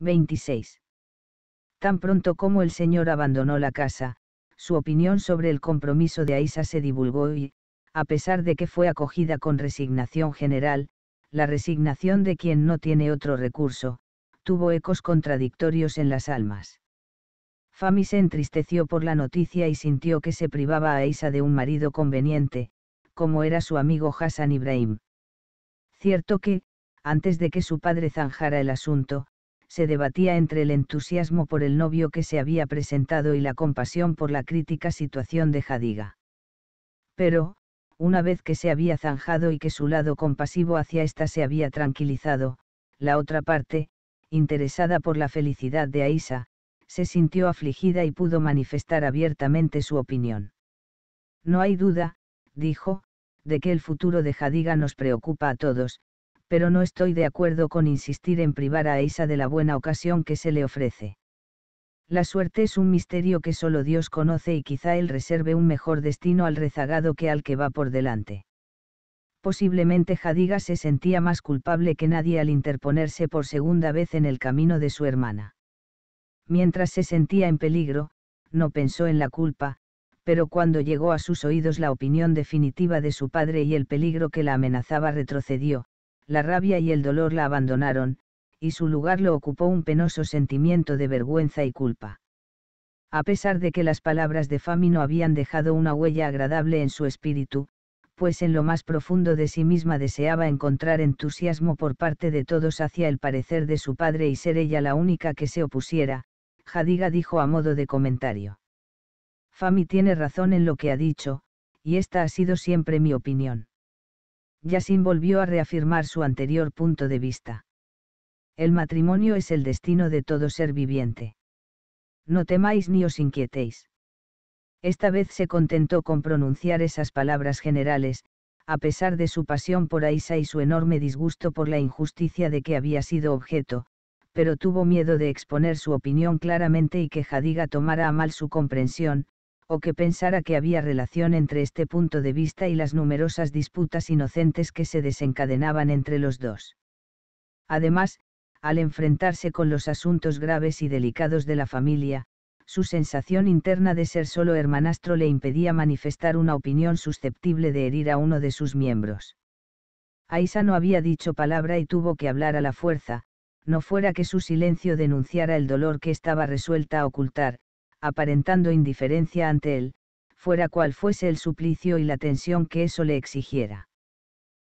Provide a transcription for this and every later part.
26. Tan pronto como el señor abandonó la casa, su opinión sobre el compromiso de Aisa se divulgó y, a pesar de que fue acogida con resignación general, la resignación de quien no tiene otro recurso, tuvo ecos contradictorios en las almas. Fami se entristeció por la noticia y sintió que se privaba a Aisa de un marido conveniente, como era su amigo Hassan Ibrahim. Cierto que, antes de que su padre zanjara el asunto, se debatía entre el entusiasmo por el novio que se había presentado y la compasión por la crítica situación de Jadiga. Pero, una vez que se había zanjado y que su lado compasivo hacia ésta se había tranquilizado, la otra parte, interesada por la felicidad de Aisa, se sintió afligida y pudo manifestar abiertamente su opinión. No hay duda, dijo, de que el futuro de Jadiga nos preocupa a todos, pero no estoy de acuerdo con insistir en privar a Isa de la buena ocasión que se le ofrece. La suerte es un misterio que solo Dios conoce y quizá Él reserve un mejor destino al rezagado que al que va por delante. Posiblemente Jadiga se sentía más culpable que nadie al interponerse por segunda vez en el camino de su hermana. Mientras se sentía en peligro, no pensó en la culpa, pero cuando llegó a sus oídos la opinión definitiva de su padre y el peligro que la amenazaba retrocedió, la rabia y el dolor la abandonaron, y su lugar lo ocupó un penoso sentimiento de vergüenza y culpa. A pesar de que las palabras de Fami no habían dejado una huella agradable en su espíritu, pues en lo más profundo de sí misma deseaba encontrar entusiasmo por parte de todos hacia el parecer de su padre y ser ella la única que se opusiera, Jadiga dijo a modo de comentario. Fami tiene razón en lo que ha dicho, y esta ha sido siempre mi opinión. Yasin volvió a reafirmar su anterior punto de vista. El matrimonio es el destino de todo ser viviente. No temáis ni os inquietéis. Esta vez se contentó con pronunciar esas palabras generales, a pesar de su pasión por Aisa y su enorme disgusto por la injusticia de que había sido objeto, pero tuvo miedo de exponer su opinión claramente y que Jadiga tomara a mal su comprensión, o que pensara que había relación entre este punto de vista y las numerosas disputas inocentes que se desencadenaban entre los dos. Además, al enfrentarse con los asuntos graves y delicados de la familia, su sensación interna de ser solo hermanastro le impedía manifestar una opinión susceptible de herir a uno de sus miembros. Aisa no había dicho palabra y tuvo que hablar a la fuerza, no fuera que su silencio denunciara el dolor que estaba resuelta a ocultar, aparentando indiferencia ante él, fuera cual fuese el suplicio y la tensión que eso le exigiera.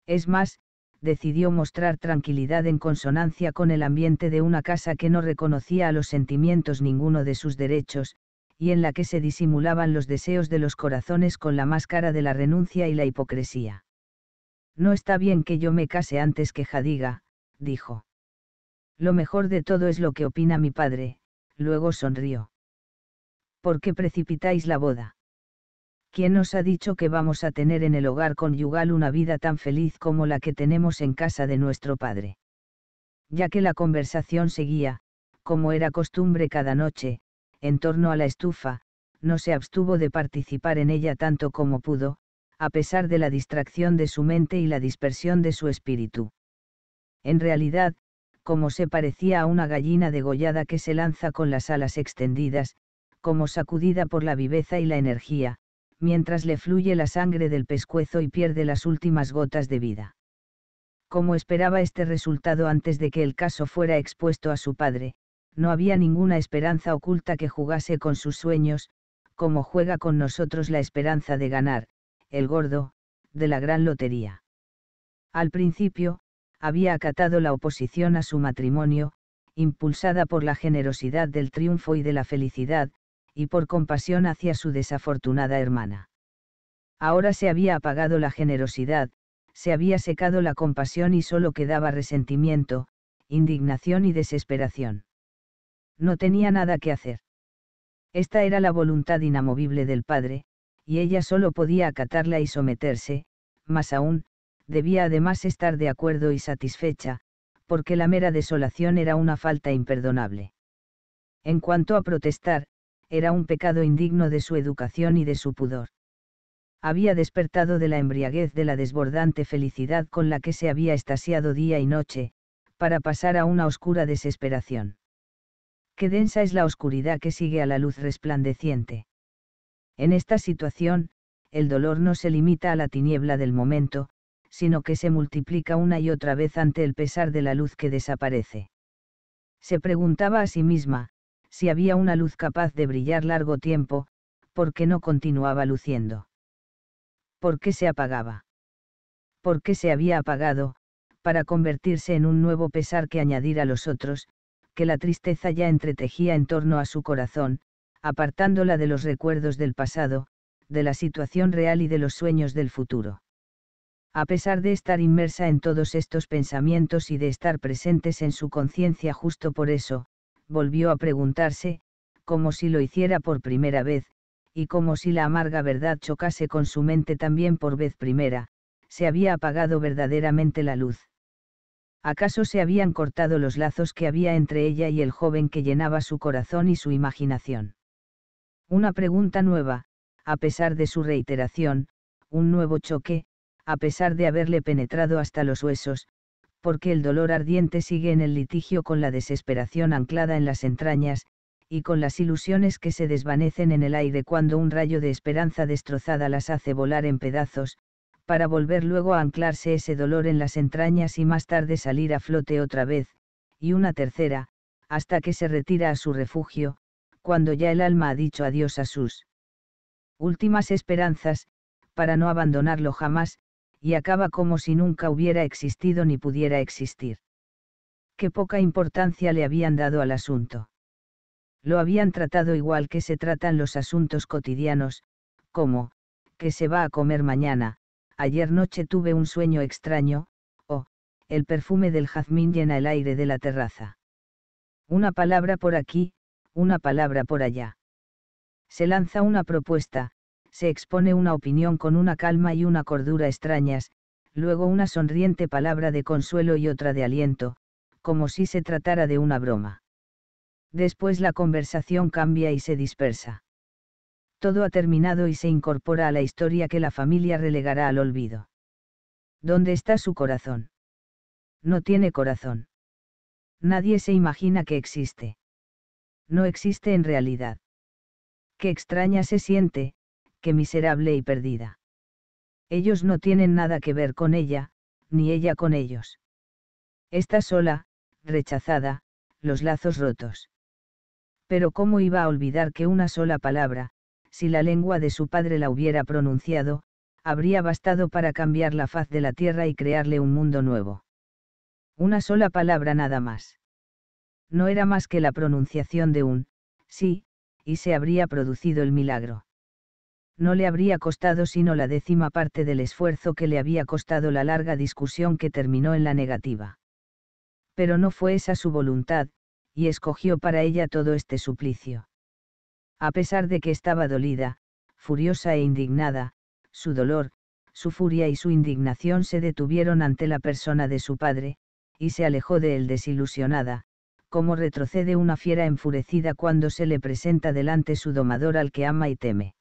Es más, decidió mostrar tranquilidad en consonancia con el ambiente de una casa que no reconocía a los sentimientos ninguno de sus derechos, y en la que se disimulaban los deseos de los corazones con la máscara de la renuncia y la hipocresía. No está bien que yo me case antes que Jadiga, dijo. Lo mejor de todo es lo que opina mi padre, luego sonrió. ¿Por qué precipitáis la boda? ¿Quién os ha dicho que vamos a tener en el hogar conyugal una vida tan feliz como la que tenemos en casa de nuestro padre? Ya que la conversación seguía, como era costumbre cada noche, en torno a la estufa, no se abstuvo de participar en ella tanto como pudo, a pesar de la distracción de su mente y la dispersión de su espíritu. En realidad, como se parecía a una gallina degollada que se lanza con las alas extendidas, como sacudida por la viveza y la energía, mientras le fluye la sangre del pescuezo y pierde las últimas gotas de vida. Como esperaba este resultado antes de que el caso fuera expuesto a su padre, no había ninguna esperanza oculta que jugase con sus sueños, como juega con nosotros la esperanza de ganar, el gordo, de la gran lotería. Al principio, había acatado la oposición a su matrimonio, impulsada por la generosidad del triunfo y de la felicidad, y por compasión hacia su desafortunada hermana. Ahora se había apagado la generosidad, se había secado la compasión y solo quedaba resentimiento, indignación y desesperación. No tenía nada que hacer. Esta era la voluntad inamovible del padre, y ella solo podía acatarla y someterse, más aún, debía además estar de acuerdo y satisfecha, porque la mera desolación era una falta imperdonable. En cuanto a protestar, era un pecado indigno de su educación y de su pudor. Había despertado de la embriaguez de la desbordante felicidad con la que se había estasiado día y noche, para pasar a una oscura desesperación. Qué densa es la oscuridad que sigue a la luz resplandeciente. En esta situación, el dolor no se limita a la tiniebla del momento, sino que se multiplica una y otra vez ante el pesar de la luz que desaparece. Se preguntaba a sí misma, si había una luz capaz de brillar largo tiempo, ¿por qué no continuaba luciendo? ¿Por qué se apagaba? ¿Por qué se había apagado, para convertirse en un nuevo pesar que añadir a los otros, que la tristeza ya entretejía en torno a su corazón, apartándola de los recuerdos del pasado, de la situación real y de los sueños del futuro. A pesar de estar inmersa en todos estos pensamientos y de estar presentes en su conciencia justo por eso, volvió a preguntarse, como si lo hiciera por primera vez, y como si la amarga verdad chocase con su mente también por vez primera, se había apagado verdaderamente la luz. ¿Acaso se habían cortado los lazos que había entre ella y el joven que llenaba su corazón y su imaginación? Una pregunta nueva, a pesar de su reiteración, un nuevo choque, a pesar de haberle penetrado hasta los huesos, porque el dolor ardiente sigue en el litigio con la desesperación anclada en las entrañas, y con las ilusiones que se desvanecen en el aire cuando un rayo de esperanza destrozada las hace volar en pedazos, para volver luego a anclarse ese dolor en las entrañas y más tarde salir a flote otra vez, y una tercera, hasta que se retira a su refugio, cuando ya el alma ha dicho adiós a sus últimas esperanzas, para no abandonarlo jamás, y acaba como si nunca hubiera existido ni pudiera existir. Qué poca importancia le habían dado al asunto. Lo habían tratado igual que se tratan los asuntos cotidianos, como, que se va a comer mañana, ayer noche tuve un sueño extraño, o, el perfume del jazmín llena el aire de la terraza. Una palabra por aquí, una palabra por allá. Se lanza una propuesta, se expone una opinión con una calma y una cordura extrañas, luego una sonriente palabra de consuelo y otra de aliento, como si se tratara de una broma. Después la conversación cambia y se dispersa. Todo ha terminado y se incorpora a la historia que la familia relegará al olvido. ¿Dónde está su corazón? No tiene corazón. Nadie se imagina que existe. No existe en realidad. Qué extraña se siente, miserable y perdida. Ellos no tienen nada que ver con ella, ni ella con ellos. Está sola, rechazada, los lazos rotos. Pero ¿cómo iba a olvidar que una sola palabra, si la lengua de su padre la hubiera pronunciado, habría bastado para cambiar la faz de la tierra y crearle un mundo nuevo? Una sola palabra nada más. No era más que la pronunciación de un, sí, y se habría producido el milagro no le habría costado sino la décima parte del esfuerzo que le había costado la larga discusión que terminó en la negativa. Pero no fue esa su voluntad, y escogió para ella todo este suplicio. A pesar de que estaba dolida, furiosa e indignada, su dolor, su furia y su indignación se detuvieron ante la persona de su padre, y se alejó de él desilusionada, como retrocede una fiera enfurecida cuando se le presenta delante su domador al que ama y teme.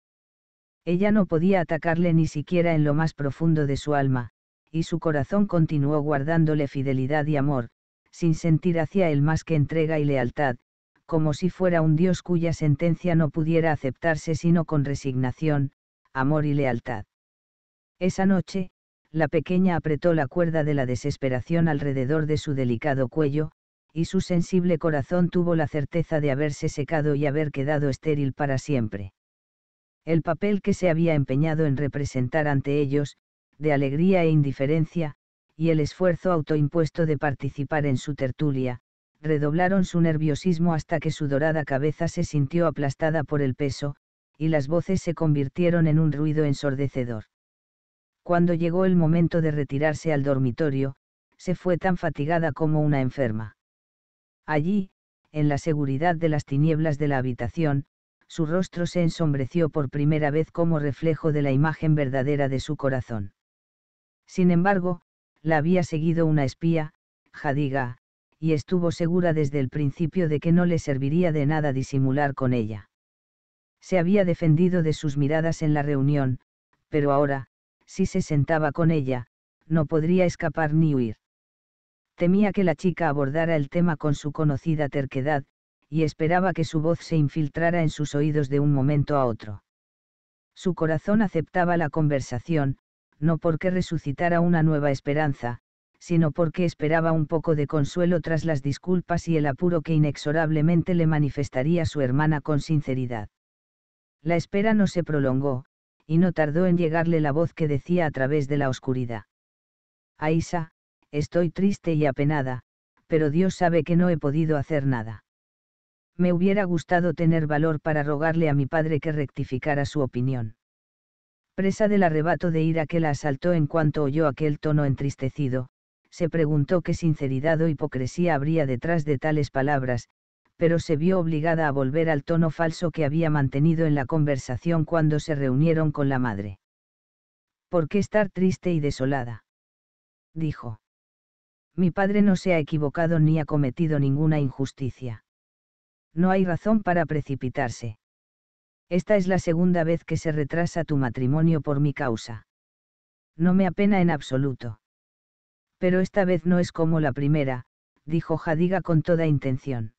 Ella no podía atacarle ni siquiera en lo más profundo de su alma, y su corazón continuó guardándole fidelidad y amor, sin sentir hacia él más que entrega y lealtad, como si fuera un Dios cuya sentencia no pudiera aceptarse sino con resignación, amor y lealtad. Esa noche, la pequeña apretó la cuerda de la desesperación alrededor de su delicado cuello, y su sensible corazón tuvo la certeza de haberse secado y haber quedado estéril para siempre el papel que se había empeñado en representar ante ellos, de alegría e indiferencia, y el esfuerzo autoimpuesto de participar en su tertulia, redoblaron su nerviosismo hasta que su dorada cabeza se sintió aplastada por el peso, y las voces se convirtieron en un ruido ensordecedor. Cuando llegó el momento de retirarse al dormitorio, se fue tan fatigada como una enferma. Allí, en la seguridad de las tinieblas de la habitación, su rostro se ensombreció por primera vez como reflejo de la imagen verdadera de su corazón. Sin embargo, la había seguido una espía, Jadiga, y estuvo segura desde el principio de que no le serviría de nada disimular con ella. Se había defendido de sus miradas en la reunión, pero ahora, si se sentaba con ella, no podría escapar ni huir. Temía que la chica abordara el tema con su conocida terquedad, y esperaba que su voz se infiltrara en sus oídos de un momento a otro. Su corazón aceptaba la conversación, no porque resucitara una nueva esperanza, sino porque esperaba un poco de consuelo tras las disculpas y el apuro que inexorablemente le manifestaría su hermana con sinceridad. La espera no se prolongó, y no tardó en llegarle la voz que decía a través de la oscuridad. Aisa, estoy triste y apenada, pero Dios sabe que no he podido hacer nada me hubiera gustado tener valor para rogarle a mi padre que rectificara su opinión. Presa del arrebato de ira que la asaltó en cuanto oyó aquel tono entristecido, se preguntó qué sinceridad o hipocresía habría detrás de tales palabras, pero se vio obligada a volver al tono falso que había mantenido en la conversación cuando se reunieron con la madre. ¿Por qué estar triste y desolada? dijo. Mi padre no se ha equivocado ni ha cometido ninguna injusticia no hay razón para precipitarse. Esta es la segunda vez que se retrasa tu matrimonio por mi causa. No me apena en absoluto. Pero esta vez no es como la primera, dijo Jadiga con toda intención.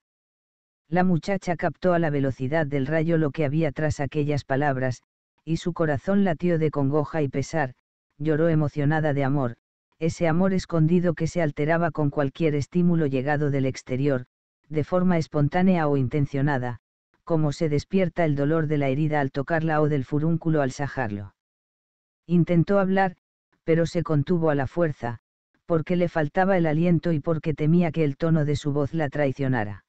La muchacha captó a la velocidad del rayo lo que había tras aquellas palabras, y su corazón latió de congoja y pesar, lloró emocionada de amor, ese amor escondido que se alteraba con cualquier estímulo llegado del exterior, de forma espontánea o intencionada, como se despierta el dolor de la herida al tocarla o del furúnculo al sajarlo. Intentó hablar, pero se contuvo a la fuerza, porque le faltaba el aliento y porque temía que el tono de su voz la traicionara.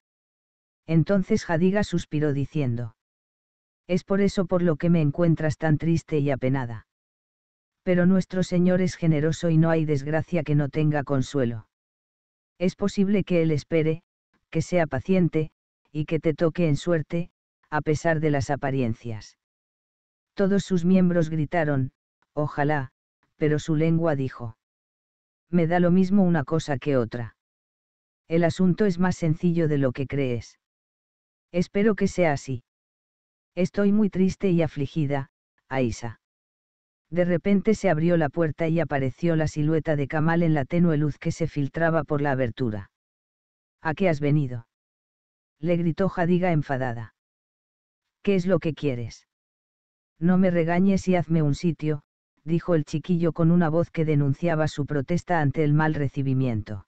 Entonces Jadiga suspiró diciendo. Es por eso por lo que me encuentras tan triste y apenada. Pero nuestro Señor es generoso y no hay desgracia que no tenga consuelo. Es posible que Él espere, que sea paciente, y que te toque en suerte, a pesar de las apariencias. Todos sus miembros gritaron, ojalá, pero su lengua dijo. Me da lo mismo una cosa que otra. El asunto es más sencillo de lo que crees. Espero que sea así. Estoy muy triste y afligida, Aisa. De repente se abrió la puerta y apareció la silueta de Kamal en la tenue luz que se filtraba por la abertura. ¿A qué has venido? Le gritó Jadiga enfadada. ¿Qué es lo que quieres? No me regañes y hazme un sitio, dijo el chiquillo con una voz que denunciaba su protesta ante el mal recibimiento.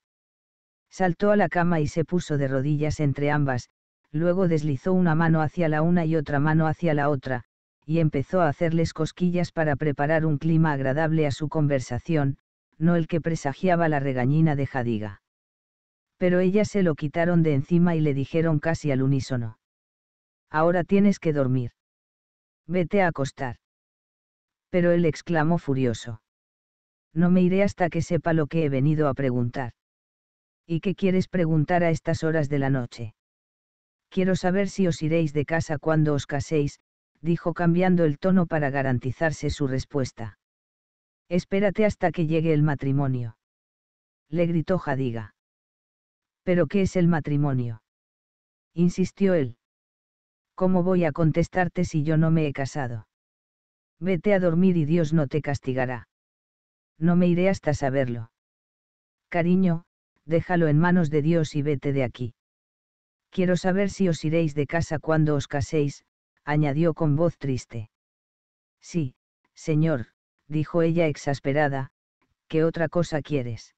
Saltó a la cama y se puso de rodillas entre ambas, luego deslizó una mano hacia la una y otra mano hacia la otra, y empezó a hacerles cosquillas para preparar un clima agradable a su conversación, no el que presagiaba la regañina de Jadiga pero ellas se lo quitaron de encima y le dijeron casi al unísono. Ahora tienes que dormir. Vete a acostar. Pero él exclamó furioso. No me iré hasta que sepa lo que he venido a preguntar. ¿Y qué quieres preguntar a estas horas de la noche? Quiero saber si os iréis de casa cuando os caséis, dijo cambiando el tono para garantizarse su respuesta. Espérate hasta que llegue el matrimonio. Le gritó Jadiga. ¿Pero qué es el matrimonio? insistió él. ¿Cómo voy a contestarte si yo no me he casado? Vete a dormir y Dios no te castigará. No me iré hasta saberlo. Cariño, déjalo en manos de Dios y vete de aquí. Quiero saber si os iréis de casa cuando os caséis, añadió con voz triste. Sí, señor, dijo ella exasperada, ¿qué otra cosa quieres?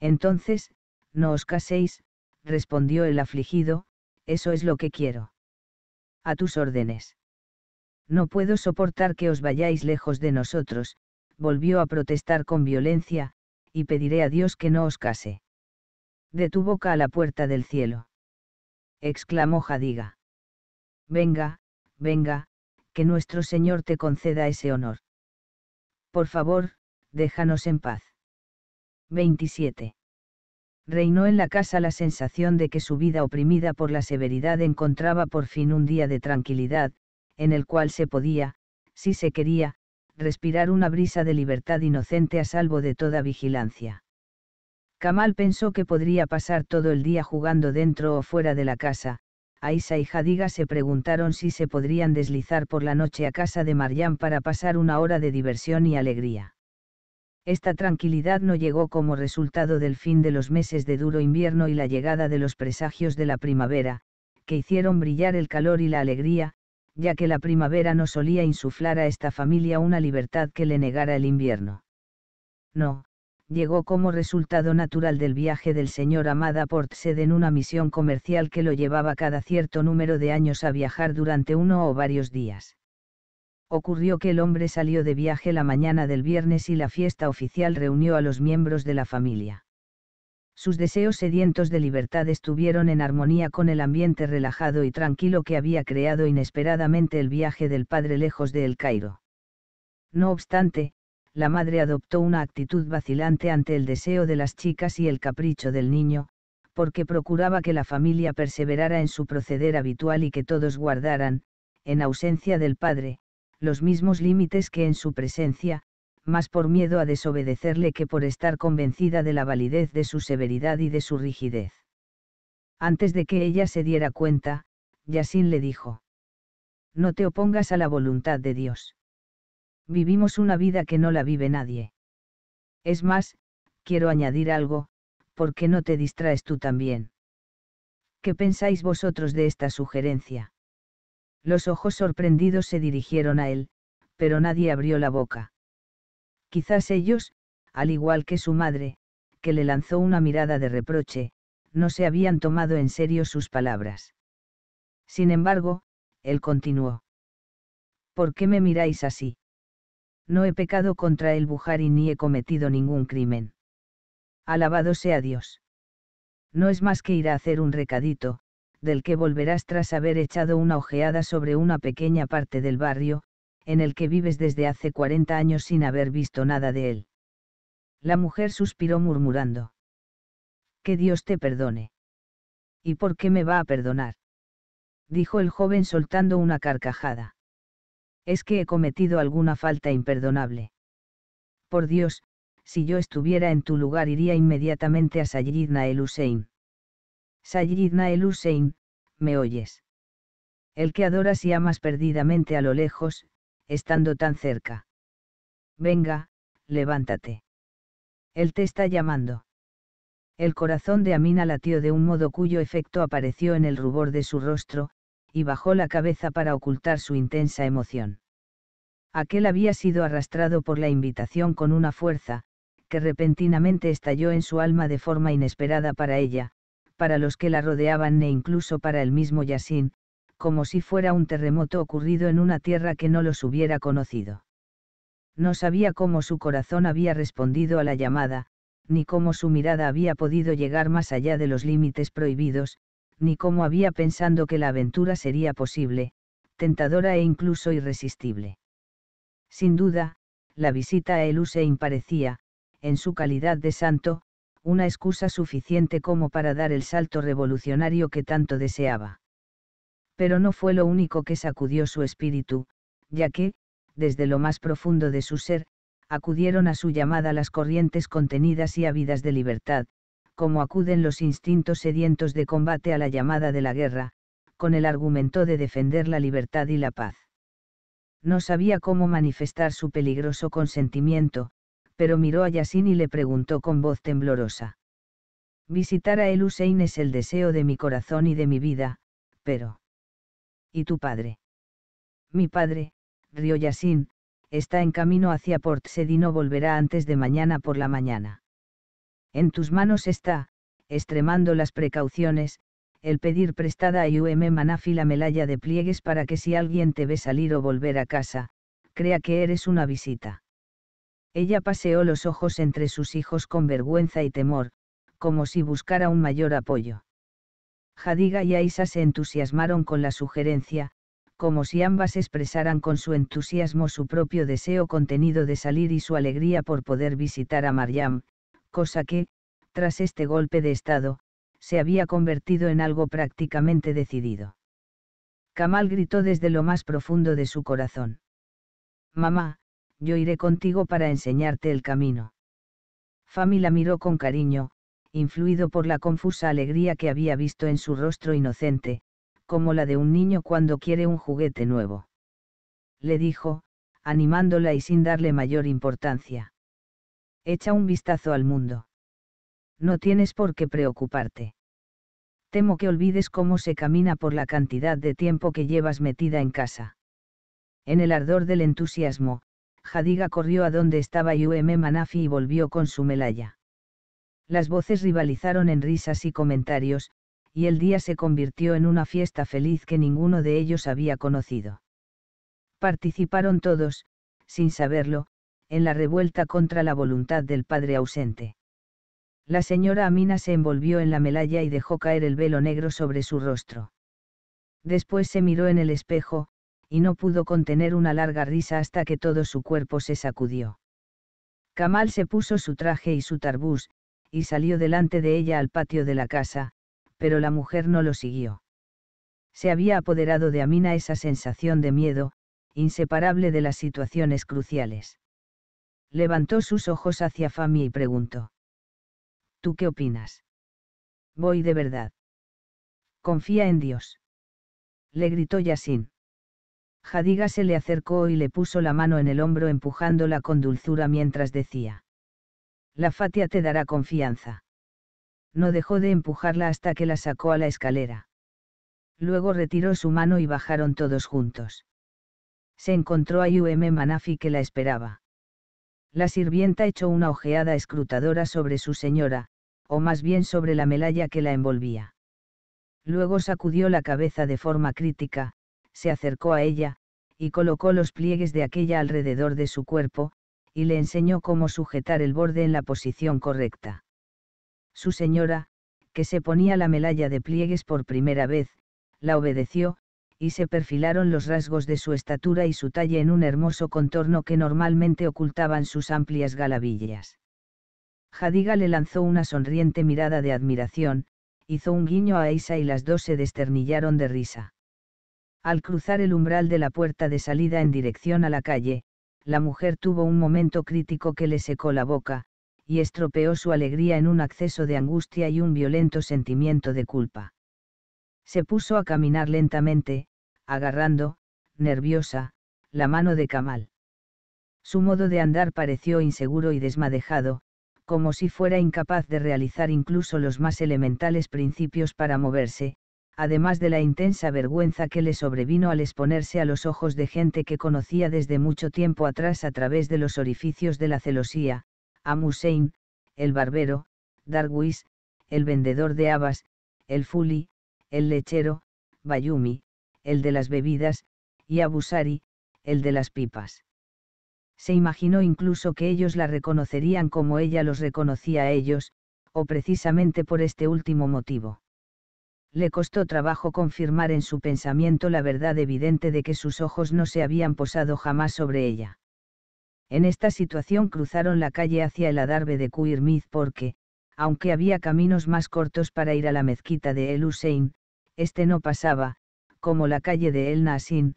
Entonces, no os caséis, respondió el afligido, eso es lo que quiero. A tus órdenes. No puedo soportar que os vayáis lejos de nosotros, volvió a protestar con violencia, y pediré a Dios que no os case. De tu boca a la puerta del cielo. exclamó Jadiga. Venga, venga, que nuestro Señor te conceda ese honor. Por favor, déjanos en paz. 27 reinó en la casa la sensación de que su vida oprimida por la severidad encontraba por fin un día de tranquilidad, en el cual se podía, si se quería, respirar una brisa de libertad inocente a salvo de toda vigilancia. Kamal pensó que podría pasar todo el día jugando dentro o fuera de la casa, Aisa y Jadiga se preguntaron si se podrían deslizar por la noche a casa de Marian para pasar una hora de diversión y alegría. Esta tranquilidad no llegó como resultado del fin de los meses de duro invierno y la llegada de los presagios de la primavera, que hicieron brillar el calor y la alegría, ya que la primavera no solía insuflar a esta familia una libertad que le negara el invierno. No, llegó como resultado natural del viaje del señor Amada Port Sed en una misión comercial que lo llevaba cada cierto número de años a viajar durante uno o varios días ocurrió que el hombre salió de viaje la mañana del viernes y la fiesta oficial reunió a los miembros de la familia. Sus deseos sedientos de libertad estuvieron en armonía con el ambiente relajado y tranquilo que había creado inesperadamente el viaje del padre lejos de El Cairo. No obstante, la madre adoptó una actitud vacilante ante el deseo de las chicas y el capricho del niño, porque procuraba que la familia perseverara en su proceder habitual y que todos guardaran, en ausencia del padre, los mismos límites que en su presencia, más por miedo a desobedecerle que por estar convencida de la validez de su severidad y de su rigidez. Antes de que ella se diera cuenta, Yasin le dijo. No te opongas a la voluntad de Dios. Vivimos una vida que no la vive nadie. Es más, quiero añadir algo, porque no te distraes tú también. ¿Qué pensáis vosotros de esta sugerencia? Los ojos sorprendidos se dirigieron a él, pero nadie abrió la boca. Quizás ellos, al igual que su madre, que le lanzó una mirada de reproche, no se habían tomado en serio sus palabras. Sin embargo, él continuó. ¿Por qué me miráis así? No he pecado contra el Buhari ni he cometido ningún crimen. Alabado sea Dios. No es más que ir a hacer un recadito, del que volverás tras haber echado una ojeada sobre una pequeña parte del barrio, en el que vives desde hace 40 años sin haber visto nada de él. La mujer suspiró murmurando. Que Dios te perdone. ¿Y por qué me va a perdonar? dijo el joven soltando una carcajada. Es que he cometido alguna falta imperdonable. Por Dios, si yo estuviera en tu lugar iría inmediatamente a Sayyidna el Hussein. Sayyid el Hussein, ¿me oyes? El que adoras y amas perdidamente a lo lejos, estando tan cerca. Venga, levántate. Él te está llamando. El corazón de Amina latió de un modo cuyo efecto apareció en el rubor de su rostro, y bajó la cabeza para ocultar su intensa emoción. Aquel había sido arrastrado por la invitación con una fuerza, que repentinamente estalló en su alma de forma inesperada para ella, para los que la rodeaban e incluso para el mismo Yasin, como si fuera un terremoto ocurrido en una tierra que no los hubiera conocido. No sabía cómo su corazón había respondido a la llamada, ni cómo su mirada había podido llegar más allá de los límites prohibidos, ni cómo había pensando que la aventura sería posible, tentadora e incluso irresistible. Sin duda, la visita a Eluse parecía, en su calidad de santo, una excusa suficiente como para dar el salto revolucionario que tanto deseaba. Pero no fue lo único que sacudió su espíritu, ya que, desde lo más profundo de su ser, acudieron a su llamada las corrientes contenidas y ávidas de libertad, como acuden los instintos sedientos de combate a la llamada de la guerra, con el argumento de defender la libertad y la paz. No sabía cómo manifestar su peligroso consentimiento, pero miró a Yasin y le preguntó con voz temblorosa. Visitar a El Hussein es el deseo de mi corazón y de mi vida, pero... ¿Y tu padre? Mi padre, rió Yasin, está en camino hacia Port no volverá antes de mañana por la mañana. En tus manos está, extremando las precauciones, el pedir prestada a UM Manafi la melalla de pliegues para que si alguien te ve salir o volver a casa, crea que eres una visita. Ella paseó los ojos entre sus hijos con vergüenza y temor, como si buscara un mayor apoyo. Jadiga y Aisa se entusiasmaron con la sugerencia, como si ambas expresaran con su entusiasmo su propio deseo contenido de salir y su alegría por poder visitar a Mariam, cosa que, tras este golpe de Estado, se había convertido en algo prácticamente decidido. Kamal gritó desde lo más profundo de su corazón. Mamá, yo iré contigo para enseñarte el camino. Fami la miró con cariño, influido por la confusa alegría que había visto en su rostro inocente, como la de un niño cuando quiere un juguete nuevo. Le dijo, animándola y sin darle mayor importancia. Echa un vistazo al mundo. No tienes por qué preocuparte. Temo que olvides cómo se camina por la cantidad de tiempo que llevas metida en casa. En el ardor del entusiasmo, Jadiga corrió a donde estaba UM Manafi y volvió con su melaya. Las voces rivalizaron en risas y comentarios, y el día se convirtió en una fiesta feliz que ninguno de ellos había conocido. Participaron todos, sin saberlo, en la revuelta contra la voluntad del padre ausente. La señora Amina se envolvió en la melaya y dejó caer el velo negro sobre su rostro. Después se miró en el espejo, y no pudo contener una larga risa hasta que todo su cuerpo se sacudió. Kamal se puso su traje y su tarbús, y salió delante de ella al patio de la casa, pero la mujer no lo siguió. Se había apoderado de Amina esa sensación de miedo, inseparable de las situaciones cruciales. Levantó sus ojos hacia Fami y preguntó. ¿Tú qué opinas? Voy de verdad. Confía en Dios. Le gritó Yasin. Jadiga se le acercó y le puso la mano en el hombro empujándola con dulzura mientras decía. La Fatia te dará confianza. No dejó de empujarla hasta que la sacó a la escalera. Luego retiró su mano y bajaron todos juntos. Se encontró a UM Manafi que la esperaba. La sirvienta echó una ojeada escrutadora sobre su señora, o más bien sobre la melalla que la envolvía. Luego sacudió la cabeza de forma crítica, se acercó a ella, y colocó los pliegues de aquella alrededor de su cuerpo, y le enseñó cómo sujetar el borde en la posición correcta. Su señora, que se ponía la melalla de pliegues por primera vez, la obedeció, y se perfilaron los rasgos de su estatura y su talle en un hermoso contorno que normalmente ocultaban sus amplias galavillas. Jadiga le lanzó una sonriente mirada de admiración, hizo un guiño a Isa y las dos se desternillaron de risa. Al cruzar el umbral de la puerta de salida en dirección a la calle, la mujer tuvo un momento crítico que le secó la boca, y estropeó su alegría en un acceso de angustia y un violento sentimiento de culpa. Se puso a caminar lentamente, agarrando, nerviosa, la mano de Kamal. Su modo de andar pareció inseguro y desmadejado, como si fuera incapaz de realizar incluso los más elementales principios para moverse, además de la intensa vergüenza que le sobrevino al exponerse a los ojos de gente que conocía desde mucho tiempo atrás a través de los orificios de la celosía, a Musein, el barbero, Darwis, el vendedor de habas, el fuli, el lechero, Bayumi, el de las bebidas, y Abusari, el de las pipas. Se imaginó incluso que ellos la reconocerían como ella los reconocía a ellos, o precisamente por este último motivo le costó trabajo confirmar en su pensamiento la verdad evidente de que sus ojos no se habían posado jamás sobre ella. En esta situación cruzaron la calle hacia el adarbe de Kuirmiz porque, aunque había caminos más cortos para ir a la mezquita de El Hussein, este no pasaba, como la calle de El Nasin,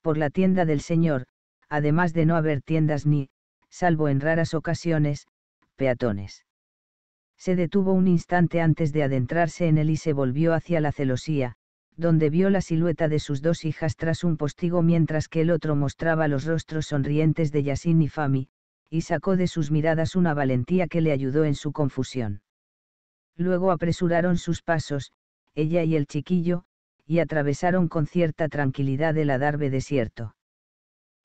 por la tienda del señor, además de no haber tiendas ni, salvo en raras ocasiones, peatones se detuvo un instante antes de adentrarse en él y se volvió hacia la celosía, donde vio la silueta de sus dos hijas tras un postigo mientras que el otro mostraba los rostros sonrientes de Yasin y Fami, y sacó de sus miradas una valentía que le ayudó en su confusión. Luego apresuraron sus pasos, ella y el chiquillo, y atravesaron con cierta tranquilidad el adarve desierto.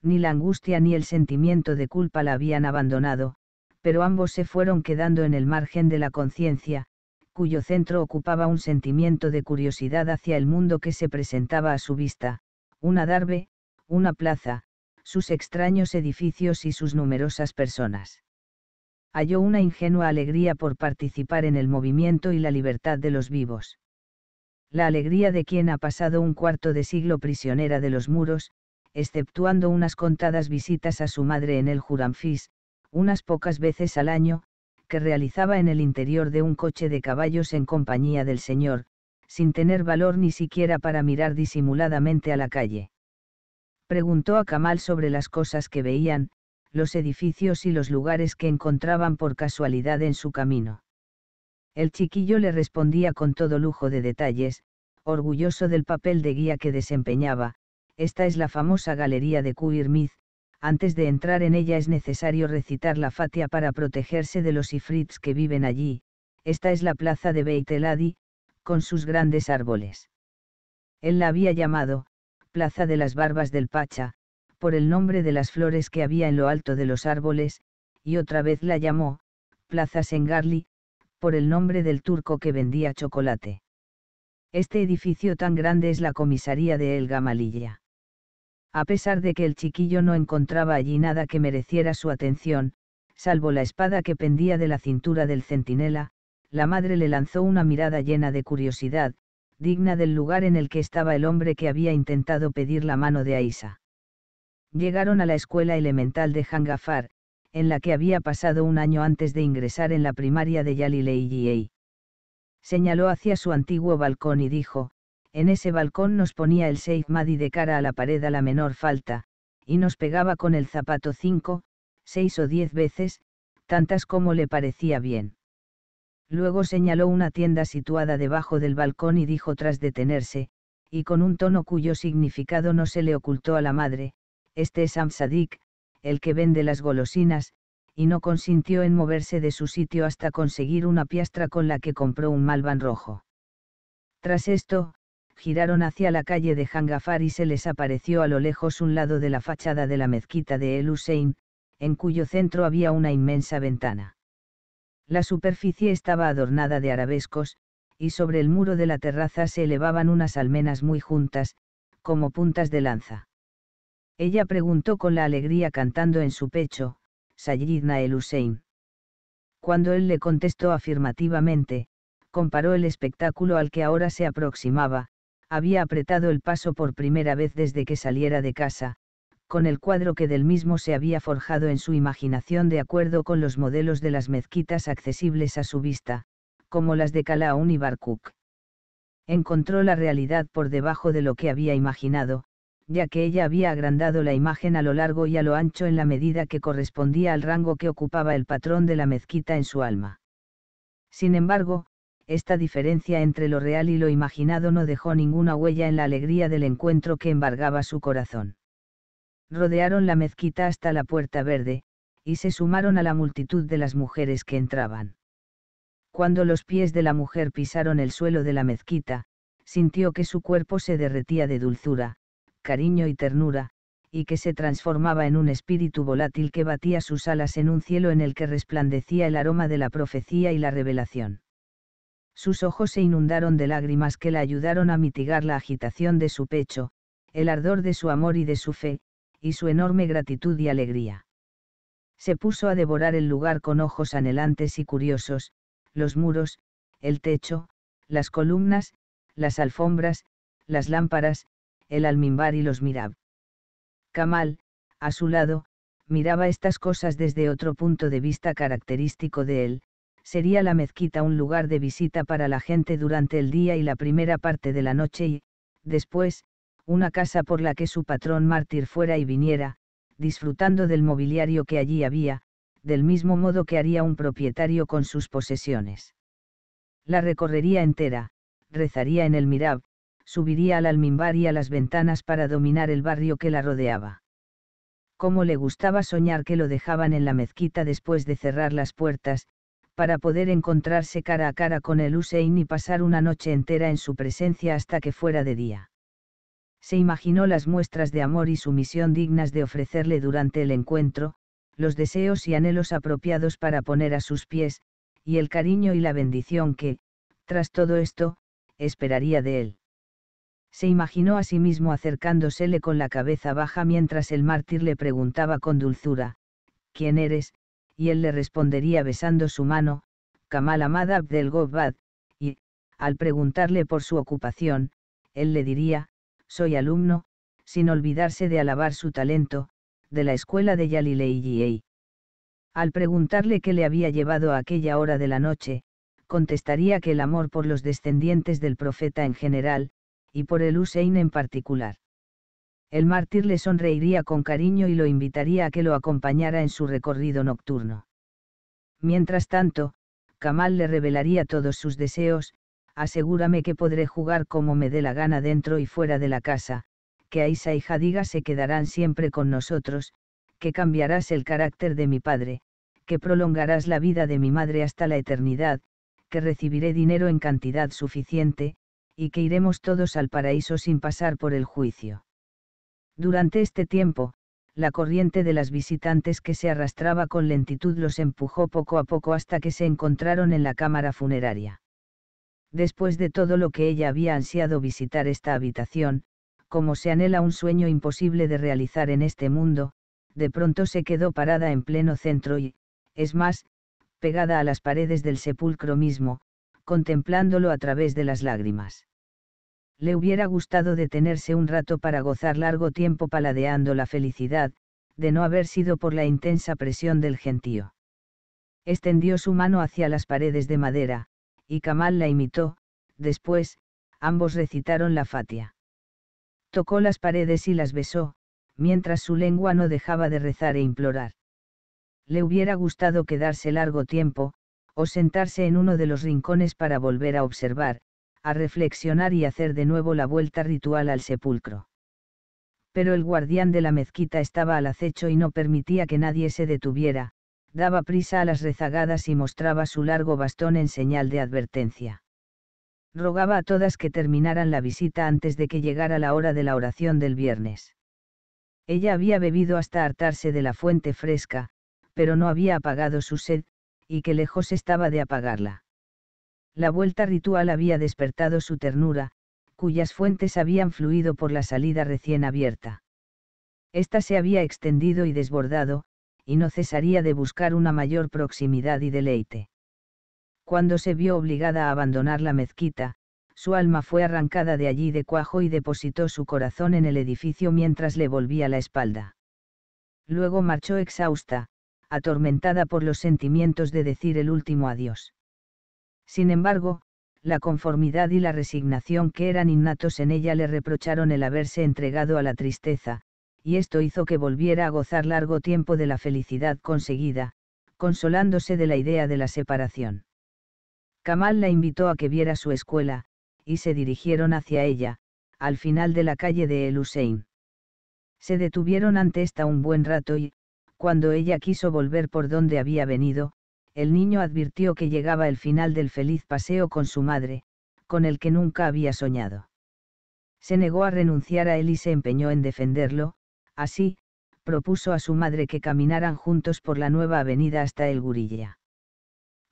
Ni la angustia ni el sentimiento de culpa la habían abandonado, pero ambos se fueron quedando en el margen de la conciencia, cuyo centro ocupaba un sentimiento de curiosidad hacia el mundo que se presentaba a su vista, un darbe, una plaza, sus extraños edificios y sus numerosas personas. Halló una ingenua alegría por participar en el movimiento y la libertad de los vivos. La alegría de quien ha pasado un cuarto de siglo prisionera de los muros, exceptuando unas contadas visitas a su madre en el Juranfis, unas pocas veces al año, que realizaba en el interior de un coche de caballos en compañía del señor, sin tener valor ni siquiera para mirar disimuladamente a la calle. Preguntó a Kamal sobre las cosas que veían, los edificios y los lugares que encontraban por casualidad en su camino. El chiquillo le respondía con todo lujo de detalles, orgulloso del papel de guía que desempeñaba, esta es la famosa galería de Kuirmith, antes de entrar en ella es necesario recitar la Fatia para protegerse de los ifrits que viven allí. Esta es la plaza de Beit con sus grandes árboles. Él la había llamado, Plaza de las Barbas del Pacha, por el nombre de las flores que había en lo alto de los árboles, y otra vez la llamó, Plaza Sengarli, por el nombre del turco que vendía chocolate. Este edificio tan grande es la comisaría de El Gamalilla a pesar de que el chiquillo no encontraba allí nada que mereciera su atención, salvo la espada que pendía de la cintura del centinela, la madre le lanzó una mirada llena de curiosidad, digna del lugar en el que estaba el hombre que había intentado pedir la mano de Aisa. Llegaron a la escuela elemental de Hangafar, en la que había pasado un año antes de ingresar en la primaria de Yalilei Señaló hacia su antiguo balcón y dijo, en ese balcón nos ponía el Seif Madi de cara a la pared a la menor falta, y nos pegaba con el zapato cinco, seis o diez veces, tantas como le parecía bien. Luego señaló una tienda situada debajo del balcón y dijo tras detenerse, y con un tono cuyo significado no se le ocultó a la madre, este es Amsadik, el que vende las golosinas, y no consintió en moverse de su sitio hasta conseguir una piastra con la que compró un malvan rojo. Tras esto, giraron hacia la calle de Hangafar y se les apareció a lo lejos un lado de la fachada de la mezquita de El Hussein, en cuyo centro había una inmensa ventana. La superficie estaba adornada de arabescos, y sobre el muro de la terraza se elevaban unas almenas muy juntas, como puntas de lanza. Ella preguntó con la alegría cantando en su pecho, Sayyidna el Hussein. Cuando él le contestó afirmativamente, comparó el espectáculo al que ahora se aproximaba, había apretado el paso por primera vez desde que saliera de casa, con el cuadro que del mismo se había forjado en su imaginación de acuerdo con los modelos de las mezquitas accesibles a su vista, como las de Calaón y Barkuk. Encontró la realidad por debajo de lo que había imaginado, ya que ella había agrandado la imagen a lo largo y a lo ancho en la medida que correspondía al rango que ocupaba el patrón de la mezquita en su alma. Sin embargo, esta diferencia entre lo real y lo imaginado no dejó ninguna huella en la alegría del encuentro que embargaba su corazón. Rodearon la mezquita hasta la puerta verde, y se sumaron a la multitud de las mujeres que entraban. Cuando los pies de la mujer pisaron el suelo de la mezquita, sintió que su cuerpo se derretía de dulzura, cariño y ternura, y que se transformaba en un espíritu volátil que batía sus alas en un cielo en el que resplandecía el aroma de la profecía y la revelación. Sus ojos se inundaron de lágrimas que la ayudaron a mitigar la agitación de su pecho, el ardor de su amor y de su fe, y su enorme gratitud y alegría. Se puso a devorar el lugar con ojos anhelantes y curiosos, los muros, el techo, las columnas, las alfombras, las lámparas, el almimbar y los mirab. Kamal, a su lado, miraba estas cosas desde otro punto de vista característico de él, sería la mezquita un lugar de visita para la gente durante el día y la primera parte de la noche y, después, una casa por la que su patrón mártir fuera y viniera, disfrutando del mobiliario que allí había, del mismo modo que haría un propietario con sus posesiones. La recorrería entera, rezaría en el mirab, subiría al almimbar y a las ventanas para dominar el barrio que la rodeaba. Como le gustaba soñar que lo dejaban en la mezquita después de cerrar las puertas, para poder encontrarse cara a cara con el Hussein y pasar una noche entera en su presencia hasta que fuera de día. Se imaginó las muestras de amor y sumisión dignas de ofrecerle durante el encuentro, los deseos y anhelos apropiados para poner a sus pies, y el cariño y la bendición que, tras todo esto, esperaría de él. Se imaginó a sí mismo acercándosele con la cabeza baja mientras el mártir le preguntaba con dulzura, ¿quién eres, y él le respondería besando su mano, Kamal Ahmad Abdel Gobad, y, al preguntarle por su ocupación, él le diría, soy alumno, sin olvidarse de alabar su talento, de la escuela de Yalilei Al preguntarle qué le había llevado a aquella hora de la noche, contestaría que el amor por los descendientes del profeta en general, y por el Hussein en particular el mártir le sonreiría con cariño y lo invitaría a que lo acompañara en su recorrido nocturno. Mientras tanto, Kamal le revelaría todos sus deseos, asegúrame que podré jugar como me dé la gana dentro y fuera de la casa, que Aisa y Jadiga se quedarán siempre con nosotros, que cambiarás el carácter de mi padre, que prolongarás la vida de mi madre hasta la eternidad, que recibiré dinero en cantidad suficiente, y que iremos todos al paraíso sin pasar por el juicio. Durante este tiempo, la corriente de las visitantes que se arrastraba con lentitud los empujó poco a poco hasta que se encontraron en la cámara funeraria. Después de todo lo que ella había ansiado visitar esta habitación, como se anhela un sueño imposible de realizar en este mundo, de pronto se quedó parada en pleno centro y, es más, pegada a las paredes del sepulcro mismo, contemplándolo a través de las lágrimas le hubiera gustado detenerse un rato para gozar largo tiempo paladeando la felicidad, de no haber sido por la intensa presión del gentío. Extendió su mano hacia las paredes de madera, y Kamal la imitó, después, ambos recitaron la fatia. Tocó las paredes y las besó, mientras su lengua no dejaba de rezar e implorar. Le hubiera gustado quedarse largo tiempo, o sentarse en uno de los rincones para volver a observar, a reflexionar y hacer de nuevo la vuelta ritual al sepulcro. Pero el guardián de la mezquita estaba al acecho y no permitía que nadie se detuviera, daba prisa a las rezagadas y mostraba su largo bastón en señal de advertencia. Rogaba a todas que terminaran la visita antes de que llegara la hora de la oración del viernes. Ella había bebido hasta hartarse de la fuente fresca, pero no había apagado su sed, y que lejos estaba de apagarla la vuelta ritual había despertado su ternura, cuyas fuentes habían fluido por la salida recién abierta. Esta se había extendido y desbordado, y no cesaría de buscar una mayor proximidad y deleite. Cuando se vio obligada a abandonar la mezquita, su alma fue arrancada de allí de cuajo y depositó su corazón en el edificio mientras le volvía la espalda. Luego marchó exhausta, atormentada por los sentimientos de decir el último adiós. Sin embargo, la conformidad y la resignación que eran innatos en ella le reprocharon el haberse entregado a la tristeza, y esto hizo que volviera a gozar largo tiempo de la felicidad conseguida, consolándose de la idea de la separación. Kamal la invitó a que viera su escuela, y se dirigieron hacia ella, al final de la calle de El Hussein. Se detuvieron ante esta un buen rato y, cuando ella quiso volver por donde había venido, el niño advirtió que llegaba el final del feliz paseo con su madre, con el que nunca había soñado. Se negó a renunciar a él y se empeñó en defenderlo, así, propuso a su madre que caminaran juntos por la nueva avenida hasta el Gurilla.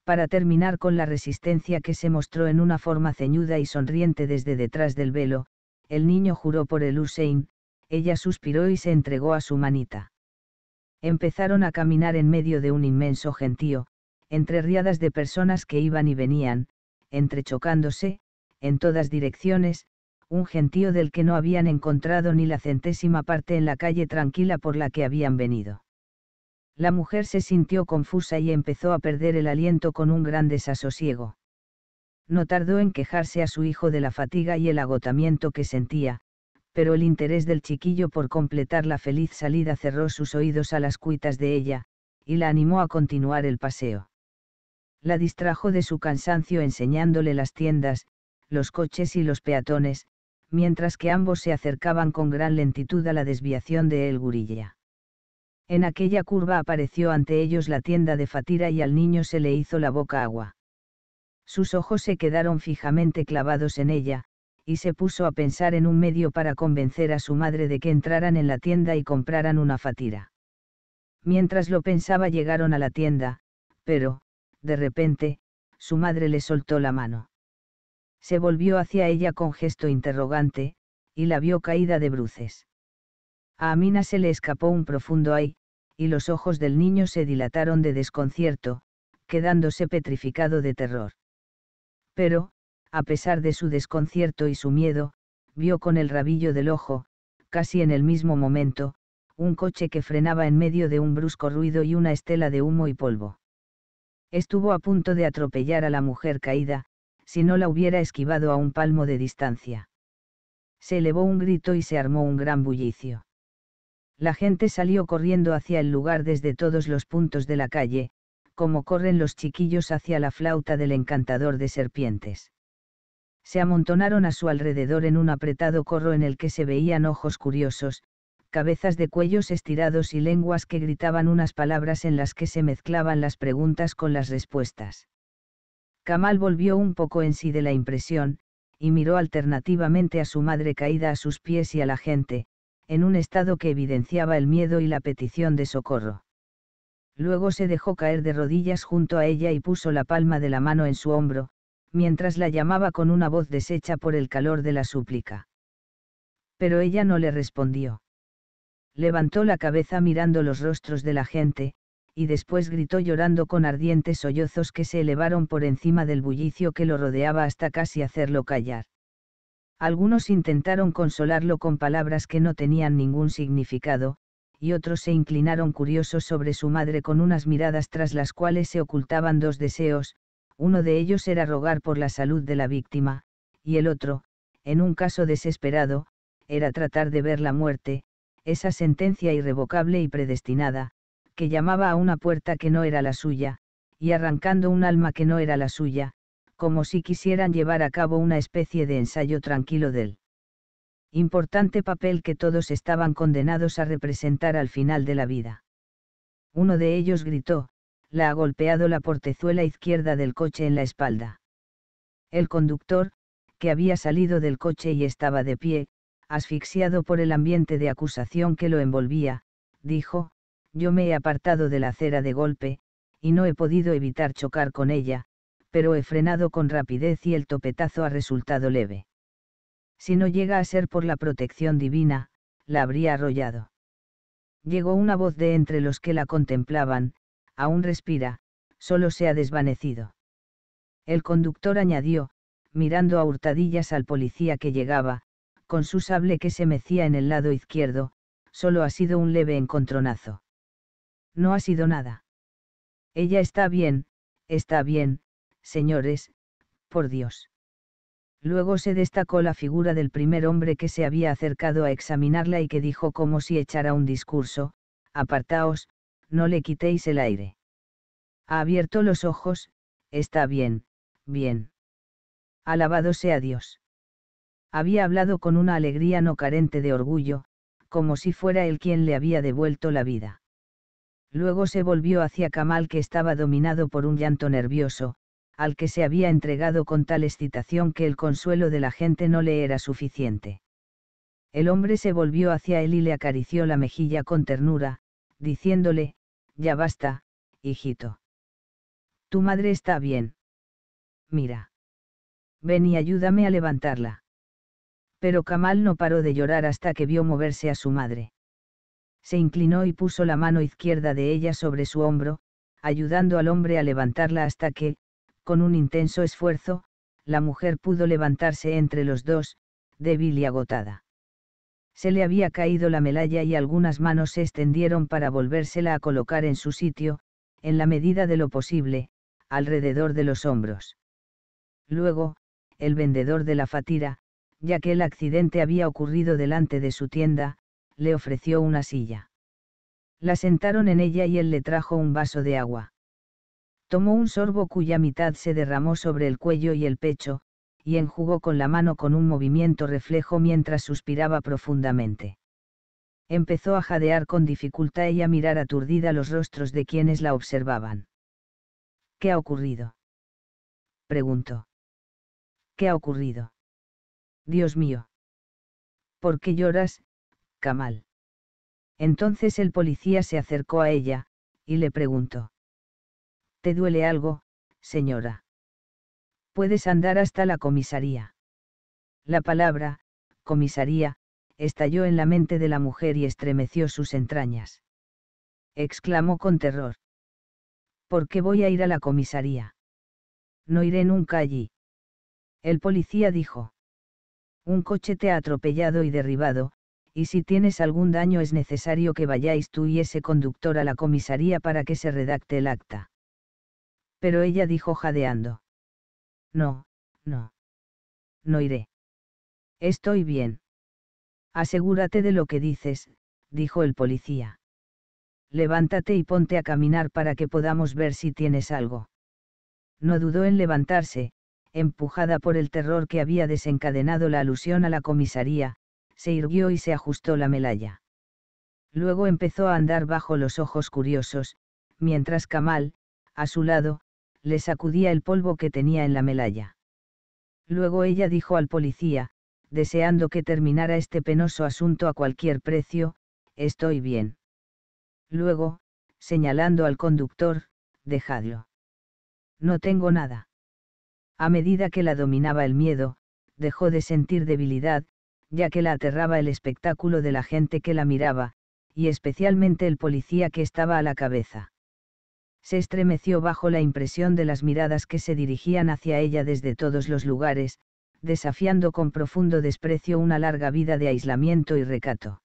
Para terminar con la resistencia que se mostró en una forma ceñuda y sonriente desde detrás del velo, el niño juró por el Hussein, ella suspiró y se entregó a su manita. Empezaron a caminar en medio de un inmenso gentío, entre riadas de personas que iban y venían, entrechocándose, en todas direcciones, un gentío del que no habían encontrado ni la centésima parte en la calle tranquila por la que habían venido. La mujer se sintió confusa y empezó a perder el aliento con un gran desasosiego. No tardó en quejarse a su hijo de la fatiga y el agotamiento que sentía, pero el interés del chiquillo por completar la feliz salida cerró sus oídos a las cuitas de ella, y la animó a continuar el paseo la distrajo de su cansancio enseñándole las tiendas, los coches y los peatones, mientras que ambos se acercaban con gran lentitud a la desviación de El Gurilla. En aquella curva apareció ante ellos la tienda de Fatira y al niño se le hizo la boca agua. Sus ojos se quedaron fijamente clavados en ella, y se puso a pensar en un medio para convencer a su madre de que entraran en la tienda y compraran una fatira. Mientras lo pensaba llegaron a la tienda, pero, de repente, su madre le soltó la mano. Se volvió hacia ella con gesto interrogante, y la vio caída de bruces. A Amina se le escapó un profundo ay, y los ojos del niño se dilataron de desconcierto, quedándose petrificado de terror. Pero, a pesar de su desconcierto y su miedo, vio con el rabillo del ojo, casi en el mismo momento, un coche que frenaba en medio de un brusco ruido y una estela de humo y polvo. Estuvo a punto de atropellar a la mujer caída, si no la hubiera esquivado a un palmo de distancia. Se elevó un grito y se armó un gran bullicio. La gente salió corriendo hacia el lugar desde todos los puntos de la calle, como corren los chiquillos hacia la flauta del encantador de serpientes. Se amontonaron a su alrededor en un apretado corro en el que se veían ojos curiosos, cabezas de cuellos estirados y lenguas que gritaban unas palabras en las que se mezclaban las preguntas con las respuestas. Kamal volvió un poco en sí de la impresión, y miró alternativamente a su madre caída a sus pies y a la gente, en un estado que evidenciaba el miedo y la petición de socorro. Luego se dejó caer de rodillas junto a ella y puso la palma de la mano en su hombro, mientras la llamaba con una voz deshecha por el calor de la súplica. Pero ella no le respondió levantó la cabeza mirando los rostros de la gente, y después gritó llorando con ardientes sollozos que se elevaron por encima del bullicio que lo rodeaba hasta casi hacerlo callar. Algunos intentaron consolarlo con palabras que no tenían ningún significado, y otros se inclinaron curiosos sobre su madre con unas miradas tras las cuales se ocultaban dos deseos, uno de ellos era rogar por la salud de la víctima, y el otro, en un caso desesperado, era tratar de ver la muerte, esa sentencia irrevocable y predestinada, que llamaba a una puerta que no era la suya, y arrancando un alma que no era la suya, como si quisieran llevar a cabo una especie de ensayo tranquilo del importante papel que todos estaban condenados a representar al final de la vida. Uno de ellos gritó, la ha golpeado la portezuela izquierda del coche en la espalda. El conductor, que había salido del coche y estaba de pie, asfixiado por el ambiente de acusación que lo envolvía, dijo, yo me he apartado de la acera de golpe, y no he podido evitar chocar con ella, pero he frenado con rapidez y el topetazo ha resultado leve. Si no llega a ser por la protección divina, la habría arrollado. Llegó una voz de entre los que la contemplaban, aún respira, solo se ha desvanecido. El conductor añadió, mirando a hurtadillas al policía que llegaba, con su sable que se mecía en el lado izquierdo, solo ha sido un leve encontronazo. No ha sido nada. Ella está bien, está bien, señores, por Dios. Luego se destacó la figura del primer hombre que se había acercado a examinarla y que dijo como si echara un discurso, apartaos, no le quitéis el aire. Ha abierto los ojos, está bien, bien. Alabado sea Dios había hablado con una alegría no carente de orgullo, como si fuera él quien le había devuelto la vida. Luego se volvió hacia Kamal que estaba dominado por un llanto nervioso, al que se había entregado con tal excitación que el consuelo de la gente no le era suficiente. El hombre se volvió hacia él y le acarició la mejilla con ternura, diciéndole, Ya basta, hijito. Tu madre está bien. Mira. Ven y ayúdame a levantarla pero Kamal no paró de llorar hasta que vio moverse a su madre. Se inclinó y puso la mano izquierda de ella sobre su hombro, ayudando al hombre a levantarla hasta que, con un intenso esfuerzo, la mujer pudo levantarse entre los dos, débil y agotada. Se le había caído la melalla y algunas manos se extendieron para volvérsela a colocar en su sitio, en la medida de lo posible, alrededor de los hombros. Luego, el vendedor de la fatira, ya que el accidente había ocurrido delante de su tienda, le ofreció una silla. La sentaron en ella y él le trajo un vaso de agua. Tomó un sorbo cuya mitad se derramó sobre el cuello y el pecho, y enjugó con la mano con un movimiento reflejo mientras suspiraba profundamente. Empezó a jadear con dificultad y a mirar aturdida los rostros de quienes la observaban. ¿Qué ha ocurrido? preguntó. ¿Qué ha ocurrido? Dios mío. ¿Por qué lloras, Kamal? Entonces el policía se acercó a ella, y le preguntó. ¿Te duele algo, señora? Puedes andar hasta la comisaría. La palabra, comisaría, estalló en la mente de la mujer y estremeció sus entrañas. Exclamó con terror. ¿Por qué voy a ir a la comisaría? No iré nunca allí. El policía dijo. Un coche te ha atropellado y derribado, y si tienes algún daño es necesario que vayáis tú y ese conductor a la comisaría para que se redacte el acta. Pero ella dijo jadeando. No, no. No iré. Estoy bien. Asegúrate de lo que dices, dijo el policía. Levántate y ponte a caminar para que podamos ver si tienes algo. No dudó en levantarse, empujada por el terror que había desencadenado la alusión a la comisaría, se irguió y se ajustó la melalla. Luego empezó a andar bajo los ojos curiosos, mientras Kamal, a su lado, le sacudía el polvo que tenía en la melalla. Luego ella dijo al policía, deseando que terminara este penoso asunto a cualquier precio, estoy bien. Luego, señalando al conductor, dejadlo. No tengo nada. A medida que la dominaba el miedo, dejó de sentir debilidad, ya que la aterraba el espectáculo de la gente que la miraba, y especialmente el policía que estaba a la cabeza. Se estremeció bajo la impresión de las miradas que se dirigían hacia ella desde todos los lugares, desafiando con profundo desprecio una larga vida de aislamiento y recato.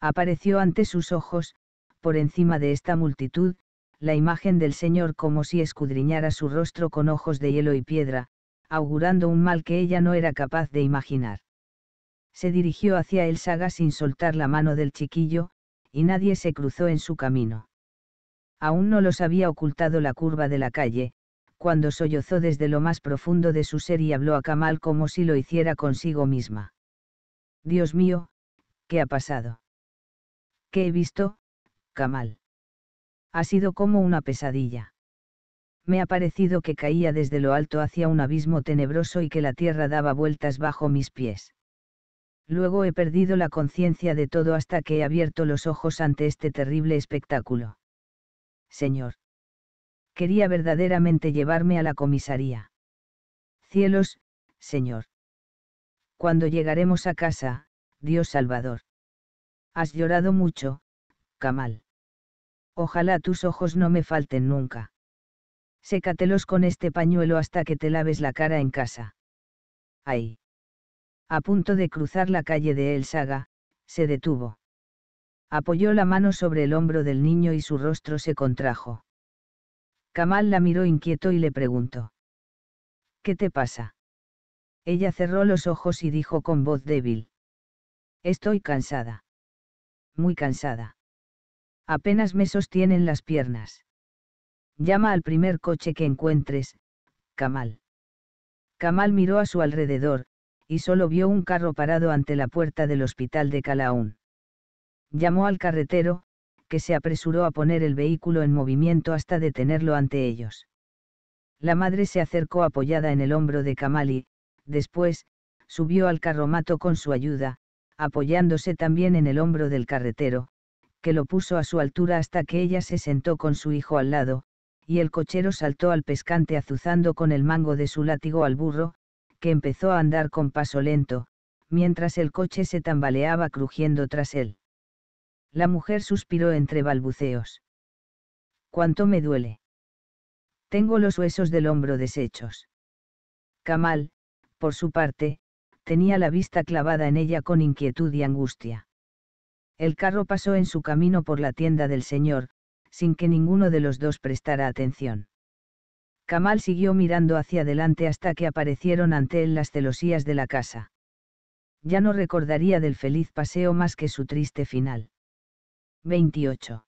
Apareció ante sus ojos, por encima de esta multitud, la imagen del Señor como si escudriñara su rostro con ojos de hielo y piedra, augurando un mal que ella no era capaz de imaginar. Se dirigió hacia el saga sin soltar la mano del chiquillo, y nadie se cruzó en su camino. Aún no los había ocultado la curva de la calle, cuando sollozó desde lo más profundo de su ser y habló a Kamal como si lo hiciera consigo misma. Dios mío, ¿qué ha pasado? ¿Qué he visto, Kamal? ha sido como una pesadilla. Me ha parecido que caía desde lo alto hacia un abismo tenebroso y que la tierra daba vueltas bajo mis pies. Luego he perdido la conciencia de todo hasta que he abierto los ojos ante este terrible espectáculo. Señor. Quería verdaderamente llevarme a la comisaría. Cielos, Señor. Cuando llegaremos a casa, Dios Salvador. Has llorado mucho, Kamal. Ojalá tus ojos no me falten nunca. Sécatelos con este pañuelo hasta que te laves la cara en casa. Ahí. A punto de cruzar la calle de El Saga, se detuvo. Apoyó la mano sobre el hombro del niño y su rostro se contrajo. Kamal la miró inquieto y le preguntó. ¿Qué te pasa? Ella cerró los ojos y dijo con voz débil. Estoy cansada. Muy cansada. Apenas me sostienen las piernas. Llama al primer coche que encuentres, Kamal. Kamal miró a su alrededor, y solo vio un carro parado ante la puerta del hospital de Calaún. Llamó al carretero, que se apresuró a poner el vehículo en movimiento hasta detenerlo ante ellos. La madre se acercó apoyada en el hombro de Kamal y, después, subió al carromato con su ayuda, apoyándose también en el hombro del carretero, lo puso a su altura hasta que ella se sentó con su hijo al lado, y el cochero saltó al pescante azuzando con el mango de su látigo al burro, que empezó a andar con paso lento, mientras el coche se tambaleaba crujiendo tras él. La mujer suspiró entre balbuceos. ¿Cuánto me duele? Tengo los huesos del hombro deshechos. Kamal, por su parte, tenía la vista clavada en ella con inquietud y angustia. El carro pasó en su camino por la tienda del señor, sin que ninguno de los dos prestara atención. Kamal siguió mirando hacia adelante hasta que aparecieron ante él las celosías de la casa. Ya no recordaría del feliz paseo más que su triste final. 28.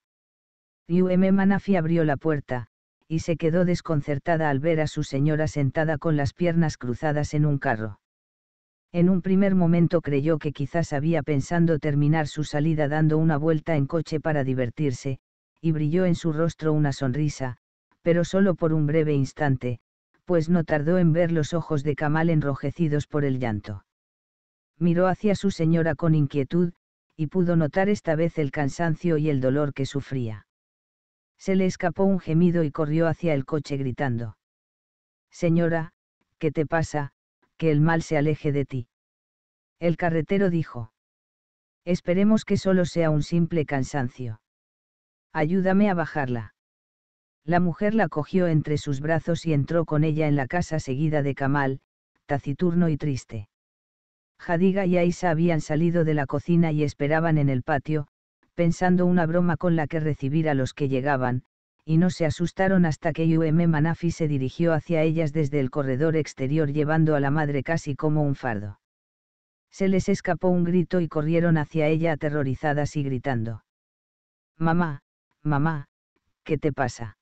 M. Manafi abrió la puerta, y se quedó desconcertada al ver a su señora sentada con las piernas cruzadas en un carro. En un primer momento creyó que quizás había pensando terminar su salida dando una vuelta en coche para divertirse, y brilló en su rostro una sonrisa, pero solo por un breve instante, pues no tardó en ver los ojos de Kamal enrojecidos por el llanto. Miró hacia su señora con inquietud, y pudo notar esta vez el cansancio y el dolor que sufría. Se le escapó un gemido y corrió hacia el coche gritando. Señora, ¿qué te pasa? que el mal se aleje de ti. El carretero dijo. Esperemos que solo sea un simple cansancio. Ayúdame a bajarla. La mujer la cogió entre sus brazos y entró con ella en la casa seguida de Kamal, taciturno y triste. Jadiga y Aisa habían salido de la cocina y esperaban en el patio, pensando una broma con la que recibir a los que llegaban, y no se asustaron hasta que UM Manafi se dirigió hacia ellas desde el corredor exterior llevando a la madre casi como un fardo. Se les escapó un grito y corrieron hacia ella aterrorizadas y gritando. Mamá, mamá, ¿qué te pasa?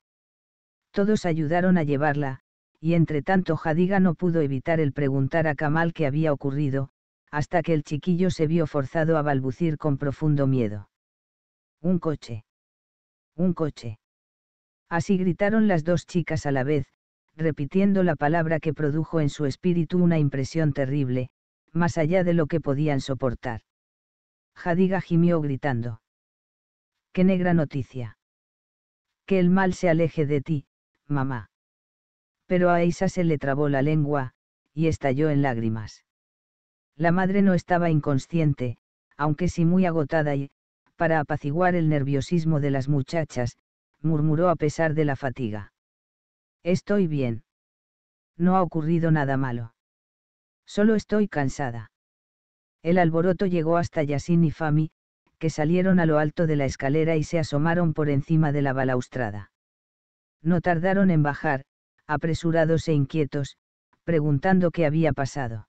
Todos ayudaron a llevarla, y entre tanto Jadiga no pudo evitar el preguntar a Kamal qué había ocurrido, hasta que el chiquillo se vio forzado a balbucir con profundo miedo. Un coche. Un coche. Así gritaron las dos chicas a la vez, repitiendo la palabra que produjo en su espíritu una impresión terrible, más allá de lo que podían soportar. Jadiga gimió gritando. ¡Qué negra noticia! Que el mal se aleje de ti, mamá. Pero a Isa se le trabó la lengua, y estalló en lágrimas. La madre no estaba inconsciente, aunque sí muy agotada y, para apaciguar el nerviosismo de las muchachas, murmuró a pesar de la fatiga. Estoy bien. No ha ocurrido nada malo. Solo estoy cansada. El alboroto llegó hasta Yasin y Fami, que salieron a lo alto de la escalera y se asomaron por encima de la balaustrada. No tardaron en bajar, apresurados e inquietos, preguntando qué había pasado.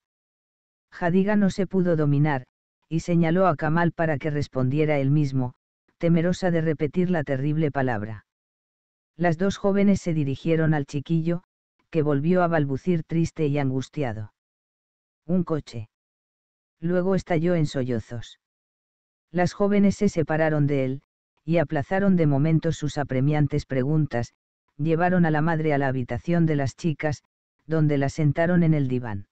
Jadiga no se pudo dominar, y señaló a Kamal para que respondiera él mismo, temerosa de repetir la terrible palabra. Las dos jóvenes se dirigieron al chiquillo, que volvió a balbucir triste y angustiado. Un coche. Luego estalló en sollozos. Las jóvenes se separaron de él, y aplazaron de momento sus apremiantes preguntas, llevaron a la madre a la habitación de las chicas, donde la sentaron en el diván.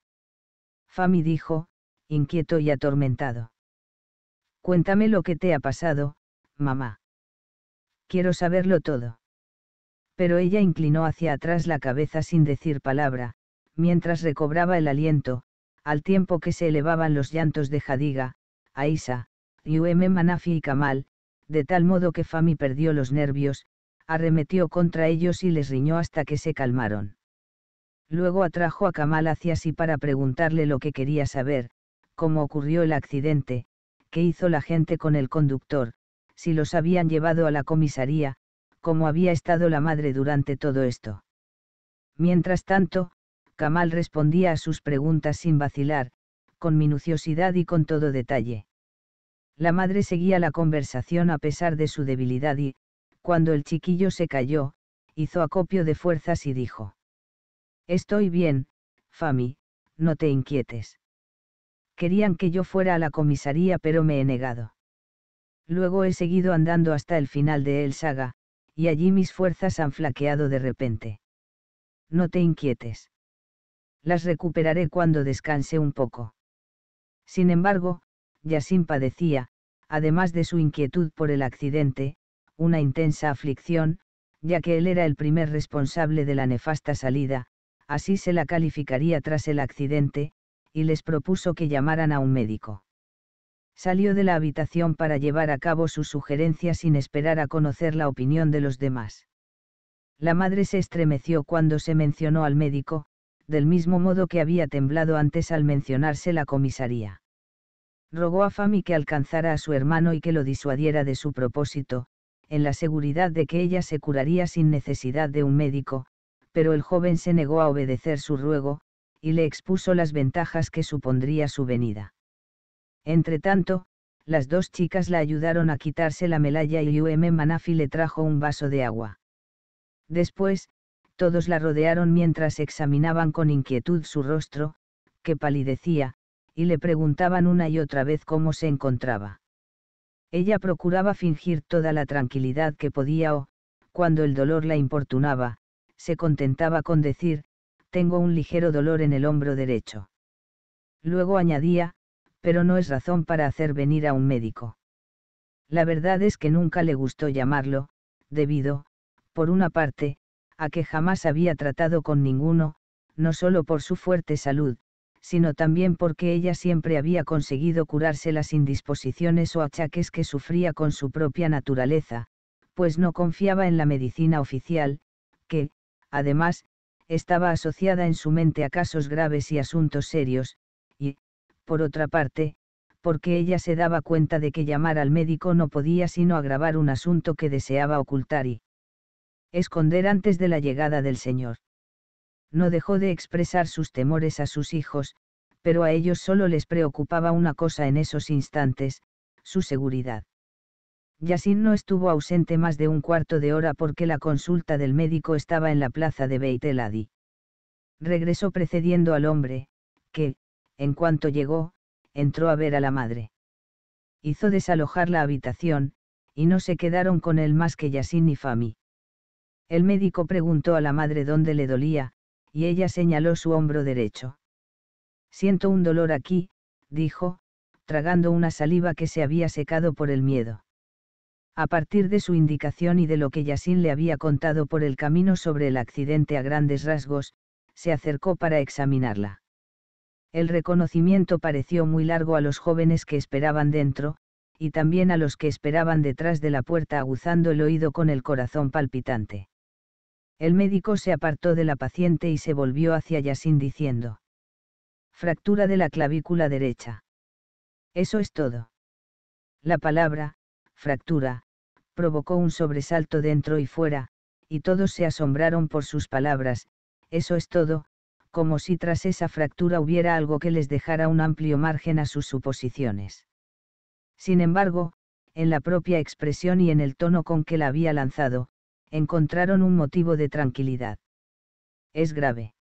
Fami dijo, inquieto y atormentado. Cuéntame lo que te ha pasado, mamá. Quiero saberlo todo. Pero ella inclinó hacia atrás la cabeza sin decir palabra, mientras recobraba el aliento, al tiempo que se elevaban los llantos de Jadiga, Aisa, Yume Manafi y Kamal, de tal modo que Fami perdió los nervios, arremetió contra ellos y les riñó hasta que se calmaron. Luego atrajo a Kamal hacia sí para preguntarle lo que quería saber, cómo ocurrió el accidente, qué hizo la gente con el conductor, si los habían llevado a la comisaría, como había estado la madre durante todo esto. Mientras tanto, Kamal respondía a sus preguntas sin vacilar, con minuciosidad y con todo detalle. La madre seguía la conversación a pesar de su debilidad y, cuando el chiquillo se cayó, hizo acopio de fuerzas y dijo. Estoy bien, Fami, no te inquietes. Querían que yo fuera a la comisaría pero me he negado. Luego he seguido andando hasta el final de El Saga, y allí mis fuerzas han flaqueado de repente. No te inquietes. Las recuperaré cuando descanse un poco. Sin embargo, Yasin padecía, además de su inquietud por el accidente, una intensa aflicción, ya que él era el primer responsable de la nefasta salida, así se la calificaría tras el accidente, y les propuso que llamaran a un médico salió de la habitación para llevar a cabo su sugerencia sin esperar a conocer la opinión de los demás. La madre se estremeció cuando se mencionó al médico, del mismo modo que había temblado antes al mencionarse la comisaría. Rogó a Fami que alcanzara a su hermano y que lo disuadiera de su propósito, en la seguridad de que ella se curaría sin necesidad de un médico, pero el joven se negó a obedecer su ruego, y le expuso las ventajas que supondría su venida entre tanto, las dos chicas la ayudaron a quitarse la melalla y UM Manafi le trajo un vaso de agua. Después, todos la rodearon mientras examinaban con inquietud su rostro, que palidecía, y le preguntaban una y otra vez cómo se encontraba. Ella procuraba fingir toda la tranquilidad que podía o, cuando el dolor la importunaba, se contentaba con decir, tengo un ligero dolor en el hombro derecho. Luego añadía, pero no es razón para hacer venir a un médico. La verdad es que nunca le gustó llamarlo, debido, por una parte, a que jamás había tratado con ninguno, no solo por su fuerte salud, sino también porque ella siempre había conseguido curarse las indisposiciones o achaques que sufría con su propia naturaleza, pues no confiaba en la medicina oficial, que, además, estaba asociada en su mente a casos graves y asuntos serios, por otra parte, porque ella se daba cuenta de que llamar al médico no podía sino agravar un asunto que deseaba ocultar y esconder antes de la llegada del Señor. No dejó de expresar sus temores a sus hijos, pero a ellos solo les preocupaba una cosa en esos instantes, su seguridad. Yasin no estuvo ausente más de un cuarto de hora porque la consulta del médico estaba en la plaza de Beit Regresó precediendo al hombre, que, en cuanto llegó, entró a ver a la madre. Hizo desalojar la habitación, y no se quedaron con él más que Yasin y Fami. El médico preguntó a la madre dónde le dolía, y ella señaló su hombro derecho. Siento un dolor aquí, dijo, tragando una saliva que se había secado por el miedo. A partir de su indicación y de lo que Yasin le había contado por el camino sobre el accidente a grandes rasgos, se acercó para examinarla. El reconocimiento pareció muy largo a los jóvenes que esperaban dentro, y también a los que esperaban detrás de la puerta aguzando el oído con el corazón palpitante. El médico se apartó de la paciente y se volvió hacia Yasin diciendo. Fractura de la clavícula derecha. Eso es todo. La palabra, fractura, provocó un sobresalto dentro y fuera, y todos se asombraron por sus palabras, eso es todo, como si tras esa fractura hubiera algo que les dejara un amplio margen a sus suposiciones. Sin embargo, en la propia expresión y en el tono con que la había lanzado, encontraron un motivo de tranquilidad. ¿Es grave?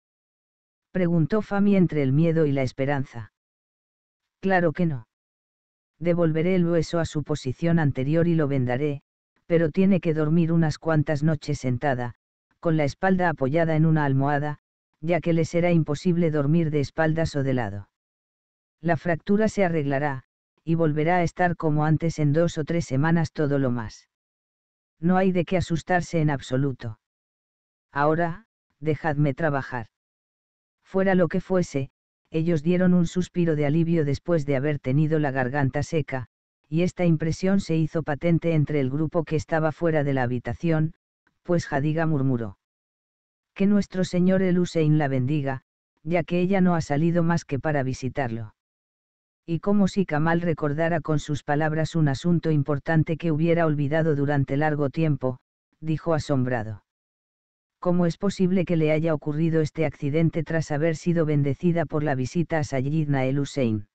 Preguntó Fami entre el miedo y la esperanza. Claro que no. Devolveré el hueso a su posición anterior y lo vendaré, pero tiene que dormir unas cuantas noches sentada, con la espalda apoyada en una almohada, ya que les será imposible dormir de espaldas o de lado. La fractura se arreglará, y volverá a estar como antes en dos o tres semanas todo lo más. No hay de qué asustarse en absoluto. Ahora, dejadme trabajar. Fuera lo que fuese, ellos dieron un suspiro de alivio después de haber tenido la garganta seca, y esta impresión se hizo patente entre el grupo que estaba fuera de la habitación, pues Jadiga murmuró que nuestro señor el Hussein la bendiga, ya que ella no ha salido más que para visitarlo. Y como si Kamal recordara con sus palabras un asunto importante que hubiera olvidado durante largo tiempo, dijo asombrado. ¿Cómo es posible que le haya ocurrido este accidente tras haber sido bendecida por la visita a Sayyidna el Hussein?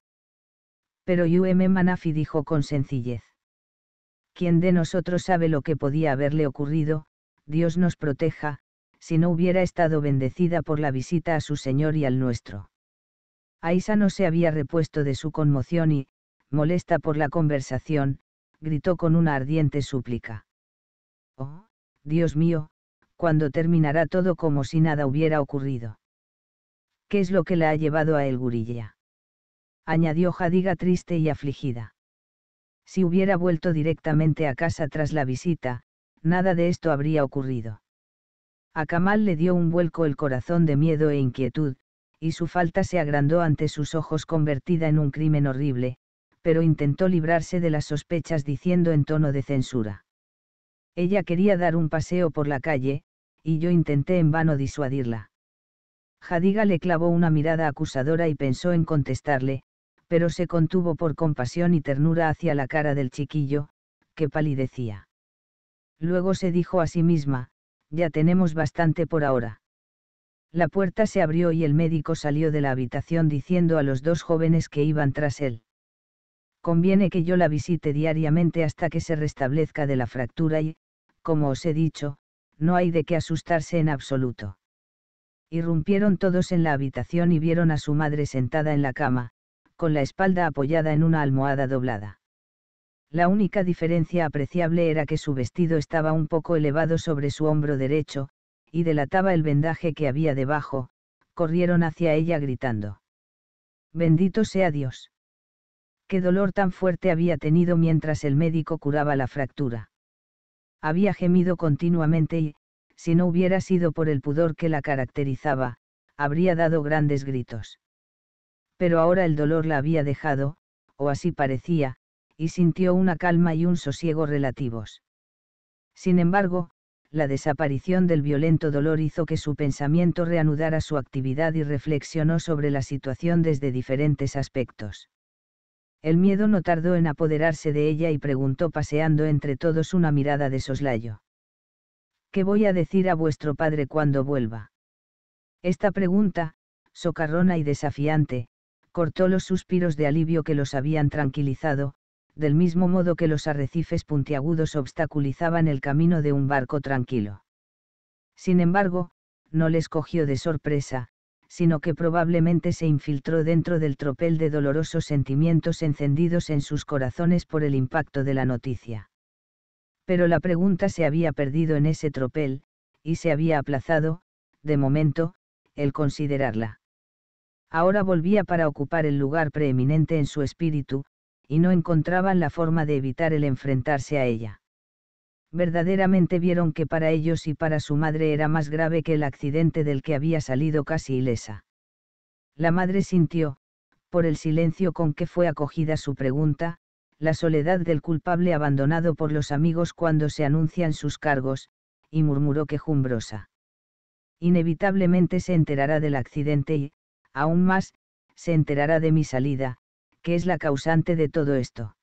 Pero UM Manafi dijo con sencillez. ¿Quién de nosotros sabe lo que podía haberle ocurrido? Dios nos proteja, si no hubiera estado bendecida por la visita a su Señor y al nuestro. Aisa no se había repuesto de su conmoción y, molesta por la conversación, gritó con una ardiente súplica. Oh, Dios mío, cuando terminará todo como si nada hubiera ocurrido. ¿Qué es lo que la ha llevado a El Gurilla? añadió Jadiga triste y afligida. Si hubiera vuelto directamente a casa tras la visita, nada de esto habría ocurrido. A Kamal le dio un vuelco el corazón de miedo e inquietud, y su falta se agrandó ante sus ojos convertida en un crimen horrible, pero intentó librarse de las sospechas diciendo en tono de censura. Ella quería dar un paseo por la calle, y yo intenté en vano disuadirla. Jadiga le clavó una mirada acusadora y pensó en contestarle, pero se contuvo por compasión y ternura hacia la cara del chiquillo, que palidecía. Luego se dijo a sí misma, ya tenemos bastante por ahora. La puerta se abrió y el médico salió de la habitación diciendo a los dos jóvenes que iban tras él. Conviene que yo la visite diariamente hasta que se restablezca de la fractura y, como os he dicho, no hay de qué asustarse en absoluto. Irrumpieron todos en la habitación y vieron a su madre sentada en la cama, con la espalda apoyada en una almohada doblada. La única diferencia apreciable era que su vestido estaba un poco elevado sobre su hombro derecho, y delataba el vendaje que había debajo, corrieron hacia ella gritando. Bendito sea Dios. Qué dolor tan fuerte había tenido mientras el médico curaba la fractura. Había gemido continuamente y, si no hubiera sido por el pudor que la caracterizaba, habría dado grandes gritos. Pero ahora el dolor la había dejado, o así parecía, y sintió una calma y un sosiego relativos. Sin embargo, la desaparición del violento dolor hizo que su pensamiento reanudara su actividad y reflexionó sobre la situación desde diferentes aspectos. El miedo no tardó en apoderarse de ella y preguntó paseando entre todos una mirada de soslayo. ¿Qué voy a decir a vuestro padre cuando vuelva? Esta pregunta, socarrona y desafiante, cortó los suspiros de alivio que los habían tranquilizado, del mismo modo que los arrecifes puntiagudos obstaculizaban el camino de un barco tranquilo. Sin embargo, no les cogió de sorpresa, sino que probablemente se infiltró dentro del tropel de dolorosos sentimientos encendidos en sus corazones por el impacto de la noticia. Pero la pregunta se había perdido en ese tropel, y se había aplazado, de momento, el considerarla. Ahora volvía para ocupar el lugar preeminente en su espíritu, y no encontraban la forma de evitar el enfrentarse a ella. Verdaderamente vieron que para ellos y para su madre era más grave que el accidente del que había salido casi ilesa. La madre sintió, por el silencio con que fue acogida su pregunta, la soledad del culpable abandonado por los amigos cuando se anuncian sus cargos, y murmuró quejumbrosa. Inevitablemente se enterará del accidente y, aún más, se enterará de mi salida, que es la causante de todo esto.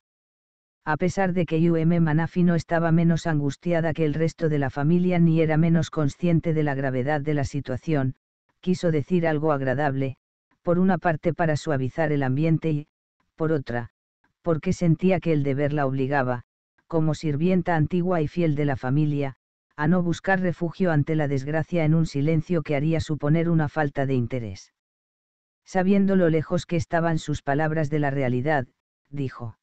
A pesar de que UM Manafi no estaba menos angustiada que el resto de la familia ni era menos consciente de la gravedad de la situación, quiso decir algo agradable, por una parte para suavizar el ambiente y, por otra, porque sentía que el deber la obligaba, como sirvienta antigua y fiel de la familia, a no buscar refugio ante la desgracia en un silencio que haría suponer una falta de interés sabiendo lo lejos que estaban sus palabras de la realidad, dijo.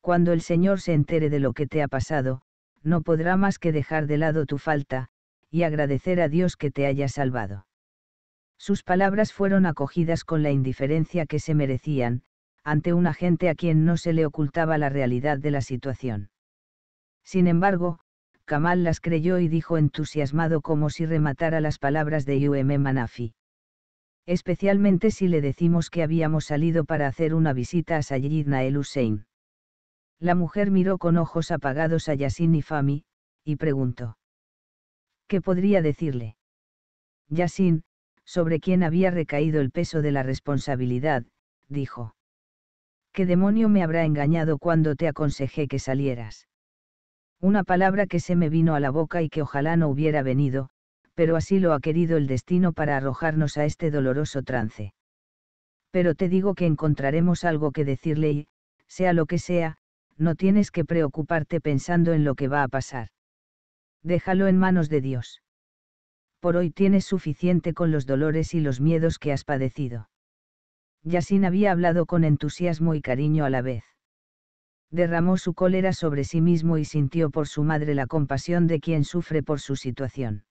Cuando el Señor se entere de lo que te ha pasado, no podrá más que dejar de lado tu falta, y agradecer a Dios que te haya salvado. Sus palabras fueron acogidas con la indiferencia que se merecían, ante una gente a quien no se le ocultaba la realidad de la situación. Sin embargo, Kamal las creyó y dijo entusiasmado como si rematara las palabras de U.M. Manafi especialmente si le decimos que habíamos salido para hacer una visita a Sayyidna el Hussein. La mujer miró con ojos apagados a Yasin y Fami, y preguntó. ¿Qué podría decirle? Yasin, sobre quien había recaído el peso de la responsabilidad, dijo. ¿Qué demonio me habrá engañado cuando te aconsejé que salieras? Una palabra que se me vino a la boca y que ojalá no hubiera venido, pero así lo ha querido el destino para arrojarnos a este doloroso trance. Pero te digo que encontraremos algo que decirle y, sea lo que sea, no tienes que preocuparte pensando en lo que va a pasar. Déjalo en manos de Dios. Por hoy tienes suficiente con los dolores y los miedos que has padecido. Yasin había hablado con entusiasmo y cariño a la vez. Derramó su cólera sobre sí mismo y sintió por su madre la compasión de quien sufre por su situación.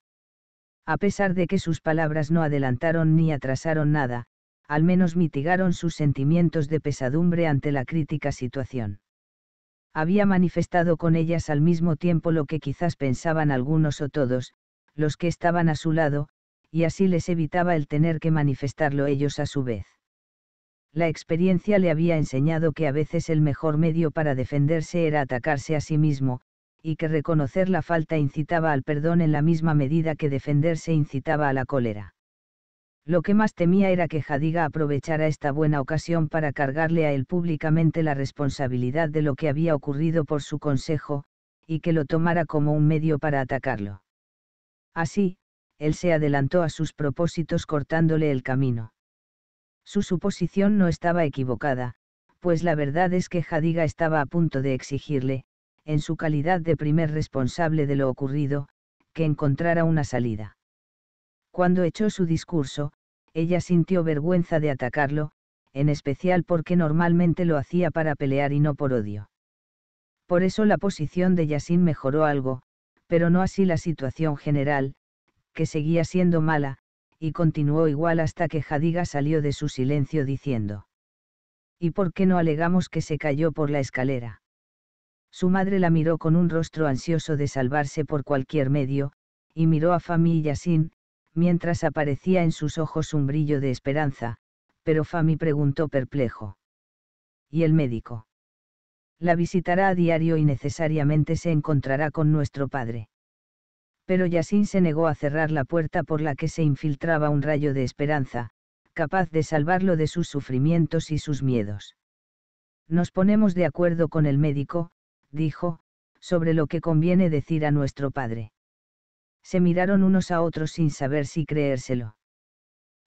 A pesar de que sus palabras no adelantaron ni atrasaron nada, al menos mitigaron sus sentimientos de pesadumbre ante la crítica situación. Había manifestado con ellas al mismo tiempo lo que quizás pensaban algunos o todos, los que estaban a su lado, y así les evitaba el tener que manifestarlo ellos a su vez. La experiencia le había enseñado que a veces el mejor medio para defenderse era atacarse a sí mismo, y que reconocer la falta incitaba al perdón en la misma medida que defenderse incitaba a la cólera. Lo que más temía era que Jadiga aprovechara esta buena ocasión para cargarle a él públicamente la responsabilidad de lo que había ocurrido por su consejo, y que lo tomara como un medio para atacarlo. Así, él se adelantó a sus propósitos cortándole el camino. Su suposición no estaba equivocada, pues la verdad es que Jadiga estaba a punto de exigirle, en su calidad de primer responsable de lo ocurrido, que encontrara una salida. Cuando echó su discurso, ella sintió vergüenza de atacarlo, en especial porque normalmente lo hacía para pelear y no por odio. Por eso la posición de Yasin mejoró algo, pero no así la situación general, que seguía siendo mala, y continuó igual hasta que Jadiga salió de su silencio diciendo. ¿Y por qué no alegamos que se cayó por la escalera? Su madre la miró con un rostro ansioso de salvarse por cualquier medio, y miró a Fami y Yasin, mientras aparecía en sus ojos un brillo de esperanza, pero Fami preguntó perplejo. ¿Y el médico? La visitará a diario y necesariamente se encontrará con nuestro padre. Pero Yasin se negó a cerrar la puerta por la que se infiltraba un rayo de esperanza, capaz de salvarlo de sus sufrimientos y sus miedos. Nos ponemos de acuerdo con el médico, dijo, sobre lo que conviene decir a nuestro padre. Se miraron unos a otros sin saber si creérselo.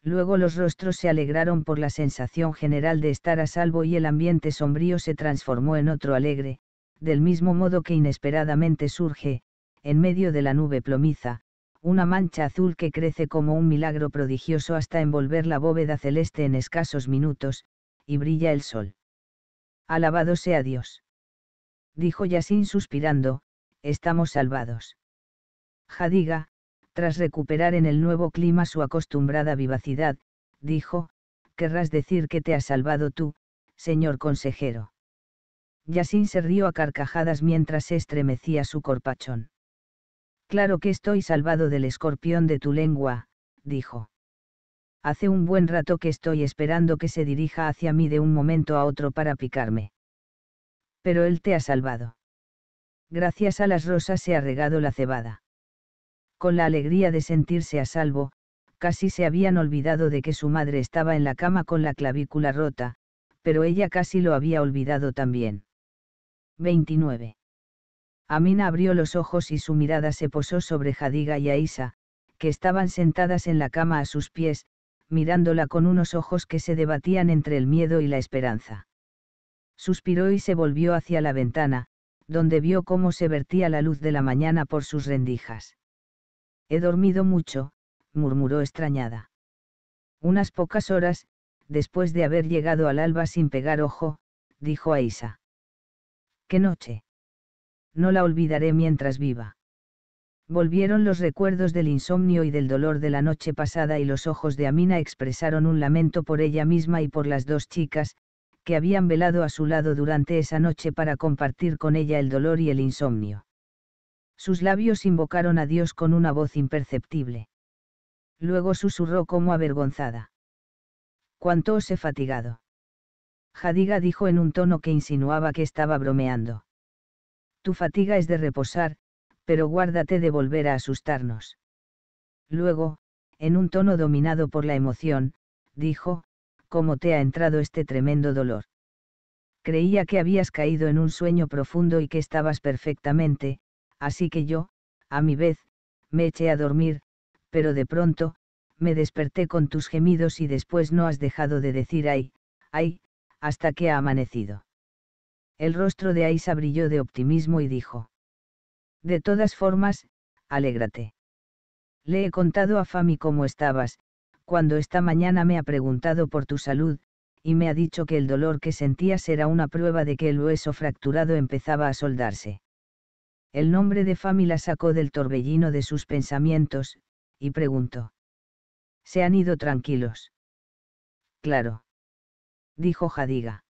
Luego los rostros se alegraron por la sensación general de estar a salvo y el ambiente sombrío se transformó en otro alegre, del mismo modo que inesperadamente surge, en medio de la nube plomiza, una mancha azul que crece como un milagro prodigioso hasta envolver la bóveda celeste en escasos minutos, y brilla el sol. Alabado sea Dios dijo Yasin suspirando, estamos salvados. Jadiga, tras recuperar en el nuevo clima su acostumbrada vivacidad, dijo, querrás decir que te has salvado tú, señor consejero. Yasin se rió a carcajadas mientras estremecía su corpachón. Claro que estoy salvado del escorpión de tu lengua, dijo. Hace un buen rato que estoy esperando que se dirija hacia mí de un momento a otro para picarme pero Él te ha salvado. Gracias a las rosas se ha regado la cebada. Con la alegría de sentirse a salvo, casi se habían olvidado de que su madre estaba en la cama con la clavícula rota, pero ella casi lo había olvidado también. 29. Amina abrió los ojos y su mirada se posó sobre Jadiga y Aisa, que estaban sentadas en la cama a sus pies, mirándola con unos ojos que se debatían entre el miedo y la esperanza. Suspiró y se volvió hacia la ventana, donde vio cómo se vertía la luz de la mañana por sus rendijas. He dormido mucho, murmuró extrañada. Unas pocas horas, después de haber llegado al alba sin pegar ojo, dijo a Isa. ¡Qué noche! No la olvidaré mientras viva. Volvieron los recuerdos del insomnio y del dolor de la noche pasada y los ojos de Amina expresaron un lamento por ella misma y por las dos chicas, que habían velado a su lado durante esa noche para compartir con ella el dolor y el insomnio. Sus labios invocaron a Dios con una voz imperceptible. Luego susurró como avergonzada. ¿Cuánto os he fatigado? Jadiga dijo en un tono que insinuaba que estaba bromeando. Tu fatiga es de reposar, pero guárdate de volver a asustarnos. Luego, en un tono dominado por la emoción, dijo, ¿cómo te ha entrado este tremendo dolor? Creía que habías caído en un sueño profundo y que estabas perfectamente, así que yo, a mi vez, me eché a dormir, pero de pronto, me desperté con tus gemidos y después no has dejado de decir ay, ay, hasta que ha amanecido. El rostro de Aisa brilló de optimismo y dijo. De todas formas, alégrate. Le he contado a Fami cómo estabas, cuando esta mañana me ha preguntado por tu salud, y me ha dicho que el dolor que sentías era una prueba de que el hueso fracturado empezaba a soldarse. El nombre de Fami la sacó del torbellino de sus pensamientos, y preguntó. ¿Se han ido tranquilos? Claro. Dijo Jadiga.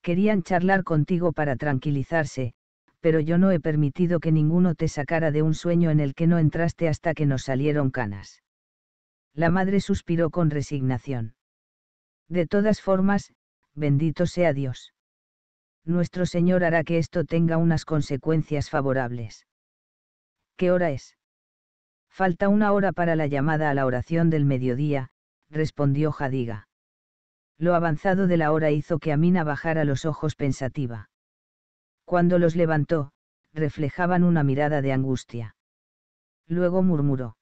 Querían charlar contigo para tranquilizarse, pero yo no he permitido que ninguno te sacara de un sueño en el que no entraste hasta que nos salieron canas la madre suspiró con resignación. De todas formas, bendito sea Dios. Nuestro Señor hará que esto tenga unas consecuencias favorables. ¿Qué hora es? Falta una hora para la llamada a la oración del mediodía, respondió Jadiga. Lo avanzado de la hora hizo que Amina bajara los ojos pensativa. Cuando los levantó, reflejaban una mirada de angustia. Luego murmuró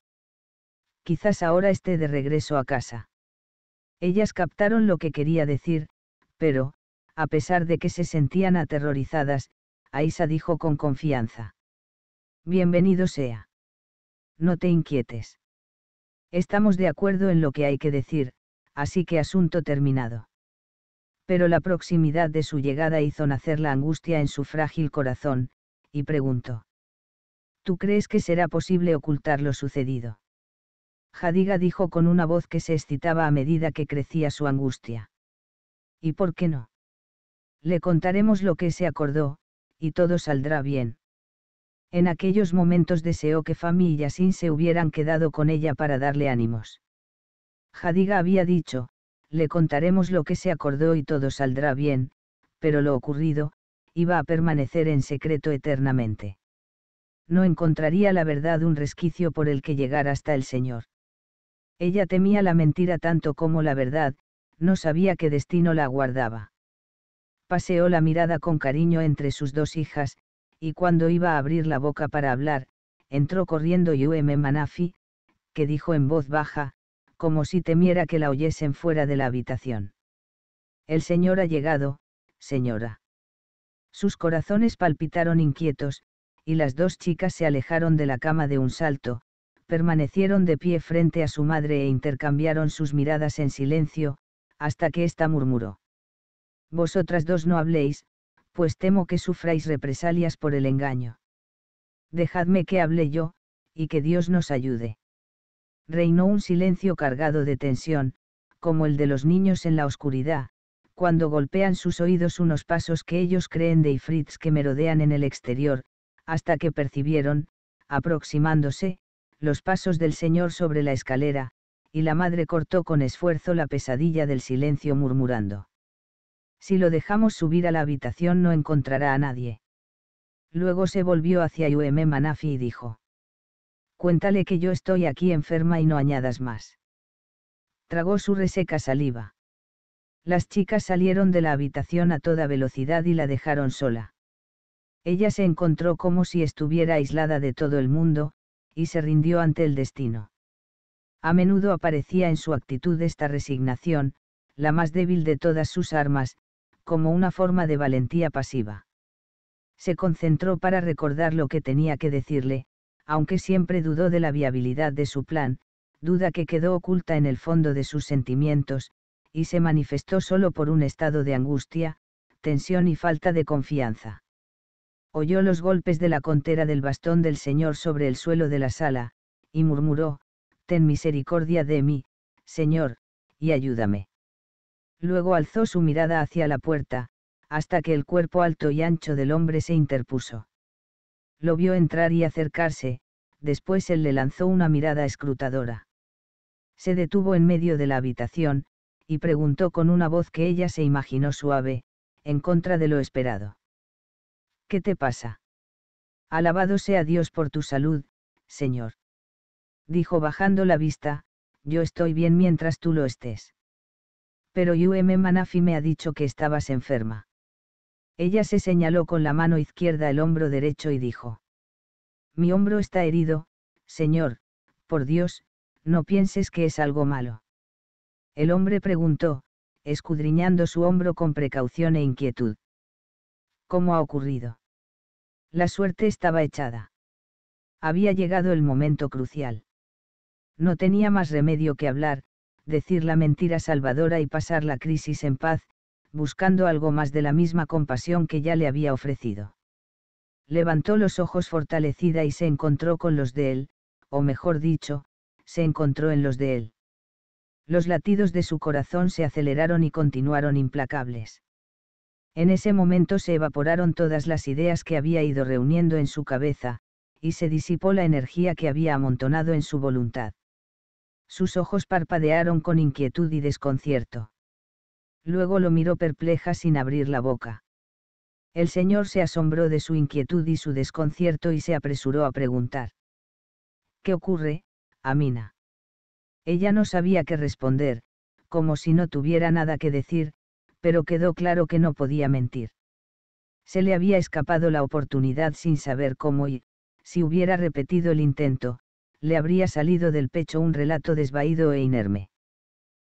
quizás ahora esté de regreso a casa. Ellas captaron lo que quería decir, pero, a pesar de que se sentían aterrorizadas, Aisa dijo con confianza. Bienvenido sea. No te inquietes. Estamos de acuerdo en lo que hay que decir, así que asunto terminado. Pero la proximidad de su llegada hizo nacer la angustia en su frágil corazón, y preguntó. ¿Tú crees que será posible ocultar lo sucedido? Jadiga dijo con una voz que se excitaba a medida que crecía su angustia. ¿Y por qué no? Le contaremos lo que se acordó, y todo saldrá bien. En aquellos momentos deseó que Fami y Yasin se hubieran quedado con ella para darle ánimos. Jadiga había dicho, le contaremos lo que se acordó y todo saldrá bien, pero lo ocurrido, iba a permanecer en secreto eternamente. No encontraría la verdad un resquicio por el que llegar hasta el Señor. Ella temía la mentira tanto como la verdad, no sabía qué destino la aguardaba. Paseó la mirada con cariño entre sus dos hijas, y cuando iba a abrir la boca para hablar, entró corriendo Yumemanafi, Manafi, que dijo en voz baja, como si temiera que la oyesen fuera de la habitación. El señor ha llegado, señora. Sus corazones palpitaron inquietos, y las dos chicas se alejaron de la cama de un salto, permanecieron de pie frente a su madre e intercambiaron sus miradas en silencio, hasta que ésta murmuró. Vosotras dos no habléis, pues temo que sufráis represalias por el engaño. Dejadme que hable yo, y que Dios nos ayude. Reinó un silencio cargado de tensión, como el de los niños en la oscuridad, cuando golpean sus oídos unos pasos que ellos creen de ifrits que merodean en el exterior, hasta que percibieron, aproximándose, los pasos del señor sobre la escalera, y la madre cortó con esfuerzo la pesadilla del silencio murmurando. Si lo dejamos subir a la habitación no encontrará a nadie. Luego se volvió hacia Yumemanafi Manafi y dijo. Cuéntale que yo estoy aquí enferma y no añadas más. Tragó su reseca saliva. Las chicas salieron de la habitación a toda velocidad y la dejaron sola. Ella se encontró como si estuviera aislada de todo el mundo, y se rindió ante el destino. A menudo aparecía en su actitud esta resignación, la más débil de todas sus armas, como una forma de valentía pasiva. Se concentró para recordar lo que tenía que decirle, aunque siempre dudó de la viabilidad de su plan, duda que quedó oculta en el fondo de sus sentimientos, y se manifestó solo por un estado de angustia, tensión y falta de confianza oyó los golpes de la contera del bastón del Señor sobre el suelo de la sala, y murmuró, Ten misericordia de mí, Señor, y ayúdame. Luego alzó su mirada hacia la puerta, hasta que el cuerpo alto y ancho del hombre se interpuso. Lo vio entrar y acercarse, después él le lanzó una mirada escrutadora. Se detuvo en medio de la habitación, y preguntó con una voz que ella se imaginó suave, en contra de lo esperado. ¿Qué te pasa? Alabado sea Dios por tu salud, Señor. Dijo bajando la vista, yo estoy bien mientras tú lo estés. Pero UM Manafi me ha dicho que estabas enferma. Ella se señaló con la mano izquierda el hombro derecho y dijo. Mi hombro está herido, Señor, por Dios, no pienses que es algo malo. El hombre preguntó, escudriñando su hombro con precaución e inquietud. ¿Cómo ha ocurrido? La suerte estaba echada. Había llegado el momento crucial. No tenía más remedio que hablar, decir la mentira salvadora y pasar la crisis en paz, buscando algo más de la misma compasión que ya le había ofrecido. Levantó los ojos fortalecida y se encontró con los de él, o mejor dicho, se encontró en los de él. Los latidos de su corazón se aceleraron y continuaron implacables. En ese momento se evaporaron todas las ideas que había ido reuniendo en su cabeza, y se disipó la energía que había amontonado en su voluntad. Sus ojos parpadearon con inquietud y desconcierto. Luego lo miró perpleja sin abrir la boca. El señor se asombró de su inquietud y su desconcierto y se apresuró a preguntar. ¿Qué ocurre, Amina? Ella no sabía qué responder, como si no tuviera nada que decir, pero quedó claro que no podía mentir. Se le había escapado la oportunidad sin saber cómo y, si hubiera repetido el intento, le habría salido del pecho un relato desvaído e inerme.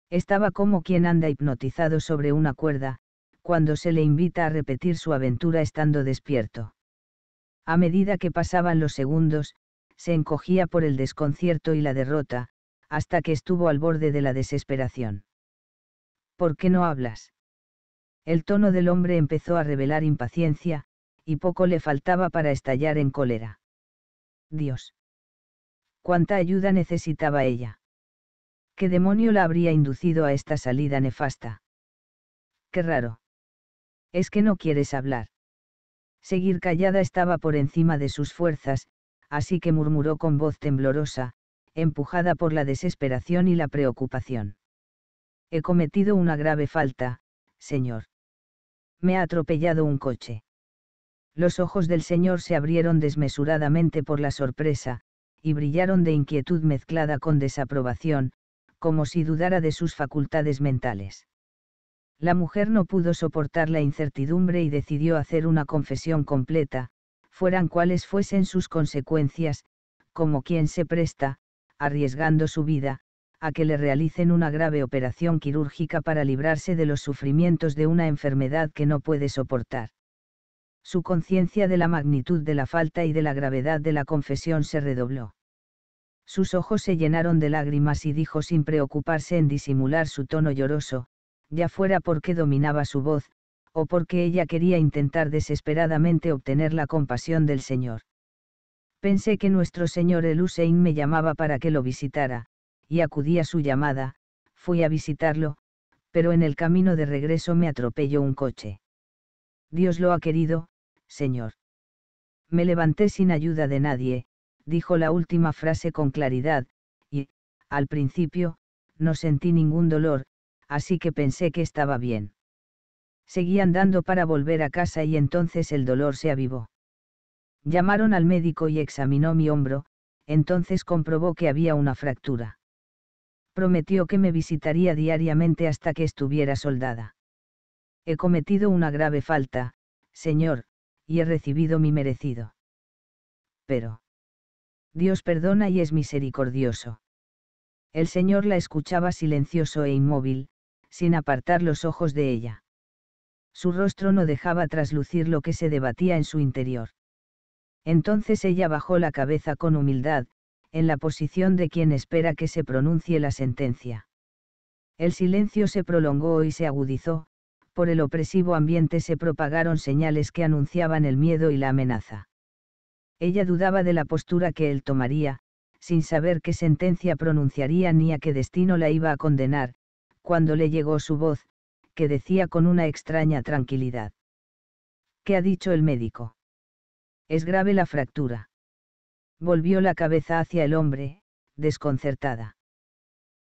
Estaba como quien anda hipnotizado sobre una cuerda, cuando se le invita a repetir su aventura estando despierto. A medida que pasaban los segundos, se encogía por el desconcierto y la derrota, hasta que estuvo al borde de la desesperación. ¿Por qué no hablas? El tono del hombre empezó a revelar impaciencia, y poco le faltaba para estallar en cólera. Dios. Cuánta ayuda necesitaba ella. ¿Qué demonio la habría inducido a esta salida nefasta? Qué raro. Es que no quieres hablar. Seguir callada estaba por encima de sus fuerzas, así que murmuró con voz temblorosa, empujada por la desesperación y la preocupación. He cometido una grave falta, señor me ha atropellado un coche. Los ojos del señor se abrieron desmesuradamente por la sorpresa, y brillaron de inquietud mezclada con desaprobación, como si dudara de sus facultades mentales. La mujer no pudo soportar la incertidumbre y decidió hacer una confesión completa, fueran cuales fuesen sus consecuencias, como quien se presta, arriesgando su vida, a que le realicen una grave operación quirúrgica para librarse de los sufrimientos de una enfermedad que no puede soportar. Su conciencia de la magnitud de la falta y de la gravedad de la confesión se redobló. Sus ojos se llenaron de lágrimas y dijo sin preocuparse en disimular su tono lloroso, ya fuera porque dominaba su voz, o porque ella quería intentar desesperadamente obtener la compasión del Señor. Pensé que nuestro Señor el me llamaba para que lo visitara, y acudí a su llamada, fui a visitarlo, pero en el camino de regreso me atropelló un coche. Dios lo ha querido, señor. Me levanté sin ayuda de nadie, dijo la última frase con claridad, y, al principio, no sentí ningún dolor, así que pensé que estaba bien. Seguí andando para volver a casa y entonces el dolor se avivó. Llamaron al médico y examinó mi hombro, entonces comprobó que había una fractura prometió que me visitaría diariamente hasta que estuviera soldada. He cometido una grave falta, Señor, y he recibido mi merecido. Pero. Dios perdona y es misericordioso. El Señor la escuchaba silencioso e inmóvil, sin apartar los ojos de ella. Su rostro no dejaba traslucir lo que se debatía en su interior. Entonces ella bajó la cabeza con humildad, en la posición de quien espera que se pronuncie la sentencia. El silencio se prolongó y se agudizó, por el opresivo ambiente se propagaron señales que anunciaban el miedo y la amenaza. Ella dudaba de la postura que él tomaría, sin saber qué sentencia pronunciaría ni a qué destino la iba a condenar, cuando le llegó su voz, que decía con una extraña tranquilidad. ¿Qué ha dicho el médico? Es grave la fractura volvió la cabeza hacia el hombre, desconcertada.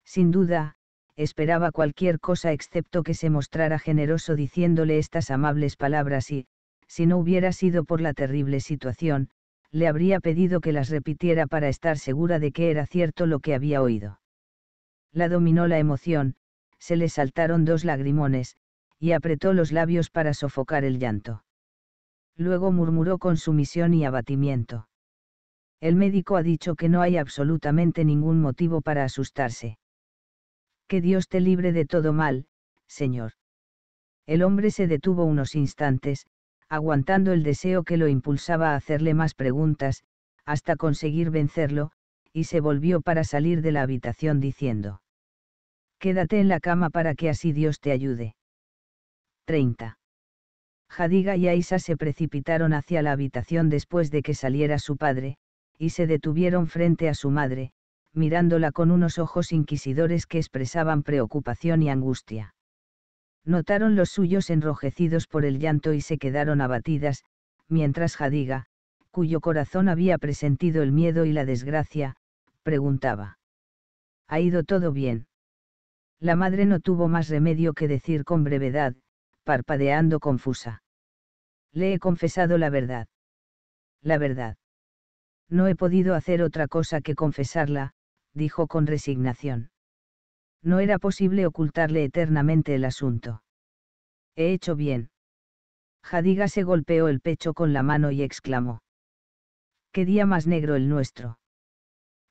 Sin duda, esperaba cualquier cosa excepto que se mostrara generoso diciéndole estas amables palabras y, si no hubiera sido por la terrible situación, le habría pedido que las repitiera para estar segura de que era cierto lo que había oído. La dominó la emoción, se le saltaron dos lagrimones, y apretó los labios para sofocar el llanto. Luego murmuró con sumisión y abatimiento. El médico ha dicho que no hay absolutamente ningún motivo para asustarse. Que Dios te libre de todo mal, Señor. El hombre se detuvo unos instantes, aguantando el deseo que lo impulsaba a hacerle más preguntas, hasta conseguir vencerlo, y se volvió para salir de la habitación diciendo. Quédate en la cama para que así Dios te ayude. 30. Jadiga y Aisa se precipitaron hacia la habitación después de que saliera su padre, y se detuvieron frente a su madre, mirándola con unos ojos inquisidores que expresaban preocupación y angustia. Notaron los suyos enrojecidos por el llanto y se quedaron abatidas, mientras Jadiga, cuyo corazón había presentido el miedo y la desgracia, preguntaba. ¿Ha ido todo bien? La madre no tuvo más remedio que decir con brevedad, parpadeando confusa. Le he confesado la verdad. La verdad. No he podido hacer otra cosa que confesarla, dijo con resignación. No era posible ocultarle eternamente el asunto. He hecho bien. Jadiga se golpeó el pecho con la mano y exclamó. Qué día más negro el nuestro.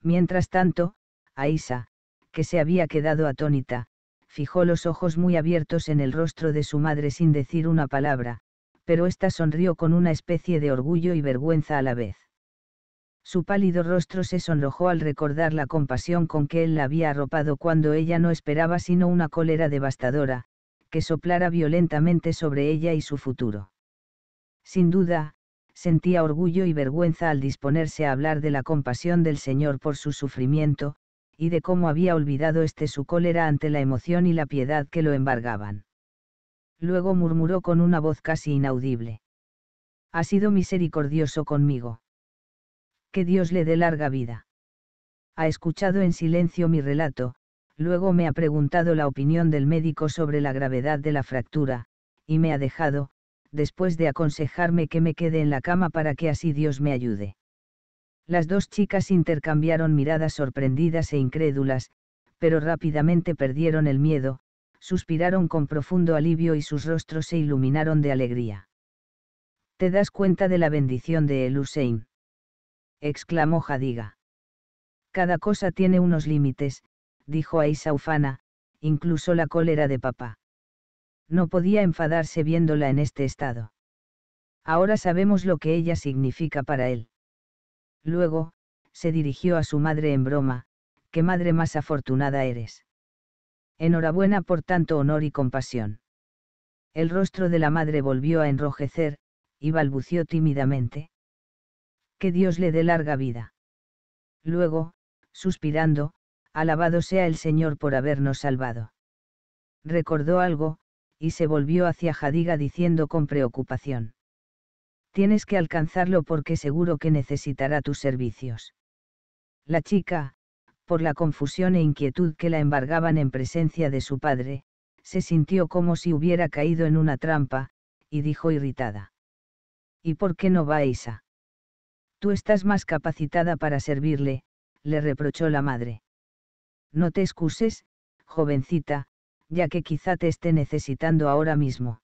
Mientras tanto, Aisa, que se había quedado atónita, fijó los ojos muy abiertos en el rostro de su madre sin decir una palabra, pero ésta sonrió con una especie de orgullo y vergüenza a la vez. Su pálido rostro se sonrojó al recordar la compasión con que él la había arropado cuando ella no esperaba sino una cólera devastadora, que soplara violentamente sobre ella y su futuro. Sin duda, sentía orgullo y vergüenza al disponerse a hablar de la compasión del Señor por su sufrimiento, y de cómo había olvidado este su cólera ante la emoción y la piedad que lo embargaban. Luego murmuró con una voz casi inaudible. Ha sido misericordioso conmigo que Dios le dé larga vida. Ha escuchado en silencio mi relato, luego me ha preguntado la opinión del médico sobre la gravedad de la fractura, y me ha dejado, después de aconsejarme que me quede en la cama para que así Dios me ayude. Las dos chicas intercambiaron miradas sorprendidas e incrédulas, pero rápidamente perdieron el miedo, suspiraron con profundo alivio y sus rostros se iluminaron de alegría. ¿Te das cuenta de la bendición de El Hussein? exclamó Jadiga. Cada cosa tiene unos límites, dijo Aisa Ufana, incluso la cólera de papá. No podía enfadarse viéndola en este estado. Ahora sabemos lo que ella significa para él. Luego, se dirigió a su madre en broma, qué madre más afortunada eres. Enhorabuena por tanto honor y compasión. El rostro de la madre volvió a enrojecer, y balbució tímidamente que Dios le dé larga vida. Luego, suspirando, alabado sea el Señor por habernos salvado. Recordó algo, y se volvió hacia Jadiga diciendo con preocupación. Tienes que alcanzarlo porque seguro que necesitará tus servicios. La chica, por la confusión e inquietud que la embargaban en presencia de su padre, se sintió como si hubiera caído en una trampa, y dijo irritada. ¿Y por qué no vais a? Tú estás más capacitada para servirle, le reprochó la madre. No te excuses, jovencita, ya que quizá te esté necesitando ahora mismo.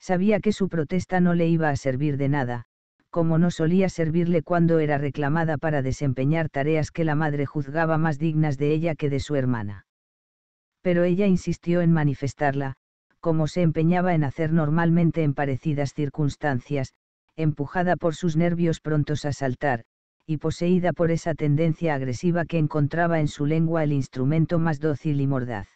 Sabía que su protesta no le iba a servir de nada, como no solía servirle cuando era reclamada para desempeñar tareas que la madre juzgaba más dignas de ella que de su hermana. Pero ella insistió en manifestarla, como se empeñaba en hacer normalmente en parecidas circunstancias, empujada por sus nervios prontos a saltar, y poseída por esa tendencia agresiva que encontraba en su lengua el instrumento más dócil y mordaz.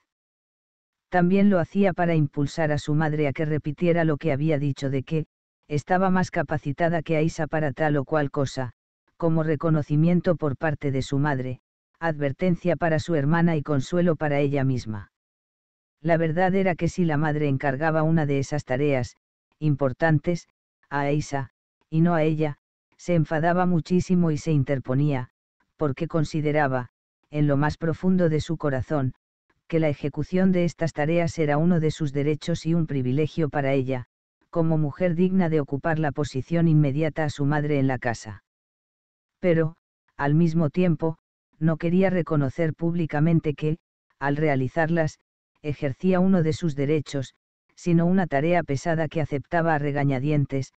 También lo hacía para impulsar a su madre a que repitiera lo que había dicho de que, estaba más capacitada que Aisa para tal o cual cosa, como reconocimiento por parte de su madre, advertencia para su hermana y consuelo para ella misma. La verdad era que si la madre encargaba una de esas tareas, importantes, a Aisa, y no a ella, se enfadaba muchísimo y se interponía, porque consideraba, en lo más profundo de su corazón, que la ejecución de estas tareas era uno de sus derechos y un privilegio para ella, como mujer digna de ocupar la posición inmediata a su madre en la casa. Pero, al mismo tiempo, no quería reconocer públicamente que, al realizarlas, ejercía uno de sus derechos, sino una tarea pesada que aceptaba a regañadientes,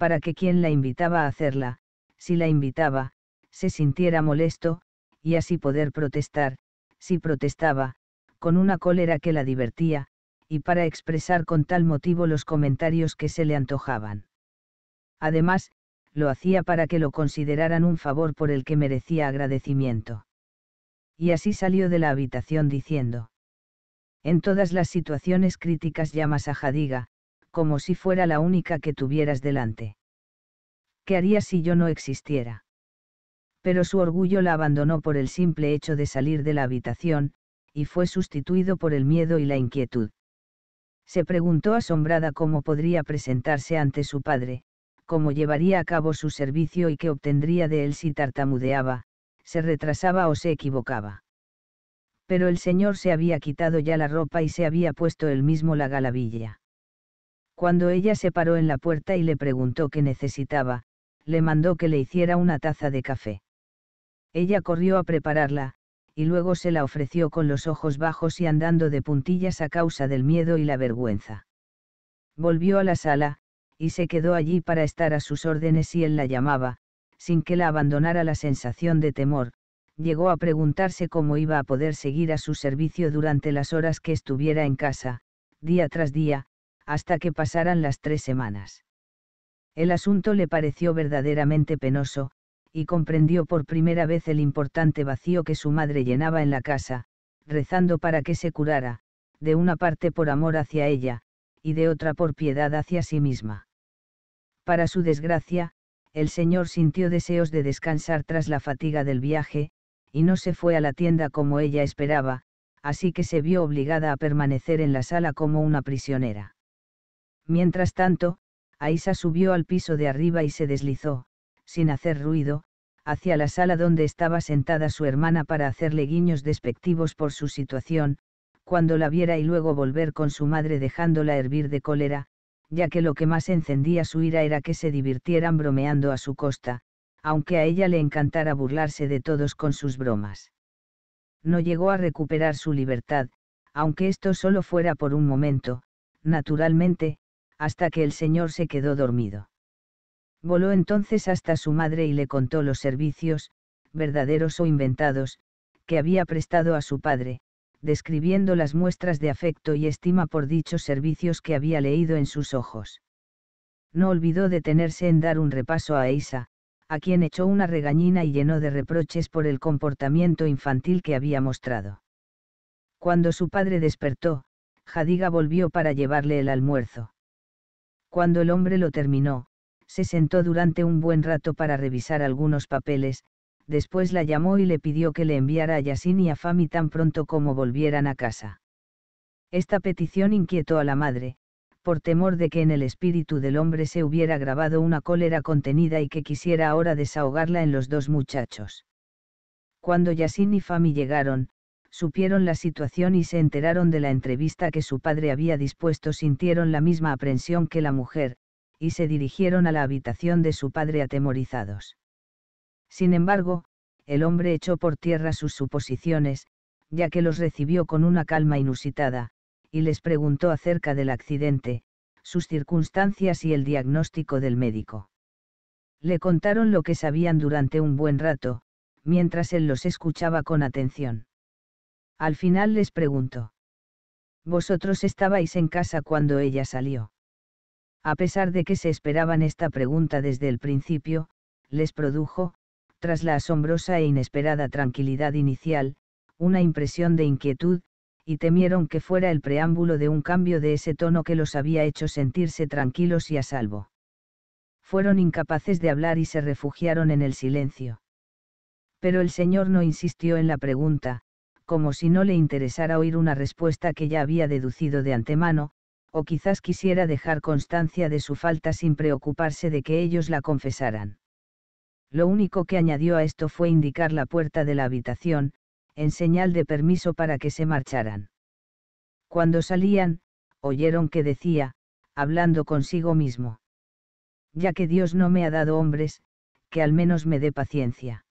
para que quien la invitaba a hacerla, si la invitaba, se sintiera molesto, y así poder protestar, si protestaba, con una cólera que la divertía, y para expresar con tal motivo los comentarios que se le antojaban. Además, lo hacía para que lo consideraran un favor por el que merecía agradecimiento. Y así salió de la habitación diciendo. En todas las situaciones críticas llamas a Jadiga, como si fuera la única que tuvieras delante. ¿Qué haría si yo no existiera? Pero su orgullo la abandonó por el simple hecho de salir de la habitación, y fue sustituido por el miedo y la inquietud. Se preguntó asombrada cómo podría presentarse ante su padre, cómo llevaría a cabo su servicio y qué obtendría de él si tartamudeaba, se retrasaba o se equivocaba. Pero el señor se había quitado ya la ropa y se había puesto él mismo la galavilla. Cuando ella se paró en la puerta y le preguntó qué necesitaba, le mandó que le hiciera una taza de café. Ella corrió a prepararla, y luego se la ofreció con los ojos bajos y andando de puntillas a causa del miedo y la vergüenza. Volvió a la sala, y se quedó allí para estar a sus órdenes si él la llamaba, sin que la abandonara la sensación de temor, llegó a preguntarse cómo iba a poder seguir a su servicio durante las horas que estuviera en casa, día tras día, hasta que pasaran las tres semanas. El asunto le pareció verdaderamente penoso, y comprendió por primera vez el importante vacío que su madre llenaba en la casa, rezando para que se curara, de una parte por amor hacia ella, y de otra por piedad hacia sí misma. Para su desgracia, el señor sintió deseos de descansar tras la fatiga del viaje, y no se fue a la tienda como ella esperaba, así que se vio obligada a permanecer en la sala como una prisionera. Mientras tanto, Aisa subió al piso de arriba y se deslizó, sin hacer ruido, hacia la sala donde estaba sentada su hermana para hacerle guiños despectivos por su situación, cuando la viera y luego volver con su madre dejándola hervir de cólera, ya que lo que más encendía su ira era que se divirtieran bromeando a su costa, aunque a ella le encantara burlarse de todos con sus bromas. No llegó a recuperar su libertad, aunque esto solo fuera por un momento, naturalmente, hasta que el señor se quedó dormido. Voló entonces hasta su madre y le contó los servicios, verdaderos o inventados, que había prestado a su padre, describiendo las muestras de afecto y estima por dichos servicios que había leído en sus ojos. No olvidó detenerse en dar un repaso a Isa, a quien echó una regañina y llenó de reproches por el comportamiento infantil que había mostrado. Cuando su padre despertó, Jadiga volvió para llevarle el almuerzo. Cuando el hombre lo terminó, se sentó durante un buen rato para revisar algunos papeles, después la llamó y le pidió que le enviara a Yasin y a Fami tan pronto como volvieran a casa. Esta petición inquietó a la madre, por temor de que en el espíritu del hombre se hubiera grabado una cólera contenida y que quisiera ahora desahogarla en los dos muchachos. Cuando Yasin y Fami llegaron, supieron la situación y se enteraron de la entrevista que su padre había dispuesto sintieron la misma aprensión que la mujer, y se dirigieron a la habitación de su padre atemorizados. Sin embargo, el hombre echó por tierra sus suposiciones, ya que los recibió con una calma inusitada, y les preguntó acerca del accidente, sus circunstancias y el diagnóstico del médico. Le contaron lo que sabían durante un buen rato, mientras él los escuchaba con atención. Al final les preguntó. Vosotros estabais en casa cuando ella salió. A pesar de que se esperaban esta pregunta desde el principio, les produjo, tras la asombrosa e inesperada tranquilidad inicial, una impresión de inquietud, y temieron que fuera el preámbulo de un cambio de ese tono que los había hecho sentirse tranquilos y a salvo. Fueron incapaces de hablar y se refugiaron en el silencio. Pero el señor no insistió en la pregunta, como si no le interesara oír una respuesta que ya había deducido de antemano, o quizás quisiera dejar constancia de su falta sin preocuparse de que ellos la confesaran. Lo único que añadió a esto fue indicar la puerta de la habitación, en señal de permiso para que se marcharan. Cuando salían, oyeron que decía, hablando consigo mismo. Ya que Dios no me ha dado hombres, que al menos me dé paciencia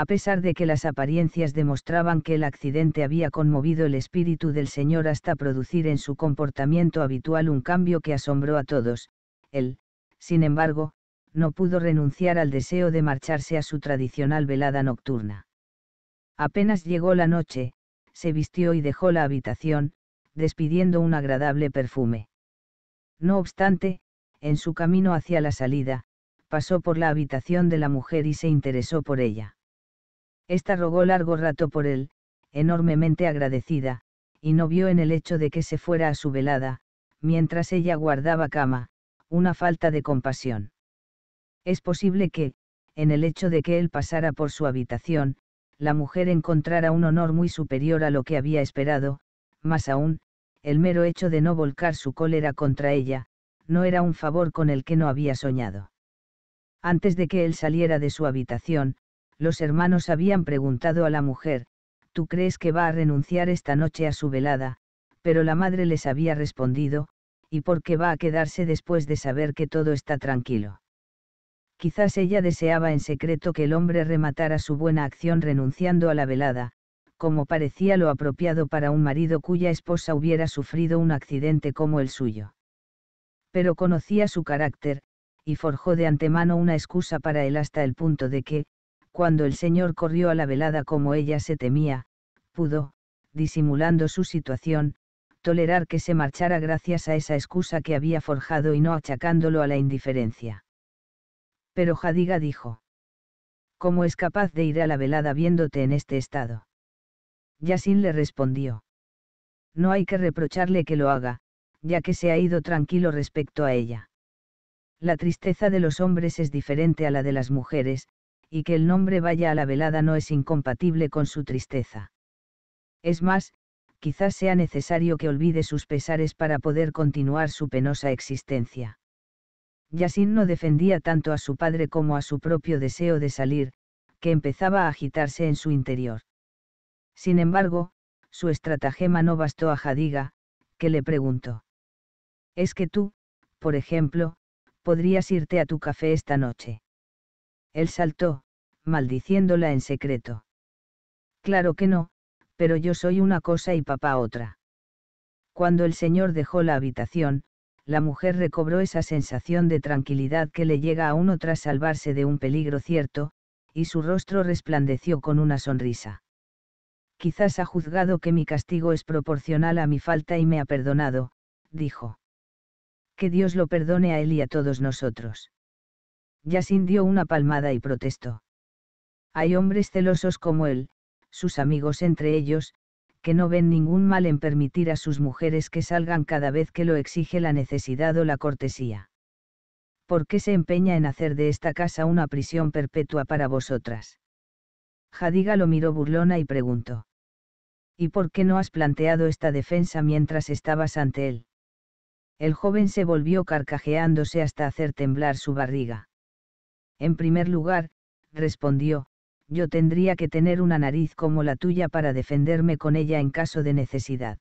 a pesar de que las apariencias demostraban que el accidente había conmovido el espíritu del señor hasta producir en su comportamiento habitual un cambio que asombró a todos, él, sin embargo, no pudo renunciar al deseo de marcharse a su tradicional velada nocturna. Apenas llegó la noche, se vistió y dejó la habitación, despidiendo un agradable perfume. No obstante, en su camino hacia la salida, pasó por la habitación de la mujer y se interesó por ella. Esta rogó largo rato por él, enormemente agradecida, y no vio en el hecho de que se fuera a su velada, mientras ella guardaba cama, una falta de compasión. Es posible que, en el hecho de que él pasara por su habitación, la mujer encontrara un honor muy superior a lo que había esperado, más aún, el mero hecho de no volcar su cólera contra ella, no era un favor con el que no había soñado. Antes de que él saliera de su habitación, los hermanos habían preguntado a la mujer, ¿tú crees que va a renunciar esta noche a su velada? Pero la madre les había respondido, ¿y por qué va a quedarse después de saber que todo está tranquilo? Quizás ella deseaba en secreto que el hombre rematara su buena acción renunciando a la velada, como parecía lo apropiado para un marido cuya esposa hubiera sufrido un accidente como el suyo. Pero conocía su carácter, y forjó de antemano una excusa para él hasta el punto de que, cuando el señor corrió a la velada como ella se temía, pudo, disimulando su situación, tolerar que se marchara gracias a esa excusa que había forjado y no achacándolo a la indiferencia. Pero Jadiga dijo. ¿Cómo es capaz de ir a la velada viéndote en este estado? Yasin le respondió. No hay que reprocharle que lo haga, ya que se ha ido tranquilo respecto a ella. La tristeza de los hombres es diferente a la de las mujeres, y que el nombre vaya a la velada no es incompatible con su tristeza. Es más, quizás sea necesario que olvide sus pesares para poder continuar su penosa existencia. Yasin no defendía tanto a su padre como a su propio deseo de salir, que empezaba a agitarse en su interior. Sin embargo, su estratagema no bastó a Jadiga, que le preguntó. ¿Es que tú, por ejemplo, podrías irte a tu café esta noche? Él saltó, maldiciéndola en secreto. Claro que no, pero yo soy una cosa y papá otra. Cuando el señor dejó la habitación, la mujer recobró esa sensación de tranquilidad que le llega a uno tras salvarse de un peligro cierto, y su rostro resplandeció con una sonrisa. Quizás ha juzgado que mi castigo es proporcional a mi falta y me ha perdonado, dijo. Que Dios lo perdone a él y a todos nosotros. Yasin dio una palmada y protestó. Hay hombres celosos como él, sus amigos entre ellos, que no ven ningún mal en permitir a sus mujeres que salgan cada vez que lo exige la necesidad o la cortesía. ¿Por qué se empeña en hacer de esta casa una prisión perpetua para vosotras? Jadiga lo miró burlona y preguntó. ¿Y por qué no has planteado esta defensa mientras estabas ante él? El joven se volvió carcajeándose hasta hacer temblar su barriga. En primer lugar, respondió, yo tendría que tener una nariz como la tuya para defenderme con ella en caso de necesidad.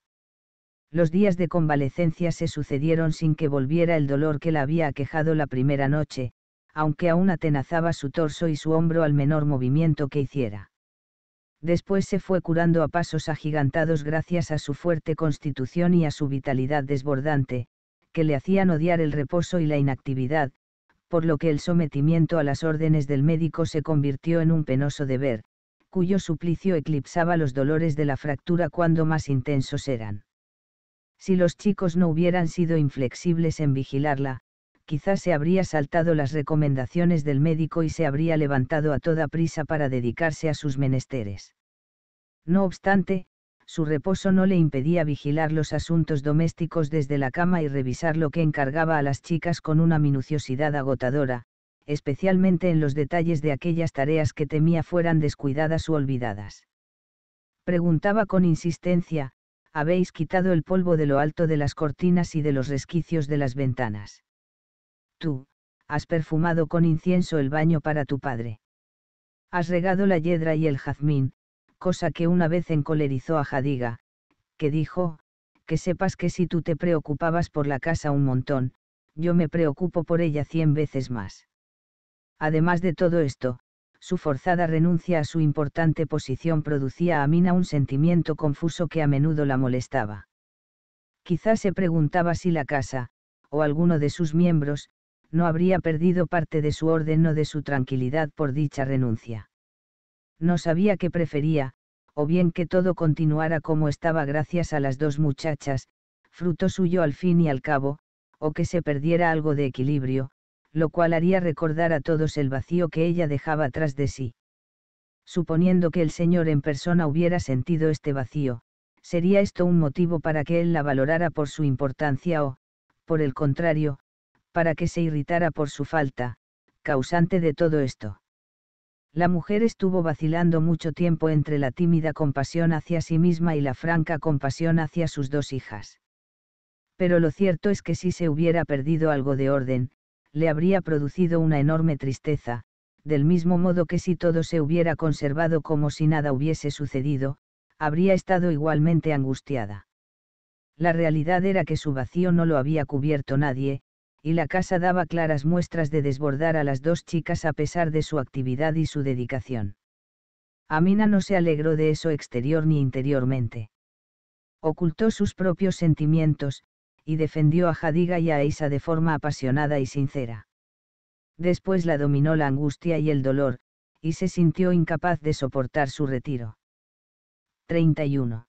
Los días de convalecencia se sucedieron sin que volviera el dolor que la había aquejado la primera noche, aunque aún atenazaba su torso y su hombro al menor movimiento que hiciera. Después se fue curando a pasos agigantados gracias a su fuerte constitución y a su vitalidad desbordante, que le hacían odiar el reposo y la inactividad, por lo que el sometimiento a las órdenes del médico se convirtió en un penoso deber, cuyo suplicio eclipsaba los dolores de la fractura cuando más intensos eran. Si los chicos no hubieran sido inflexibles en vigilarla, quizás se habría saltado las recomendaciones del médico y se habría levantado a toda prisa para dedicarse a sus menesteres. No obstante, su reposo no le impedía vigilar los asuntos domésticos desde la cama y revisar lo que encargaba a las chicas con una minuciosidad agotadora, especialmente en los detalles de aquellas tareas que temía fueran descuidadas o olvidadas. Preguntaba con insistencia, habéis quitado el polvo de lo alto de las cortinas y de los resquicios de las ventanas. Tú, has perfumado con incienso el baño para tu padre. Has regado la yedra y el jazmín, cosa que una vez encolerizó a Jadiga, que dijo, que sepas que si tú te preocupabas por la casa un montón, yo me preocupo por ella cien veces más. Además de todo esto, su forzada renuncia a su importante posición producía a Mina un sentimiento confuso que a menudo la molestaba. Quizás se preguntaba si la casa, o alguno de sus miembros, no habría perdido parte de su orden o de su tranquilidad por dicha renuncia no sabía qué prefería, o bien que todo continuara como estaba gracias a las dos muchachas, fruto suyo al fin y al cabo, o que se perdiera algo de equilibrio, lo cual haría recordar a todos el vacío que ella dejaba tras de sí. Suponiendo que el Señor en persona hubiera sentido este vacío, sería esto un motivo para que él la valorara por su importancia o, por el contrario, para que se irritara por su falta, causante de todo esto. La mujer estuvo vacilando mucho tiempo entre la tímida compasión hacia sí misma y la franca compasión hacia sus dos hijas. Pero lo cierto es que si se hubiera perdido algo de orden, le habría producido una enorme tristeza, del mismo modo que si todo se hubiera conservado como si nada hubiese sucedido, habría estado igualmente angustiada. La realidad era que su vacío no lo había cubierto nadie, y la casa daba claras muestras de desbordar a las dos chicas a pesar de su actividad y su dedicación. Amina no se alegró de eso exterior ni interiormente. Ocultó sus propios sentimientos, y defendió a Jadiga y a Isa de forma apasionada y sincera. Después la dominó la angustia y el dolor, y se sintió incapaz de soportar su retiro. 31.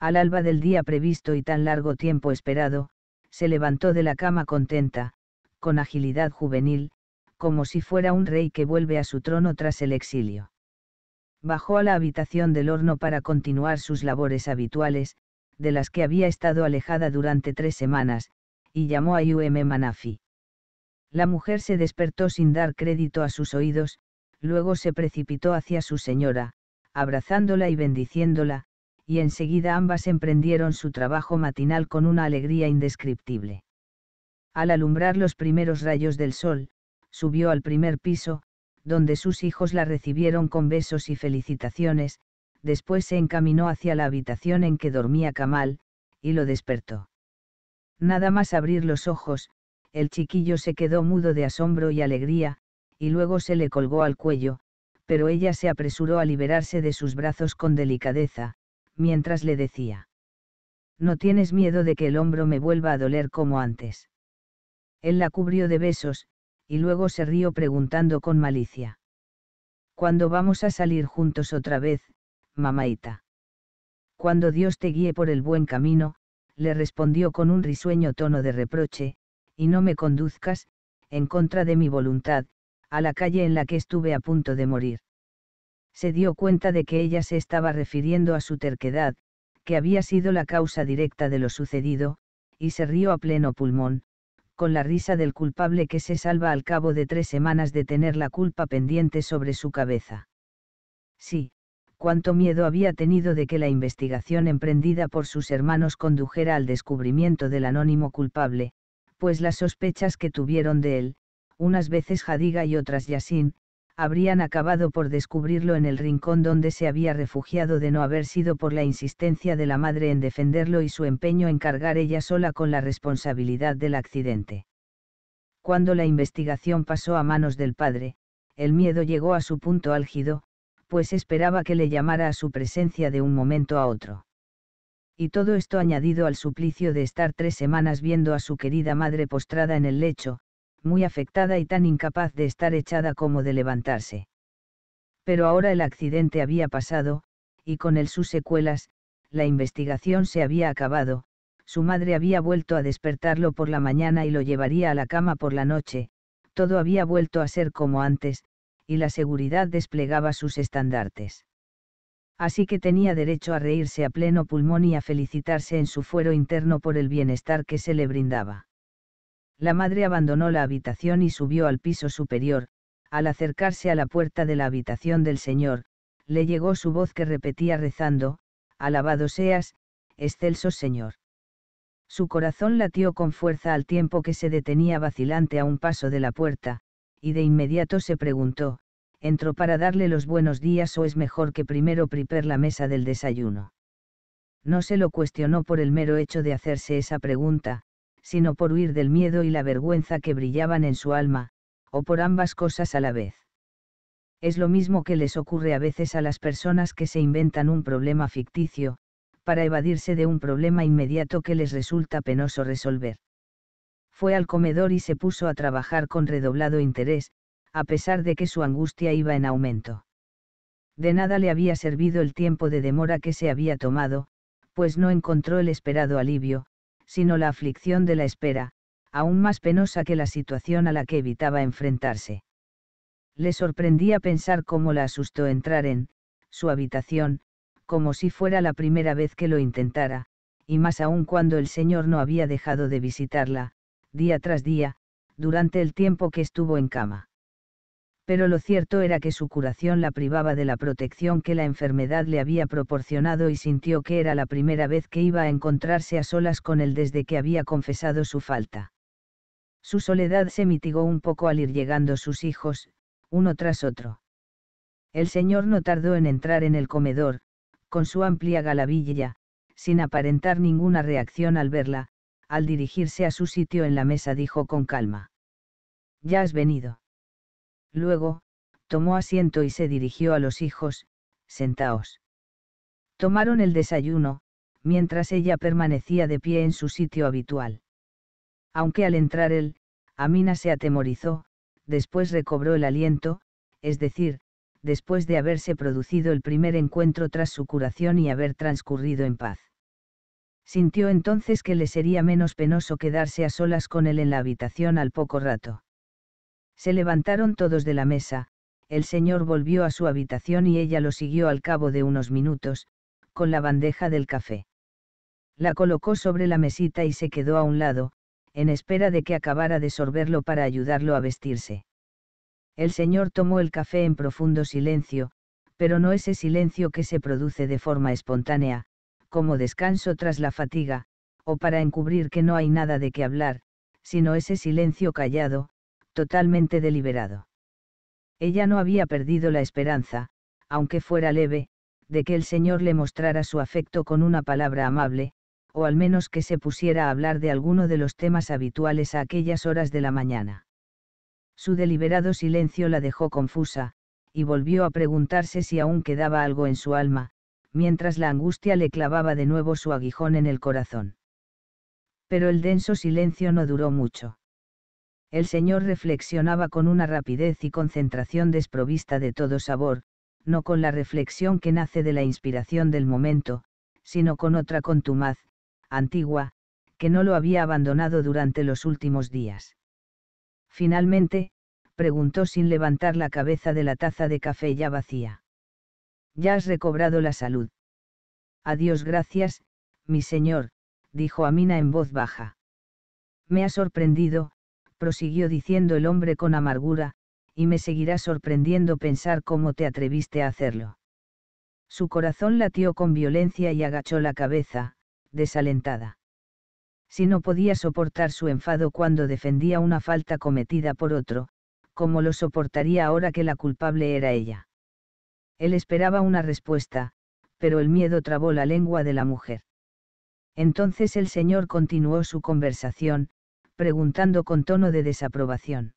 Al alba del día previsto y tan largo tiempo esperado, se levantó de la cama contenta, con agilidad juvenil, como si fuera un rey que vuelve a su trono tras el exilio. Bajó a la habitación del horno para continuar sus labores habituales, de las que había estado alejada durante tres semanas, y llamó a UM Manafi. La mujer se despertó sin dar crédito a sus oídos, luego se precipitó hacia su señora, abrazándola y bendiciéndola, y enseguida ambas emprendieron su trabajo matinal con una alegría indescriptible. Al alumbrar los primeros rayos del sol, subió al primer piso, donde sus hijos la recibieron con besos y felicitaciones, después se encaminó hacia la habitación en que dormía Kamal, y lo despertó. Nada más abrir los ojos, el chiquillo se quedó mudo de asombro y alegría, y luego se le colgó al cuello, pero ella se apresuró a liberarse de sus brazos con delicadeza, mientras le decía. No tienes miedo de que el hombro me vuelva a doler como antes. Él la cubrió de besos, y luego se rió preguntando con malicia. ¿Cuándo vamos a salir juntos otra vez, mamaita? Cuando Dios te guíe por el buen camino, le respondió con un risueño tono de reproche, y no me conduzcas, en contra de mi voluntad, a la calle en la que estuve a punto de morir se dio cuenta de que ella se estaba refiriendo a su terquedad, que había sido la causa directa de lo sucedido, y se rió a pleno pulmón, con la risa del culpable que se salva al cabo de tres semanas de tener la culpa pendiente sobre su cabeza. Sí, cuánto miedo había tenido de que la investigación emprendida por sus hermanos condujera al descubrimiento del anónimo culpable, pues las sospechas que tuvieron de él, unas veces Jadiga y otras Yasin, habrían acabado por descubrirlo en el rincón donde se había refugiado de no haber sido por la insistencia de la madre en defenderlo y su empeño en cargar ella sola con la responsabilidad del accidente. Cuando la investigación pasó a manos del padre, el miedo llegó a su punto álgido, pues esperaba que le llamara a su presencia de un momento a otro. Y todo esto añadido al suplicio de estar tres semanas viendo a su querida madre postrada en el lecho, muy afectada y tan incapaz de estar echada como de levantarse. Pero ahora el accidente había pasado, y con él sus secuelas, la investigación se había acabado, su madre había vuelto a despertarlo por la mañana y lo llevaría a la cama por la noche, todo había vuelto a ser como antes, y la seguridad desplegaba sus estandartes. Así que tenía derecho a reírse a pleno pulmón y a felicitarse en su fuero interno por el bienestar que se le brindaba. La madre abandonó la habitación y subió al piso superior. Al acercarse a la puerta de la habitación del señor, le llegó su voz que repetía rezando, Alabado seas, excelso Señor. Su corazón latió con fuerza al tiempo que se detenía vacilante a un paso de la puerta, y de inmediato se preguntó, ¿entró para darle los buenos días o es mejor que primero priper la mesa del desayuno? No se lo cuestionó por el mero hecho de hacerse esa pregunta, sino por huir del miedo y la vergüenza que brillaban en su alma, o por ambas cosas a la vez. Es lo mismo que les ocurre a veces a las personas que se inventan un problema ficticio, para evadirse de un problema inmediato que les resulta penoso resolver. Fue al comedor y se puso a trabajar con redoblado interés, a pesar de que su angustia iba en aumento. De nada le había servido el tiempo de demora que se había tomado, pues no encontró el esperado alivio, sino la aflicción de la espera, aún más penosa que la situación a la que evitaba enfrentarse. Le sorprendía pensar cómo la asustó entrar en, su habitación, como si fuera la primera vez que lo intentara, y más aún cuando el señor no había dejado de visitarla, día tras día, durante el tiempo que estuvo en cama pero lo cierto era que su curación la privaba de la protección que la enfermedad le había proporcionado y sintió que era la primera vez que iba a encontrarse a solas con él desde que había confesado su falta. Su soledad se mitigó un poco al ir llegando sus hijos, uno tras otro. El señor no tardó en entrar en el comedor, con su amplia galavilla, sin aparentar ninguna reacción al verla, al dirigirse a su sitio en la mesa dijo con calma. Ya has venido Luego, tomó asiento y se dirigió a los hijos, sentaos. Tomaron el desayuno, mientras ella permanecía de pie en su sitio habitual. Aunque al entrar él, Amina se atemorizó, después recobró el aliento, es decir, después de haberse producido el primer encuentro tras su curación y haber transcurrido en paz. Sintió entonces que le sería menos penoso quedarse a solas con él en la habitación al poco rato. Se levantaron todos de la mesa, el señor volvió a su habitación y ella lo siguió al cabo de unos minutos, con la bandeja del café. La colocó sobre la mesita y se quedó a un lado, en espera de que acabara de sorberlo para ayudarlo a vestirse. El señor tomó el café en profundo silencio, pero no ese silencio que se produce de forma espontánea, como descanso tras la fatiga, o para encubrir que no hay nada de qué hablar, sino ese silencio callado, totalmente deliberado. Ella no había perdido la esperanza, aunque fuera leve, de que el Señor le mostrara su afecto con una palabra amable, o al menos que se pusiera a hablar de alguno de los temas habituales a aquellas horas de la mañana. Su deliberado silencio la dejó confusa, y volvió a preguntarse si aún quedaba algo en su alma, mientras la angustia le clavaba de nuevo su aguijón en el corazón. Pero el denso silencio no duró mucho. El señor reflexionaba con una rapidez y concentración desprovista de todo sabor, no con la reflexión que nace de la inspiración del momento, sino con otra contumaz, antigua, que no lo había abandonado durante los últimos días. Finalmente, preguntó sin levantar la cabeza de la taza de café ya vacía. Ya has recobrado la salud. Adiós gracias, mi señor, dijo Amina en voz baja. Me ha sorprendido, prosiguió diciendo el hombre con amargura, y me seguirá sorprendiendo pensar cómo te atreviste a hacerlo. Su corazón latió con violencia y agachó la cabeza, desalentada. Si no podía soportar su enfado cuando defendía una falta cometida por otro, ¿cómo lo soportaría ahora que la culpable era ella? Él esperaba una respuesta, pero el miedo trabó la lengua de la mujer. Entonces el señor continuó su conversación, preguntando con tono de desaprobación.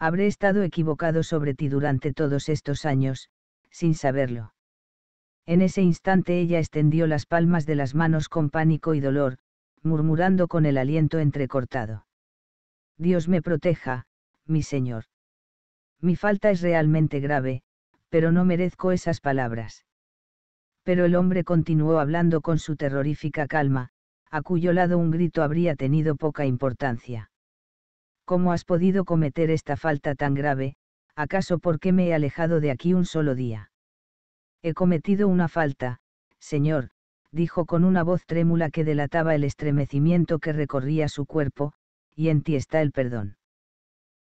Habré estado equivocado sobre ti durante todos estos años, sin saberlo. En ese instante ella extendió las palmas de las manos con pánico y dolor, murmurando con el aliento entrecortado. Dios me proteja, mi Señor. Mi falta es realmente grave, pero no merezco esas palabras. Pero el hombre continuó hablando con su terrorífica calma, a cuyo lado un grito habría tenido poca importancia. ¿Cómo has podido cometer esta falta tan grave? ¿Acaso por qué me he alejado de aquí un solo día? He cometido una falta, señor, dijo con una voz trémula que delataba el estremecimiento que recorría su cuerpo, y en ti está el perdón.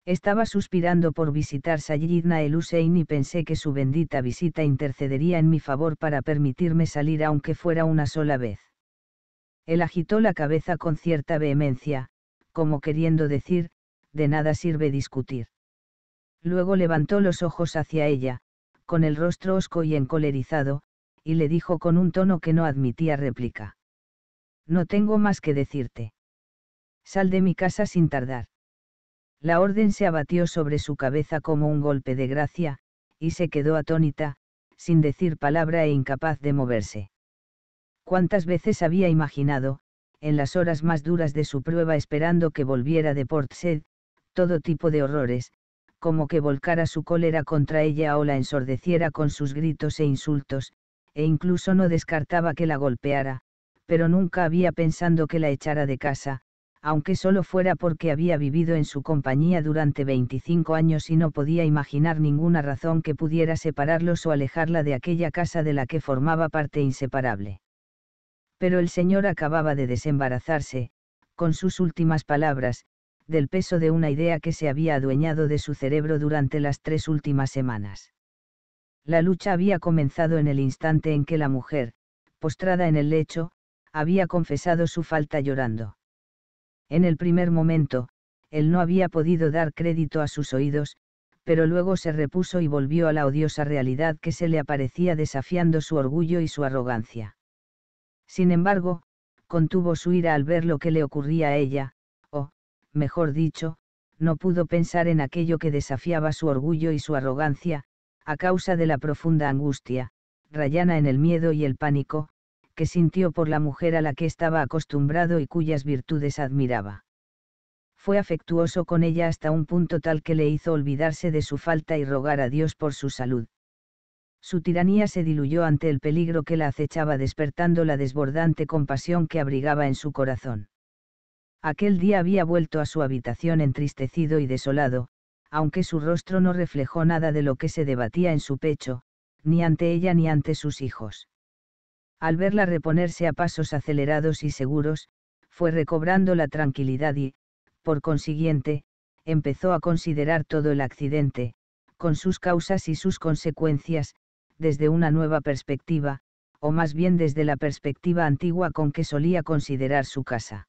Estaba suspirando por visitar Sayyidna el Hussein y pensé que su bendita visita intercedería en mi favor para permitirme salir aunque fuera una sola vez. Él agitó la cabeza con cierta vehemencia, como queriendo decir, de nada sirve discutir. Luego levantó los ojos hacia ella, con el rostro hosco y encolerizado, y le dijo con un tono que no admitía réplica. No tengo más que decirte. Sal de mi casa sin tardar. La orden se abatió sobre su cabeza como un golpe de gracia, y se quedó atónita, sin decir palabra e incapaz de moverse. Cuántas veces había imaginado, en las horas más duras de su prueba esperando que volviera de Port Said, todo tipo de horrores, como que volcara su cólera contra ella o la ensordeciera con sus gritos e insultos, e incluso no descartaba que la golpeara, pero nunca había pensado que la echara de casa, aunque solo fuera porque había vivido en su compañía durante 25 años y no podía imaginar ninguna razón que pudiera separarlos o alejarla de aquella casa de la que formaba parte inseparable pero el señor acababa de desembarazarse, con sus últimas palabras, del peso de una idea que se había adueñado de su cerebro durante las tres últimas semanas. La lucha había comenzado en el instante en que la mujer, postrada en el lecho, había confesado su falta llorando. En el primer momento, él no había podido dar crédito a sus oídos, pero luego se repuso y volvió a la odiosa realidad que se le aparecía desafiando su orgullo y su arrogancia. Sin embargo, contuvo su ira al ver lo que le ocurría a ella, o, mejor dicho, no pudo pensar en aquello que desafiaba su orgullo y su arrogancia, a causa de la profunda angustia, rayana en el miedo y el pánico, que sintió por la mujer a la que estaba acostumbrado y cuyas virtudes admiraba. Fue afectuoso con ella hasta un punto tal que le hizo olvidarse de su falta y rogar a Dios por su salud su tiranía se diluyó ante el peligro que la acechaba despertando la desbordante compasión que abrigaba en su corazón. Aquel día había vuelto a su habitación entristecido y desolado, aunque su rostro no reflejó nada de lo que se debatía en su pecho, ni ante ella ni ante sus hijos. Al verla reponerse a pasos acelerados y seguros, fue recobrando la tranquilidad y, por consiguiente, empezó a considerar todo el accidente, con sus causas y sus consecuencias, desde una nueva perspectiva, o más bien desde la perspectiva antigua con que solía considerar su casa.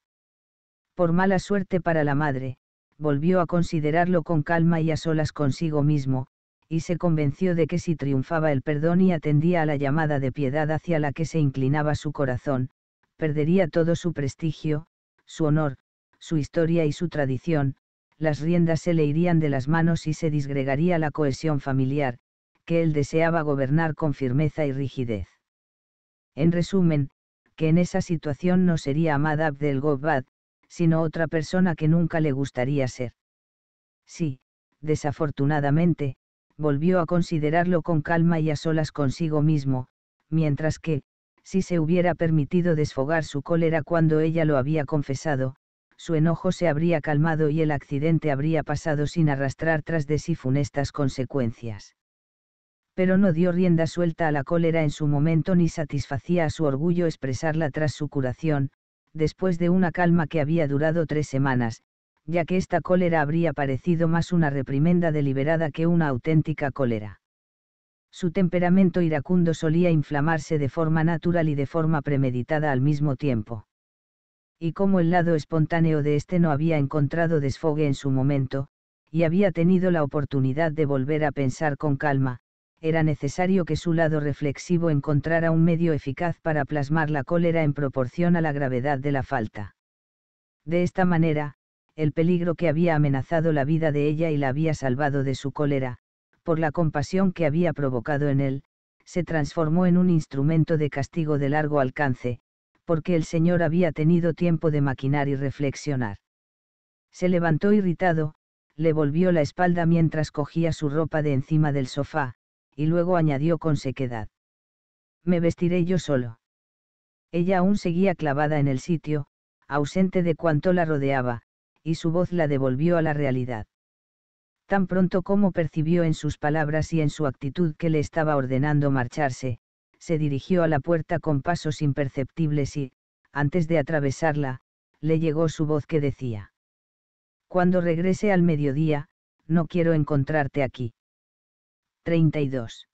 Por mala suerte para la madre, volvió a considerarlo con calma y a solas consigo mismo, y se convenció de que si triunfaba el perdón y atendía a la llamada de piedad hacia la que se inclinaba su corazón, perdería todo su prestigio, su honor, su historia y su tradición, las riendas se le irían de las manos y se disgregaría la cohesión familiar, que él deseaba gobernar con firmeza y rigidez. En resumen, que en esa situación no sería Amad Abdel sino otra persona que nunca le gustaría ser. Sí, desafortunadamente, volvió a considerarlo con calma y a solas consigo mismo, mientras que, si se hubiera permitido desfogar su cólera cuando ella lo había confesado, su enojo se habría calmado y el accidente habría pasado sin arrastrar tras de sí funestas consecuencias pero no dio rienda suelta a la cólera en su momento ni satisfacía a su orgullo expresarla tras su curación, después de una calma que había durado tres semanas, ya que esta cólera habría parecido más una reprimenda deliberada que una auténtica cólera. Su temperamento iracundo solía inflamarse de forma natural y de forma premeditada al mismo tiempo. Y como el lado espontáneo de este no había encontrado desfogue en su momento, y había tenido la oportunidad de volver a pensar con calma, era necesario que su lado reflexivo encontrara un medio eficaz para plasmar la cólera en proporción a la gravedad de la falta. De esta manera, el peligro que había amenazado la vida de ella y la había salvado de su cólera, por la compasión que había provocado en él, se transformó en un instrumento de castigo de largo alcance, porque el Señor había tenido tiempo de maquinar y reflexionar. Se levantó irritado, le volvió la espalda mientras cogía su ropa de encima del sofá, y luego añadió con sequedad. Me vestiré yo solo. Ella aún seguía clavada en el sitio, ausente de cuanto la rodeaba, y su voz la devolvió a la realidad. Tan pronto como percibió en sus palabras y en su actitud que le estaba ordenando marcharse, se dirigió a la puerta con pasos imperceptibles y, antes de atravesarla, le llegó su voz que decía. Cuando regrese al mediodía, no quiero encontrarte aquí. 32.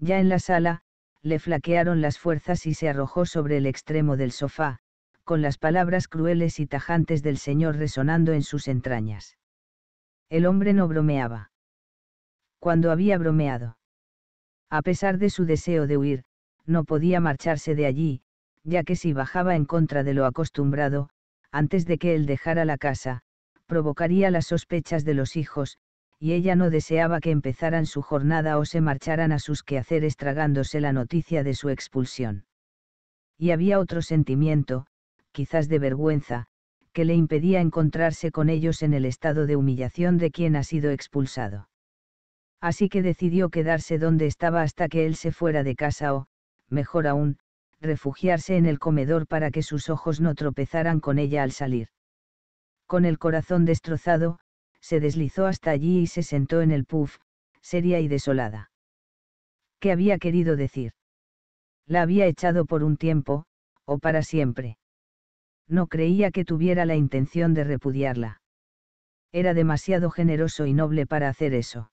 Ya en la sala, le flaquearon las fuerzas y se arrojó sobre el extremo del sofá, con las palabras crueles y tajantes del Señor resonando en sus entrañas. El hombre no bromeaba. Cuando había bromeado. A pesar de su deseo de huir, no podía marcharse de allí, ya que si bajaba en contra de lo acostumbrado, antes de que él dejara la casa, provocaría las sospechas de los hijos, y ella no deseaba que empezaran su jornada o se marcharan a sus quehaceres tragándose la noticia de su expulsión. Y había otro sentimiento, quizás de vergüenza, que le impedía encontrarse con ellos en el estado de humillación de quien ha sido expulsado. Así que decidió quedarse donde estaba hasta que él se fuera de casa o, mejor aún, refugiarse en el comedor para que sus ojos no tropezaran con ella al salir. Con el corazón destrozado, se deslizó hasta allí y se sentó en el puff, seria y desolada. ¿Qué había querido decir? La había echado por un tiempo, o para siempre. No creía que tuviera la intención de repudiarla. Era demasiado generoso y noble para hacer eso.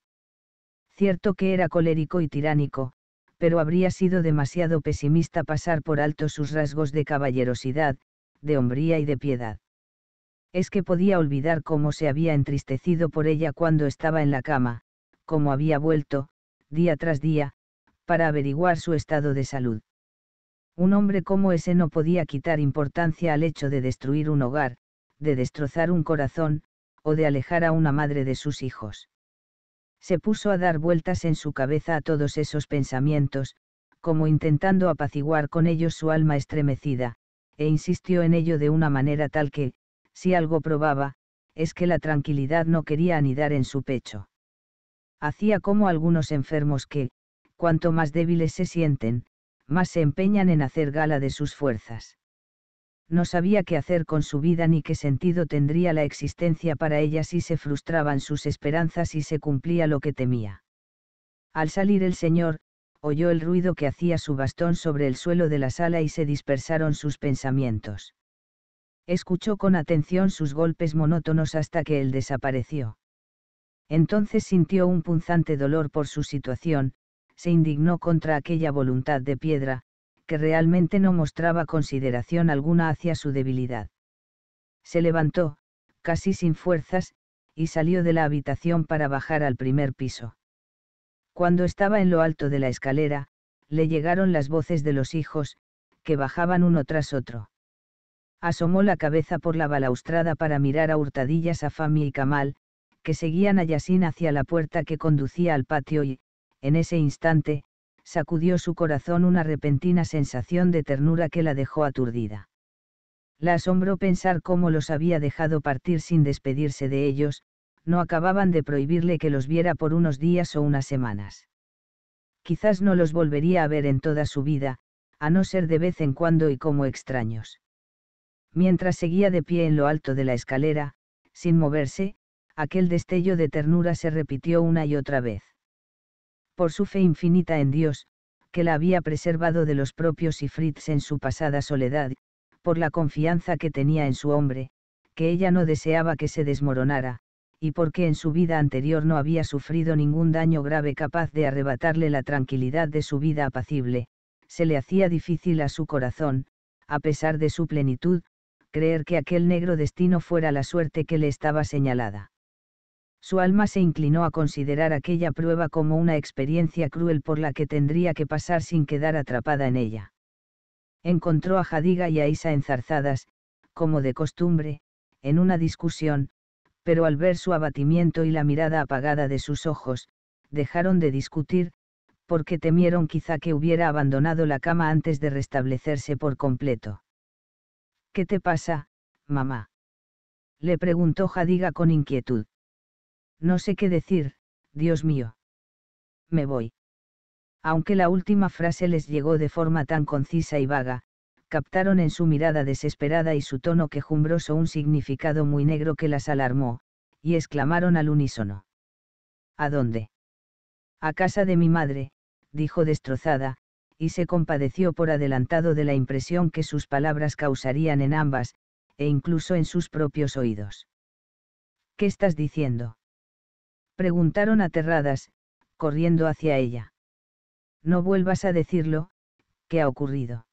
Cierto que era colérico y tiránico, pero habría sido demasiado pesimista pasar por alto sus rasgos de caballerosidad, de hombría y de piedad es que podía olvidar cómo se había entristecido por ella cuando estaba en la cama, cómo había vuelto, día tras día, para averiguar su estado de salud. Un hombre como ese no podía quitar importancia al hecho de destruir un hogar, de destrozar un corazón, o de alejar a una madre de sus hijos. Se puso a dar vueltas en su cabeza a todos esos pensamientos, como intentando apaciguar con ellos su alma estremecida, e insistió en ello de una manera tal que, si algo probaba, es que la tranquilidad no quería anidar en su pecho. Hacía como algunos enfermos que, cuanto más débiles se sienten, más se empeñan en hacer gala de sus fuerzas. No sabía qué hacer con su vida ni qué sentido tendría la existencia para ella si se frustraban sus esperanzas y se cumplía lo que temía. Al salir el señor, oyó el ruido que hacía su bastón sobre el suelo de la sala y se dispersaron sus pensamientos escuchó con atención sus golpes monótonos hasta que él desapareció. Entonces sintió un punzante dolor por su situación, se indignó contra aquella voluntad de piedra, que realmente no mostraba consideración alguna hacia su debilidad. Se levantó, casi sin fuerzas, y salió de la habitación para bajar al primer piso. Cuando estaba en lo alto de la escalera, le llegaron las voces de los hijos, que bajaban uno tras otro asomó la cabeza por la balaustrada para mirar a hurtadillas a Fami y Kamal, que seguían a Yasin hacia la puerta que conducía al patio y, en ese instante, sacudió su corazón una repentina sensación de ternura que la dejó aturdida. La asombró pensar cómo los había dejado partir sin despedirse de ellos, no acababan de prohibirle que los viera por unos días o unas semanas. Quizás no los volvería a ver en toda su vida, a no ser de vez en cuando y como extraños mientras seguía de pie en lo alto de la escalera, sin moverse, aquel destello de ternura se repitió una y otra vez. Por su fe infinita en Dios, que la había preservado de los propios Fritz en su pasada soledad, por la confianza que tenía en su hombre, que ella no deseaba que se desmoronara, y porque en su vida anterior no había sufrido ningún daño grave capaz de arrebatarle la tranquilidad de su vida apacible, se le hacía difícil a su corazón, a pesar de su plenitud, creer que aquel negro destino fuera la suerte que le estaba señalada. Su alma se inclinó a considerar aquella prueba como una experiencia cruel por la que tendría que pasar sin quedar atrapada en ella. Encontró a Jadiga y a Isa enzarzadas, como de costumbre, en una discusión, pero al ver su abatimiento y la mirada apagada de sus ojos, dejaron de discutir, porque temieron quizá que hubiera abandonado la cama antes de restablecerse por completo. ¿Qué te pasa, mamá? Le preguntó Jadiga con inquietud. No sé qué decir, Dios mío. Me voy. Aunque la última frase les llegó de forma tan concisa y vaga, captaron en su mirada desesperada y su tono quejumbroso un significado muy negro que las alarmó, y exclamaron al unísono. ¿A dónde? A casa de mi madre, dijo destrozada, y se compadeció por adelantado de la impresión que sus palabras causarían en ambas, e incluso en sus propios oídos. ¿Qué estás diciendo? Preguntaron aterradas, corriendo hacia ella. No vuelvas a decirlo, ¿qué ha ocurrido?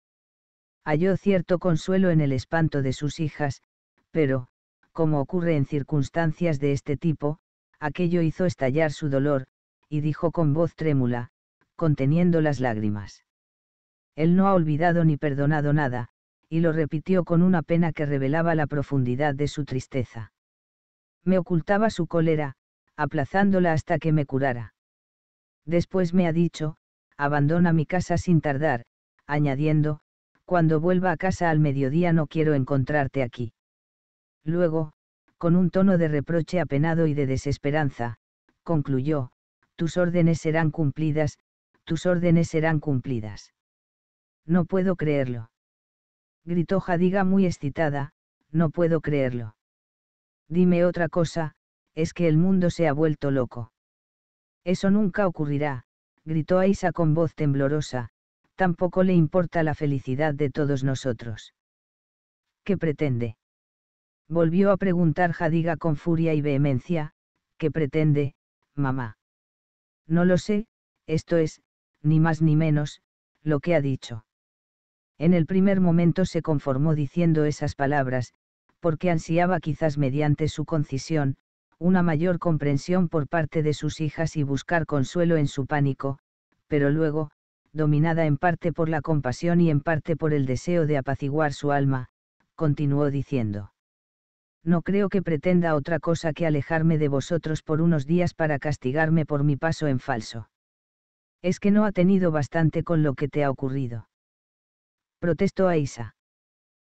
Halló cierto consuelo en el espanto de sus hijas, pero, como ocurre en circunstancias de este tipo, aquello hizo estallar su dolor, y dijo con voz trémula, conteniendo las lágrimas él no ha olvidado ni perdonado nada, y lo repitió con una pena que revelaba la profundidad de su tristeza. Me ocultaba su cólera, aplazándola hasta que me curara. Después me ha dicho, abandona mi casa sin tardar, añadiendo, cuando vuelva a casa al mediodía no quiero encontrarte aquí. Luego, con un tono de reproche apenado y de desesperanza, concluyó, tus órdenes serán cumplidas, tus órdenes serán cumplidas. No puedo creerlo. Gritó Jadiga muy excitada, no puedo creerlo. Dime otra cosa, es que el mundo se ha vuelto loco. Eso nunca ocurrirá, gritó Aisa con voz temblorosa, tampoco le importa la felicidad de todos nosotros. ¿Qué pretende? Volvió a preguntar Jadiga con furia y vehemencia, ¿qué pretende, mamá? No lo sé, esto es, ni más ni menos, lo que ha dicho. En el primer momento se conformó diciendo esas palabras, porque ansiaba quizás mediante su concisión, una mayor comprensión por parte de sus hijas y buscar consuelo en su pánico, pero luego, dominada en parte por la compasión y en parte por el deseo de apaciguar su alma, continuó diciendo. No creo que pretenda otra cosa que alejarme de vosotros por unos días para castigarme por mi paso en falso. Es que no ha tenido bastante con lo que te ha ocurrido protestó Aisa.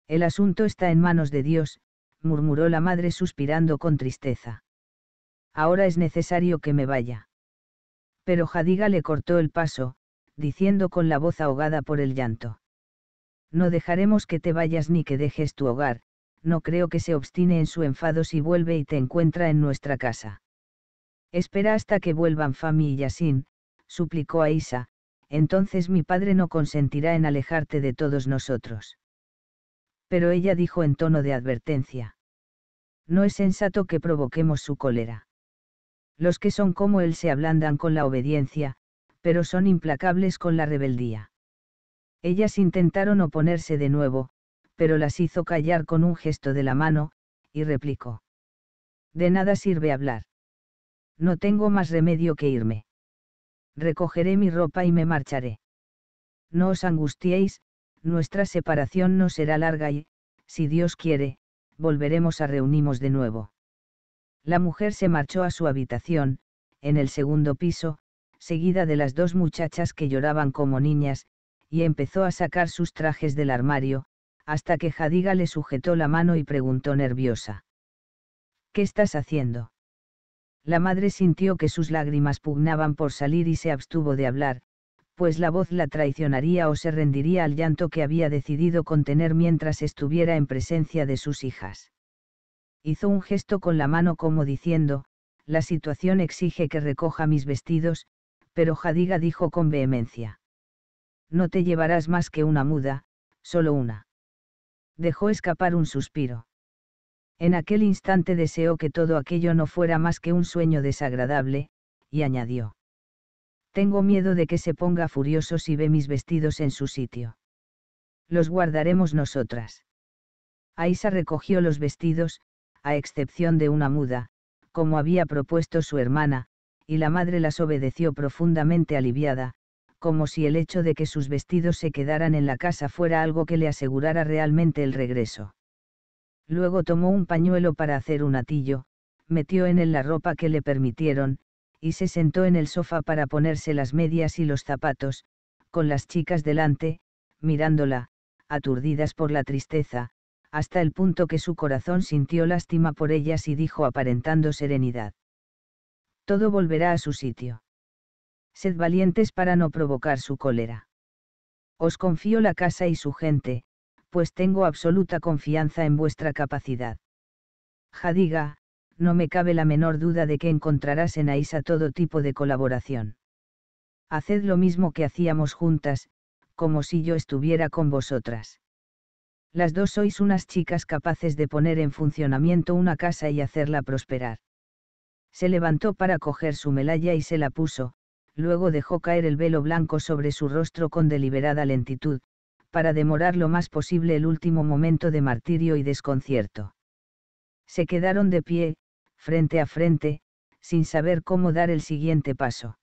El asunto está en manos de Dios, murmuró la madre suspirando con tristeza. Ahora es necesario que me vaya. Pero Jadiga le cortó el paso, diciendo con la voz ahogada por el llanto. No dejaremos que te vayas ni que dejes tu hogar, no creo que se obstine en su enfado si vuelve y te encuentra en nuestra casa. Espera hasta que vuelvan Fami y Yasin, suplicó a Isa, entonces mi padre no consentirá en alejarte de todos nosotros. Pero ella dijo en tono de advertencia. No es sensato que provoquemos su cólera. Los que son como él se ablandan con la obediencia, pero son implacables con la rebeldía. Ellas intentaron oponerse de nuevo, pero las hizo callar con un gesto de la mano, y replicó. De nada sirve hablar. No tengo más remedio que irme recogeré mi ropa y me marcharé. No os angustiéis, nuestra separación no será larga y, si Dios quiere, volveremos a reunirnos de nuevo. La mujer se marchó a su habitación, en el segundo piso, seguida de las dos muchachas que lloraban como niñas, y empezó a sacar sus trajes del armario, hasta que Jadiga le sujetó la mano y preguntó nerviosa. ¿Qué estás haciendo? La madre sintió que sus lágrimas pugnaban por salir y se abstuvo de hablar, pues la voz la traicionaría o se rendiría al llanto que había decidido contener mientras estuviera en presencia de sus hijas. Hizo un gesto con la mano como diciendo, la situación exige que recoja mis vestidos, pero Jadiga dijo con vehemencia. No te llevarás más que una muda, solo una. Dejó escapar un suspiro. En aquel instante deseó que todo aquello no fuera más que un sueño desagradable, y añadió. Tengo miedo de que se ponga furioso si ve mis vestidos en su sitio. Los guardaremos nosotras. Aisa recogió los vestidos, a excepción de una muda, como había propuesto su hermana, y la madre las obedeció profundamente aliviada, como si el hecho de que sus vestidos se quedaran en la casa fuera algo que le asegurara realmente el regreso. Luego tomó un pañuelo para hacer un atillo, metió en él la ropa que le permitieron, y se sentó en el sofá para ponerse las medias y los zapatos, con las chicas delante, mirándola, aturdidas por la tristeza, hasta el punto que su corazón sintió lástima por ellas y dijo aparentando serenidad. Todo volverá a su sitio. Sed valientes para no provocar su cólera. Os confío la casa y su gente, pues tengo absoluta confianza en vuestra capacidad. Jadiga, no me cabe la menor duda de que encontrarás en AISA todo tipo de colaboración. Haced lo mismo que hacíamos juntas, como si yo estuviera con vosotras. Las dos sois unas chicas capaces de poner en funcionamiento una casa y hacerla prosperar. Se levantó para coger su melalla y se la puso, luego dejó caer el velo blanco sobre su rostro con deliberada lentitud, para demorar lo más posible el último momento de martirio y desconcierto. Se quedaron de pie, frente a frente, sin saber cómo dar el siguiente paso.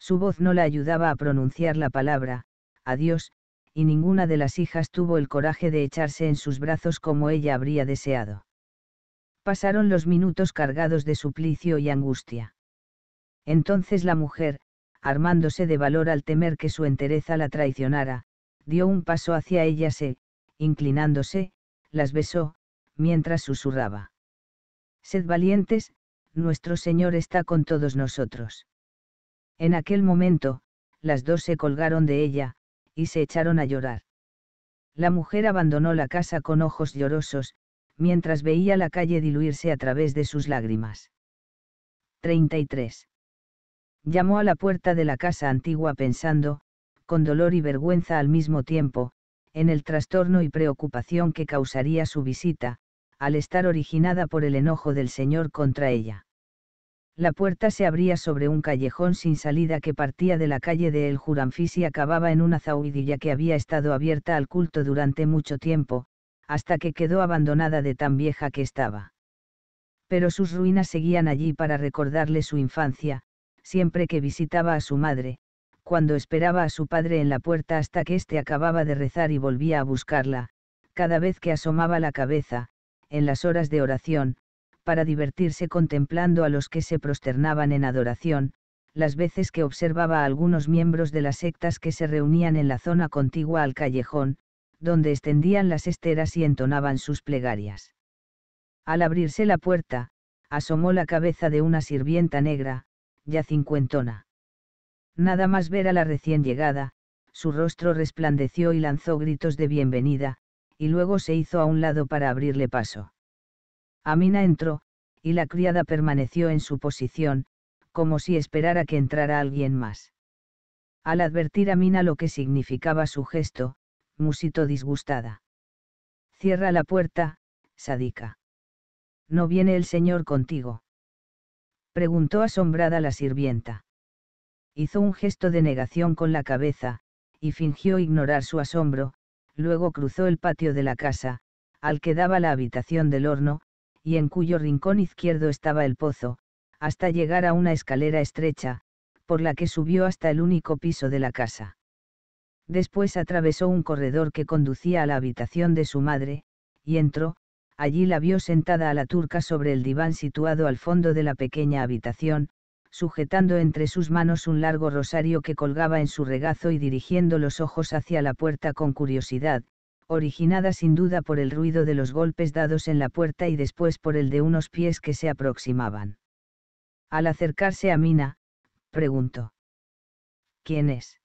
Su voz no la ayudaba a pronunciar la palabra, adiós, y ninguna de las hijas tuvo el coraje de echarse en sus brazos como ella habría deseado. Pasaron los minutos cargados de suplicio y angustia. Entonces la mujer, armándose de valor al temer que su entereza la traicionara, dio un paso hacia ellas e, inclinándose, las besó, mientras susurraba. Sed valientes, nuestro Señor está con todos nosotros. En aquel momento, las dos se colgaron de ella, y se echaron a llorar. La mujer abandonó la casa con ojos llorosos, mientras veía la calle diluirse a través de sus lágrimas. 33. Llamó a la puerta de la casa antigua pensando, con dolor y vergüenza al mismo tiempo, en el trastorno y preocupación que causaría su visita, al estar originada por el enojo del Señor contra ella. La puerta se abría sobre un callejón sin salida que partía de la calle de El Juranfis y acababa en una zauidilla que había estado abierta al culto durante mucho tiempo, hasta que quedó abandonada de tan vieja que estaba. Pero sus ruinas seguían allí para recordarle su infancia, siempre que visitaba a su madre, cuando esperaba a su padre en la puerta hasta que éste acababa de rezar y volvía a buscarla, cada vez que asomaba la cabeza, en las horas de oración, para divertirse contemplando a los que se prosternaban en adoración, las veces que observaba a algunos miembros de las sectas que se reunían en la zona contigua al callejón, donde extendían las esteras y entonaban sus plegarias. Al abrirse la puerta, asomó la cabeza de una sirvienta negra, ya cincuentona. Nada más ver a la recién llegada, su rostro resplandeció y lanzó gritos de bienvenida, y luego se hizo a un lado para abrirle paso. Amina entró, y la criada permaneció en su posición, como si esperara que entrara alguien más. Al advertir a Mina lo que significaba su gesto, musitó disgustada. Cierra la puerta, Sadika. ¿No viene el señor contigo? Preguntó asombrada la sirvienta hizo un gesto de negación con la cabeza, y fingió ignorar su asombro, luego cruzó el patio de la casa, al que daba la habitación del horno, y en cuyo rincón izquierdo estaba el pozo, hasta llegar a una escalera estrecha, por la que subió hasta el único piso de la casa. Después atravesó un corredor que conducía a la habitación de su madre, y entró, allí la vio sentada a la turca sobre el diván situado al fondo de la pequeña habitación, sujetando entre sus manos un largo rosario que colgaba en su regazo y dirigiendo los ojos hacia la puerta con curiosidad, originada sin duda por el ruido de los golpes dados en la puerta y después por el de unos pies que se aproximaban. Al acercarse a Mina, preguntó. ¿Quién es?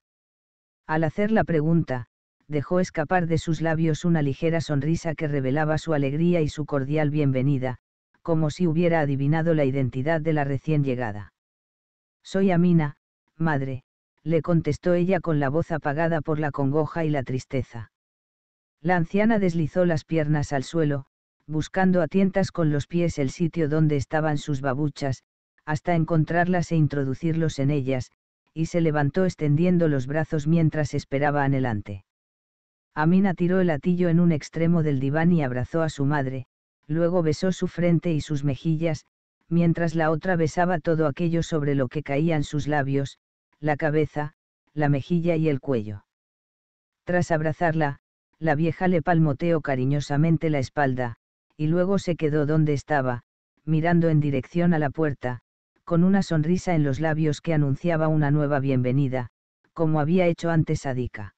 Al hacer la pregunta, dejó escapar de sus labios una ligera sonrisa que revelaba su alegría y su cordial bienvenida, como si hubiera adivinado la identidad de la recién llegada. Soy Amina, madre, le contestó ella con la voz apagada por la congoja y la tristeza. La anciana deslizó las piernas al suelo, buscando a tientas con los pies el sitio donde estaban sus babuchas, hasta encontrarlas e introducirlos en ellas, y se levantó extendiendo los brazos mientras esperaba anhelante. Amina tiró el atillo en un extremo del diván y abrazó a su madre, luego besó su frente y sus mejillas, mientras la otra besaba todo aquello sobre lo que caían sus labios, la cabeza, la mejilla y el cuello. Tras abrazarla, la vieja le palmoteó cariñosamente la espalda, y luego se quedó donde estaba, mirando en dirección a la puerta, con una sonrisa en los labios que anunciaba una nueva bienvenida, como había hecho antes Adika.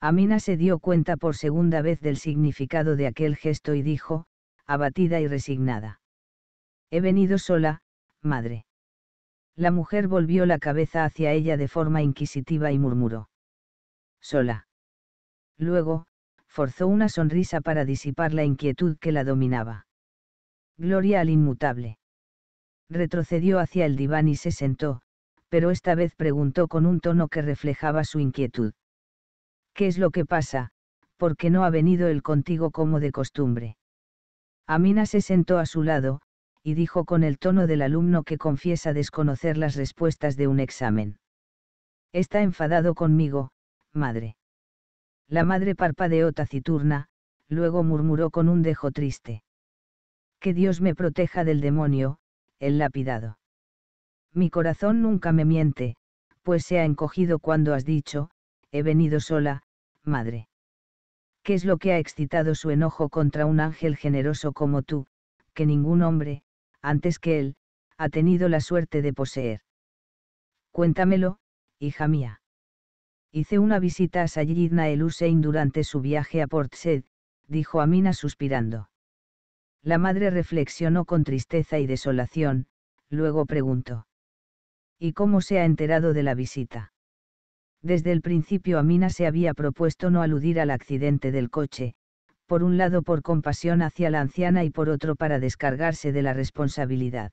Amina se dio cuenta por segunda vez del significado de aquel gesto y dijo, abatida y resignada. He venido sola, madre. La mujer volvió la cabeza hacia ella de forma inquisitiva y murmuró. Sola. Luego, forzó una sonrisa para disipar la inquietud que la dominaba. Gloria al inmutable. Retrocedió hacia el diván y se sentó, pero esta vez preguntó con un tono que reflejaba su inquietud. ¿Qué es lo que pasa? ¿Por qué no ha venido él contigo como de costumbre? Amina se sentó a su lado, y dijo con el tono del alumno que confiesa desconocer las respuestas de un examen. Está enfadado conmigo, madre. La madre parpadeó taciturna, luego murmuró con un dejo triste. Que Dios me proteja del demonio, el lapidado. Mi corazón nunca me miente, pues se ha encogido cuando has dicho, he venido sola, madre. ¿Qué es lo que ha excitado su enojo contra un ángel generoso como tú, que ningún hombre, antes que él, ha tenido la suerte de poseer. Cuéntamelo, hija mía. Hice una visita a Sayyidna el Hussein durante su viaje a Port Said, dijo Amina suspirando. La madre reflexionó con tristeza y desolación, luego preguntó. ¿Y cómo se ha enterado de la visita? Desde el principio Amina se había propuesto no aludir al accidente del coche, por un lado por compasión hacia la anciana y por otro para descargarse de la responsabilidad.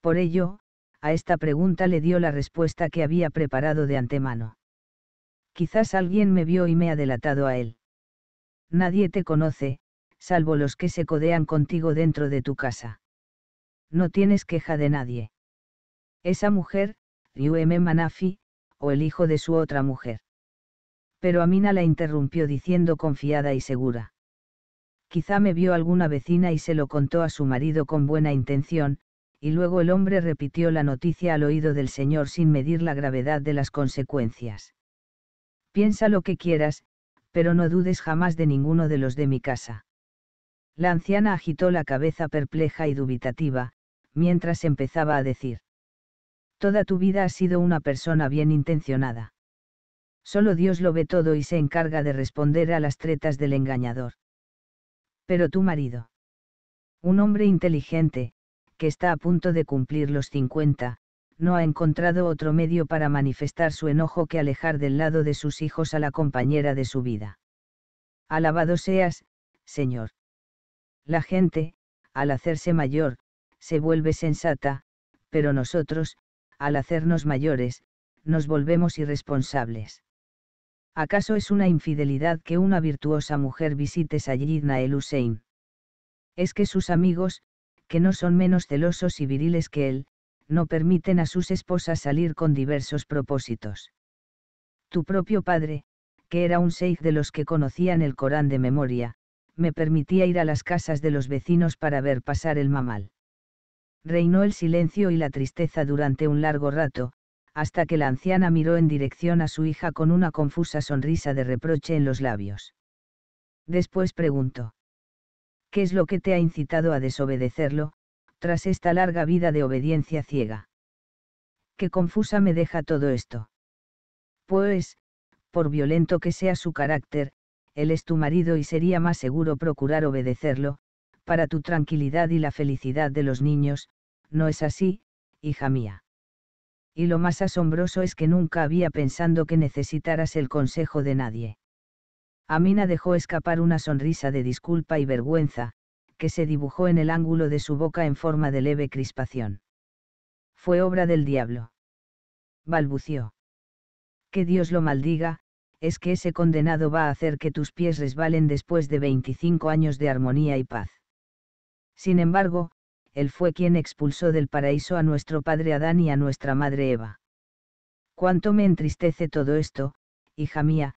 Por ello, a esta pregunta le dio la respuesta que había preparado de antemano. Quizás alguien me vio y me ha delatado a él. Nadie te conoce, salvo los que se codean contigo dentro de tu casa. No tienes queja de nadie. Esa mujer, M. Manafi, o el hijo de su otra mujer pero Amina la interrumpió diciendo confiada y segura. Quizá me vio alguna vecina y se lo contó a su marido con buena intención, y luego el hombre repitió la noticia al oído del señor sin medir la gravedad de las consecuencias. Piensa lo que quieras, pero no dudes jamás de ninguno de los de mi casa. La anciana agitó la cabeza perpleja y dubitativa, mientras empezaba a decir. Toda tu vida has sido una persona bien intencionada. Solo Dios lo ve todo y se encarga de responder a las tretas del engañador. Pero tu marido. Un hombre inteligente, que está a punto de cumplir los 50, no ha encontrado otro medio para manifestar su enojo que alejar del lado de sus hijos a la compañera de su vida. Alabado seas, Señor. La gente, al hacerse mayor, se vuelve sensata, pero nosotros, al hacernos mayores, nos volvemos irresponsables. ¿Acaso es una infidelidad que una virtuosa mujer visite Sayyidna el Hussein? Es que sus amigos, que no son menos celosos y viriles que él, no permiten a sus esposas salir con diversos propósitos. Tu propio padre, que era un seif de los que conocían el Corán de memoria, me permitía ir a las casas de los vecinos para ver pasar el mamal. Reinó el silencio y la tristeza durante un largo rato, hasta que la anciana miró en dirección a su hija con una confusa sonrisa de reproche en los labios. Después preguntó. ¿Qué es lo que te ha incitado a desobedecerlo, tras esta larga vida de obediencia ciega? Qué confusa me deja todo esto. Pues, por violento que sea su carácter, él es tu marido y sería más seguro procurar obedecerlo, para tu tranquilidad y la felicidad de los niños, ¿no es así, hija mía? y lo más asombroso es que nunca había pensado que necesitaras el consejo de nadie. Amina dejó escapar una sonrisa de disculpa y vergüenza, que se dibujó en el ángulo de su boca en forma de leve crispación. Fue obra del diablo. Balbució. Que Dios lo maldiga, es que ese condenado va a hacer que tus pies resbalen después de 25 años de armonía y paz. Sin embargo, él fue quien expulsó del paraíso a nuestro padre Adán y a nuestra madre Eva. Cuánto me entristece todo esto, hija mía,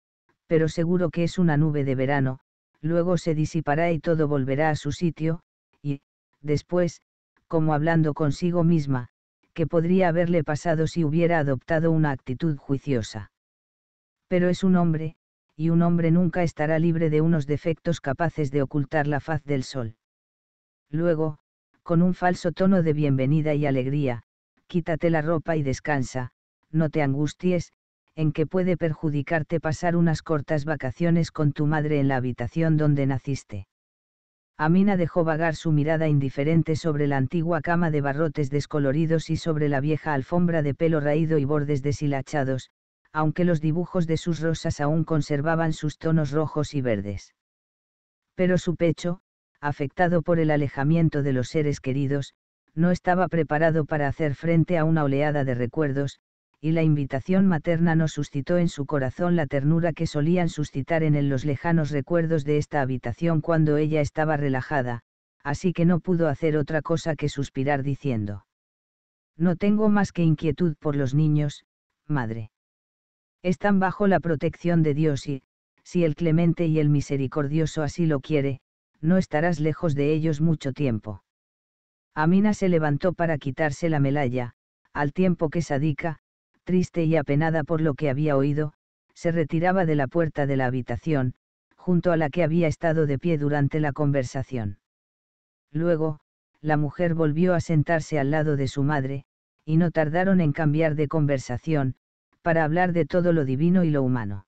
pero seguro que es una nube de verano, luego se disipará y todo volverá a su sitio, y, después, como hablando consigo misma, que podría haberle pasado si hubiera adoptado una actitud juiciosa. Pero es un hombre, y un hombre nunca estará libre de unos defectos capaces de ocultar la faz del sol. Luego, con un falso tono de bienvenida y alegría, quítate la ropa y descansa, no te angusties, en que puede perjudicarte pasar unas cortas vacaciones con tu madre en la habitación donde naciste. Amina dejó vagar su mirada indiferente sobre la antigua cama de barrotes descoloridos y sobre la vieja alfombra de pelo raído y bordes deshilachados, aunque los dibujos de sus rosas aún conservaban sus tonos rojos y verdes. Pero su pecho, afectado por el alejamiento de los seres queridos, no estaba preparado para hacer frente a una oleada de recuerdos, y la invitación materna no suscitó en su corazón la ternura que solían suscitar en él los lejanos recuerdos de esta habitación cuando ella estaba relajada, así que no pudo hacer otra cosa que suspirar diciendo. No tengo más que inquietud por los niños, madre. Están bajo la protección de Dios y, si el clemente y el misericordioso así lo quiere, no estarás lejos de ellos mucho tiempo. Amina se levantó para quitarse la melalla, al tiempo que Sadika, triste y apenada por lo que había oído, se retiraba de la puerta de la habitación, junto a la que había estado de pie durante la conversación. Luego, la mujer volvió a sentarse al lado de su madre, y no tardaron en cambiar de conversación, para hablar de todo lo divino y lo humano.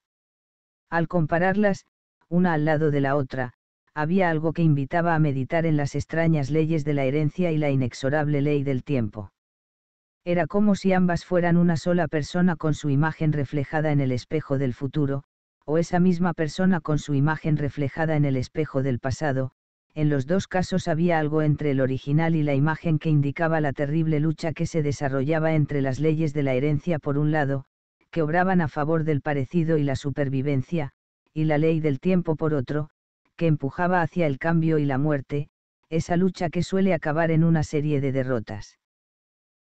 Al compararlas, una al lado de la otra, había algo que invitaba a meditar en las extrañas leyes de la herencia y la inexorable ley del tiempo. Era como si ambas fueran una sola persona con su imagen reflejada en el espejo del futuro, o esa misma persona con su imagen reflejada en el espejo del pasado, en los dos casos había algo entre el original y la imagen que indicaba la terrible lucha que se desarrollaba entre las leyes de la herencia por un lado, que obraban a favor del parecido y la supervivencia, y la ley del tiempo por otro, que empujaba hacia el cambio y la muerte, esa lucha que suele acabar en una serie de derrotas.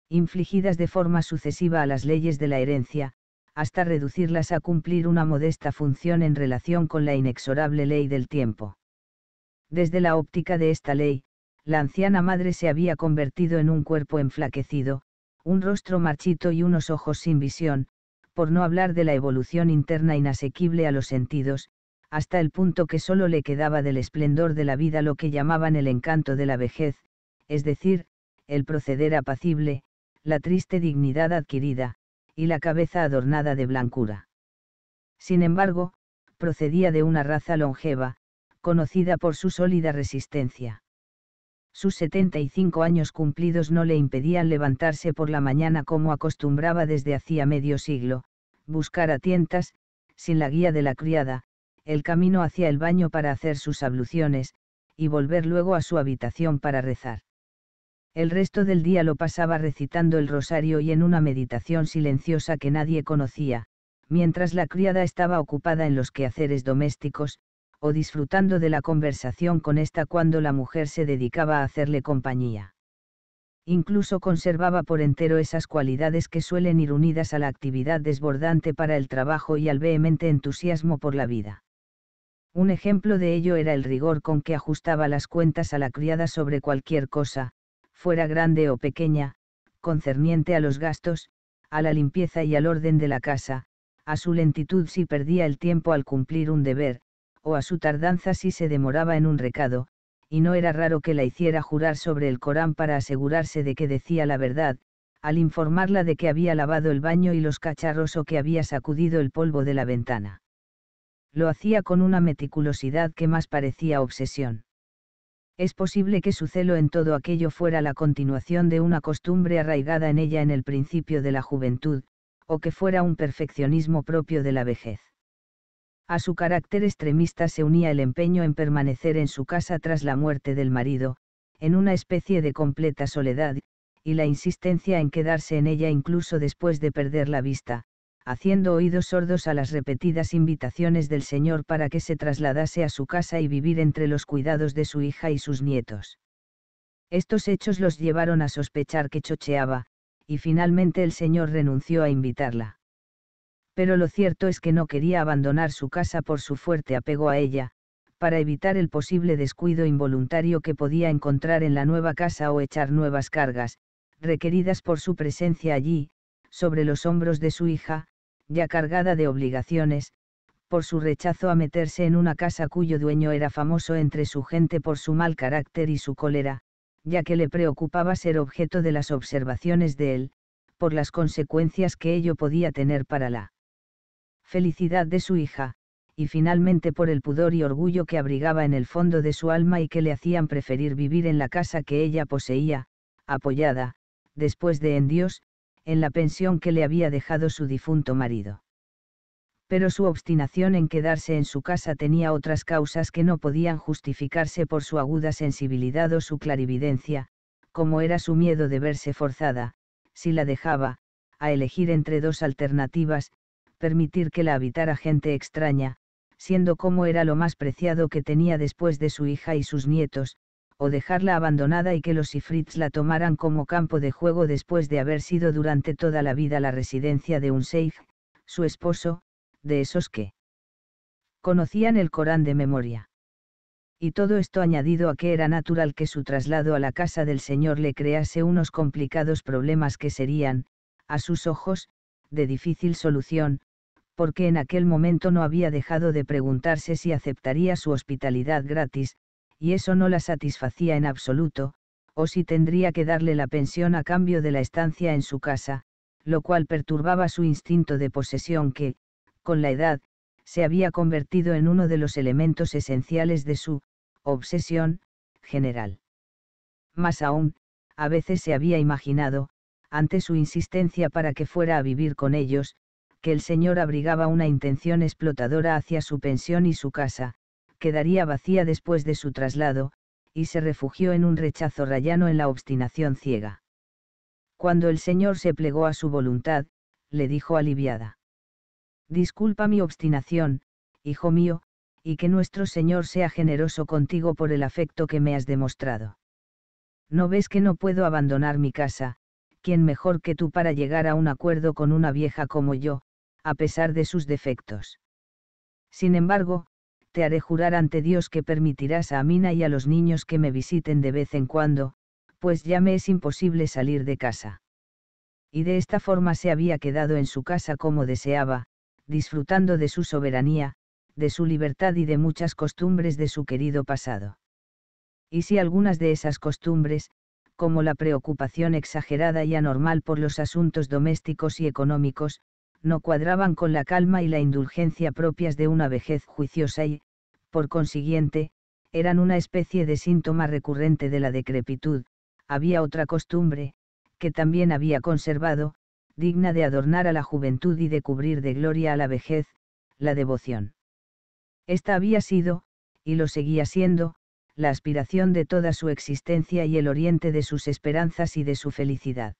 Infligidas de forma sucesiva a las leyes de la herencia, hasta reducirlas a cumplir una modesta función en relación con la inexorable ley del tiempo. Desde la óptica de esta ley, la anciana madre se había convertido en un cuerpo enflaquecido, un rostro marchito y unos ojos sin visión, por no hablar de la evolución interna inasequible a los sentidos, hasta el punto que solo le quedaba del esplendor de la vida lo que llamaban el encanto de la vejez, es decir, el proceder apacible, la triste dignidad adquirida, y la cabeza adornada de blancura. Sin embargo, procedía de una raza longeva, conocida por su sólida resistencia. Sus 75 años cumplidos no le impedían levantarse por la mañana como acostumbraba desde hacía medio siglo, buscar a tientas, sin la guía de la criada, el camino hacia el baño para hacer sus abluciones, y volver luego a su habitación para rezar. El resto del día lo pasaba recitando el rosario y en una meditación silenciosa que nadie conocía, mientras la criada estaba ocupada en los quehaceres domésticos, o disfrutando de la conversación con esta cuando la mujer se dedicaba a hacerle compañía. Incluso conservaba por entero esas cualidades que suelen ir unidas a la actividad desbordante para el trabajo y al vehemente entusiasmo por la vida. Un ejemplo de ello era el rigor con que ajustaba las cuentas a la criada sobre cualquier cosa, fuera grande o pequeña, concerniente a los gastos, a la limpieza y al orden de la casa, a su lentitud si perdía el tiempo al cumplir un deber, o a su tardanza si se demoraba en un recado, y no era raro que la hiciera jurar sobre el Corán para asegurarse de que decía la verdad, al informarla de que había lavado el baño y los cacharros o que había sacudido el polvo de la ventana lo hacía con una meticulosidad que más parecía obsesión. Es posible que su celo en todo aquello fuera la continuación de una costumbre arraigada en ella en el principio de la juventud, o que fuera un perfeccionismo propio de la vejez. A su carácter extremista se unía el empeño en permanecer en su casa tras la muerte del marido, en una especie de completa soledad, y la insistencia en quedarse en ella incluso después de perder la vista, haciendo oídos sordos a las repetidas invitaciones del señor para que se trasladase a su casa y vivir entre los cuidados de su hija y sus nietos. Estos hechos los llevaron a sospechar que chocheaba, y finalmente el señor renunció a invitarla. Pero lo cierto es que no quería abandonar su casa por su fuerte apego a ella, para evitar el posible descuido involuntario que podía encontrar en la nueva casa o echar nuevas cargas, requeridas por su presencia allí, sobre los hombros de su hija, ya cargada de obligaciones, por su rechazo a meterse en una casa cuyo dueño era famoso entre su gente por su mal carácter y su cólera, ya que le preocupaba ser objeto de las observaciones de él, por las consecuencias que ello podía tener para la felicidad de su hija, y finalmente por el pudor y orgullo que abrigaba en el fondo de su alma y que le hacían preferir vivir en la casa que ella poseía, apoyada, después de en Dios, en la pensión que le había dejado su difunto marido. Pero su obstinación en quedarse en su casa tenía otras causas que no podían justificarse por su aguda sensibilidad o su clarividencia, como era su miedo de verse forzada, si la dejaba, a elegir entre dos alternativas, permitir que la habitara gente extraña, siendo como era lo más preciado que tenía después de su hija y sus nietos, o dejarla abandonada y que los ifrits la tomaran como campo de juego después de haber sido durante toda la vida la residencia de un Seif, su esposo, de esos que conocían el Corán de memoria. Y todo esto añadido a que era natural que su traslado a la casa del Señor le crease unos complicados problemas que serían, a sus ojos, de difícil solución, porque en aquel momento no había dejado de preguntarse si aceptaría su hospitalidad gratis, y eso no la satisfacía en absoluto, o si tendría que darle la pensión a cambio de la estancia en su casa, lo cual perturbaba su instinto de posesión que, con la edad, se había convertido en uno de los elementos esenciales de su obsesión general. Más aún, a veces se había imaginado, ante su insistencia para que fuera a vivir con ellos, que el señor abrigaba una intención explotadora hacia su pensión y su casa, quedaría vacía después de su traslado, y se refugió en un rechazo rayano en la obstinación ciega. Cuando el Señor se plegó a su voluntad, le dijo aliviada. Disculpa mi obstinación, hijo mío, y que nuestro Señor sea generoso contigo por el afecto que me has demostrado. ¿No ves que no puedo abandonar mi casa? ¿Quién mejor que tú para llegar a un acuerdo con una vieja como yo, a pesar de sus defectos? Sin embargo, te haré jurar ante Dios que permitirás a Amina y a los niños que me visiten de vez en cuando, pues ya me es imposible salir de casa. Y de esta forma se había quedado en su casa como deseaba, disfrutando de su soberanía, de su libertad y de muchas costumbres de su querido pasado. Y si algunas de esas costumbres, como la preocupación exagerada y anormal por los asuntos domésticos y económicos, no cuadraban con la calma y la indulgencia propias de una vejez juiciosa y, por consiguiente, eran una especie de síntoma recurrente de la decrepitud, había otra costumbre, que también había conservado, digna de adornar a la juventud y de cubrir de gloria a la vejez, la devoción. Esta había sido, y lo seguía siendo, la aspiración de toda su existencia y el oriente de sus esperanzas y de su felicidad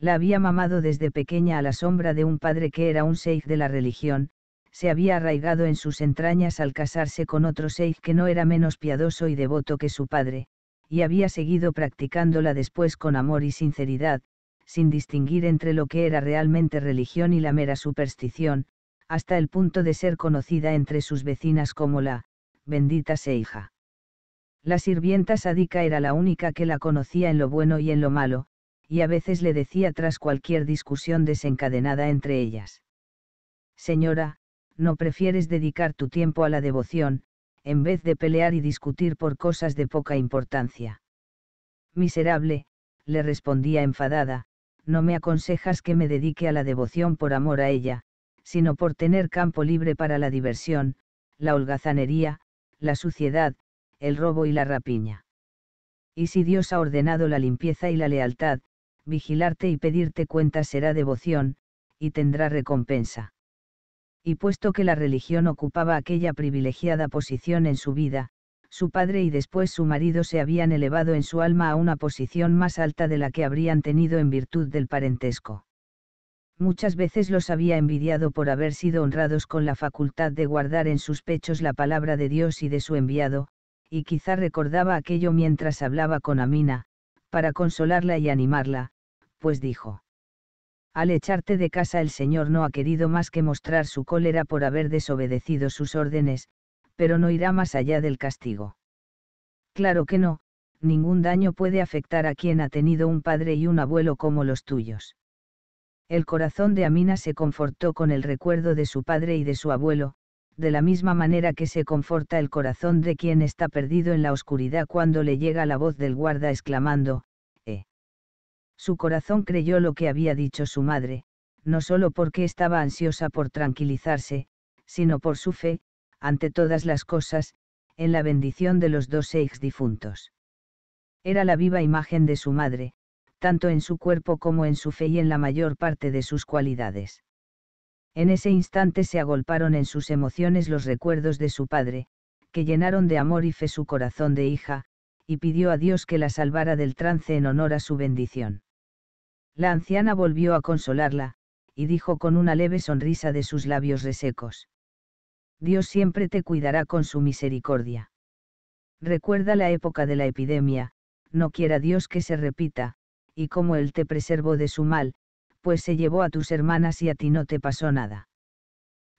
la había mamado desde pequeña a la sombra de un padre que era un seif de la religión, se había arraigado en sus entrañas al casarse con otro seif que no era menos piadoso y devoto que su padre, y había seguido practicándola después con amor y sinceridad, sin distinguir entre lo que era realmente religión y la mera superstición, hasta el punto de ser conocida entre sus vecinas como la bendita Seija. La sirvienta sádica era la única que la conocía en lo bueno y en lo malo, y a veces le decía tras cualquier discusión desencadenada entre ellas. Señora, no prefieres dedicar tu tiempo a la devoción, en vez de pelear y discutir por cosas de poca importancia. Miserable, le respondía enfadada, no me aconsejas que me dedique a la devoción por amor a ella, sino por tener campo libre para la diversión, la holgazanería, la suciedad, el robo y la rapiña. Y si Dios ha ordenado la limpieza y la lealtad, vigilarte y pedirte cuenta será devoción, y tendrá recompensa. Y puesto que la religión ocupaba aquella privilegiada posición en su vida, su padre y después su marido se habían elevado en su alma a una posición más alta de la que habrían tenido en virtud del parentesco. Muchas veces los había envidiado por haber sido honrados con la facultad de guardar en sus pechos la palabra de Dios y de su enviado, y quizá recordaba aquello mientras hablaba con Amina, para consolarla y animarla, pues dijo. Al echarte de casa el Señor no ha querido más que mostrar su cólera por haber desobedecido sus órdenes, pero no irá más allá del castigo. Claro que no, ningún daño puede afectar a quien ha tenido un padre y un abuelo como los tuyos. El corazón de Amina se confortó con el recuerdo de su padre y de su abuelo, de la misma manera que se conforta el corazón de quien está perdido en la oscuridad cuando le llega la voz del guarda exclamando, ¡Eh! Su corazón creyó lo que había dicho su madre, no solo porque estaba ansiosa por tranquilizarse, sino por su fe, ante todas las cosas, en la bendición de los dos seix difuntos. Era la viva imagen de su madre, tanto en su cuerpo como en su fe y en la mayor parte de sus cualidades. En ese instante se agolparon en sus emociones los recuerdos de su padre, que llenaron de amor y fe su corazón de hija, y pidió a Dios que la salvara del trance en honor a su bendición. La anciana volvió a consolarla, y dijo con una leve sonrisa de sus labios resecos. Dios siempre te cuidará con su misericordia. Recuerda la época de la epidemia, no quiera Dios que se repita, y como Él te preservó de su mal, pues se llevó a tus hermanas y a ti no te pasó nada.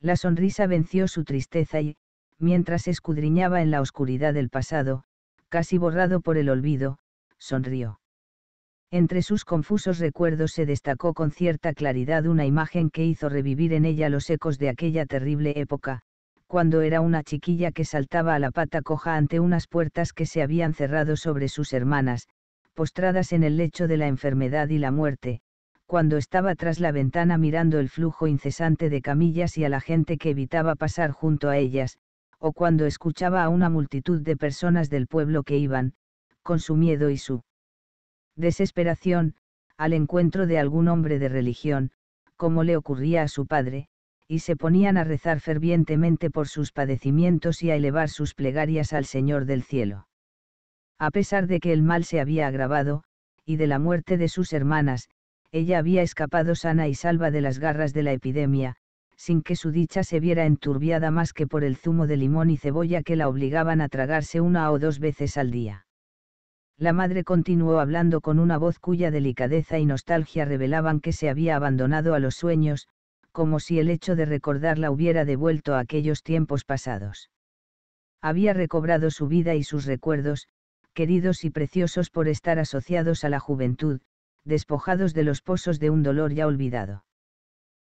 La sonrisa venció su tristeza y, mientras escudriñaba en la oscuridad del pasado, casi borrado por el olvido, sonrió. Entre sus confusos recuerdos se destacó con cierta claridad una imagen que hizo revivir en ella los ecos de aquella terrible época, cuando era una chiquilla que saltaba a la pata coja ante unas puertas que se habían cerrado sobre sus hermanas, postradas en el lecho de la enfermedad y la muerte, cuando estaba tras la ventana mirando el flujo incesante de camillas y a la gente que evitaba pasar junto a ellas, o cuando escuchaba a una multitud de personas del pueblo que iban, con su miedo y su desesperación, al encuentro de algún hombre de religión, como le ocurría a su padre, y se ponían a rezar fervientemente por sus padecimientos y a elevar sus plegarias al Señor del cielo. A pesar de que el mal se había agravado, y de la muerte de sus hermanas, ella había escapado sana y salva de las garras de la epidemia, sin que su dicha se viera enturbiada más que por el zumo de limón y cebolla que la obligaban a tragarse una o dos veces al día. La madre continuó hablando con una voz cuya delicadeza y nostalgia revelaban que se había abandonado a los sueños, como si el hecho de recordarla hubiera devuelto a aquellos tiempos pasados. Había recobrado su vida y sus recuerdos, queridos y preciosos por estar asociados a la juventud, despojados de los pozos de un dolor ya olvidado.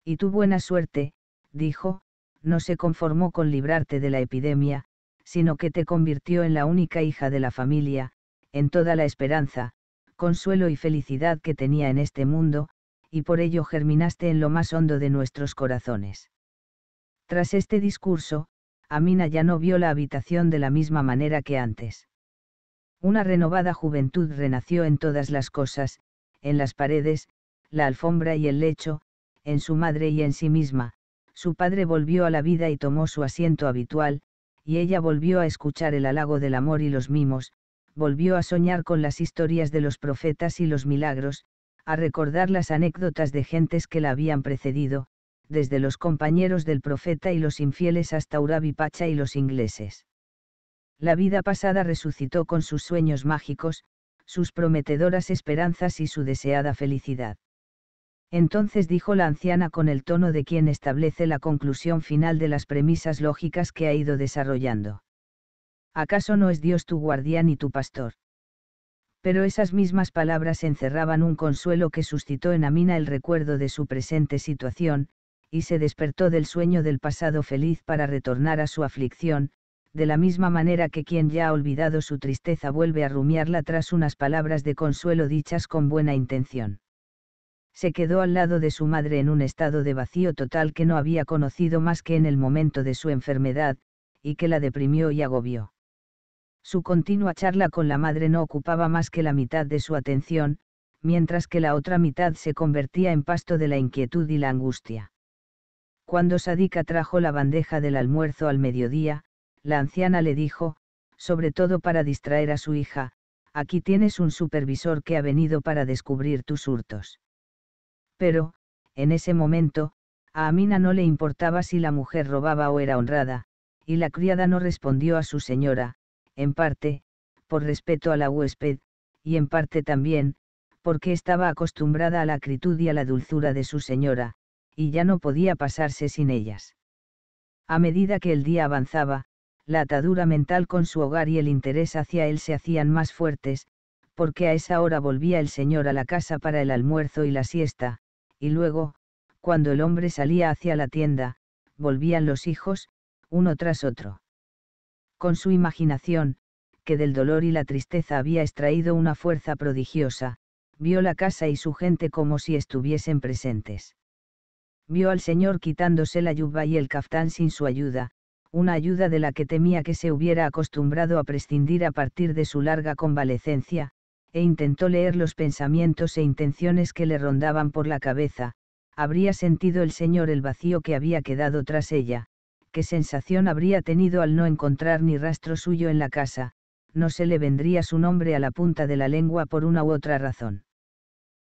Y tu buena suerte, dijo, no se conformó con librarte de la epidemia, sino que te convirtió en la única hija de la familia, en toda la esperanza, consuelo y felicidad que tenía en este mundo, y por ello germinaste en lo más hondo de nuestros corazones. Tras este discurso, Amina ya no vio la habitación de la misma manera que antes. Una renovada juventud renació en todas las cosas, en las paredes, la alfombra y el lecho, en su madre y en sí misma, su padre volvió a la vida y tomó su asiento habitual, y ella volvió a escuchar el halago del amor y los mimos, volvió a soñar con las historias de los profetas y los milagros, a recordar las anécdotas de gentes que la habían precedido, desde los compañeros del profeta y los infieles hasta Urabi Pacha y los ingleses. La vida pasada resucitó con sus sueños mágicos, sus prometedoras esperanzas y su deseada felicidad. Entonces dijo la anciana con el tono de quien establece la conclusión final de las premisas lógicas que ha ido desarrollando. ¿Acaso no es Dios tu guardián y tu pastor? Pero esas mismas palabras encerraban un consuelo que suscitó en Amina el recuerdo de su presente situación, y se despertó del sueño del pasado feliz para retornar a su aflicción, de la misma manera que quien ya ha olvidado su tristeza vuelve a rumiarla tras unas palabras de consuelo dichas con buena intención. Se quedó al lado de su madre en un estado de vacío total que no había conocido más que en el momento de su enfermedad, y que la deprimió y agobió. Su continua charla con la madre no ocupaba más que la mitad de su atención, mientras que la otra mitad se convertía en pasto de la inquietud y la angustia. Cuando Sadika trajo la bandeja del almuerzo al mediodía, la anciana le dijo, sobre todo para distraer a su hija, aquí tienes un supervisor que ha venido para descubrir tus hurtos. Pero, en ese momento, a Amina no le importaba si la mujer robaba o era honrada, y la criada no respondió a su señora, en parte, por respeto a la huésped, y en parte también, porque estaba acostumbrada a la acritud y a la dulzura de su señora, y ya no podía pasarse sin ellas. A medida que el día avanzaba, la atadura mental con su hogar y el interés hacia él se hacían más fuertes, porque a esa hora volvía el señor a la casa para el almuerzo y la siesta, y luego, cuando el hombre salía hacia la tienda, volvían los hijos, uno tras otro. Con su imaginación, que del dolor y la tristeza había extraído una fuerza prodigiosa, vio la casa y su gente como si estuviesen presentes. Vio al Señor quitándose la yuba y el caftán sin su ayuda, una ayuda de la que temía que se hubiera acostumbrado a prescindir a partir de su larga convalecencia, e intentó leer los pensamientos e intenciones que le rondaban por la cabeza, habría sentido el señor el vacío que había quedado tras ella, qué sensación habría tenido al no encontrar ni rastro suyo en la casa, no se le vendría su nombre a la punta de la lengua por una u otra razón.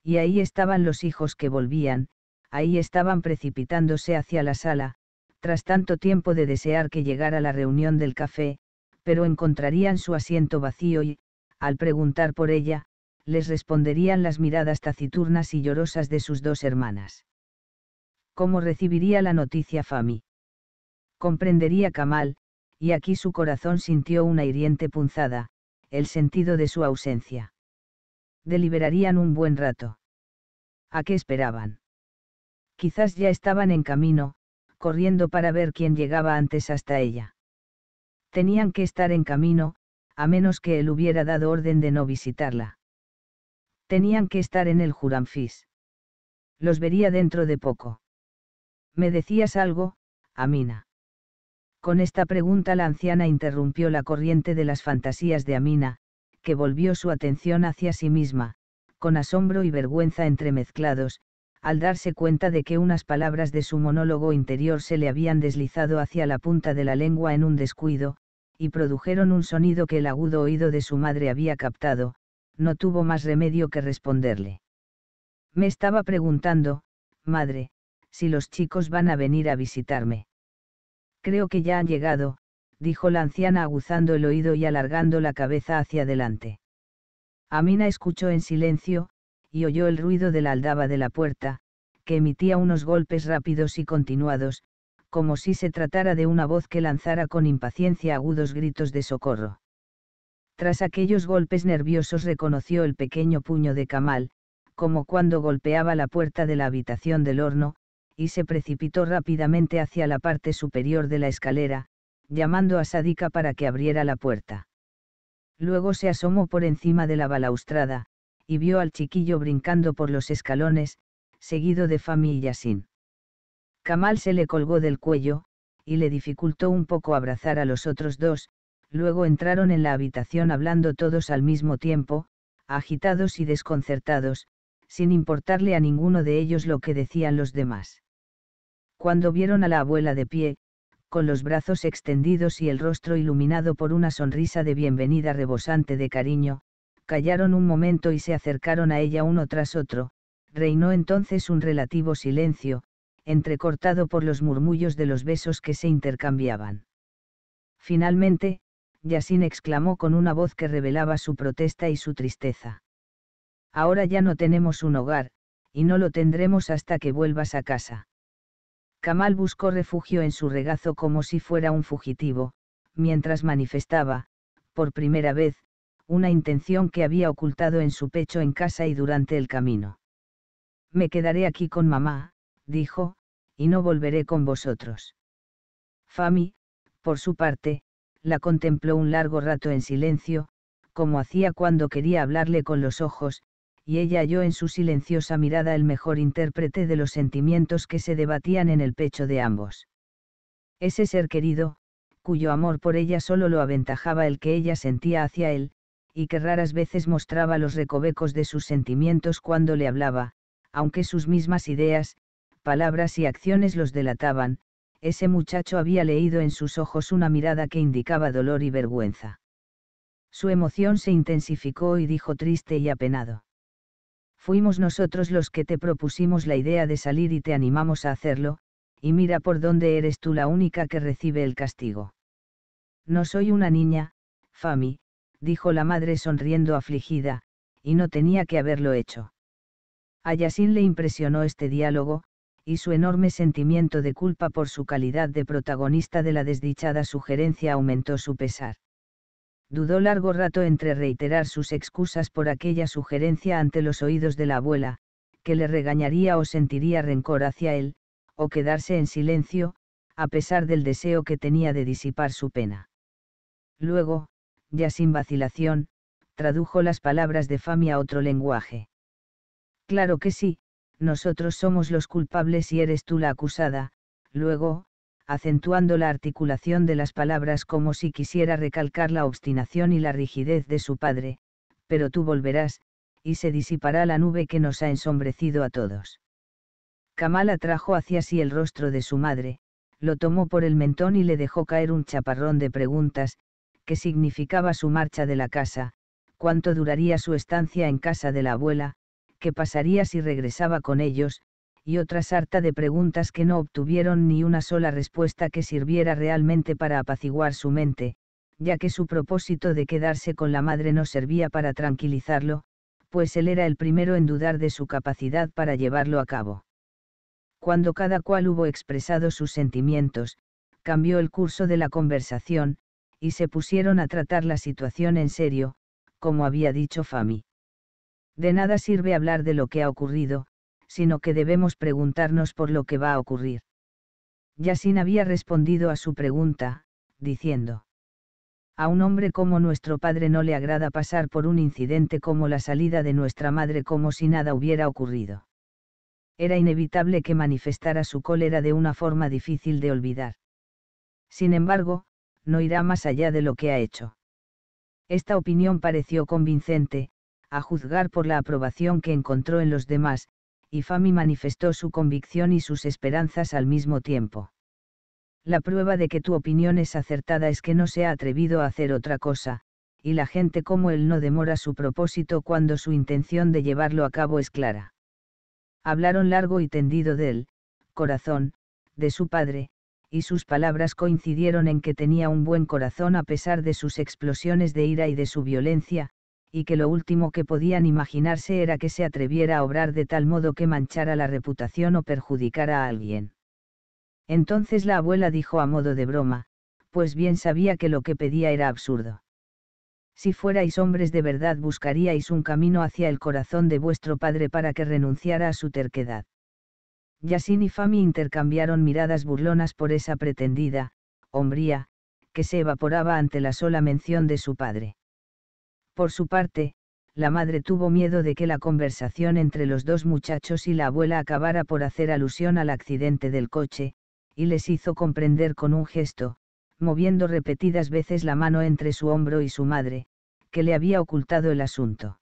Y ahí estaban los hijos que volvían, ahí estaban precipitándose hacia la sala, tras tanto tiempo de desear que llegara la reunión del café, pero encontrarían su asiento vacío y, al preguntar por ella, les responderían las miradas taciturnas y llorosas de sus dos hermanas. ¿Cómo recibiría la noticia Fami? Comprendería Kamal, y aquí su corazón sintió una hiriente punzada, el sentido de su ausencia. Deliberarían un buen rato. ¿A qué esperaban? Quizás ya estaban en camino, corriendo para ver quién llegaba antes hasta ella. Tenían que estar en camino, a menos que él hubiera dado orden de no visitarla. Tenían que estar en el Juranfis. Los vería dentro de poco. ¿Me decías algo, Amina? Con esta pregunta la anciana interrumpió la corriente de las fantasías de Amina, que volvió su atención hacia sí misma, con asombro y vergüenza entremezclados, al darse cuenta de que unas palabras de su monólogo interior se le habían deslizado hacia la punta de la lengua en un descuido, y produjeron un sonido que el agudo oído de su madre había captado, no tuvo más remedio que responderle. Me estaba preguntando, madre, si los chicos van a venir a visitarme. Creo que ya han llegado, dijo la anciana aguzando el oído y alargando la cabeza hacia adelante. Amina escuchó en silencio, y oyó el ruido de la aldaba de la puerta, que emitía unos golpes rápidos y continuados, como si se tratara de una voz que lanzara con impaciencia agudos gritos de socorro. Tras aquellos golpes nerviosos reconoció el pequeño puño de Kamal, como cuando golpeaba la puerta de la habitación del horno, y se precipitó rápidamente hacia la parte superior de la escalera, llamando a Sadika para que abriera la puerta. Luego se asomó por encima de la balaustrada, y vio al chiquillo brincando por los escalones, seguido de Fami y Yasin. Kamal se le colgó del cuello, y le dificultó un poco abrazar a los otros dos, luego entraron en la habitación hablando todos al mismo tiempo, agitados y desconcertados, sin importarle a ninguno de ellos lo que decían los demás. Cuando vieron a la abuela de pie, con los brazos extendidos y el rostro iluminado por una sonrisa de bienvenida rebosante de cariño, callaron un momento y se acercaron a ella uno tras otro, reinó entonces un relativo silencio, entrecortado por los murmullos de los besos que se intercambiaban. Finalmente, Yasin exclamó con una voz que revelaba su protesta y su tristeza. Ahora ya no tenemos un hogar, y no lo tendremos hasta que vuelvas a casa. Kamal buscó refugio en su regazo como si fuera un fugitivo, mientras manifestaba, por primera vez, una intención que había ocultado en su pecho en casa y durante el camino. Me quedaré aquí con mamá, dijo, y no volveré con vosotros. Fami, por su parte, la contempló un largo rato en silencio, como hacía cuando quería hablarle con los ojos, y ella halló en su silenciosa mirada el mejor intérprete de los sentimientos que se debatían en el pecho de ambos. Ese ser querido, cuyo amor por ella solo lo aventajaba el que ella sentía hacia él, y que raras veces mostraba los recovecos de sus sentimientos cuando le hablaba, aunque sus mismas ideas, palabras y acciones los delataban, ese muchacho había leído en sus ojos una mirada que indicaba dolor y vergüenza. Su emoción se intensificó y dijo triste y apenado. Fuimos nosotros los que te propusimos la idea de salir y te animamos a hacerlo, y mira por dónde eres tú la única que recibe el castigo. No soy una niña, Fami, dijo la madre sonriendo afligida, y no tenía que haberlo hecho. A Yasin le impresionó este diálogo, y su enorme sentimiento de culpa por su calidad de protagonista de la desdichada sugerencia aumentó su pesar. Dudó largo rato entre reiterar sus excusas por aquella sugerencia ante los oídos de la abuela, que le regañaría o sentiría rencor hacia él, o quedarse en silencio, a pesar del deseo que tenía de disipar su pena. Luego, ya sin vacilación, tradujo las palabras de Fami a otro lenguaje. Claro que sí, nosotros somos los culpables y eres tú la acusada, luego, acentuando la articulación de las palabras como si quisiera recalcar la obstinación y la rigidez de su padre, pero tú volverás, y se disipará la nube que nos ha ensombrecido a todos. Kamala trajo hacia sí el rostro de su madre, lo tomó por el mentón y le dejó caer un chaparrón de preguntas, qué significaba su marcha de la casa, cuánto duraría su estancia en casa de la abuela, qué pasaría si regresaba con ellos, y otra sarta de preguntas que no obtuvieron ni una sola respuesta que sirviera realmente para apaciguar su mente, ya que su propósito de quedarse con la madre no servía para tranquilizarlo, pues él era el primero en dudar de su capacidad para llevarlo a cabo. Cuando cada cual hubo expresado sus sentimientos, cambió el curso de la conversación, y se pusieron a tratar la situación en serio, como había dicho Fami. De nada sirve hablar de lo que ha ocurrido, sino que debemos preguntarnos por lo que va a ocurrir. Yasin había respondido a su pregunta, diciendo. A un hombre como nuestro padre no le agrada pasar por un incidente como la salida de nuestra madre como si nada hubiera ocurrido. Era inevitable que manifestara su cólera de una forma difícil de olvidar. Sin embargo, no irá más allá de lo que ha hecho. Esta opinión pareció convincente, a juzgar por la aprobación que encontró en los demás, y Fami manifestó su convicción y sus esperanzas al mismo tiempo. La prueba de que tu opinión es acertada es que no se ha atrevido a hacer otra cosa, y la gente como él no demora su propósito cuando su intención de llevarlo a cabo es clara. Hablaron largo y tendido de él, corazón, de su padre, y sus palabras coincidieron en que tenía un buen corazón a pesar de sus explosiones de ira y de su violencia, y que lo último que podían imaginarse era que se atreviera a obrar de tal modo que manchara la reputación o perjudicara a alguien. Entonces la abuela dijo a modo de broma, pues bien sabía que lo que pedía era absurdo. Si fuerais hombres de verdad buscaríais un camino hacia el corazón de vuestro padre para que renunciara a su terquedad. Yasin y Fami intercambiaron miradas burlonas por esa pretendida, hombría, que se evaporaba ante la sola mención de su padre. Por su parte, la madre tuvo miedo de que la conversación entre los dos muchachos y la abuela acabara por hacer alusión al accidente del coche, y les hizo comprender con un gesto, moviendo repetidas veces la mano entre su hombro y su madre, que le había ocultado el asunto.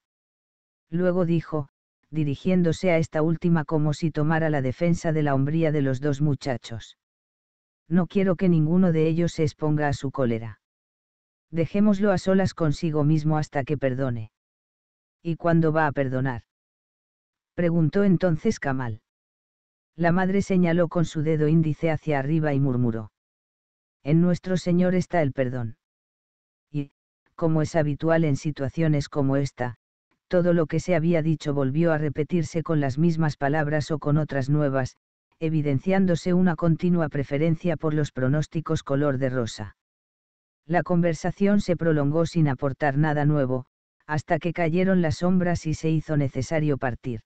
Luego dijo, dirigiéndose a esta última como si tomara la defensa de la hombría de los dos muchachos. No quiero que ninguno de ellos se exponga a su cólera. Dejémoslo a solas consigo mismo hasta que perdone. ¿Y cuándo va a perdonar? Preguntó entonces Kamal. La madre señaló con su dedo índice hacia arriba y murmuró. En nuestro Señor está el perdón. Y, como es habitual en situaciones como esta, todo lo que se había dicho volvió a repetirse con las mismas palabras o con otras nuevas, evidenciándose una continua preferencia por los pronósticos color de rosa. La conversación se prolongó sin aportar nada nuevo, hasta que cayeron las sombras y se hizo necesario partir.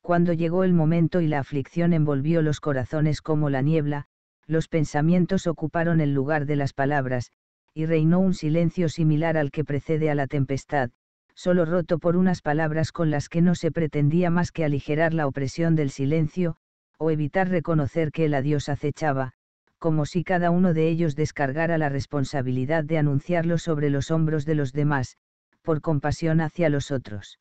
Cuando llegó el momento y la aflicción envolvió los corazones como la niebla, los pensamientos ocuparon el lugar de las palabras, y reinó un silencio similar al que precede a la tempestad, solo roto por unas palabras con las que no se pretendía más que aligerar la opresión del silencio, o evitar reconocer que el adiós acechaba, como si cada uno de ellos descargara la responsabilidad de anunciarlo sobre los hombros de los demás, por compasión hacia los otros.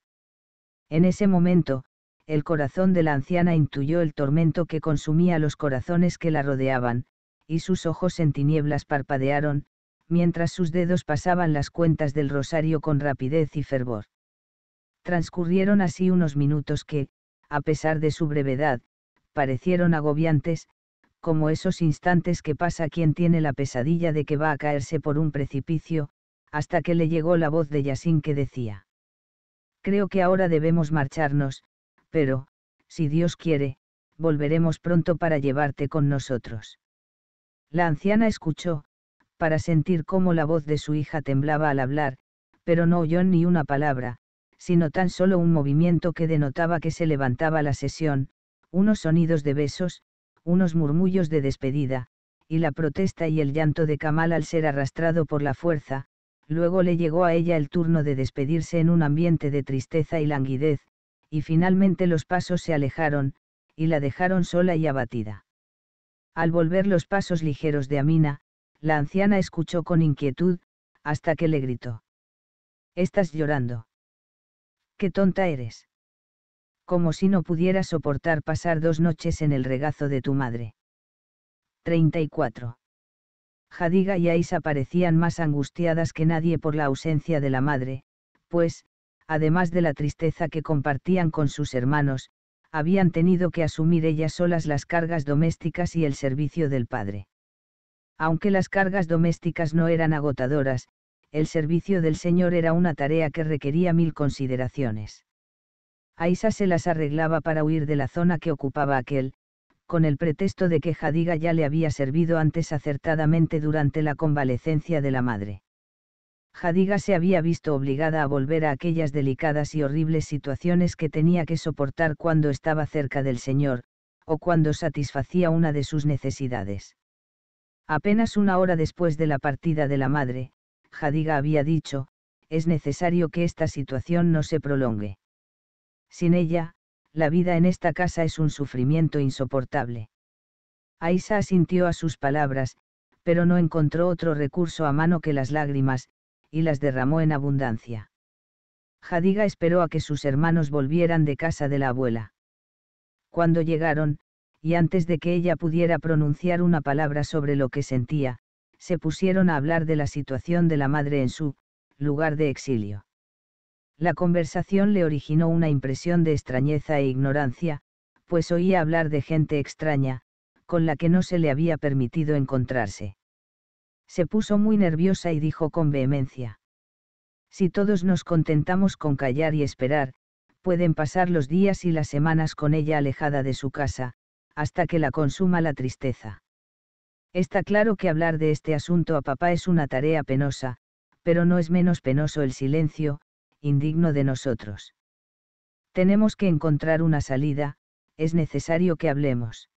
En ese momento, el corazón de la anciana intuyó el tormento que consumía los corazones que la rodeaban, y sus ojos en tinieblas parpadearon, mientras sus dedos pasaban las cuentas del rosario con rapidez y fervor. Transcurrieron así unos minutos que, a pesar de su brevedad, parecieron agobiantes, como esos instantes que pasa quien tiene la pesadilla de que va a caerse por un precipicio, hasta que le llegó la voz de Yasin que decía. Creo que ahora debemos marcharnos, pero, si Dios quiere, volveremos pronto para llevarte con nosotros. La anciana escuchó, para sentir cómo la voz de su hija temblaba al hablar, pero no oyó ni una palabra, sino tan solo un movimiento que denotaba que se levantaba la sesión, unos sonidos de besos, unos murmullos de despedida, y la protesta y el llanto de Kamal al ser arrastrado por la fuerza, luego le llegó a ella el turno de despedirse en un ambiente de tristeza y languidez, y finalmente los pasos se alejaron, y la dejaron sola y abatida. Al volver los pasos ligeros de Amina, la anciana escuchó con inquietud, hasta que le gritó. Estás llorando. Qué tonta eres. Como si no pudieras soportar pasar dos noches en el regazo de tu madre. 34. Jadiga y Aisa parecían más angustiadas que nadie por la ausencia de la madre, pues, además de la tristeza que compartían con sus hermanos, habían tenido que asumir ellas solas las cargas domésticas y el servicio del padre. Aunque las cargas domésticas no eran agotadoras, el servicio del Señor era una tarea que requería mil consideraciones. Aisa se las arreglaba para huir de la zona que ocupaba aquel, con el pretexto de que Jadiga ya le había servido antes acertadamente durante la convalecencia de la madre. Jadiga se había visto obligada a volver a aquellas delicadas y horribles situaciones que tenía que soportar cuando estaba cerca del Señor, o cuando satisfacía una de sus necesidades. Apenas una hora después de la partida de la madre, Jadiga había dicho, es necesario que esta situación no se prolongue. Sin ella, la vida en esta casa es un sufrimiento insoportable. Aisa asintió a sus palabras, pero no encontró otro recurso a mano que las lágrimas, y las derramó en abundancia. Jadiga esperó a que sus hermanos volvieran de casa de la abuela. Cuando llegaron, y antes de que ella pudiera pronunciar una palabra sobre lo que sentía, se pusieron a hablar de la situación de la madre en su lugar de exilio. La conversación le originó una impresión de extrañeza e ignorancia, pues oía hablar de gente extraña, con la que no se le había permitido encontrarse. Se puso muy nerviosa y dijo con vehemencia. Si todos nos contentamos con callar y esperar, pueden pasar los días y las semanas con ella alejada de su casa, hasta que la consuma la tristeza. Está claro que hablar de este asunto a papá es una tarea penosa, pero no es menos penoso el silencio, indigno de nosotros. Tenemos que encontrar una salida, es necesario que hablemos.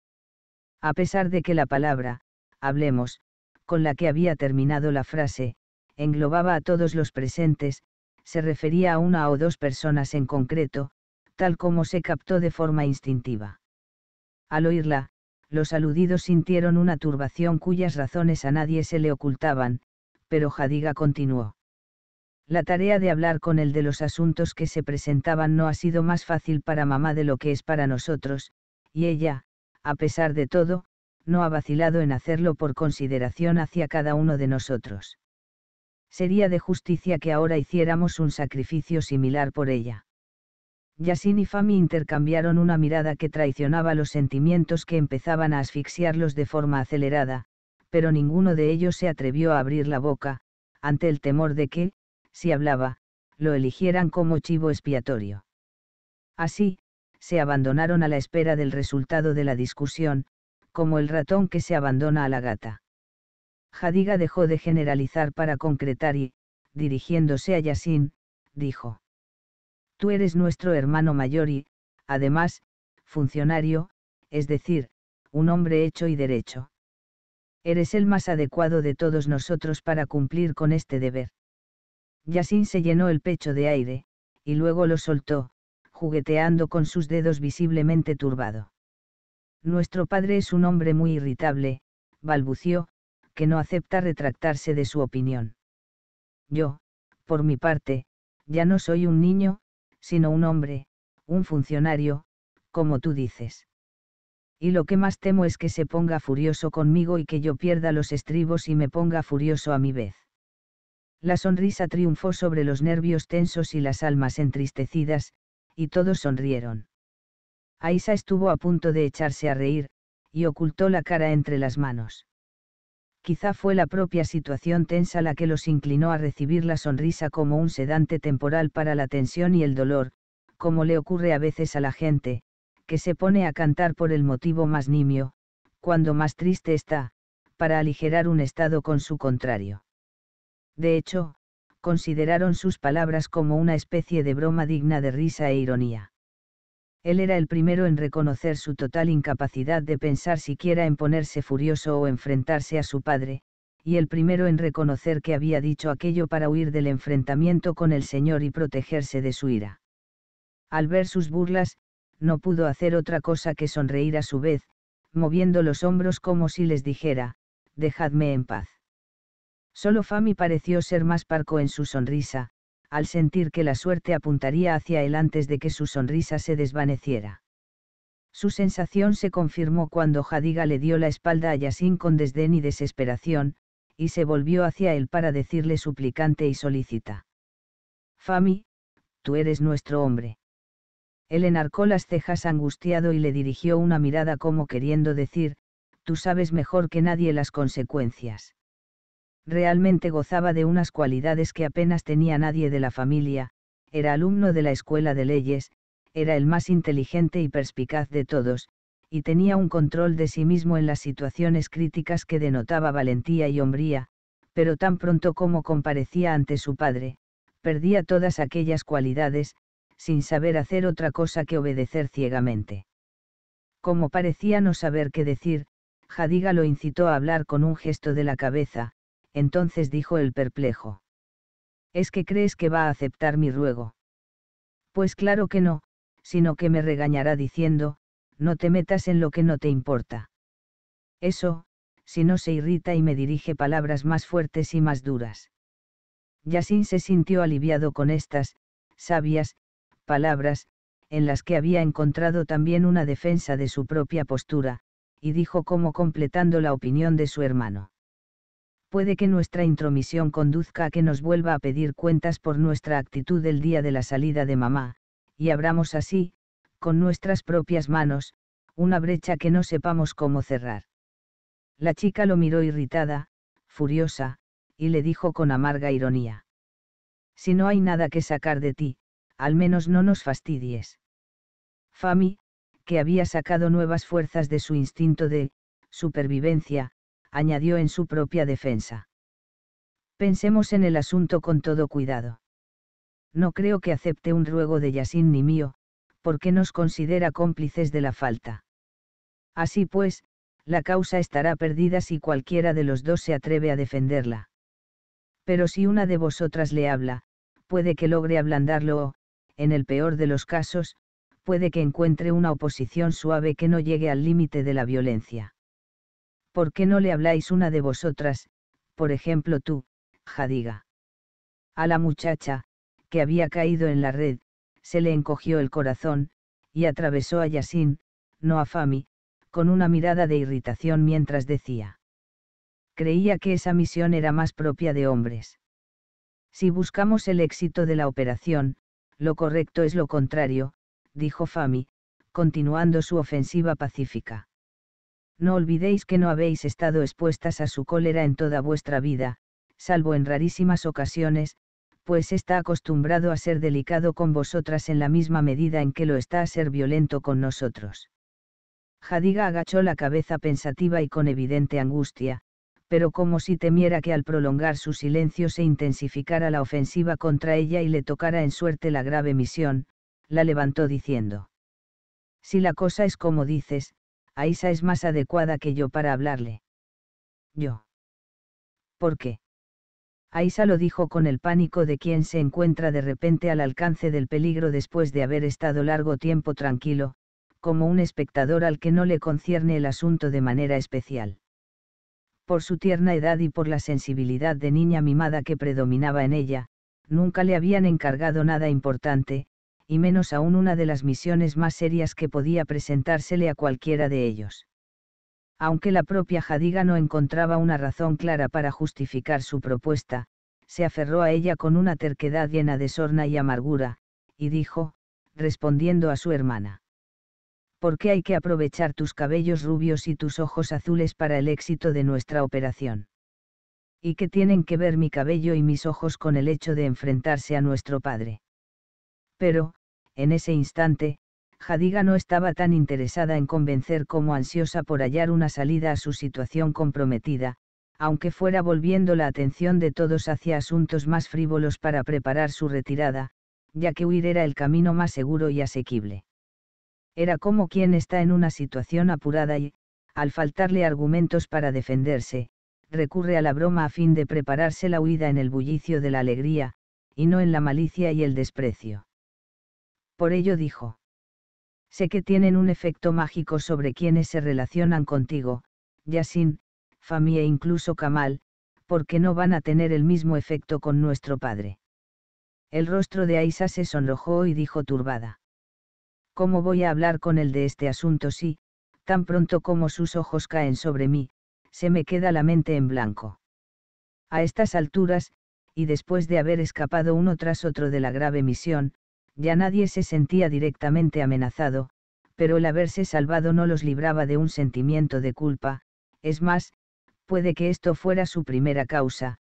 A pesar de que la palabra, hablemos, con la que había terminado la frase, englobaba a todos los presentes, se refería a una o dos personas en concreto, tal como se captó de forma instintiva. Al oírla, los aludidos sintieron una turbación cuyas razones a nadie se le ocultaban, pero Jadiga continuó. La tarea de hablar con él de los asuntos que se presentaban no ha sido más fácil para mamá de lo que es para nosotros, y ella, a pesar de todo, no ha vacilado en hacerlo por consideración hacia cada uno de nosotros. Sería de justicia que ahora hiciéramos un sacrificio similar por ella. Yasin y Fami intercambiaron una mirada que traicionaba los sentimientos que empezaban a asfixiarlos de forma acelerada, pero ninguno de ellos se atrevió a abrir la boca, ante el temor de que, si hablaba, lo eligieran como chivo expiatorio. Así, se abandonaron a la espera del resultado de la discusión, como el ratón que se abandona a la gata. Jadiga dejó de generalizar para concretar y, dirigiéndose a Yasin, dijo. Tú eres nuestro hermano mayor y, además, funcionario, es decir, un hombre hecho y derecho. Eres el más adecuado de todos nosotros para cumplir con este deber. Yasin se llenó el pecho de aire, y luego lo soltó, jugueteando con sus dedos visiblemente turbado. Nuestro padre es un hombre muy irritable, balbució, que no acepta retractarse de su opinión. Yo, por mi parte, ya no soy un niño, sino un hombre, un funcionario, como tú dices. Y lo que más temo es que se ponga furioso conmigo y que yo pierda los estribos y me ponga furioso a mi vez. La sonrisa triunfó sobre los nervios tensos y las almas entristecidas, y todos sonrieron. Aisa estuvo a punto de echarse a reír, y ocultó la cara entre las manos quizá fue la propia situación tensa la que los inclinó a recibir la sonrisa como un sedante temporal para la tensión y el dolor, como le ocurre a veces a la gente, que se pone a cantar por el motivo más nimio, cuando más triste está, para aligerar un estado con su contrario. De hecho, consideraron sus palabras como una especie de broma digna de risa e ironía él era el primero en reconocer su total incapacidad de pensar siquiera en ponerse furioso o enfrentarse a su padre, y el primero en reconocer que había dicho aquello para huir del enfrentamiento con el Señor y protegerse de su ira. Al ver sus burlas, no pudo hacer otra cosa que sonreír a su vez, moviendo los hombros como si les dijera, dejadme en paz. Solo Fami pareció ser más parco en su sonrisa, al sentir que la suerte apuntaría hacia él antes de que su sonrisa se desvaneciera. Su sensación se confirmó cuando Jadiga le dio la espalda a Yasin con desdén y desesperación, y se volvió hacia él para decirle suplicante y solícita. Fami, tú eres nuestro hombre. Él enarcó las cejas angustiado y le dirigió una mirada como queriendo decir, tú sabes mejor que nadie las consecuencias realmente gozaba de unas cualidades que apenas tenía nadie de la familia, era alumno de la Escuela de Leyes, era el más inteligente y perspicaz de todos, y tenía un control de sí mismo en las situaciones críticas que denotaba valentía y hombría, pero tan pronto como comparecía ante su padre, perdía todas aquellas cualidades, sin saber hacer otra cosa que obedecer ciegamente. Como parecía no saber qué decir, Jadiga lo incitó a hablar con un gesto de la cabeza, entonces dijo el perplejo. ¿Es que crees que va a aceptar mi ruego? Pues claro que no, sino que me regañará diciendo, no te metas en lo que no te importa. Eso, si no se irrita y me dirige palabras más fuertes y más duras. Yasin se sintió aliviado con estas, sabias, palabras, en las que había encontrado también una defensa de su propia postura, y dijo como completando la opinión de su hermano puede que nuestra intromisión conduzca a que nos vuelva a pedir cuentas por nuestra actitud el día de la salida de mamá, y abramos así, con nuestras propias manos, una brecha que no sepamos cómo cerrar. La chica lo miró irritada, furiosa, y le dijo con amarga ironía. Si no hay nada que sacar de ti, al menos no nos fastidies. Fami, que había sacado nuevas fuerzas de su instinto de supervivencia, añadió en su propia defensa. Pensemos en el asunto con todo cuidado. No creo que acepte un ruego de Yasin ni mío, porque nos considera cómplices de la falta. Así pues, la causa estará perdida si cualquiera de los dos se atreve a defenderla. Pero si una de vosotras le habla, puede que logre ablandarlo o, en el peor de los casos, puede que encuentre una oposición suave que no llegue al límite de la violencia. ¿por qué no le habláis una de vosotras, por ejemplo tú, Jadiga? A la muchacha, que había caído en la red, se le encogió el corazón, y atravesó a Yasin, no a Fami, con una mirada de irritación mientras decía. Creía que esa misión era más propia de hombres. Si buscamos el éxito de la operación, lo correcto es lo contrario, dijo Fami, continuando su ofensiva pacífica no olvidéis que no habéis estado expuestas a su cólera en toda vuestra vida, salvo en rarísimas ocasiones, pues está acostumbrado a ser delicado con vosotras en la misma medida en que lo está a ser violento con nosotros. Jadiga agachó la cabeza pensativa y con evidente angustia, pero como si temiera que al prolongar su silencio se intensificara la ofensiva contra ella y le tocara en suerte la grave misión, la levantó diciendo. Si la cosa es como dices, Aisa es más adecuada que yo para hablarle. Yo. ¿Por qué? Aisa lo dijo con el pánico de quien se encuentra de repente al alcance del peligro después de haber estado largo tiempo tranquilo, como un espectador al que no le concierne el asunto de manera especial. Por su tierna edad y por la sensibilidad de niña mimada que predominaba en ella, nunca le habían encargado nada importante, y menos aún una de las misiones más serias que podía presentársele a cualquiera de ellos. Aunque la propia Jadiga no encontraba una razón clara para justificar su propuesta, se aferró a ella con una terquedad llena de sorna y amargura, y dijo, respondiendo a su hermana. ¿Por qué hay que aprovechar tus cabellos rubios y tus ojos azules para el éxito de nuestra operación? ¿Y qué tienen que ver mi cabello y mis ojos con el hecho de enfrentarse a nuestro padre? pero, en ese instante, Jadiga no estaba tan interesada en convencer como ansiosa por hallar una salida a su situación comprometida, aunque fuera volviendo la atención de todos hacia asuntos más frívolos para preparar su retirada, ya que huir era el camino más seguro y asequible. Era como quien está en una situación apurada y, al faltarle argumentos para defenderse, recurre a la broma a fin de prepararse la huida en el bullicio de la alegría, y no en la malicia y el desprecio. Por ello dijo. Sé que tienen un efecto mágico sobre quienes se relacionan contigo, Yasin, Fami e incluso Kamal, porque no van a tener el mismo efecto con nuestro padre. El rostro de Aisa se sonrojó y dijo turbada. ¿Cómo voy a hablar con él de este asunto si, tan pronto como sus ojos caen sobre mí, se me queda la mente en blanco? A estas alturas, y después de haber escapado uno tras otro de la grave misión, ya nadie se sentía directamente amenazado, pero el haberse salvado no los libraba de un sentimiento de culpa, es más, puede que esto fuera su primera causa,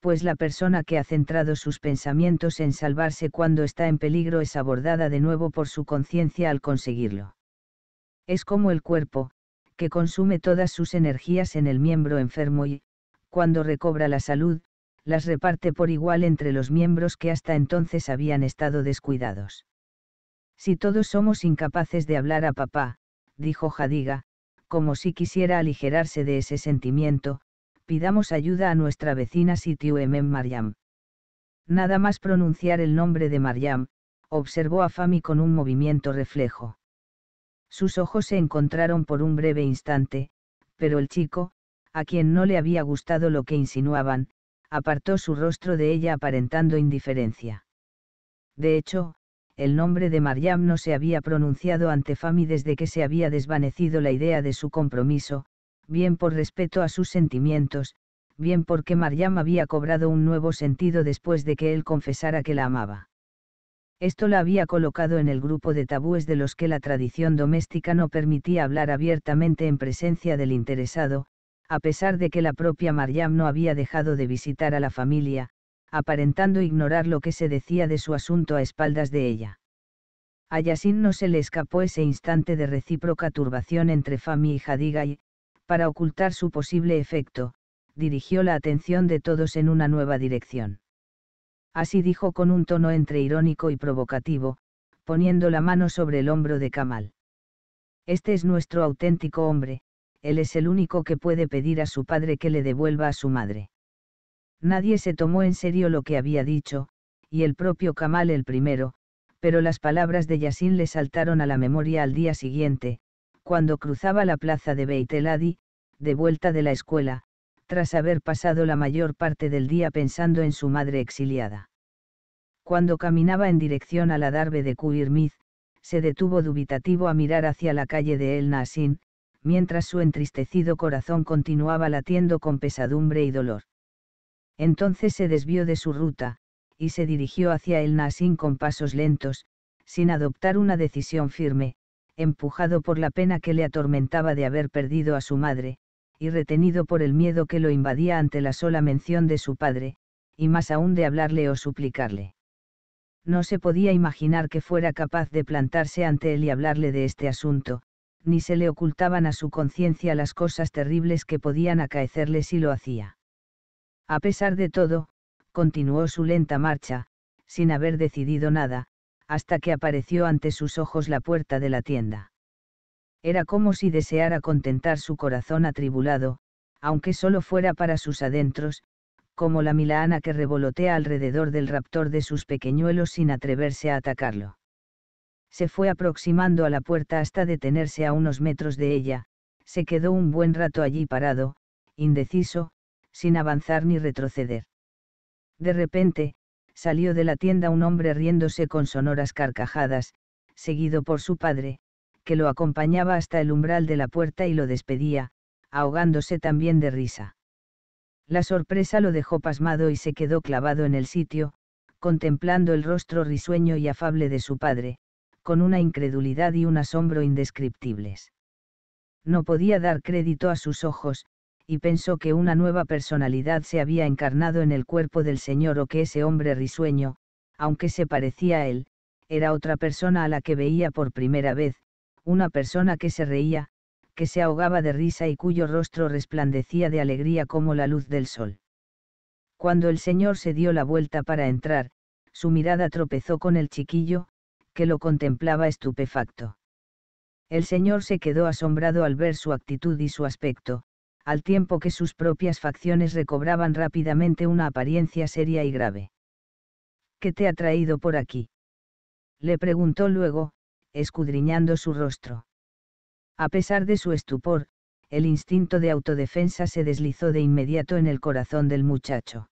pues la persona que ha centrado sus pensamientos en salvarse cuando está en peligro es abordada de nuevo por su conciencia al conseguirlo. Es como el cuerpo, que consume todas sus energías en el miembro enfermo y, cuando recobra la salud, las reparte por igual entre los miembros que hasta entonces habían estado descuidados. Si todos somos incapaces de hablar a papá, dijo Jadiga, como si quisiera aligerarse de ese sentimiento, pidamos ayuda a nuestra vecina Sitio Emem Mariam. Nada más pronunciar el nombre de Mariam, observó a Fami con un movimiento reflejo. Sus ojos se encontraron por un breve instante, pero el chico, a quien no le había gustado lo que insinuaban, apartó su rostro de ella aparentando indiferencia. De hecho, el nombre de Mariam no se había pronunciado ante Fami desde que se había desvanecido la idea de su compromiso, bien por respeto a sus sentimientos, bien porque Mariam había cobrado un nuevo sentido después de que él confesara que la amaba. Esto la había colocado en el grupo de tabúes de los que la tradición doméstica no permitía hablar abiertamente en presencia del interesado, a pesar de que la propia Mariam no había dejado de visitar a la familia, aparentando ignorar lo que se decía de su asunto a espaldas de ella. A Yasin no se le escapó ese instante de recíproca turbación entre Fami y Hadigay, para ocultar su posible efecto, dirigió la atención de todos en una nueva dirección. Así dijo con un tono entre irónico y provocativo, poniendo la mano sobre el hombro de Kamal. Este es nuestro auténtico hombre, él es el único que puede pedir a su padre que le devuelva a su madre. Nadie se tomó en serio lo que había dicho, y el propio Kamal el primero, pero las palabras de Yasin le saltaron a la memoria al día siguiente, cuando cruzaba la plaza de Beiteladi, de vuelta de la escuela, tras haber pasado la mayor parte del día pensando en su madre exiliada. Cuando caminaba en dirección al adarve de Kuirmiz, se detuvo dubitativo a mirar hacia la calle de El Nasin, mientras su entristecido corazón continuaba latiendo con pesadumbre y dolor. Entonces se desvió de su ruta, y se dirigió hacia el Nasín con pasos lentos, sin adoptar una decisión firme, empujado por la pena que le atormentaba de haber perdido a su madre, y retenido por el miedo que lo invadía ante la sola mención de su padre, y más aún de hablarle o suplicarle. No se podía imaginar que fuera capaz de plantarse ante él y hablarle de este asunto, ni se le ocultaban a su conciencia las cosas terribles que podían acaecerle si lo hacía. A pesar de todo, continuó su lenta marcha, sin haber decidido nada, hasta que apareció ante sus ojos la puerta de la tienda. Era como si deseara contentar su corazón atribulado, aunque solo fuera para sus adentros, como la Milana que revolotea alrededor del raptor de sus pequeñuelos sin atreverse a atacarlo se fue aproximando a la puerta hasta detenerse a unos metros de ella, se quedó un buen rato allí parado, indeciso, sin avanzar ni retroceder. De repente, salió de la tienda un hombre riéndose con sonoras carcajadas, seguido por su padre, que lo acompañaba hasta el umbral de la puerta y lo despedía, ahogándose también de risa. La sorpresa lo dejó pasmado y se quedó clavado en el sitio, contemplando el rostro risueño y afable de su padre, con una incredulidad y un asombro indescriptibles. No podía dar crédito a sus ojos, y pensó que una nueva personalidad se había encarnado en el cuerpo del señor o que ese hombre risueño, aunque se parecía a él, era otra persona a la que veía por primera vez, una persona que se reía, que se ahogaba de risa y cuyo rostro resplandecía de alegría como la luz del sol. Cuando el señor se dio la vuelta para entrar, su mirada tropezó con el chiquillo, que lo contemplaba estupefacto. El señor se quedó asombrado al ver su actitud y su aspecto, al tiempo que sus propias facciones recobraban rápidamente una apariencia seria y grave. ¿Qué te ha traído por aquí? le preguntó luego, escudriñando su rostro. A pesar de su estupor, el instinto de autodefensa se deslizó de inmediato en el corazón del muchacho.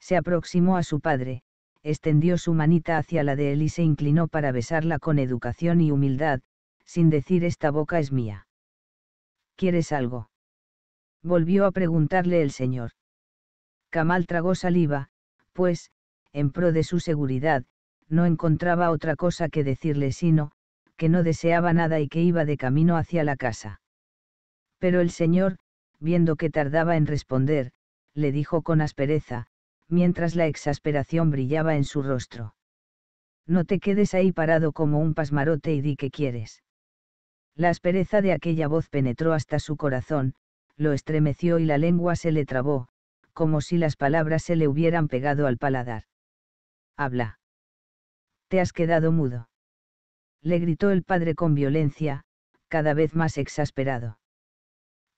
Se aproximó a su padre, extendió su manita hacia la de él y se inclinó para besarla con educación y humildad, sin decir esta boca es mía. ¿Quieres algo? Volvió a preguntarle el señor. Kamal tragó saliva, pues, en pro de su seguridad, no encontraba otra cosa que decirle sino, que no deseaba nada y que iba de camino hacia la casa. Pero el señor, viendo que tardaba en responder, le dijo con aspereza, mientras la exasperación brillaba en su rostro. No te quedes ahí parado como un pasmarote y di que quieres. La aspereza de aquella voz penetró hasta su corazón, lo estremeció y la lengua se le trabó, como si las palabras se le hubieran pegado al paladar. Habla. Te has quedado mudo. Le gritó el padre con violencia, cada vez más exasperado.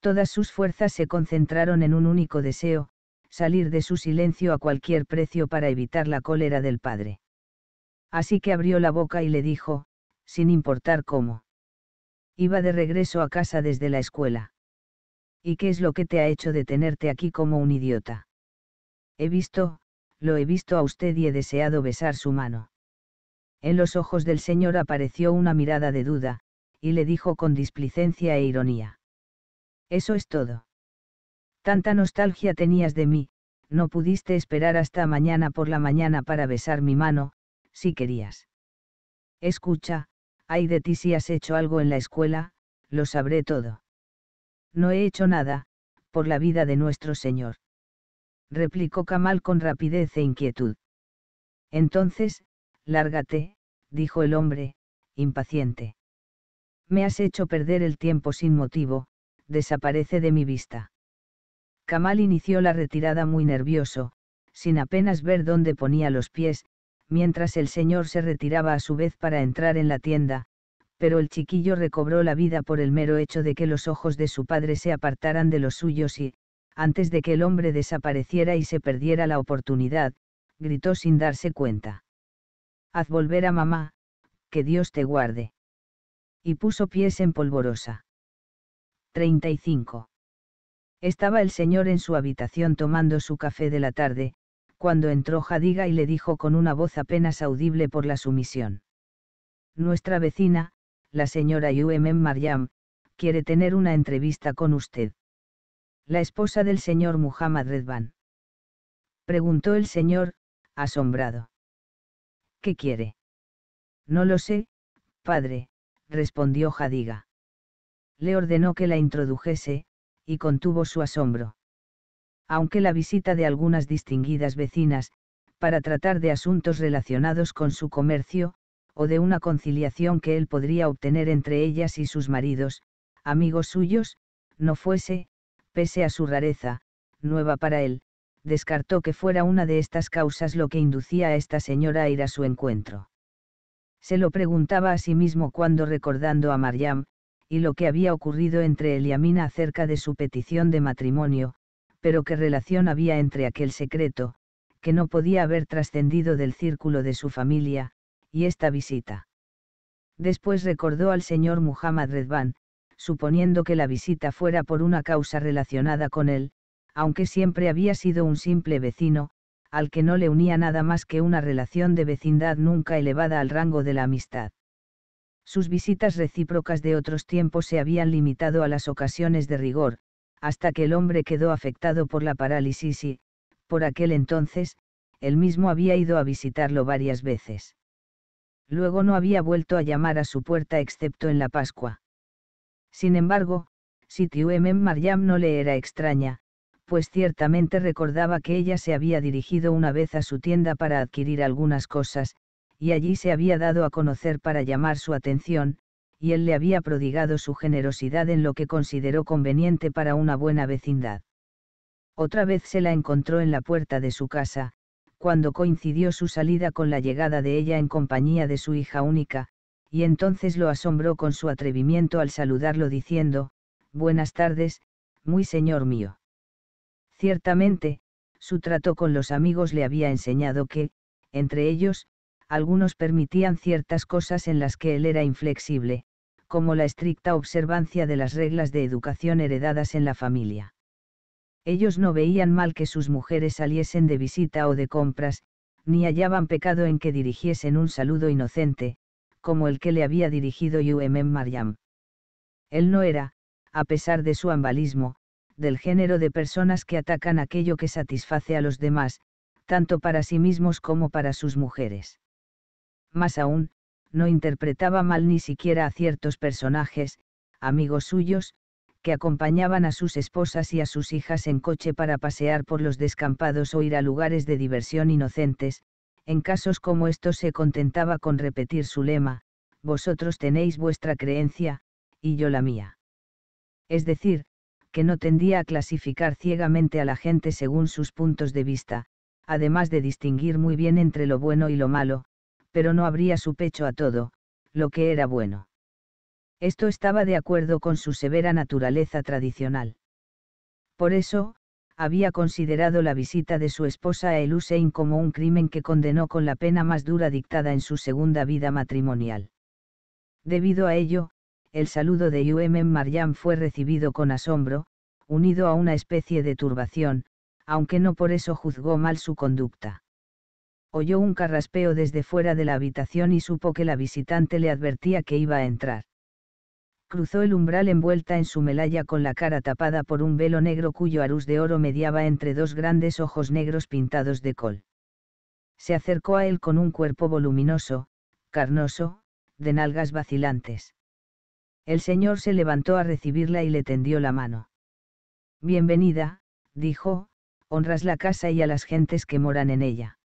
Todas sus fuerzas se concentraron en un único deseo, salir de su silencio a cualquier precio para evitar la cólera del padre. Así que abrió la boca y le dijo, sin importar cómo. Iba de regreso a casa desde la escuela. ¿Y qué es lo que te ha hecho detenerte aquí como un idiota? He visto, lo he visto a usted y he deseado besar su mano. En los ojos del señor apareció una mirada de duda, y le dijo con displicencia e ironía. Eso es todo. Tanta nostalgia tenías de mí, no pudiste esperar hasta mañana por la mañana para besar mi mano, si querías. Escucha, ay de ti si has hecho algo en la escuela, lo sabré todo. No he hecho nada, por la vida de nuestro Señor. Replicó Kamal con rapidez e inquietud. Entonces, lárgate, dijo el hombre, impaciente. Me has hecho perder el tiempo sin motivo, desaparece de mi vista. Kamal inició la retirada muy nervioso, sin apenas ver dónde ponía los pies, mientras el señor se retiraba a su vez para entrar en la tienda, pero el chiquillo recobró la vida por el mero hecho de que los ojos de su padre se apartaran de los suyos y, antes de que el hombre desapareciera y se perdiera la oportunidad, gritó sin darse cuenta. Haz volver a mamá, que Dios te guarde. Y puso pies en polvorosa. 35. Estaba el señor en su habitación tomando su café de la tarde, cuando entró Jadiga y le dijo con una voz apenas audible por la sumisión. Nuestra vecina, la señora Umm Maryam, quiere tener una entrevista con usted. La esposa del señor Muhammad Redban». Preguntó el señor, asombrado. ¿Qué quiere? No lo sé, padre, respondió Jadiga. Le ordenó que la introdujese, y contuvo su asombro. Aunque la visita de algunas distinguidas vecinas, para tratar de asuntos relacionados con su comercio, o de una conciliación que él podría obtener entre ellas y sus maridos, amigos suyos, no fuese, pese a su rareza, nueva para él, descartó que fuera una de estas causas lo que inducía a esta señora a ir a su encuentro. Se lo preguntaba a sí mismo cuando recordando a Mariam, y lo que había ocurrido entre él y Amina acerca de su petición de matrimonio, pero qué relación había entre aquel secreto, que no podía haber trascendido del círculo de su familia, y esta visita. Después recordó al señor Muhammad Redván, suponiendo que la visita fuera por una causa relacionada con él, aunque siempre había sido un simple vecino, al que no le unía nada más que una relación de vecindad nunca elevada al rango de la amistad. Sus visitas recíprocas de otros tiempos se habían limitado a las ocasiones de rigor, hasta que el hombre quedó afectado por la parálisis y, por aquel entonces, él mismo había ido a visitarlo varias veces. Luego no había vuelto a llamar a su puerta excepto en la Pascua. Sin embargo, Sitiuemem Mariam no le era extraña, pues ciertamente recordaba que ella se había dirigido una vez a su tienda para adquirir algunas cosas, y allí se había dado a conocer para llamar su atención, y él le había prodigado su generosidad en lo que consideró conveniente para una buena vecindad. Otra vez se la encontró en la puerta de su casa, cuando coincidió su salida con la llegada de ella en compañía de su hija única, y entonces lo asombró con su atrevimiento al saludarlo diciendo, Buenas tardes, muy señor mío. Ciertamente, su trato con los amigos le había enseñado que, entre ellos, algunos permitían ciertas cosas en las que él era inflexible, como la estricta observancia de las reglas de educación heredadas en la familia. Ellos no veían mal que sus mujeres saliesen de visita o de compras, ni hallaban pecado en que dirigiesen un saludo inocente, como el que le había dirigido UMM Mariam. Él no era, a pesar de su ambalismo, del género de personas que atacan aquello que satisface a los demás, tanto para sí mismos como para sus mujeres. Más aún, no interpretaba mal ni siquiera a ciertos personajes, amigos suyos, que acompañaban a sus esposas y a sus hijas en coche para pasear por los descampados o ir a lugares de diversión inocentes, en casos como estos se contentaba con repetir su lema, vosotros tenéis vuestra creencia, y yo la mía. Es decir, que no tendía a clasificar ciegamente a la gente según sus puntos de vista, además de distinguir muy bien entre lo bueno y lo malo, pero no abría su pecho a todo, lo que era bueno. Esto estaba de acuerdo con su severa naturaleza tradicional. Por eso, había considerado la visita de su esposa a El Hussein como un crimen que condenó con la pena más dura dictada en su segunda vida matrimonial. Debido a ello, el saludo de Yuem Marjan fue recibido con asombro, unido a una especie de turbación, aunque no por eso juzgó mal su conducta oyó un carraspeo desde fuera de la habitación y supo que la visitante le advertía que iba a entrar. Cruzó el umbral envuelta en su melalla con la cara tapada por un velo negro cuyo aruz de oro mediaba entre dos grandes ojos negros pintados de col. Se acercó a él con un cuerpo voluminoso, carnoso, de nalgas vacilantes. El señor se levantó a recibirla y le tendió la mano. Bienvenida, dijo, honras la casa y a las gentes que moran en ella.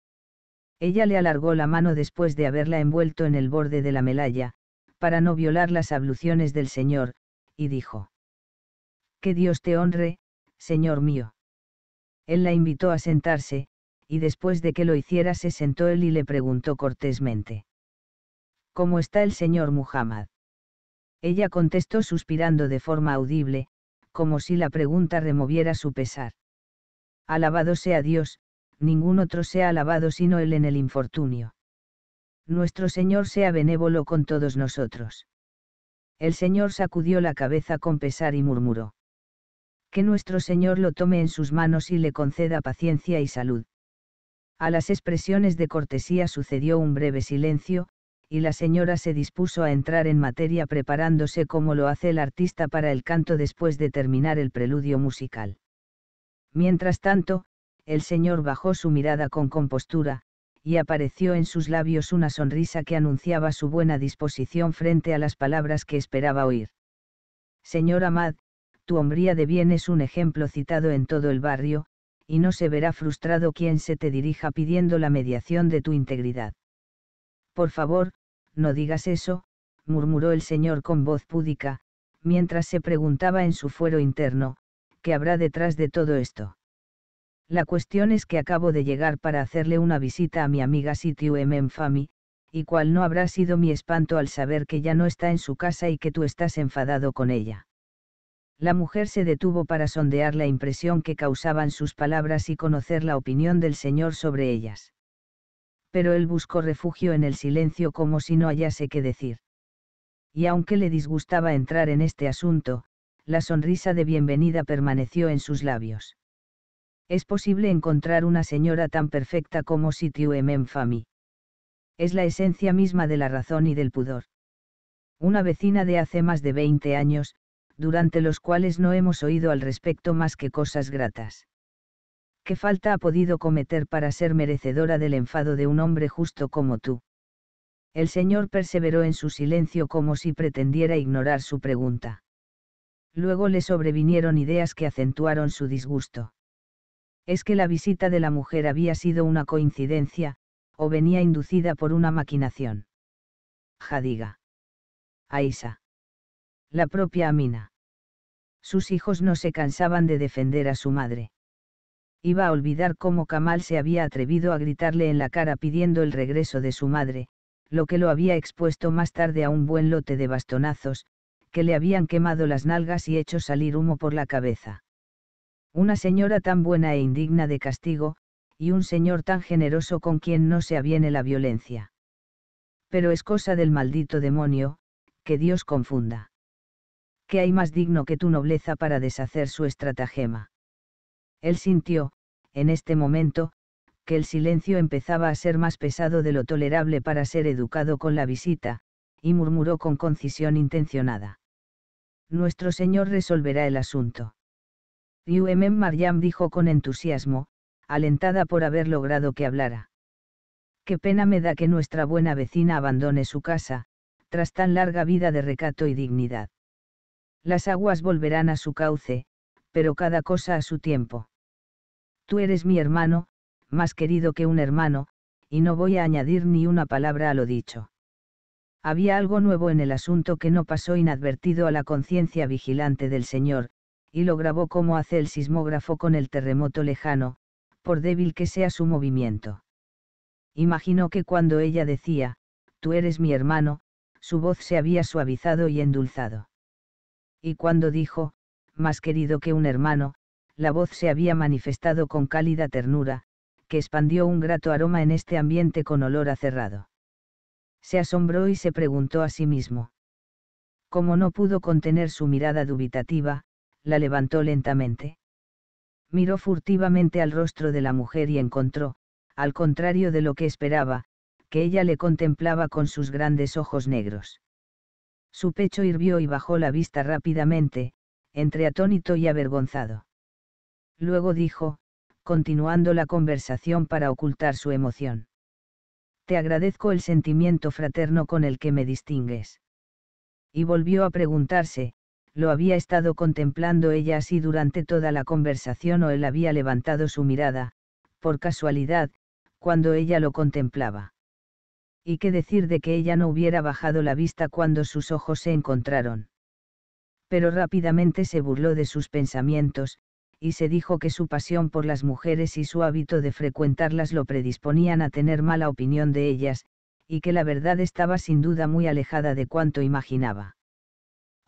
Ella le alargó la mano después de haberla envuelto en el borde de la melalla, para no violar las abluciones del Señor, y dijo. Que Dios te honre, Señor mío. Él la invitó a sentarse, y después de que lo hiciera se sentó él y le preguntó cortésmente. ¿Cómo está el señor Muhammad? Ella contestó suspirando de forma audible, como si la pregunta removiera su pesar. Alabado sea Dios, ningún otro sea alabado sino Él en el infortunio. Nuestro Señor sea benévolo con todos nosotros. El Señor sacudió la cabeza con pesar y murmuró. Que nuestro Señor lo tome en sus manos y le conceda paciencia y salud. A las expresiones de cortesía sucedió un breve silencio, y la señora se dispuso a entrar en materia preparándose como lo hace el artista para el canto después de terminar el preludio musical. Mientras tanto, el señor bajó su mirada con compostura, y apareció en sus labios una sonrisa que anunciaba su buena disposición frente a las palabras que esperaba oír. Señor Amad, tu hombría de bien es un ejemplo citado en todo el barrio, y no se verá frustrado quien se te dirija pidiendo la mediación de tu integridad. Por favor, no digas eso, murmuró el señor con voz púdica, mientras se preguntaba en su fuero interno, ¿qué habrá detrás de todo esto? La cuestión es que acabo de llegar para hacerle una visita a mi amiga Sitiu M. Fami, y cuál no habrá sido mi espanto al saber que ya no está en su casa y que tú estás enfadado con ella. La mujer se detuvo para sondear la impresión que causaban sus palabras y conocer la opinión del señor sobre ellas. Pero él buscó refugio en el silencio como si no hallase qué decir. Y aunque le disgustaba entrar en este asunto, la sonrisa de bienvenida permaneció en sus labios es posible encontrar una señora tan perfecta como Sitiu hemen Fami. Es la esencia misma de la razón y del pudor. Una vecina de hace más de 20 años, durante los cuales no hemos oído al respecto más que cosas gratas. ¿Qué falta ha podido cometer para ser merecedora del enfado de un hombre justo como tú? El señor perseveró en su silencio como si pretendiera ignorar su pregunta. Luego le sobrevinieron ideas que acentuaron su disgusto es que la visita de la mujer había sido una coincidencia, o venía inducida por una maquinación. Jadiga. Aisa. La propia Amina. Sus hijos no se cansaban de defender a su madre. Iba a olvidar cómo Kamal se había atrevido a gritarle en la cara pidiendo el regreso de su madre, lo que lo había expuesto más tarde a un buen lote de bastonazos, que le habían quemado las nalgas y hecho salir humo por la cabeza. Una señora tan buena e indigna de castigo, y un señor tan generoso con quien no se aviene la violencia. Pero es cosa del maldito demonio, que Dios confunda. ¿Qué hay más digno que tu nobleza para deshacer su estratagema? Él sintió, en este momento, que el silencio empezaba a ser más pesado de lo tolerable para ser educado con la visita, y murmuró con concisión intencionada. Nuestro Señor resolverá el asunto. UMM Mariam dijo con entusiasmo, alentada por haber logrado que hablara. Qué pena me da que nuestra buena vecina abandone su casa, tras tan larga vida de recato y dignidad. Las aguas volverán a su cauce, pero cada cosa a su tiempo. Tú eres mi hermano, más querido que un hermano, y no voy a añadir ni una palabra a lo dicho. Había algo nuevo en el asunto que no pasó inadvertido a la conciencia vigilante del Señor, y lo grabó como hace el sismógrafo con el terremoto lejano, por débil que sea su movimiento. Imaginó que cuando ella decía, tú eres mi hermano, su voz se había suavizado y endulzado. Y cuando dijo, más querido que un hermano, la voz se había manifestado con cálida ternura, que expandió un grato aroma en este ambiente con olor acerrado. Se asombró y se preguntó a sí mismo. Como no pudo contener su mirada dubitativa, la levantó lentamente. Miró furtivamente al rostro de la mujer y encontró, al contrario de lo que esperaba, que ella le contemplaba con sus grandes ojos negros. Su pecho hirvió y bajó la vista rápidamente, entre atónito y avergonzado. Luego dijo, continuando la conversación para ocultar su emoción. Te agradezco el sentimiento fraterno con el que me distingues. Y volvió a preguntarse, lo había estado contemplando ella así durante toda la conversación o él había levantado su mirada, por casualidad, cuando ella lo contemplaba. Y qué decir de que ella no hubiera bajado la vista cuando sus ojos se encontraron. Pero rápidamente se burló de sus pensamientos, y se dijo que su pasión por las mujeres y su hábito de frecuentarlas lo predisponían a tener mala opinión de ellas, y que la verdad estaba sin duda muy alejada de cuanto imaginaba.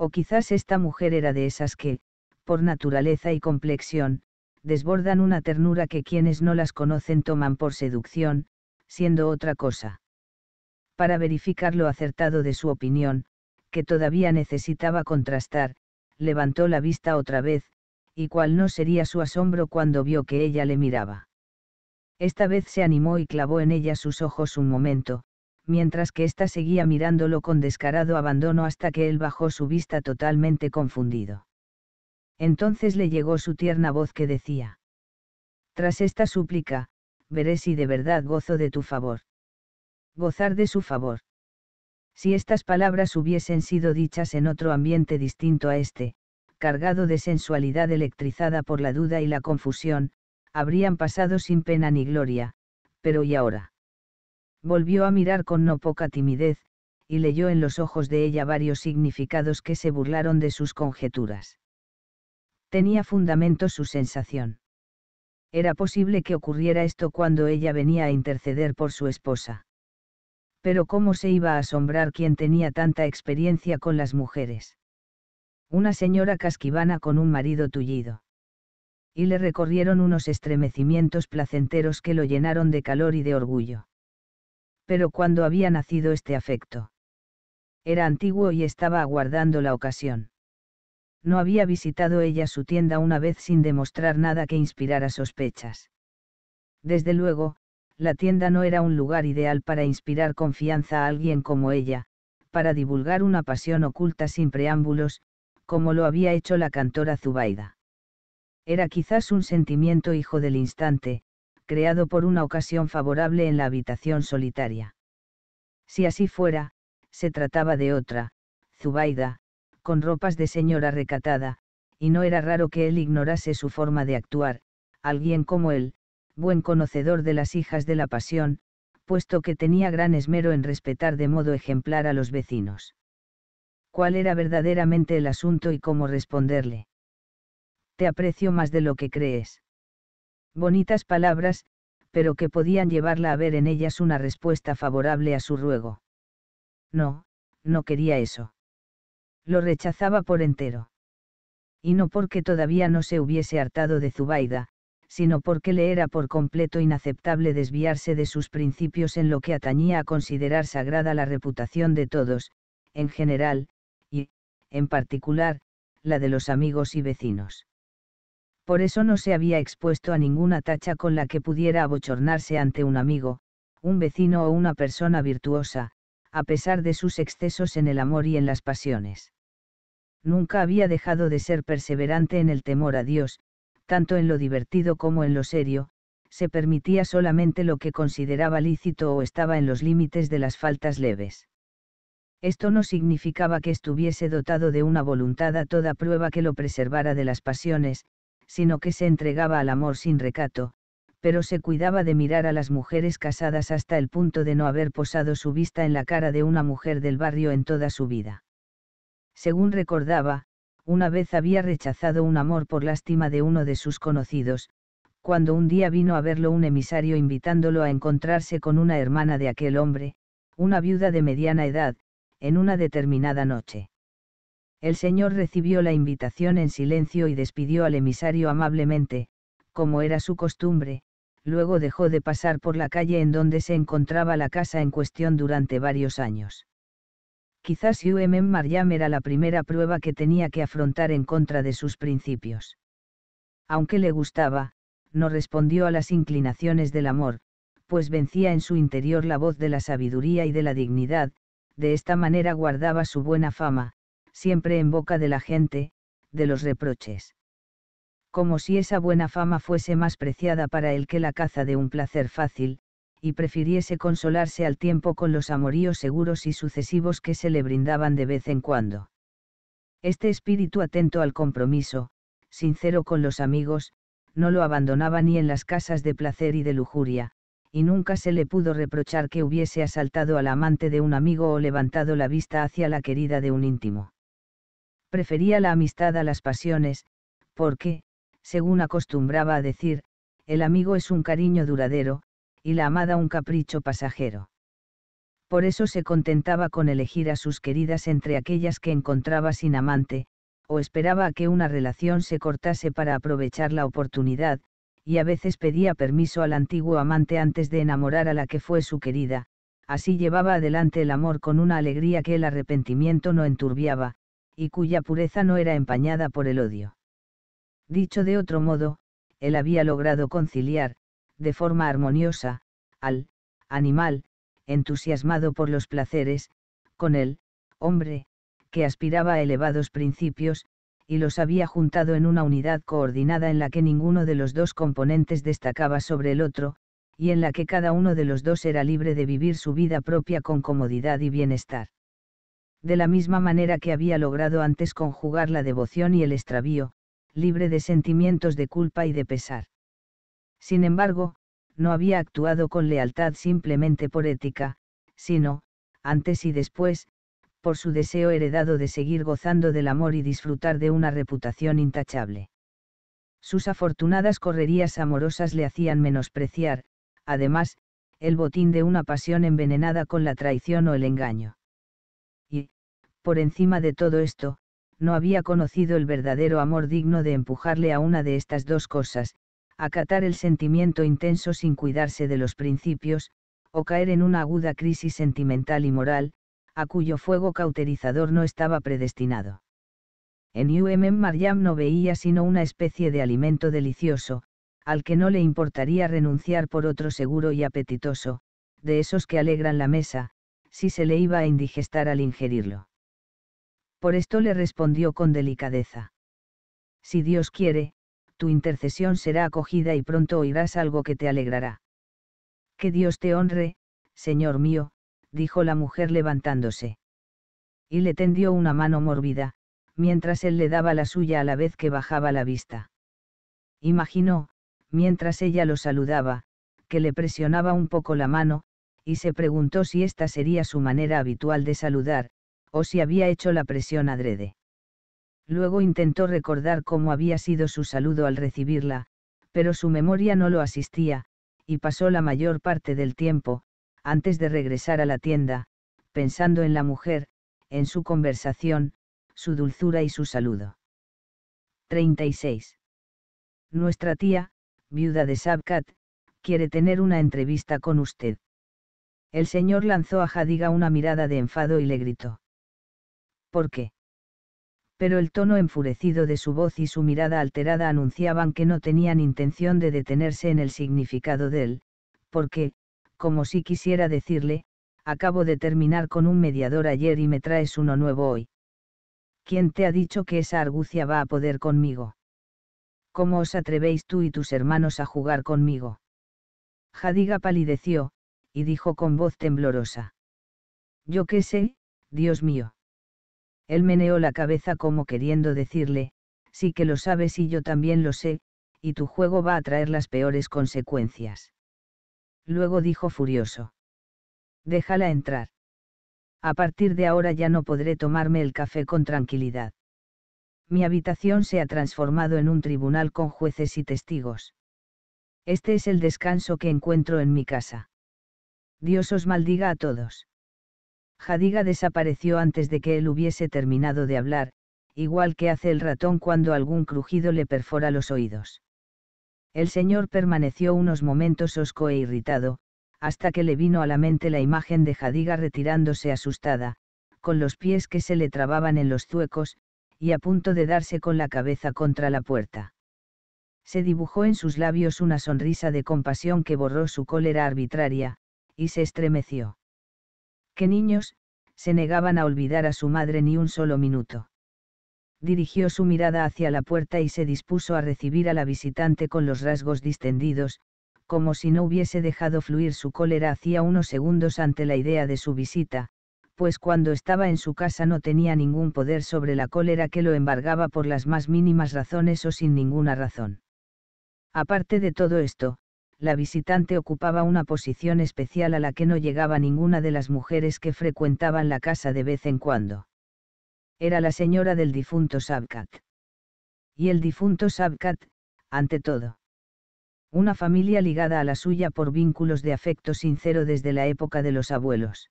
O quizás esta mujer era de esas que, por naturaleza y complexión, desbordan una ternura que quienes no las conocen toman por seducción, siendo otra cosa. Para verificar lo acertado de su opinión, que todavía necesitaba contrastar, levantó la vista otra vez, y cuál no sería su asombro cuando vio que ella le miraba. Esta vez se animó y clavó en ella sus ojos un momento, mientras que ésta seguía mirándolo con descarado abandono hasta que él bajó su vista totalmente confundido. Entonces le llegó su tierna voz que decía. Tras esta súplica, veré si de verdad gozo de tu favor. Gozar de su favor. Si estas palabras hubiesen sido dichas en otro ambiente distinto a este, cargado de sensualidad electrizada por la duda y la confusión, habrían pasado sin pena ni gloria, pero ¿y ahora? Volvió a mirar con no poca timidez, y leyó en los ojos de ella varios significados que se burlaron de sus conjeturas. Tenía fundamento su sensación. Era posible que ocurriera esto cuando ella venía a interceder por su esposa. Pero cómo se iba a asombrar quien tenía tanta experiencia con las mujeres. Una señora casquivana con un marido tullido. Y le recorrieron unos estremecimientos placenteros que lo llenaron de calor y de orgullo pero cuando había nacido este afecto. Era antiguo y estaba aguardando la ocasión. No había visitado ella su tienda una vez sin demostrar nada que inspirara sospechas. Desde luego, la tienda no era un lugar ideal para inspirar confianza a alguien como ella, para divulgar una pasión oculta sin preámbulos, como lo había hecho la cantora Zubaida. Era quizás un sentimiento hijo del instante, creado por una ocasión favorable en la habitación solitaria. Si así fuera, se trataba de otra, Zubaida, con ropas de señora recatada, y no era raro que él ignorase su forma de actuar, alguien como él, buen conocedor de las hijas de la pasión, puesto que tenía gran esmero en respetar de modo ejemplar a los vecinos. ¿Cuál era verdaderamente el asunto y cómo responderle? Te aprecio más de lo que crees. Bonitas palabras, pero que podían llevarla a ver en ellas una respuesta favorable a su ruego. No, no quería eso. Lo rechazaba por entero. Y no porque todavía no se hubiese hartado de Zubaida, sino porque le era por completo inaceptable desviarse de sus principios en lo que atañía a considerar sagrada la reputación de todos, en general, y, en particular, la de los amigos y vecinos por eso no se había expuesto a ninguna tacha con la que pudiera abochornarse ante un amigo, un vecino o una persona virtuosa, a pesar de sus excesos en el amor y en las pasiones. Nunca había dejado de ser perseverante en el temor a Dios, tanto en lo divertido como en lo serio, se permitía solamente lo que consideraba lícito o estaba en los límites de las faltas leves. Esto no significaba que estuviese dotado de una voluntad a toda prueba que lo preservara de las pasiones, sino que se entregaba al amor sin recato, pero se cuidaba de mirar a las mujeres casadas hasta el punto de no haber posado su vista en la cara de una mujer del barrio en toda su vida. Según recordaba, una vez había rechazado un amor por lástima de uno de sus conocidos, cuando un día vino a verlo un emisario invitándolo a encontrarse con una hermana de aquel hombre, una viuda de mediana edad, en una determinada noche. El señor recibió la invitación en silencio y despidió al emisario amablemente, como era su costumbre, luego dejó de pasar por la calle en donde se encontraba la casa en cuestión durante varios años. Quizás UMM Mariam era la primera prueba que tenía que afrontar en contra de sus principios. Aunque le gustaba, no respondió a las inclinaciones del amor, pues vencía en su interior la voz de la sabiduría y de la dignidad, de esta manera guardaba su buena fama, siempre en boca de la gente, de los reproches. Como si esa buena fama fuese más preciada para él que la caza de un placer fácil, y prefiriese consolarse al tiempo con los amoríos seguros y sucesivos que se le brindaban de vez en cuando. Este espíritu atento al compromiso, sincero con los amigos, no lo abandonaba ni en las casas de placer y de lujuria, y nunca se le pudo reprochar que hubiese asaltado al amante de un amigo o levantado la vista hacia la querida de un íntimo prefería la amistad a las pasiones, porque, según acostumbraba a decir, el amigo es un cariño duradero, y la amada un capricho pasajero. Por eso se contentaba con elegir a sus queridas entre aquellas que encontraba sin amante, o esperaba a que una relación se cortase para aprovechar la oportunidad, y a veces pedía permiso al antiguo amante antes de enamorar a la que fue su querida, así llevaba adelante el amor con una alegría que el arrepentimiento no enturbiaba, y cuya pureza no era empañada por el odio. Dicho de otro modo, él había logrado conciliar, de forma armoniosa, al animal, entusiasmado por los placeres, con el hombre, que aspiraba a elevados principios, y los había juntado en una unidad coordinada en la que ninguno de los dos componentes destacaba sobre el otro, y en la que cada uno de los dos era libre de vivir su vida propia con comodidad y bienestar de la misma manera que había logrado antes conjugar la devoción y el extravío, libre de sentimientos de culpa y de pesar. Sin embargo, no había actuado con lealtad simplemente por ética, sino, antes y después, por su deseo heredado de seguir gozando del amor y disfrutar de una reputación intachable. Sus afortunadas correrías amorosas le hacían menospreciar, además, el botín de una pasión envenenada con la traición o el engaño. Por encima de todo esto, no había conocido el verdadero amor digno de empujarle a una de estas dos cosas, acatar el sentimiento intenso sin cuidarse de los principios, o caer en una aguda crisis sentimental y moral, a cuyo fuego cauterizador no estaba predestinado. En UMM Mariam no veía sino una especie de alimento delicioso, al que no le importaría renunciar por otro seguro y apetitoso, de esos que alegran la mesa, si se le iba a indigestar al ingerirlo. Por esto le respondió con delicadeza. Si Dios quiere, tu intercesión será acogida y pronto oirás algo que te alegrará. Que Dios te honre, Señor mío, dijo la mujer levantándose. Y le tendió una mano mórbida, mientras él le daba la suya a la vez que bajaba la vista. Imaginó, mientras ella lo saludaba, que le presionaba un poco la mano, y se preguntó si esta sería su manera habitual de saludar, o si había hecho la presión adrede. Luego intentó recordar cómo había sido su saludo al recibirla, pero su memoria no lo asistía, y pasó la mayor parte del tiempo, antes de regresar a la tienda, pensando en la mujer, en su conversación, su dulzura y su saludo. 36. Nuestra tía, viuda de Sabkat, quiere tener una entrevista con usted. El señor lanzó a Jadiga una mirada de enfado y le gritó. ¿Por qué? Pero el tono enfurecido de su voz y su mirada alterada anunciaban que no tenían intención de detenerse en el significado de él, porque, como si quisiera decirle, acabo de terminar con un mediador ayer y me traes uno nuevo hoy. ¿Quién te ha dicho que esa argucia va a poder conmigo? ¿Cómo os atrevéis tú y tus hermanos a jugar conmigo? Jadiga palideció, y dijo con voz temblorosa. Yo qué sé, Dios mío. Él meneó la cabeza como queriendo decirle, sí que lo sabes y yo también lo sé, y tu juego va a traer las peores consecuencias. Luego dijo furioso. Déjala entrar. A partir de ahora ya no podré tomarme el café con tranquilidad. Mi habitación se ha transformado en un tribunal con jueces y testigos. Este es el descanso que encuentro en mi casa. Dios os maldiga a todos. Jadiga desapareció antes de que él hubiese terminado de hablar, igual que hace el ratón cuando algún crujido le perfora los oídos. El señor permaneció unos momentos hosco e irritado, hasta que le vino a la mente la imagen de Jadiga retirándose asustada, con los pies que se le trababan en los zuecos, y a punto de darse con la cabeza contra la puerta. Se dibujó en sus labios una sonrisa de compasión que borró su cólera arbitraria, y se estremeció que niños, se negaban a olvidar a su madre ni un solo minuto. Dirigió su mirada hacia la puerta y se dispuso a recibir a la visitante con los rasgos distendidos, como si no hubiese dejado fluir su cólera hacía unos segundos ante la idea de su visita, pues cuando estaba en su casa no tenía ningún poder sobre la cólera que lo embargaba por las más mínimas razones o sin ninguna razón. Aparte de todo esto, la visitante ocupaba una posición especial a la que no llegaba ninguna de las mujeres que frecuentaban la casa de vez en cuando. Era la señora del difunto Sabkat. Y el difunto Sabkat, ante todo. Una familia ligada a la suya por vínculos de afecto sincero desde la época de los abuelos.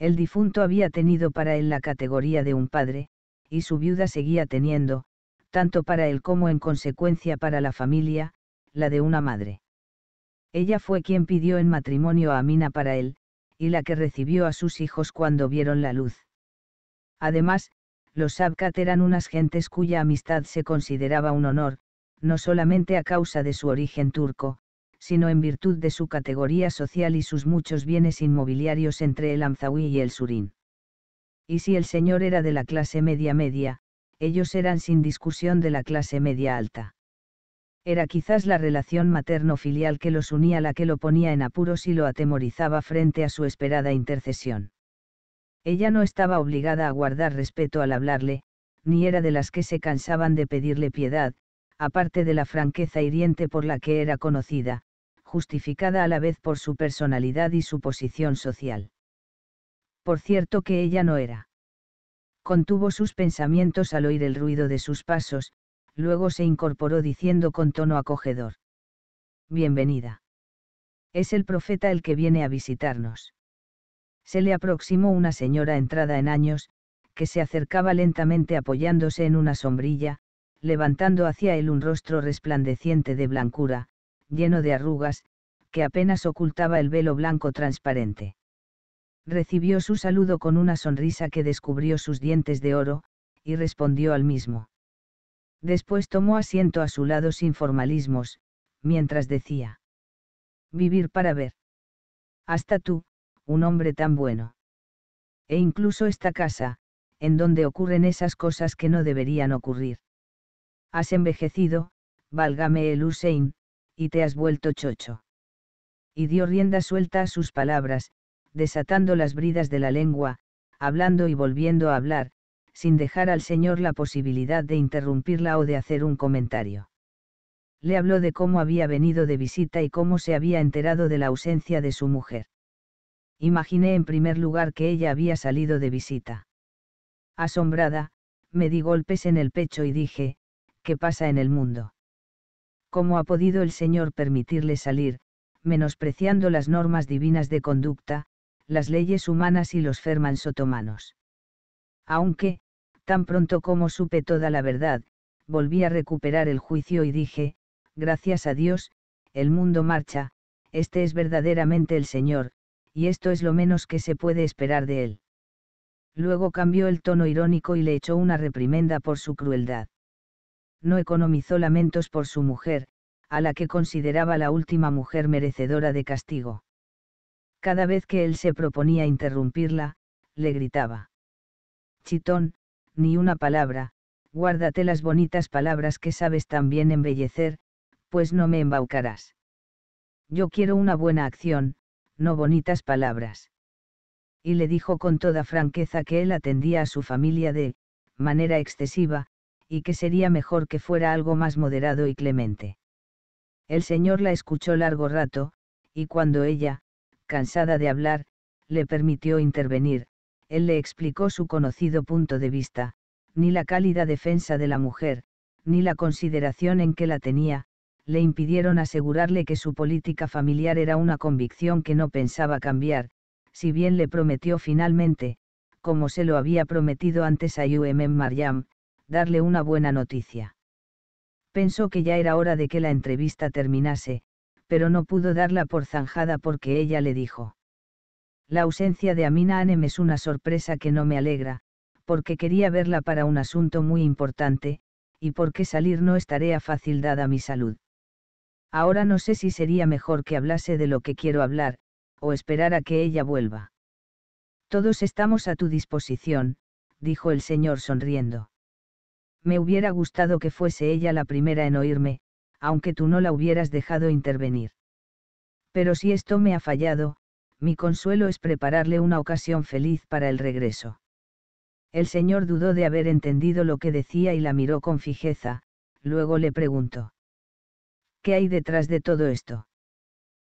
El difunto había tenido para él la categoría de un padre, y su viuda seguía teniendo, tanto para él como en consecuencia para la familia, la de una madre ella fue quien pidió en matrimonio a Amina para él, y la que recibió a sus hijos cuando vieron la luz. Además, los abkat eran unas gentes cuya amistad se consideraba un honor, no solamente a causa de su origen turco, sino en virtud de su categoría social y sus muchos bienes inmobiliarios entre el Amzawi y el Surin. Y si el señor era de la clase media media, ellos eran sin discusión de la clase media alta. Era quizás la relación materno-filial que los unía la que lo ponía en apuros y lo atemorizaba frente a su esperada intercesión. Ella no estaba obligada a guardar respeto al hablarle, ni era de las que se cansaban de pedirle piedad, aparte de la franqueza hiriente por la que era conocida, justificada a la vez por su personalidad y su posición social. Por cierto que ella no era. Contuvo sus pensamientos al oír el ruido de sus pasos, Luego se incorporó diciendo con tono acogedor. Bienvenida. Es el profeta el que viene a visitarnos. Se le aproximó una señora entrada en años, que se acercaba lentamente apoyándose en una sombrilla, levantando hacia él un rostro resplandeciente de blancura, lleno de arrugas, que apenas ocultaba el velo blanco transparente. Recibió su saludo con una sonrisa que descubrió sus dientes de oro, y respondió al mismo. Después tomó asiento a su lado sin formalismos, mientras decía. Vivir para ver. Hasta tú, un hombre tan bueno. E incluso esta casa, en donde ocurren esas cosas que no deberían ocurrir. Has envejecido, válgame el Hussein, y te has vuelto chocho. Y dio rienda suelta a sus palabras, desatando las bridas de la lengua, hablando y volviendo a hablar, sin dejar al señor la posibilidad de interrumpirla o de hacer un comentario. Le habló de cómo había venido de visita y cómo se había enterado de la ausencia de su mujer. Imaginé en primer lugar que ella había salido de visita. Asombrada, me di golpes en el pecho y dije, ¿qué pasa en el mundo? ¿Cómo ha podido el Señor permitirle salir, menospreciando las normas divinas de conducta, las leyes humanas y los fermans otomanos? Aunque, Tan pronto como supe toda la verdad, volví a recuperar el juicio y dije, gracias a Dios, el mundo marcha, este es verdaderamente el Señor, y esto es lo menos que se puede esperar de él. Luego cambió el tono irónico y le echó una reprimenda por su crueldad. No economizó lamentos por su mujer, a la que consideraba la última mujer merecedora de castigo. Cada vez que él se proponía interrumpirla, le gritaba. Chitón, ni una palabra, guárdate las bonitas palabras que sabes tan bien embellecer, pues no me embaucarás. Yo quiero una buena acción, no bonitas palabras. Y le dijo con toda franqueza que él atendía a su familia de manera excesiva, y que sería mejor que fuera algo más moderado y clemente. El señor la escuchó largo rato, y cuando ella, cansada de hablar, le permitió intervenir, él le explicó su conocido punto de vista, ni la cálida defensa de la mujer, ni la consideración en que la tenía, le impidieron asegurarle que su política familiar era una convicción que no pensaba cambiar, si bien le prometió finalmente, como se lo había prometido antes a UMM Maryam, darle una buena noticia. Pensó que ya era hora de que la entrevista terminase, pero no pudo darla por zanjada porque ella le dijo. La ausencia de Amina Anem es una sorpresa que no me alegra, porque quería verla para un asunto muy importante, y porque salir no es tarea fácil dada mi salud. Ahora no sé si sería mejor que hablase de lo que quiero hablar, o esperar a que ella vuelva. Todos estamos a tu disposición, dijo el señor sonriendo. Me hubiera gustado que fuese ella la primera en oírme, aunque tú no la hubieras dejado intervenir. Pero si esto me ha fallado, mi consuelo es prepararle una ocasión feliz para el regreso. El señor dudó de haber entendido lo que decía y la miró con fijeza, luego le preguntó. ¿Qué hay detrás de todo esto?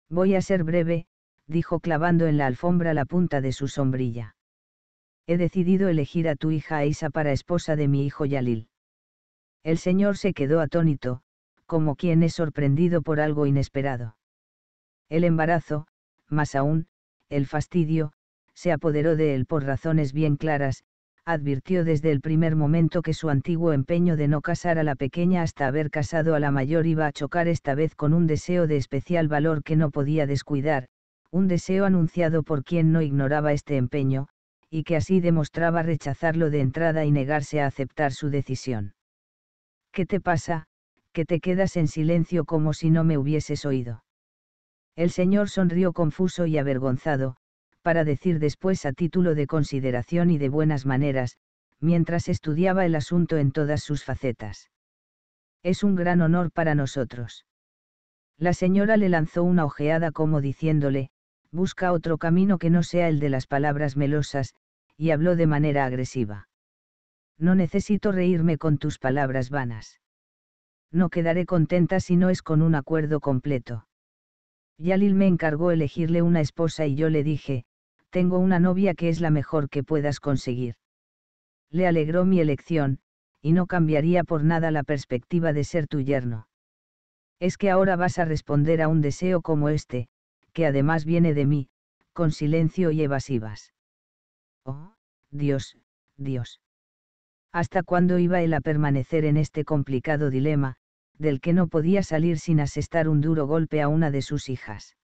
Voy a ser breve, dijo clavando en la alfombra la punta de su sombrilla. He decidido elegir a tu hija Aisa para esposa de mi hijo Yalil. El señor se quedó atónito, como quien es sorprendido por algo inesperado. El embarazo, más aún, el fastidio, se apoderó de él por razones bien claras, advirtió desde el primer momento que su antiguo empeño de no casar a la pequeña hasta haber casado a la mayor iba a chocar esta vez con un deseo de especial valor que no podía descuidar, un deseo anunciado por quien no ignoraba este empeño, y que así demostraba rechazarlo de entrada y negarse a aceptar su decisión. ¿Qué te pasa? que te quedas en silencio como si no me hubieses oído. El señor sonrió confuso y avergonzado, para decir después a título de consideración y de buenas maneras, mientras estudiaba el asunto en todas sus facetas. Es un gran honor para nosotros. La señora le lanzó una ojeada como diciéndole, busca otro camino que no sea el de las palabras melosas, y habló de manera agresiva. No necesito reírme con tus palabras vanas. No quedaré contenta si no es con un acuerdo completo. Yalil me encargó elegirle una esposa y yo le dije, tengo una novia que es la mejor que puedas conseguir. Le alegró mi elección, y no cambiaría por nada la perspectiva de ser tu yerno. Es que ahora vas a responder a un deseo como este, que además viene de mí, con silencio y evasivas. Oh, Dios, Dios. ¿Hasta cuándo iba él a permanecer en este complicado dilema, del que no podía salir sin asestar un duro golpe a una de sus hijas.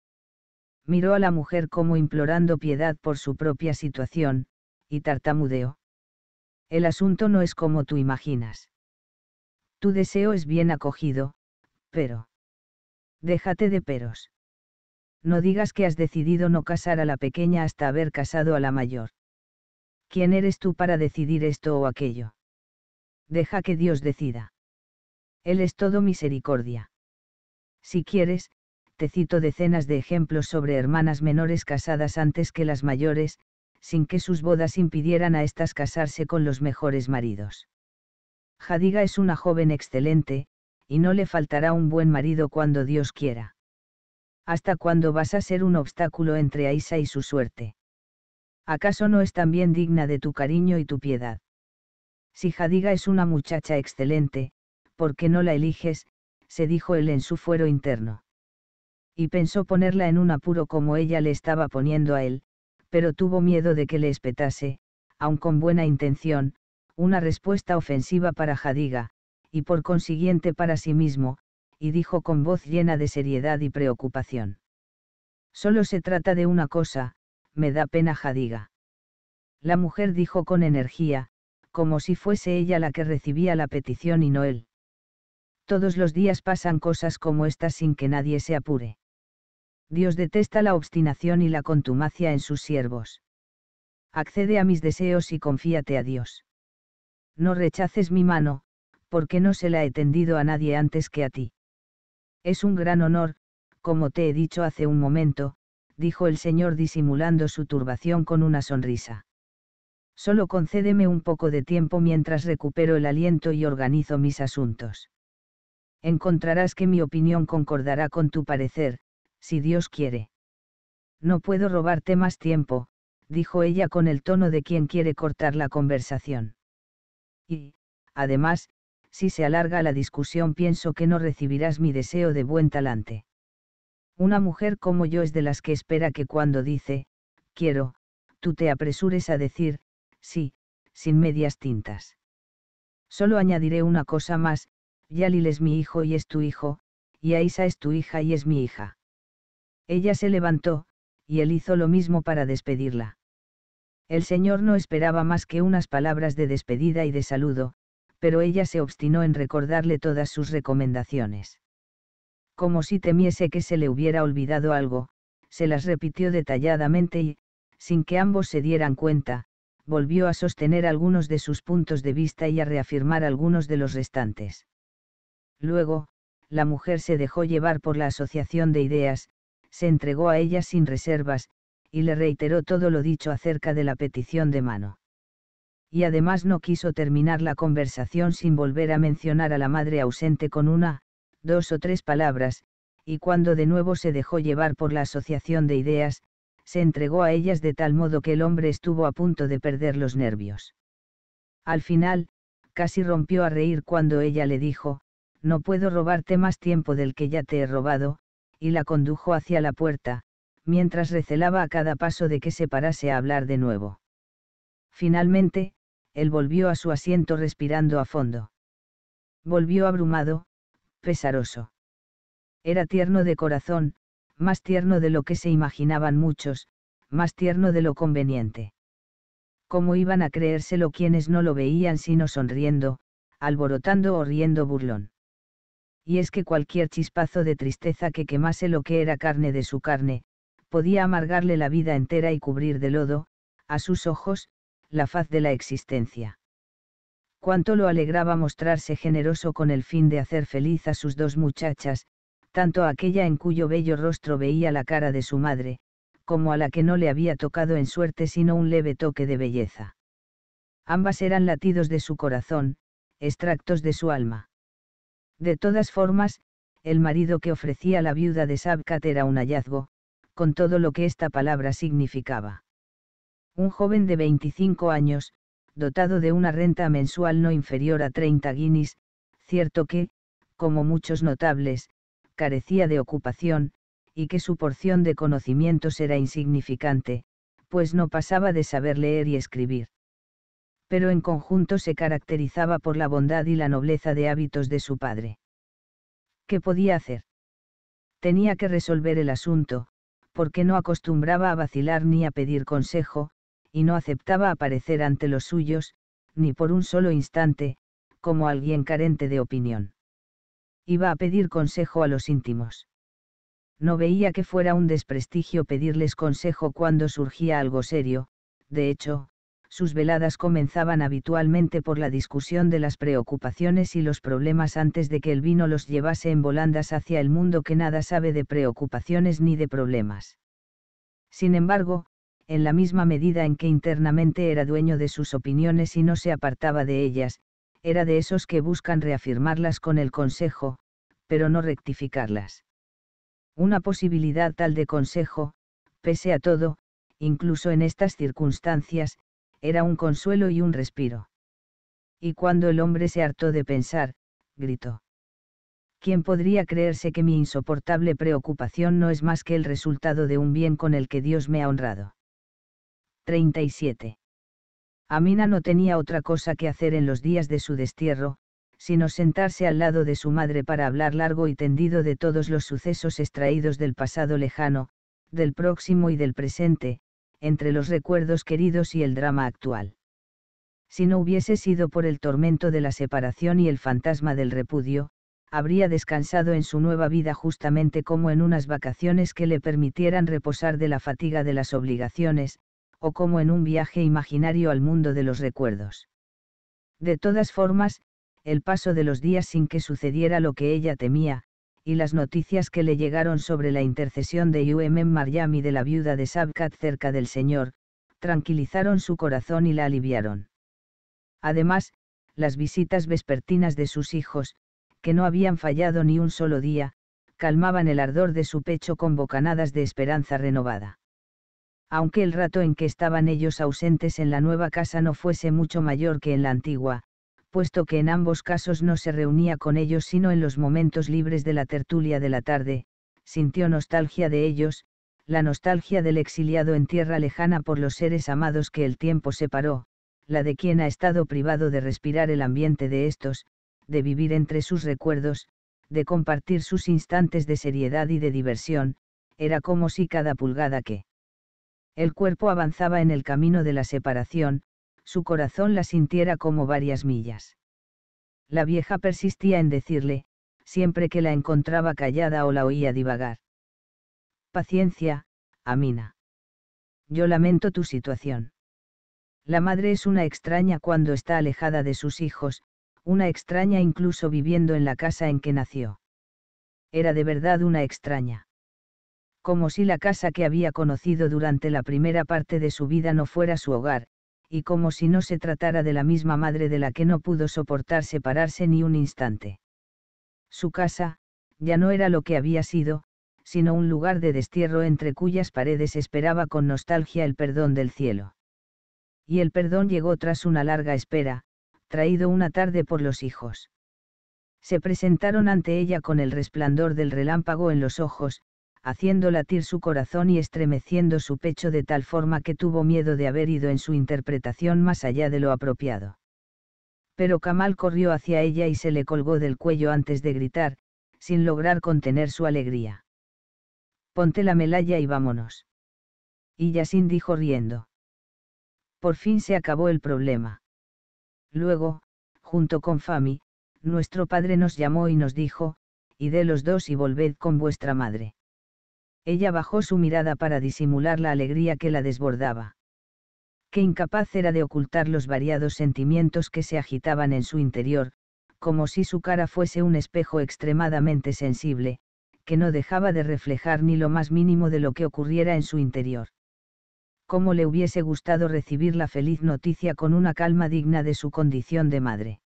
Miró a la mujer como implorando piedad por su propia situación, y tartamudeó. El asunto no es como tú imaginas. Tu deseo es bien acogido, pero... Déjate de peros. No digas que has decidido no casar a la pequeña hasta haber casado a la mayor. ¿Quién eres tú para decidir esto o aquello? Deja que Dios decida. Él es todo misericordia. Si quieres, te cito decenas de ejemplos sobre hermanas menores casadas antes que las mayores, sin que sus bodas impidieran a estas casarse con los mejores maridos. Jadiga es una joven excelente, y no le faltará un buen marido cuando Dios quiera. ¿Hasta cuando vas a ser un obstáculo entre Aisa y su suerte? ¿Acaso no es también digna de tu cariño y tu piedad? Si Jadiga es una muchacha excelente, ¿por qué no la eliges? se dijo él en su fuero interno. Y pensó ponerla en un apuro como ella le estaba poniendo a él, pero tuvo miedo de que le espetase, aun con buena intención, una respuesta ofensiva para Jadiga, y por consiguiente para sí mismo, y dijo con voz llena de seriedad y preocupación. Solo se trata de una cosa, me da pena Jadiga. La mujer dijo con energía, como si fuese ella la que recibía la petición y no él. Todos los días pasan cosas como estas sin que nadie se apure. Dios detesta la obstinación y la contumacia en sus siervos. Accede a mis deseos y confíate a Dios. No rechaces mi mano, porque no se la he tendido a nadie antes que a ti. Es un gran honor, como te he dicho hace un momento, dijo el Señor disimulando su turbación con una sonrisa. Solo concédeme un poco de tiempo mientras recupero el aliento y organizo mis asuntos encontrarás que mi opinión concordará con tu parecer, si Dios quiere. No puedo robarte más tiempo, dijo ella con el tono de quien quiere cortar la conversación. Y, además, si se alarga la discusión pienso que no recibirás mi deseo de buen talante. Una mujer como yo es de las que espera que cuando dice, quiero, tú te apresures a decir, sí, sin medias tintas. Solo añadiré una cosa más, Yalil es mi hijo y es tu hijo, y Aisa es tu hija y es mi hija. Ella se levantó, y él hizo lo mismo para despedirla. El señor no esperaba más que unas palabras de despedida y de saludo, pero ella se obstinó en recordarle todas sus recomendaciones. Como si temiese que se le hubiera olvidado algo, se las repitió detalladamente y, sin que ambos se dieran cuenta, volvió a sostener algunos de sus puntos de vista y a reafirmar algunos de los restantes. Luego, la mujer se dejó llevar por la asociación de ideas, se entregó a ella sin reservas, y le reiteró todo lo dicho acerca de la petición de mano. Y además no quiso terminar la conversación sin volver a mencionar a la madre ausente con una, dos o tres palabras, y cuando de nuevo se dejó llevar por la asociación de ideas, se entregó a ellas de tal modo que el hombre estuvo a punto de perder los nervios. Al final, casi rompió a reír cuando ella le dijo, no puedo robarte más tiempo del que ya te he robado, y la condujo hacia la puerta, mientras recelaba a cada paso de que se parase a hablar de nuevo. Finalmente, él volvió a su asiento respirando a fondo. Volvió abrumado, pesaroso. Era tierno de corazón, más tierno de lo que se imaginaban muchos, más tierno de lo conveniente. ¿Cómo iban a creérselo quienes no lo veían sino sonriendo, alborotando o riendo burlón? y es que cualquier chispazo de tristeza que quemase lo que era carne de su carne, podía amargarle la vida entera y cubrir de lodo, a sus ojos, la faz de la existencia. Cuánto lo alegraba mostrarse generoso con el fin de hacer feliz a sus dos muchachas, tanto a aquella en cuyo bello rostro veía la cara de su madre, como a la que no le había tocado en suerte sino un leve toque de belleza. Ambas eran latidos de su corazón, extractos de su alma. De todas formas, el marido que ofrecía la viuda de Sabkat era un hallazgo, con todo lo que esta palabra significaba. Un joven de 25 años, dotado de una renta mensual no inferior a 30 guinis, cierto que, como muchos notables, carecía de ocupación, y que su porción de conocimientos era insignificante, pues no pasaba de saber leer y escribir pero en conjunto se caracterizaba por la bondad y la nobleza de hábitos de su padre. ¿Qué podía hacer? Tenía que resolver el asunto, porque no acostumbraba a vacilar ni a pedir consejo, y no aceptaba aparecer ante los suyos, ni por un solo instante, como alguien carente de opinión. Iba a pedir consejo a los íntimos. No veía que fuera un desprestigio pedirles consejo cuando surgía algo serio, de hecho, sus veladas comenzaban habitualmente por la discusión de las preocupaciones y los problemas antes de que el vino los llevase en volandas hacia el mundo que nada sabe de preocupaciones ni de problemas. Sin embargo, en la misma medida en que internamente era dueño de sus opiniones y no se apartaba de ellas, era de esos que buscan reafirmarlas con el consejo, pero no rectificarlas. Una posibilidad tal de consejo, pese a todo, incluso en estas circunstancias, era un consuelo y un respiro. Y cuando el hombre se hartó de pensar, gritó. ¿Quién podría creerse que mi insoportable preocupación no es más que el resultado de un bien con el que Dios me ha honrado? 37. Amina no tenía otra cosa que hacer en los días de su destierro, sino sentarse al lado de su madre para hablar largo y tendido de todos los sucesos extraídos del pasado lejano, del próximo y del presente, entre los recuerdos queridos y el drama actual. Si no hubiese sido por el tormento de la separación y el fantasma del repudio, habría descansado en su nueva vida justamente como en unas vacaciones que le permitieran reposar de la fatiga de las obligaciones, o como en un viaje imaginario al mundo de los recuerdos. De todas formas, el paso de los días sin que sucediera lo que ella temía, y las noticias que le llegaron sobre la intercesión de UM Marjami de la viuda de Sabkat cerca del Señor, tranquilizaron su corazón y la aliviaron. Además, las visitas vespertinas de sus hijos, que no habían fallado ni un solo día, calmaban el ardor de su pecho con bocanadas de esperanza renovada. Aunque el rato en que estaban ellos ausentes en la nueva casa no fuese mucho mayor que en la antigua, puesto que en ambos casos no se reunía con ellos sino en los momentos libres de la tertulia de la tarde, sintió nostalgia de ellos, la nostalgia del exiliado en tierra lejana por los seres amados que el tiempo separó, la de quien ha estado privado de respirar el ambiente de estos, de vivir entre sus recuerdos, de compartir sus instantes de seriedad y de diversión, era como si cada pulgada que el cuerpo avanzaba en el camino de la separación, su corazón la sintiera como varias millas. La vieja persistía en decirle, siempre que la encontraba callada o la oía divagar. Paciencia, Amina. Yo lamento tu situación. La madre es una extraña cuando está alejada de sus hijos, una extraña incluso viviendo en la casa en que nació. Era de verdad una extraña. Como si la casa que había conocido durante la primera parte de su vida no fuera su hogar, y como si no se tratara de la misma madre de la que no pudo soportar separarse ni un instante. Su casa, ya no era lo que había sido, sino un lugar de destierro entre cuyas paredes esperaba con nostalgia el perdón del cielo. Y el perdón llegó tras una larga espera, traído una tarde por los hijos. Se presentaron ante ella con el resplandor del relámpago en los ojos, haciendo latir su corazón y estremeciendo su pecho de tal forma que tuvo miedo de haber ido en su interpretación más allá de lo apropiado. Pero Kamal corrió hacia ella y se le colgó del cuello antes de gritar, sin lograr contener su alegría. Ponte la melalla y vámonos. Y Yasin dijo riendo. Por fin se acabó el problema. Luego, junto con Fami, nuestro padre nos llamó y nos dijo, y los dos y volved con vuestra madre. Ella bajó su mirada para disimular la alegría que la desbordaba. Qué incapaz era de ocultar los variados sentimientos que se agitaban en su interior, como si su cara fuese un espejo extremadamente sensible, que no dejaba de reflejar ni lo más mínimo de lo que ocurriera en su interior. Cómo le hubiese gustado recibir la feliz noticia con una calma digna de su condición de madre.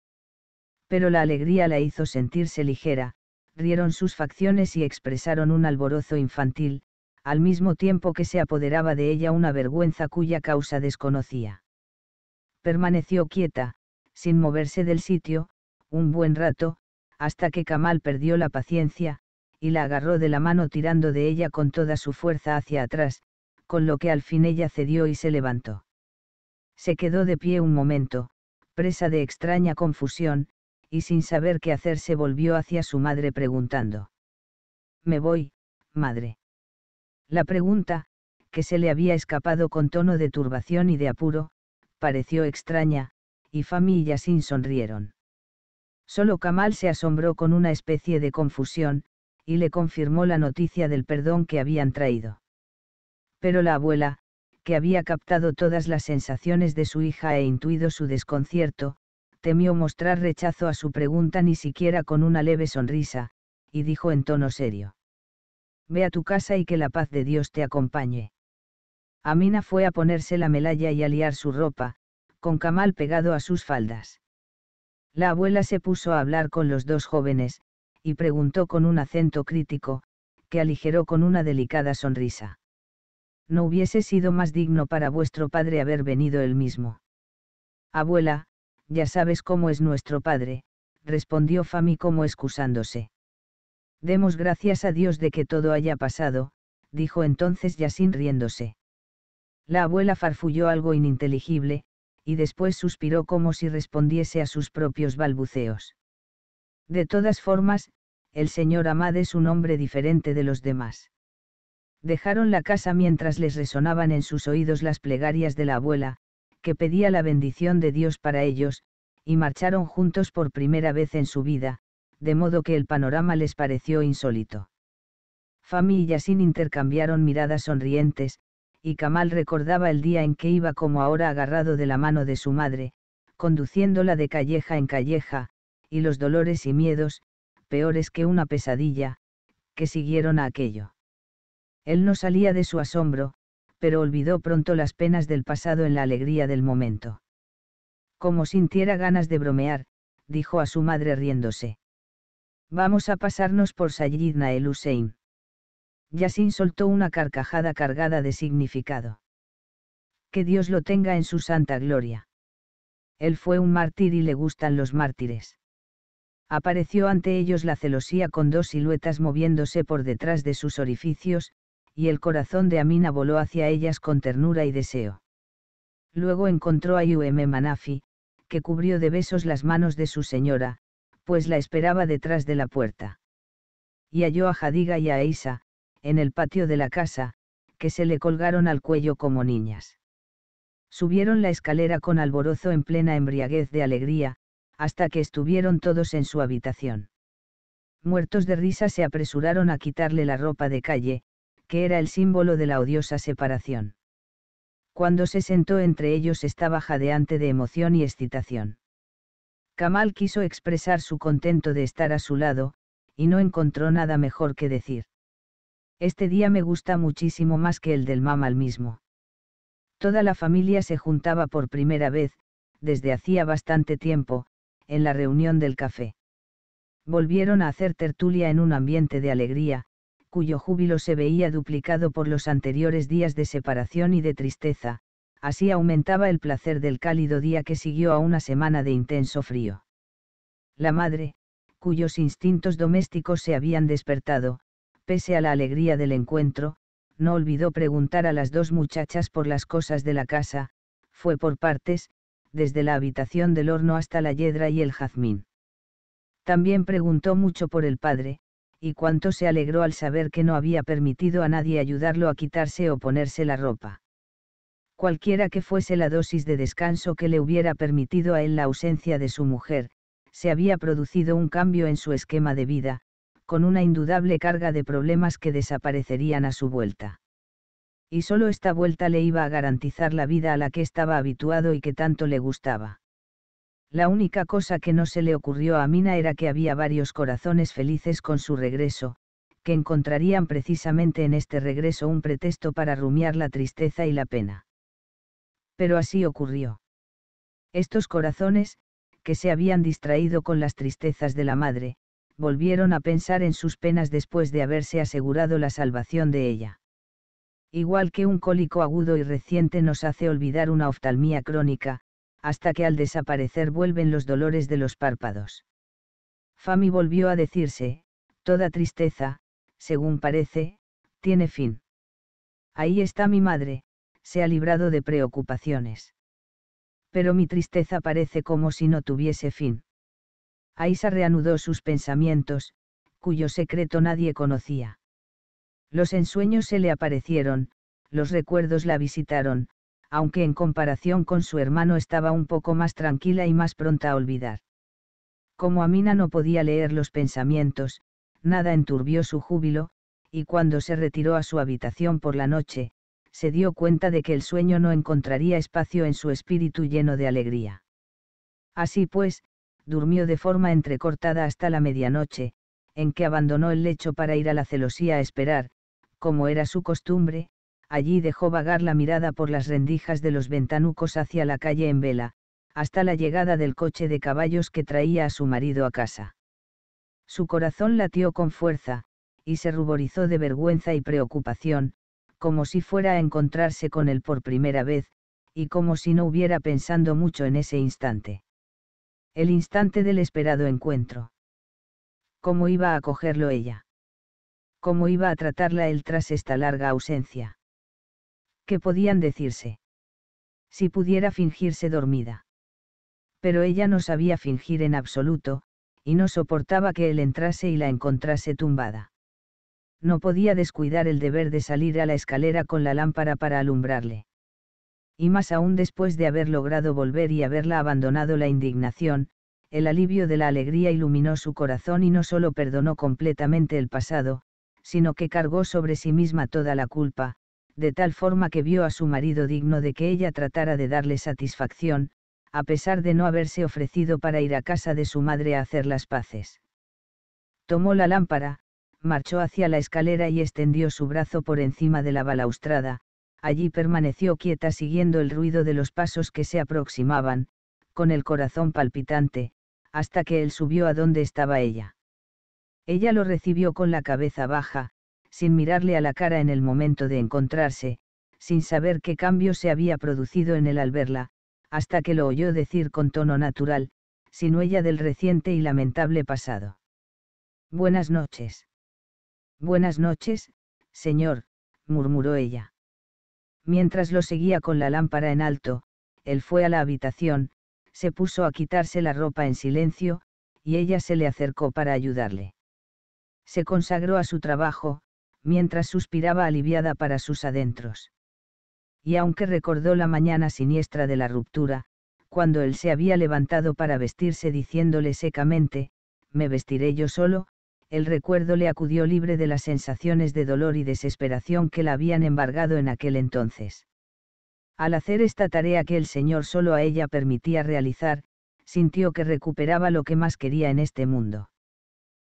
Pero la alegría la hizo sentirse ligera, rieron sus facciones y expresaron un alborozo infantil, al mismo tiempo que se apoderaba de ella una vergüenza cuya causa desconocía. Permaneció quieta, sin moverse del sitio, un buen rato, hasta que Kamal perdió la paciencia, y la agarró de la mano tirando de ella con toda su fuerza hacia atrás, con lo que al fin ella cedió y se levantó. Se quedó de pie un momento, presa de extraña confusión, y sin saber qué hacer se volvió hacia su madre preguntando. Me voy, madre. La pregunta, que se le había escapado con tono de turbación y de apuro, pareció extraña, y Fami y sonrieron. Solo Kamal se asombró con una especie de confusión, y le confirmó la noticia del perdón que habían traído. Pero la abuela, que había captado todas las sensaciones de su hija e intuido su desconcierto, temió mostrar rechazo a su pregunta ni siquiera con una leve sonrisa, y dijo en tono serio. Ve a tu casa y que la paz de Dios te acompañe. Amina fue a ponerse la melalla y a liar su ropa, con camal pegado a sus faldas. La abuela se puso a hablar con los dos jóvenes, y preguntó con un acento crítico, que aligeró con una delicada sonrisa. No hubiese sido más digno para vuestro padre haber venido él mismo. Abuela, ya sabes cómo es nuestro Padre, respondió Fami como excusándose. Demos gracias a Dios de que todo haya pasado, dijo entonces Yasin riéndose. La abuela farfulló algo ininteligible, y después suspiró como si respondiese a sus propios balbuceos. De todas formas, el señor Amad es un hombre diferente de los demás. Dejaron la casa mientras les resonaban en sus oídos las plegarias de la abuela, que pedía la bendición de Dios para ellos, y marcharon juntos por primera vez en su vida, de modo que el panorama les pareció insólito. Fami y Yasin intercambiaron miradas sonrientes, y Kamal recordaba el día en que iba como ahora agarrado de la mano de su madre, conduciéndola de calleja en calleja, y los dolores y miedos, peores que una pesadilla, que siguieron a aquello. Él no salía de su asombro, pero olvidó pronto las penas del pasado en la alegría del momento. Como sintiera ganas de bromear, dijo a su madre riéndose. Vamos a pasarnos por Sayidna el Hussein. Yasin soltó una carcajada cargada de significado. Que Dios lo tenga en su santa gloria. Él fue un mártir y le gustan los mártires. Apareció ante ellos la celosía con dos siluetas moviéndose por detrás de sus orificios, y el corazón de Amina voló hacia ellas con ternura y deseo. Luego encontró a Yum Manafi, que cubrió de besos las manos de su señora, pues la esperaba detrás de la puerta. Y halló a Jadiga y a Aisa, en el patio de la casa, que se le colgaron al cuello como niñas. Subieron la escalera con alborozo en plena embriaguez de alegría, hasta que estuvieron todos en su habitación. Muertos de risa se apresuraron a quitarle la ropa de calle, que era el símbolo de la odiosa separación. Cuando se sentó entre ellos estaba jadeante de emoción y excitación. Kamal quiso expresar su contento de estar a su lado, y no encontró nada mejor que decir. Este día me gusta muchísimo más que el del mamal mismo. Toda la familia se juntaba por primera vez, desde hacía bastante tiempo, en la reunión del café. Volvieron a hacer tertulia en un ambiente de alegría, cuyo júbilo se veía duplicado por los anteriores días de separación y de tristeza, así aumentaba el placer del cálido día que siguió a una semana de intenso frío. La madre, cuyos instintos domésticos se habían despertado, pese a la alegría del encuentro, no olvidó preguntar a las dos muchachas por las cosas de la casa, fue por partes, desde la habitación del horno hasta la yedra y el jazmín. También preguntó mucho por el padre, y cuánto se alegró al saber que no había permitido a nadie ayudarlo a quitarse o ponerse la ropa. Cualquiera que fuese la dosis de descanso que le hubiera permitido a él la ausencia de su mujer, se había producido un cambio en su esquema de vida, con una indudable carga de problemas que desaparecerían a su vuelta. Y solo esta vuelta le iba a garantizar la vida a la que estaba habituado y que tanto le gustaba. La única cosa que no se le ocurrió a Mina era que había varios corazones felices con su regreso, que encontrarían precisamente en este regreso un pretexto para rumiar la tristeza y la pena. Pero así ocurrió. Estos corazones, que se habían distraído con las tristezas de la madre, volvieron a pensar en sus penas después de haberse asegurado la salvación de ella. Igual que un cólico agudo y reciente nos hace olvidar una oftalmía crónica, hasta que al desaparecer vuelven los dolores de los párpados. Fami volvió a decirse, toda tristeza, según parece, tiene fin. Ahí está mi madre, se ha librado de preocupaciones. Pero mi tristeza parece como si no tuviese fin. Aisa reanudó sus pensamientos, cuyo secreto nadie conocía. Los ensueños se le aparecieron, los recuerdos la visitaron, aunque en comparación con su hermano estaba un poco más tranquila y más pronta a olvidar. Como Amina no podía leer los pensamientos, nada enturbió su júbilo, y cuando se retiró a su habitación por la noche, se dio cuenta de que el sueño no encontraría espacio en su espíritu lleno de alegría. Así pues, durmió de forma entrecortada hasta la medianoche, en que abandonó el lecho para ir a la celosía a esperar, como era su costumbre, allí dejó vagar la mirada por las rendijas de los ventanucos hacia la calle en vela, hasta la llegada del coche de caballos que traía a su marido a casa. Su corazón latió con fuerza, y se ruborizó de vergüenza y preocupación, como si fuera a encontrarse con él por primera vez, y como si no hubiera pensando mucho en ese instante. El instante del esperado encuentro. ¿Cómo iba a cogerlo ella? ¿Cómo iba a tratarla él tras esta larga ausencia? que podían decirse. Si pudiera fingirse dormida. Pero ella no sabía fingir en absoluto, y no soportaba que él entrase y la encontrase tumbada. No podía descuidar el deber de salir a la escalera con la lámpara para alumbrarle. Y más aún después de haber logrado volver y haberla abandonado la indignación, el alivio de la alegría iluminó su corazón y no solo perdonó completamente el pasado, sino que cargó sobre sí misma toda la culpa, de tal forma que vio a su marido digno de que ella tratara de darle satisfacción, a pesar de no haberse ofrecido para ir a casa de su madre a hacer las paces. Tomó la lámpara, marchó hacia la escalera y extendió su brazo por encima de la balaustrada, allí permaneció quieta siguiendo el ruido de los pasos que se aproximaban, con el corazón palpitante, hasta que él subió a donde estaba ella. Ella lo recibió con la cabeza baja, sin mirarle a la cara en el momento de encontrarse, sin saber qué cambio se había producido en él al verla, hasta que lo oyó decir con tono natural, sin huella del reciente y lamentable pasado. Buenas noches. Buenas noches, señor, murmuró ella. Mientras lo seguía con la lámpara en alto, él fue a la habitación, se puso a quitarse la ropa en silencio, y ella se le acercó para ayudarle. Se consagró a su trabajo, mientras suspiraba aliviada para sus adentros. Y aunque recordó la mañana siniestra de la ruptura, cuando él se había levantado para vestirse diciéndole secamente, me vestiré yo solo, el recuerdo le acudió libre de las sensaciones de dolor y desesperación que la habían embargado en aquel entonces. Al hacer esta tarea que el Señor solo a ella permitía realizar, sintió que recuperaba lo que más quería en este mundo.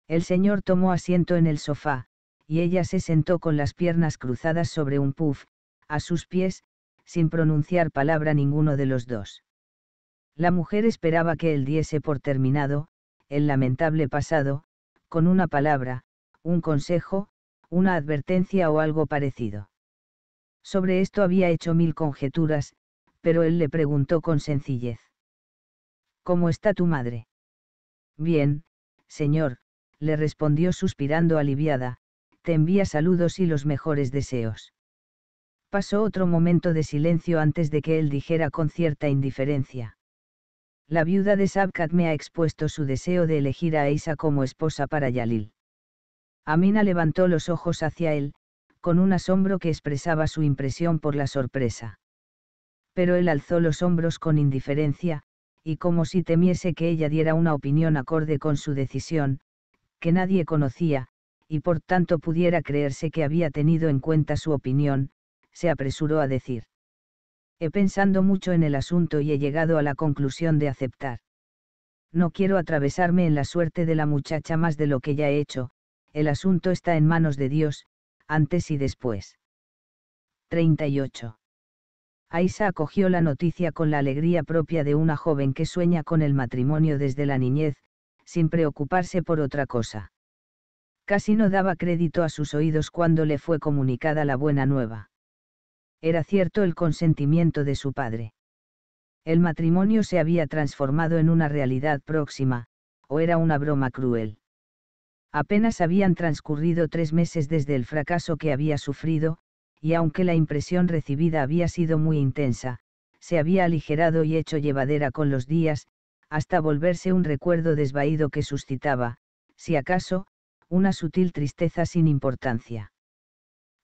El Señor tomó asiento en el sofá, y ella se sentó con las piernas cruzadas sobre un puff, a sus pies, sin pronunciar palabra ninguno de los dos. La mujer esperaba que él diese por terminado, el lamentable pasado, con una palabra, un consejo, una advertencia o algo parecido. Sobre esto había hecho mil conjeturas, pero él le preguntó con sencillez. ¿Cómo está tu madre? Bien, señor, le respondió suspirando aliviada, te envía saludos y los mejores deseos. Pasó otro momento de silencio antes de que él dijera con cierta indiferencia. La viuda de Sabkat me ha expuesto su deseo de elegir a Isa como esposa para Yalil. Amina levantó los ojos hacia él, con un asombro que expresaba su impresión por la sorpresa. Pero él alzó los hombros con indiferencia, y como si temiese que ella diera una opinión acorde con su decisión, que nadie conocía, y por tanto pudiera creerse que había tenido en cuenta su opinión, se apresuró a decir. He pensado mucho en el asunto y he llegado a la conclusión de aceptar. No quiero atravesarme en la suerte de la muchacha más de lo que ya he hecho, el asunto está en manos de Dios, antes y después. 38. Aisa acogió la noticia con la alegría propia de una joven que sueña con el matrimonio desde la niñez, sin preocuparse por otra cosa. Casi no daba crédito a sus oídos cuando le fue comunicada la buena nueva. Era cierto el consentimiento de su padre. El matrimonio se había transformado en una realidad próxima, o era una broma cruel. Apenas habían transcurrido tres meses desde el fracaso que había sufrido, y aunque la impresión recibida había sido muy intensa, se había aligerado y hecho llevadera con los días, hasta volverse un recuerdo desvaído que suscitaba, si acaso, una sutil tristeza sin importancia.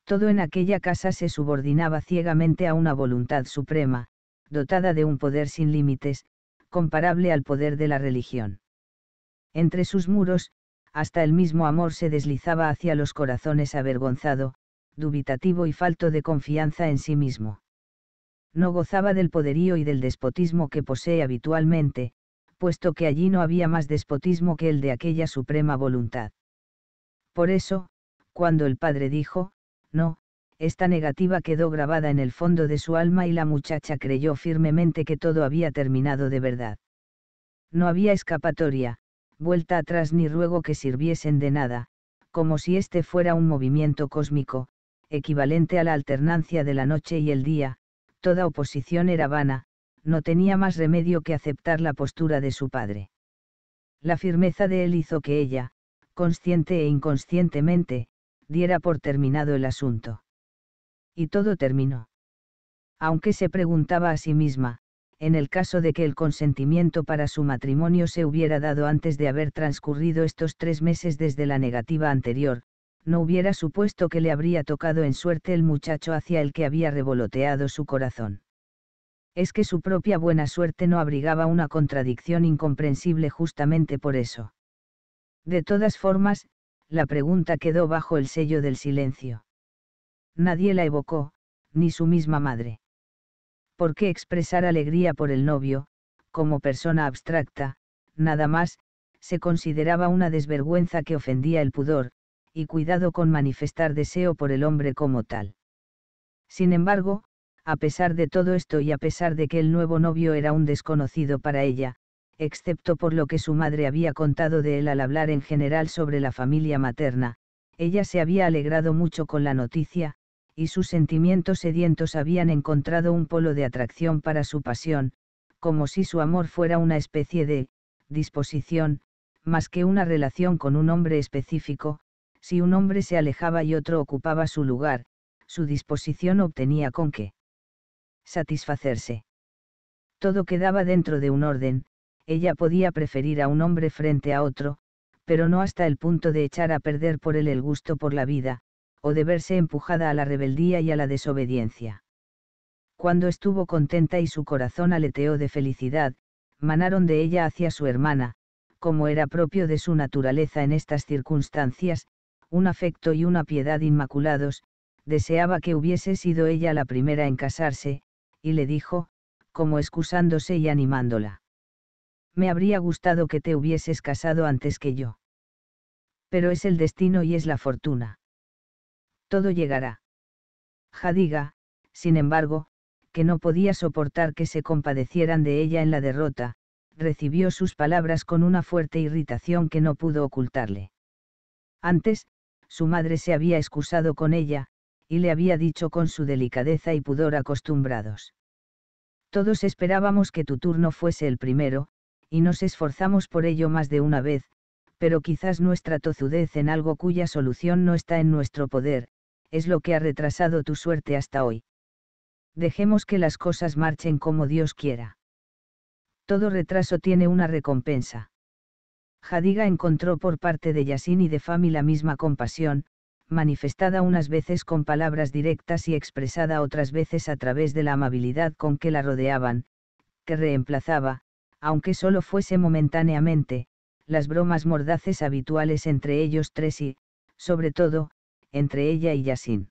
Todo en aquella casa se subordinaba ciegamente a una voluntad suprema, dotada de un poder sin límites, comparable al poder de la religión. Entre sus muros, hasta el mismo amor se deslizaba hacia los corazones avergonzado, dubitativo y falto de confianza en sí mismo. No gozaba del poderío y del despotismo que posee habitualmente, puesto que allí no había más despotismo que el de aquella suprema voluntad. Por eso, cuando el padre dijo, no, esta negativa quedó grabada en el fondo de su alma y la muchacha creyó firmemente que todo había terminado de verdad. No había escapatoria, vuelta atrás ni ruego que sirviesen de nada, como si este fuera un movimiento cósmico, equivalente a la alternancia de la noche y el día, toda oposición era vana, no tenía más remedio que aceptar la postura de su padre. La firmeza de él hizo que ella, consciente e inconscientemente, diera por terminado el asunto. Y todo terminó. Aunque se preguntaba a sí misma, en el caso de que el consentimiento para su matrimonio se hubiera dado antes de haber transcurrido estos tres meses desde la negativa anterior, no hubiera supuesto que le habría tocado en suerte el muchacho hacia el que había revoloteado su corazón. Es que su propia buena suerte no abrigaba una contradicción incomprensible justamente por eso. De todas formas, la pregunta quedó bajo el sello del silencio. Nadie la evocó, ni su misma madre. ¿Por qué expresar alegría por el novio, como persona abstracta, nada más, se consideraba una desvergüenza que ofendía el pudor, y cuidado con manifestar deseo por el hombre como tal. Sin embargo, a pesar de todo esto y a pesar de que el nuevo novio era un desconocido para ella, excepto por lo que su madre había contado de él al hablar en general sobre la familia materna, ella se había alegrado mucho con la noticia, y sus sentimientos sedientos habían encontrado un polo de atracción para su pasión, como si su amor fuera una especie de disposición, más que una relación con un hombre específico, si un hombre se alejaba y otro ocupaba su lugar, su disposición obtenía con qué satisfacerse. Todo quedaba dentro de un orden, ella podía preferir a un hombre frente a otro, pero no hasta el punto de echar a perder por él el gusto por la vida, o de verse empujada a la rebeldía y a la desobediencia. Cuando estuvo contenta y su corazón aleteó de felicidad, manaron de ella hacia su hermana, como era propio de su naturaleza en estas circunstancias, un afecto y una piedad inmaculados, deseaba que hubiese sido ella la primera en casarse, y le dijo, como excusándose y animándola me habría gustado que te hubieses casado antes que yo. Pero es el destino y es la fortuna. Todo llegará. Jadiga, sin embargo, que no podía soportar que se compadecieran de ella en la derrota, recibió sus palabras con una fuerte irritación que no pudo ocultarle. Antes, su madre se había excusado con ella, y le había dicho con su delicadeza y pudor acostumbrados. Todos esperábamos que tu turno fuese el primero, y nos esforzamos por ello más de una vez, pero quizás nuestra tozudez en algo cuya solución no está en nuestro poder, es lo que ha retrasado tu suerte hasta hoy. Dejemos que las cosas marchen como Dios quiera. Todo retraso tiene una recompensa. Jadiga encontró por parte de Yasin y de Fami la misma compasión, manifestada unas veces con palabras directas y expresada otras veces a través de la amabilidad con que la rodeaban, que reemplazaba, aunque solo fuese momentáneamente, las bromas mordaces habituales entre ellos tres y, sobre todo, entre ella y Yasin.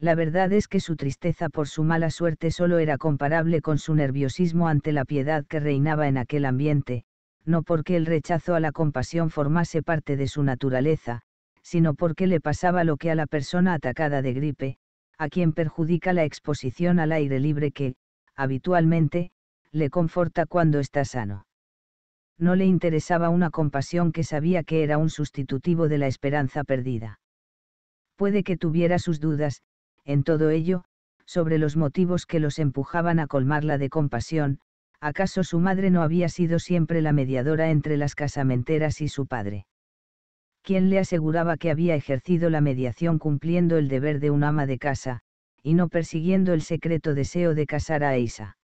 La verdad es que su tristeza por su mala suerte solo era comparable con su nerviosismo ante la piedad que reinaba en aquel ambiente, no porque el rechazo a la compasión formase parte de su naturaleza, sino porque le pasaba lo que a la persona atacada de gripe, a quien perjudica la exposición al aire libre que, habitualmente, le conforta cuando está sano. No le interesaba una compasión que sabía que era un sustitutivo de la esperanza perdida. Puede que tuviera sus dudas, en todo ello, sobre los motivos que los empujaban a colmarla de compasión, ¿acaso su madre no había sido siempre la mediadora entre las casamenteras y su padre? ¿Quién le aseguraba que había ejercido la mediación cumpliendo el deber de un ama de casa, y no persiguiendo el secreto deseo de casar a Isa?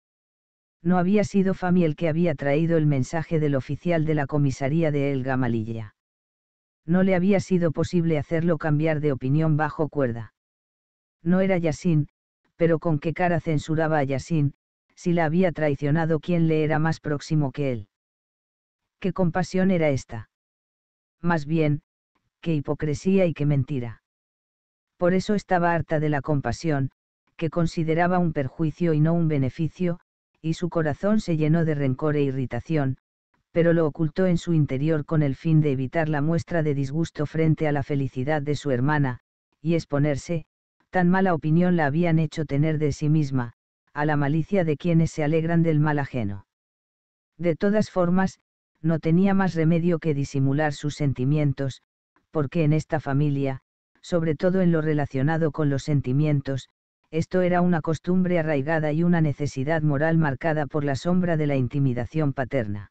no había sido Fami el que había traído el mensaje del oficial de la comisaría de El Gamalilla. No le había sido posible hacerlo cambiar de opinión bajo cuerda. No era Yasin, pero con qué cara censuraba a Yasin, si la había traicionado quien le era más próximo que él. ¿Qué compasión era esta? Más bien, qué hipocresía y qué mentira. Por eso estaba harta de la compasión, que consideraba un perjuicio y no un beneficio, y su corazón se llenó de rencor e irritación, pero lo ocultó en su interior con el fin de evitar la muestra de disgusto frente a la felicidad de su hermana, y exponerse, tan mala opinión la habían hecho tener de sí misma, a la malicia de quienes se alegran del mal ajeno. De todas formas, no tenía más remedio que disimular sus sentimientos, porque en esta familia, sobre todo en lo relacionado con los sentimientos, esto era una costumbre arraigada y una necesidad moral marcada por la sombra de la intimidación paterna.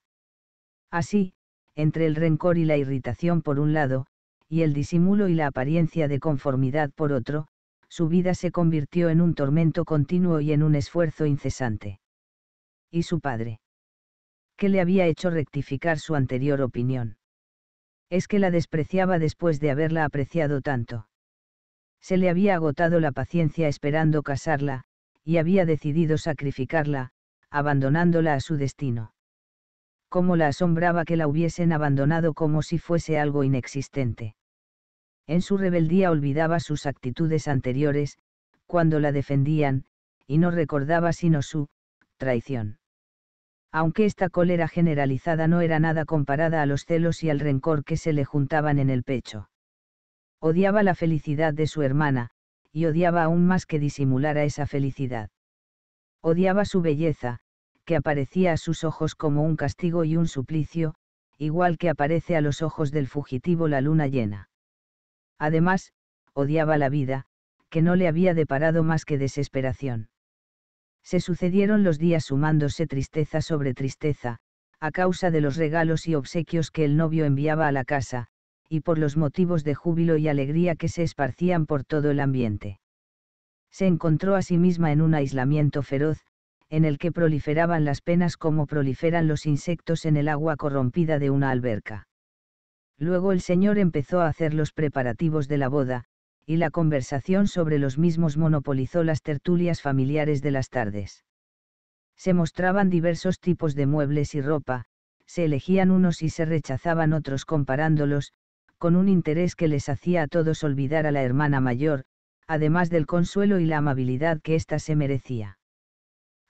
Así, entre el rencor y la irritación por un lado, y el disimulo y la apariencia de conformidad por otro, su vida se convirtió en un tormento continuo y en un esfuerzo incesante. ¿Y su padre? ¿Qué le había hecho rectificar su anterior opinión? Es que la despreciaba después de haberla apreciado tanto. Se le había agotado la paciencia esperando casarla, y había decidido sacrificarla, abandonándola a su destino. Cómo la asombraba que la hubiesen abandonado como si fuese algo inexistente. En su rebeldía olvidaba sus actitudes anteriores, cuando la defendían, y no recordaba sino su traición. Aunque esta cólera generalizada no era nada comparada a los celos y al rencor que se le juntaban en el pecho. Odiaba la felicidad de su hermana, y odiaba aún más que disimulara esa felicidad. Odiaba su belleza, que aparecía a sus ojos como un castigo y un suplicio, igual que aparece a los ojos del fugitivo la luna llena. Además, odiaba la vida, que no le había deparado más que desesperación. Se sucedieron los días sumándose tristeza sobre tristeza, a causa de los regalos y obsequios que el novio enviaba a la casa, y por los motivos de júbilo y alegría que se esparcían por todo el ambiente. Se encontró a sí misma en un aislamiento feroz, en el que proliferaban las penas como proliferan los insectos en el agua corrompida de una alberca. Luego el señor empezó a hacer los preparativos de la boda, y la conversación sobre los mismos monopolizó las tertulias familiares de las tardes. Se mostraban diversos tipos de muebles y ropa, se elegían unos y se rechazaban otros comparándolos, con un interés que les hacía a todos olvidar a la hermana mayor, además del consuelo y la amabilidad que ésta se merecía.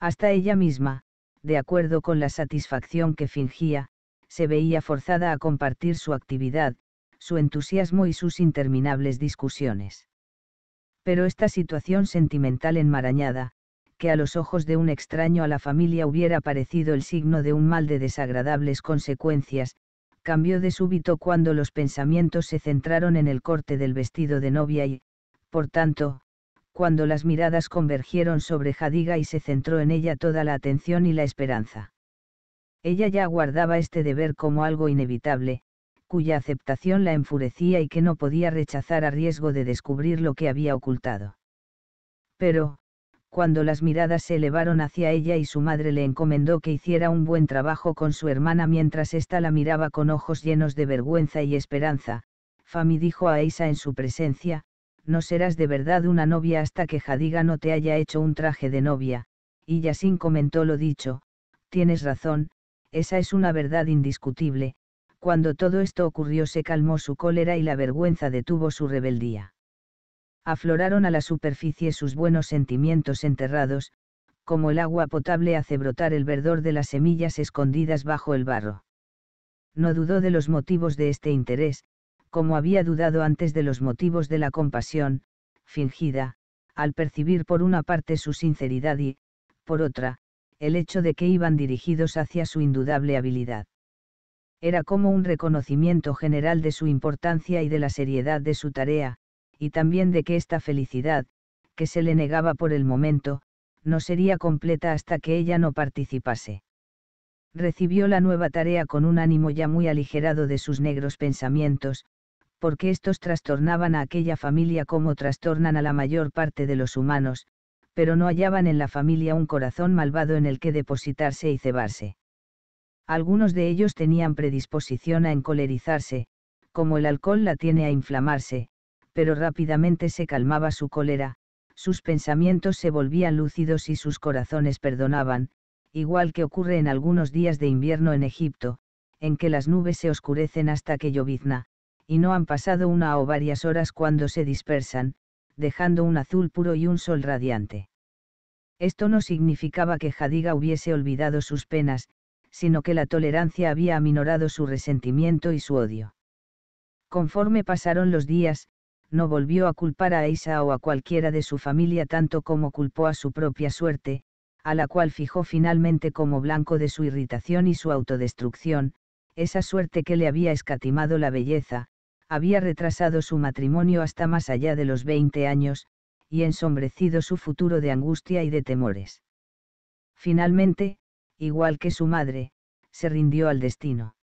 Hasta ella misma, de acuerdo con la satisfacción que fingía, se veía forzada a compartir su actividad, su entusiasmo y sus interminables discusiones. Pero esta situación sentimental enmarañada, que a los ojos de un extraño a la familia hubiera parecido el signo de un mal de desagradables consecuencias, cambió de súbito cuando los pensamientos se centraron en el corte del vestido de novia y, por tanto, cuando las miradas convergieron sobre Jadiga y se centró en ella toda la atención y la esperanza. Ella ya guardaba este deber como algo inevitable, cuya aceptación la enfurecía y que no podía rechazar a riesgo de descubrir lo que había ocultado. Pero, cuando las miradas se elevaron hacia ella y su madre le encomendó que hiciera un buen trabajo con su hermana mientras ésta la miraba con ojos llenos de vergüenza y esperanza, Fami dijo a Isa en su presencia, no serás de verdad una novia hasta que Jadiga no te haya hecho un traje de novia, y Yasin comentó lo dicho, tienes razón, esa es una verdad indiscutible, cuando todo esto ocurrió se calmó su cólera y la vergüenza detuvo su rebeldía afloraron a la superficie sus buenos sentimientos enterrados, como el agua potable hace brotar el verdor de las semillas escondidas bajo el barro. No dudó de los motivos de este interés, como había dudado antes de los motivos de la compasión, fingida, al percibir por una parte su sinceridad y, por otra, el hecho de que iban dirigidos hacia su indudable habilidad. Era como un reconocimiento general de su importancia y de la seriedad de su tarea, y también de que esta felicidad, que se le negaba por el momento, no sería completa hasta que ella no participase. Recibió la nueva tarea con un ánimo ya muy aligerado de sus negros pensamientos, porque estos trastornaban a aquella familia como trastornan a la mayor parte de los humanos, pero no hallaban en la familia un corazón malvado en el que depositarse y cebarse. Algunos de ellos tenían predisposición a encolerizarse, como el alcohol la tiene a inflamarse, pero rápidamente se calmaba su cólera, sus pensamientos se volvían lúcidos y sus corazones perdonaban, igual que ocurre en algunos días de invierno en Egipto, en que las nubes se oscurecen hasta que llovizna, y no han pasado una o varias horas cuando se dispersan, dejando un azul puro y un sol radiante. Esto no significaba que Jadiga hubiese olvidado sus penas, sino que la tolerancia había aminorado su resentimiento y su odio. Conforme pasaron los días, no volvió a culpar a Isa o a cualquiera de su familia tanto como culpó a su propia suerte, a la cual fijó finalmente como blanco de su irritación y su autodestrucción, esa suerte que le había escatimado la belleza, había retrasado su matrimonio hasta más allá de los 20 años, y ensombrecido su futuro de angustia y de temores. Finalmente, igual que su madre, se rindió al destino.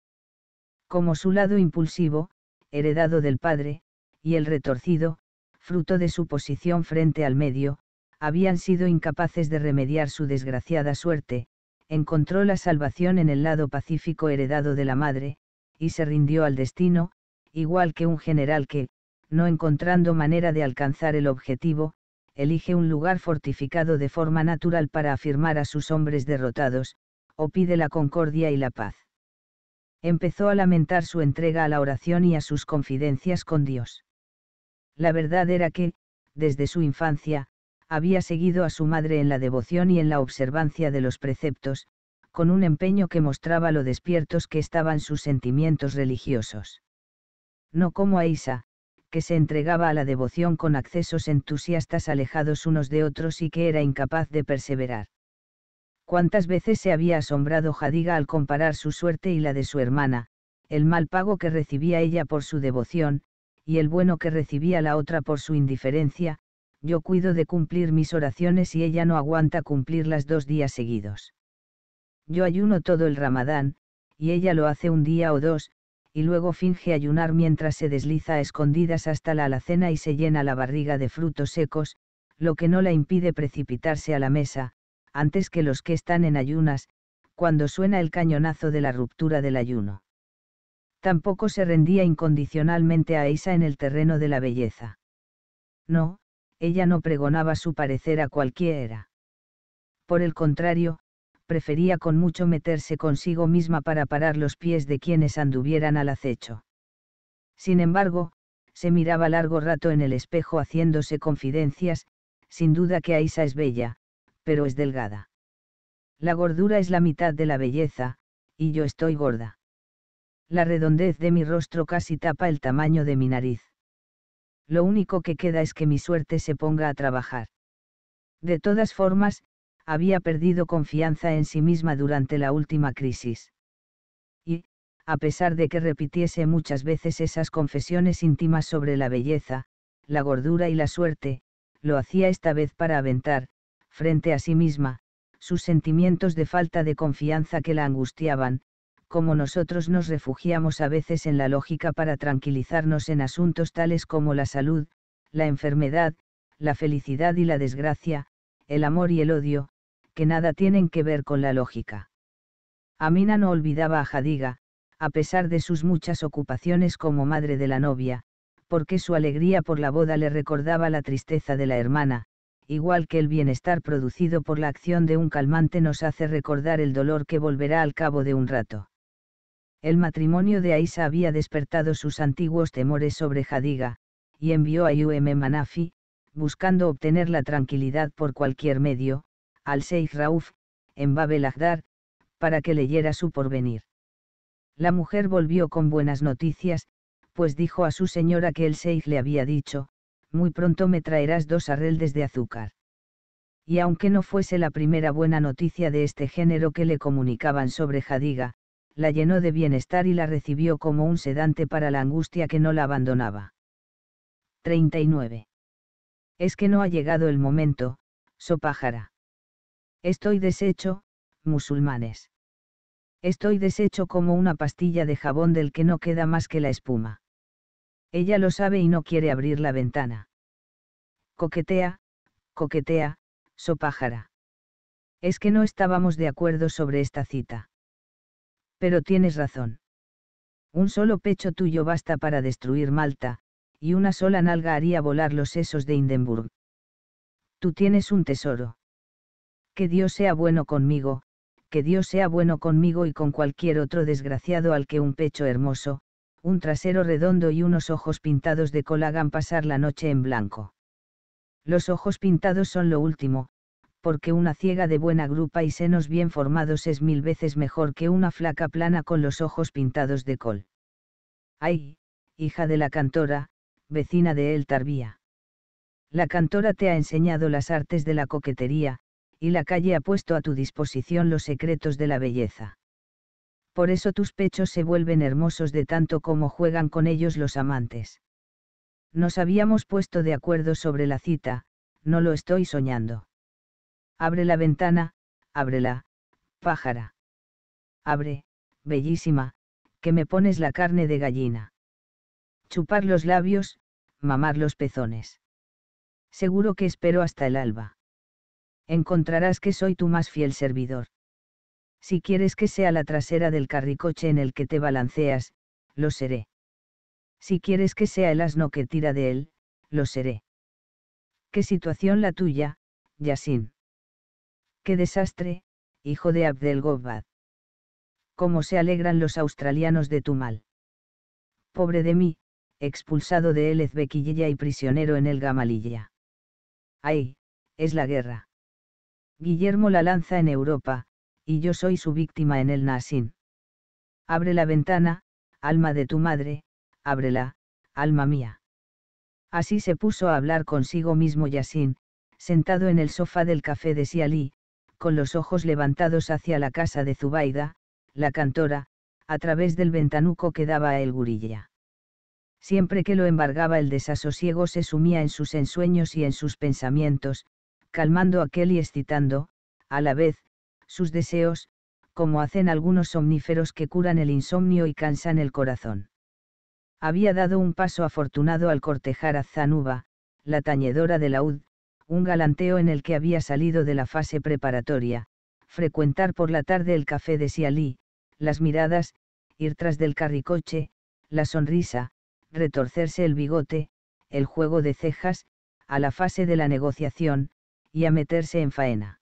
Como su lado impulsivo, heredado del padre, y el retorcido, fruto de su posición frente al medio, habían sido incapaces de remediar su desgraciada suerte, encontró la salvación en el lado pacífico heredado de la madre, y se rindió al destino, igual que un general que, no encontrando manera de alcanzar el objetivo, elige un lugar fortificado de forma natural para afirmar a sus hombres derrotados, o pide la concordia y la paz. Empezó a lamentar su entrega a la oración y a sus confidencias con Dios. La verdad era que, desde su infancia, había seguido a su madre en la devoción y en la observancia de los preceptos, con un empeño que mostraba lo despiertos que estaban sus sentimientos religiosos. No como Aisa, que se entregaba a la devoción con accesos entusiastas alejados unos de otros y que era incapaz de perseverar. Cuántas veces se había asombrado Jadiga al comparar su suerte y la de su hermana, el mal pago que recibía ella por su devoción, y el bueno que recibía la otra por su indiferencia, yo cuido de cumplir mis oraciones y ella no aguanta cumplirlas dos días seguidos. Yo ayuno todo el ramadán, y ella lo hace un día o dos, y luego finge ayunar mientras se desliza a escondidas hasta la alacena y se llena la barriga de frutos secos, lo que no la impide precipitarse a la mesa, antes que los que están en ayunas, cuando suena el cañonazo de la ruptura del ayuno tampoco se rendía incondicionalmente a Isa en el terreno de la belleza. No, ella no pregonaba su parecer a cualquiera. Por el contrario, prefería con mucho meterse consigo misma para parar los pies de quienes anduvieran al acecho. Sin embargo, se miraba largo rato en el espejo haciéndose confidencias, sin duda que Aisa es bella, pero es delgada. La gordura es la mitad de la belleza, y yo estoy gorda. La redondez de mi rostro casi tapa el tamaño de mi nariz. Lo único que queda es que mi suerte se ponga a trabajar. De todas formas, había perdido confianza en sí misma durante la última crisis. Y, a pesar de que repitiese muchas veces esas confesiones íntimas sobre la belleza, la gordura y la suerte, lo hacía esta vez para aventar, frente a sí misma, sus sentimientos de falta de confianza que la angustiaban, como nosotros nos refugiamos a veces en la lógica para tranquilizarnos en asuntos tales como la salud, la enfermedad, la felicidad y la desgracia, el amor y el odio, que nada tienen que ver con la lógica. Amina no olvidaba a Jadiga, a pesar de sus muchas ocupaciones como madre de la novia, porque su alegría por la boda le recordaba la tristeza de la hermana, igual que el bienestar producido por la acción de un calmante nos hace recordar el dolor que volverá al cabo de un rato. El matrimonio de Aisa había despertado sus antiguos temores sobre Jadiga, y envió a Umm Manafi, buscando obtener la tranquilidad por cualquier medio, al Sheikh Rauf, en Babel Agdar, para que leyera su porvenir. La mujer volvió con buenas noticias, pues dijo a su señora que el Seif le había dicho, muy pronto me traerás dos arreldes de azúcar. Y aunque no fuese la primera buena noticia de este género que le comunicaban sobre Jadiga, la llenó de bienestar y la recibió como un sedante para la angustia que no la abandonaba. 39. Es que no ha llegado el momento, so pájara. Estoy deshecho, musulmanes. Estoy deshecho como una pastilla de jabón del que no queda más que la espuma. Ella lo sabe y no quiere abrir la ventana. Coquetea, coquetea, so pájara. Es que no estábamos de acuerdo sobre esta cita. Pero tienes razón. Un solo pecho tuyo basta para destruir Malta, y una sola nalga haría volar los sesos de Hindenburg. Tú tienes un tesoro. Que Dios sea bueno conmigo, que Dios sea bueno conmigo y con cualquier otro desgraciado al que un pecho hermoso, un trasero redondo y unos ojos pintados de cola hagan pasar la noche en blanco. Los ojos pintados son lo último, porque una ciega de buena grupa y senos bien formados es mil veces mejor que una flaca plana con los ojos pintados de col. Ay, hija de la cantora, vecina de él Tarbía. La cantora te ha enseñado las artes de la coquetería, y la calle ha puesto a tu disposición los secretos de la belleza. Por eso tus pechos se vuelven hermosos de tanto como juegan con ellos los amantes. Nos habíamos puesto de acuerdo sobre la cita, no lo estoy soñando. Abre la ventana, ábrela, pájara. Abre, bellísima, que me pones la carne de gallina. Chupar los labios, mamar los pezones. Seguro que espero hasta el alba. Encontrarás que soy tu más fiel servidor. Si quieres que sea la trasera del carricoche en el que te balanceas, lo seré. Si quieres que sea el asno que tira de él, lo seré. ¿Qué situación la tuya, Yasin? ¡Qué desastre, hijo de Abdel Gobbad! ¿Cómo se alegran los australianos de tu mal? Pobre de mí, expulsado de El y prisionero en el Gamalilla. ¡Ay! Es la guerra. Guillermo la lanza en Europa, y yo soy su víctima en el Nasin. Abre la ventana, alma de tu madre, ábrela, alma mía. Así se puso a hablar consigo mismo Yasin, sentado en el sofá del café de Sialí, con los ojos levantados hacia la casa de Zubaida, la cantora, a través del ventanuco que daba a El Gurilla. Siempre que lo embargaba el desasosiego se sumía en sus ensueños y en sus pensamientos, calmando aquel y excitando, a la vez, sus deseos, como hacen algunos somníferos que curan el insomnio y cansan el corazón. Había dado un paso afortunado al cortejar a Zanuba, la tañedora de laúd, un galanteo en el que había salido de la fase preparatoria, frecuentar por la tarde el café de Sialí, las miradas, ir tras del carricoche, la sonrisa, retorcerse el bigote, el juego de cejas, a la fase de la negociación, y a meterse en faena.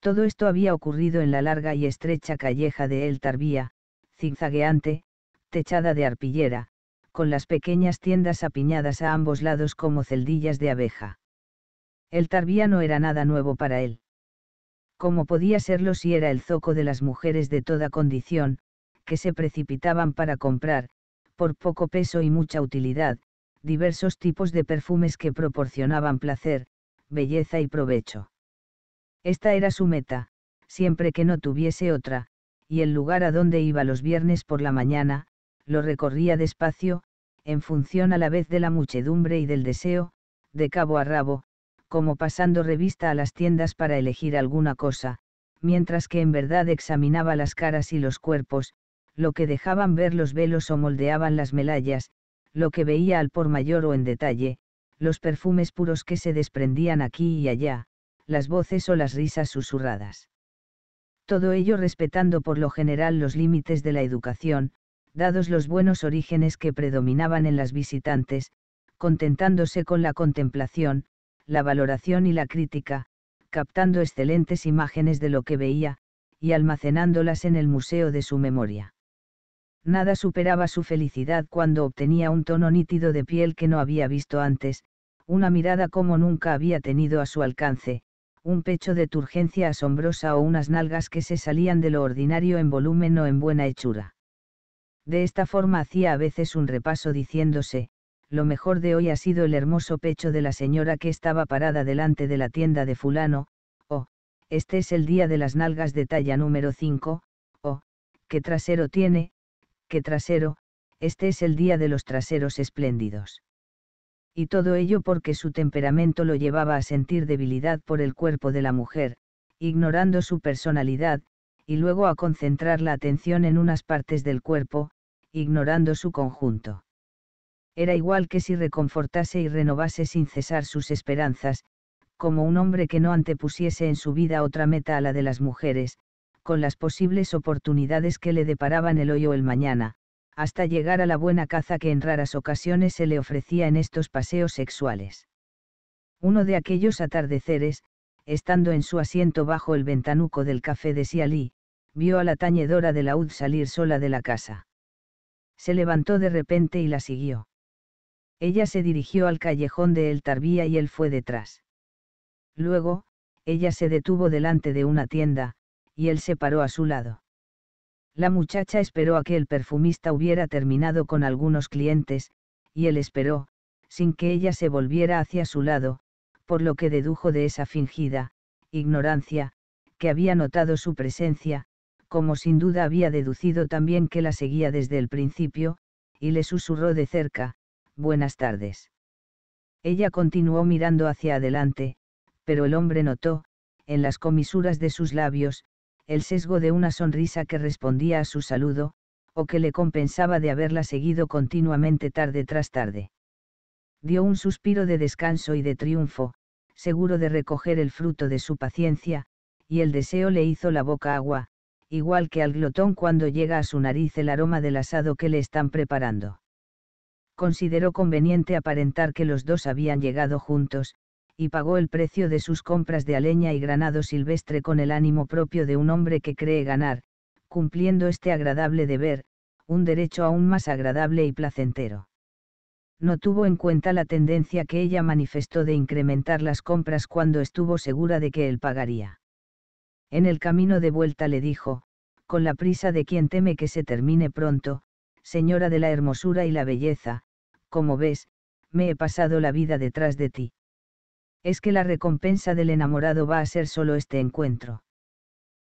Todo esto había ocurrido en la larga y estrecha calleja de El Tarbía, zigzagueante, techada de arpillera, con las pequeñas tiendas apiñadas a ambos lados como celdillas de abeja. El Tarbía no era nada nuevo para él. Como podía serlo si era el zoco de las mujeres de toda condición, que se precipitaban para comprar, por poco peso y mucha utilidad, diversos tipos de perfumes que proporcionaban placer, belleza y provecho. Esta era su meta, siempre que no tuviese otra, y el lugar a donde iba los viernes por la mañana, lo recorría despacio, en función a la vez de la muchedumbre y del deseo, de cabo a rabo, como pasando revista a las tiendas para elegir alguna cosa, mientras que en verdad examinaba las caras y los cuerpos, lo que dejaban ver los velos o moldeaban las melallas, lo que veía al por mayor o en detalle, los perfumes puros que se desprendían aquí y allá, las voces o las risas susurradas. Todo ello respetando por lo general los límites de la educación, dados los buenos orígenes que predominaban en las visitantes, contentándose con la contemplación, la valoración y la crítica, captando excelentes imágenes de lo que veía, y almacenándolas en el museo de su memoria. Nada superaba su felicidad cuando obtenía un tono nítido de piel que no había visto antes, una mirada como nunca había tenido a su alcance, un pecho de turgencia asombrosa o unas nalgas que se salían de lo ordinario en volumen o en buena hechura. De esta forma hacía a veces un repaso diciéndose, lo mejor de hoy ha sido el hermoso pecho de la señora que estaba parada delante de la tienda de fulano, oh, este es el día de las nalgas de talla número 5, oh, qué trasero tiene, qué trasero, este es el día de los traseros espléndidos. Y todo ello porque su temperamento lo llevaba a sentir debilidad por el cuerpo de la mujer, ignorando su personalidad, y luego a concentrar la atención en unas partes del cuerpo, ignorando su conjunto era igual que si reconfortase y renovase sin cesar sus esperanzas, como un hombre que no antepusiese en su vida otra meta a la de las mujeres, con las posibles oportunidades que le deparaban el hoy o el mañana, hasta llegar a la buena caza que en raras ocasiones se le ofrecía en estos paseos sexuales. Uno de aquellos atardeceres, estando en su asiento bajo el ventanuco del café de Sialí, vio a la tañedora de laúd salir sola de la casa. Se levantó de repente y la siguió. Ella se dirigió al callejón de El Tarbía y él fue detrás. Luego, ella se detuvo delante de una tienda, y él se paró a su lado. La muchacha esperó a que el perfumista hubiera terminado con algunos clientes, y él esperó, sin que ella se volviera hacia su lado, por lo que dedujo de esa fingida, ignorancia, que había notado su presencia, como sin duda había deducido también que la seguía desde el principio, y le susurró de cerca, buenas tardes. Ella continuó mirando hacia adelante, pero el hombre notó, en las comisuras de sus labios, el sesgo de una sonrisa que respondía a su saludo, o que le compensaba de haberla seguido continuamente tarde tras tarde. Dio un suspiro de descanso y de triunfo, seguro de recoger el fruto de su paciencia, y el deseo le hizo la boca agua, igual que al glotón cuando llega a su nariz el aroma del asado que le están preparando consideró conveniente aparentar que los dos habían llegado juntos, y pagó el precio de sus compras de aleña y granado silvestre con el ánimo propio de un hombre que cree ganar, cumpliendo este agradable deber, un derecho aún más agradable y placentero. No tuvo en cuenta la tendencia que ella manifestó de incrementar las compras cuando estuvo segura de que él pagaría. En el camino de vuelta le dijo, con la prisa de quien teme que se termine pronto, señora de la hermosura y la belleza, como ves, me he pasado la vida detrás de ti. Es que la recompensa del enamorado va a ser solo este encuentro.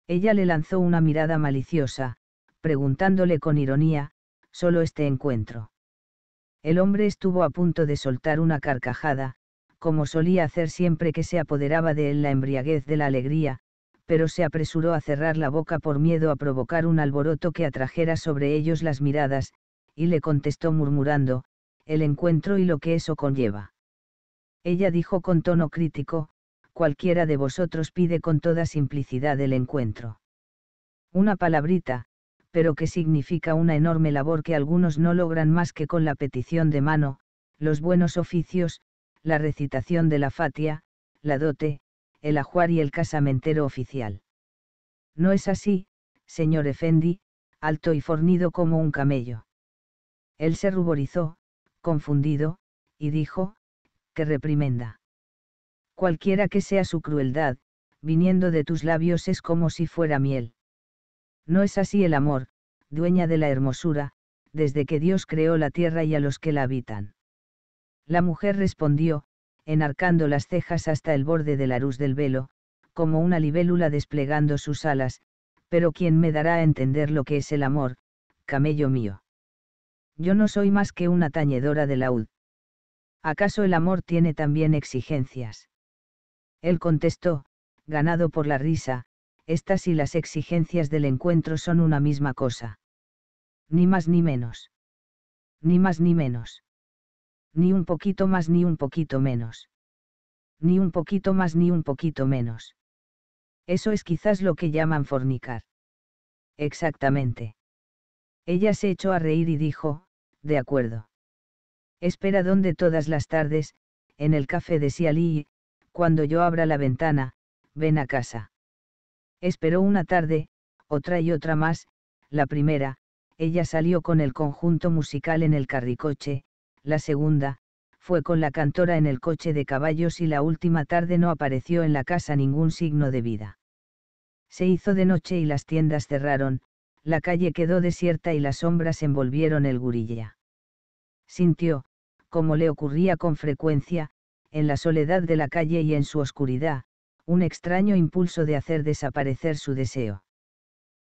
Ella le lanzó una mirada maliciosa, preguntándole con ironía, solo este encuentro. El hombre estuvo a punto de soltar una carcajada, como solía hacer siempre que se apoderaba de él la embriaguez de la alegría, pero se apresuró a cerrar la boca por miedo a provocar un alboroto que atrajera sobre ellos las miradas, y le contestó murmurando, el encuentro y lo que eso conlleva. Ella dijo con tono crítico, cualquiera de vosotros pide con toda simplicidad el encuentro. Una palabrita, pero que significa una enorme labor que algunos no logran más que con la petición de mano, los buenos oficios, la recitación de la fatia, la dote, el ajuar y el casamentero oficial. No es así, señor Efendi, alto y fornido como un camello. Él se ruborizó, confundido, y dijo, que reprimenda. Cualquiera que sea su crueldad, viniendo de tus labios es como si fuera miel. No es así el amor, dueña de la hermosura, desde que Dios creó la tierra y a los que la habitan. La mujer respondió, enarcando las cejas hasta el borde de la luz del velo, como una libélula desplegando sus alas, pero ¿quién me dará a entender lo que es el amor, camello mío? Yo no soy más que una tañedora de laúd. ¿Acaso el amor tiene también exigencias? Él contestó, ganado por la risa, estas y las exigencias del encuentro son una misma cosa. Ni más ni menos. Ni más ni menos. Ni un poquito más ni un poquito menos. Ni un poquito más ni un poquito menos. Eso es quizás lo que llaman fornicar. Exactamente. Ella se echó a reír y dijo, de acuerdo. Espera donde todas las tardes, en el café de Sialí, cuando yo abra la ventana, ven a casa. Esperó una tarde, otra y otra más, la primera, ella salió con el conjunto musical en el carricoche, la segunda, fue con la cantora en el coche de caballos y la última tarde no apareció en la casa ningún signo de vida. Se hizo de noche y las tiendas cerraron, la calle quedó desierta y las sombras envolvieron el gurilla sintió, como le ocurría con frecuencia, en la soledad de la calle y en su oscuridad, un extraño impulso de hacer desaparecer su deseo.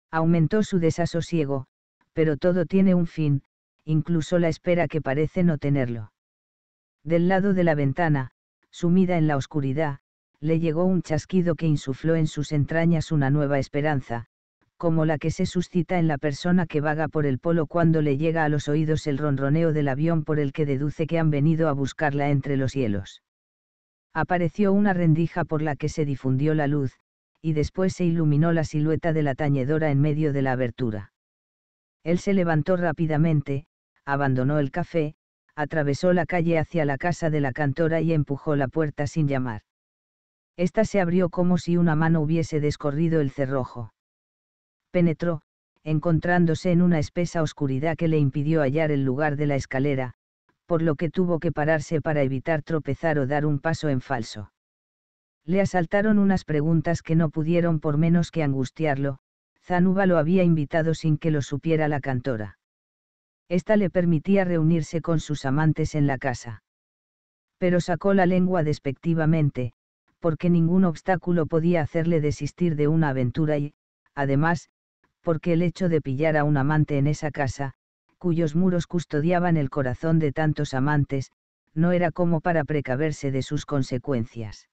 Aumentó su desasosiego, pero todo tiene un fin, incluso la espera que parece no tenerlo. Del lado de la ventana, sumida en la oscuridad, le llegó un chasquido que insufló en sus entrañas una nueva esperanza, como la que se suscita en la persona que vaga por el polo cuando le llega a los oídos el ronroneo del avión por el que deduce que han venido a buscarla entre los cielos. Apareció una rendija por la que se difundió la luz, y después se iluminó la silueta de la tañedora en medio de la abertura. Él se levantó rápidamente, abandonó el café, atravesó la calle hacia la casa de la cantora y empujó la puerta sin llamar. Esta se abrió como si una mano hubiese descorrido el cerrojo penetró, encontrándose en una espesa oscuridad que le impidió hallar el lugar de la escalera, por lo que tuvo que pararse para evitar tropezar o dar un paso en falso. Le asaltaron unas preguntas que no pudieron por menos que angustiarlo, Zanuba lo había invitado sin que lo supiera la cantora. Esta le permitía reunirse con sus amantes en la casa. Pero sacó la lengua despectivamente, porque ningún obstáculo podía hacerle desistir de una aventura y, además, porque el hecho de pillar a un amante en esa casa, cuyos muros custodiaban el corazón de tantos amantes, no era como para precaverse de sus consecuencias.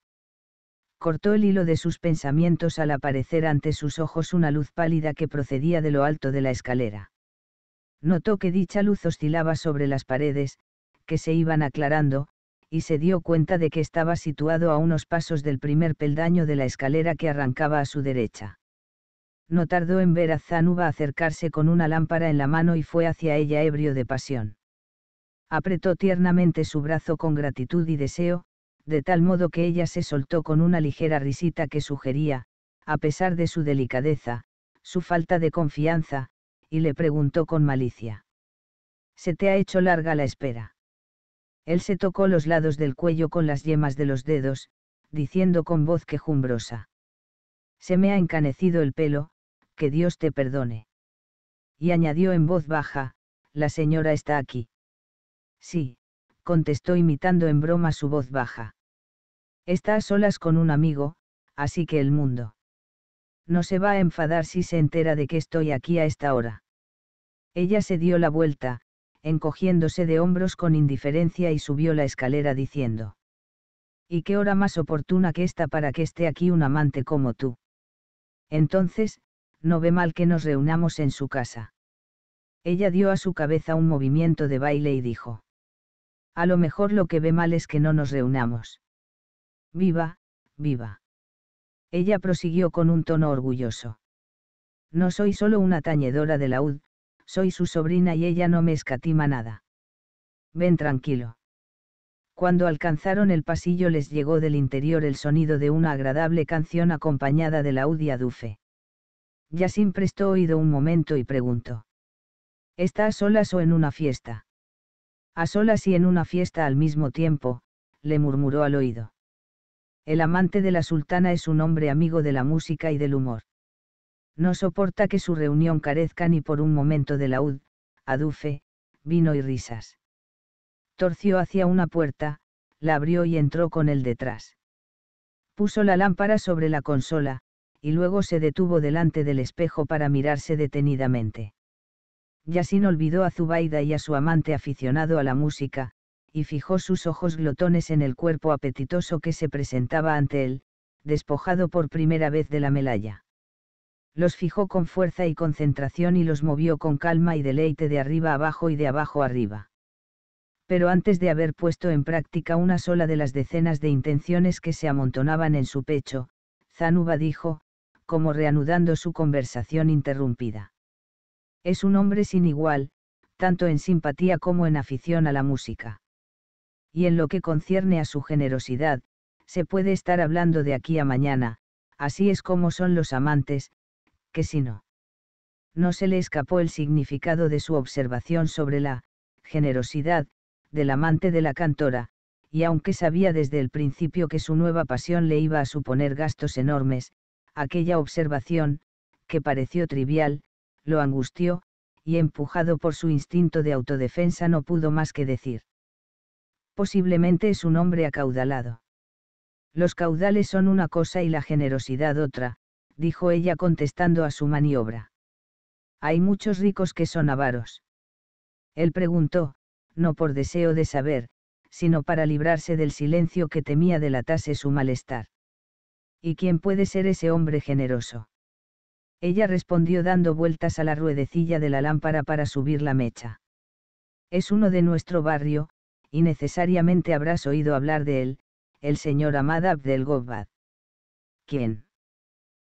Cortó el hilo de sus pensamientos al aparecer ante sus ojos una luz pálida que procedía de lo alto de la escalera. Notó que dicha luz oscilaba sobre las paredes, que se iban aclarando, y se dio cuenta de que estaba situado a unos pasos del primer peldaño de la escalera que arrancaba a su derecha no tardó en ver a Zanuba acercarse con una lámpara en la mano y fue hacia ella ebrio de pasión. Apretó tiernamente su brazo con gratitud y deseo, de tal modo que ella se soltó con una ligera risita que sugería, a pesar de su delicadeza, su falta de confianza, y le preguntó con malicia. Se te ha hecho larga la espera. Él se tocó los lados del cuello con las yemas de los dedos, diciendo con voz quejumbrosa. Se me ha encanecido el pelo, que Dios te perdone. Y añadió en voz baja, la señora está aquí. Sí, contestó imitando en broma su voz baja. Está a solas con un amigo, así que el mundo. No se va a enfadar si se entera de que estoy aquí a esta hora. Ella se dio la vuelta, encogiéndose de hombros con indiferencia y subió la escalera diciendo. ¿Y qué hora más oportuna que esta para que esté aquí un amante como tú? Entonces, no ve mal que nos reunamos en su casa. Ella dio a su cabeza un movimiento de baile y dijo. A lo mejor lo que ve mal es que no nos reunamos. Viva, viva. Ella prosiguió con un tono orgulloso. No soy solo una tañedora de laúd, soy su sobrina y ella no me escatima nada. Ven tranquilo. Cuando alcanzaron el pasillo les llegó del interior el sonido de una agradable canción acompañada de laúd y adufe siempre prestó oído un momento y preguntó. ¿Está a solas o en una fiesta? A solas y en una fiesta al mismo tiempo, le murmuró al oído. El amante de la sultana es un hombre amigo de la música y del humor. No soporta que su reunión carezca ni por un momento de laúd, adufe, vino y risas. Torció hacia una puerta, la abrió y entró con él detrás. Puso la lámpara sobre la consola, y luego se detuvo delante del espejo para mirarse detenidamente. Yasin olvidó a Zubaida y a su amante aficionado a la música, y fijó sus ojos glotones en el cuerpo apetitoso que se presentaba ante él, despojado por primera vez de la melalla. Los fijó con fuerza y concentración y los movió con calma y deleite de arriba abajo y de abajo arriba. Pero antes de haber puesto en práctica una sola de las decenas de intenciones que se amontonaban en su pecho, Zanuba dijo, como reanudando su conversación interrumpida. Es un hombre sin igual, tanto en simpatía como en afición a la música. Y en lo que concierne a su generosidad, se puede estar hablando de aquí a mañana, así es como son los amantes, que si no. No se le escapó el significado de su observación sobre la generosidad del amante de la cantora, y aunque sabía desde el principio que su nueva pasión le iba a suponer gastos enormes, Aquella observación, que pareció trivial, lo angustió, y empujado por su instinto de autodefensa no pudo más que decir. Posiblemente es un hombre acaudalado. Los caudales son una cosa y la generosidad otra, dijo ella contestando a su maniobra. Hay muchos ricos que son avaros. Él preguntó, no por deseo de saber, sino para librarse del silencio que temía delatase su malestar. ¿Y quién puede ser ese hombre generoso? Ella respondió dando vueltas a la ruedecilla de la lámpara para subir la mecha. Es uno de nuestro barrio, y necesariamente habrás oído hablar de él, el señor Amad Abdel Gobbad. ¿Quién?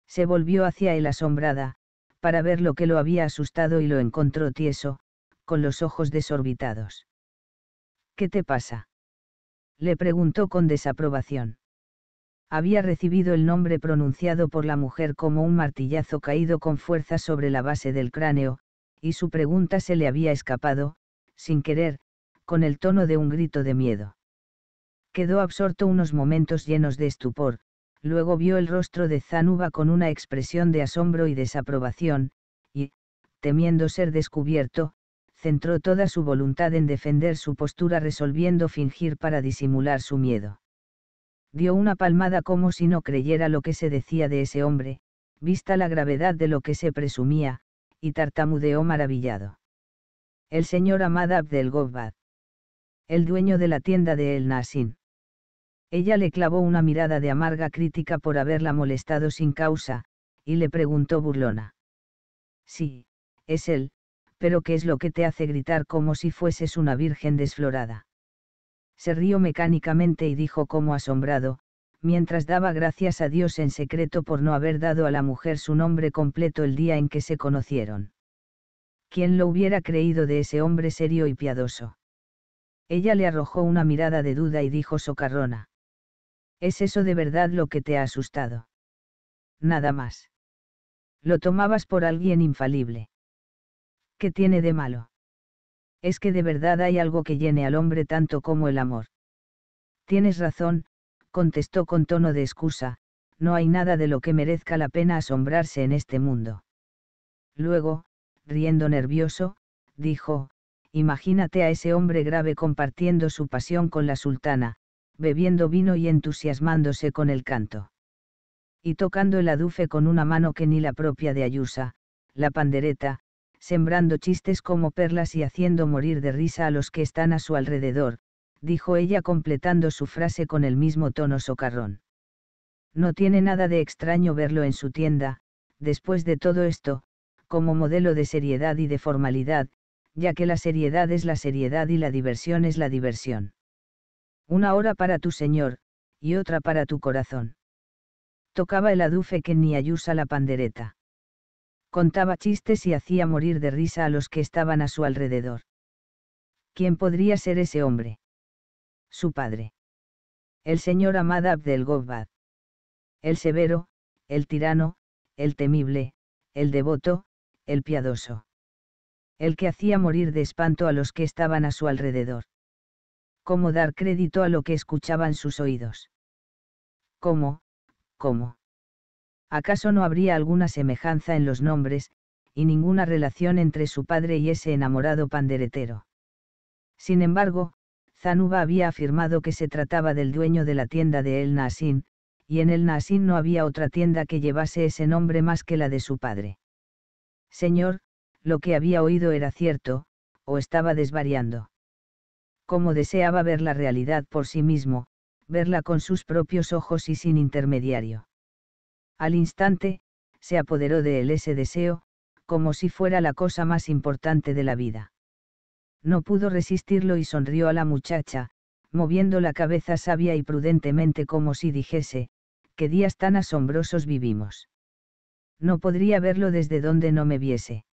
Se volvió hacia él asombrada, para ver lo que lo había asustado y lo encontró tieso, con los ojos desorbitados. ¿Qué te pasa? Le preguntó con desaprobación había recibido el nombre pronunciado por la mujer como un martillazo caído con fuerza sobre la base del cráneo, y su pregunta se le había escapado, sin querer, con el tono de un grito de miedo. Quedó absorto unos momentos llenos de estupor, luego vio el rostro de Zanuba con una expresión de asombro y desaprobación, y, temiendo ser descubierto, centró toda su voluntad en defender su postura resolviendo fingir para disimular su miedo dio una palmada como si no creyera lo que se decía de ese hombre, vista la gravedad de lo que se presumía, y tartamudeó maravillado. El señor Ahmad Abdel Gobbad. El dueño de la tienda de El Nasin. Ella le clavó una mirada de amarga crítica por haberla molestado sin causa, y le preguntó burlona. Sí, es él, pero ¿qué es lo que te hace gritar como si fueses una virgen desflorada? se rió mecánicamente y dijo como asombrado, mientras daba gracias a Dios en secreto por no haber dado a la mujer su nombre completo el día en que se conocieron. ¿Quién lo hubiera creído de ese hombre serio y piadoso? Ella le arrojó una mirada de duda y dijo socarrona. ¿Es eso de verdad lo que te ha asustado? Nada más. Lo tomabas por alguien infalible. ¿Qué tiene de malo? es que de verdad hay algo que llene al hombre tanto como el amor. Tienes razón, contestó con tono de excusa, no hay nada de lo que merezca la pena asombrarse en este mundo. Luego, riendo nervioso, dijo, imagínate a ese hombre grave compartiendo su pasión con la sultana, bebiendo vino y entusiasmándose con el canto. Y tocando el adufe con una mano que ni la propia de Ayusa, la pandereta, sembrando chistes como perlas y haciendo morir de risa a los que están a su alrededor, dijo ella completando su frase con el mismo tono socarrón. No tiene nada de extraño verlo en su tienda, después de todo esto, como modelo de seriedad y de formalidad, ya que la seriedad es la seriedad y la diversión es la diversión. Una hora para tu señor, y otra para tu corazón. Tocaba el adufe que ni ayusa la pandereta contaba chistes y hacía morir de risa a los que estaban a su alrededor. ¿Quién podría ser ese hombre? Su padre. El señor Amad Abdel El severo, el tirano, el temible, el devoto, el piadoso. El que hacía morir de espanto a los que estaban a su alrededor. ¿Cómo dar crédito a lo que escuchaban sus oídos? ¿Cómo? ¿Cómo? ¿acaso no habría alguna semejanza en los nombres, y ninguna relación entre su padre y ese enamorado panderetero? Sin embargo, Zanuba había afirmado que se trataba del dueño de la tienda de El Nasin, y en El Nasin no había otra tienda que llevase ese nombre más que la de su padre. Señor, lo que había oído era cierto, o estaba desvariando. Como deseaba ver la realidad por sí mismo, verla con sus propios ojos y sin intermediario. Al instante, se apoderó de él ese deseo, como si fuera la cosa más importante de la vida. No pudo resistirlo y sonrió a la muchacha, moviendo la cabeza sabia y prudentemente como si dijese, qué días tan asombrosos vivimos. No podría verlo desde donde no me viese.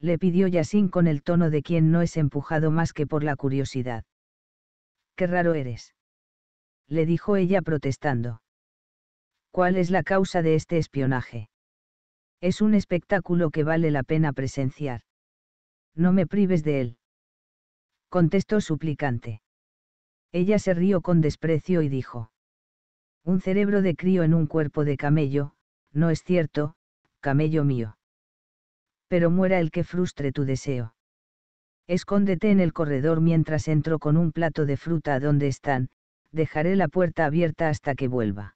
Le pidió Yasin con el tono de quien no es empujado más que por la curiosidad. Qué raro eres. Le dijo ella protestando. ¿Cuál es la causa de este espionaje? Es un espectáculo que vale la pena presenciar. No me prives de él. Contestó suplicante. Ella se rió con desprecio y dijo. Un cerebro de crío en un cuerpo de camello, no es cierto, camello mío. Pero muera el que frustre tu deseo. Escóndete en el corredor mientras entro con un plato de fruta donde están, dejaré la puerta abierta hasta que vuelva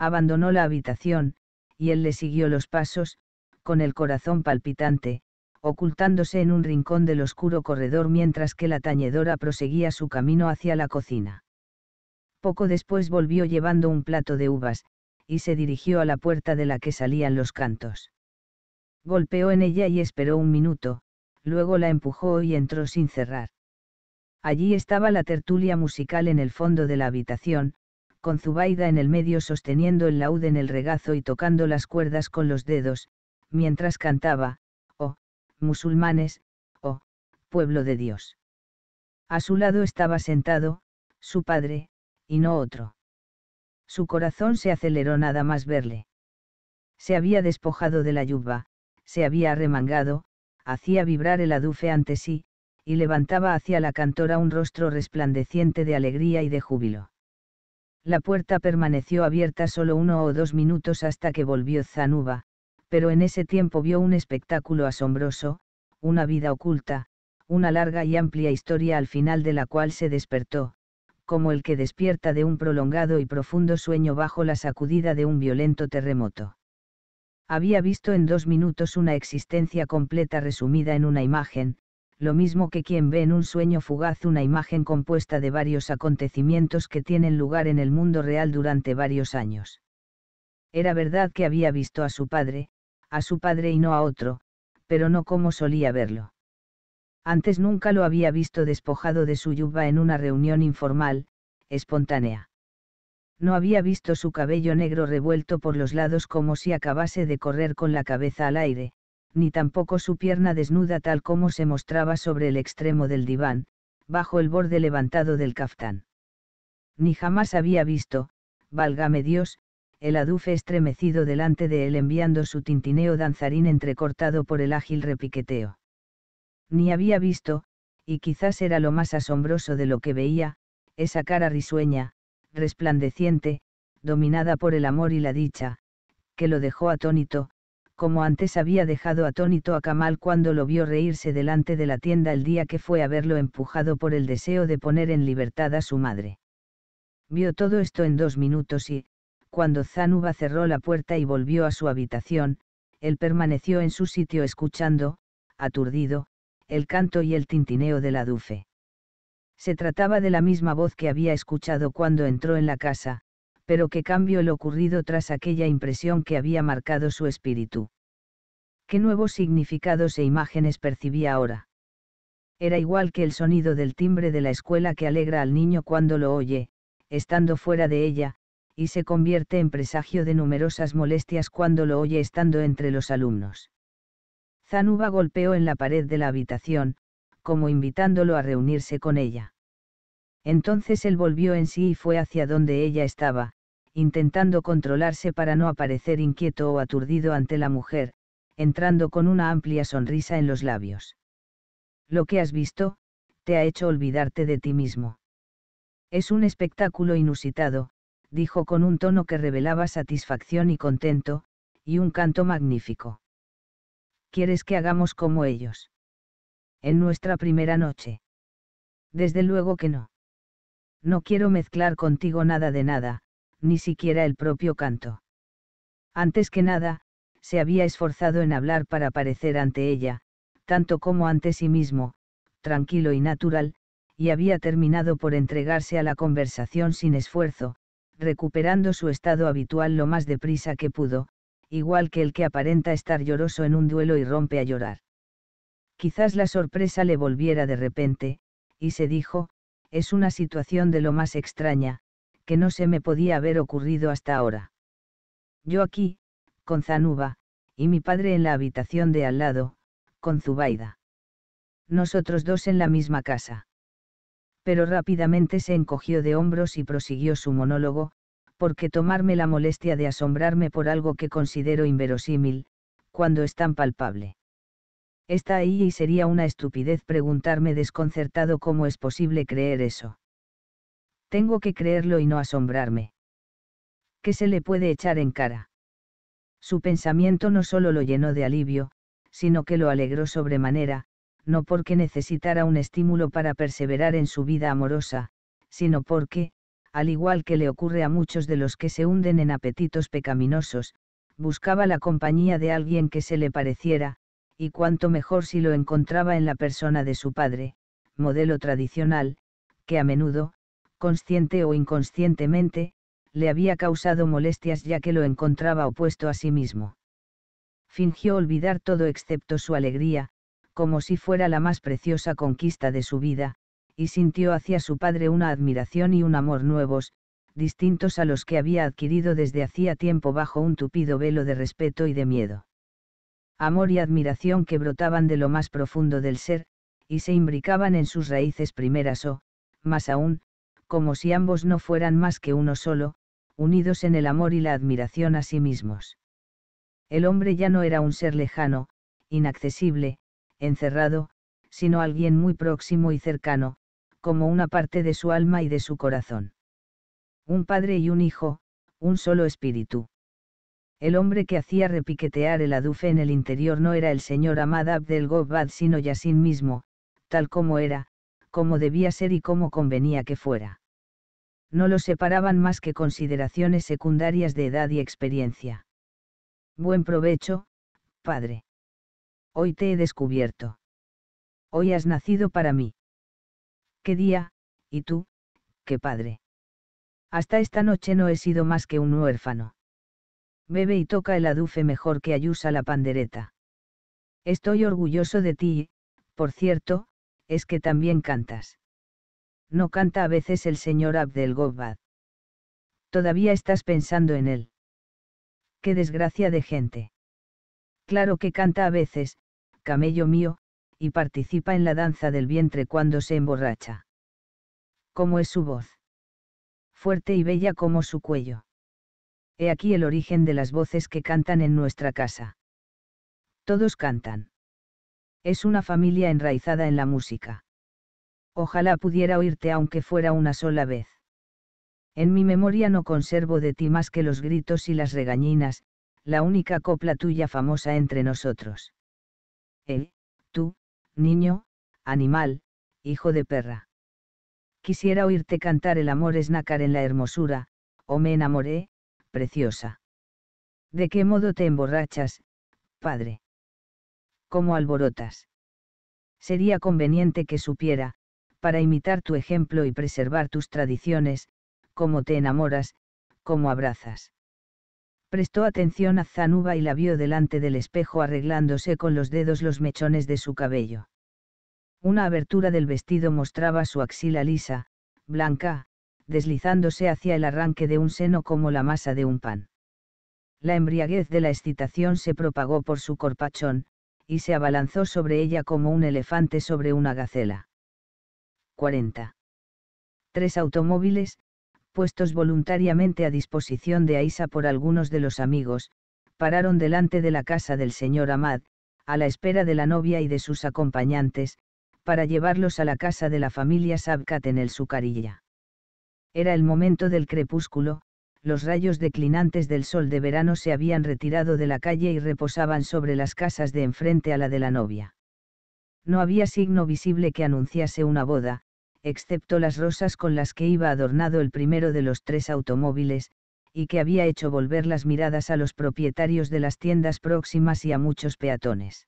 abandonó la habitación, y él le siguió los pasos, con el corazón palpitante, ocultándose en un rincón del oscuro corredor mientras que la tañedora proseguía su camino hacia la cocina. Poco después volvió llevando un plato de uvas, y se dirigió a la puerta de la que salían los cantos. Golpeó en ella y esperó un minuto, luego la empujó y entró sin cerrar. Allí estaba la tertulia musical en el fondo de la habitación, con Zubaida en el medio sosteniendo el laúd en el regazo y tocando las cuerdas con los dedos, mientras cantaba, Oh, musulmanes, oh, pueblo de Dios. A su lado estaba sentado, su padre, y no otro. Su corazón se aceleró nada más verle. Se había despojado de la yuba, se había arremangado, hacía vibrar el adufe ante sí, y levantaba hacia la cantora un rostro resplandeciente de alegría y de júbilo. La puerta permaneció abierta solo uno o dos minutos hasta que volvió Zanuba, pero en ese tiempo vio un espectáculo asombroso, una vida oculta, una larga y amplia historia al final de la cual se despertó, como el que despierta de un prolongado y profundo sueño bajo la sacudida de un violento terremoto. Había visto en dos minutos una existencia completa resumida en una imagen, lo mismo que quien ve en un sueño fugaz una imagen compuesta de varios acontecimientos que tienen lugar en el mundo real durante varios años. Era verdad que había visto a su padre, a su padre y no a otro, pero no como solía verlo. Antes nunca lo había visto despojado de su yuba en una reunión informal, espontánea. No había visto su cabello negro revuelto por los lados como si acabase de correr con la cabeza al aire, ni tampoco su pierna desnuda tal como se mostraba sobre el extremo del diván, bajo el borde levantado del caftán. Ni jamás había visto, válgame Dios, el adufe estremecido delante de él enviando su tintineo danzarín entrecortado por el ágil repiqueteo. Ni había visto, y quizás era lo más asombroso de lo que veía, esa cara risueña, resplandeciente, dominada por el amor y la dicha, que lo dejó atónito, como antes había dejado atónito a Kamal cuando lo vio reírse delante de la tienda el día que fue a haberlo empujado por el deseo de poner en libertad a su madre. Vio todo esto en dos minutos y, cuando Zanuba cerró la puerta y volvió a su habitación, él permaneció en su sitio escuchando, aturdido, el canto y el tintineo de la dufe. Se trataba de la misma voz que había escuchado cuando entró en la casa, pero qué cambio lo ocurrido tras aquella impresión que había marcado su espíritu. ¿Qué nuevos significados e imágenes percibía ahora? Era igual que el sonido del timbre de la escuela que alegra al niño cuando lo oye, estando fuera de ella, y se convierte en presagio de numerosas molestias cuando lo oye estando entre los alumnos. Zanuba golpeó en la pared de la habitación, como invitándolo a reunirse con ella. Entonces él volvió en sí y fue hacia donde ella estaba, intentando controlarse para no aparecer inquieto o aturdido ante la mujer, entrando con una amplia sonrisa en los labios. Lo que has visto, te ha hecho olvidarte de ti mismo. Es un espectáculo inusitado, dijo con un tono que revelaba satisfacción y contento, y un canto magnífico. ¿Quieres que hagamos como ellos? En nuestra primera noche. Desde luego que no. No quiero mezclar contigo nada de nada, ni siquiera el propio canto. Antes que nada, se había esforzado en hablar para parecer ante ella, tanto como ante sí mismo, tranquilo y natural, y había terminado por entregarse a la conversación sin esfuerzo, recuperando su estado habitual lo más deprisa que pudo, igual que el que aparenta estar lloroso en un duelo y rompe a llorar. Quizás la sorpresa le volviera de repente, y se dijo, es una situación de lo más extraña, que no se me podía haber ocurrido hasta ahora. Yo aquí, con Zanuba, y mi padre en la habitación de al lado, con Zubaida. Nosotros dos en la misma casa. Pero rápidamente se encogió de hombros y prosiguió su monólogo, porque tomarme la molestia de asombrarme por algo que considero inverosímil, cuando es tan palpable. Está ahí y sería una estupidez preguntarme desconcertado cómo es posible creer eso. Tengo que creerlo y no asombrarme. ¿Qué se le puede echar en cara? Su pensamiento no solo lo llenó de alivio, sino que lo alegró sobremanera, no porque necesitara un estímulo para perseverar en su vida amorosa, sino porque, al igual que le ocurre a muchos de los que se hunden en apetitos pecaminosos, buscaba la compañía de alguien que se le pareciera, y cuanto mejor si lo encontraba en la persona de su padre, modelo tradicional, que a menudo, consciente o inconscientemente, le había causado molestias ya que lo encontraba opuesto a sí mismo. Fingió olvidar todo excepto su alegría, como si fuera la más preciosa conquista de su vida, y sintió hacia su padre una admiración y un amor nuevos, distintos a los que había adquirido desde hacía tiempo bajo un tupido velo de respeto y de miedo. Amor y admiración que brotaban de lo más profundo del ser, y se imbricaban en sus raíces primeras o, más aún, como si ambos no fueran más que uno solo, unidos en el amor y la admiración a sí mismos. El hombre ya no era un ser lejano, inaccesible, encerrado, sino alguien muy próximo y cercano, como una parte de su alma y de su corazón. Un padre y un hijo, un solo espíritu. El hombre que hacía repiquetear el adufe en el interior no era el señor Ahmad Abdelgobad sino Yasin mismo, tal como era, como debía ser y como convenía que fuera. No lo separaban más que consideraciones secundarias de edad y experiencia. Buen provecho, padre. Hoy te he descubierto. Hoy has nacido para mí. Qué día, y tú, qué padre. Hasta esta noche no he sido más que un huérfano. Bebe y toca el adufe mejor que ayusa la pandereta. Estoy orgulloso de ti, por cierto, es que también cantas. No canta a veces el señor Abdel Gobad. Todavía estás pensando en él. Qué desgracia de gente. Claro que canta a veces, camello mío, y participa en la danza del vientre cuando se emborracha. ¿Cómo es su voz? Fuerte y bella como su cuello. He aquí el origen de las voces que cantan en nuestra casa. Todos cantan. Es una familia enraizada en la música. Ojalá pudiera oírte aunque fuera una sola vez. En mi memoria no conservo de ti más que los gritos y las regañinas, la única copla tuya famosa entre nosotros. Eh, tú, niño, animal, hijo de perra. Quisiera oírte cantar el amor es nácar en la hermosura, o me enamoré, preciosa. ¿De qué modo te emborrachas, padre? como alborotas. Sería conveniente que supiera, para imitar tu ejemplo y preservar tus tradiciones, cómo te enamoras, cómo abrazas. Prestó atención a Zanuba y la vio delante del espejo arreglándose con los dedos los mechones de su cabello. Una abertura del vestido mostraba su axila lisa, blanca, deslizándose hacia el arranque de un seno como la masa de un pan. La embriaguez de la excitación se propagó por su corpachón, y se abalanzó sobre ella como un elefante sobre una gacela. 40. Tres automóviles, puestos voluntariamente a disposición de Aisa por algunos de los amigos, pararon delante de la casa del señor Ahmad, a la espera de la novia y de sus acompañantes, para llevarlos a la casa de la familia Sabkat en el Sucarilla. Era el momento del crepúsculo, los rayos declinantes del sol de verano se habían retirado de la calle y reposaban sobre las casas de enfrente a la de la novia. No había signo visible que anunciase una boda, excepto las rosas con las que iba adornado el primero de los tres automóviles, y que había hecho volver las miradas a los propietarios de las tiendas próximas y a muchos peatones.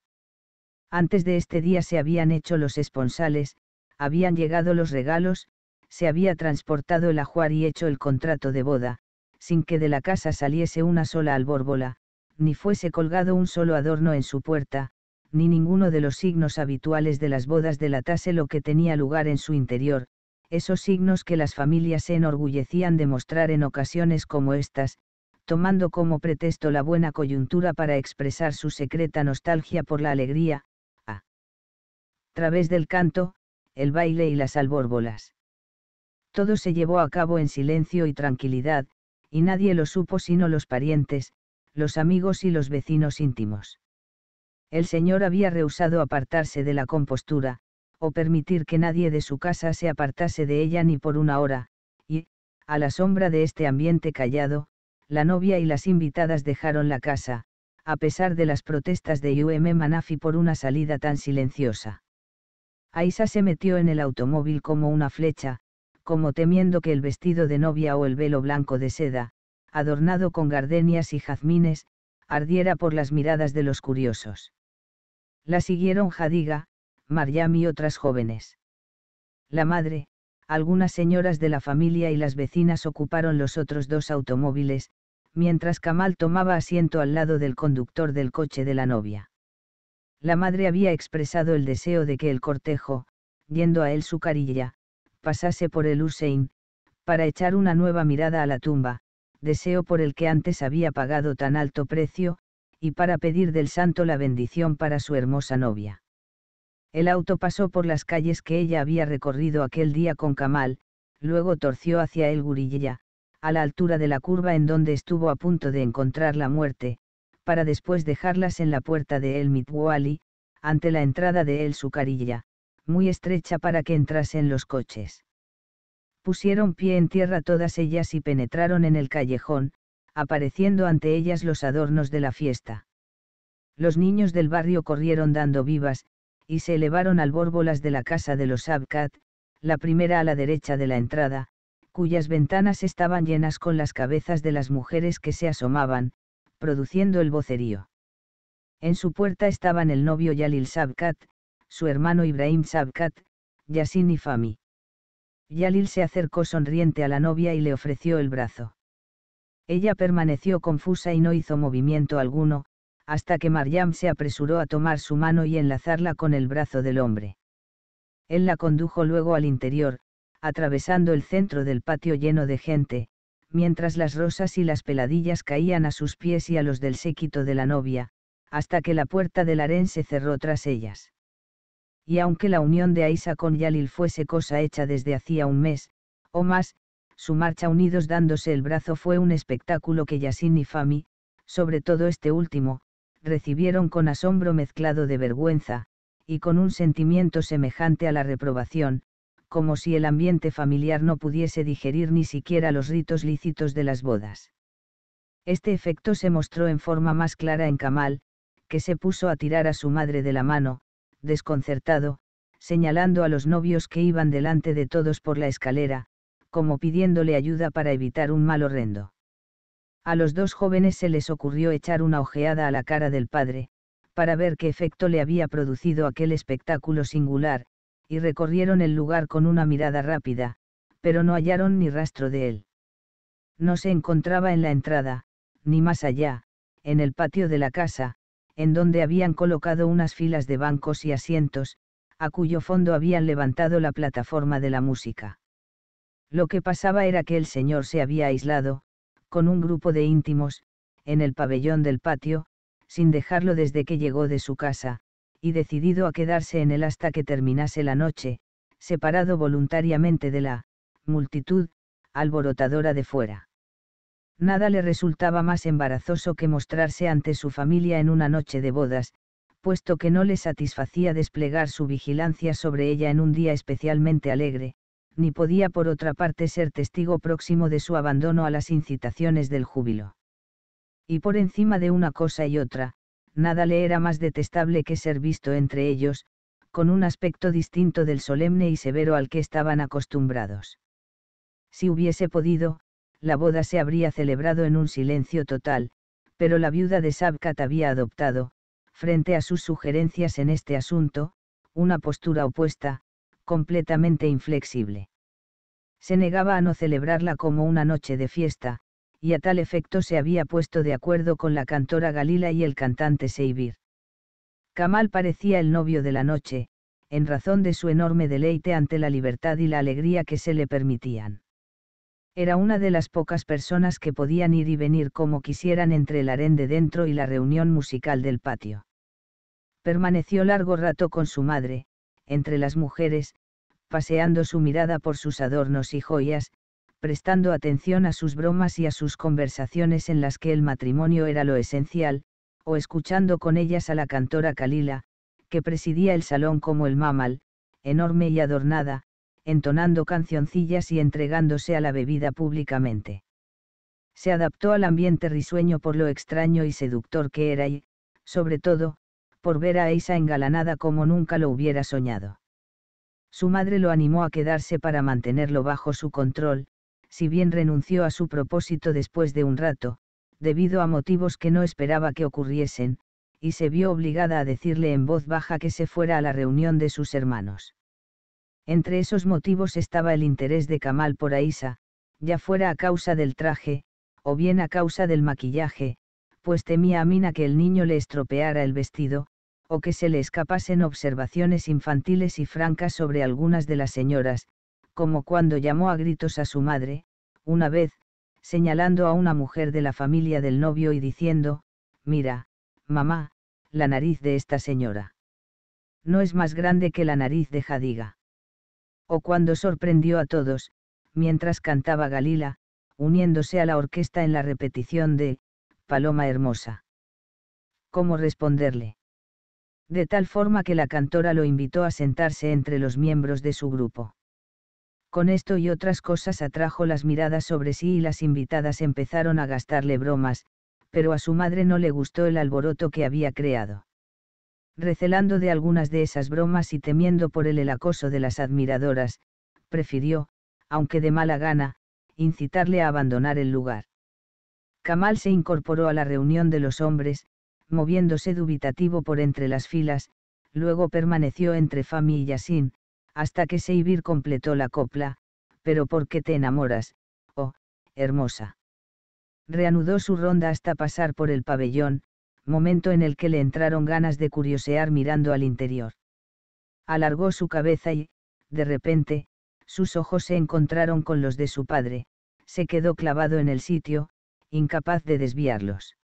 Antes de este día se habían hecho los esponsales, habían llegado los regalos, se había transportado el ajuar y hecho el contrato de boda, sin que de la casa saliese una sola albórbola, ni fuese colgado un solo adorno en su puerta, ni ninguno de los signos habituales de las bodas delatase lo que tenía lugar en su interior, esos signos que las familias se enorgullecían de mostrar en ocasiones como estas, tomando como pretexto la buena coyuntura para expresar su secreta nostalgia por la alegría, a través del canto, el baile y las albórbolas. Todo se llevó a cabo en silencio y tranquilidad, y nadie lo supo sino los parientes, los amigos y los vecinos íntimos. El señor había rehusado apartarse de la compostura, o permitir que nadie de su casa se apartase de ella ni por una hora, y, a la sombra de este ambiente callado, la novia y las invitadas dejaron la casa, a pesar de las protestas de UM Manafi por una salida tan silenciosa. Aisa se metió en el automóvil como una flecha, como temiendo que el vestido de novia o el velo blanco de seda, adornado con gardenias y jazmines, ardiera por las miradas de los curiosos. La siguieron Jadiga, Mariam y otras jóvenes. La madre, algunas señoras de la familia y las vecinas ocuparon los otros dos automóviles, mientras Kamal tomaba asiento al lado del conductor del coche de la novia. La madre había expresado el deseo de que el cortejo, yendo a él su carilla, pasase por el Hussein, para echar una nueva mirada a la tumba, deseo por el que antes había pagado tan alto precio, y para pedir del santo la bendición para su hermosa novia. El auto pasó por las calles que ella había recorrido aquel día con Kamal, luego torció hacia el Gurilla, a la altura de la curva en donde estuvo a punto de encontrar la muerte, para después dejarlas en la puerta de El Mitwali, ante la entrada de El Sucarilla, muy estrecha para que entrasen los coches. Pusieron pie en tierra todas ellas y penetraron en el callejón, apareciendo ante ellas los adornos de la fiesta. Los niños del barrio corrieron dando vivas, y se elevaron al bórbolas de la casa de los Abkat, la primera a la derecha de la entrada, cuyas ventanas estaban llenas con las cabezas de las mujeres que se asomaban, produciendo el vocerío. En su puerta estaban el novio Yalil Sabkat, su hermano Ibrahim Sabkat, Yasin y Fami. Yalil se acercó sonriente a la novia y le ofreció el brazo. Ella permaneció confusa y no hizo movimiento alguno, hasta que Mariam se apresuró a tomar su mano y enlazarla con el brazo del hombre. Él la condujo luego al interior, atravesando el centro del patio lleno de gente, mientras las rosas y las peladillas caían a sus pies y a los del séquito de la novia, hasta que la puerta del harén se cerró tras ellas y aunque la unión de Aisa con Yalil fuese cosa hecha desde hacía un mes, o más, su marcha unidos dándose el brazo fue un espectáculo que Yasin y Fami, sobre todo este último, recibieron con asombro mezclado de vergüenza, y con un sentimiento semejante a la reprobación, como si el ambiente familiar no pudiese digerir ni siquiera los ritos lícitos de las bodas. Este efecto se mostró en forma más clara en Kamal, que se puso a tirar a su madre de la mano, desconcertado, señalando a los novios que iban delante de todos por la escalera, como pidiéndole ayuda para evitar un mal horrendo. A los dos jóvenes se les ocurrió echar una ojeada a la cara del padre, para ver qué efecto le había producido aquel espectáculo singular, y recorrieron el lugar con una mirada rápida, pero no hallaron ni rastro de él. No se encontraba en la entrada, ni más allá, en el patio de la casa, en donde habían colocado unas filas de bancos y asientos, a cuyo fondo habían levantado la plataforma de la música. Lo que pasaba era que el señor se había aislado, con un grupo de íntimos, en el pabellón del patio, sin dejarlo desde que llegó de su casa, y decidido a quedarse en él hasta que terminase la noche, separado voluntariamente de la multitud alborotadora de fuera. Nada le resultaba más embarazoso que mostrarse ante su familia en una noche de bodas, puesto que no le satisfacía desplegar su vigilancia sobre ella en un día especialmente alegre, ni podía por otra parte ser testigo próximo de su abandono a las incitaciones del júbilo. Y por encima de una cosa y otra, nada le era más detestable que ser visto entre ellos, con un aspecto distinto del solemne y severo al que estaban acostumbrados. Si hubiese podido, la boda se habría celebrado en un silencio total, pero la viuda de Sabkat había adoptado, frente a sus sugerencias en este asunto, una postura opuesta, completamente inflexible. Se negaba a no celebrarla como una noche de fiesta, y a tal efecto se había puesto de acuerdo con la cantora Galila y el cantante Seibir. Kamal parecía el novio de la noche, en razón de su enorme deleite ante la libertad y la alegría que se le permitían. Era una de las pocas personas que podían ir y venir como quisieran entre el harén de dentro y la reunión musical del patio. Permaneció largo rato con su madre, entre las mujeres, paseando su mirada por sus adornos y joyas, prestando atención a sus bromas y a sus conversaciones en las que el matrimonio era lo esencial, o escuchando con ellas a la cantora Kalila, que presidía el salón como el mamal, enorme y adornada, entonando cancioncillas y entregándose a la bebida públicamente. Se adaptó al ambiente risueño por lo extraño y seductor que era y, sobre todo, por ver a Aisa engalanada como nunca lo hubiera soñado. Su madre lo animó a quedarse para mantenerlo bajo su control, si bien renunció a su propósito después de un rato, debido a motivos que no esperaba que ocurriesen, y se vio obligada a decirle en voz baja que se fuera a la reunión de sus hermanos. Entre esos motivos estaba el interés de Kamal por Aisa, ya fuera a causa del traje, o bien a causa del maquillaje, pues temía a Mina que el niño le estropeara el vestido, o que se le escapasen observaciones infantiles y francas sobre algunas de las señoras, como cuando llamó a gritos a su madre, una vez, señalando a una mujer de la familia del novio y diciendo, mira, mamá, la nariz de esta señora. No es más grande que la nariz de Jadiga o cuando sorprendió a todos, mientras cantaba Galila, uniéndose a la orquesta en la repetición de Paloma Hermosa. ¿Cómo responderle? De tal forma que la cantora lo invitó a sentarse entre los miembros de su grupo. Con esto y otras cosas atrajo las miradas sobre sí y las invitadas empezaron a gastarle bromas, pero a su madre no le gustó el alboroto que había creado recelando de algunas de esas bromas y temiendo por él el acoso de las admiradoras, prefirió, aunque de mala gana, incitarle a abandonar el lugar. Kamal se incorporó a la reunión de los hombres, moviéndose dubitativo por entre las filas, luego permaneció entre Fami y Yasin, hasta que Seibir completó la copla, pero ¿por qué te enamoras, oh, hermosa? Reanudó su ronda hasta pasar por el pabellón, momento en el que le entraron ganas de curiosear mirando al interior. Alargó su cabeza y, de repente, sus ojos se encontraron con los de su padre, se quedó clavado en el sitio, incapaz de desviarlos.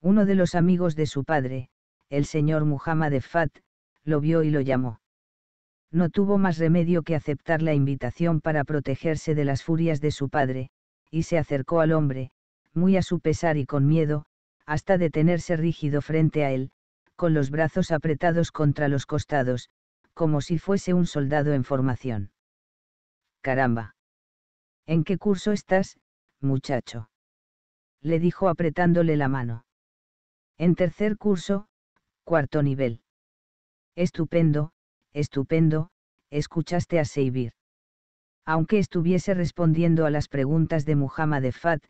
Uno de los amigos de su padre, el señor Muhammad Fat, lo vio y lo llamó. No tuvo más remedio que aceptar la invitación para protegerse de las furias de su padre, y se acercó al hombre, muy a su pesar y con miedo, hasta detenerse rígido frente a él, con los brazos apretados contra los costados, como si fuese un soldado en formación. Caramba. ¿En qué curso estás, muchacho? le dijo apretándole la mano. En tercer curso, cuarto nivel. Estupendo, estupendo, escuchaste a Seibir. Aunque estuviese respondiendo a las preguntas de Muhammad Fat,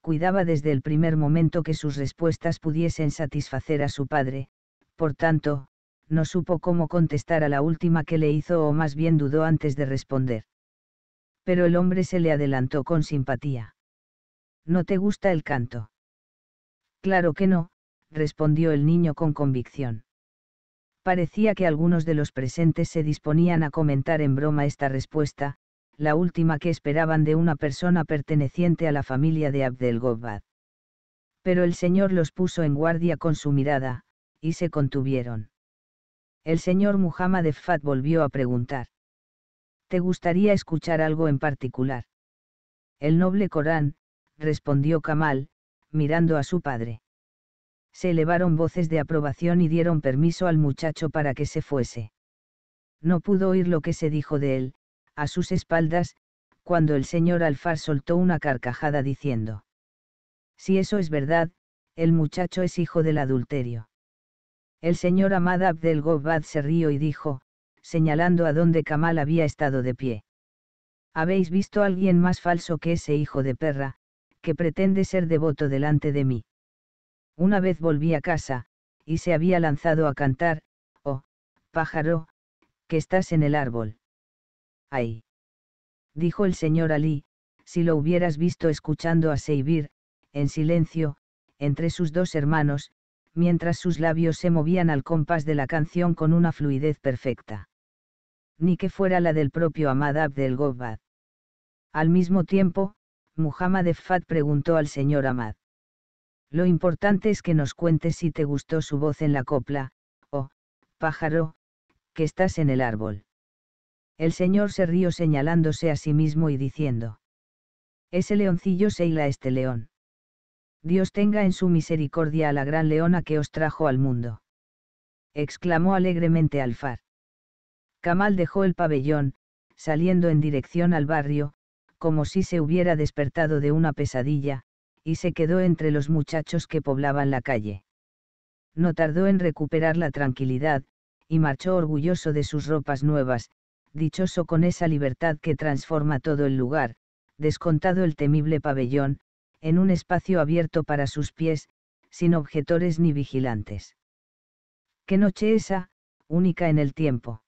cuidaba desde el primer momento que sus respuestas pudiesen satisfacer a su padre, por tanto, no supo cómo contestar a la última que le hizo o más bien dudó antes de responder. Pero el hombre se le adelantó con simpatía. ¿No te gusta el canto? Claro que no, respondió el niño con convicción. Parecía que algunos de los presentes se disponían a comentar en broma esta respuesta, la última que esperaban de una persona perteneciente a la familia de Abdel Gobad. Pero el Señor los puso en guardia con su mirada, y se contuvieron. El señor Muhammad fat volvió a preguntar. ¿Te gustaría escuchar algo en particular? El noble Corán, respondió Kamal, mirando a su padre. Se elevaron voces de aprobación y dieron permiso al muchacho para que se fuese. No pudo oír lo que se dijo de él, a sus espaldas, cuando el señor Alfar soltó una carcajada diciendo. Si eso es verdad, el muchacho es hijo del adulterio. El señor Ahmad Abdel Gobad se rió y dijo, señalando a donde Kamal había estado de pie. ¿Habéis visto a alguien más falso que ese hijo de perra, que pretende ser devoto delante de mí? Una vez volví a casa, y se había lanzado a cantar, oh, pájaro, que estás en el árbol. ¡Ay! dijo el señor Ali, si lo hubieras visto escuchando a Seibir, en silencio, entre sus dos hermanos, mientras sus labios se movían al compás de la canción con una fluidez perfecta. Ni que fuera la del propio Ahmad Abdel Gobbad. Al mismo tiempo, Muhammad Efat preguntó al señor Ahmad. Lo importante es que nos cuentes si te gustó su voz en la copla, oh, pájaro, que estás en el árbol. El señor se rió señalándose a sí mismo y diciendo. Ese leoncillo se hila este león. Dios tenga en su misericordia a la gran leona que os trajo al mundo. Exclamó alegremente Alfar. Kamal dejó el pabellón, saliendo en dirección al barrio, como si se hubiera despertado de una pesadilla, y se quedó entre los muchachos que poblaban la calle. No tardó en recuperar la tranquilidad, y marchó orgulloso de sus ropas nuevas, dichoso con esa libertad que transforma todo el lugar, descontado el temible pabellón, en un espacio abierto para sus pies, sin objetores ni vigilantes. Qué noche esa, única en el tiempo.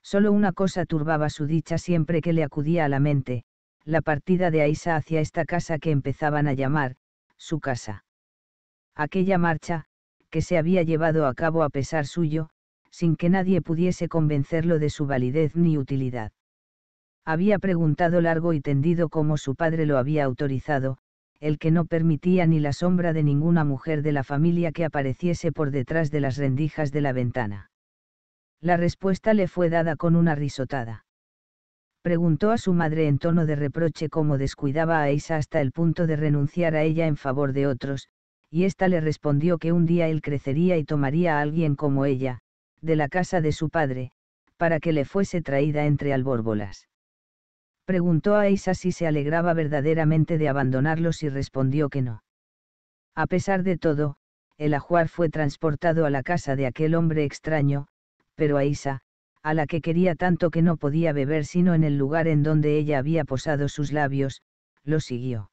Solo una cosa turbaba su dicha siempre que le acudía a la mente, la partida de Aisa hacia esta casa que empezaban a llamar, su casa. Aquella marcha, que se había llevado a cabo a pesar suyo, sin que nadie pudiese convencerlo de su validez ni utilidad. Había preguntado largo y tendido cómo su padre lo había autorizado, el que no permitía ni la sombra de ninguna mujer de la familia que apareciese por detrás de las rendijas de la ventana. La respuesta le fue dada con una risotada. Preguntó a su madre en tono de reproche cómo descuidaba a Isa hasta el punto de renunciar a ella en favor de otros, y ésta le respondió que un día él crecería y tomaría a alguien como ella, de la casa de su padre, para que le fuese traída entre albórbolas. Preguntó a Isa si se alegraba verdaderamente de abandonarlos y respondió que no. A pesar de todo, el ajuar fue transportado a la casa de aquel hombre extraño, pero a Isa, a la que quería tanto que no podía beber sino en el lugar en donde ella había posado sus labios, lo siguió.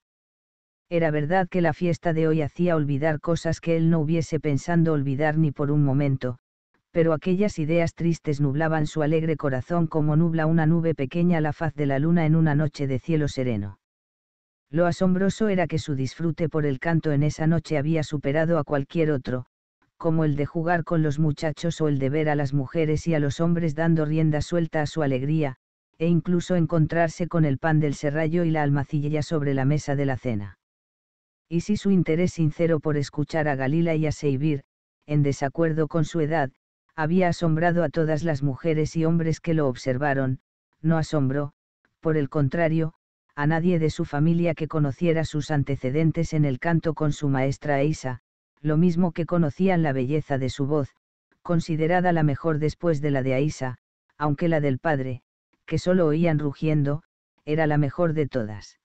Era verdad que la fiesta de hoy hacía olvidar cosas que él no hubiese pensado olvidar ni por un momento, pero aquellas ideas tristes nublaban su alegre corazón como nubla una nube pequeña a la faz de la luna en una noche de cielo sereno. Lo asombroso era que su disfrute por el canto en esa noche había superado a cualquier otro, como el de jugar con los muchachos o el de ver a las mujeres y a los hombres dando rienda suelta a su alegría, e incluso encontrarse con el pan del serrallo y la almacilla sobre la mesa de la cena. Y si su interés sincero por escuchar a Galila y a Seibir, en desacuerdo con su edad, había asombrado a todas las mujeres y hombres que lo observaron, no asombró, por el contrario, a nadie de su familia que conociera sus antecedentes en el canto con su maestra Eisa, lo mismo que conocían la belleza de su voz, considerada la mejor después de la de Aisa, aunque la del padre, que solo oían rugiendo, era la mejor de todas.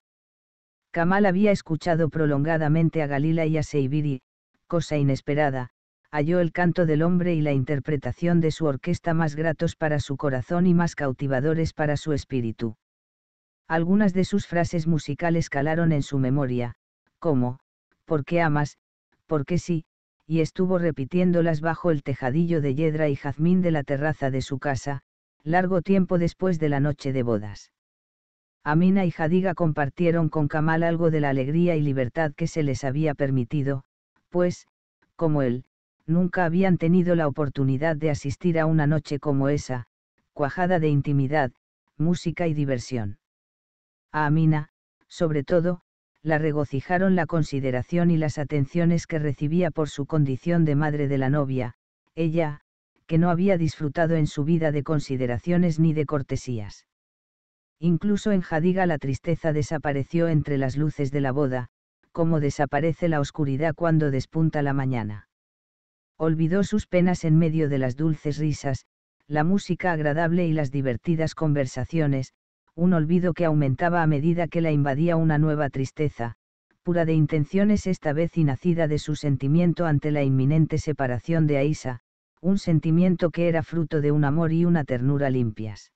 Kamal había escuchado prolongadamente a Galila y a Seibiri, cosa inesperada, halló el canto del hombre y la interpretación de su orquesta más gratos para su corazón y más cautivadores para su espíritu. Algunas de sus frases musicales calaron en su memoria, como, ¿por qué amas? ¿Por qué sí? y estuvo repitiéndolas bajo el tejadillo de yedra y jazmín de la terraza de su casa, largo tiempo después de la noche de bodas. Amina y Jadiga compartieron con Kamal algo de la alegría y libertad que se les había permitido, pues, como él, Nunca habían tenido la oportunidad de asistir a una noche como esa, cuajada de intimidad, música y diversión. A Amina, sobre todo, la regocijaron la consideración y las atenciones que recibía por su condición de madre de la novia, ella, que no había disfrutado en su vida de consideraciones ni de cortesías. Incluso en Jadiga la tristeza desapareció entre las luces de la boda, como desaparece la oscuridad cuando despunta la mañana olvidó sus penas en medio de las dulces risas, la música agradable y las divertidas conversaciones, un olvido que aumentaba a medida que la invadía una nueva tristeza, pura de intenciones esta vez y nacida de su sentimiento ante la inminente separación de Aisa, un sentimiento que era fruto de un amor y una ternura limpias.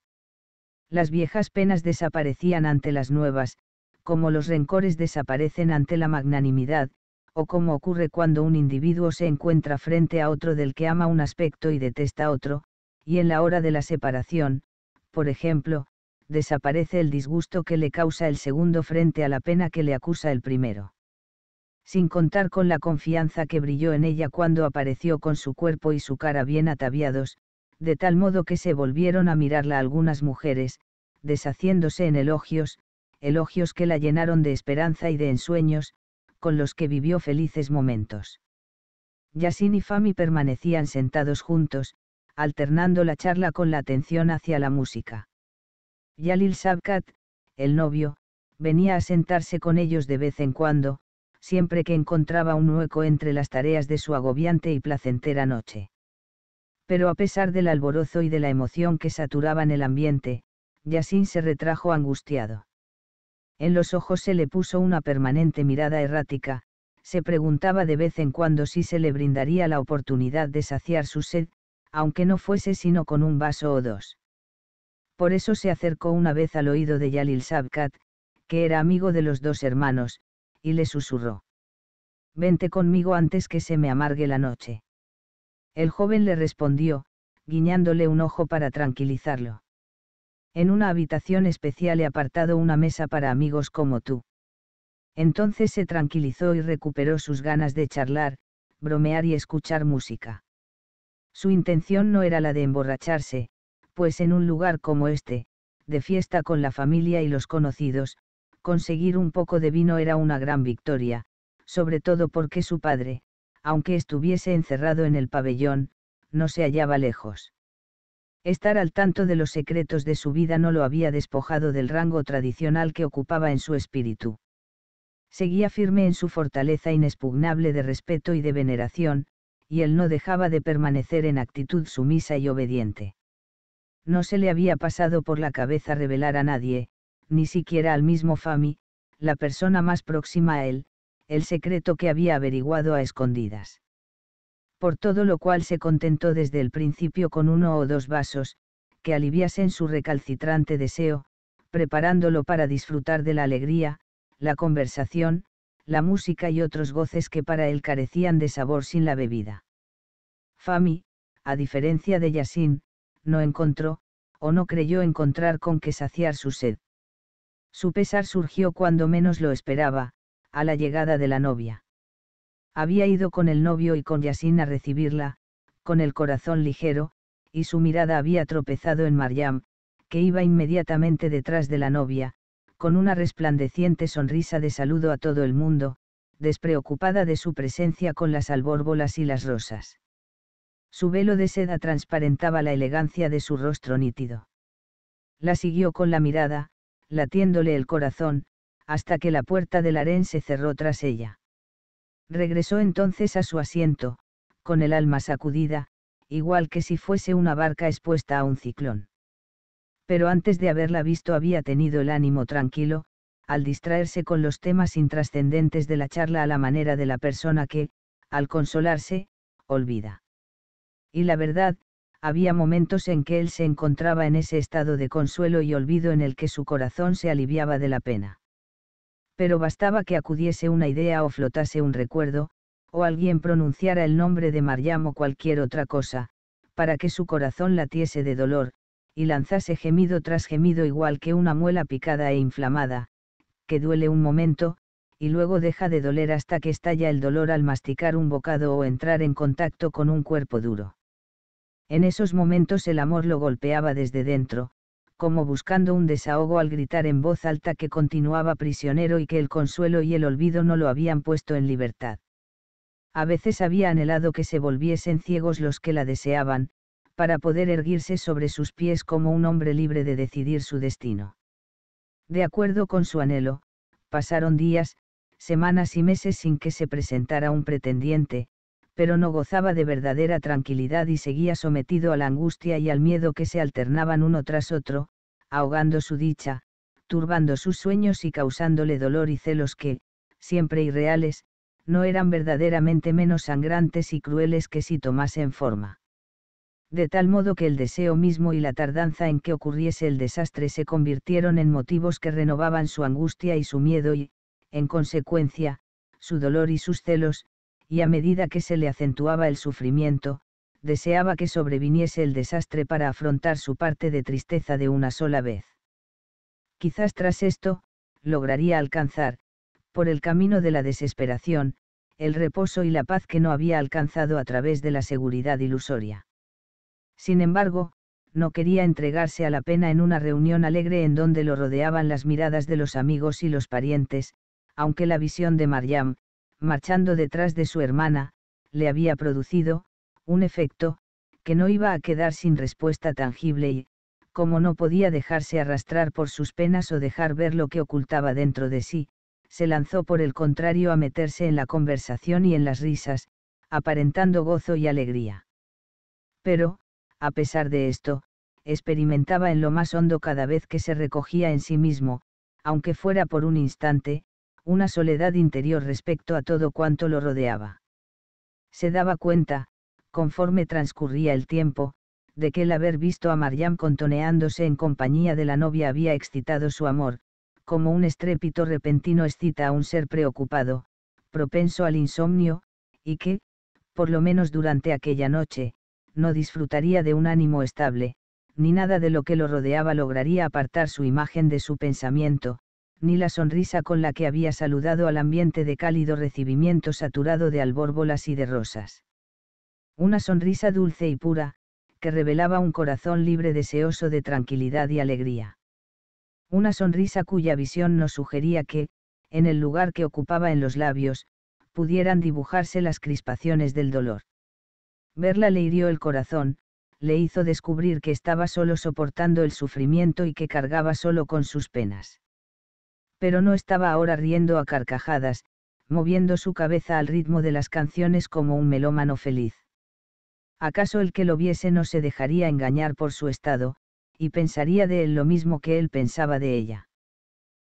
Las viejas penas desaparecían ante las nuevas, como los rencores desaparecen ante la magnanimidad, o como ocurre cuando un individuo se encuentra frente a otro del que ama un aspecto y detesta otro, y en la hora de la separación, por ejemplo, desaparece el disgusto que le causa el segundo frente a la pena que le acusa el primero. Sin contar con la confianza que brilló en ella cuando apareció con su cuerpo y su cara bien ataviados, de tal modo que se volvieron a mirarla algunas mujeres, deshaciéndose en elogios, elogios que la llenaron de esperanza y de ensueños, con los que vivió felices momentos. Yasin y Fami permanecían sentados juntos, alternando la charla con la atención hacia la música. Yalil Sabkat, el novio, venía a sentarse con ellos de vez en cuando, siempre que encontraba un hueco entre las tareas de su agobiante y placentera noche. Pero a pesar del alborozo y de la emoción que saturaban el ambiente, Yasin se retrajo angustiado. En los ojos se le puso una permanente mirada errática, se preguntaba de vez en cuando si se le brindaría la oportunidad de saciar su sed, aunque no fuese sino con un vaso o dos. Por eso se acercó una vez al oído de Yalil Sabkat, que era amigo de los dos hermanos, y le susurró. Vente conmigo antes que se me amargue la noche. El joven le respondió, guiñándole un ojo para tranquilizarlo en una habitación especial he apartado una mesa para amigos como tú. Entonces se tranquilizó y recuperó sus ganas de charlar, bromear y escuchar música. Su intención no era la de emborracharse, pues en un lugar como este, de fiesta con la familia y los conocidos, conseguir un poco de vino era una gran victoria, sobre todo porque su padre, aunque estuviese encerrado en el pabellón, no se hallaba lejos. Estar al tanto de los secretos de su vida no lo había despojado del rango tradicional que ocupaba en su espíritu. Seguía firme en su fortaleza inexpugnable de respeto y de veneración, y él no dejaba de permanecer en actitud sumisa y obediente. No se le había pasado por la cabeza revelar a nadie, ni siquiera al mismo Fami, la persona más próxima a él, el secreto que había averiguado a escondidas por todo lo cual se contentó desde el principio con uno o dos vasos, que aliviasen su recalcitrante deseo, preparándolo para disfrutar de la alegría, la conversación, la música y otros goces que para él carecían de sabor sin la bebida. Fami, a diferencia de Yasin, no encontró, o no creyó encontrar con qué saciar su sed. Su pesar surgió cuando menos lo esperaba, a la llegada de la novia había ido con el novio y con Yasin a recibirla, con el corazón ligero, y su mirada había tropezado en Mariam, que iba inmediatamente detrás de la novia, con una resplandeciente sonrisa de saludo a todo el mundo, despreocupada de su presencia con las albórbolas y las rosas. Su velo de seda transparentaba la elegancia de su rostro nítido. La siguió con la mirada, latiéndole el corazón, hasta que la puerta del harén se cerró tras ella. Regresó entonces a su asiento, con el alma sacudida, igual que si fuese una barca expuesta a un ciclón. Pero antes de haberla visto había tenido el ánimo tranquilo, al distraerse con los temas intrascendentes de la charla a la manera de la persona que, al consolarse, olvida. Y la verdad, había momentos en que él se encontraba en ese estado de consuelo y olvido en el que su corazón se aliviaba de la pena pero bastaba que acudiese una idea o flotase un recuerdo, o alguien pronunciara el nombre de Mariam o cualquier otra cosa, para que su corazón latiese de dolor, y lanzase gemido tras gemido igual que una muela picada e inflamada, que duele un momento, y luego deja de doler hasta que estalla el dolor al masticar un bocado o entrar en contacto con un cuerpo duro. En esos momentos el amor lo golpeaba desde dentro, como buscando un desahogo al gritar en voz alta que continuaba prisionero y que el consuelo y el olvido no lo habían puesto en libertad. A veces había anhelado que se volviesen ciegos los que la deseaban, para poder erguirse sobre sus pies como un hombre libre de decidir su destino. De acuerdo con su anhelo, pasaron días, semanas y meses sin que se presentara un pretendiente, pero no gozaba de verdadera tranquilidad y seguía sometido a la angustia y al miedo que se alternaban uno tras otro, ahogando su dicha, turbando sus sueños y causándole dolor y celos que, siempre irreales, no eran verdaderamente menos sangrantes y crueles que si tomasen forma. De tal modo que el deseo mismo y la tardanza en que ocurriese el desastre se convirtieron en motivos que renovaban su angustia y su miedo y, en consecuencia, su dolor y sus celos, y a medida que se le acentuaba el sufrimiento, deseaba que sobreviniese el desastre para afrontar su parte de tristeza de una sola vez. Quizás tras esto, lograría alcanzar, por el camino de la desesperación, el reposo y la paz que no había alcanzado a través de la seguridad ilusoria. Sin embargo, no quería entregarse a la pena en una reunión alegre en donde lo rodeaban las miradas de los amigos y los parientes, aunque la visión de Mariam, marchando detrás de su hermana, le había producido, un efecto, que no iba a quedar sin respuesta tangible y, como no podía dejarse arrastrar por sus penas o dejar ver lo que ocultaba dentro de sí, se lanzó por el contrario a meterse en la conversación y en las risas, aparentando gozo y alegría. Pero, a pesar de esto, experimentaba en lo más hondo cada vez que se recogía en sí mismo, aunque fuera por un instante, una soledad interior respecto a todo cuanto lo rodeaba. Se daba cuenta, conforme transcurría el tiempo, de que el haber visto a Mariam contoneándose en compañía de la novia había excitado su amor, como un estrépito repentino excita a un ser preocupado, propenso al insomnio, y que, por lo menos durante aquella noche, no disfrutaría de un ánimo estable, ni nada de lo que lo rodeaba lograría apartar su imagen de su pensamiento, ni la sonrisa con la que había saludado al ambiente de cálido recibimiento saturado de albórbolas y de rosas. Una sonrisa dulce y pura, que revelaba un corazón libre deseoso de tranquilidad y alegría. Una sonrisa cuya visión nos sugería que, en el lugar que ocupaba en los labios, pudieran dibujarse las crispaciones del dolor. Verla le hirió el corazón, le hizo descubrir que estaba solo soportando el sufrimiento y que cargaba solo con sus penas pero no estaba ahora riendo a carcajadas, moviendo su cabeza al ritmo de las canciones como un melómano feliz. ¿Acaso el que lo viese no se dejaría engañar por su estado, y pensaría de él lo mismo que él pensaba de ella?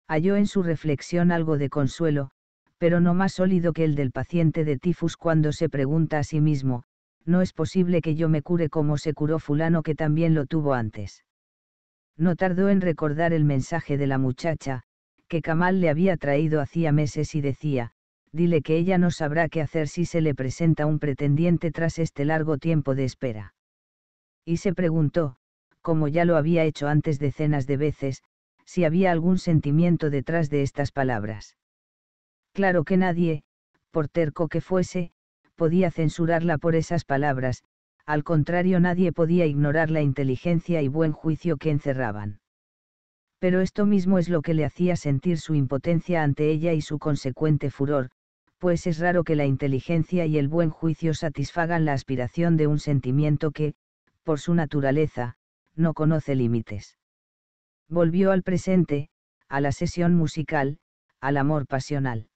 Halló en su reflexión algo de consuelo, pero no más sólido que el del paciente de tifus cuando se pregunta a sí mismo, no es posible que yo me cure como se curó fulano que también lo tuvo antes. No tardó en recordar el mensaje de la muchacha, que Kamal le había traído hacía meses y decía, dile que ella no sabrá qué hacer si se le presenta un pretendiente tras este largo tiempo de espera. Y se preguntó, como ya lo había hecho antes decenas de veces, si había algún sentimiento detrás de estas palabras. Claro que nadie, por terco que fuese, podía censurarla por esas palabras, al contrario nadie podía ignorar la inteligencia y buen juicio que encerraban pero esto mismo es lo que le hacía sentir su impotencia ante ella y su consecuente furor, pues es raro que la inteligencia y el buen juicio satisfagan la aspiración de un sentimiento que, por su naturaleza, no conoce límites. Volvió al presente, a la sesión musical, al amor pasional.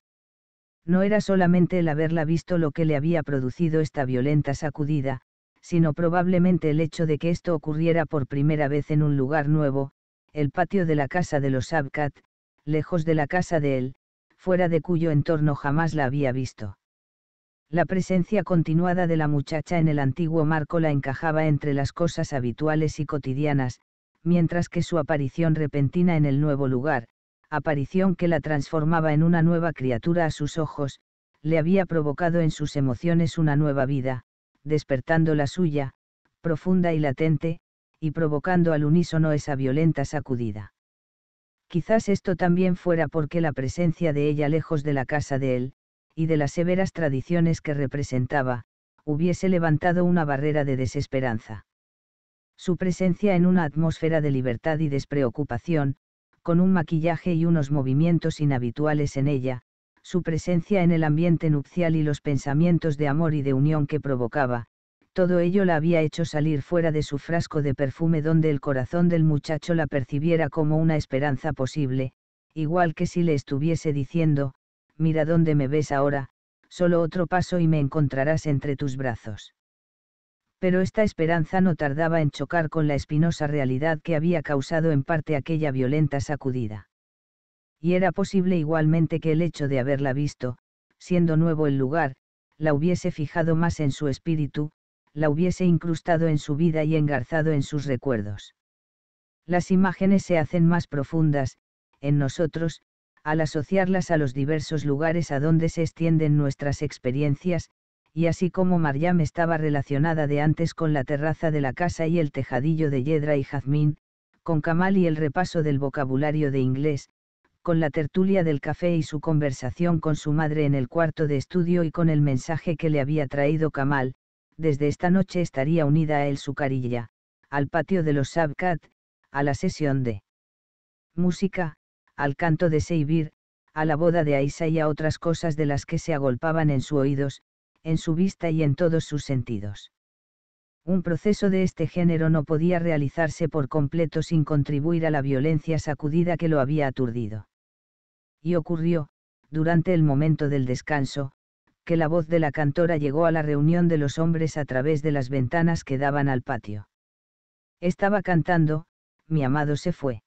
No era solamente el haberla visto lo que le había producido esta violenta sacudida, sino probablemente el hecho de que esto ocurriera por primera vez en un lugar nuevo, el patio de la casa de los Abkat, lejos de la casa de él, fuera de cuyo entorno jamás la había visto. La presencia continuada de la muchacha en el antiguo marco la encajaba entre las cosas habituales y cotidianas, mientras que su aparición repentina en el nuevo lugar, aparición que la transformaba en una nueva criatura a sus ojos, le había provocado en sus emociones una nueva vida, despertando la suya, profunda y latente, y provocando al unísono esa violenta sacudida. Quizás esto también fuera porque la presencia de ella lejos de la casa de él, y de las severas tradiciones que representaba, hubiese levantado una barrera de desesperanza. Su presencia en una atmósfera de libertad y despreocupación, con un maquillaje y unos movimientos inhabituales en ella, su presencia en el ambiente nupcial y los pensamientos de amor y de unión que provocaba, todo ello la había hecho salir fuera de su frasco de perfume donde el corazón del muchacho la percibiera como una esperanza posible, igual que si le estuviese diciendo, mira dónde me ves ahora, solo otro paso y me encontrarás entre tus brazos. Pero esta esperanza no tardaba en chocar con la espinosa realidad que había causado en parte aquella violenta sacudida. Y era posible igualmente que el hecho de haberla visto, siendo nuevo el lugar, la hubiese fijado más en su espíritu, la hubiese incrustado en su vida y engarzado en sus recuerdos. Las imágenes se hacen más profundas, en nosotros, al asociarlas a los diversos lugares a donde se extienden nuestras experiencias, y así como Mariam estaba relacionada de antes con la terraza de la casa y el tejadillo de yedra y jazmín, con Kamal y el repaso del vocabulario de inglés, con la tertulia del café y su conversación con su madre en el cuarto de estudio y con el mensaje que le había traído Kamal, desde esta noche estaría unida a El carilla, al patio de los Sabcat, a la sesión de música, al canto de Seibir, a la boda de Aisa y a otras cosas de las que se agolpaban en sus oídos, en su vista y en todos sus sentidos. Un proceso de este género no podía realizarse por completo sin contribuir a la violencia sacudida que lo había aturdido. Y ocurrió, durante el momento del descanso, que la voz de la cantora llegó a la reunión de los hombres a través de las ventanas que daban al patio. Estaba cantando, mi amado se fue.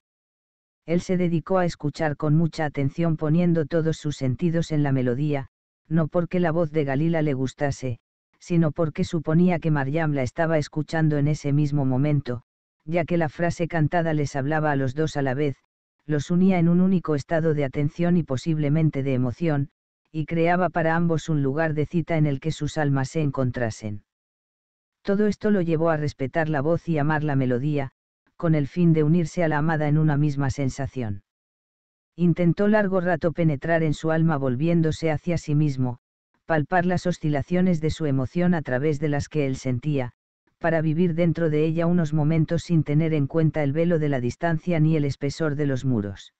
Él se dedicó a escuchar con mucha atención poniendo todos sus sentidos en la melodía, no porque la voz de Galila le gustase, sino porque suponía que Mariam la estaba escuchando en ese mismo momento, ya que la frase cantada les hablaba a los dos a la vez, los unía en un único estado de atención y posiblemente de emoción, y creaba para ambos un lugar de cita en el que sus almas se encontrasen. Todo esto lo llevó a respetar la voz y amar la melodía, con el fin de unirse a la amada en una misma sensación. Intentó largo rato penetrar en su alma volviéndose hacia sí mismo, palpar las oscilaciones de su emoción a través de las que él sentía, para vivir dentro de ella unos momentos sin tener en cuenta el velo de la distancia ni el espesor de los muros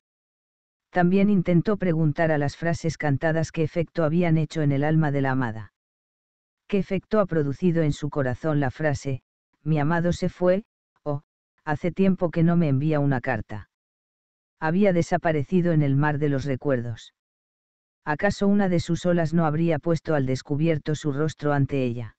también intentó preguntar a las frases cantadas qué efecto habían hecho en el alma de la amada. ¿Qué efecto ha producido en su corazón la frase, mi amado se fue, o, hace tiempo que no me envía una carta? Había desaparecido en el mar de los recuerdos. ¿Acaso una de sus olas no habría puesto al descubierto su rostro ante ella?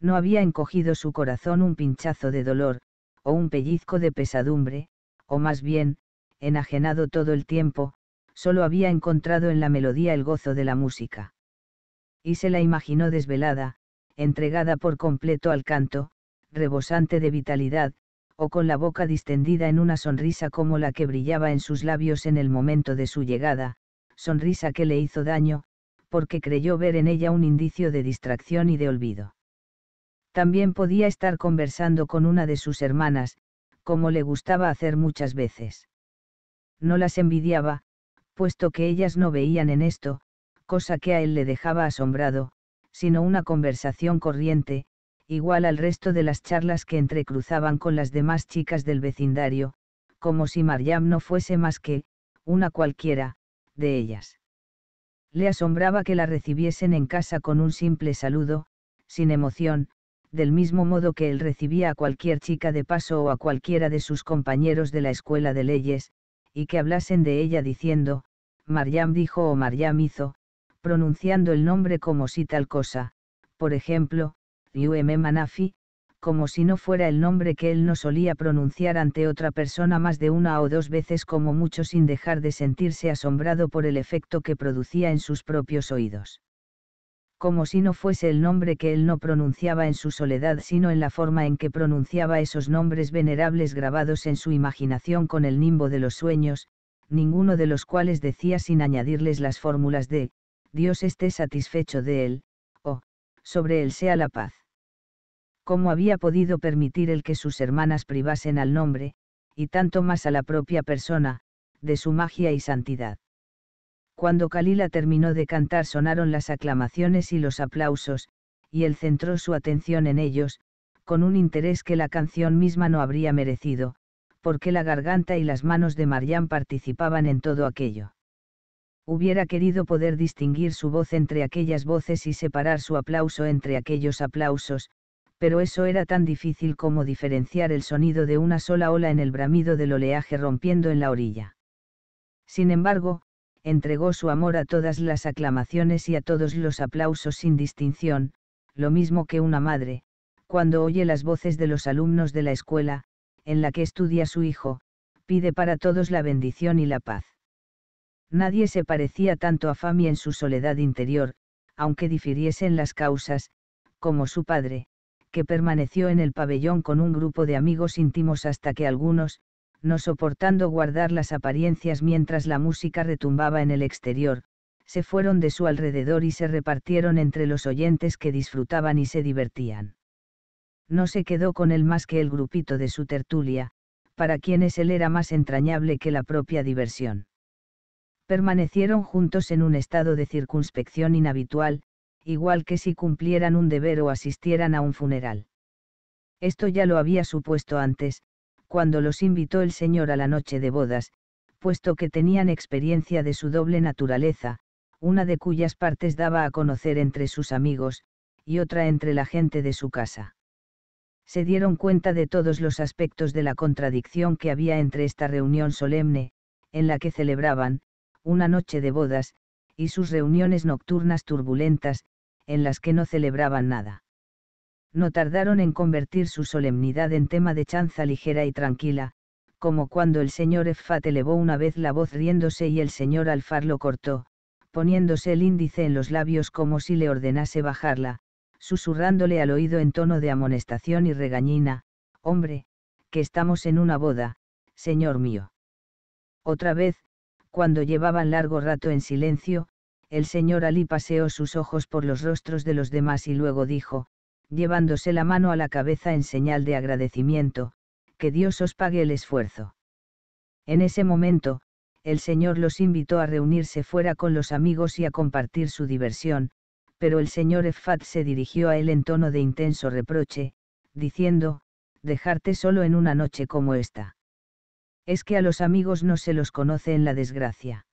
No había encogido su corazón un pinchazo de dolor, o un pellizco de pesadumbre, o más bien, enajenado todo el tiempo, solo había encontrado en la melodía el gozo de la música. Y se la imaginó desvelada, entregada por completo al canto, rebosante de vitalidad, o con la boca distendida en una sonrisa como la que brillaba en sus labios en el momento de su llegada, sonrisa que le hizo daño, porque creyó ver en ella un indicio de distracción y de olvido. También podía estar conversando con una de sus hermanas, como le gustaba hacer muchas veces no las envidiaba, puesto que ellas no veían en esto, cosa que a él le dejaba asombrado, sino una conversación corriente, igual al resto de las charlas que entrecruzaban con las demás chicas del vecindario, como si Mariam no fuese más que, una cualquiera, de ellas. Le asombraba que la recibiesen en casa con un simple saludo, sin emoción, del mismo modo que él recibía a cualquier chica de paso o a cualquiera de sus compañeros de la escuela de leyes, y que hablasen de ella diciendo, Mariam dijo o Mariam hizo, pronunciando el nombre como si tal cosa, por ejemplo, Yueme Manafi, como si no fuera el nombre que él no solía pronunciar ante otra persona más de una o dos veces como mucho sin dejar de sentirse asombrado por el efecto que producía en sus propios oídos como si no fuese el nombre que él no pronunciaba en su soledad, sino en la forma en que pronunciaba esos nombres venerables grabados en su imaginación con el nimbo de los sueños, ninguno de los cuales decía sin añadirles las fórmulas de, Dios esté satisfecho de él, o, sobre él sea la paz. ¿Cómo había podido permitir el que sus hermanas privasen al nombre, y tanto más a la propia persona, de su magia y santidad? Cuando Kalila terminó de cantar sonaron las aclamaciones y los aplausos, y él centró su atención en ellos, con un interés que la canción misma no habría merecido, porque la garganta y las manos de Marian participaban en todo aquello. Hubiera querido poder distinguir su voz entre aquellas voces y separar su aplauso entre aquellos aplausos, pero eso era tan difícil como diferenciar el sonido de una sola ola en el bramido del oleaje rompiendo en la orilla. Sin embargo, entregó su amor a todas las aclamaciones y a todos los aplausos sin distinción, lo mismo que una madre, cuando oye las voces de los alumnos de la escuela, en la que estudia su hijo, pide para todos la bendición y la paz. Nadie se parecía tanto a Fami en su soledad interior, aunque difiriesen las causas, como su padre, que permaneció en el pabellón con un grupo de amigos íntimos hasta que algunos, no soportando guardar las apariencias mientras la música retumbaba en el exterior, se fueron de su alrededor y se repartieron entre los oyentes que disfrutaban y se divertían. No se quedó con él más que el grupito de su tertulia, para quienes él era más entrañable que la propia diversión. Permanecieron juntos en un estado de circunspección inhabitual, igual que si cumplieran un deber o asistieran a un funeral. Esto ya lo había supuesto antes, cuando los invitó el Señor a la noche de bodas, puesto que tenían experiencia de su doble naturaleza, una de cuyas partes daba a conocer entre sus amigos, y otra entre la gente de su casa. Se dieron cuenta de todos los aspectos de la contradicción que había entre esta reunión solemne, en la que celebraban, una noche de bodas, y sus reuniones nocturnas turbulentas, en las que no celebraban nada no tardaron en convertir su solemnidad en tema de chanza ligera y tranquila, como cuando el señor Efate elevó una vez la voz riéndose y el señor Alfar lo cortó, poniéndose el índice en los labios como si le ordenase bajarla, susurrándole al oído en tono de amonestación y regañina, hombre, que estamos en una boda, señor mío. Otra vez, cuando llevaban largo rato en silencio, el señor Ali paseó sus ojos por los rostros de los demás y luego dijo, llevándose la mano a la cabeza en señal de agradecimiento, que Dios os pague el esfuerzo. En ese momento, el Señor los invitó a reunirse fuera con los amigos y a compartir su diversión, pero el señor Efat se dirigió a él en tono de intenso reproche, diciendo, dejarte solo en una noche como esta. Es que a los amigos no se los conoce en la desgracia.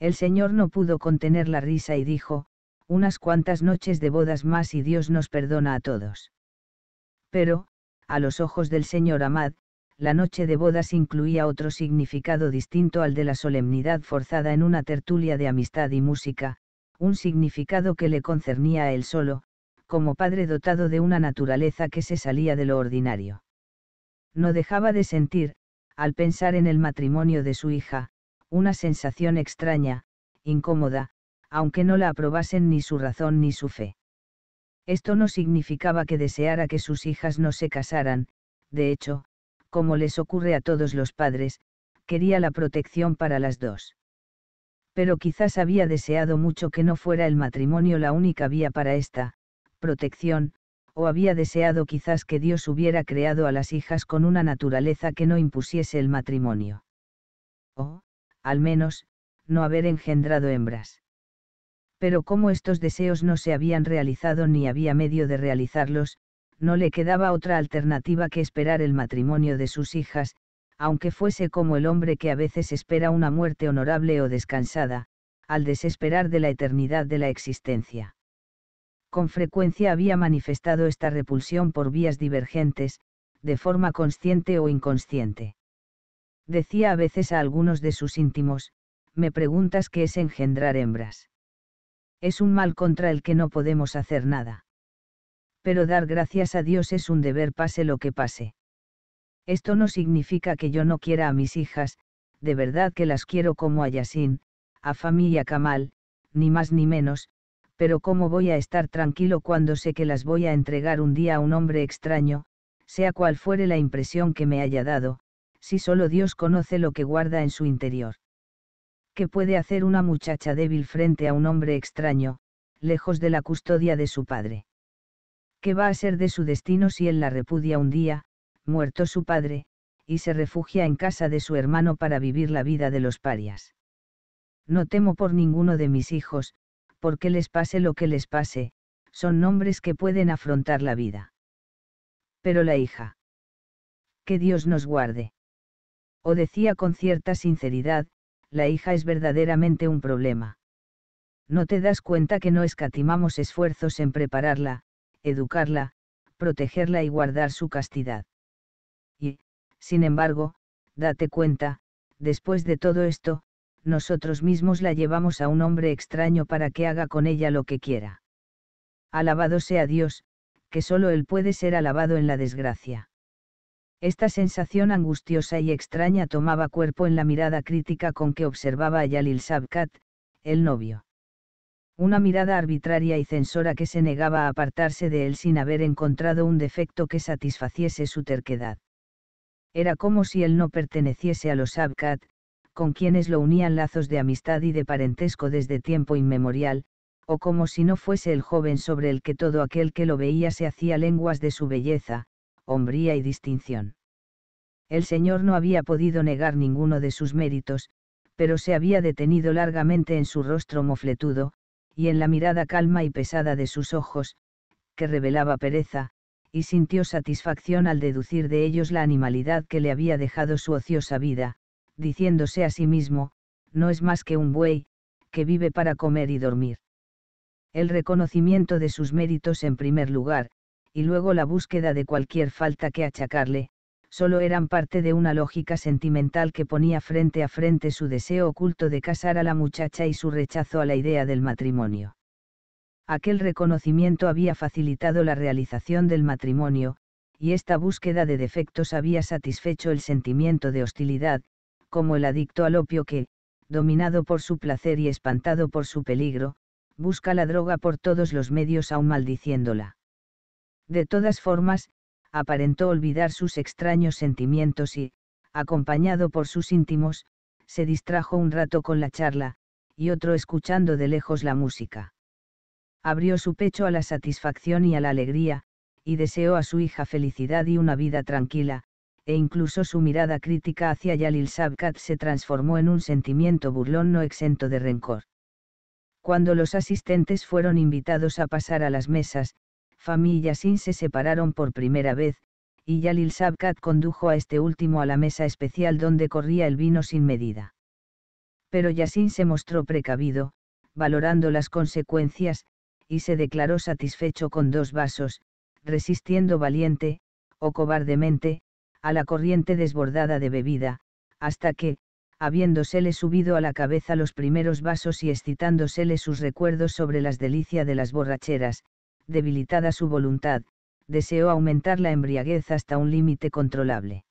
El señor no pudo contener la risa y dijo, unas cuantas noches de bodas más y Dios nos perdona a todos. Pero, a los ojos del señor Amad, la noche de bodas incluía otro significado distinto al de la solemnidad forzada en una tertulia de amistad y música, un significado que le concernía a él solo, como padre dotado de una naturaleza que se salía de lo ordinario. No dejaba de sentir, al pensar en el matrimonio de su hija, una sensación extraña, incómoda, aunque no la aprobasen ni su razón ni su fe. Esto no significaba que deseara que sus hijas no se casaran, de hecho, como les ocurre a todos los padres, quería la protección para las dos. Pero quizás había deseado mucho que no fuera el matrimonio la única vía para esta, protección, o había deseado quizás que Dios hubiera creado a las hijas con una naturaleza que no impusiese el matrimonio. O, al menos, no haber engendrado hembras pero como estos deseos no se habían realizado ni había medio de realizarlos, no le quedaba otra alternativa que esperar el matrimonio de sus hijas, aunque fuese como el hombre que a veces espera una muerte honorable o descansada, al desesperar de la eternidad de la existencia. Con frecuencia había manifestado esta repulsión por vías divergentes, de forma consciente o inconsciente. Decía a veces a algunos de sus íntimos, me preguntas qué es engendrar hembras. Es un mal contra el que no podemos hacer nada. Pero dar gracias a Dios es un deber pase lo que pase. Esto no significa que yo no quiera a mis hijas, de verdad que las quiero como a Yasin, a Fami y a Kamal, ni más ni menos, pero ¿cómo voy a estar tranquilo cuando sé que las voy a entregar un día a un hombre extraño, sea cual fuere la impresión que me haya dado, si solo Dios conoce lo que guarda en su interior? ¿Qué puede hacer una muchacha débil frente a un hombre extraño, lejos de la custodia de su padre. ¿Qué va a ser de su destino si él la repudia un día, muerto su padre, y se refugia en casa de su hermano para vivir la vida de los parias? No temo por ninguno de mis hijos, porque les pase lo que les pase, son nombres que pueden afrontar la vida. Pero la hija. Que Dios nos guarde. O decía con cierta sinceridad, la hija es verdaderamente un problema. No te das cuenta que no escatimamos esfuerzos en prepararla, educarla, protegerla y guardar su castidad. Y, sin embargo, date cuenta, después de todo esto, nosotros mismos la llevamos a un hombre extraño para que haga con ella lo que quiera. Alabado sea Dios, que solo Él puede ser alabado en la desgracia. Esta sensación angustiosa y extraña tomaba cuerpo en la mirada crítica con que observaba a Yalil Sabkat, el novio. Una mirada arbitraria y censora que se negaba a apartarse de él sin haber encontrado un defecto que satisfaciese su terquedad. Era como si él no perteneciese a los Sabkat, con quienes lo unían lazos de amistad y de parentesco desde tiempo inmemorial, o como si no fuese el joven sobre el que todo aquel que lo veía se hacía lenguas de su belleza, hombría y distinción. El Señor no había podido negar ninguno de sus méritos, pero se había detenido largamente en su rostro mofletudo, y en la mirada calma y pesada de sus ojos, que revelaba pereza, y sintió satisfacción al deducir de ellos la animalidad que le había dejado su ociosa vida, diciéndose a sí mismo, no es más que un buey, que vive para comer y dormir. El reconocimiento de sus méritos en primer lugar, y luego la búsqueda de cualquier falta que achacarle, solo eran parte de una lógica sentimental que ponía frente a frente su deseo oculto de casar a la muchacha y su rechazo a la idea del matrimonio. Aquel reconocimiento había facilitado la realización del matrimonio, y esta búsqueda de defectos había satisfecho el sentimiento de hostilidad, como el adicto al opio que, dominado por su placer y espantado por su peligro, busca la droga por todos los medios aún maldiciéndola. De todas formas, aparentó olvidar sus extraños sentimientos y, acompañado por sus íntimos, se distrajo un rato con la charla, y otro escuchando de lejos la música. Abrió su pecho a la satisfacción y a la alegría, y deseó a su hija felicidad y una vida tranquila, e incluso su mirada crítica hacia Yalil Sabkat se transformó en un sentimiento burlón no exento de rencor. Cuando los asistentes fueron invitados a pasar a las mesas, y Yassin se separaron por primera vez, y Yalil Sabkat condujo a este último a la mesa especial donde corría el vino sin medida. Pero Yasin se mostró precavido, valorando las consecuencias, y se declaró satisfecho con dos vasos, resistiendo valiente, o cobardemente, a la corriente desbordada de bebida, hasta que, habiéndosele subido a la cabeza los primeros vasos y excitándosele sus recuerdos sobre las delicias de las borracheras, debilitada su voluntad, deseó aumentar la embriaguez hasta un límite controlable.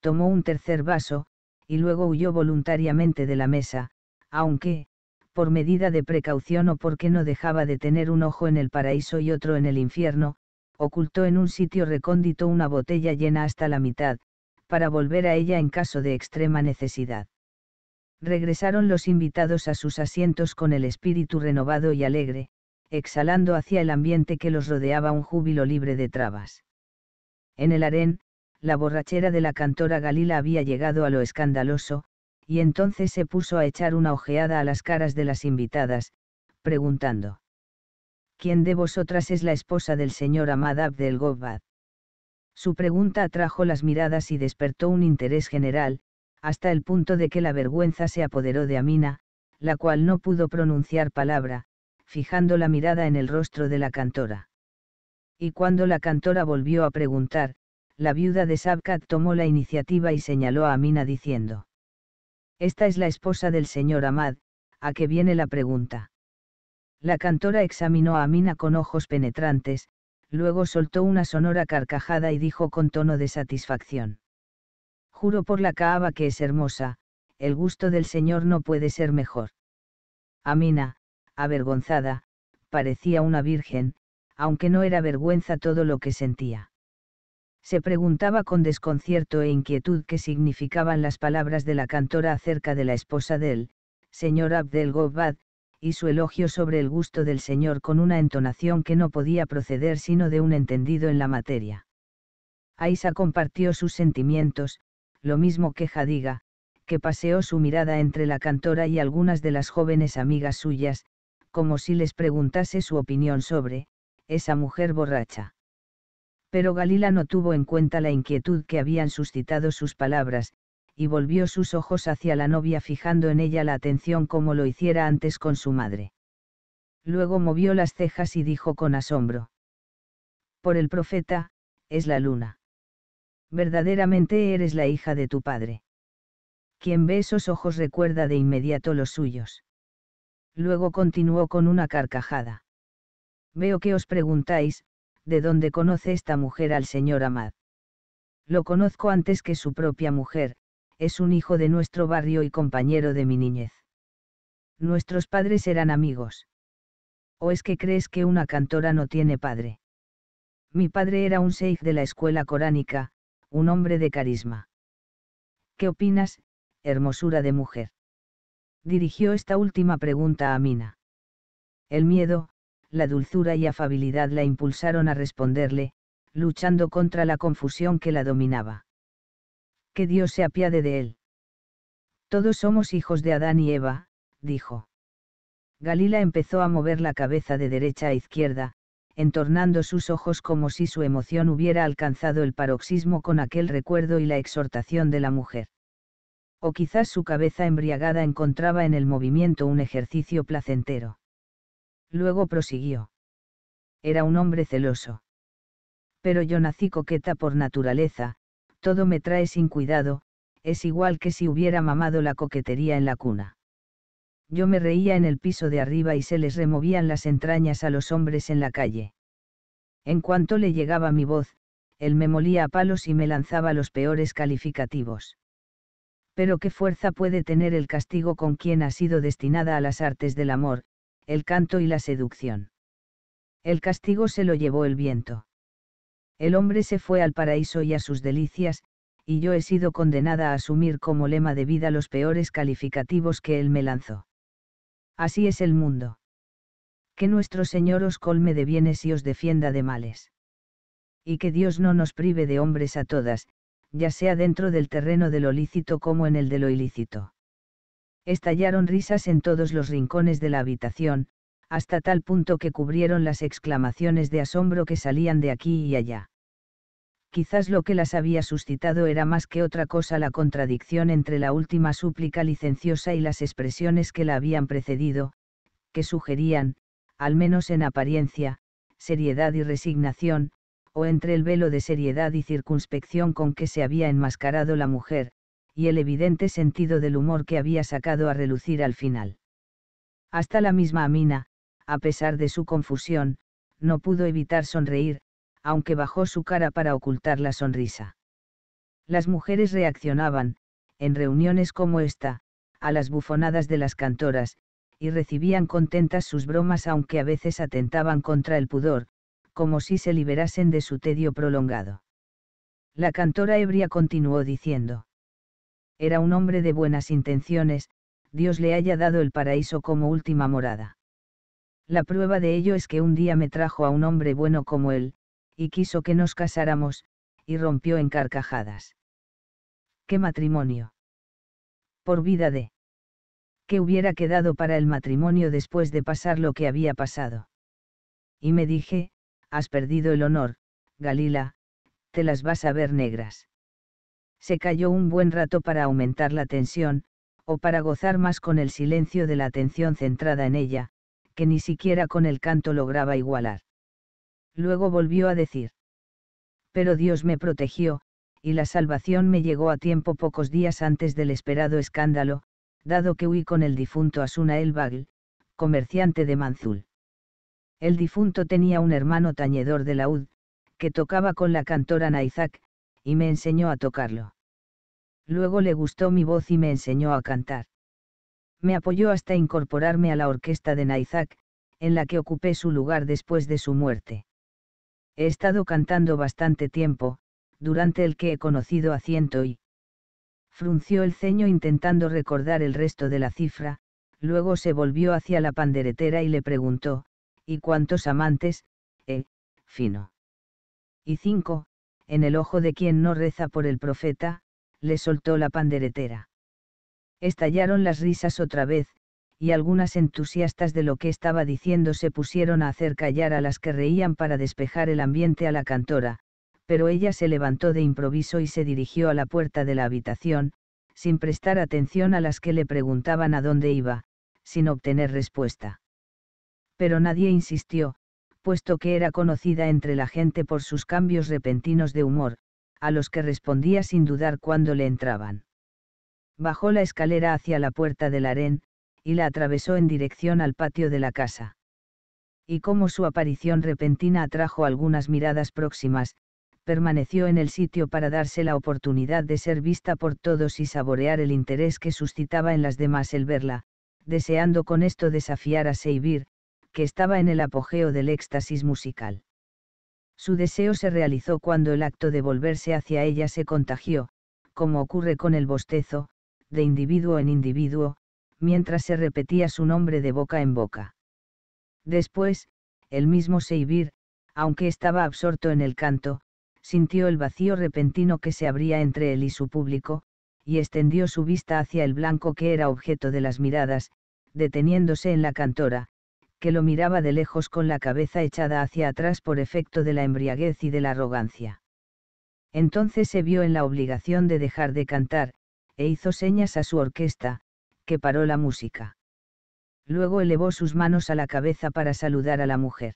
Tomó un tercer vaso, y luego huyó voluntariamente de la mesa, aunque, por medida de precaución o porque no dejaba de tener un ojo en el paraíso y otro en el infierno, ocultó en un sitio recóndito una botella llena hasta la mitad, para volver a ella en caso de extrema necesidad. Regresaron los invitados a sus asientos con el espíritu renovado y alegre, exhalando hacia el ambiente que los rodeaba un júbilo libre de trabas. En el harén, la borrachera de la cantora Galila había llegado a lo escandaloso, y entonces se puso a echar una ojeada a las caras de las invitadas, preguntando. ¿Quién de vosotras es la esposa del señor Amad Abdel Gobad? Su pregunta atrajo las miradas y despertó un interés general, hasta el punto de que la vergüenza se apoderó de Amina, la cual no pudo pronunciar palabra, fijando la mirada en el rostro de la cantora. Y cuando la cantora volvió a preguntar, la viuda de Sabkat tomó la iniciativa y señaló a Amina diciendo. Esta es la esposa del señor Amad, a que viene la pregunta. La cantora examinó a Amina con ojos penetrantes, luego soltó una sonora carcajada y dijo con tono de satisfacción. Juro por la caaba que es hermosa, el gusto del Señor no puede ser mejor. Amina, avergonzada, parecía una virgen, aunque no era vergüenza todo lo que sentía. Se preguntaba con desconcierto e inquietud qué significaban las palabras de la cantora acerca de la esposa del, señor Abdel Gobbad, y su elogio sobre el gusto del señor con una entonación que no podía proceder sino de un entendido en la materia. Aisa compartió sus sentimientos, lo mismo que Jadiga, que paseó su mirada entre la cantora y algunas de las jóvenes amigas suyas, como si les preguntase su opinión sobre, esa mujer borracha. Pero Galila no tuvo en cuenta la inquietud que habían suscitado sus palabras, y volvió sus ojos hacia la novia fijando en ella la atención como lo hiciera antes con su madre. Luego movió las cejas y dijo con asombro. Por el profeta, es la luna. Verdaderamente eres la hija de tu padre. Quien ve esos ojos recuerda de inmediato los suyos. Luego continuó con una carcajada. Veo que os preguntáis, ¿de dónde conoce esta mujer al señor Amad? Lo conozco antes que su propia mujer, es un hijo de nuestro barrio y compañero de mi niñez. Nuestros padres eran amigos. ¿O es que crees que una cantora no tiene padre? Mi padre era un seif de la escuela coránica, un hombre de carisma. ¿Qué opinas, hermosura de mujer? dirigió esta última pregunta a Mina. El miedo, la dulzura y afabilidad la impulsaron a responderle, luchando contra la confusión que la dominaba. Que Dios se apiade de él. Todos somos hijos de Adán y Eva, dijo. Galila empezó a mover la cabeza de derecha a izquierda, entornando sus ojos como si su emoción hubiera alcanzado el paroxismo con aquel recuerdo y la exhortación de la mujer o quizás su cabeza embriagada encontraba en el movimiento un ejercicio placentero. Luego prosiguió. Era un hombre celoso. Pero yo nací coqueta por naturaleza, todo me trae sin cuidado, es igual que si hubiera mamado la coquetería en la cuna. Yo me reía en el piso de arriba y se les removían las entrañas a los hombres en la calle. En cuanto le llegaba mi voz, él me molía a palos y me lanzaba los peores calificativos. Pero qué fuerza puede tener el castigo con quien ha sido destinada a las artes del amor, el canto y la seducción. El castigo se lo llevó el viento. El hombre se fue al paraíso y a sus delicias, y yo he sido condenada a asumir como lema de vida los peores calificativos que él me lanzó. Así es el mundo. Que nuestro Señor os colme de bienes y os defienda de males. Y que Dios no nos prive de hombres a todas, ya sea dentro del terreno de lo lícito como en el de lo ilícito. Estallaron risas en todos los rincones de la habitación, hasta tal punto que cubrieron las exclamaciones de asombro que salían de aquí y allá. Quizás lo que las había suscitado era más que otra cosa la contradicción entre la última súplica licenciosa y las expresiones que la habían precedido, que sugerían, al menos en apariencia, seriedad y resignación, o entre el velo de seriedad y circunspección con que se había enmascarado la mujer, y el evidente sentido del humor que había sacado a relucir al final. Hasta la misma Amina, a pesar de su confusión, no pudo evitar sonreír, aunque bajó su cara para ocultar la sonrisa. Las mujeres reaccionaban, en reuniones como esta, a las bufonadas de las cantoras, y recibían contentas sus bromas aunque a veces atentaban contra el pudor, como si se liberasen de su tedio prolongado. La cantora ebria continuó diciendo. Era un hombre de buenas intenciones, Dios le haya dado el paraíso como última morada. La prueba de ello es que un día me trajo a un hombre bueno como él, y quiso que nos casáramos, y rompió en carcajadas. ¡Qué matrimonio! Por vida de... ¿Qué hubiera quedado para el matrimonio después de pasar lo que había pasado? Y me dije, Has perdido el honor, Galila, te las vas a ver negras. Se calló un buen rato para aumentar la tensión, o para gozar más con el silencio de la atención centrada en ella, que ni siquiera con el canto lograba igualar. Luego volvió a decir. Pero Dios me protegió, y la salvación me llegó a tiempo pocos días antes del esperado escándalo, dado que huí con el difunto Asuna el Bagl, comerciante de Manzul. El difunto tenía un hermano tañedor de laúd, que tocaba con la cantora Naizak, y me enseñó a tocarlo. Luego le gustó mi voz y me enseñó a cantar. Me apoyó hasta incorporarme a la orquesta de Naizak, en la que ocupé su lugar después de su muerte. He estado cantando bastante tiempo, durante el que he conocido a ciento y. Frunció el ceño intentando recordar el resto de la cifra, luego se volvió hacia la panderetera y le preguntó, y cuantos amantes, eh, fino. Y 5. En el ojo de quien no reza por el profeta, le soltó la panderetera. Estallaron las risas otra vez, y algunas entusiastas de lo que estaba diciendo se pusieron a hacer callar a las que reían para despejar el ambiente a la cantora, pero ella se levantó de improviso y se dirigió a la puerta de la habitación, sin prestar atención a las que le preguntaban a dónde iba, sin obtener respuesta pero nadie insistió, puesto que era conocida entre la gente por sus cambios repentinos de humor, a los que respondía sin dudar cuando le entraban. Bajó la escalera hacia la puerta del harén, y la atravesó en dirección al patio de la casa. Y como su aparición repentina atrajo algunas miradas próximas, permaneció en el sitio para darse la oportunidad de ser vista por todos y saborear el interés que suscitaba en las demás el verla, deseando con esto desafiar a Seibir, que estaba en el apogeo del éxtasis musical. Su deseo se realizó cuando el acto de volverse hacia ella se contagió, como ocurre con el bostezo, de individuo en individuo, mientras se repetía su nombre de boca en boca. Después, el mismo Seibir, aunque estaba absorto en el canto, sintió el vacío repentino que se abría entre él y su público, y extendió su vista hacia el blanco que era objeto de las miradas, deteniéndose en la cantora, que lo miraba de lejos con la cabeza echada hacia atrás por efecto de la embriaguez y de la arrogancia. Entonces se vio en la obligación de dejar de cantar, e hizo señas a su orquesta, que paró la música. Luego elevó sus manos a la cabeza para saludar a la mujer.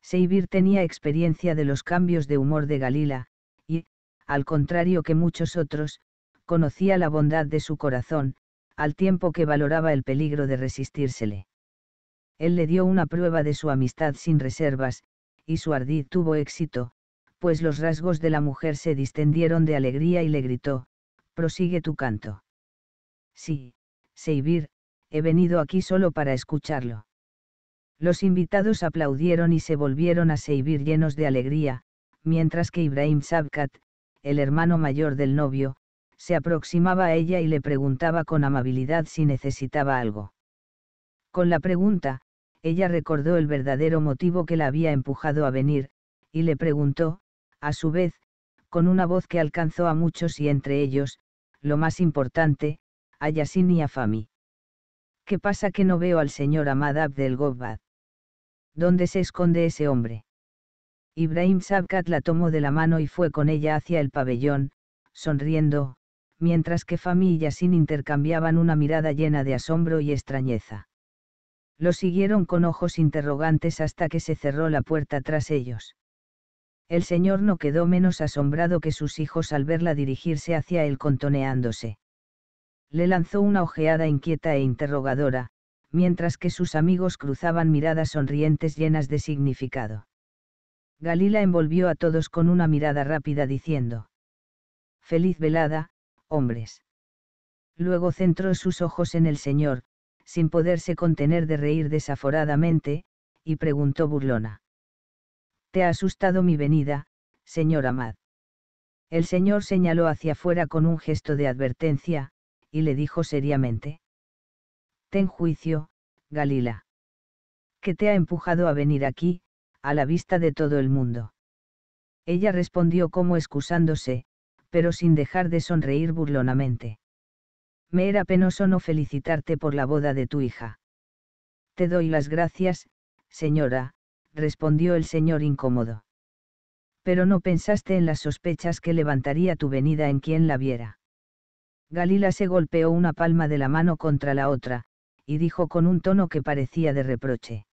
Seibir tenía experiencia de los cambios de humor de Galila, y, al contrario que muchos otros, conocía la bondad de su corazón, al tiempo que valoraba el peligro de resistírsele. Él le dio una prueba de su amistad sin reservas, y su ardid tuvo éxito, pues los rasgos de la mujer se distendieron de alegría y le gritó, prosigue tu canto. Sí, Seibir, he venido aquí solo para escucharlo. Los invitados aplaudieron y se volvieron a Seibir llenos de alegría, mientras que Ibrahim Sabkat, el hermano mayor del novio, se aproximaba a ella y le preguntaba con amabilidad si necesitaba algo. Con la pregunta, ella recordó el verdadero motivo que la había empujado a venir, y le preguntó, a su vez, con una voz que alcanzó a muchos y entre ellos, lo más importante, a Yasin y a Fami. ¿Qué pasa que no veo al señor Ahmad Abdel Gobbad? ¿Dónde se esconde ese hombre? Ibrahim Sabkat la tomó de la mano y fue con ella hacia el pabellón, sonriendo, mientras que Fami y Yasin intercambiaban una mirada llena de asombro y extrañeza. Lo siguieron con ojos interrogantes hasta que se cerró la puerta tras ellos. El señor no quedó menos asombrado que sus hijos al verla dirigirse hacia él contoneándose. Le lanzó una ojeada inquieta e interrogadora, mientras que sus amigos cruzaban miradas sonrientes llenas de significado. Galila envolvió a todos con una mirada rápida diciendo. Feliz velada, hombres. Luego centró sus ojos en el Señor, sin poderse contener de reír desaforadamente, y preguntó burlona. ¿Te ha asustado mi venida, señor Amad? El señor señaló hacia afuera con un gesto de advertencia, y le dijo seriamente. Ten juicio, Galila. ¿Qué te ha empujado a venir aquí, a la vista de todo el mundo? Ella respondió como excusándose, pero sin dejar de sonreír burlonamente me era penoso no felicitarte por la boda de tu hija. Te doy las gracias, señora, respondió el señor incómodo. Pero no pensaste en las sospechas que levantaría tu venida en quien la viera. Galila se golpeó una palma de la mano contra la otra, y dijo con un tono que parecía de reproche.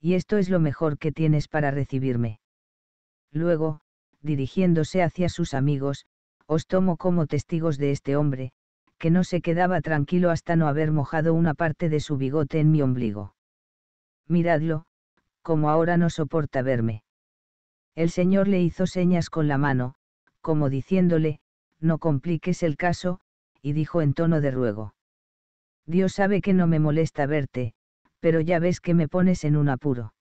Y esto es lo mejor que tienes para recibirme. Luego, dirigiéndose hacia sus amigos, os tomo como testigos de este hombre, que no se quedaba tranquilo hasta no haber mojado una parte de su bigote en mi ombligo. Miradlo, como ahora no soporta verme. El señor le hizo señas con la mano, como diciéndole, no compliques el caso, y dijo en tono de ruego. Dios sabe que no me molesta verte, pero ya ves que me pones en un apuro.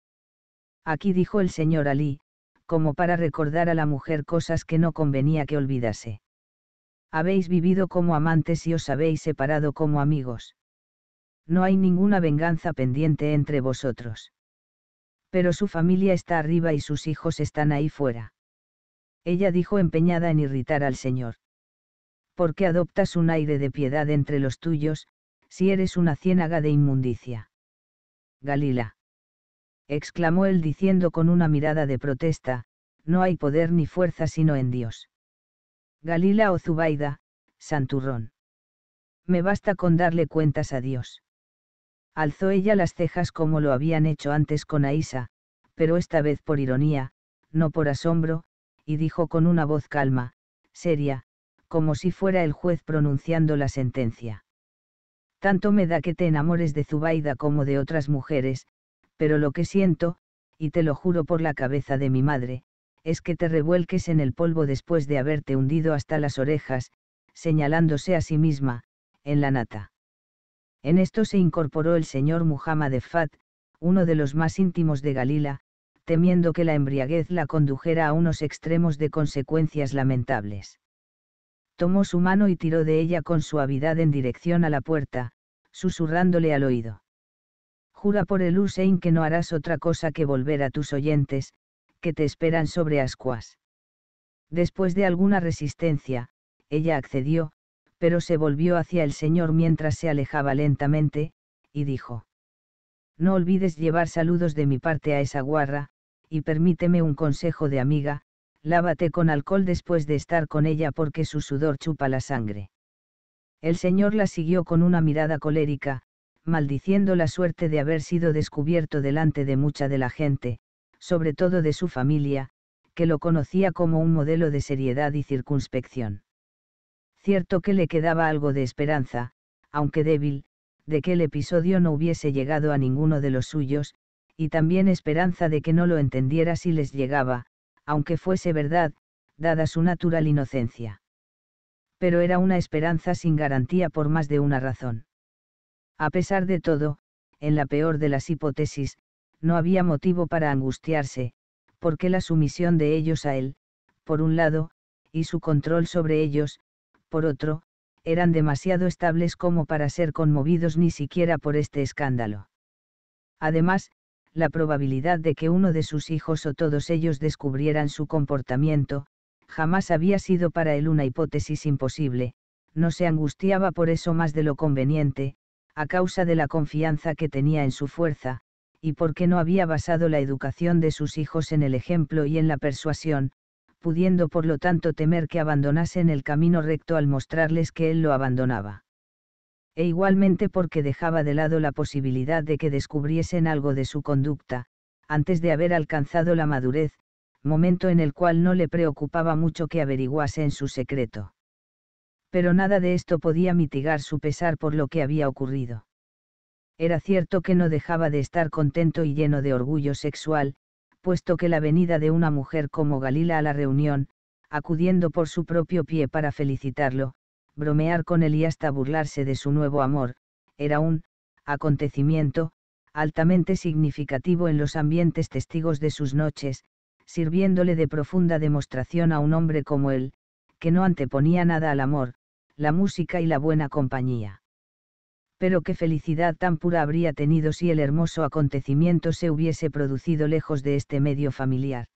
Aquí dijo el señor Ali, como para recordar a la mujer cosas que no convenía que olvidase habéis vivido como amantes y os habéis separado como amigos. No hay ninguna venganza pendiente entre vosotros. Pero su familia está arriba y sus hijos están ahí fuera. Ella dijo empeñada en irritar al Señor. ¿Por qué adoptas un aire de piedad entre los tuyos, si eres una ciénaga de inmundicia? Galila. exclamó él diciendo con una mirada de protesta, no hay poder ni fuerza sino en Dios. Galila o Zubaida, Santurrón. Me basta con darle cuentas a Dios. Alzó ella las cejas como lo habían hecho antes con Aisa, pero esta vez por ironía, no por asombro, y dijo con una voz calma, seria, como si fuera el juez pronunciando la sentencia. Tanto me da que te enamores de Zubaida como de otras mujeres, pero lo que siento, y te lo juro por la cabeza de mi madre, es que te revuelques en el polvo después de haberte hundido hasta las orejas, señalándose a sí misma, en la nata. En esto se incorporó el señor Muhammad Fat, uno de los más íntimos de Galila, temiendo que la embriaguez la condujera a unos extremos de consecuencias lamentables. Tomó su mano y tiró de ella con suavidad en dirección a la puerta, susurrándole al oído. Jura por el Hussein que no harás otra cosa que volver a tus oyentes, que te esperan sobre ascuas. Después de alguna resistencia, ella accedió, pero se volvió hacia el señor mientras se alejaba lentamente, y dijo. No olvides llevar saludos de mi parte a esa guarra, y permíteme un consejo de amiga, lávate con alcohol después de estar con ella porque su sudor chupa la sangre. El señor la siguió con una mirada colérica, maldiciendo la suerte de haber sido descubierto delante de mucha de la gente, sobre todo de su familia, que lo conocía como un modelo de seriedad y circunspección. Cierto que le quedaba algo de esperanza, aunque débil, de que el episodio no hubiese llegado a ninguno de los suyos, y también esperanza de que no lo entendiera si les llegaba, aunque fuese verdad, dada su natural inocencia. Pero era una esperanza sin garantía por más de una razón. A pesar de todo, en la peor de las hipótesis, no había motivo para angustiarse, porque la sumisión de ellos a él, por un lado, y su control sobre ellos, por otro, eran demasiado estables como para ser conmovidos ni siquiera por este escándalo. Además, la probabilidad de que uno de sus hijos o todos ellos descubrieran su comportamiento, jamás había sido para él una hipótesis imposible, no se angustiaba por eso más de lo conveniente, a causa de la confianza que tenía en su fuerza, y porque no había basado la educación de sus hijos en el ejemplo y en la persuasión, pudiendo por lo tanto temer que abandonasen el camino recto al mostrarles que él lo abandonaba. E igualmente porque dejaba de lado la posibilidad de que descubriesen algo de su conducta, antes de haber alcanzado la madurez, momento en el cual no le preocupaba mucho que averiguasen su secreto. Pero nada de esto podía mitigar su pesar por lo que había ocurrido. Era cierto que no dejaba de estar contento y lleno de orgullo sexual, puesto que la venida de una mujer como Galila a la reunión, acudiendo por su propio pie para felicitarlo, bromear con él y hasta burlarse de su nuevo amor, era un acontecimiento altamente significativo en los ambientes testigos de sus noches, sirviéndole de profunda demostración a un hombre como él, que no anteponía nada al amor, la música y la buena compañía pero qué felicidad tan pura habría tenido si el hermoso acontecimiento se hubiese producido lejos de este medio familiar.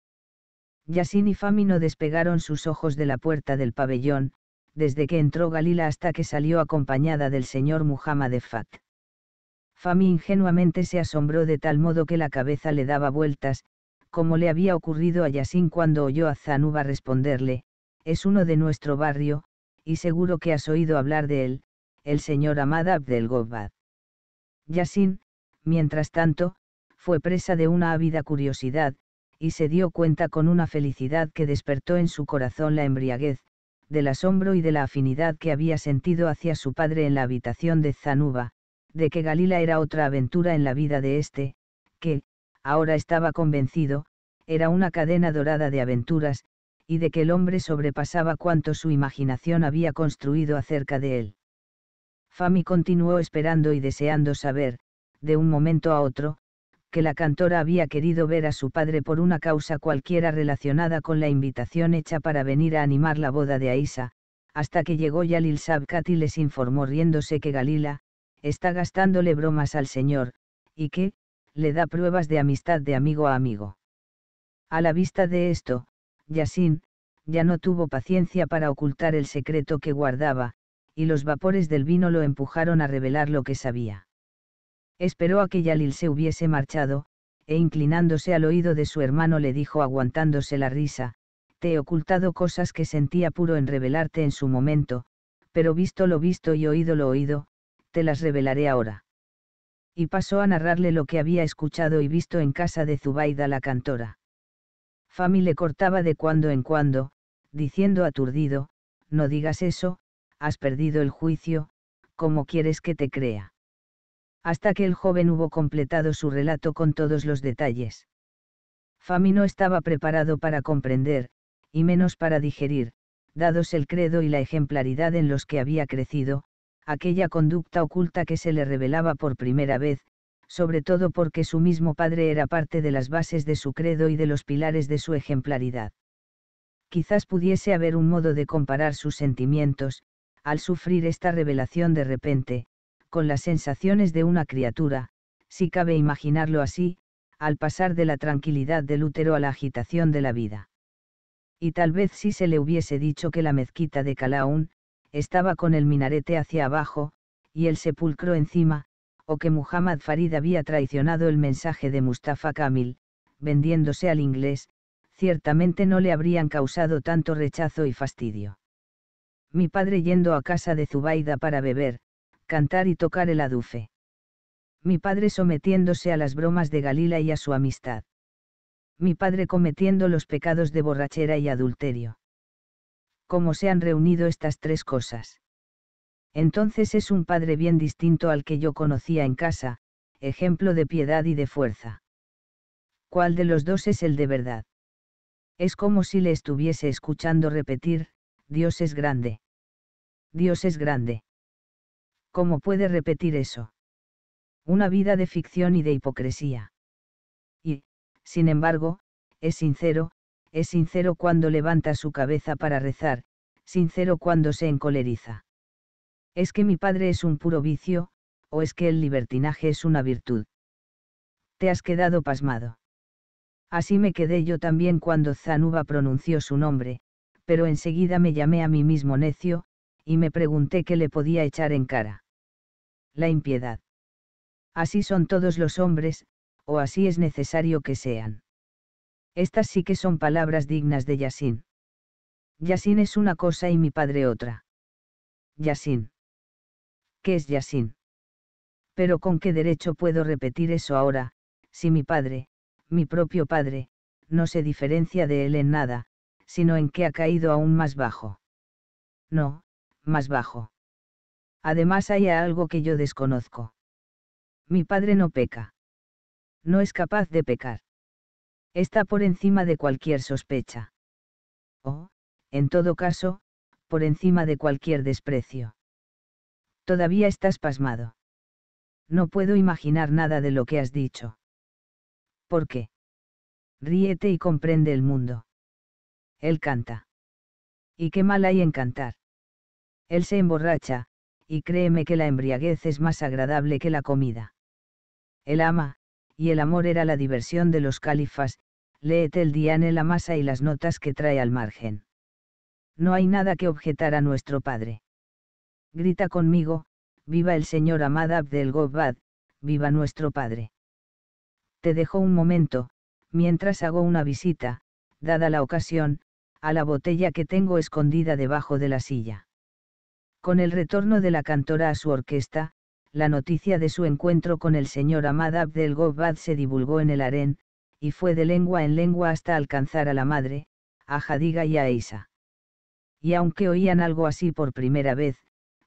Yasin y no despegaron sus ojos de la puerta del pabellón, desde que entró Galila hasta que salió acompañada del señor Muhammad Fat. Fami ingenuamente se asombró de tal modo que la cabeza le daba vueltas, como le había ocurrido a Yasin cuando oyó a Zanuba responderle, es uno de nuestro barrio, y seguro que has oído hablar de él, el señor Ahmad Abdelgobbad. Yasin, mientras tanto, fue presa de una ávida curiosidad, y se dio cuenta con una felicidad que despertó en su corazón la embriaguez, del asombro y de la afinidad que había sentido hacia su padre en la habitación de Zanuba, de que Galila era otra aventura en la vida de éste, que, ahora estaba convencido, era una cadena dorada de aventuras, y de que el hombre sobrepasaba cuanto su imaginación había construido acerca de él. Fami continuó esperando y deseando saber, de un momento a otro, que la cantora había querido ver a su padre por una causa cualquiera relacionada con la invitación hecha para venir a animar la boda de Aisa, hasta que llegó Yalil Sabkat y les informó riéndose que Galila, está gastándole bromas al señor, y que, le da pruebas de amistad de amigo a amigo. A la vista de esto, Yasin, ya no tuvo paciencia para ocultar el secreto que guardaba, y los vapores del vino lo empujaron a revelar lo que sabía. Esperó a que Yalil se hubiese marchado, e inclinándose al oído de su hermano le dijo aguantándose la risa, te he ocultado cosas que sentía puro en revelarte en su momento, pero visto lo visto y oído lo oído, te las revelaré ahora. Y pasó a narrarle lo que había escuchado y visto en casa de Zubaida la cantora. Fami le cortaba de cuando en cuando, diciendo aturdido, no digas eso, has perdido el juicio, como quieres que te crea? Hasta que el joven hubo completado su relato con todos los detalles. Fami no estaba preparado para comprender, y menos para digerir, dados el credo y la ejemplaridad en los que había crecido, aquella conducta oculta que se le revelaba por primera vez, sobre todo porque su mismo padre era parte de las bases de su credo y de los pilares de su ejemplaridad. Quizás pudiese haber un modo de comparar sus sentimientos, al sufrir esta revelación de repente, con las sensaciones de una criatura, si cabe imaginarlo así, al pasar de la tranquilidad del útero a la agitación de la vida. Y tal vez si se le hubiese dicho que la mezquita de Calaún, estaba con el minarete hacia abajo, y el sepulcro encima, o que Muhammad Farid había traicionado el mensaje de Mustafa Kamil, vendiéndose al inglés, ciertamente no le habrían causado tanto rechazo y fastidio mi padre yendo a casa de Zubaida para beber, cantar y tocar el adufe. Mi padre sometiéndose a las bromas de Galila y a su amistad. Mi padre cometiendo los pecados de borrachera y adulterio. ¿Cómo se han reunido estas tres cosas? Entonces es un padre bien distinto al que yo conocía en casa, ejemplo de piedad y de fuerza. ¿Cuál de los dos es el de verdad? Es como si le estuviese escuchando repetir, Dios es grande. Dios es grande. ¿Cómo puede repetir eso? Una vida de ficción y de hipocresía. Y, sin embargo, es sincero, es sincero cuando levanta su cabeza para rezar, sincero cuando se encoleriza. ¿Es que mi padre es un puro vicio, o es que el libertinaje es una virtud? Te has quedado pasmado. Así me quedé yo también cuando Zanuba pronunció su nombre, pero enseguida me llamé a mí mismo necio, y me pregunté qué le podía echar en cara. La impiedad. Así son todos los hombres, o así es necesario que sean. Estas sí que son palabras dignas de Yasin. Yasin es una cosa y mi padre otra. Yasin. ¿Qué es Yasin? Pero con qué derecho puedo repetir eso ahora, si mi padre, mi propio padre, no se diferencia de él en nada, sino en que ha caído aún más bajo. No, más bajo. Además hay algo que yo desconozco. Mi padre no peca. No es capaz de pecar. Está por encima de cualquier sospecha. O, en todo caso, por encima de cualquier desprecio. Todavía estás pasmado. No puedo imaginar nada de lo que has dicho. ¿Por qué? Ríete y comprende el mundo. Él canta. ¿Y qué mal hay en cantar? Él se emborracha, y créeme que la embriaguez es más agradable que la comida. Él ama, y el amor era la diversión de los califas, léete el diane la masa y las notas que trae al margen. No hay nada que objetar a nuestro padre. Grita conmigo, viva el señor Amad Abdel Gobbad, viva nuestro padre. Te dejo un momento, mientras hago una visita, dada la ocasión, a la botella que tengo escondida debajo de la silla. Con el retorno de la cantora a su orquesta, la noticia de su encuentro con el señor Ahmad Abdel Gobad se divulgó en el harén, y fue de lengua en lengua hasta alcanzar a la madre, a Jadiga y a Isa. Y aunque oían algo así por primera vez,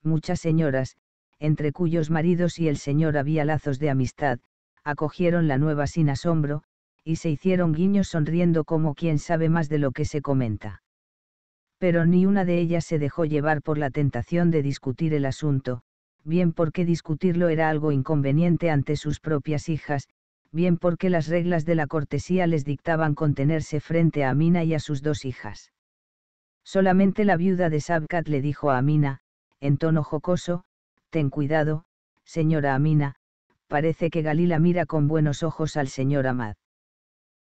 muchas señoras, entre cuyos maridos y el señor había lazos de amistad, acogieron la nueva sin asombro, y se hicieron guiños sonriendo como quien sabe más de lo que se comenta. Pero ni una de ellas se dejó llevar por la tentación de discutir el asunto, bien porque discutirlo era algo inconveniente ante sus propias hijas, bien porque las reglas de la cortesía les dictaban contenerse frente a Amina y a sus dos hijas. Solamente la viuda de Sabkat le dijo a Amina, en tono jocoso, Ten cuidado, señora Amina, parece que Galila mira con buenos ojos al señor Amad.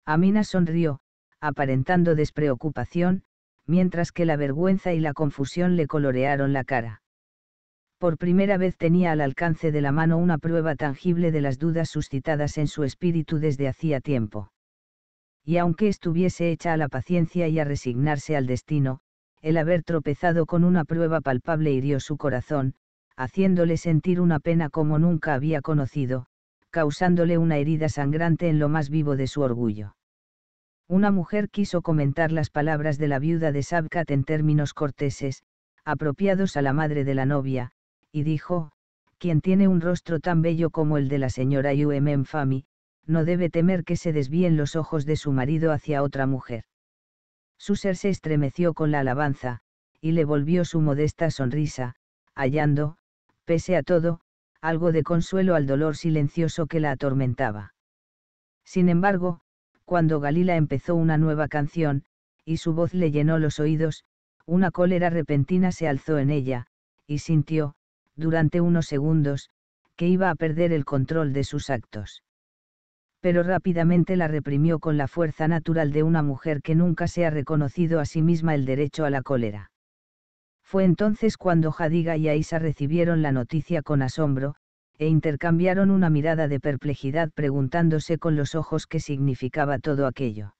Amina sonrió, aparentando despreocupación, mientras que la vergüenza y la confusión le colorearon la cara. Por primera vez tenía al alcance de la mano una prueba tangible de las dudas suscitadas en su espíritu desde hacía tiempo. Y aunque estuviese hecha a la paciencia y a resignarse al destino, el haber tropezado con una prueba palpable hirió su corazón, haciéndole sentir una pena como nunca había conocido, causándole una herida sangrante en lo más vivo de su orgullo. Una mujer quiso comentar las palabras de la viuda de Sabkat en términos corteses, apropiados a la madre de la novia, y dijo, quien tiene un rostro tan bello como el de la señora Umm Fami, no debe temer que se desvíen los ojos de su marido hacia otra mujer. Su ser se estremeció con la alabanza, y le volvió su modesta sonrisa, hallando, pese a todo, algo de consuelo al dolor silencioso que la atormentaba. Sin embargo, cuando Galila empezó una nueva canción, y su voz le llenó los oídos, una cólera repentina se alzó en ella, y sintió, durante unos segundos, que iba a perder el control de sus actos. Pero rápidamente la reprimió con la fuerza natural de una mujer que nunca se ha reconocido a sí misma el derecho a la cólera. Fue entonces cuando Jadiga y Aisa recibieron la noticia con asombro, e intercambiaron una mirada de perplejidad preguntándose con los ojos qué significaba todo aquello.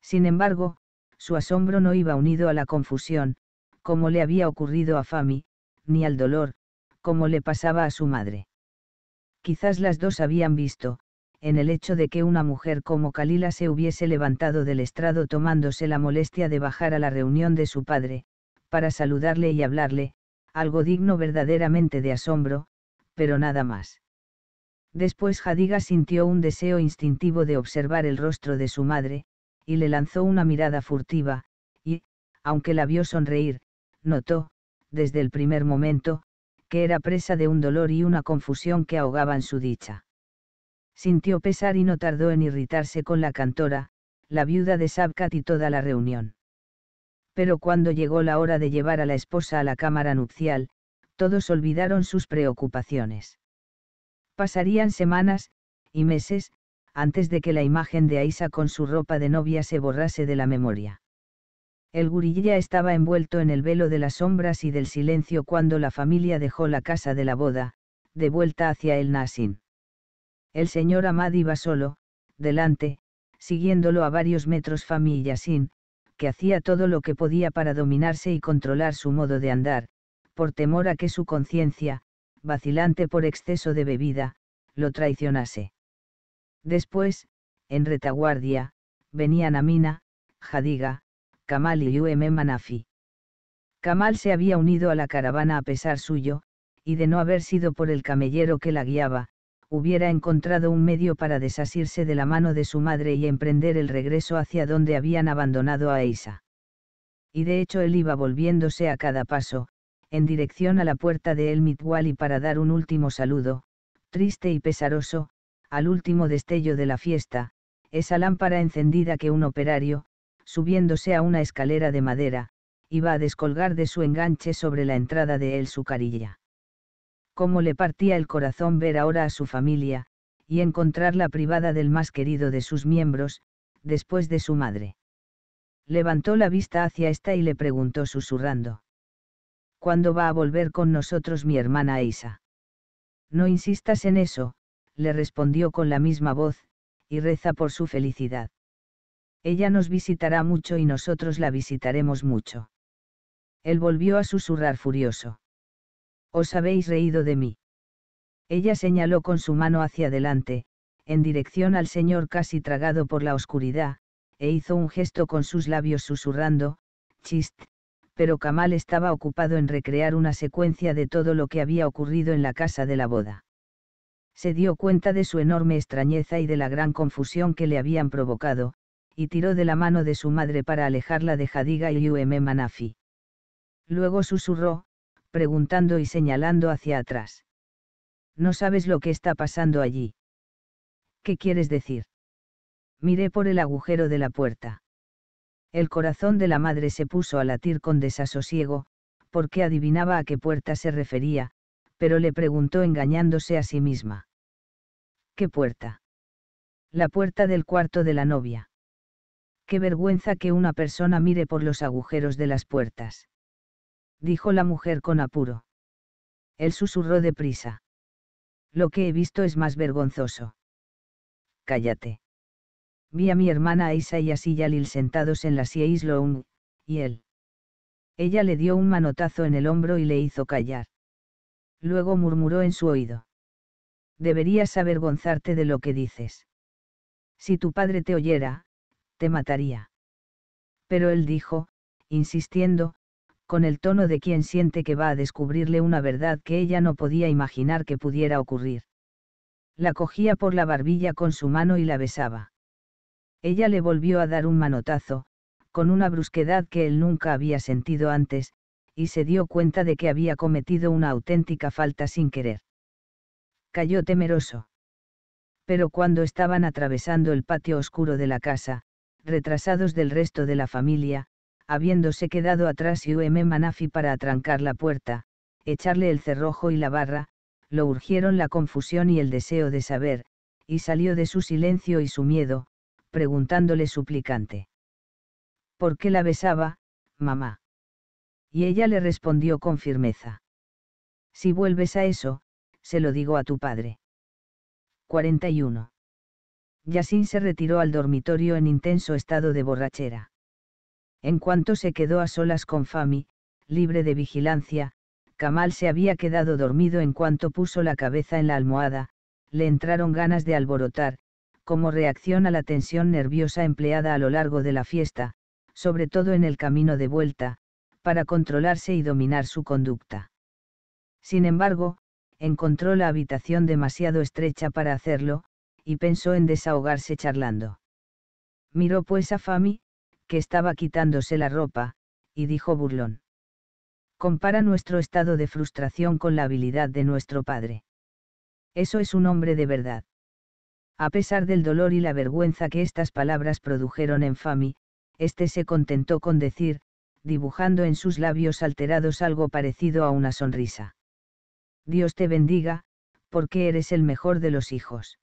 Sin embargo, su asombro no iba unido a la confusión, como le había ocurrido a Fami, ni al dolor, como le pasaba a su madre. Quizás las dos habían visto, en el hecho de que una mujer como Kalila se hubiese levantado del estrado tomándose la molestia de bajar a la reunión de su padre, para saludarle y hablarle, algo digno verdaderamente de asombro, pero nada más. Después Jadiga sintió un deseo instintivo de observar el rostro de su madre, y le lanzó una mirada furtiva, y, aunque la vio sonreír, notó, desde el primer momento, que era presa de un dolor y una confusión que ahogaban su dicha. Sintió pesar y no tardó en irritarse con la cantora, la viuda de Sabkat y toda la reunión pero cuando llegó la hora de llevar a la esposa a la cámara nupcial, todos olvidaron sus preocupaciones. Pasarían semanas, y meses, antes de que la imagen de Aisa con su ropa de novia se borrase de la memoria. El gurilla estaba envuelto en el velo de las sombras y del silencio cuando la familia dejó la casa de la boda, de vuelta hacia el Nasin. El señor Ahmad iba solo, delante, siguiéndolo a varios metros Fami y que hacía todo lo que podía para dominarse y controlar su modo de andar, por temor a que su conciencia, vacilante por exceso de bebida, lo traicionase. Después, en retaguardia, venían Amina, Jadiga, Kamal y UM Manafi. Kamal se había unido a la caravana a pesar suyo, y de no haber sido por el camellero que la guiaba, hubiera encontrado un medio para desasirse de la mano de su madre y emprender el regreso hacia donde habían abandonado a Isa. Y de hecho él iba volviéndose a cada paso, en dirección a la puerta de El y para dar un último saludo, triste y pesaroso, al último destello de la fiesta, esa lámpara encendida que un operario, subiéndose a una escalera de madera, iba a descolgar de su enganche sobre la entrada de él su carilla cómo le partía el corazón ver ahora a su familia, y encontrarla privada del más querido de sus miembros, después de su madre. Levantó la vista hacia esta y le preguntó susurrando. ¿Cuándo va a volver con nosotros mi hermana Isa? No insistas en eso, le respondió con la misma voz, y reza por su felicidad. Ella nos visitará mucho y nosotros la visitaremos mucho. Él volvió a susurrar furioso. Os habéis reído de mí. Ella señaló con su mano hacia adelante, en dirección al señor casi tragado por la oscuridad, e hizo un gesto con sus labios susurrando, chist, pero Kamal estaba ocupado en recrear una secuencia de todo lo que había ocurrido en la casa de la boda. Se dio cuenta de su enorme extrañeza y de la gran confusión que le habían provocado, y tiró de la mano de su madre para alejarla de Jadiga y UM Manafi. Luego susurró, preguntando y señalando hacia atrás. No sabes lo que está pasando allí. ¿Qué quieres decir? Miré por el agujero de la puerta. El corazón de la madre se puso a latir con desasosiego, porque adivinaba a qué puerta se refería, pero le preguntó engañándose a sí misma. ¿Qué puerta? La puerta del cuarto de la novia. Qué vergüenza que una persona mire por los agujeros de las puertas dijo la mujer con apuro. Él susurró deprisa. Lo que he visto es más vergonzoso. Cállate. Vi a mi hermana Aisa y a Siyalil sentados en la SIES Loung, y él. Ella le dio un manotazo en el hombro y le hizo callar. Luego murmuró en su oído. Deberías avergonzarte de lo que dices. Si tu padre te oyera, te mataría. Pero él dijo, insistiendo, con el tono de quien siente que va a descubrirle una verdad que ella no podía imaginar que pudiera ocurrir. La cogía por la barbilla con su mano y la besaba. Ella le volvió a dar un manotazo, con una brusquedad que él nunca había sentido antes, y se dio cuenta de que había cometido una auténtica falta sin querer. Cayó temeroso. Pero cuando estaban atravesando el patio oscuro de la casa, retrasados del resto de la familia, habiéndose quedado atrás y um Manafi para atrancar la puerta, echarle el cerrojo y la barra, lo urgieron la confusión y el deseo de saber, y salió de su silencio y su miedo, preguntándole suplicante. ¿Por qué la besaba, mamá? Y ella le respondió con firmeza. Si vuelves a eso, se lo digo a tu padre. 41. Yasin se retiró al dormitorio en intenso estado de borrachera. En cuanto se quedó a solas con Fami, libre de vigilancia, Kamal se había quedado dormido en cuanto puso la cabeza en la almohada, le entraron ganas de alborotar, como reacción a la tensión nerviosa empleada a lo largo de la fiesta, sobre todo en el camino de vuelta, para controlarse y dominar su conducta. Sin embargo, encontró la habitación demasiado estrecha para hacerlo, y pensó en desahogarse charlando. Miró pues a Fami, que estaba quitándose la ropa, y dijo burlón. Compara nuestro estado de frustración con la habilidad de nuestro Padre. Eso es un hombre de verdad. A pesar del dolor y la vergüenza que estas palabras produjeron en Fami, este se contentó con decir, dibujando en sus labios alterados algo parecido a una sonrisa. Dios te bendiga, porque eres el mejor de los hijos.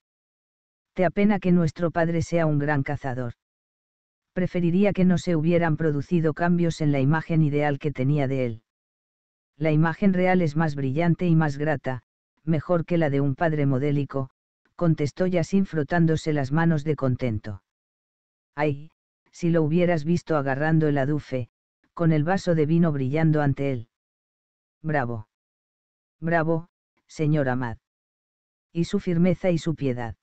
Te apena que nuestro padre sea un gran cazador preferiría que no se hubieran producido cambios en la imagen ideal que tenía de él. La imagen real es más brillante y más grata, mejor que la de un padre modélico, contestó Yasin frotándose las manos de contento. Ay, si lo hubieras visto agarrando el adufe, con el vaso de vino brillando ante él. Bravo. Bravo, señor Amad. ¿Y su firmeza y su piedad?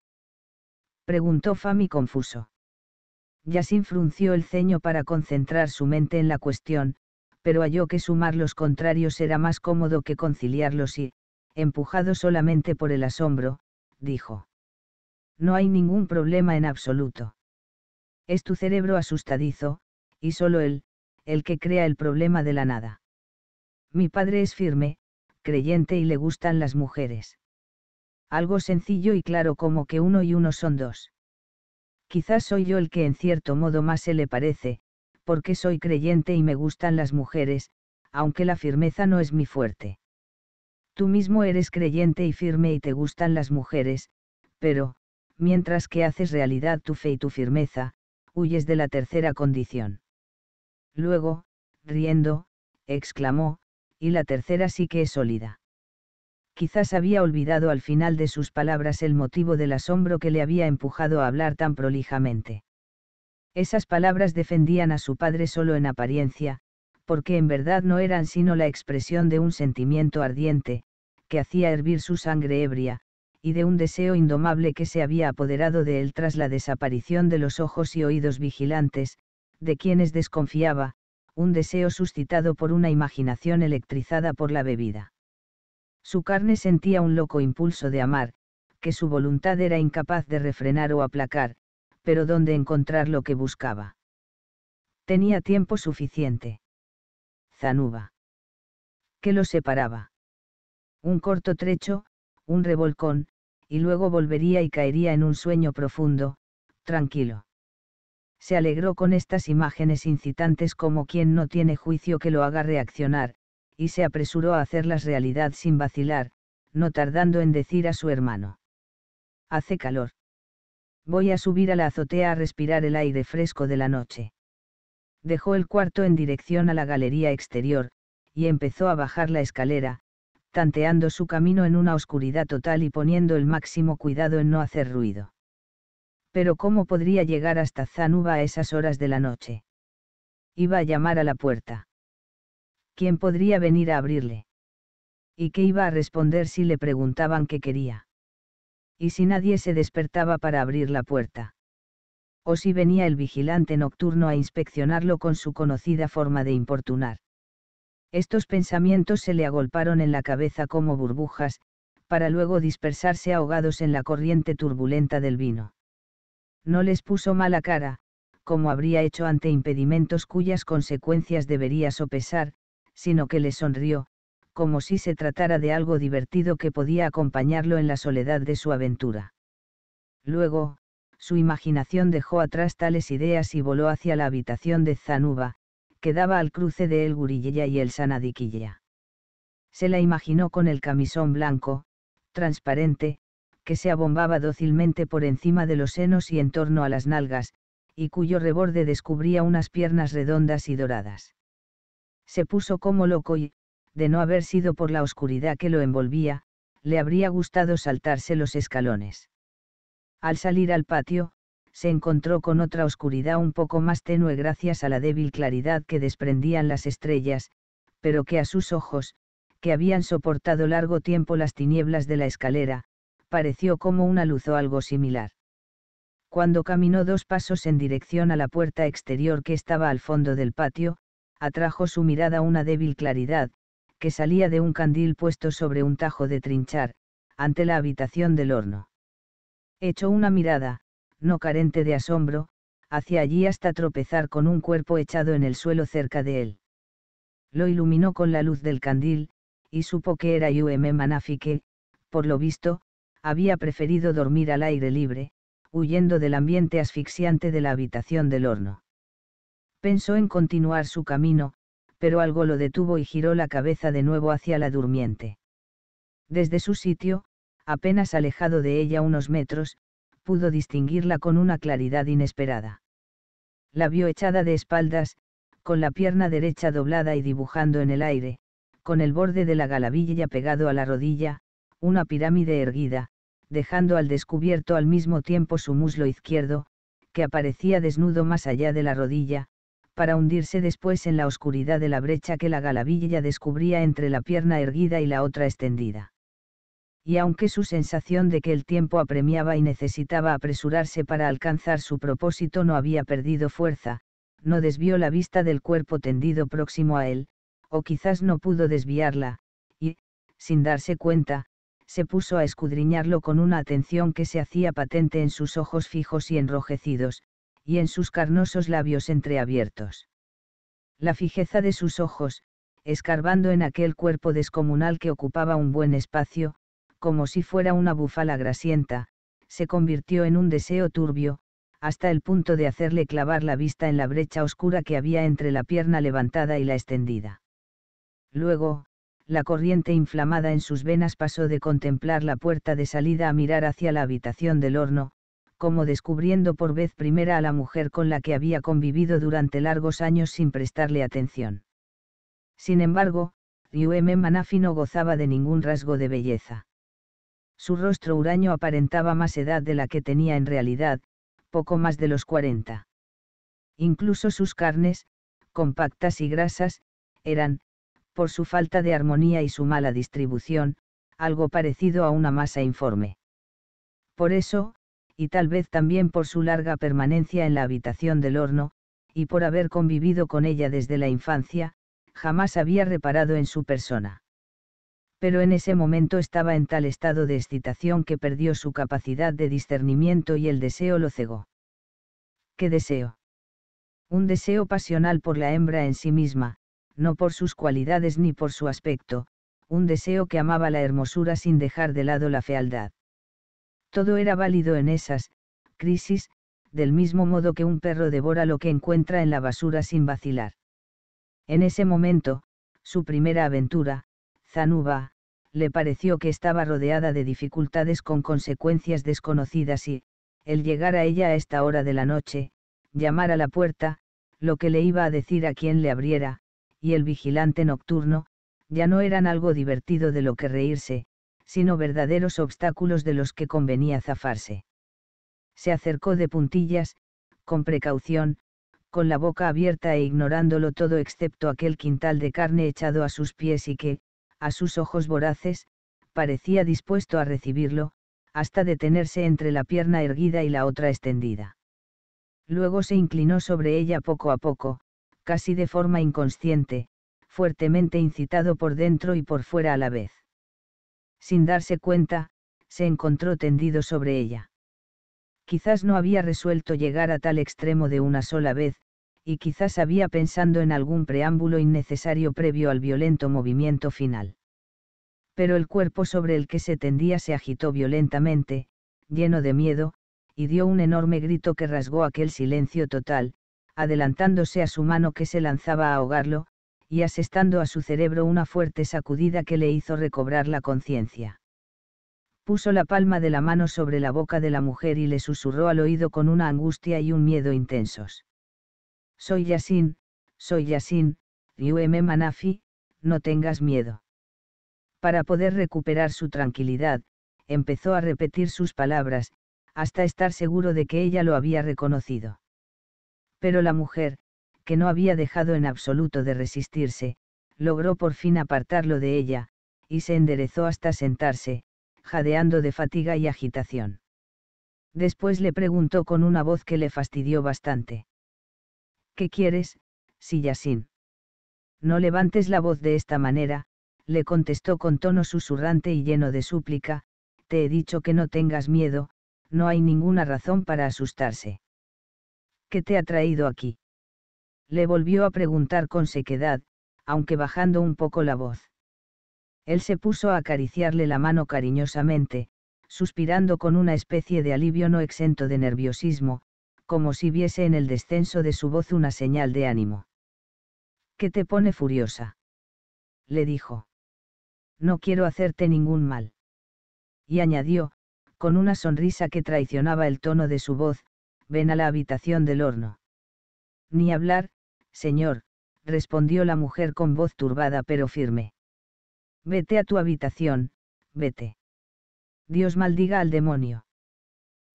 Preguntó Fami confuso. Yasin frunció el ceño para concentrar su mente en la cuestión, pero halló que sumar los contrarios era más cómodo que conciliarlos y, empujado solamente por el asombro, dijo. No hay ningún problema en absoluto. Es tu cerebro asustadizo, y solo él, el que crea el problema de la nada. Mi padre es firme, creyente y le gustan las mujeres. Algo sencillo y claro como que uno y uno son dos. Quizás soy yo el que en cierto modo más se le parece, porque soy creyente y me gustan las mujeres, aunque la firmeza no es mi fuerte. Tú mismo eres creyente y firme y te gustan las mujeres, pero, mientras que haces realidad tu fe y tu firmeza, huyes de la tercera condición. Luego, riendo, exclamó, y la tercera sí que es sólida. Quizás había olvidado al final de sus palabras el motivo del asombro que le había empujado a hablar tan prolijamente. Esas palabras defendían a su padre solo en apariencia, porque en verdad no eran sino la expresión de un sentimiento ardiente, que hacía hervir su sangre ebria, y de un deseo indomable que se había apoderado de él tras la desaparición de los ojos y oídos vigilantes, de quienes desconfiaba, un deseo suscitado por una imaginación electrizada por la bebida. Su carne sentía un loco impulso de amar, que su voluntad era incapaz de refrenar o aplacar, pero dónde encontrar lo que buscaba. Tenía tiempo suficiente. Zanuba. Que lo separaba. Un corto trecho, un revolcón, y luego volvería y caería en un sueño profundo, tranquilo. Se alegró con estas imágenes incitantes como quien no tiene juicio que lo haga reaccionar, y se apresuró a hacerlas realidad sin vacilar, no tardando en decir a su hermano. Hace calor. Voy a subir a la azotea a respirar el aire fresco de la noche. Dejó el cuarto en dirección a la galería exterior, y empezó a bajar la escalera, tanteando su camino en una oscuridad total y poniendo el máximo cuidado en no hacer ruido. Pero ¿cómo podría llegar hasta Zanuba a esas horas de la noche? Iba a llamar a la puerta. ¿Quién podría venir a abrirle? ¿Y qué iba a responder si le preguntaban qué quería? ¿Y si nadie se despertaba para abrir la puerta? ¿O si venía el vigilante nocturno a inspeccionarlo con su conocida forma de importunar? Estos pensamientos se le agolparon en la cabeza como burbujas, para luego dispersarse ahogados en la corriente turbulenta del vino. No les puso mala cara, como habría hecho ante impedimentos cuyas consecuencias debería sopesar, sino que le sonrió, como si se tratara de algo divertido que podía acompañarlo en la soledad de su aventura. Luego, su imaginación dejó atrás tales ideas y voló hacia la habitación de Zanuba, que daba al cruce de El Gurilleya y El Sanadiquilla. Se la imaginó con el camisón blanco, transparente, que se abombaba dócilmente por encima de los senos y en torno a las nalgas, y cuyo reborde descubría unas piernas redondas y doradas. Se puso como loco y, de no haber sido por la oscuridad que lo envolvía, le habría gustado saltarse los escalones. Al salir al patio, se encontró con otra oscuridad un poco más tenue gracias a la débil claridad que desprendían las estrellas, pero que a sus ojos, que habían soportado largo tiempo las tinieblas de la escalera, pareció como una luz o algo similar. Cuando caminó dos pasos en dirección a la puerta exterior que estaba al fondo del patio, atrajo su mirada una débil claridad, que salía de un candil puesto sobre un tajo de trinchar, ante la habitación del horno. Echó una mirada, no carente de asombro, hacia allí hasta tropezar con un cuerpo echado en el suelo cerca de él. Lo iluminó con la luz del candil, y supo que era Yume Manafi que, por lo visto, había preferido dormir al aire libre, huyendo del ambiente asfixiante de la habitación del horno. Pensó en continuar su camino, pero algo lo detuvo y giró la cabeza de nuevo hacia la durmiente. Desde su sitio, apenas alejado de ella unos metros, pudo distinguirla con una claridad inesperada. La vio echada de espaldas, con la pierna derecha doblada y dibujando en el aire, con el borde de la galavilla pegado a la rodilla, una pirámide erguida, dejando al descubierto al mismo tiempo su muslo izquierdo, que aparecía desnudo más allá de la rodilla, para hundirse después en la oscuridad de la brecha que la galavilla descubría entre la pierna erguida y la otra extendida. Y aunque su sensación de que el tiempo apremiaba y necesitaba apresurarse para alcanzar su propósito no había perdido fuerza, no desvió la vista del cuerpo tendido próximo a él, o quizás no pudo desviarla, y, sin darse cuenta, se puso a escudriñarlo con una atención que se hacía patente en sus ojos fijos y enrojecidos, y en sus carnosos labios entreabiertos. La fijeza de sus ojos, escarbando en aquel cuerpo descomunal que ocupaba un buen espacio, como si fuera una búfala grasienta, se convirtió en un deseo turbio, hasta el punto de hacerle clavar la vista en la brecha oscura que había entre la pierna levantada y la extendida. Luego, la corriente inflamada en sus venas pasó de contemplar la puerta de salida a mirar hacia la habitación del horno, como descubriendo por vez primera a la mujer con la que había convivido durante largos años sin prestarle atención. Sin embargo, M. Manafi no gozaba de ningún rasgo de belleza. Su rostro huraño aparentaba más edad de la que tenía en realidad, poco más de los 40. Incluso sus carnes, compactas y grasas, eran, por su falta de armonía y su mala distribución, algo parecido a una masa informe. Por eso, y tal vez también por su larga permanencia en la habitación del horno, y por haber convivido con ella desde la infancia, jamás había reparado en su persona. Pero en ese momento estaba en tal estado de excitación que perdió su capacidad de discernimiento y el deseo lo cegó. ¿Qué deseo? Un deseo pasional por la hembra en sí misma, no por sus cualidades ni por su aspecto, un deseo que amaba la hermosura sin dejar de lado la fealdad. Todo era válido en esas, crisis, del mismo modo que un perro devora lo que encuentra en la basura sin vacilar. En ese momento, su primera aventura, Zanuba, le pareció que estaba rodeada de dificultades con consecuencias desconocidas y, el llegar a ella a esta hora de la noche, llamar a la puerta, lo que le iba a decir a quien le abriera, y el vigilante nocturno, ya no eran algo divertido de lo que reírse, sino verdaderos obstáculos de los que convenía zafarse. Se acercó de puntillas, con precaución, con la boca abierta e ignorándolo todo excepto aquel quintal de carne echado a sus pies y que, a sus ojos voraces, parecía dispuesto a recibirlo, hasta detenerse entre la pierna erguida y la otra extendida. Luego se inclinó sobre ella poco a poco, casi de forma inconsciente, fuertemente incitado por dentro y por fuera a la vez sin darse cuenta, se encontró tendido sobre ella. Quizás no había resuelto llegar a tal extremo de una sola vez, y quizás había pensando en algún preámbulo innecesario previo al violento movimiento final. Pero el cuerpo sobre el que se tendía se agitó violentamente, lleno de miedo, y dio un enorme grito que rasgó aquel silencio total, adelantándose a su mano que se lanzaba a ahogarlo, y asestando a su cerebro una fuerte sacudida que le hizo recobrar la conciencia. Puso la palma de la mano sobre la boca de la mujer y le susurró al oído con una angustia y un miedo intensos. Soy Yasin, soy Yasin, Yume Manafi, no tengas miedo. Para poder recuperar su tranquilidad, empezó a repetir sus palabras, hasta estar seguro de que ella lo había reconocido. Pero la mujer, que no había dejado en absoluto de resistirse, logró por fin apartarlo de ella, y se enderezó hasta sentarse, jadeando de fatiga y agitación. Después le preguntó con una voz que le fastidió bastante. ¿Qué quieres, Sillasin? No levantes la voz de esta manera, le contestó con tono susurrante y lleno de súplica, te he dicho que no tengas miedo, no hay ninguna razón para asustarse. ¿Qué te ha traído aquí? le volvió a preguntar con sequedad, aunque bajando un poco la voz. Él se puso a acariciarle la mano cariñosamente, suspirando con una especie de alivio no exento de nerviosismo, como si viese en el descenso de su voz una señal de ánimo. ¿Qué te pone furiosa? le dijo. No quiero hacerte ningún mal. Y añadió, con una sonrisa que traicionaba el tono de su voz, ven a la habitación del horno. Ni hablar, Señor, respondió la mujer con voz turbada pero firme. Vete a tu habitación, vete. Dios maldiga al demonio.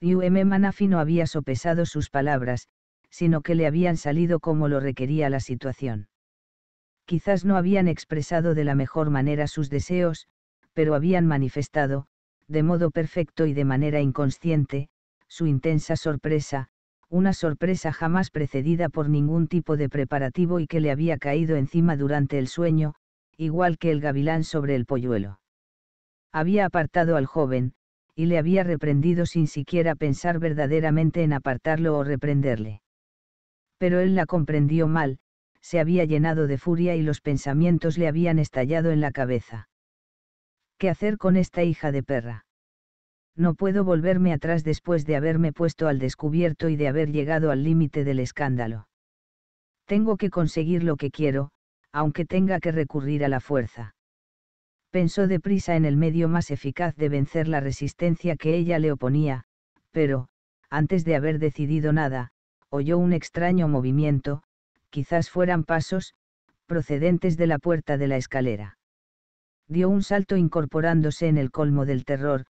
M. Manafi no había sopesado sus palabras, sino que le habían salido como lo requería la situación. Quizás no habían expresado de la mejor manera sus deseos, pero habían manifestado, de modo perfecto y de manera inconsciente, su intensa sorpresa, una sorpresa jamás precedida por ningún tipo de preparativo y que le había caído encima durante el sueño, igual que el gavilán sobre el polluelo. Había apartado al joven, y le había reprendido sin siquiera pensar verdaderamente en apartarlo o reprenderle. Pero él la comprendió mal, se había llenado de furia y los pensamientos le habían estallado en la cabeza. ¿Qué hacer con esta hija de perra? no puedo volverme atrás después de haberme puesto al descubierto y de haber llegado al límite del escándalo. Tengo que conseguir lo que quiero, aunque tenga que recurrir a la fuerza. Pensó deprisa en el medio más eficaz de vencer la resistencia que ella le oponía, pero, antes de haber decidido nada, oyó un extraño movimiento, quizás fueran pasos, procedentes de la puerta de la escalera. Dio un salto incorporándose en el colmo del terror,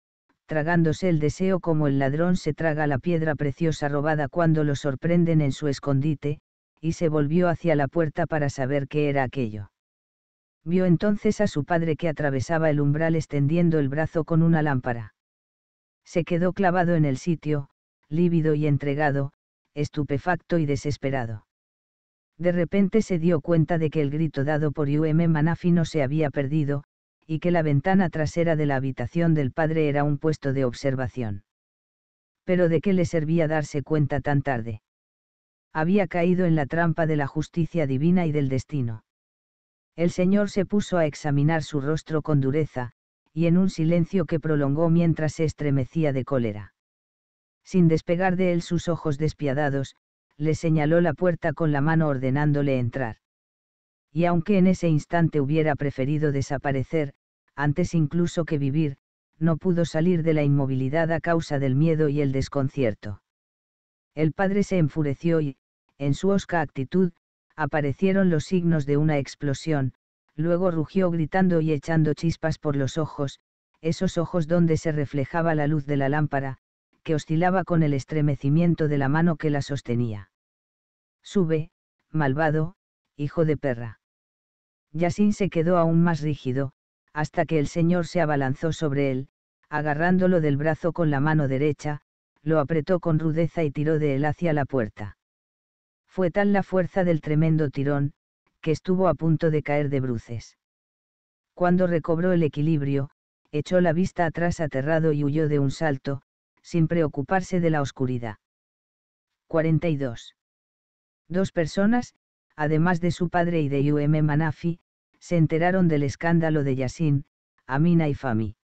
tragándose el deseo como el ladrón se traga la piedra preciosa robada cuando lo sorprenden en su escondite, y se volvió hacia la puerta para saber qué era aquello. Vio entonces a su padre que atravesaba el umbral extendiendo el brazo con una lámpara. Se quedó clavado en el sitio, lívido y entregado, estupefacto y desesperado. De repente se dio cuenta de que el grito dado por UM Manafi no se había perdido, y que la ventana trasera de la habitación del padre era un puesto de observación. Pero ¿de qué le servía darse cuenta tan tarde? Había caído en la trampa de la justicia divina y del destino. El Señor se puso a examinar su rostro con dureza, y en un silencio que prolongó mientras se estremecía de cólera. Sin despegar de él sus ojos despiadados, le señaló la puerta con la mano ordenándole entrar. Y aunque en ese instante hubiera preferido desaparecer, antes incluso que vivir, no pudo salir de la inmovilidad a causa del miedo y el desconcierto. El padre se enfureció y, en su osca actitud, aparecieron los signos de una explosión, luego rugió gritando y echando chispas por los ojos, esos ojos donde se reflejaba la luz de la lámpara, que oscilaba con el estremecimiento de la mano que la sostenía. Sube, malvado, hijo de perra. Yasin se quedó aún más rígido, hasta que el señor se abalanzó sobre él, agarrándolo del brazo con la mano derecha, lo apretó con rudeza y tiró de él hacia la puerta. Fue tal la fuerza del tremendo tirón, que estuvo a punto de caer de bruces. Cuando recobró el equilibrio, echó la vista atrás aterrado y huyó de un salto, sin preocuparse de la oscuridad. 42. Dos personas, además de su padre y de U.M. Manafi, se enteraron del escándalo de Yasin, Amina y Fami.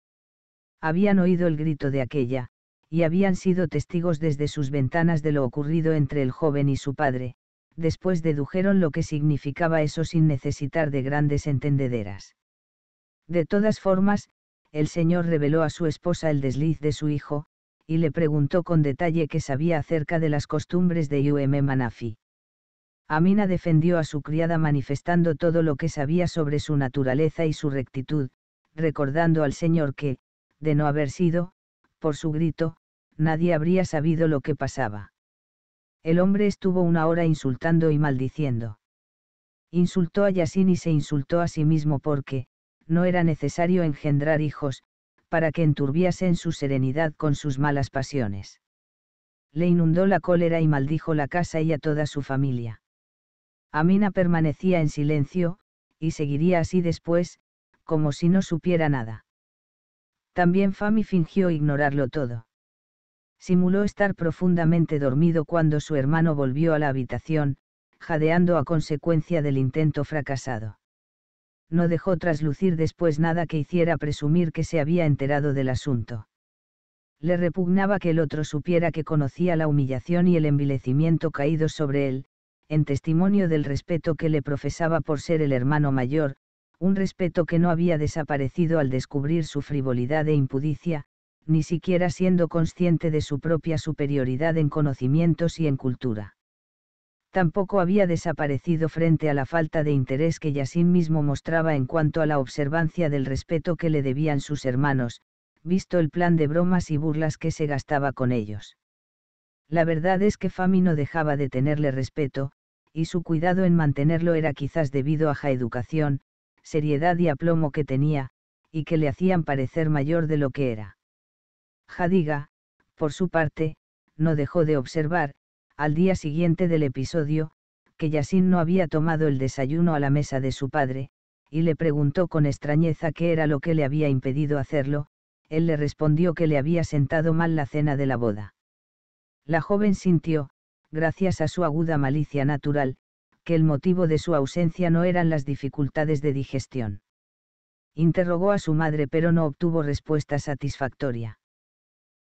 Habían oído el grito de aquella, y habían sido testigos desde sus ventanas de lo ocurrido entre el joven y su padre, después dedujeron lo que significaba eso sin necesitar de grandes entendederas. De todas formas, el señor reveló a su esposa el desliz de su hijo, y le preguntó con detalle qué sabía acerca de las costumbres de UM Manafi. Amina defendió a su criada manifestando todo lo que sabía sobre su naturaleza y su rectitud, recordando al Señor que, de no haber sido, por su grito, nadie habría sabido lo que pasaba. El hombre estuvo una hora insultando y maldiciendo. Insultó a Yasin y se insultó a sí mismo porque, no era necesario engendrar hijos, para que enturbiasen su serenidad con sus malas pasiones. Le inundó la cólera y maldijo la casa y a toda su familia. Amina permanecía en silencio, y seguiría así después, como si no supiera nada. También Fami fingió ignorarlo todo. Simuló estar profundamente dormido cuando su hermano volvió a la habitación, jadeando a consecuencia del intento fracasado. No dejó traslucir después nada que hiciera presumir que se había enterado del asunto. Le repugnaba que el otro supiera que conocía la humillación y el envilecimiento caídos sobre él, en testimonio del respeto que le profesaba por ser el hermano mayor, un respeto que no había desaparecido al descubrir su frivolidad e impudicia, ni siquiera siendo consciente de su propia superioridad en conocimientos y en cultura. Tampoco había desaparecido frente a la falta de interés que Yasin mismo mostraba en cuanto a la observancia del respeto que le debían sus hermanos, visto el plan de bromas y burlas que se gastaba con ellos. La verdad es que Fami no dejaba de tenerle respeto, y su cuidado en mantenerlo era quizás debido a ja educación, seriedad y aplomo que tenía, y que le hacían parecer mayor de lo que era. Jadiga, por su parte, no dejó de observar, al día siguiente del episodio, que Yasin no había tomado el desayuno a la mesa de su padre, y le preguntó con extrañeza qué era lo que le había impedido hacerlo, él le respondió que le había sentado mal la cena de la boda. La joven sintió, gracias a su aguda malicia natural, que el motivo de su ausencia no eran las dificultades de digestión. Interrogó a su madre pero no obtuvo respuesta satisfactoria.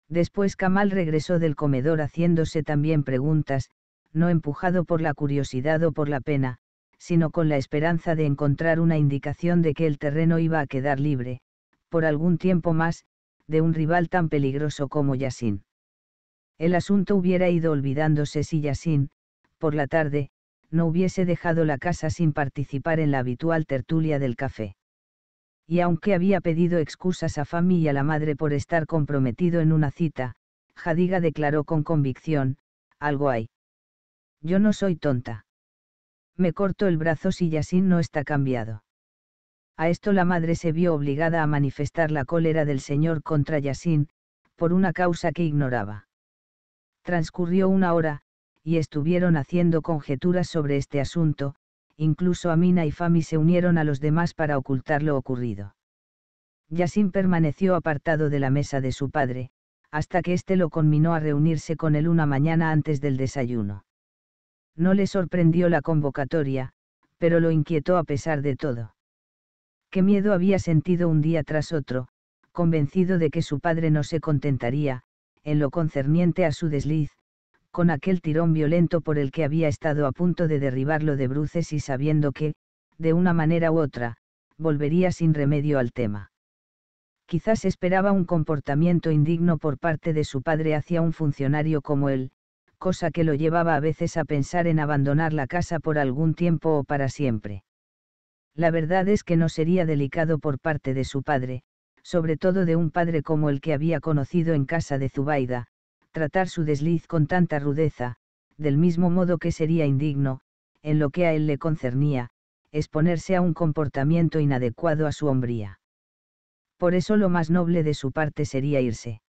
Después Kamal regresó del comedor haciéndose también preguntas, no empujado por la curiosidad o por la pena, sino con la esperanza de encontrar una indicación de que el terreno iba a quedar libre, por algún tiempo más, de un rival tan peligroso como Yasin. El asunto hubiera ido olvidándose si Yasin, por la tarde, no hubiese dejado la casa sin participar en la habitual tertulia del café. Y aunque había pedido excusas a Fami y a la madre por estar comprometido en una cita, Jadiga declaró con convicción, algo hay. Yo no soy tonta. Me corto el brazo si Yasin no está cambiado. A esto la madre se vio obligada a manifestar la cólera del señor contra Yasin, por una causa que ignoraba. Transcurrió una hora, y estuvieron haciendo conjeturas sobre este asunto, incluso Amina y Fami se unieron a los demás para ocultar lo ocurrido. Yasin permaneció apartado de la mesa de su padre, hasta que éste lo conminó a reunirse con él una mañana antes del desayuno. No le sorprendió la convocatoria, pero lo inquietó a pesar de todo. Qué miedo había sentido un día tras otro, convencido de que su padre no se contentaría, en lo concerniente a su desliz, con aquel tirón violento por el que había estado a punto de derribarlo de bruces y sabiendo que, de una manera u otra, volvería sin remedio al tema. Quizás esperaba un comportamiento indigno por parte de su padre hacia un funcionario como él, cosa que lo llevaba a veces a pensar en abandonar la casa por algún tiempo o para siempre. La verdad es que no sería delicado por parte de su padre, sobre todo de un padre como el que había conocido en casa de Zubaida, tratar su desliz con tanta rudeza, del mismo modo que sería indigno, en lo que a él le concernía, exponerse a un comportamiento inadecuado a su hombría. Por eso lo más noble de su parte sería irse.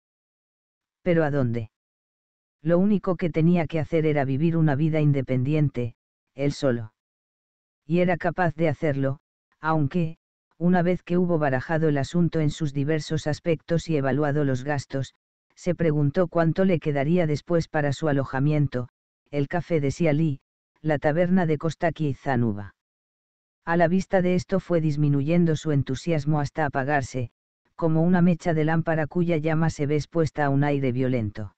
¿Pero a dónde? Lo único que tenía que hacer era vivir una vida independiente, él solo. Y era capaz de hacerlo, aunque, una vez que hubo barajado el asunto en sus diversos aspectos y evaluado los gastos, se preguntó cuánto le quedaría después para su alojamiento, el café de Sialí, la taberna de Kostaki y Zanuba. A la vista de esto fue disminuyendo su entusiasmo hasta apagarse, como una mecha de lámpara cuya llama se ve expuesta a un aire violento.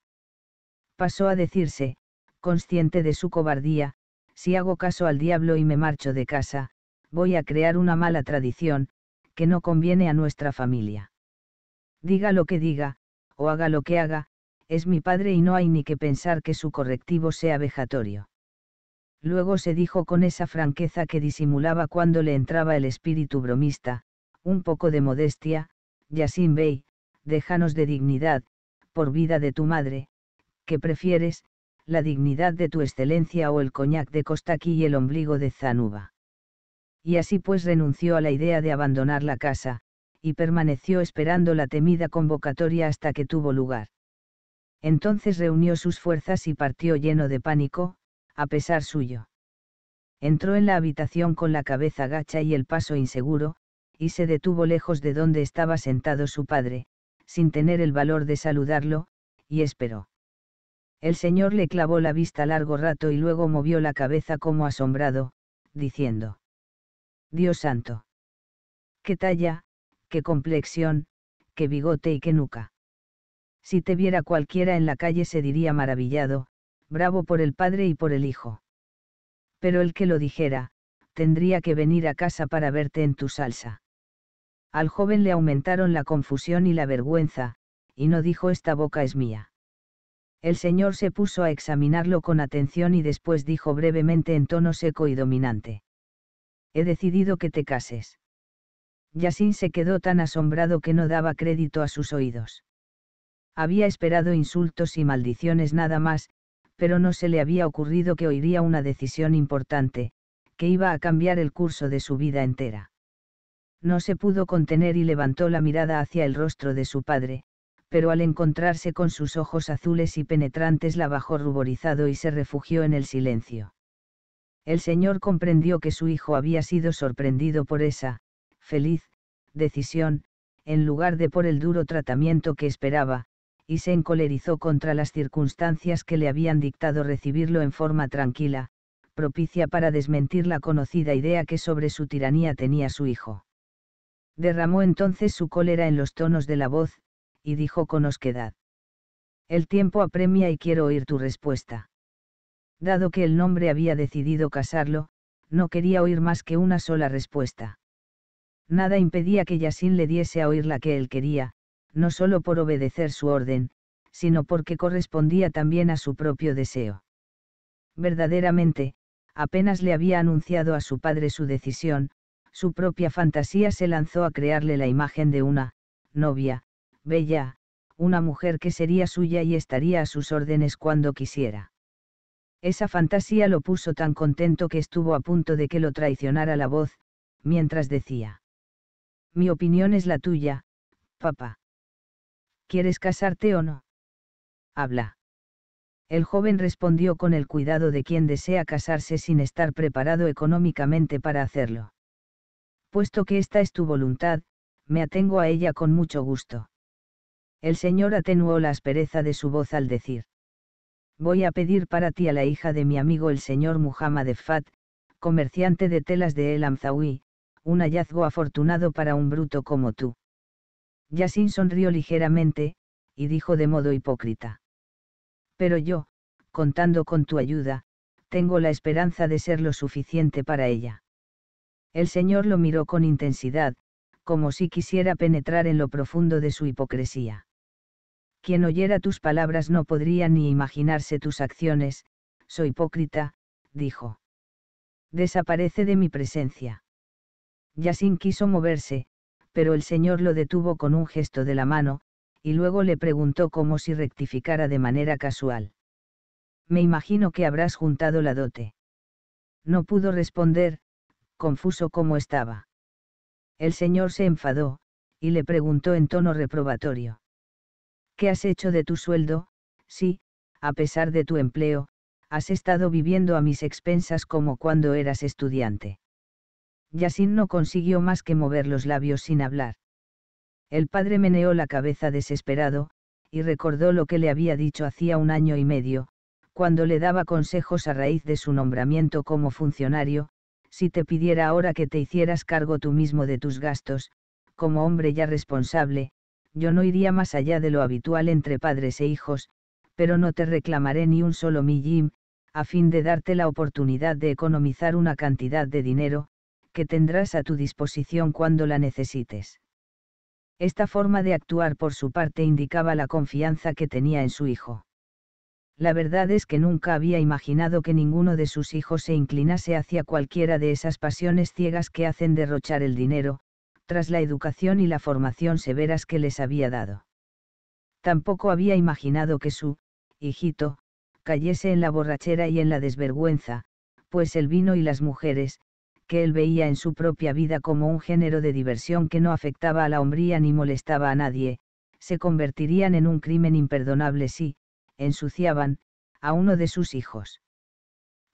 Pasó a decirse, consciente de su cobardía, si hago caso al diablo y me marcho de casa, voy a crear una mala tradición, que no conviene a nuestra familia. Diga lo que diga, o haga lo que haga, es mi padre y no hay ni que pensar que su correctivo sea vejatorio. Luego se dijo con esa franqueza que disimulaba cuando le entraba el espíritu bromista, un poco de modestia, Yasin Bey, déjanos de dignidad, por vida de tu madre, que prefieres, la dignidad de tu excelencia o el coñac de Costaquí y el ombligo de Zanuba y así pues renunció a la idea de abandonar la casa, y permaneció esperando la temida convocatoria hasta que tuvo lugar. Entonces reunió sus fuerzas y partió lleno de pánico, a pesar suyo. Entró en la habitación con la cabeza gacha y el paso inseguro, y se detuvo lejos de donde estaba sentado su padre, sin tener el valor de saludarlo, y esperó. El señor le clavó la vista largo rato y luego movió la cabeza como asombrado, diciendo. Dios santo. Qué talla, qué complexión, qué bigote y qué nuca. Si te viera cualquiera en la calle se diría maravillado, bravo por el padre y por el hijo. Pero el que lo dijera, tendría que venir a casa para verte en tu salsa. Al joven le aumentaron la confusión y la vergüenza, y no dijo esta boca es mía. El señor se puso a examinarlo con atención y después dijo brevemente en tono seco y dominante he decidido que te cases. Yasin se quedó tan asombrado que no daba crédito a sus oídos. Había esperado insultos y maldiciones nada más, pero no se le había ocurrido que oiría una decisión importante, que iba a cambiar el curso de su vida entera. No se pudo contener y levantó la mirada hacia el rostro de su padre, pero al encontrarse con sus ojos azules y penetrantes la bajó ruborizado y se refugió en el silencio el señor comprendió que su hijo había sido sorprendido por esa, feliz, decisión, en lugar de por el duro tratamiento que esperaba, y se encolerizó contra las circunstancias que le habían dictado recibirlo en forma tranquila, propicia para desmentir la conocida idea que sobre su tiranía tenía su hijo. Derramó entonces su cólera en los tonos de la voz, y dijo con osquedad. El tiempo apremia y quiero oír tu respuesta. Dado que el nombre había decidido casarlo, no quería oír más que una sola respuesta. Nada impedía que Yasin le diese a oír la que él quería, no solo por obedecer su orden, sino porque correspondía también a su propio deseo. Verdaderamente, apenas le había anunciado a su padre su decisión, su propia fantasía se lanzó a crearle la imagen de una, novia, bella, una mujer que sería suya y estaría a sus órdenes cuando quisiera. Esa fantasía lo puso tan contento que estuvo a punto de que lo traicionara la voz, mientras decía. Mi opinión es la tuya, papá. ¿Quieres casarte o no? Habla. El joven respondió con el cuidado de quien desea casarse sin estar preparado económicamente para hacerlo. Puesto que esta es tu voluntad, me atengo a ella con mucho gusto. El señor atenuó la aspereza de su voz al decir voy a pedir para ti a la hija de mi amigo el señor Muhammad Fat, comerciante de telas de El Amzawi, un hallazgo afortunado para un bruto como tú. Yasin sonrió ligeramente, y dijo de modo hipócrita. Pero yo, contando con tu ayuda, tengo la esperanza de ser lo suficiente para ella. El señor lo miró con intensidad, como si quisiera penetrar en lo profundo de su hipocresía. Quien oyera tus palabras no podría ni imaginarse tus acciones, soy hipócrita, dijo. Desaparece de mi presencia. Yasin quiso moverse, pero el señor lo detuvo con un gesto de la mano, y luego le preguntó como si rectificara de manera casual. Me imagino que habrás juntado la dote. No pudo responder, confuso como estaba. El señor se enfadó, y le preguntó en tono reprobatorio. ¿Qué has hecho de tu sueldo? Sí, a pesar de tu empleo, has estado viviendo a mis expensas como cuando eras estudiante. Yasin no consiguió más que mover los labios sin hablar. El padre meneó la cabeza desesperado, y recordó lo que le había dicho hacía un año y medio, cuando le daba consejos a raíz de su nombramiento como funcionario, si te pidiera ahora que te hicieras cargo tú mismo de tus gastos, como hombre ya responsable, yo no iría más allá de lo habitual entre padres e hijos, pero no te reclamaré ni un solo millim, a fin de darte la oportunidad de economizar una cantidad de dinero, que tendrás a tu disposición cuando la necesites. Esta forma de actuar por su parte indicaba la confianza que tenía en su hijo. La verdad es que nunca había imaginado que ninguno de sus hijos se inclinase hacia cualquiera de esas pasiones ciegas que hacen derrochar el dinero, tras la educación y la formación severas que les había dado. Tampoco había imaginado que su, hijito, cayese en la borrachera y en la desvergüenza, pues el vino y las mujeres, que él veía en su propia vida como un género de diversión que no afectaba a la hombría ni molestaba a nadie, se convertirían en un crimen imperdonable si, ensuciaban, a uno de sus hijos.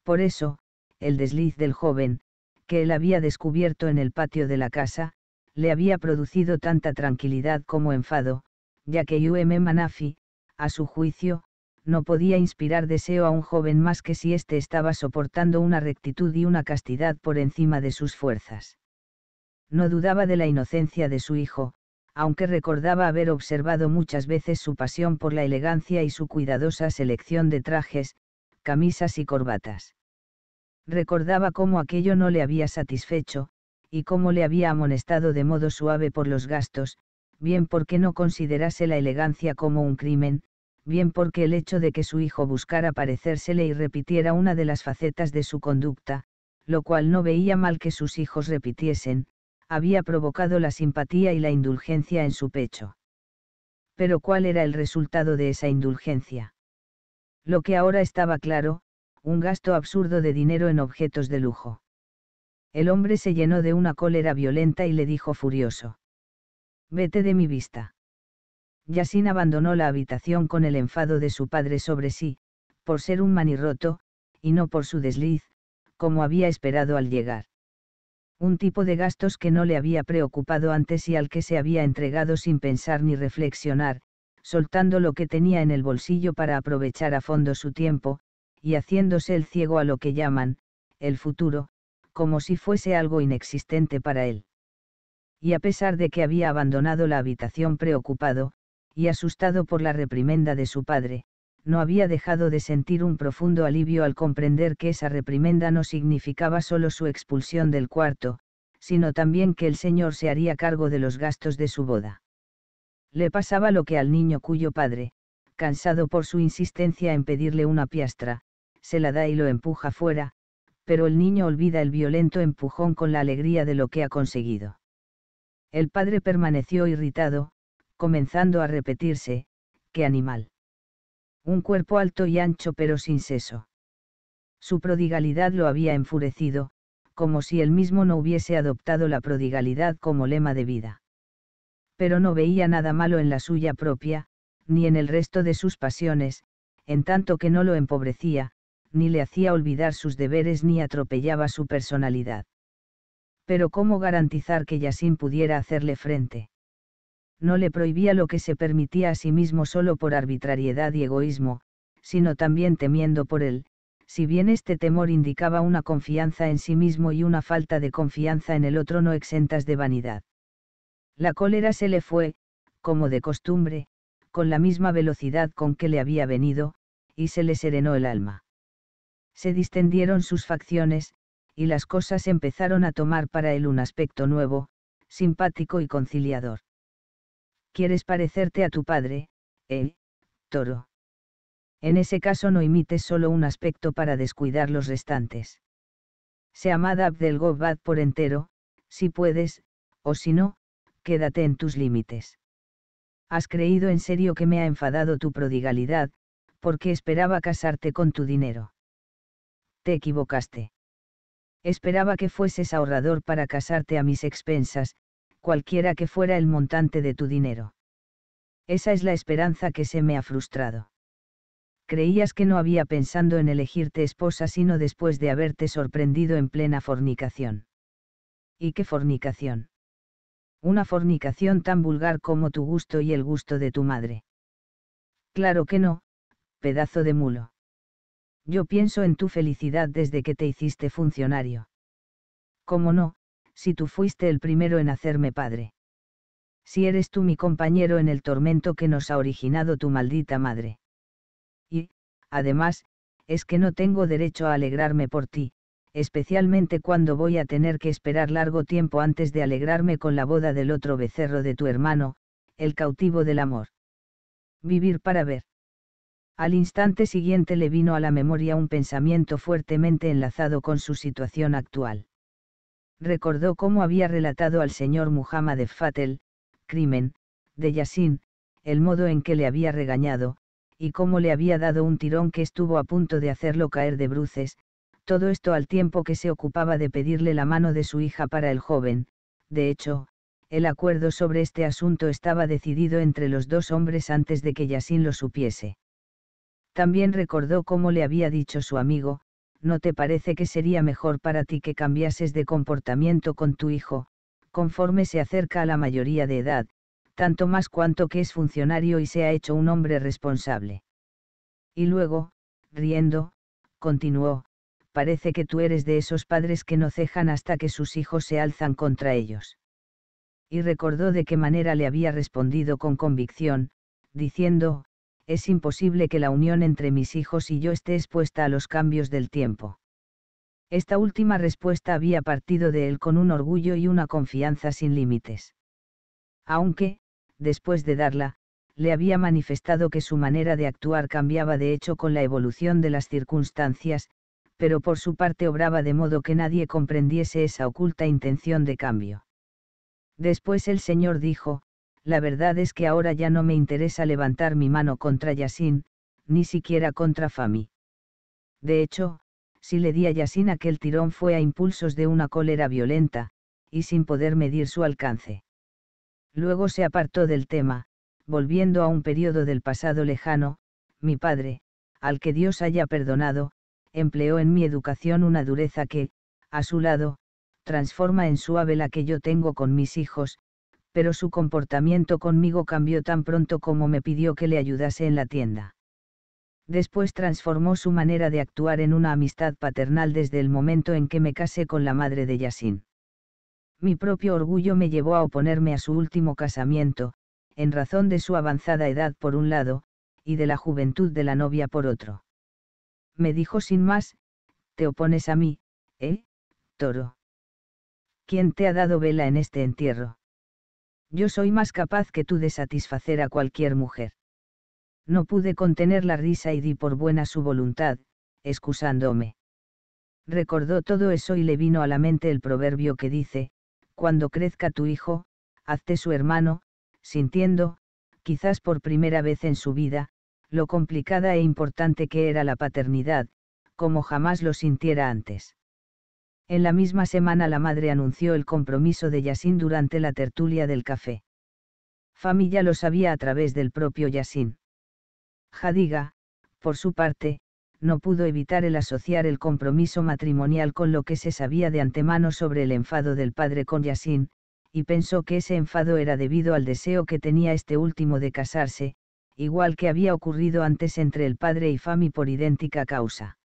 Por eso, el desliz del joven, que él había descubierto en el patio de la casa, le había producido tanta tranquilidad como enfado, ya que UM Manafi, a su juicio, no podía inspirar deseo a un joven más que si éste estaba soportando una rectitud y una castidad por encima de sus fuerzas. No dudaba de la inocencia de su hijo, aunque recordaba haber observado muchas veces su pasión por la elegancia y su cuidadosa selección de trajes, camisas y corbatas. Recordaba cómo aquello no le había satisfecho, y cómo le había amonestado de modo suave por los gastos, bien porque no considerase la elegancia como un crimen, bien porque el hecho de que su hijo buscara parecérsele y repitiera una de las facetas de su conducta, lo cual no veía mal que sus hijos repitiesen, había provocado la simpatía y la indulgencia en su pecho. Pero ¿cuál era el resultado de esa indulgencia? Lo que ahora estaba claro, un gasto absurdo de dinero en objetos de lujo. El hombre se llenó de una cólera violenta y le dijo furioso. Vete de mi vista. Yasin abandonó la habitación con el enfado de su padre sobre sí, por ser un manirroto, y no por su desliz, como había esperado al llegar. Un tipo de gastos que no le había preocupado antes y al que se había entregado sin pensar ni reflexionar, soltando lo que tenía en el bolsillo para aprovechar a fondo su tiempo, y haciéndose el ciego a lo que llaman, el futuro, como si fuese algo inexistente para él. Y a pesar de que había abandonado la habitación preocupado, y asustado por la reprimenda de su padre, no había dejado de sentir un profundo alivio al comprender que esa reprimenda no significaba solo su expulsión del cuarto, sino también que el señor se haría cargo de los gastos de su boda. Le pasaba lo que al niño cuyo padre, cansado por su insistencia en pedirle una piastra, se la da y lo empuja fuera, pero el niño olvida el violento empujón con la alegría de lo que ha conseguido. El padre permaneció irritado, comenzando a repetirse, ¡qué animal! Un cuerpo alto y ancho pero sin seso. Su prodigalidad lo había enfurecido, como si él mismo no hubiese adoptado la prodigalidad como lema de vida. Pero no veía nada malo en la suya propia, ni en el resto de sus pasiones, en tanto que no lo empobrecía, ni le hacía olvidar sus deberes ni atropellaba su personalidad. Pero ¿cómo garantizar que Yasin pudiera hacerle frente? No le prohibía lo que se permitía a sí mismo solo por arbitrariedad y egoísmo, sino también temiendo por él, si bien este temor indicaba una confianza en sí mismo y una falta de confianza en el otro no exentas de vanidad. La cólera se le fue, como de costumbre, con la misma velocidad con que le había venido, y se le serenó el alma se distendieron sus facciones, y las cosas empezaron a tomar para él un aspecto nuevo, simpático y conciliador. ¿Quieres parecerte a tu padre, eh, toro? En ese caso no imites solo un aspecto para descuidar los restantes. Se amada Gobad por entero, si puedes, o si no, quédate en tus límites. Has creído en serio que me ha enfadado tu prodigalidad, porque esperaba casarte con tu dinero te equivocaste. Esperaba que fueses ahorrador para casarte a mis expensas, cualquiera que fuera el montante de tu dinero. Esa es la esperanza que se me ha frustrado. Creías que no había pensando en elegirte esposa sino después de haberte sorprendido en plena fornicación. ¿Y qué fornicación? Una fornicación tan vulgar como tu gusto y el gusto de tu madre. Claro que no, pedazo de mulo. Yo pienso en tu felicidad desde que te hiciste funcionario. ¿Cómo no, si tú fuiste el primero en hacerme padre? Si eres tú mi compañero en el tormento que nos ha originado tu maldita madre. Y, además, es que no tengo derecho a alegrarme por ti, especialmente cuando voy a tener que esperar largo tiempo antes de alegrarme con la boda del otro becerro de tu hermano, el cautivo del amor. Vivir para ver. Al instante siguiente le vino a la memoria un pensamiento fuertemente enlazado con su situación actual. Recordó cómo había relatado al señor Muhammad Fatel, crimen, de Yasin, el modo en que le había regañado, y cómo le había dado un tirón que estuvo a punto de hacerlo caer de bruces, todo esto al tiempo que se ocupaba de pedirle la mano de su hija para el joven, de hecho, el acuerdo sobre este asunto estaba decidido entre los dos hombres antes de que Yasin lo supiese. También recordó cómo le había dicho su amigo, ¿no te parece que sería mejor para ti que cambiases de comportamiento con tu hijo, conforme se acerca a la mayoría de edad, tanto más cuanto que es funcionario y se ha hecho un hombre responsable? Y luego, riendo, continuó, parece que tú eres de esos padres que no cejan hasta que sus hijos se alzan contra ellos. Y recordó de qué manera le había respondido con convicción, diciendo, es imposible que la unión entre mis hijos y yo esté expuesta a los cambios del tiempo. Esta última respuesta había partido de él con un orgullo y una confianza sin límites. Aunque, después de darla, le había manifestado que su manera de actuar cambiaba de hecho con la evolución de las circunstancias, pero por su parte obraba de modo que nadie comprendiese esa oculta intención de cambio. Después el Señor dijo, la verdad es que ahora ya no me interesa levantar mi mano contra Yasin, ni siquiera contra Fami. De hecho, si le di a Yasin aquel tirón fue a impulsos de una cólera violenta, y sin poder medir su alcance. Luego se apartó del tema, volviendo a un periodo del pasado lejano, mi padre, al que Dios haya perdonado, empleó en mi educación una dureza que, a su lado, transforma en suave la que yo tengo con mis hijos, pero su comportamiento conmigo cambió tan pronto como me pidió que le ayudase en la tienda. Después transformó su manera de actuar en una amistad paternal desde el momento en que me casé con la madre de Yasin. Mi propio orgullo me llevó a oponerme a su último casamiento, en razón de su avanzada edad por un lado, y de la juventud de la novia por otro. Me dijo sin más, te opones a mí, ¿eh, toro? ¿Quién te ha dado vela en este entierro? Yo soy más capaz que tú de satisfacer a cualquier mujer. No pude contener la risa y di por buena su voluntad, excusándome. Recordó todo eso y le vino a la mente el proverbio que dice, cuando crezca tu hijo, hazte su hermano, sintiendo, quizás por primera vez en su vida, lo complicada e importante que era la paternidad, como jamás lo sintiera antes. En la misma semana la madre anunció el compromiso de Yasin durante la tertulia del café. ya lo sabía a través del propio Yasin. Jadiga, por su parte, no pudo evitar el asociar el compromiso matrimonial con lo que se sabía de antemano sobre el enfado del padre con Yasin, y pensó que ese enfado era debido al deseo que tenía este último de casarse, igual que había ocurrido antes entre el padre y Fami por idéntica causa.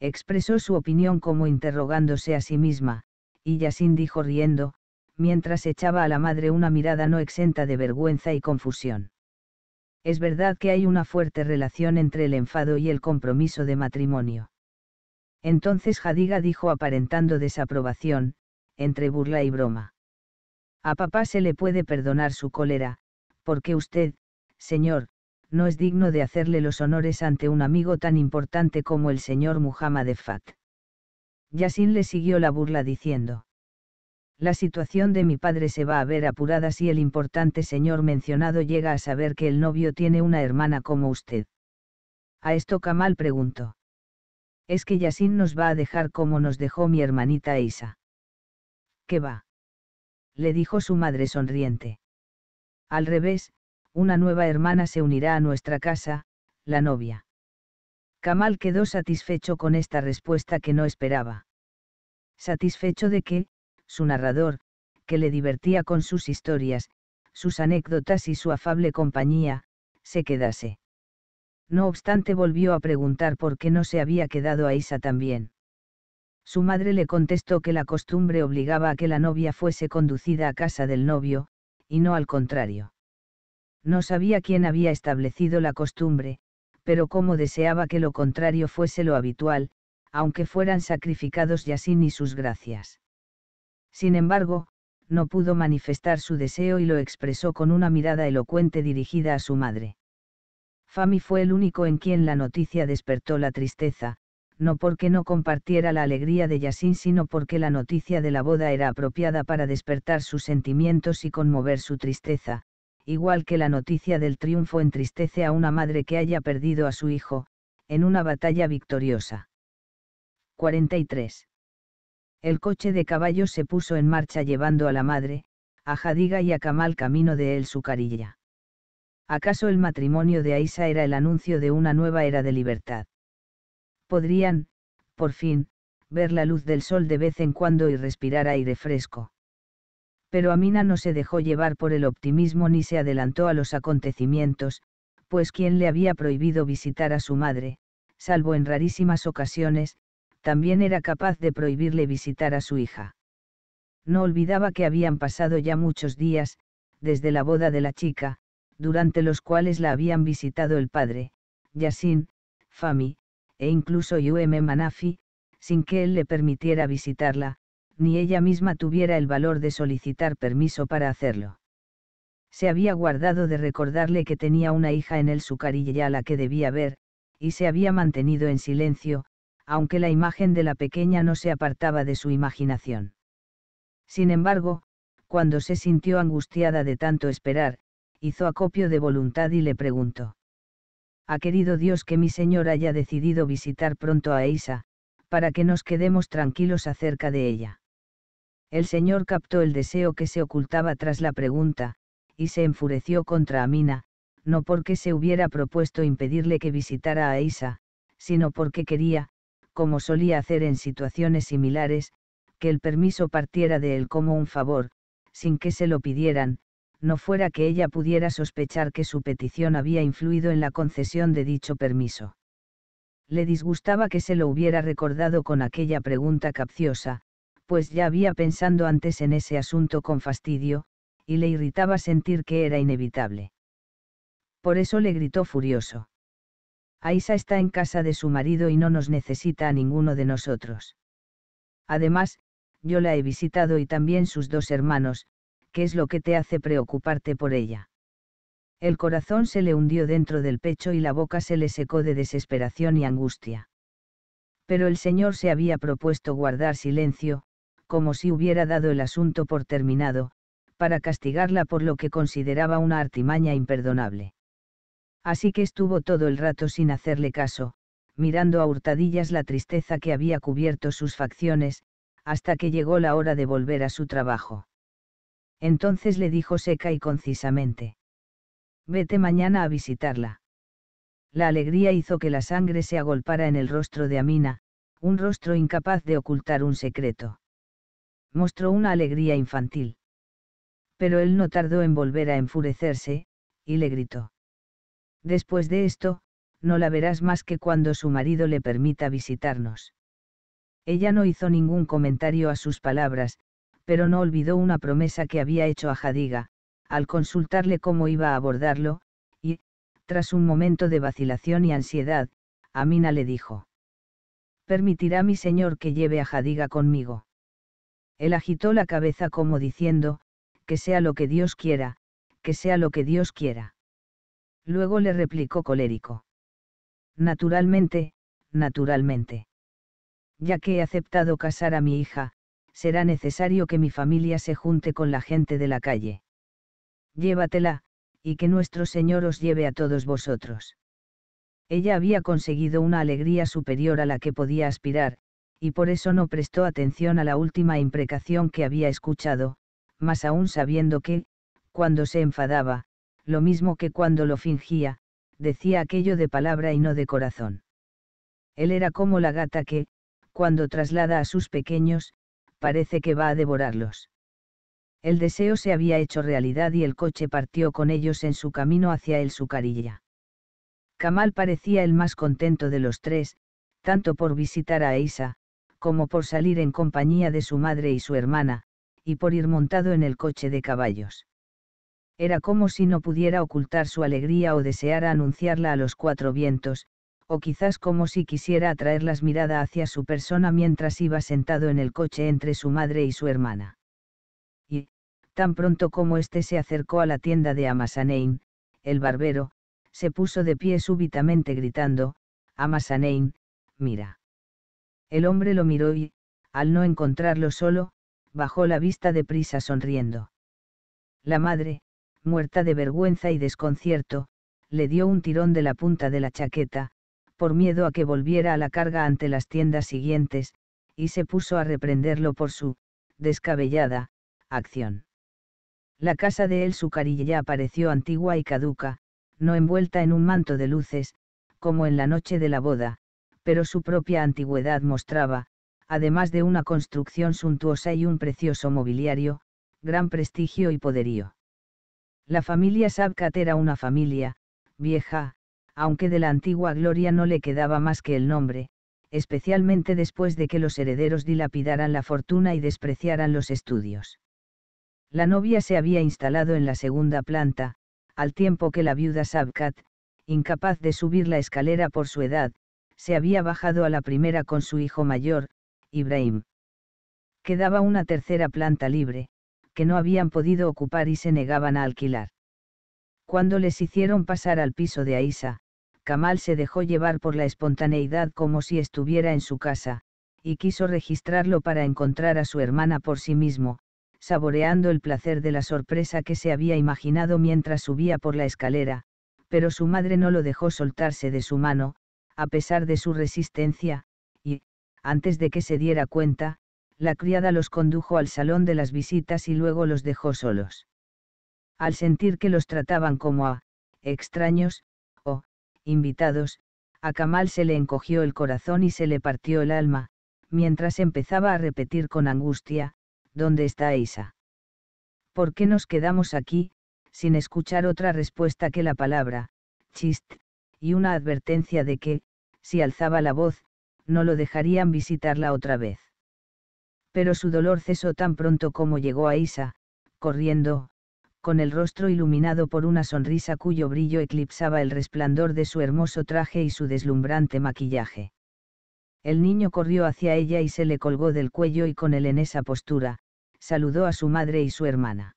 Expresó su opinión como interrogándose a sí misma, y Yasin dijo riendo, mientras echaba a la madre una mirada no exenta de vergüenza y confusión. Es verdad que hay una fuerte relación entre el enfado y el compromiso de matrimonio. Entonces Jadiga dijo aparentando desaprobación, entre burla y broma. A papá se le puede perdonar su cólera, porque usted, señor, no es digno de hacerle los honores ante un amigo tan importante como el señor Muhammad Fat. Yasin le siguió la burla diciendo. La situación de mi padre se va a ver apurada si el importante señor mencionado llega a saber que el novio tiene una hermana como usted. A esto Kamal preguntó. Es que Yasin nos va a dejar como nos dejó mi hermanita Isa. ¿Qué va? Le dijo su madre sonriente. Al revés, una nueva hermana se unirá a nuestra casa, la novia. Kamal quedó satisfecho con esta respuesta que no esperaba. Satisfecho de que, su narrador, que le divertía con sus historias, sus anécdotas y su afable compañía, se quedase. No obstante volvió a preguntar por qué no se había quedado a Isa también. Su madre le contestó que la costumbre obligaba a que la novia fuese conducida a casa del novio, y no al contrario. No sabía quién había establecido la costumbre, pero como deseaba que lo contrario fuese lo habitual, aunque fueran sacrificados Yasin y sus gracias. Sin embargo, no pudo manifestar su deseo y lo expresó con una mirada elocuente dirigida a su madre. Fami fue el único en quien la noticia despertó la tristeza, no porque no compartiera la alegría de Yasin, sino porque la noticia de la boda era apropiada para despertar sus sentimientos y conmover su tristeza, igual que la noticia del triunfo entristece a una madre que haya perdido a su hijo, en una batalla victoriosa. 43. El coche de caballos se puso en marcha llevando a la madre, a Jadiga y a Kamal camino de él su carilla. ¿Acaso el matrimonio de Aisa era el anuncio de una nueva era de libertad? Podrían, por fin, ver la luz del sol de vez en cuando y respirar aire fresco pero Amina no se dejó llevar por el optimismo ni se adelantó a los acontecimientos, pues quien le había prohibido visitar a su madre, salvo en rarísimas ocasiones, también era capaz de prohibirle visitar a su hija. No olvidaba que habían pasado ya muchos días, desde la boda de la chica, durante los cuales la habían visitado el padre, Yasin, Fami, e incluso Yume Manafi, sin que él le permitiera visitarla, ni ella misma tuviera el valor de solicitar permiso para hacerlo. Se había guardado de recordarle que tenía una hija en el sucarilla a la que debía ver, y se había mantenido en silencio, aunque la imagen de la pequeña no se apartaba de su imaginación. Sin embargo, cuando se sintió angustiada de tanto esperar, hizo acopio de voluntad y le preguntó. Ha querido Dios que mi señor haya decidido visitar pronto a Eisa, para que nos quedemos tranquilos acerca de ella. El señor captó el deseo que se ocultaba tras la pregunta, y se enfureció contra Amina, no porque se hubiera propuesto impedirle que visitara a Isa, sino porque quería, como solía hacer en situaciones similares, que el permiso partiera de él como un favor, sin que se lo pidieran, no fuera que ella pudiera sospechar que su petición había influido en la concesión de dicho permiso. Le disgustaba que se lo hubiera recordado con aquella pregunta capciosa, pues ya había pensado antes en ese asunto con fastidio, y le irritaba sentir que era inevitable. Por eso le gritó furioso. Aisa está en casa de su marido y no nos necesita a ninguno de nosotros. Además, yo la he visitado y también sus dos hermanos, que es lo que te hace preocuparte por ella. El corazón se le hundió dentro del pecho y la boca se le secó de desesperación y angustia. Pero el Señor se había propuesto guardar silencio, como si hubiera dado el asunto por terminado, para castigarla por lo que consideraba una artimaña imperdonable. Así que estuvo todo el rato sin hacerle caso, mirando a hurtadillas la tristeza que había cubierto sus facciones, hasta que llegó la hora de volver a su trabajo. Entonces le dijo seca y concisamente. Vete mañana a visitarla. La alegría hizo que la sangre se agolpara en el rostro de Amina, un rostro incapaz de ocultar un secreto mostró una alegría infantil. Pero él no tardó en volver a enfurecerse, y le gritó. Después de esto, no la verás más que cuando su marido le permita visitarnos. Ella no hizo ningún comentario a sus palabras, pero no olvidó una promesa que había hecho a Jadiga, al consultarle cómo iba a abordarlo, y, tras un momento de vacilación y ansiedad, Amina le dijo. Permitirá mi señor que lleve a Jadiga conmigo. Él agitó la cabeza como diciendo, que sea lo que Dios quiera, que sea lo que Dios quiera. Luego le replicó colérico. Naturalmente, naturalmente. Ya que he aceptado casar a mi hija, será necesario que mi familia se junte con la gente de la calle. Llévatela, y que nuestro Señor os lleve a todos vosotros. Ella había conseguido una alegría superior a la que podía aspirar, y por eso no prestó atención a la última imprecación que había escuchado, más aún sabiendo que, cuando se enfadaba, lo mismo que cuando lo fingía, decía aquello de palabra y no de corazón. Él era como la gata que, cuando traslada a sus pequeños, parece que va a devorarlos. El deseo se había hecho realidad y el coche partió con ellos en su camino hacia el Sucarilla. Kamal parecía el más contento de los tres, tanto por visitar a Isa como por salir en compañía de su madre y su hermana, y por ir montado en el coche de caballos. Era como si no pudiera ocultar su alegría o deseara anunciarla a los cuatro vientos, o quizás como si quisiera atraer las mirada hacia su persona mientras iba sentado en el coche entre su madre y su hermana. Y, tan pronto como éste se acercó a la tienda de Amasanein, el barbero, se puso de pie súbitamente gritando, Amasanein, mira. El hombre lo miró y, al no encontrarlo solo, bajó la vista deprisa sonriendo. La madre, muerta de vergüenza y desconcierto, le dio un tirón de la punta de la chaqueta, por miedo a que volviera a la carga ante las tiendas siguientes, y se puso a reprenderlo por su, descabellada, acción. La casa de El Sucarilla apareció antigua y caduca, no envuelta en un manto de luces, como en la noche de la boda, pero su propia antigüedad mostraba, además de una construcción suntuosa y un precioso mobiliario, gran prestigio y poderío. La familia Sabcat era una familia, vieja, aunque de la antigua gloria no le quedaba más que el nombre, especialmente después de que los herederos dilapidaran la fortuna y despreciaran los estudios. La novia se había instalado en la segunda planta, al tiempo que la viuda Sabcat, incapaz de subir la escalera por su edad, se había bajado a la primera con su hijo mayor, Ibrahim. Quedaba una tercera planta libre, que no habían podido ocupar y se negaban a alquilar. Cuando les hicieron pasar al piso de Aisa, Kamal se dejó llevar por la espontaneidad como si estuviera en su casa, y quiso registrarlo para encontrar a su hermana por sí mismo, saboreando el placer de la sorpresa que se había imaginado mientras subía por la escalera, pero su madre no lo dejó soltarse de su mano, a pesar de su resistencia, y, antes de que se diera cuenta, la criada los condujo al salón de las visitas y luego los dejó solos. Al sentir que los trataban como a extraños, o invitados, a Kamal se le encogió el corazón y se le partió el alma, mientras empezaba a repetir con angustia, ¿dónde está Isa? ¿Por qué nos quedamos aquí, sin escuchar otra respuesta que la palabra, chist, y una advertencia de que, si alzaba la voz, no lo dejarían visitarla otra vez. Pero su dolor cesó tan pronto como llegó a Isa, corriendo, con el rostro iluminado por una sonrisa cuyo brillo eclipsaba el resplandor de su hermoso traje y su deslumbrante maquillaje. El niño corrió hacia ella y se le colgó del cuello y con él en esa postura, saludó a su madre y su hermana.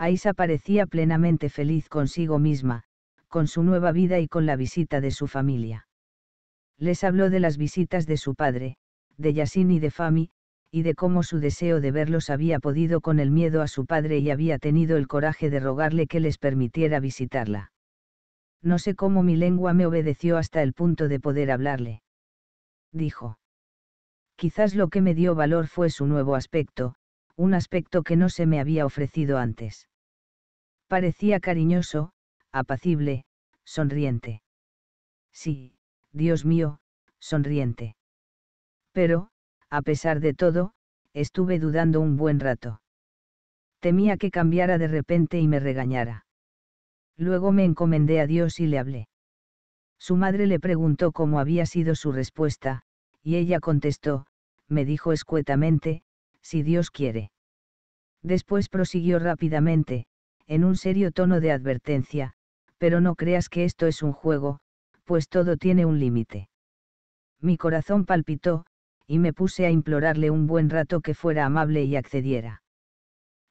Isa parecía plenamente feliz consigo misma, con su nueva vida y con la visita de su familia. Les habló de las visitas de su padre, de Yasin y de Fami, y de cómo su deseo de verlos había podido con el miedo a su padre y había tenido el coraje de rogarle que les permitiera visitarla. No sé cómo mi lengua me obedeció hasta el punto de poder hablarle. Dijo. Quizás lo que me dio valor fue su nuevo aspecto, un aspecto que no se me había ofrecido antes. Parecía cariñoso, apacible, sonriente. Sí, Dios mío, sonriente. Pero, a pesar de todo, estuve dudando un buen rato. Temía que cambiara de repente y me regañara. Luego me encomendé a Dios y le hablé. Su madre le preguntó cómo había sido su respuesta, y ella contestó, me dijo escuetamente, si Dios quiere. Después prosiguió rápidamente, en un serio tono de advertencia, pero no creas que esto es un juego, pues todo tiene un límite. Mi corazón palpitó, y me puse a implorarle un buen rato que fuera amable y accediera.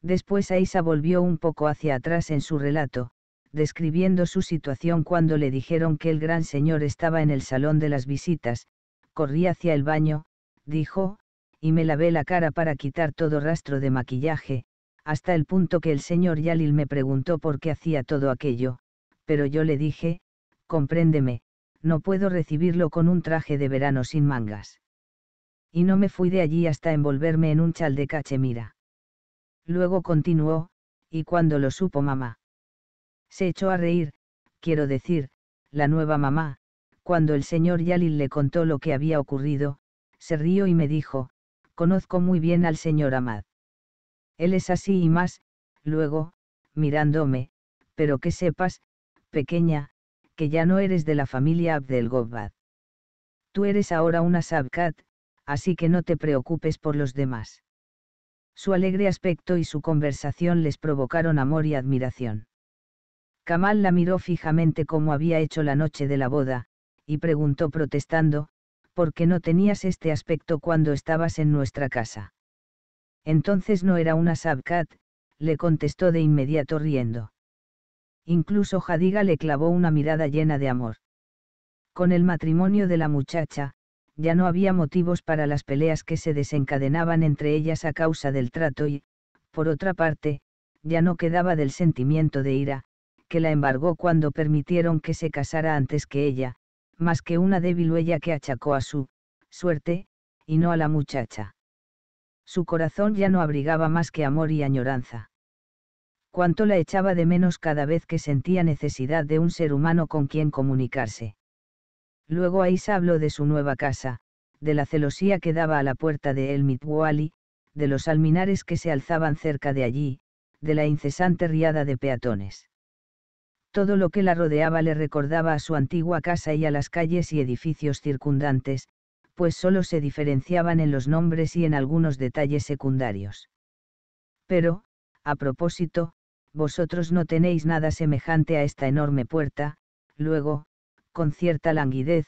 Después Aisa volvió un poco hacia atrás en su relato, describiendo su situación cuando le dijeron que el gran señor estaba en el salón de las visitas, corrí hacia el baño, dijo, y me lavé la cara para quitar todo rastro de maquillaje, hasta el punto que el señor Yalil me preguntó por qué hacía todo aquello, pero yo le dije, compréndeme, no puedo recibirlo con un traje de verano sin mangas. Y no me fui de allí hasta envolverme en un chal de cachemira. Luego continuó, y cuando lo supo mamá. Se echó a reír, quiero decir, la nueva mamá, cuando el señor Yalil le contó lo que había ocurrido, se rió y me dijo, conozco muy bien al señor Amad. Él es así y más, luego, mirándome, pero que sepas, pequeña, que ya no eres de la familia Abdel Tú eres ahora una Sabkat, así que no te preocupes por los demás. Su alegre aspecto y su conversación les provocaron amor y admiración. Kamal la miró fijamente como había hecho la noche de la boda, y preguntó protestando, ¿por qué no tenías este aspecto cuando estabas en nuestra casa? Entonces no era una Sabkat, le contestó de inmediato riendo. Incluso Jadiga le clavó una mirada llena de amor. Con el matrimonio de la muchacha, ya no había motivos para las peleas que se desencadenaban entre ellas a causa del trato y, por otra parte, ya no quedaba del sentimiento de ira, que la embargó cuando permitieron que se casara antes que ella, más que una débil huella que achacó a su suerte, y no a la muchacha. Su corazón ya no abrigaba más que amor y añoranza cuánto la echaba de menos cada vez que sentía necesidad de un ser humano con quien comunicarse. Luego Aisa habló de su nueva casa, de la celosía que daba a la puerta de El Mitwali, de los alminares que se alzaban cerca de allí, de la incesante riada de peatones. Todo lo que la rodeaba le recordaba a su antigua casa y a las calles y edificios circundantes, pues solo se diferenciaban en los nombres y en algunos detalles secundarios. Pero, a propósito, vosotros no tenéis nada semejante a esta enorme puerta, luego, con cierta languidez,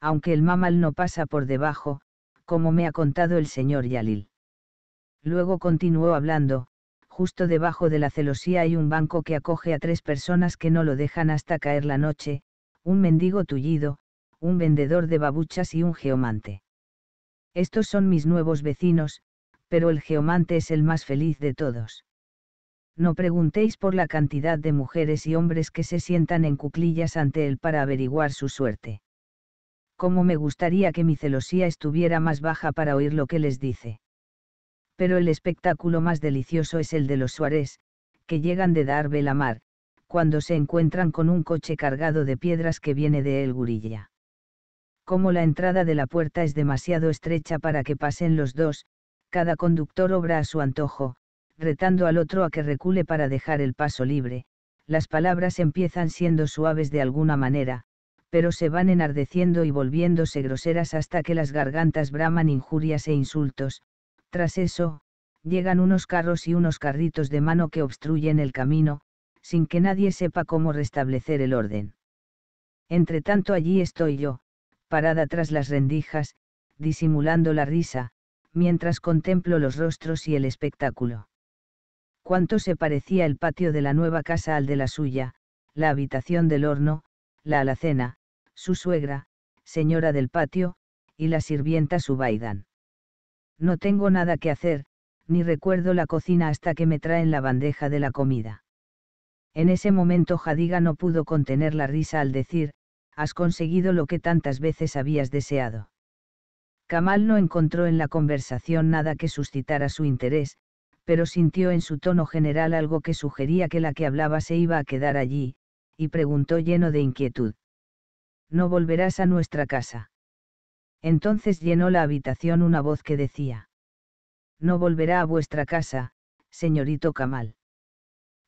aunque el mamal no pasa por debajo, como me ha contado el señor Yalil. Luego continuó hablando, justo debajo de la celosía hay un banco que acoge a tres personas que no lo dejan hasta caer la noche, un mendigo tullido, un vendedor de babuchas y un geomante. Estos son mis nuevos vecinos, pero el geomante es el más feliz de todos no preguntéis por la cantidad de mujeres y hombres que se sientan en cuclillas ante él para averiguar su suerte. Cómo me gustaría que mi celosía estuviera más baja para oír lo que les dice. Pero el espectáculo más delicioso es el de los Suárez, que llegan de dar la mar, cuando se encuentran con un coche cargado de piedras que viene de El Gurilla. Como la entrada de la puerta es demasiado estrecha para que pasen los dos, cada conductor obra a su antojo, retando al otro a que recule para dejar el paso libre, las palabras empiezan siendo suaves de alguna manera, pero se van enardeciendo y volviéndose groseras hasta que las gargantas braman injurias e insultos. Tras eso, llegan unos carros y unos carritos de mano que obstruyen el camino, sin que nadie sepa cómo restablecer el orden. Entre tanto allí estoy yo, parada tras las rendijas, disimulando la risa, mientras contemplo los rostros y el espectáculo cuánto se parecía el patio de la nueva casa al de la suya, la habitación del horno, la alacena, su suegra, señora del patio, y la sirvienta Subaidan. No tengo nada que hacer, ni recuerdo la cocina hasta que me traen la bandeja de la comida. En ese momento Jadiga no pudo contener la risa al decir, has conseguido lo que tantas veces habías deseado. Kamal no encontró en la conversación nada que suscitara su interés, pero sintió en su tono general algo que sugería que la que hablaba se iba a quedar allí, y preguntó lleno de inquietud. No volverás a nuestra casa. Entonces llenó la habitación una voz que decía. No volverá a vuestra casa, señorito Kamal.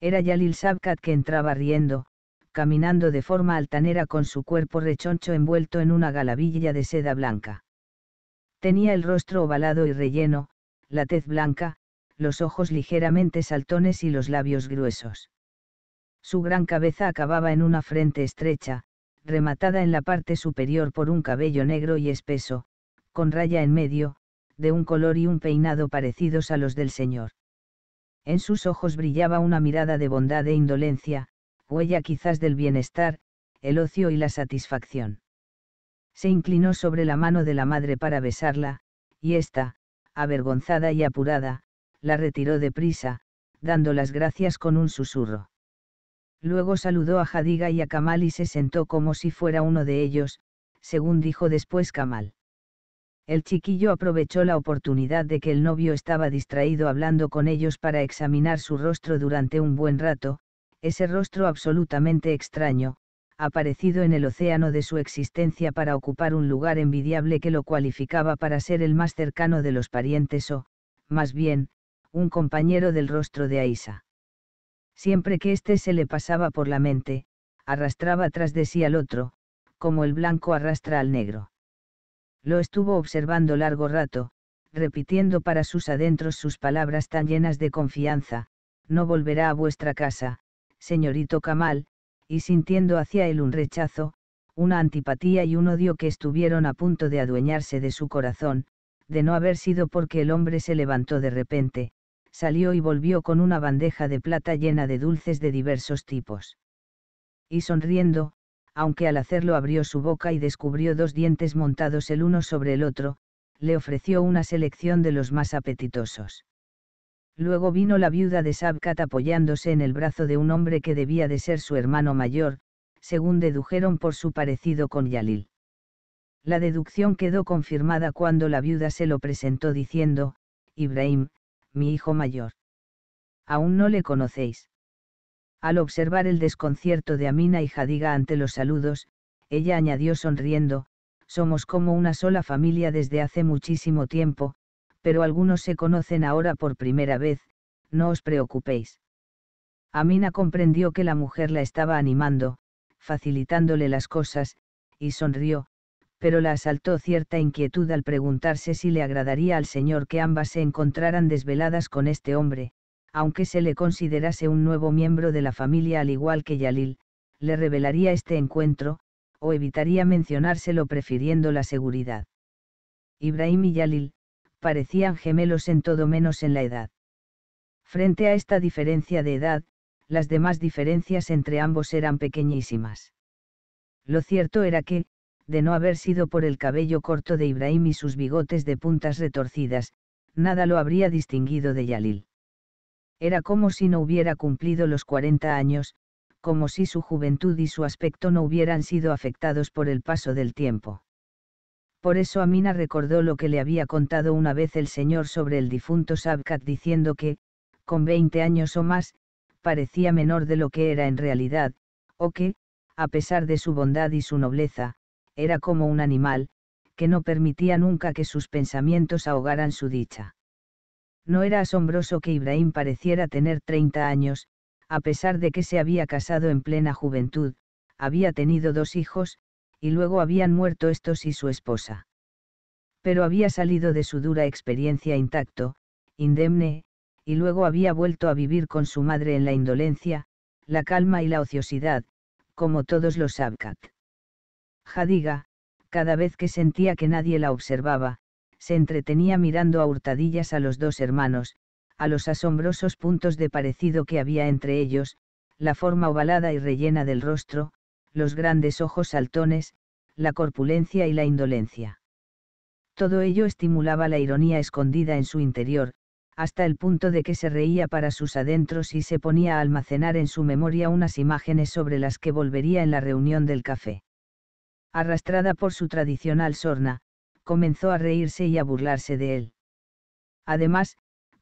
Era Yalil Sabkat que entraba riendo, caminando de forma altanera con su cuerpo rechoncho envuelto en una galavilla de seda blanca. Tenía el rostro ovalado y relleno, la tez blanca, los ojos ligeramente saltones y los labios gruesos. Su gran cabeza acababa en una frente estrecha, rematada en la parte superior por un cabello negro y espeso, con raya en medio, de un color y un peinado parecidos a los del Señor. En sus ojos brillaba una mirada de bondad e indolencia, huella quizás del bienestar, el ocio y la satisfacción. Se inclinó sobre la mano de la madre para besarla, y ésta, avergonzada y apurada, la retiró deprisa, dando las gracias con un susurro. Luego saludó a Jadiga y a Kamal y se sentó como si fuera uno de ellos, según dijo después Kamal. El chiquillo aprovechó la oportunidad de que el novio estaba distraído hablando con ellos para examinar su rostro durante un buen rato, ese rostro absolutamente extraño, aparecido en el océano de su existencia para ocupar un lugar envidiable que lo cualificaba para ser el más cercano de los parientes o, más bien, un compañero del rostro de Aisa. Siempre que éste se le pasaba por la mente, arrastraba tras de sí al otro, como el blanco arrastra al negro. Lo estuvo observando largo rato, repitiendo para sus adentros sus palabras tan llenas de confianza, no volverá a vuestra casa, señorito Kamal, y sintiendo hacia él un rechazo, una antipatía y un odio que estuvieron a punto de adueñarse de su corazón, de no haber sido porque el hombre se levantó de repente, salió y volvió con una bandeja de plata llena de dulces de diversos tipos. Y sonriendo, aunque al hacerlo abrió su boca y descubrió dos dientes montados el uno sobre el otro, le ofreció una selección de los más apetitosos. Luego vino la viuda de Sabkat apoyándose en el brazo de un hombre que debía de ser su hermano mayor, según dedujeron por su parecido con Yalil. La deducción quedó confirmada cuando la viuda se lo presentó diciendo, Ibrahim, mi hijo mayor. Aún no le conocéis. Al observar el desconcierto de Amina y Jadiga ante los saludos, ella añadió sonriendo, somos como una sola familia desde hace muchísimo tiempo, pero algunos se conocen ahora por primera vez, no os preocupéis. Amina comprendió que la mujer la estaba animando, facilitándole las cosas, y sonrió, pero la asaltó cierta inquietud al preguntarse si le agradaría al Señor que ambas se encontraran desveladas con este hombre, aunque se le considerase un nuevo miembro de la familia al igual que Yalil, le revelaría este encuentro, o evitaría mencionárselo prefiriendo la seguridad. Ibrahim y Yalil, parecían gemelos en todo menos en la edad. Frente a esta diferencia de edad, las demás diferencias entre ambos eran pequeñísimas. Lo cierto era que, de no haber sido por el cabello corto de Ibrahim y sus bigotes de puntas retorcidas, nada lo habría distinguido de Yalil. Era como si no hubiera cumplido los 40 años, como si su juventud y su aspecto no hubieran sido afectados por el paso del tiempo. Por eso Amina recordó lo que le había contado una vez el señor sobre el difunto Sabkat diciendo que, con 20 años o más, parecía menor de lo que era en realidad, o que, a pesar de su bondad y su nobleza, era como un animal, que no permitía nunca que sus pensamientos ahogaran su dicha. No era asombroso que Ibrahim pareciera tener 30 años, a pesar de que se había casado en plena juventud, había tenido dos hijos, y luego habían muerto estos y su esposa. Pero había salido de su dura experiencia intacto, indemne, y luego había vuelto a vivir con su madre en la indolencia, la calma y la ociosidad, como todos los Abkat. Jadiga, cada vez que sentía que nadie la observaba, se entretenía mirando a hurtadillas a los dos hermanos, a los asombrosos puntos de parecido que había entre ellos, la forma ovalada y rellena del rostro, los grandes ojos saltones, la corpulencia y la indolencia. Todo ello estimulaba la ironía escondida en su interior, hasta el punto de que se reía para sus adentros y se ponía a almacenar en su memoria unas imágenes sobre las que volvería en la reunión del café arrastrada por su tradicional sorna, comenzó a reírse y a burlarse de él. Además,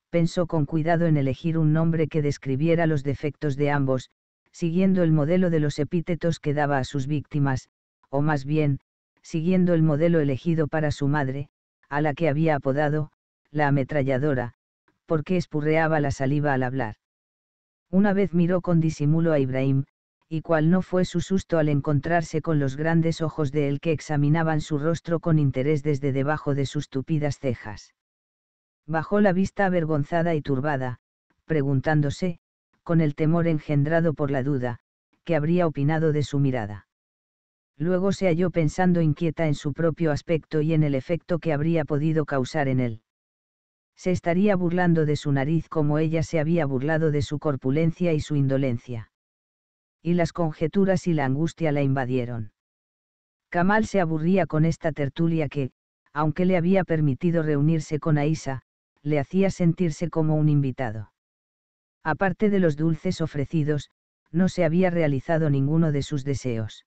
pensó con cuidado en elegir un nombre que describiera los defectos de ambos, siguiendo el modelo de los epítetos que daba a sus víctimas, o más bien, siguiendo el modelo elegido para su madre, a la que había apodado, la ametralladora, porque espurreaba la saliva al hablar. Una vez miró con disimulo a Ibrahim, y cuál no fue su susto al encontrarse con los grandes ojos de él que examinaban su rostro con interés desde debajo de sus tupidas cejas. Bajó la vista avergonzada y turbada, preguntándose, con el temor engendrado por la duda, qué habría opinado de su mirada. Luego se halló pensando inquieta en su propio aspecto y en el efecto que habría podido causar en él se estaría burlando de su nariz como ella se había burlado de su corpulencia y su indolencia y las conjeturas y la angustia la invadieron. Kamal se aburría con esta tertulia que, aunque le había permitido reunirse con Aisa, le hacía sentirse como un invitado. Aparte de los dulces ofrecidos, no se había realizado ninguno de sus deseos.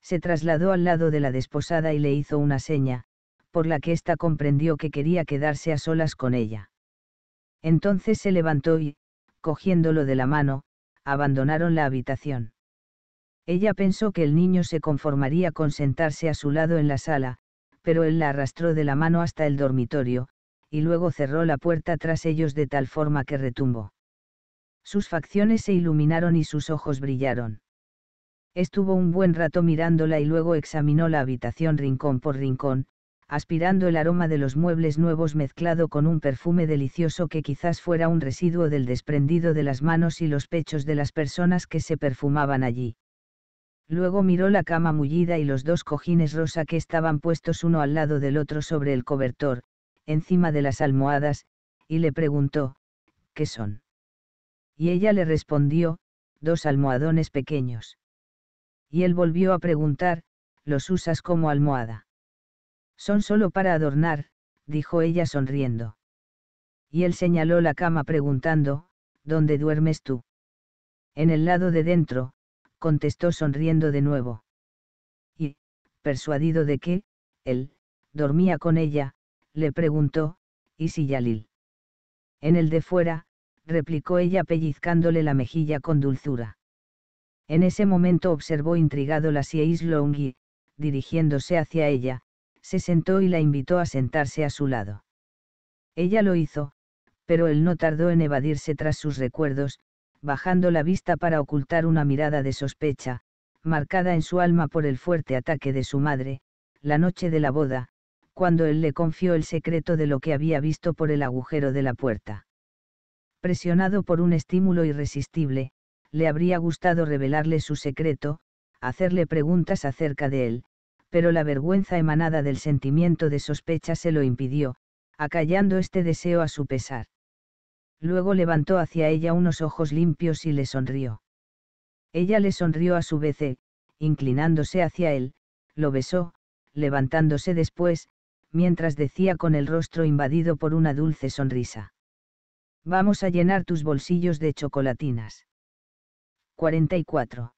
Se trasladó al lado de la desposada y le hizo una seña, por la que ésta comprendió que quería quedarse a solas con ella. Entonces se levantó y, cogiéndolo de la mano, abandonaron la habitación. Ella pensó que el niño se conformaría con sentarse a su lado en la sala, pero él la arrastró de la mano hasta el dormitorio, y luego cerró la puerta tras ellos de tal forma que retumbó. Sus facciones se iluminaron y sus ojos brillaron. Estuvo un buen rato mirándola y luego examinó la habitación rincón por rincón, aspirando el aroma de los muebles nuevos mezclado con un perfume delicioso que quizás fuera un residuo del desprendido de las manos y los pechos de las personas que se perfumaban allí. Luego miró la cama mullida y los dos cojines rosa que estaban puestos uno al lado del otro sobre el cobertor, encima de las almohadas, y le preguntó, ¿qué son? Y ella le respondió, dos almohadones pequeños. Y él volvió a preguntar, ¿los usas como almohada? Son solo para adornar, dijo ella sonriendo. Y él señaló la cama preguntando, ¿dónde duermes tú? En el lado de dentro, contestó sonriendo de nuevo. Y, persuadido de que, él, dormía con ella, le preguntó, ¿y si Yalil? En el de fuera, replicó ella pellizcándole la mejilla con dulzura. En ese momento observó intrigado la Siais Longi, dirigiéndose hacia ella, se sentó y la invitó a sentarse a su lado. Ella lo hizo, pero él no tardó en evadirse tras sus recuerdos, bajando la vista para ocultar una mirada de sospecha, marcada en su alma por el fuerte ataque de su madre, la noche de la boda, cuando él le confió el secreto de lo que había visto por el agujero de la puerta. Presionado por un estímulo irresistible, le habría gustado revelarle su secreto, hacerle preguntas acerca de él, pero la vergüenza emanada del sentimiento de sospecha se lo impidió, acallando este deseo a su pesar. Luego levantó hacia ella unos ojos limpios y le sonrió. Ella le sonrió a su vez, e, inclinándose hacia él, lo besó, levantándose después, mientras decía con el rostro invadido por una dulce sonrisa. Vamos a llenar tus bolsillos de chocolatinas. 44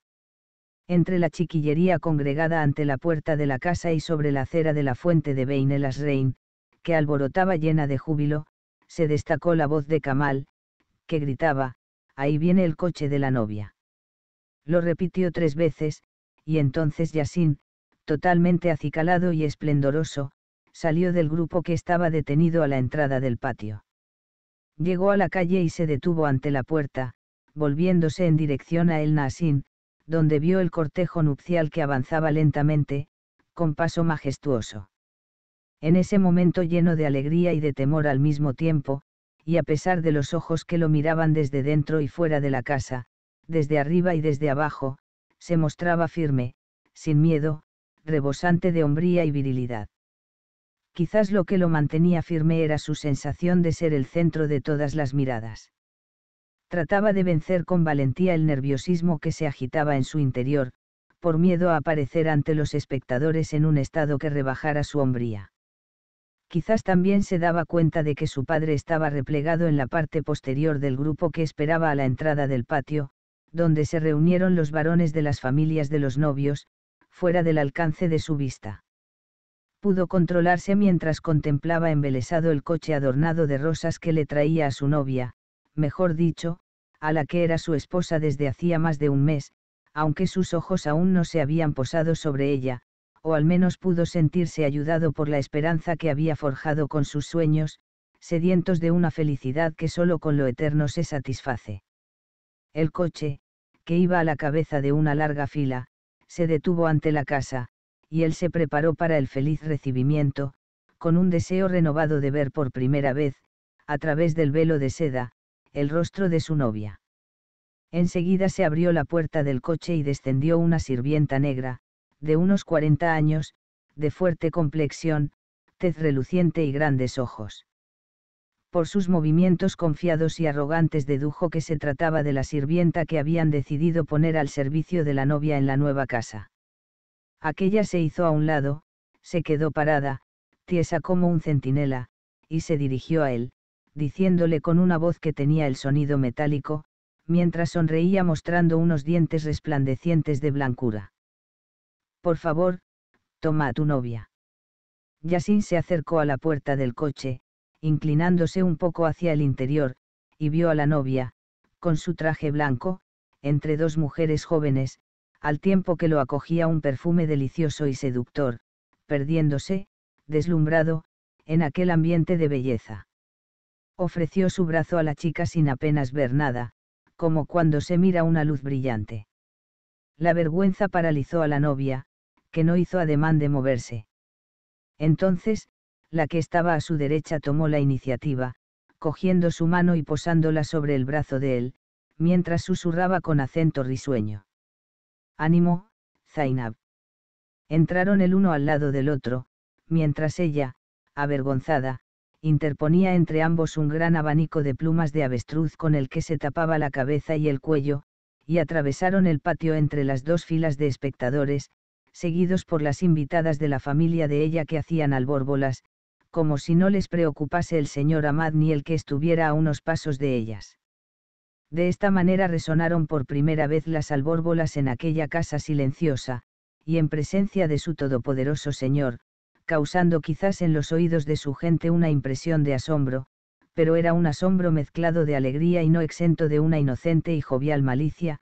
entre la chiquillería congregada ante la puerta de la casa y sobre la acera de la fuente de Beinelas Rein, que alborotaba llena de júbilo, se destacó la voz de Kamal, que gritaba, ahí viene el coche de la novia. Lo repitió tres veces, y entonces Yasin, totalmente acicalado y esplendoroso, salió del grupo que estaba detenido a la entrada del patio. Llegó a la calle y se detuvo ante la puerta, volviéndose en dirección a El Nasin, donde vio el cortejo nupcial que avanzaba lentamente, con paso majestuoso. En ese momento lleno de alegría y de temor al mismo tiempo, y a pesar de los ojos que lo miraban desde dentro y fuera de la casa, desde arriba y desde abajo, se mostraba firme, sin miedo, rebosante de hombría y virilidad. Quizás lo que lo mantenía firme era su sensación de ser el centro de todas las miradas trataba de vencer con valentía el nerviosismo que se agitaba en su interior, por miedo a aparecer ante los espectadores en un estado que rebajara su hombría. Quizás también se daba cuenta de que su padre estaba replegado en la parte posterior del grupo que esperaba a la entrada del patio, donde se reunieron los varones de las familias de los novios, fuera del alcance de su vista. Pudo controlarse mientras contemplaba embelesado el coche adornado de rosas que le traía a su novia, mejor dicho, a la que era su esposa desde hacía más de un mes, aunque sus ojos aún no se habían posado sobre ella, o al menos pudo sentirse ayudado por la esperanza que había forjado con sus sueños, sedientos de una felicidad que sólo con lo eterno se satisface. El coche, que iba a la cabeza de una larga fila, se detuvo ante la casa, y él se preparó para el feliz recibimiento, con un deseo renovado de ver por primera vez, a través del velo de seda, el rostro de su novia. Enseguida se abrió la puerta del coche y descendió una sirvienta negra, de unos 40 años, de fuerte complexión, tez reluciente y grandes ojos. Por sus movimientos confiados y arrogantes dedujo que se trataba de la sirvienta que habían decidido poner al servicio de la novia en la nueva casa. Aquella se hizo a un lado, se quedó parada, tiesa como un centinela, y se dirigió a él diciéndole con una voz que tenía el sonido metálico, mientras sonreía mostrando unos dientes resplandecientes de blancura. Por favor, toma a tu novia. Yasin se acercó a la puerta del coche, inclinándose un poco hacia el interior, y vio a la novia, con su traje blanco, entre dos mujeres jóvenes, al tiempo que lo acogía un perfume delicioso y seductor, perdiéndose, deslumbrado, en aquel ambiente de belleza. Ofreció su brazo a la chica sin apenas ver nada, como cuando se mira una luz brillante. La vergüenza paralizó a la novia, que no hizo ademán de moverse. Entonces, la que estaba a su derecha tomó la iniciativa, cogiendo su mano y posándola sobre el brazo de él, mientras susurraba con acento risueño. Ánimo, Zainab. Entraron el uno al lado del otro, mientras ella, avergonzada, interponía entre ambos un gran abanico de plumas de avestruz con el que se tapaba la cabeza y el cuello, y atravesaron el patio entre las dos filas de espectadores, seguidos por las invitadas de la familia de ella que hacían albórbolas, como si no les preocupase el señor Amad ni el que estuviera a unos pasos de ellas. De esta manera resonaron por primera vez las albórbolas en aquella casa silenciosa, y en presencia de su todopoderoso Señor, causando quizás en los oídos de su gente una impresión de asombro, pero era un asombro mezclado de alegría y no exento de una inocente y jovial malicia,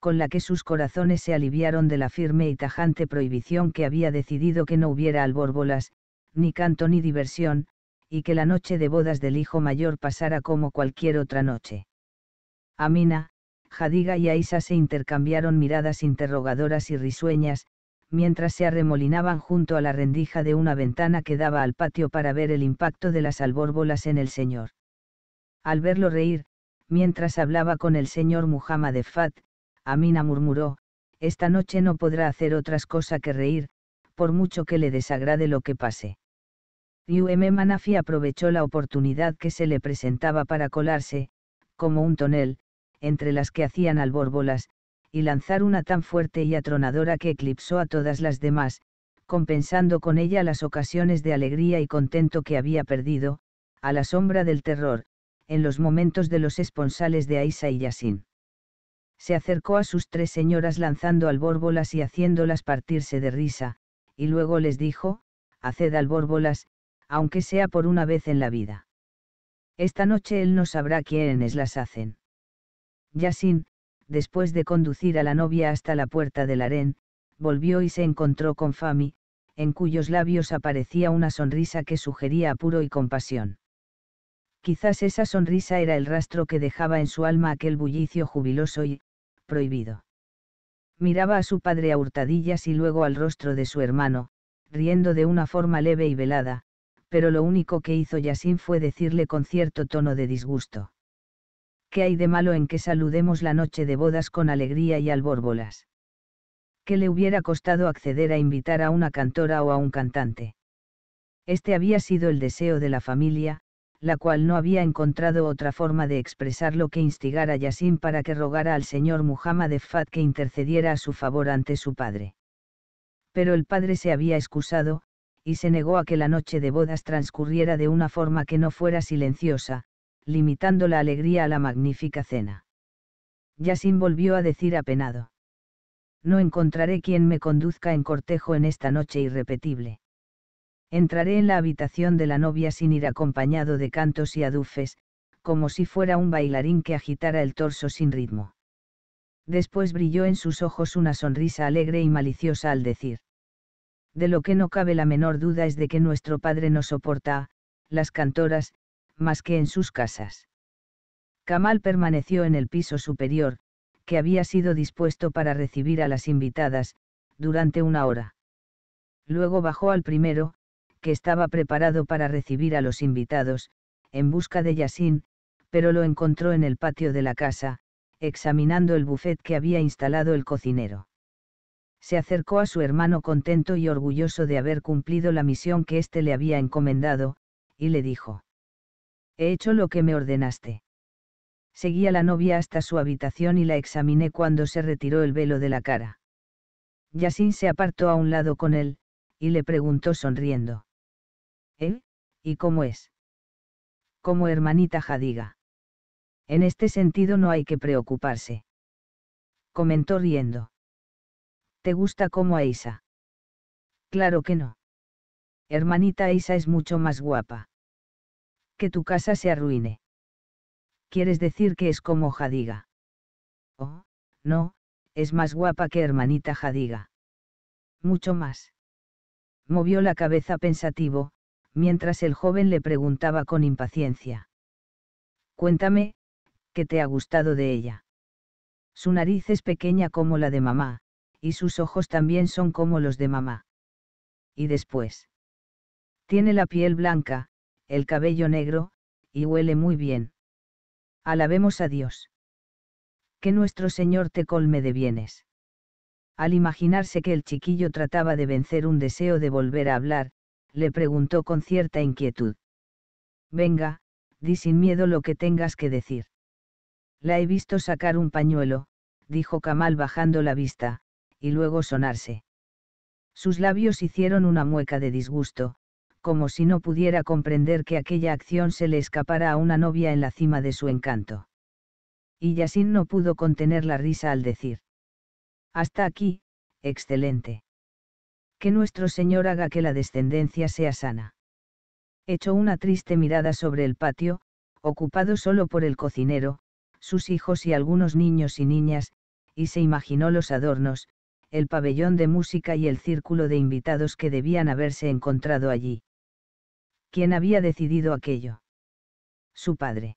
con la que sus corazones se aliviaron de la firme y tajante prohibición que había decidido que no hubiera albórbolas, ni canto ni diversión, y que la noche de bodas del hijo mayor pasara como cualquier otra noche. Amina, Jadiga y Aisa se intercambiaron miradas interrogadoras y risueñas, mientras se arremolinaban junto a la rendija de una ventana que daba al patio para ver el impacto de las albórbolas en el señor. Al verlo reír, mientras hablaba con el señor Muhammad Fat, Amina murmuró, esta noche no podrá hacer otras cosas que reír, por mucho que le desagrade lo que pase. Umm Manafi aprovechó la oportunidad que se le presentaba para colarse, como un tonel, entre las que hacían albórbolas, y lanzar una tan fuerte y atronadora que eclipsó a todas las demás, compensando con ella las ocasiones de alegría y contento que había perdido, a la sombra del terror, en los momentos de los esponsales de Aisa y Yasin. Se acercó a sus tres señoras lanzando albórbolas y haciéndolas partirse de risa, y luego les dijo, haced albórbolas, aunque sea por una vez en la vida. Esta noche él no sabrá quiénes las hacen. Yasin, después de conducir a la novia hasta la puerta del harén, volvió y se encontró con Fami, en cuyos labios aparecía una sonrisa que sugería apuro y compasión. Quizás esa sonrisa era el rastro que dejaba en su alma aquel bullicio jubiloso y, prohibido. Miraba a su padre a hurtadillas y luego al rostro de su hermano, riendo de una forma leve y velada, pero lo único que hizo Yasin fue decirle con cierto tono de disgusto. ¿qué hay de malo en que saludemos la noche de bodas con alegría y albórbolas? ¿Qué le hubiera costado acceder a invitar a una cantora o a un cantante? Este había sido el deseo de la familia, la cual no había encontrado otra forma de expresarlo que instigar a Yasin para que rogara al señor Muhammad Fat que intercediera a su favor ante su padre. Pero el padre se había excusado, y se negó a que la noche de bodas transcurriera de una forma que no fuera silenciosa, limitando la alegría a la magnífica cena. Yasin volvió a decir apenado. No encontraré quien me conduzca en cortejo en esta noche irrepetible. Entraré en la habitación de la novia sin ir acompañado de cantos y adufes, como si fuera un bailarín que agitara el torso sin ritmo. Después brilló en sus ojos una sonrisa alegre y maliciosa al decir. De lo que no cabe la menor duda es de que nuestro padre no soporta, las cantoras, más que en sus casas. Kamal permaneció en el piso superior, que había sido dispuesto para recibir a las invitadas, durante una hora. Luego bajó al primero, que estaba preparado para recibir a los invitados, en busca de Yasin, pero lo encontró en el patio de la casa, examinando el buffet que había instalado el cocinero. Se acercó a su hermano contento y orgulloso de haber cumplido la misión que éste le había encomendado, y le dijo. He hecho lo que me ordenaste. Seguí a la novia hasta su habitación y la examiné cuando se retiró el velo de la cara. Yasin se apartó a un lado con él, y le preguntó sonriendo. ¿Eh? ¿Y cómo es? Como hermanita Jadiga. En este sentido no hay que preocuparse. Comentó riendo. ¿Te gusta como Aisa? Claro que no. Hermanita Aisa es mucho más guapa que tu casa se arruine. ¿Quieres decir que es como Jadiga? Oh, no, es más guapa que hermanita Jadiga. Mucho más. Movió la cabeza pensativo, mientras el joven le preguntaba con impaciencia. Cuéntame, ¿qué te ha gustado de ella? Su nariz es pequeña como la de mamá, y sus ojos también son como los de mamá. Y después. Tiene la piel blanca, el cabello negro, y huele muy bien. Alabemos a Dios. Que nuestro Señor te colme de bienes. Al imaginarse que el chiquillo trataba de vencer un deseo de volver a hablar, le preguntó con cierta inquietud. Venga, di sin miedo lo que tengas que decir. La he visto sacar un pañuelo, dijo Kamal bajando la vista, y luego sonarse. Sus labios hicieron una mueca de disgusto, como si no pudiera comprender que aquella acción se le escapara a una novia en la cima de su encanto. Y Yasin no pudo contener la risa al decir. Hasta aquí, excelente. Que nuestro Señor haga que la descendencia sea sana. Echó una triste mirada sobre el patio, ocupado solo por el cocinero, sus hijos y algunos niños y niñas, y se imaginó los adornos, el pabellón de música y el círculo de invitados que debían haberse encontrado allí quién había decidido aquello. Su padre.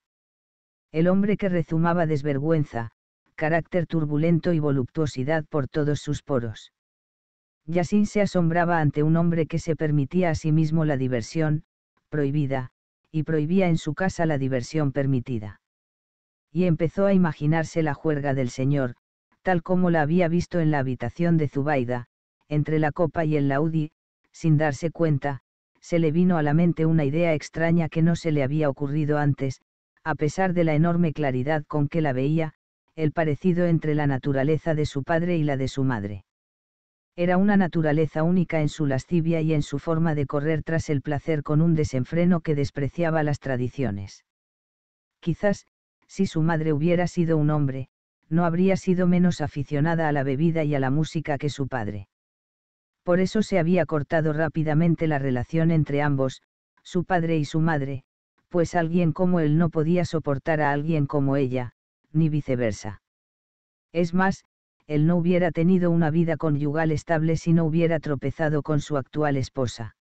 El hombre que rezumaba desvergüenza, carácter turbulento y voluptuosidad por todos sus poros. Yasin se asombraba ante un hombre que se permitía a sí mismo la diversión, prohibida, y prohibía en su casa la diversión permitida. Y empezó a imaginarse la juerga del señor, tal como la había visto en la habitación de Zubaida, entre la copa y el laudi, sin darse cuenta, se le vino a la mente una idea extraña que no se le había ocurrido antes, a pesar de la enorme claridad con que la veía, el parecido entre la naturaleza de su padre y la de su madre. Era una naturaleza única en su lascivia y en su forma de correr tras el placer con un desenfreno que despreciaba las tradiciones. Quizás, si su madre hubiera sido un hombre, no habría sido menos aficionada a la bebida y a la música que su padre. Por eso se había cortado rápidamente la relación entre ambos, su padre y su madre, pues alguien como él no podía soportar a alguien como ella, ni viceversa. Es más, él no hubiera tenido una vida conyugal estable si no hubiera tropezado con su actual esposa.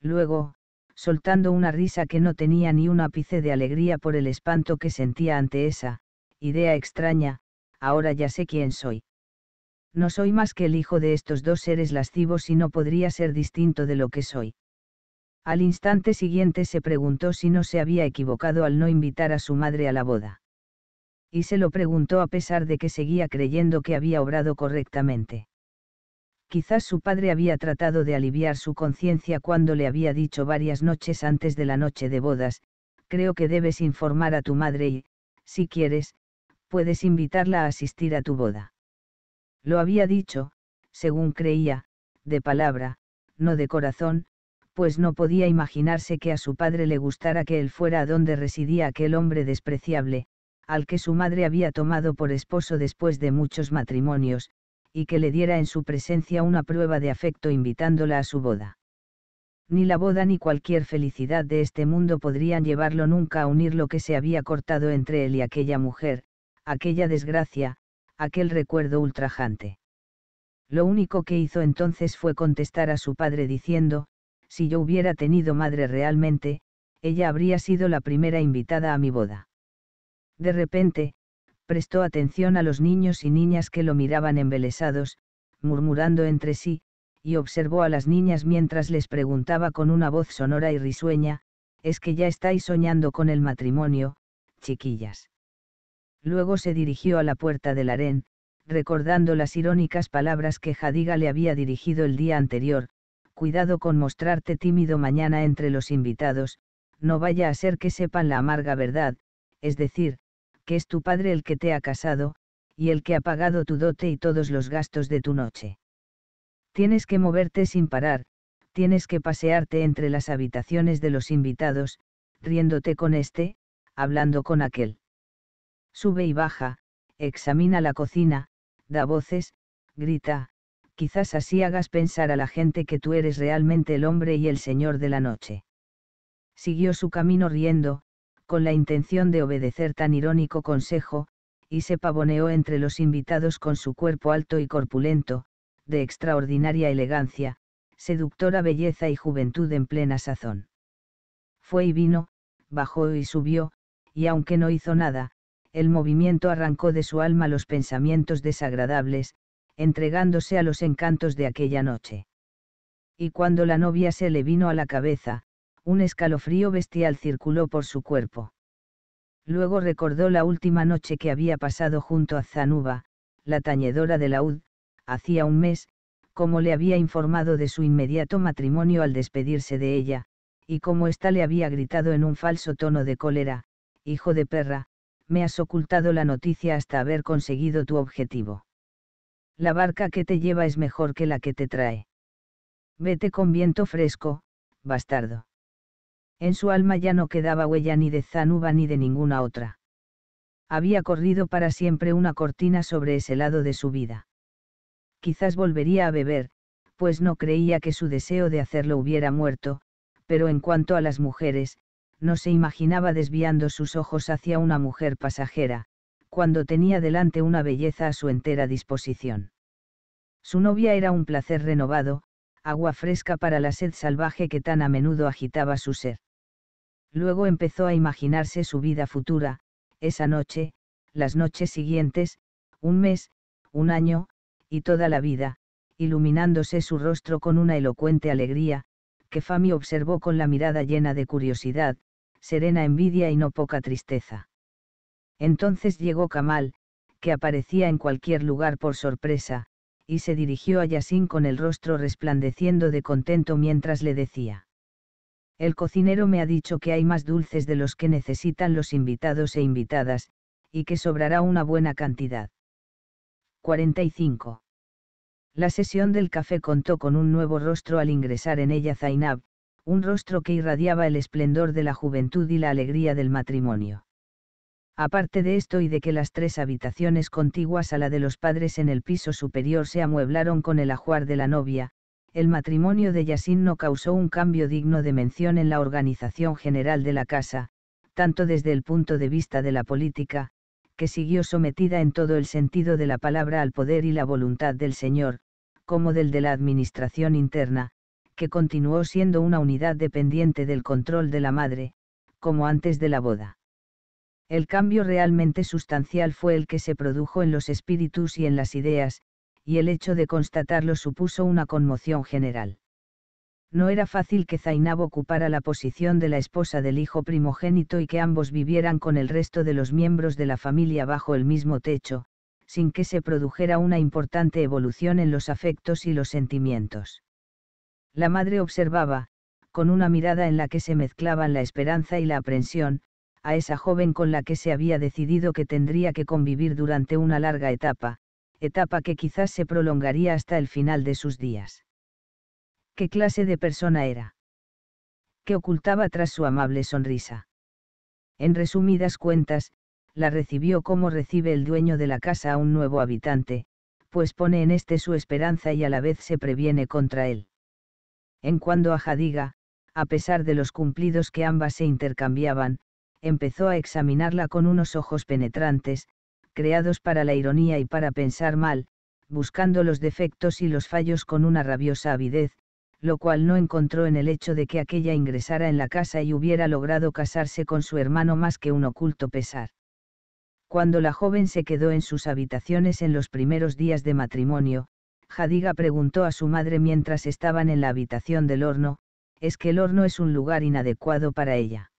Luego, soltando una risa que no tenía ni un ápice de alegría por el espanto que sentía ante esa, idea extraña, ahora ya sé quién soy no soy más que el hijo de estos dos seres lascivos y no podría ser distinto de lo que soy. Al instante siguiente se preguntó si no se había equivocado al no invitar a su madre a la boda. Y se lo preguntó a pesar de que seguía creyendo que había obrado correctamente. Quizás su padre había tratado de aliviar su conciencia cuando le había dicho varias noches antes de la noche de bodas, creo que debes informar a tu madre y, si quieres, puedes invitarla a asistir a tu boda. Lo había dicho, según creía, de palabra, no de corazón, pues no podía imaginarse que a su padre le gustara que él fuera a donde residía aquel hombre despreciable, al que su madre había tomado por esposo después de muchos matrimonios, y que le diera en su presencia una prueba de afecto invitándola a su boda. Ni la boda ni cualquier felicidad de este mundo podrían llevarlo nunca a unir lo que se había cortado entre él y aquella mujer, aquella desgracia, aquel recuerdo ultrajante. Lo único que hizo entonces fue contestar a su padre diciendo, si yo hubiera tenido madre realmente, ella habría sido la primera invitada a mi boda. De repente, prestó atención a los niños y niñas que lo miraban embelesados, murmurando entre sí, y observó a las niñas mientras les preguntaba con una voz sonora y risueña, es que ya estáis soñando con el matrimonio, chiquillas. Luego se dirigió a la puerta del harén, recordando las irónicas palabras que Jadiga le había dirigido el día anterior, cuidado con mostrarte tímido mañana entre los invitados, no vaya a ser que sepan la amarga verdad, es decir, que es tu padre el que te ha casado, y el que ha pagado tu dote y todos los gastos de tu noche. Tienes que moverte sin parar, tienes que pasearte entre las habitaciones de los invitados, riéndote con este, hablando con aquel. Sube y baja, examina la cocina, da voces, grita, quizás así hagas pensar a la gente que tú eres realmente el hombre y el señor de la noche. Siguió su camino riendo, con la intención de obedecer tan irónico consejo, y se pavoneó entre los invitados con su cuerpo alto y corpulento, de extraordinaria elegancia, seductora belleza y juventud en plena sazón. Fue y vino, bajó y subió, y aunque no hizo nada, el movimiento arrancó de su alma los pensamientos desagradables, entregándose a los encantos de aquella noche. Y cuando la novia se le vino a la cabeza, un escalofrío bestial circuló por su cuerpo. Luego recordó la última noche que había pasado junto a Zanuba, la tañedora de laúd, hacía un mes, como le había informado de su inmediato matrimonio al despedirse de ella, y cómo ésta le había gritado en un falso tono de cólera, hijo de perra, me has ocultado la noticia hasta haber conseguido tu objetivo. La barca que te lleva es mejor que la que te trae. Vete con viento fresco, bastardo. En su alma ya no quedaba huella ni de Zanuba ni de ninguna otra. Había corrido para siempre una cortina sobre ese lado de su vida. Quizás volvería a beber, pues no creía que su deseo de hacerlo hubiera muerto, pero en cuanto a las mujeres, no se imaginaba desviando sus ojos hacia una mujer pasajera, cuando tenía delante una belleza a su entera disposición. Su novia era un placer renovado, agua fresca para la sed salvaje que tan a menudo agitaba su ser. Luego empezó a imaginarse su vida futura, esa noche, las noches siguientes, un mes, un año, y toda la vida, iluminándose su rostro con una elocuente alegría, que Fami observó con la mirada llena de curiosidad, serena envidia y no poca tristeza. Entonces llegó Kamal, que aparecía en cualquier lugar por sorpresa, y se dirigió a Yasin con el rostro resplandeciendo de contento mientras le decía. El cocinero me ha dicho que hay más dulces de los que necesitan los invitados e invitadas, y que sobrará una buena cantidad. 45. La sesión del café contó con un nuevo rostro al ingresar en ella Zainab, un rostro que irradiaba el esplendor de la juventud y la alegría del matrimonio. Aparte de esto y de que las tres habitaciones contiguas a la de los padres en el piso superior se amueblaron con el ajuar de la novia, el matrimonio de Yasin no causó un cambio digno de mención en la organización general de la casa, tanto desde el punto de vista de la política, que siguió sometida en todo el sentido de la palabra al poder y la voluntad del Señor, como del de la administración interna, que continuó siendo una unidad dependiente del control de la madre, como antes de la boda. El cambio realmente sustancial fue el que se produjo en los espíritus y en las ideas, y el hecho de constatarlo supuso una conmoción general. No era fácil que Zainab ocupara la posición de la esposa del hijo primogénito y que ambos vivieran con el resto de los miembros de la familia bajo el mismo techo, sin que se produjera una importante evolución en los afectos y los sentimientos. La madre observaba, con una mirada en la que se mezclaban la esperanza y la aprensión, a esa joven con la que se había decidido que tendría que convivir durante una larga etapa, etapa que quizás se prolongaría hasta el final de sus días. ¿Qué clase de persona era? ¿Qué ocultaba tras su amable sonrisa? En resumidas cuentas, la recibió como recibe el dueño de la casa a un nuevo habitante, pues pone en este su esperanza y a la vez se previene contra él. En cuanto a Jadiga, a pesar de los cumplidos que ambas se intercambiaban, empezó a examinarla con unos ojos penetrantes, creados para la ironía y para pensar mal, buscando los defectos y los fallos con una rabiosa avidez, lo cual no encontró en el hecho de que aquella ingresara en la casa y hubiera logrado casarse con su hermano más que un oculto pesar. Cuando la joven se quedó en sus habitaciones en los primeros días de matrimonio, Jadiga preguntó a su madre mientras estaban en la habitación del horno, es que el horno es un lugar inadecuado para ella.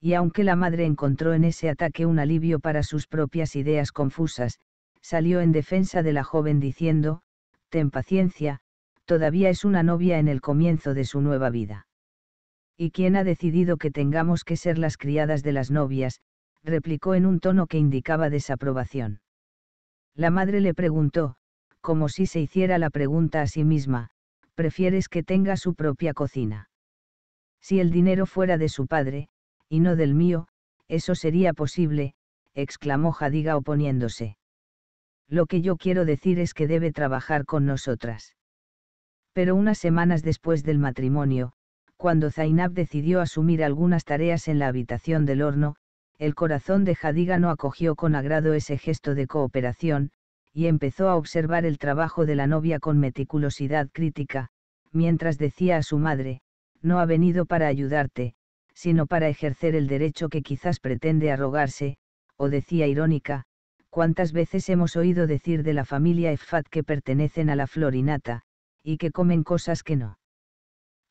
Y aunque la madre encontró en ese ataque un alivio para sus propias ideas confusas, salió en defensa de la joven diciendo, Ten paciencia, todavía es una novia en el comienzo de su nueva vida. ¿Y quién ha decidido que tengamos que ser las criadas de las novias? replicó en un tono que indicaba desaprobación. La madre le preguntó, como si se hiciera la pregunta a sí misma, prefieres que tenga su propia cocina. Si el dinero fuera de su padre, y no del mío, eso sería posible, exclamó Jadiga oponiéndose. Lo que yo quiero decir es que debe trabajar con nosotras. Pero unas semanas después del matrimonio, cuando Zainab decidió asumir algunas tareas en la habitación del horno, el corazón de Jadiga no acogió con agrado ese gesto de cooperación, y empezó a observar el trabajo de la novia con meticulosidad crítica, mientras decía a su madre, no ha venido para ayudarte, sino para ejercer el derecho que quizás pretende arrogarse, o decía irónica, cuántas veces hemos oído decir de la familia Efat que pertenecen a la florinata, y que comen cosas que no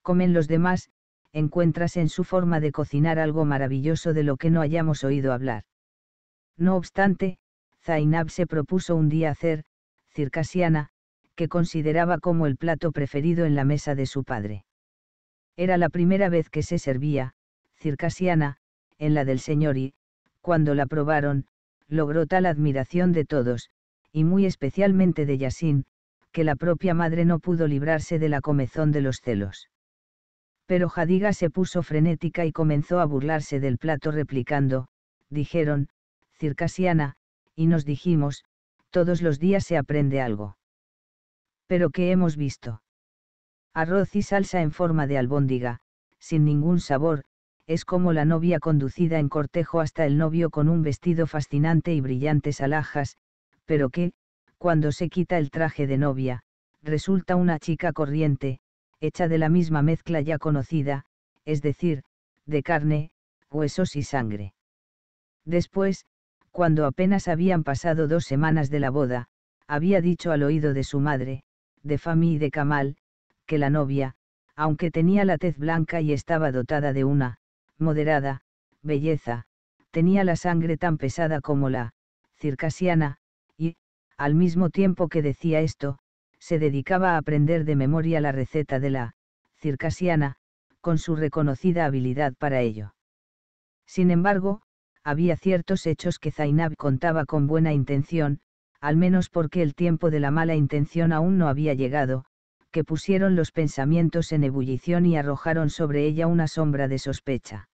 comen los demás, encuentras en su forma de cocinar algo maravilloso de lo que no hayamos oído hablar. No obstante, Zainab se propuso un día hacer, circasiana, que consideraba como el plato preferido en la mesa de su padre. Era la primera vez que se servía, circasiana, en la del señor y, cuando la probaron, logró tal admiración de todos, y muy especialmente de Yasin, que la propia madre no pudo librarse de la comezón de los celos. Pero Jadiga se puso frenética y comenzó a burlarse del plato replicando, dijeron, circasiana, y nos dijimos, todos los días se aprende algo. Pero ¿qué hemos visto? Arroz y salsa en forma de albóndiga, sin ningún sabor, es como la novia conducida en cortejo hasta el novio con un vestido fascinante y brillantes alhajas, pero que, cuando se quita el traje de novia, resulta una chica corriente, hecha de la misma mezcla ya conocida, es decir, de carne, huesos y sangre. Después, cuando apenas habían pasado dos semanas de la boda, había dicho al oído de su madre, de Fami y de Kamal, que la novia, aunque tenía la tez blanca y estaba dotada de una, moderada, belleza, tenía la sangre tan pesada como la, circasiana, y, al mismo tiempo que decía esto, se dedicaba a aprender de memoria la receta de la, circasiana, con su reconocida habilidad para ello. Sin embargo, había ciertos hechos que Zainab contaba con buena intención, al menos porque el tiempo de la mala intención aún no había llegado, que pusieron los pensamientos en ebullición y arrojaron sobre ella una sombra de sospecha.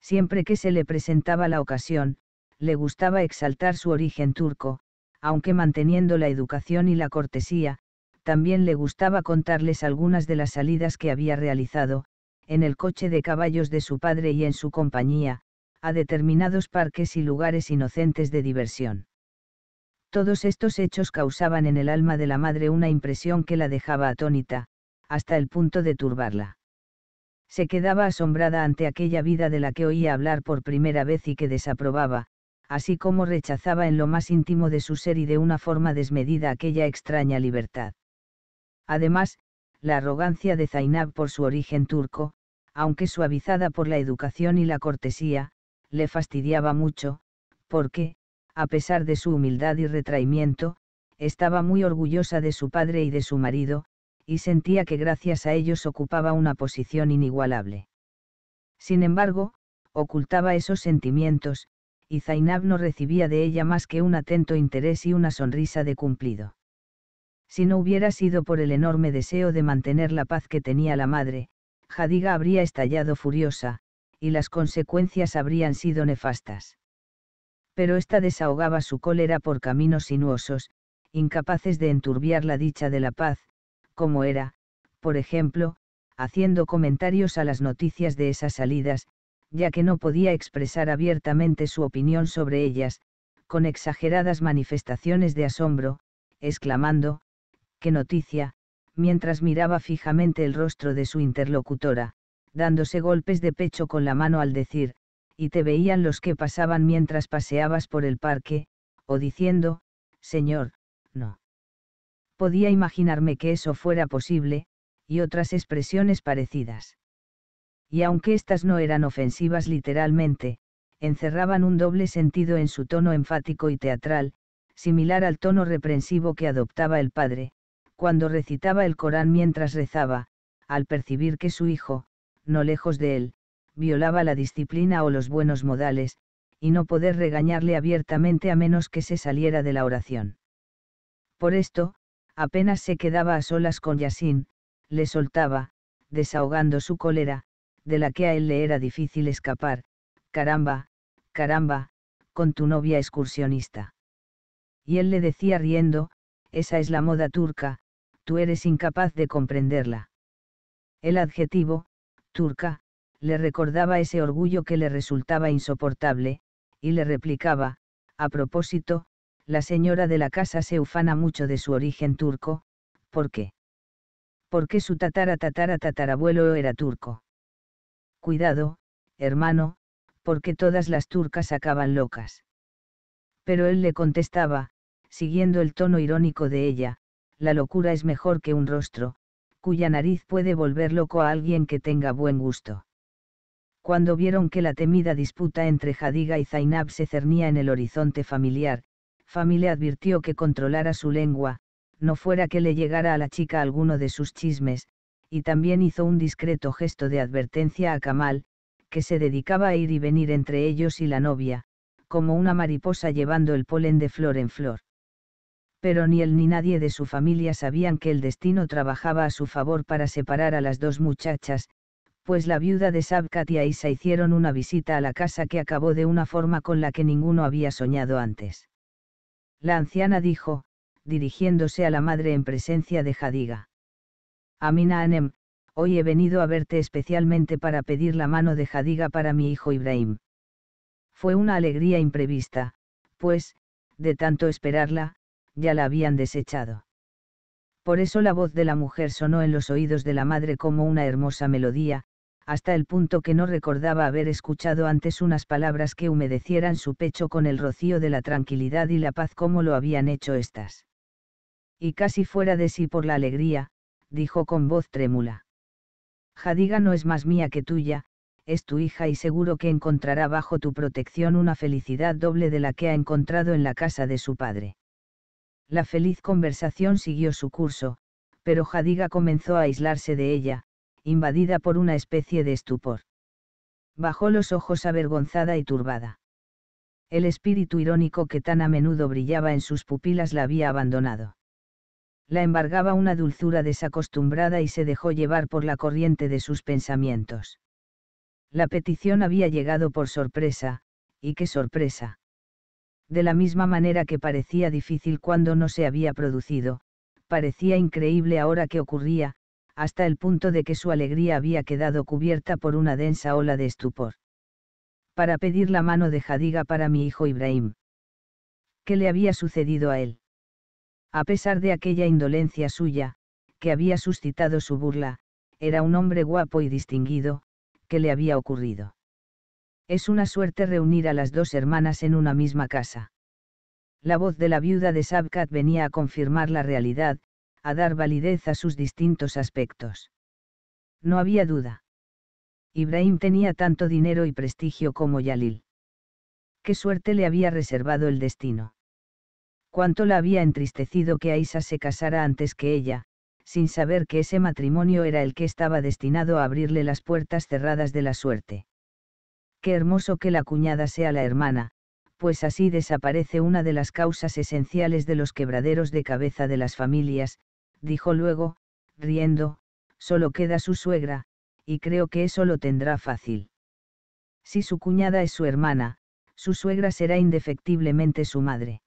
Siempre que se le presentaba la ocasión, le gustaba exaltar su origen turco, aunque manteniendo la educación y la cortesía, también le gustaba contarles algunas de las salidas que había realizado, en el coche de caballos de su padre y en su compañía, a determinados parques y lugares inocentes de diversión. Todos estos hechos causaban en el alma de la madre una impresión que la dejaba atónita, hasta el punto de turbarla. Se quedaba asombrada ante aquella vida de la que oía hablar por primera vez y que desaprobaba, así como rechazaba en lo más íntimo de su ser y de una forma desmedida aquella extraña libertad. Además, la arrogancia de Zainab por su origen turco, aunque suavizada por la educación y la cortesía, le fastidiaba mucho, porque, a pesar de su humildad y retraimiento, estaba muy orgullosa de su padre y de su marido, y sentía que gracias a ellos ocupaba una posición inigualable. Sin embargo, ocultaba esos sentimientos, y Zainab no recibía de ella más que un atento interés y una sonrisa de cumplido. Si no hubiera sido por el enorme deseo de mantener la paz que tenía la madre, Jadiga habría estallado furiosa, y las consecuencias habrían sido nefastas. Pero ésta desahogaba su cólera por caminos sinuosos, incapaces de enturbiar la dicha de la paz, como era, por ejemplo, haciendo comentarios a las noticias de esas salidas, ya que no podía expresar abiertamente su opinión sobre ellas, con exageradas manifestaciones de asombro, exclamando, ¡qué noticia! mientras miraba fijamente el rostro de su interlocutora, dándose golpes de pecho con la mano al decir, y te veían los que pasaban mientras paseabas por el parque, o diciendo, Señor, no. Podía imaginarme que eso fuera posible, y otras expresiones parecidas. Y aunque estas no eran ofensivas literalmente, encerraban un doble sentido en su tono enfático y teatral, similar al tono reprensivo que adoptaba el padre, cuando recitaba el Corán mientras rezaba, al percibir que su hijo, no lejos de él, violaba la disciplina o los buenos modales, y no poder regañarle abiertamente a menos que se saliera de la oración. Por esto, apenas se quedaba a solas con Yasin, le soltaba, desahogando su cólera, de la que a él le era difícil escapar, caramba, caramba, con tu novia excursionista. Y él le decía riendo, esa es la moda turca, tú eres incapaz de comprenderla. El adjetivo, turca, le recordaba ese orgullo que le resultaba insoportable, y le replicaba, a propósito, la señora de la casa se ufana mucho de su origen turco, ¿por qué? Porque su tatara tatara tatarabuelo era turco. Cuidado, hermano, porque todas las turcas acaban locas. Pero él le contestaba, siguiendo el tono irónico de ella, la locura es mejor que un rostro, cuya nariz puede volver loco a alguien que tenga buen gusto. Cuando vieron que la temida disputa entre Jadiga y Zainab se cernía en el horizonte familiar, familia advirtió que controlara su lengua, no fuera que le llegara a la chica alguno de sus chismes, y también hizo un discreto gesto de advertencia a Kamal, que se dedicaba a ir y venir entre ellos y la novia, como una mariposa llevando el polen de flor en flor pero ni él ni nadie de su familia sabían que el destino trabajaba a su favor para separar a las dos muchachas, pues la viuda de Sabkat y Aisa hicieron una visita a la casa que acabó de una forma con la que ninguno había soñado antes. La anciana dijo, dirigiéndose a la madre en presencia de Jadiga. Amina Anem, hoy he venido a verte especialmente para pedir la mano de Jadiga para mi hijo Ibrahim. Fue una alegría imprevista, pues, de tanto esperarla, ya la habían desechado. Por eso la voz de la mujer sonó en los oídos de la madre como una hermosa melodía, hasta el punto que no recordaba haber escuchado antes unas palabras que humedecieran su pecho con el rocío de la tranquilidad y la paz como lo habían hecho éstas. Y casi fuera de sí por la alegría, dijo con voz trémula. Jadiga no es más mía que tuya, es tu hija y seguro que encontrará bajo tu protección una felicidad doble de la que ha encontrado en la casa de su padre. La feliz conversación siguió su curso, pero Jadiga comenzó a aislarse de ella, invadida por una especie de estupor. Bajó los ojos avergonzada y turbada. El espíritu irónico que tan a menudo brillaba en sus pupilas la había abandonado. La embargaba una dulzura desacostumbrada y se dejó llevar por la corriente de sus pensamientos. La petición había llegado por sorpresa, y qué sorpresa de la misma manera que parecía difícil cuando no se había producido, parecía increíble ahora que ocurría, hasta el punto de que su alegría había quedado cubierta por una densa ola de estupor. Para pedir la mano de Jadiga para mi hijo Ibrahim. ¿Qué le había sucedido a él? A pesar de aquella indolencia suya, que había suscitado su burla, era un hombre guapo y distinguido, ¿qué le había ocurrido? Es una suerte reunir a las dos hermanas en una misma casa. La voz de la viuda de Sabkat venía a confirmar la realidad, a dar validez a sus distintos aspectos. No había duda. Ibrahim tenía tanto dinero y prestigio como Yalil. Qué suerte le había reservado el destino. Cuánto la había entristecido que Aisa se casara antes que ella, sin saber que ese matrimonio era el que estaba destinado a abrirle las puertas cerradas de la suerte. Qué hermoso que la cuñada sea la hermana, pues así desaparece una de las causas esenciales de los quebraderos de cabeza de las familias, dijo luego, riendo, solo queda su suegra, y creo que eso lo tendrá fácil. Si su cuñada es su hermana, su suegra será indefectiblemente su madre.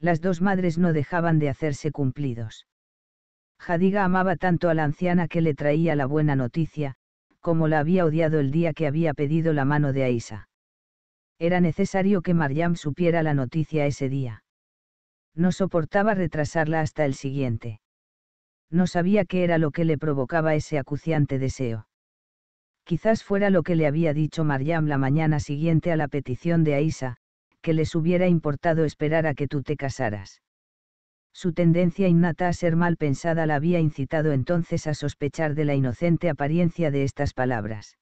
Las dos madres no dejaban de hacerse cumplidos. Jadiga amaba tanto a la anciana que le traía la buena noticia, como la había odiado el día que había pedido la mano de Aisa. Era necesario que Mariam supiera la noticia ese día. No soportaba retrasarla hasta el siguiente. No sabía qué era lo que le provocaba ese acuciante deseo. Quizás fuera lo que le había dicho Mariam la mañana siguiente a la petición de Aisa, que les hubiera importado esperar a que tú te casaras. Su tendencia innata a ser mal pensada la había incitado entonces a sospechar de la inocente apariencia de estas palabras.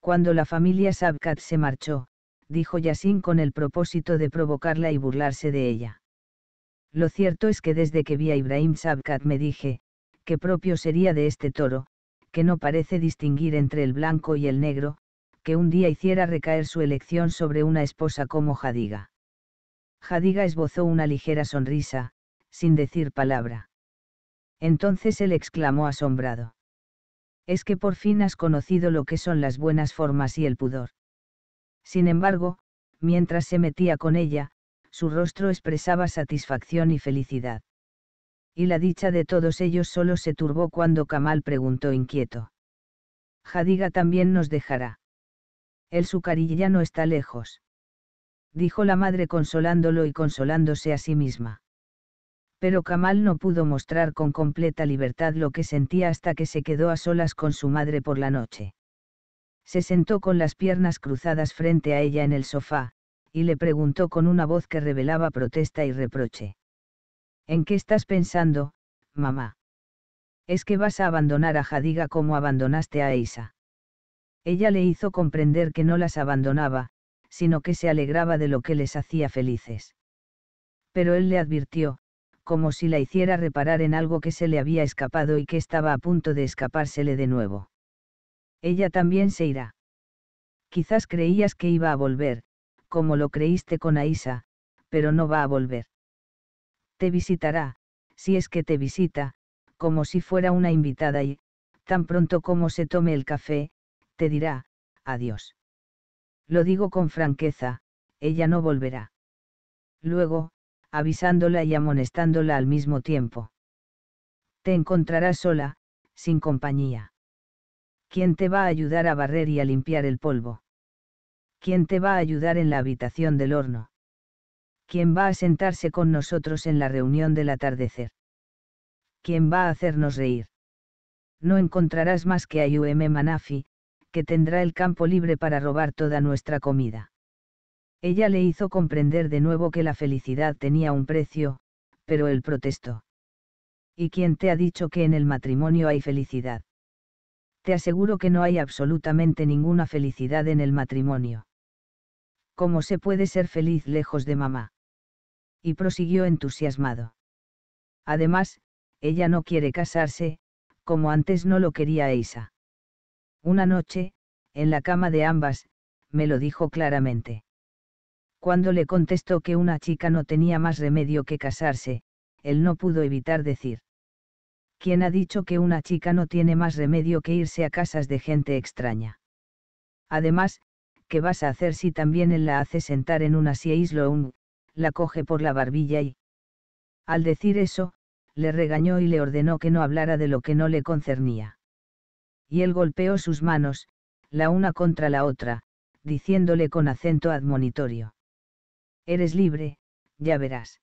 Cuando la familia Sabkat se marchó, dijo Yasin con el propósito de provocarla y burlarse de ella. Lo cierto es que desde que vi a Ibrahim Sabkat me dije, qué propio sería de este toro, que no parece distinguir entre el blanco y el negro, que un día hiciera recaer su elección sobre una esposa como Jadiga. Jadiga esbozó una ligera sonrisa, sin decir palabra. Entonces él exclamó asombrado. Es que por fin has conocido lo que son las buenas formas y el pudor. Sin embargo, mientras se metía con ella, su rostro expresaba satisfacción y felicidad. Y la dicha de todos ellos solo se turbó cuando Kamal preguntó inquieto. Jadiga también nos dejará. El sucarilla no está lejos. Dijo la madre consolándolo y consolándose a sí misma pero Kamal no pudo mostrar con completa libertad lo que sentía hasta que se quedó a solas con su madre por la noche. Se sentó con las piernas cruzadas frente a ella en el sofá, y le preguntó con una voz que revelaba protesta y reproche. ¿En qué estás pensando, mamá? Es que vas a abandonar a Jadiga como abandonaste a Isa. Ella le hizo comprender que no las abandonaba, sino que se alegraba de lo que les hacía felices. Pero él le advirtió, como si la hiciera reparar en algo que se le había escapado y que estaba a punto de escapársele de nuevo. Ella también se irá. Quizás creías que iba a volver, como lo creíste con Aisa, pero no va a volver. Te visitará, si es que te visita, como si fuera una invitada y, tan pronto como se tome el café, te dirá, adiós. Lo digo con franqueza, ella no volverá. Luego, avisándola y amonestándola al mismo tiempo. Te encontrarás sola, sin compañía. ¿Quién te va a ayudar a barrer y a limpiar el polvo? ¿Quién te va a ayudar en la habitación del horno? ¿Quién va a sentarse con nosotros en la reunión del atardecer? ¿Quién va a hacernos reír? No encontrarás más que a UM Manafi, que tendrá el campo libre para robar toda nuestra comida. Ella le hizo comprender de nuevo que la felicidad tenía un precio, pero él protestó. ¿Y quién te ha dicho que en el matrimonio hay felicidad? Te aseguro que no hay absolutamente ninguna felicidad en el matrimonio. ¿Cómo se puede ser feliz lejos de mamá? Y prosiguió entusiasmado. Además, ella no quiere casarse, como antes no lo quería Isa. Una noche, en la cama de ambas, me lo dijo claramente. Cuando le contestó que una chica no tenía más remedio que casarse, él no pudo evitar decir. ¿Quién ha dicho que una chica no tiene más remedio que irse a casas de gente extraña? Además, ¿qué vas a hacer si también él la hace sentar en una lo un, la coge por la barbilla y... Al decir eso, le regañó y le ordenó que no hablara de lo que no le concernía. Y él golpeó sus manos, la una contra la otra, diciéndole con acento admonitorio. Eres libre, ya verás.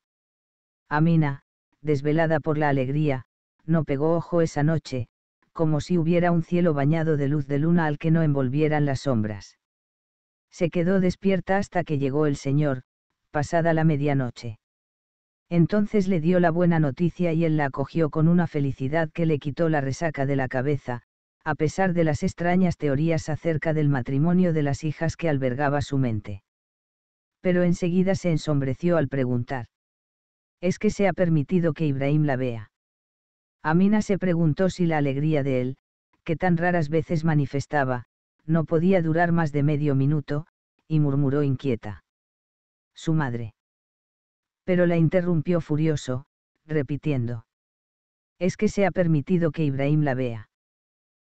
Amina, desvelada por la alegría, no pegó ojo esa noche, como si hubiera un cielo bañado de luz de luna al que no envolvieran las sombras. Se quedó despierta hasta que llegó el señor, pasada la medianoche. Entonces le dio la buena noticia y él la acogió con una felicidad que le quitó la resaca de la cabeza, a pesar de las extrañas teorías acerca del matrimonio de las hijas que albergaba su mente pero enseguida se ensombreció al preguntar. ¿Es que se ha permitido que Ibrahim la vea? Amina se preguntó si la alegría de él, que tan raras veces manifestaba, no podía durar más de medio minuto, y murmuró inquieta. Su madre. Pero la interrumpió furioso, repitiendo. Es que se ha permitido que Ibrahim la vea.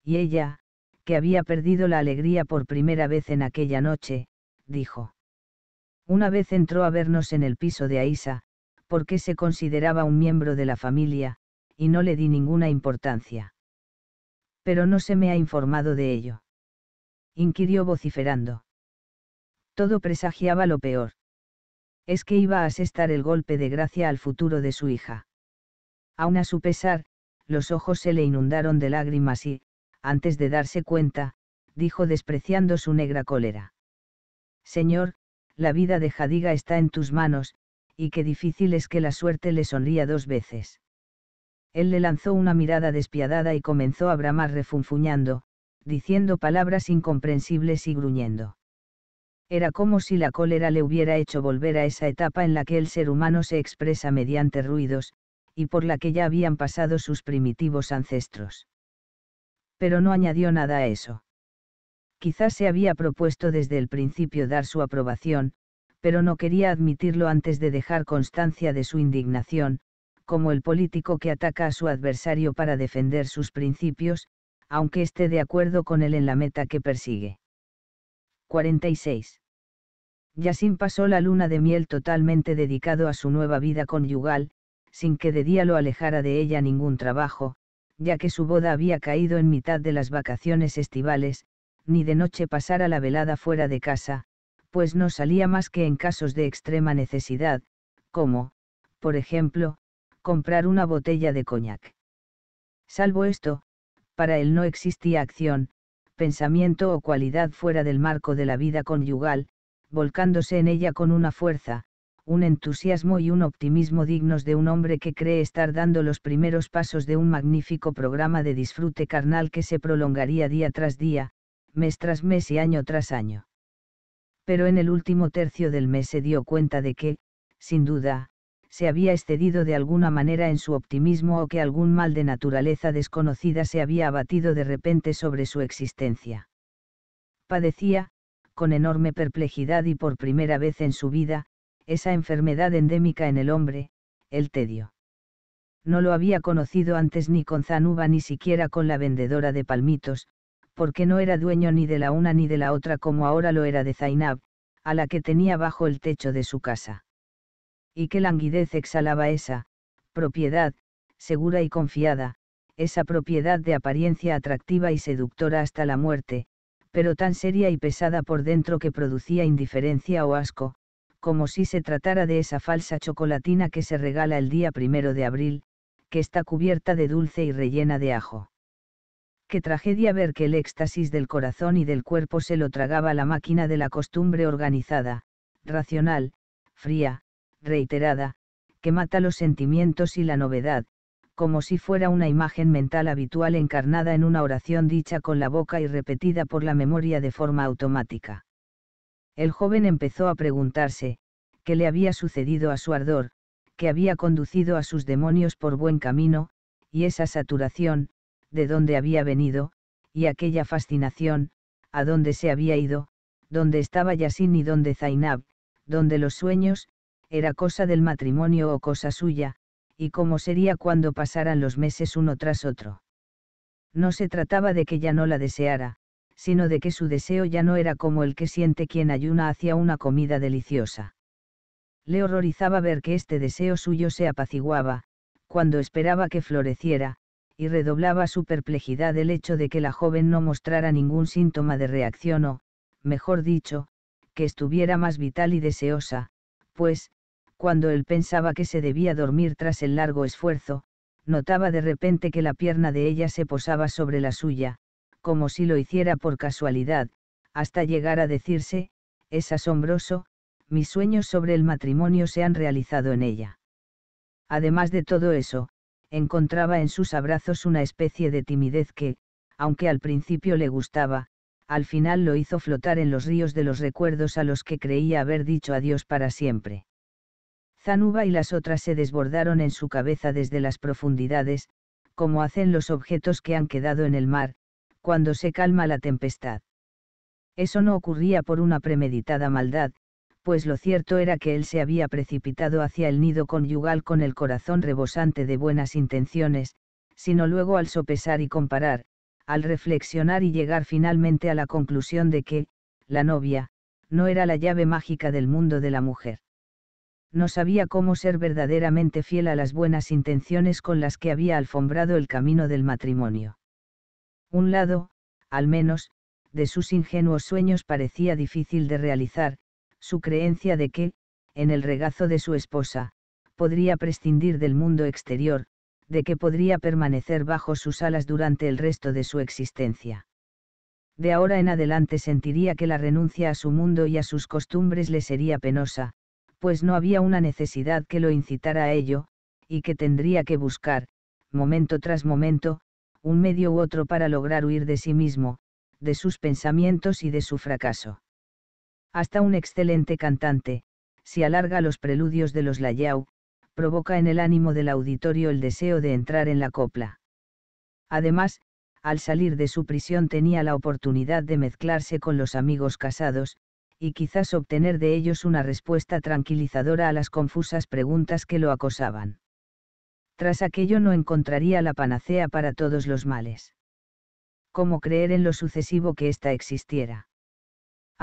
Y ella, que había perdido la alegría por primera vez en aquella noche, dijo. Una vez entró a vernos en el piso de Aisa, porque se consideraba un miembro de la familia, y no le di ninguna importancia. Pero no se me ha informado de ello. Inquirió vociferando. Todo presagiaba lo peor. Es que iba a asestar el golpe de gracia al futuro de su hija. Aun a su pesar, los ojos se le inundaron de lágrimas y, antes de darse cuenta, dijo despreciando su negra cólera. Señor, la vida de Jadiga está en tus manos, y qué difícil es que la suerte le sonría dos veces. Él le lanzó una mirada despiadada y comenzó a bramar refunfuñando, diciendo palabras incomprensibles y gruñendo. Era como si la cólera le hubiera hecho volver a esa etapa en la que el ser humano se expresa mediante ruidos, y por la que ya habían pasado sus primitivos ancestros. Pero no añadió nada a eso. Quizás se había propuesto desde el principio dar su aprobación, pero no quería admitirlo antes de dejar constancia de su indignación, como el político que ataca a su adversario para defender sus principios, aunque esté de acuerdo con él en la meta que persigue. 46. Yasin pasó la luna de miel totalmente dedicado a su nueva vida conyugal, sin que de día lo alejara de ella ningún trabajo, ya que su boda había caído en mitad de las vacaciones estivales, ni de noche pasara la velada fuera de casa, pues no salía más que en casos de extrema necesidad, como, por ejemplo, comprar una botella de coñac. Salvo esto, para él no existía acción, pensamiento o cualidad fuera del marco de la vida conyugal, volcándose en ella con una fuerza, un entusiasmo y un optimismo dignos de un hombre que cree estar dando los primeros pasos de un magnífico programa de disfrute carnal que se prolongaría día tras día, mes tras mes y año tras año. Pero en el último tercio del mes se dio cuenta de que, sin duda, se había excedido de alguna manera en su optimismo o que algún mal de naturaleza desconocida se había abatido de repente sobre su existencia. Padecía, con enorme perplejidad y por primera vez en su vida, esa enfermedad endémica en el hombre, el tedio. No lo había conocido antes ni con Zanuba ni siquiera con la vendedora de palmitos, porque no era dueño ni de la una ni de la otra como ahora lo era de Zainab, a la que tenía bajo el techo de su casa. Y qué languidez exhalaba esa, propiedad, segura y confiada, esa propiedad de apariencia atractiva y seductora hasta la muerte, pero tan seria y pesada por dentro que producía indiferencia o asco, como si se tratara de esa falsa chocolatina que se regala el día primero de abril, que está cubierta de dulce y rellena de ajo qué tragedia ver que el éxtasis del corazón y del cuerpo se lo tragaba la máquina de la costumbre organizada, racional, fría, reiterada, que mata los sentimientos y la novedad, como si fuera una imagen mental habitual encarnada en una oración dicha con la boca y repetida por la memoria de forma automática. El joven empezó a preguntarse, ¿qué le había sucedido a su ardor, que había conducido a sus demonios por buen camino, y esa saturación, de dónde había venido, y aquella fascinación, a dónde se había ido, dónde estaba Yasin y dónde Zainab, dónde los sueños, era cosa del matrimonio o cosa suya, y cómo sería cuando pasaran los meses uno tras otro. No se trataba de que ya no la deseara, sino de que su deseo ya no era como el que siente quien ayuna hacia una comida deliciosa. Le horrorizaba ver que este deseo suyo se apaciguaba, cuando esperaba que floreciera, y redoblaba su perplejidad el hecho de que la joven no mostrara ningún síntoma de reacción o, mejor dicho, que estuviera más vital y deseosa, pues, cuando él pensaba que se debía dormir tras el largo esfuerzo, notaba de repente que la pierna de ella se posaba sobre la suya, como si lo hiciera por casualidad, hasta llegar a decirse, es asombroso, mis sueños sobre el matrimonio se han realizado en ella. Además de todo eso, encontraba en sus abrazos una especie de timidez que, aunque al principio le gustaba, al final lo hizo flotar en los ríos de los recuerdos a los que creía haber dicho adiós para siempre. Zanuba y las otras se desbordaron en su cabeza desde las profundidades, como hacen los objetos que han quedado en el mar, cuando se calma la tempestad. Eso no ocurría por una premeditada maldad, pues lo cierto era que él se había precipitado hacia el nido conyugal con el corazón rebosante de buenas intenciones, sino luego al sopesar y comparar, al reflexionar y llegar finalmente a la conclusión de que, la novia, no era la llave mágica del mundo de la mujer. No sabía cómo ser verdaderamente fiel a las buenas intenciones con las que había alfombrado el camino del matrimonio. Un lado, al menos, de sus ingenuos sueños parecía difícil de realizar, su creencia de que, en el regazo de su esposa, podría prescindir del mundo exterior, de que podría permanecer bajo sus alas durante el resto de su existencia. De ahora en adelante sentiría que la renuncia a su mundo y a sus costumbres le sería penosa, pues no había una necesidad que lo incitara a ello, y que tendría que buscar, momento tras momento, un medio u otro para lograr huir de sí mismo, de sus pensamientos y de su fracaso hasta un excelente cantante, si alarga los preludios de los layau, provoca en el ánimo del auditorio el deseo de entrar en la copla. Además, al salir de su prisión tenía la oportunidad de mezclarse con los amigos casados, y quizás obtener de ellos una respuesta tranquilizadora a las confusas preguntas que lo acosaban. Tras aquello no encontraría la panacea para todos los males. ¿Cómo creer en lo sucesivo que ésta existiera?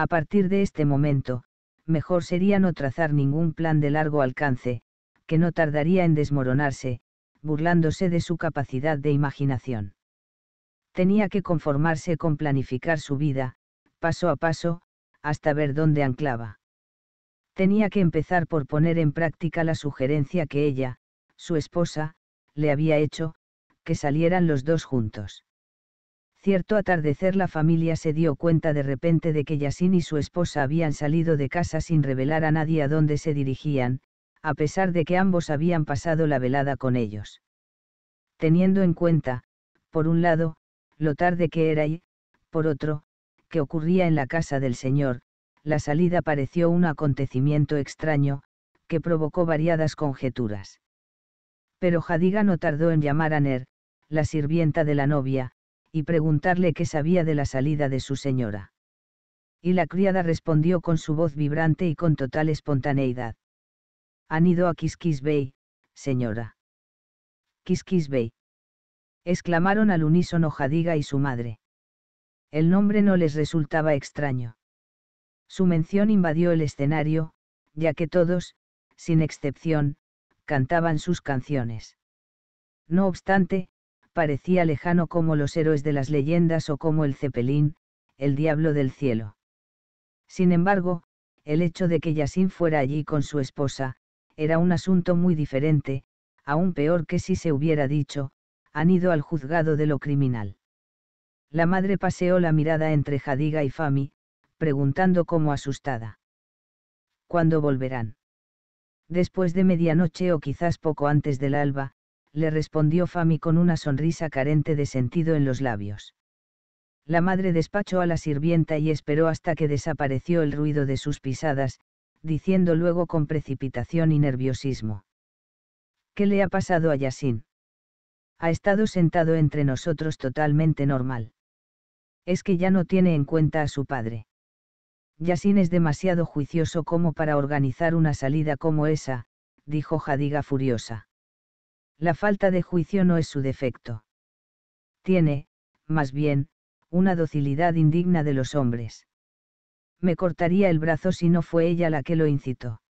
A partir de este momento, mejor sería no trazar ningún plan de largo alcance, que no tardaría en desmoronarse, burlándose de su capacidad de imaginación. Tenía que conformarse con planificar su vida, paso a paso, hasta ver dónde anclaba. Tenía que empezar por poner en práctica la sugerencia que ella, su esposa, le había hecho, que salieran los dos juntos. Cierto atardecer la familia se dio cuenta de repente de que Yasin y su esposa habían salido de casa sin revelar a nadie a dónde se dirigían, a pesar de que ambos habían pasado la velada con ellos. Teniendo en cuenta, por un lado, lo tarde que era y, por otro, que ocurría en la casa del señor, la salida pareció un acontecimiento extraño, que provocó variadas conjeturas. Pero Jadiga no tardó en llamar a Ner, la sirvienta de la novia, y preguntarle qué sabía de la salida de su señora. Y la criada respondió con su voz vibrante y con total espontaneidad. Han ido a Kiskis Bay, señora. Kiskis Bay. Exclamaron al unísono Jadiga y su madre. El nombre no les resultaba extraño. Su mención invadió el escenario, ya que todos, sin excepción, cantaban sus canciones. No obstante, parecía lejano como los héroes de las leyendas o como el cepelín, el diablo del cielo. Sin embargo, el hecho de que Yasin fuera allí con su esposa, era un asunto muy diferente, aún peor que si se hubiera dicho, han ido al juzgado de lo criminal. La madre paseó la mirada entre Jadiga y Fami, preguntando como asustada. ¿Cuándo volverán? Después de medianoche o quizás poco antes del alba, le respondió Fami con una sonrisa carente de sentido en los labios. La madre despachó a la sirvienta y esperó hasta que desapareció el ruido de sus pisadas, diciendo luego con precipitación y nerviosismo. ¿Qué le ha pasado a Yasin? Ha estado sentado entre nosotros totalmente normal. Es que ya no tiene en cuenta a su padre. Yasin es demasiado juicioso como para organizar una salida como esa, dijo Jadiga furiosa la falta de juicio no es su defecto. Tiene, más bien, una docilidad indigna de los hombres. Me cortaría el brazo si no fue ella la que lo incitó.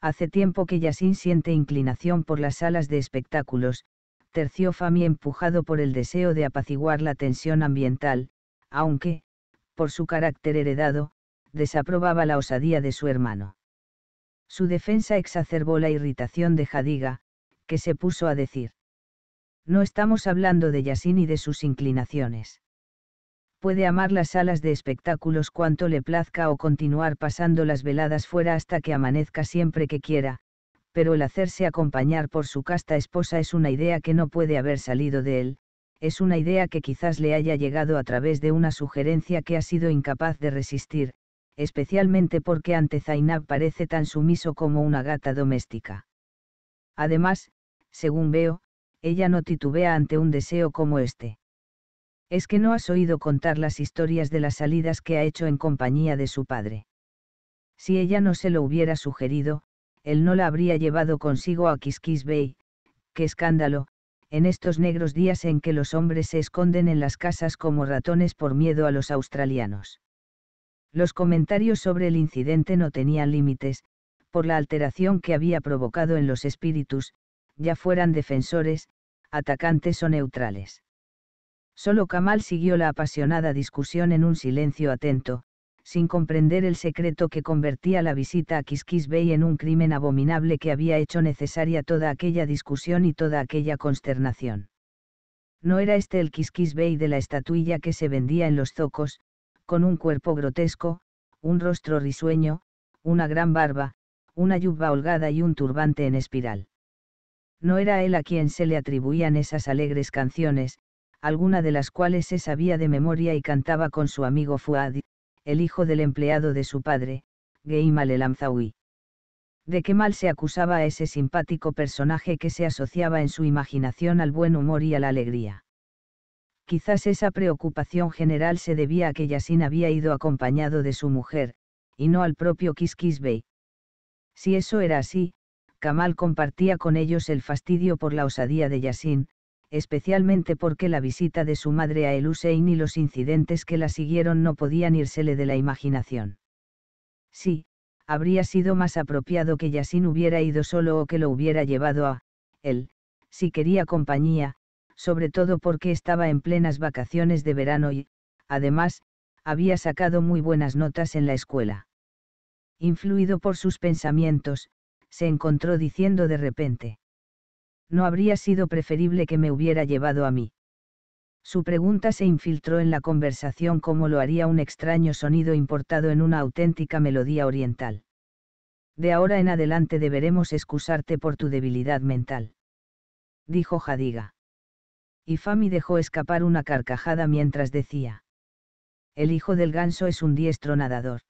Hace tiempo que Yasin siente inclinación por las salas de espectáculos, terció Fami empujado por el deseo de apaciguar la tensión ambiental, aunque, por su carácter heredado, desaprobaba la osadía de su hermano. Su defensa exacerbó la irritación de Jadiga, que se puso a decir. No estamos hablando de Yasin y de sus inclinaciones. Puede amar las salas de espectáculos cuanto le plazca o continuar pasando las veladas fuera hasta que amanezca siempre que quiera, pero el hacerse acompañar por su casta esposa es una idea que no puede haber salido de él, es una idea que quizás le haya llegado a través de una sugerencia que ha sido incapaz de resistir, especialmente porque ante Zainab parece tan sumiso como una gata doméstica. Además, según veo, ella no titubea ante un deseo como este. Es que no has oído contar las historias de las salidas que ha hecho en compañía de su padre. Si ella no se lo hubiera sugerido, él no la habría llevado consigo a Kiskis Bay, qué escándalo, en estos negros días en que los hombres se esconden en las casas como ratones por miedo a los australianos. Los comentarios sobre el incidente no tenían límites, por la alteración que había provocado en los espíritus, ya fueran defensores, atacantes o neutrales. Solo Kamal siguió la apasionada discusión en un silencio atento, sin comprender el secreto que convertía la visita a Kiskis Bey en un crimen abominable que había hecho necesaria toda aquella discusión y toda aquella consternación. No era este el Kiskis Bey de la estatuilla que se vendía en los zocos, con un cuerpo grotesco, un rostro risueño, una gran barba, una yuba holgada y un turbante en espiral. No era él a quien se le atribuían esas alegres canciones, alguna de las cuales se sabía de memoria y cantaba con su amigo Fuad, el hijo del empleado de su padre, Geimal el De qué mal se acusaba a ese simpático personaje que se asociaba en su imaginación al buen humor y a la alegría. Quizás esa preocupación general se debía a que Yasin había ido acompañado de su mujer, y no al propio Kis Bey. Si eso era así, Kamal compartía con ellos el fastidio por la osadía de Yasin, especialmente porque la visita de su madre a El Hussein y los incidentes que la siguieron no podían irsele de la imaginación. Sí, habría sido más apropiado que Yasin hubiera ido solo o que lo hubiera llevado a él, si quería compañía, sobre todo porque estaba en plenas vacaciones de verano y, además, había sacado muy buenas notas en la escuela. Influido por sus pensamientos, se encontró diciendo de repente. No habría sido preferible que me hubiera llevado a mí. Su pregunta se infiltró en la conversación como lo haría un extraño sonido importado en una auténtica melodía oriental. De ahora en adelante deberemos excusarte por tu debilidad mental. Dijo Jadiga. Y Fami dejó escapar una carcajada mientras decía. El hijo del ganso es un diestro nadador.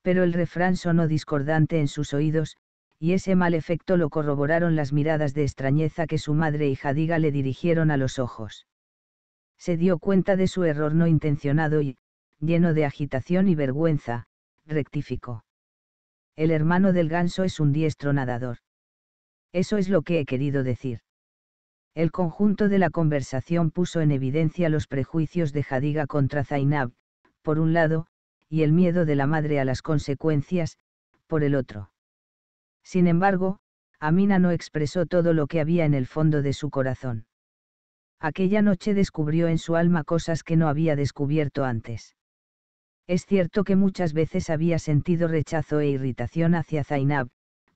Pero el refrán sonó discordante en sus oídos, y ese mal efecto lo corroboraron las miradas de extrañeza que su madre y Jadiga le dirigieron a los ojos. Se dio cuenta de su error no intencionado y, lleno de agitación y vergüenza, rectificó. El hermano del ganso es un diestro nadador. Eso es lo que he querido decir. El conjunto de la conversación puso en evidencia los prejuicios de Jadiga contra Zainab, por un lado, y el miedo de la madre a las consecuencias, por el otro. Sin embargo, Amina no expresó todo lo que había en el fondo de su corazón. Aquella noche descubrió en su alma cosas que no había descubierto antes. Es cierto que muchas veces había sentido rechazo e irritación hacia Zainab,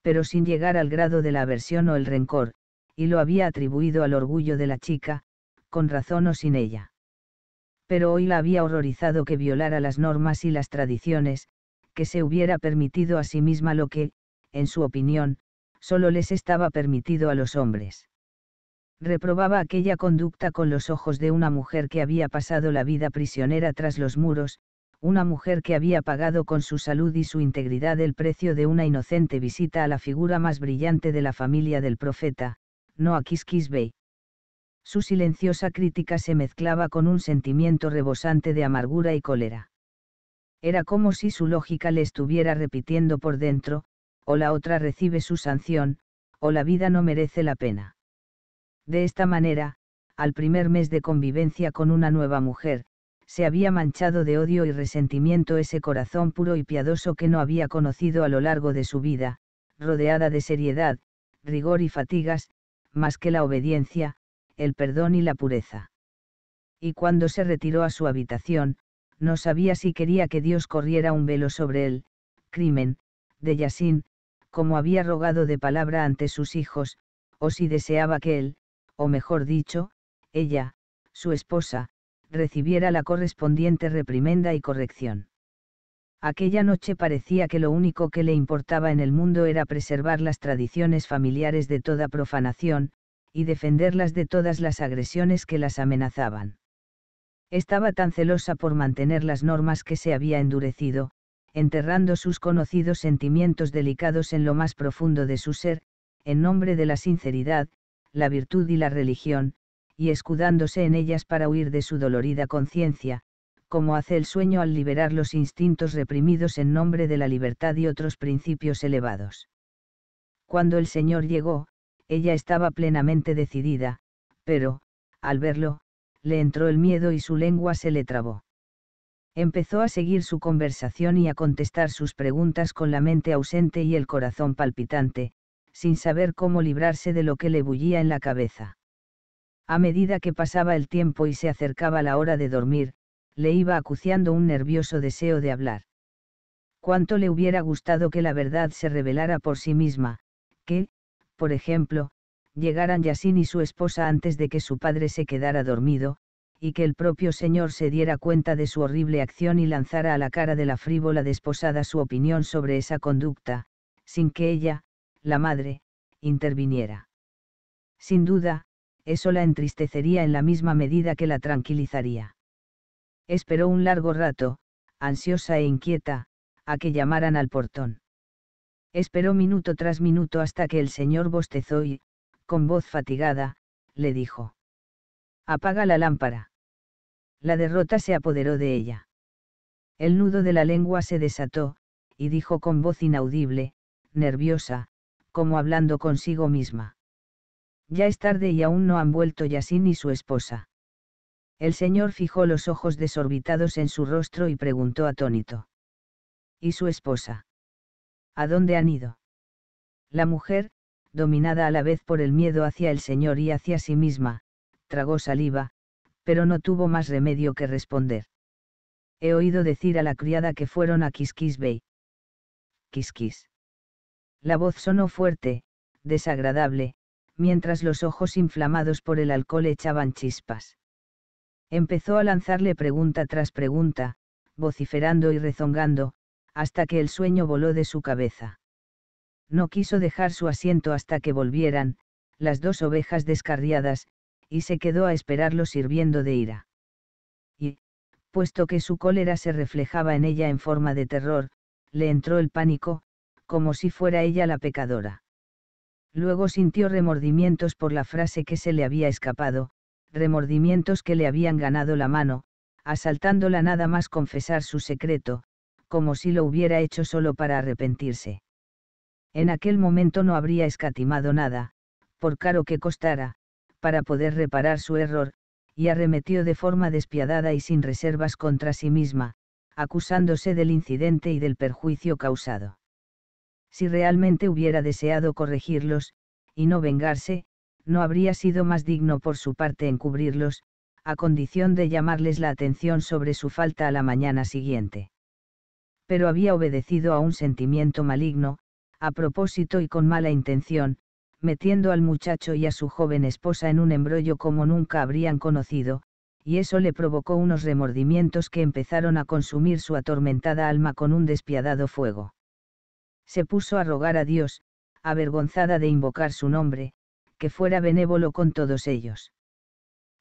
pero sin llegar al grado de la aversión o el rencor, y lo había atribuido al orgullo de la chica, con razón o sin ella. Pero hoy la había horrorizado que violara las normas y las tradiciones, que se hubiera permitido a sí misma lo que, en su opinión, solo les estaba permitido a los hombres. Reprobaba aquella conducta con los ojos de una mujer que había pasado la vida prisionera tras los muros, una mujer que había pagado con su salud y su integridad el precio de una inocente visita a la figura más brillante de la familia del profeta, no a Kiss Bey. Su silenciosa crítica se mezclaba con un sentimiento rebosante de amargura y cólera. Era como si su lógica le estuviera repitiendo por dentro, o la otra recibe su sanción, o la vida no merece la pena. De esta manera, al primer mes de convivencia con una nueva mujer, se había manchado de odio y resentimiento ese corazón puro y piadoso que no había conocido a lo largo de su vida, rodeada de seriedad, rigor y fatigas, más que la obediencia, el perdón y la pureza. Y cuando se retiró a su habitación, no sabía si quería que Dios corriera un velo sobre él, crimen, de Yasin, como había rogado de palabra ante sus hijos, o si deseaba que él, o mejor dicho, ella, su esposa, recibiera la correspondiente reprimenda y corrección. Aquella noche parecía que lo único que le importaba en el mundo era preservar las tradiciones familiares de toda profanación, y defenderlas de todas las agresiones que las amenazaban. Estaba tan celosa por mantener las normas que se había endurecido, enterrando sus conocidos sentimientos delicados en lo más profundo de su ser, en nombre de la sinceridad, la virtud y la religión, y escudándose en ellas para huir de su dolorida conciencia, como hace el sueño al liberar los instintos reprimidos en nombre de la libertad y otros principios elevados. Cuando el Señor llegó, ella estaba plenamente decidida, pero, al verlo, le entró el miedo y su lengua se le trabó empezó a seguir su conversación y a contestar sus preguntas con la mente ausente y el corazón palpitante, sin saber cómo librarse de lo que le bullía en la cabeza. A medida que pasaba el tiempo y se acercaba la hora de dormir, le iba acuciando un nervioso deseo de hablar. Cuánto le hubiera gustado que la verdad se revelara por sí misma, que, por ejemplo, llegaran Yasin y su esposa antes de que su padre se quedara dormido, y que el propio señor se diera cuenta de su horrible acción y lanzara a la cara de la frívola desposada su opinión sobre esa conducta, sin que ella, la madre, interviniera. Sin duda, eso la entristecería en la misma medida que la tranquilizaría. Esperó un largo rato, ansiosa e inquieta, a que llamaran al portón. Esperó minuto tras minuto hasta que el señor bostezó y, con voz fatigada, le dijo. Apaga la lámpara. La derrota se apoderó de ella. El nudo de la lengua se desató, y dijo con voz inaudible, nerviosa, como hablando consigo misma. Ya es tarde y aún no han vuelto Yasin y su esposa. El señor fijó los ojos desorbitados en su rostro y preguntó atónito. ¿Y su esposa? ¿A dónde han ido? La mujer, dominada a la vez por el miedo hacia el señor y hacia sí misma, tragó saliva, pero no tuvo más remedio que responder. He oído decir a la criada que fueron a Kisquis Bay. Quisquis. La voz sonó fuerte, desagradable, mientras los ojos inflamados por el alcohol echaban chispas. Empezó a lanzarle pregunta tras pregunta, vociferando y rezongando, hasta que el sueño voló de su cabeza. No quiso dejar su asiento hasta que volvieran, las dos ovejas descarriadas, y se quedó a esperarlo sirviendo de ira. Y, puesto que su cólera se reflejaba en ella en forma de terror, le entró el pánico, como si fuera ella la pecadora. Luego sintió remordimientos por la frase que se le había escapado, remordimientos que le habían ganado la mano, asaltándola nada más confesar su secreto, como si lo hubiera hecho solo para arrepentirse. En aquel momento no habría escatimado nada, por caro que costara, para poder reparar su error, y arremetió de forma despiadada y sin reservas contra sí misma, acusándose del incidente y del perjuicio causado. Si realmente hubiera deseado corregirlos, y no vengarse, no habría sido más digno por su parte encubrirlos, a condición de llamarles la atención sobre su falta a la mañana siguiente. Pero había obedecido a un sentimiento maligno, a propósito y con mala intención, metiendo al muchacho y a su joven esposa en un embrollo como nunca habrían conocido, y eso le provocó unos remordimientos que empezaron a consumir su atormentada alma con un despiadado fuego. Se puso a rogar a Dios, avergonzada de invocar su nombre, que fuera benévolo con todos ellos.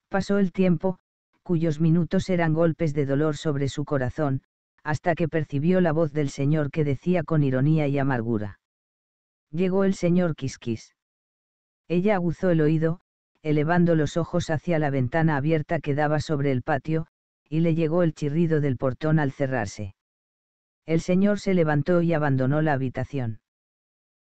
Pasó el tiempo, cuyos minutos eran golpes de dolor sobre su corazón, hasta que percibió la voz del Señor que decía con ironía y amargura. Llegó el Señor Kisquis. Ella aguzó el oído, elevando los ojos hacia la ventana abierta que daba sobre el patio, y le llegó el chirrido del portón al cerrarse. El señor se levantó y abandonó la habitación.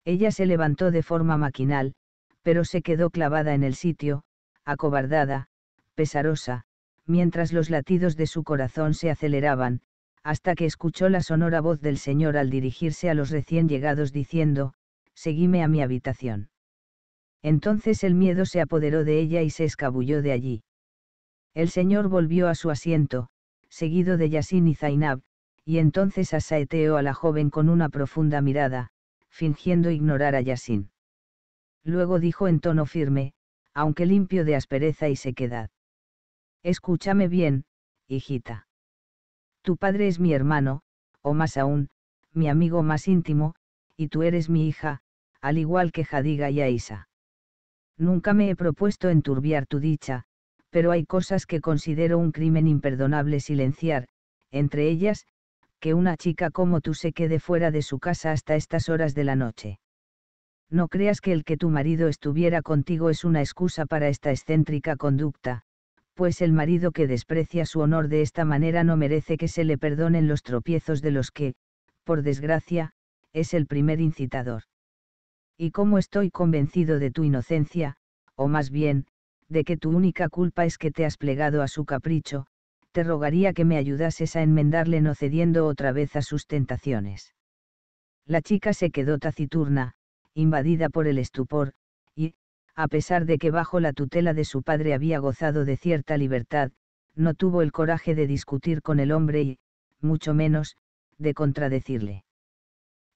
Ella se levantó de forma maquinal, pero se quedó clavada en el sitio, acobardada, pesarosa, mientras los latidos de su corazón se aceleraban, hasta que escuchó la sonora voz del señor al dirigirse a los recién llegados diciendo, Seguime a mi habitación. Entonces el miedo se apoderó de ella y se escabulló de allí. El señor volvió a su asiento, seguido de Yasin y Zainab, y entonces asaeteó a la joven con una profunda mirada, fingiendo ignorar a Yasin. Luego dijo en tono firme, aunque limpio de aspereza y sequedad. Escúchame bien, hijita. Tu padre es mi hermano, o más aún, mi amigo más íntimo, y tú eres mi hija, al igual que Jadiga y Aisa. Nunca me he propuesto enturbiar tu dicha, pero hay cosas que considero un crimen imperdonable silenciar, entre ellas, que una chica como tú se quede fuera de su casa hasta estas horas de la noche. No creas que el que tu marido estuviera contigo es una excusa para esta excéntrica conducta, pues el marido que desprecia su honor de esta manera no merece que se le perdonen los tropiezos de los que, por desgracia, es el primer incitador y como estoy convencido de tu inocencia, o más bien, de que tu única culpa es que te has plegado a su capricho, te rogaría que me ayudases a enmendarle no cediendo otra vez a sus tentaciones. La chica se quedó taciturna, invadida por el estupor, y, a pesar de que bajo la tutela de su padre había gozado de cierta libertad, no tuvo el coraje de discutir con el hombre y, mucho menos, de contradecirle.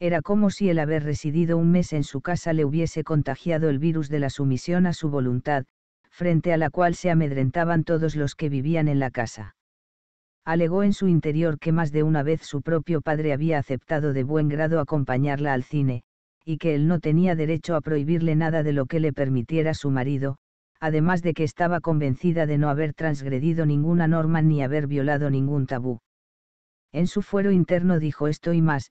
Era como si el haber residido un mes en su casa le hubiese contagiado el virus de la sumisión a su voluntad, frente a la cual se amedrentaban todos los que vivían en la casa. Alegó en su interior que más de una vez su propio padre había aceptado de buen grado acompañarla al cine, y que él no tenía derecho a prohibirle nada de lo que le permitiera su marido, además de que estaba convencida de no haber transgredido ninguna norma ni haber violado ningún tabú. En su fuero interno dijo esto y más,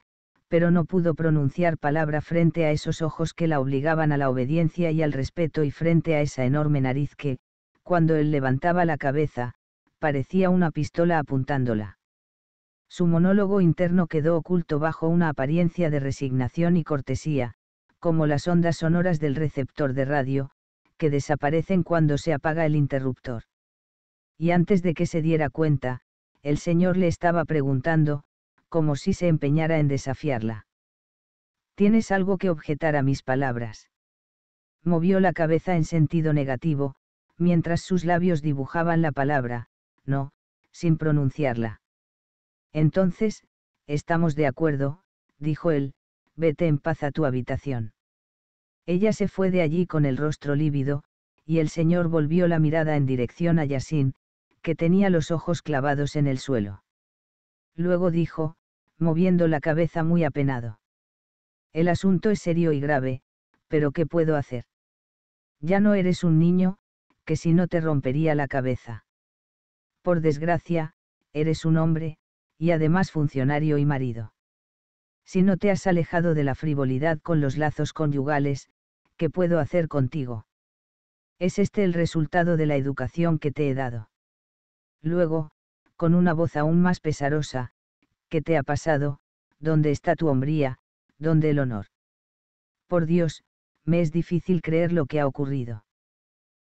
pero no pudo pronunciar palabra frente a esos ojos que la obligaban a la obediencia y al respeto y frente a esa enorme nariz que, cuando él levantaba la cabeza, parecía una pistola apuntándola. Su monólogo interno quedó oculto bajo una apariencia de resignación y cortesía, como las ondas sonoras del receptor de radio, que desaparecen cuando se apaga el interruptor. Y antes de que se diera cuenta, el señor le estaba preguntando, como si se empeñara en desafiarla. Tienes algo que objetar a mis palabras. Movió la cabeza en sentido negativo, mientras sus labios dibujaban la palabra, no, sin pronunciarla. Entonces, estamos de acuerdo, dijo él, vete en paz a tu habitación. Ella se fue de allí con el rostro lívido, y el señor volvió la mirada en dirección a Yasin, que tenía los ojos clavados en el suelo. Luego dijo, moviendo la cabeza muy apenado. El asunto es serio y grave, pero ¿qué puedo hacer? Ya no eres un niño, que si no te rompería la cabeza. Por desgracia, eres un hombre, y además funcionario y marido. Si no te has alejado de la frivolidad con los lazos conyugales, ¿qué puedo hacer contigo? Es este el resultado de la educación que te he dado. Luego, con una voz aún más pesarosa, ¿Qué te ha pasado? ¿Dónde está tu hombría? ¿Dónde el honor? Por Dios, me es difícil creer lo que ha ocurrido.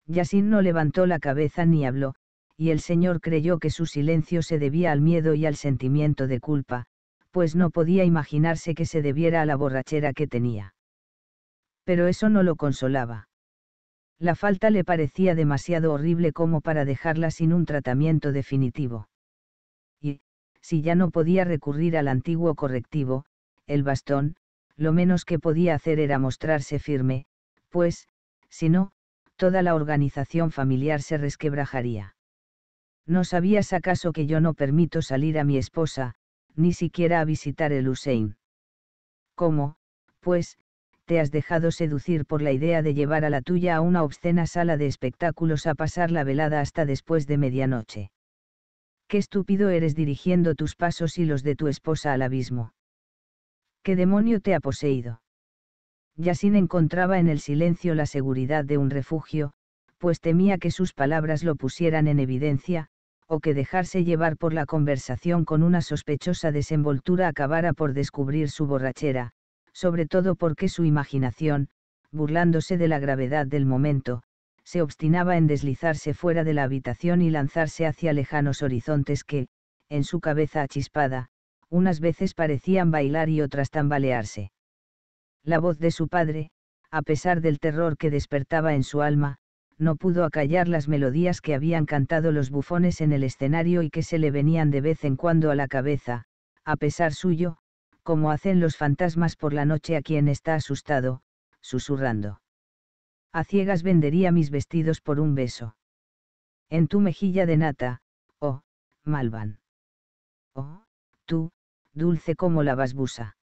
Yasin no levantó la cabeza ni habló, y el señor creyó que su silencio se debía al miedo y al sentimiento de culpa, pues no podía imaginarse que se debiera a la borrachera que tenía. Pero eso no lo consolaba. La falta le parecía demasiado horrible como para dejarla sin un tratamiento definitivo si ya no podía recurrir al antiguo correctivo, el bastón, lo menos que podía hacer era mostrarse firme, pues, si no, toda la organización familiar se resquebrajaría. ¿No sabías acaso que yo no permito salir a mi esposa, ni siquiera a visitar el Hussein? ¿Cómo, pues, te has dejado seducir por la idea de llevar a la tuya a una obscena sala de espectáculos a pasar la velada hasta después de medianoche? Qué estúpido eres dirigiendo tus pasos y los de tu esposa al abismo. ¿Qué demonio te ha poseído? Yasin encontraba en el silencio la seguridad de un refugio, pues temía que sus palabras lo pusieran en evidencia, o que dejarse llevar por la conversación con una sospechosa desenvoltura acabara por descubrir su borrachera, sobre todo porque su imaginación, burlándose de la gravedad del momento, se obstinaba en deslizarse fuera de la habitación y lanzarse hacia lejanos horizontes que, en su cabeza achispada, unas veces parecían bailar y otras tambalearse. La voz de su padre, a pesar del terror que despertaba en su alma, no pudo acallar las melodías que habían cantado los bufones en el escenario y que se le venían de vez en cuando a la cabeza, a pesar suyo, como hacen los fantasmas por la noche a quien está asustado, susurrando a ciegas vendería mis vestidos por un beso. En tu mejilla de nata, oh, Malvan. Oh, tú, dulce como la basbusa.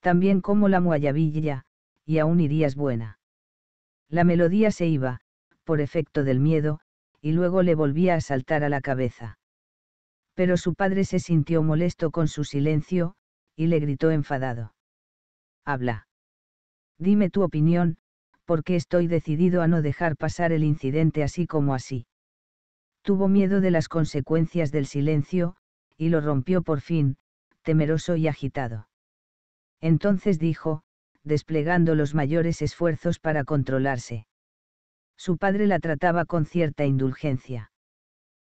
También como la muayavilla, y aún irías buena. La melodía se iba, por efecto del miedo, y luego le volvía a saltar a la cabeza. Pero su padre se sintió molesto con su silencio, y le gritó enfadado. Habla. Dime tu opinión, porque estoy decidido a no dejar pasar el incidente así como así. Tuvo miedo de las consecuencias del silencio, y lo rompió por fin, temeroso y agitado. Entonces dijo, desplegando los mayores esfuerzos para controlarse. Su padre la trataba con cierta indulgencia.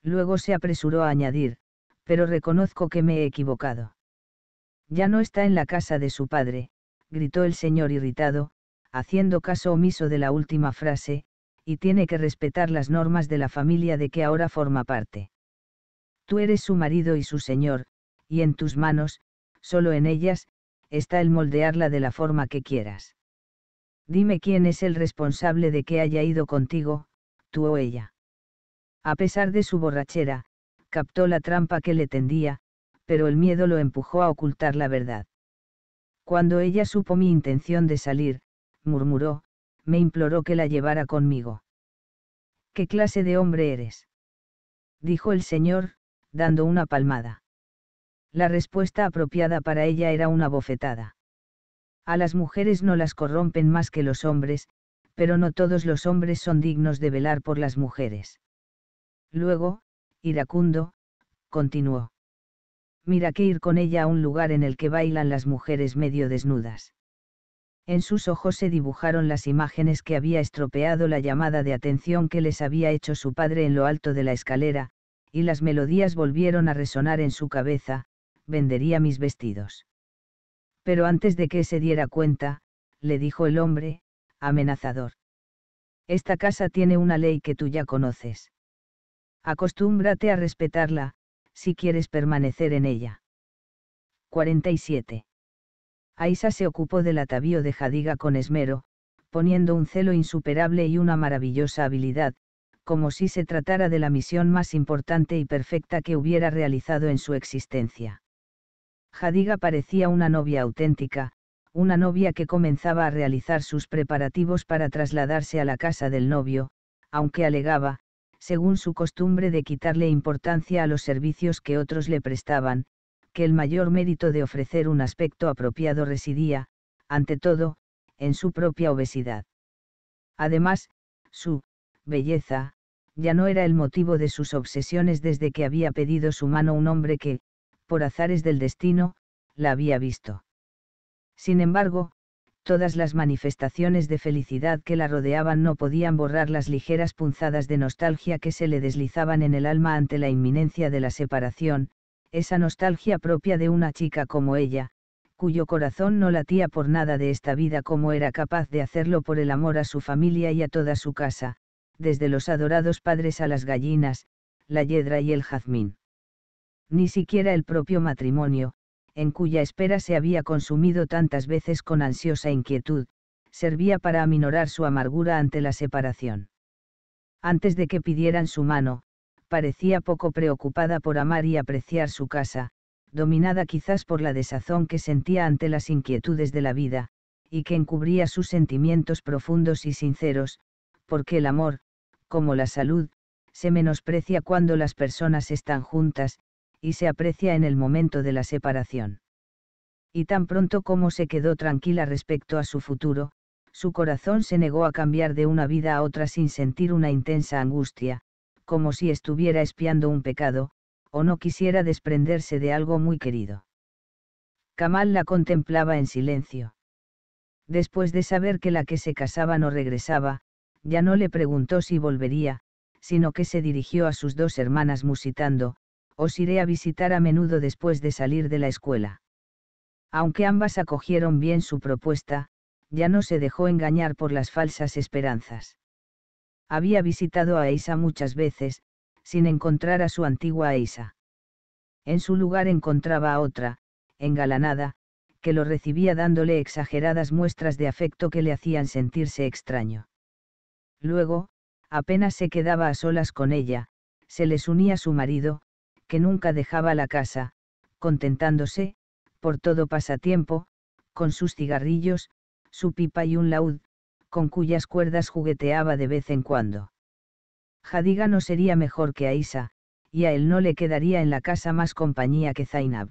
Luego se apresuró a añadir, pero reconozco que me he equivocado. Ya no está en la casa de su padre, gritó el señor irritado, haciendo caso omiso de la última frase, y tiene que respetar las normas de la familia de que ahora forma parte. Tú eres su marido y su señor, y en tus manos, solo en ellas, está el moldearla de la forma que quieras. Dime quién es el responsable de que haya ido contigo, tú o ella. A pesar de su borrachera, captó la trampa que le tendía, pero el miedo lo empujó a ocultar la verdad. Cuando ella supo mi intención de salir, murmuró, me imploró que la llevara conmigo. ¿Qué clase de hombre eres? dijo el señor, dando una palmada. La respuesta apropiada para ella era una bofetada. A las mujeres no las corrompen más que los hombres, pero no todos los hombres son dignos de velar por las mujeres. Luego, iracundo, continuó. Mira que ir con ella a un lugar en el que bailan las mujeres medio desnudas. En sus ojos se dibujaron las imágenes que había estropeado la llamada de atención que les había hecho su padre en lo alto de la escalera, y las melodías volvieron a resonar en su cabeza, vendería mis vestidos. Pero antes de que se diera cuenta, le dijo el hombre, amenazador. Esta casa tiene una ley que tú ya conoces. Acostúmbrate a respetarla, si quieres permanecer en ella. 47. Aisa se ocupó del atavío de Jadiga con esmero, poniendo un celo insuperable y una maravillosa habilidad, como si se tratara de la misión más importante y perfecta que hubiera realizado en su existencia. Jadiga parecía una novia auténtica, una novia que comenzaba a realizar sus preparativos para trasladarse a la casa del novio, aunque alegaba, según su costumbre de quitarle importancia a los servicios que otros le prestaban, que el mayor mérito de ofrecer un aspecto apropiado residía, ante todo, en su propia obesidad. Además, su belleza ya no era el motivo de sus obsesiones desde que había pedido su mano un hombre que, por azares del destino, la había visto. Sin embargo, todas las manifestaciones de felicidad que la rodeaban no podían borrar las ligeras punzadas de nostalgia que se le deslizaban en el alma ante la inminencia de la separación, esa nostalgia propia de una chica como ella, cuyo corazón no latía por nada de esta vida como era capaz de hacerlo por el amor a su familia y a toda su casa, desde los adorados padres a las gallinas, la yedra y el jazmín. Ni siquiera el propio matrimonio, en cuya espera se había consumido tantas veces con ansiosa inquietud, servía para aminorar su amargura ante la separación. Antes de que pidieran su mano, parecía poco preocupada por amar y apreciar su casa, dominada quizás por la desazón que sentía ante las inquietudes de la vida, y que encubría sus sentimientos profundos y sinceros, porque el amor, como la salud, se menosprecia cuando las personas están juntas, y se aprecia en el momento de la separación. Y tan pronto como se quedó tranquila respecto a su futuro, su corazón se negó a cambiar de una vida a otra sin sentir una intensa angustia, como si estuviera espiando un pecado, o no quisiera desprenderse de algo muy querido. Kamal la contemplaba en silencio. Después de saber que la que se casaba no regresaba, ya no le preguntó si volvería, sino que se dirigió a sus dos hermanas musitando, os iré a visitar a menudo después de salir de la escuela. Aunque ambas acogieron bien su propuesta, ya no se dejó engañar por las falsas esperanzas había visitado a Eisa muchas veces, sin encontrar a su antigua Eisa. En su lugar encontraba a otra, engalanada, que lo recibía dándole exageradas muestras de afecto que le hacían sentirse extraño. Luego, apenas se quedaba a solas con ella, se les unía su marido, que nunca dejaba la casa, contentándose, por todo pasatiempo, con sus cigarrillos, su pipa y un laúd, con cuyas cuerdas jugueteaba de vez en cuando. Jadiga no sería mejor que Aisa, y a él no le quedaría en la casa más compañía que Zainab.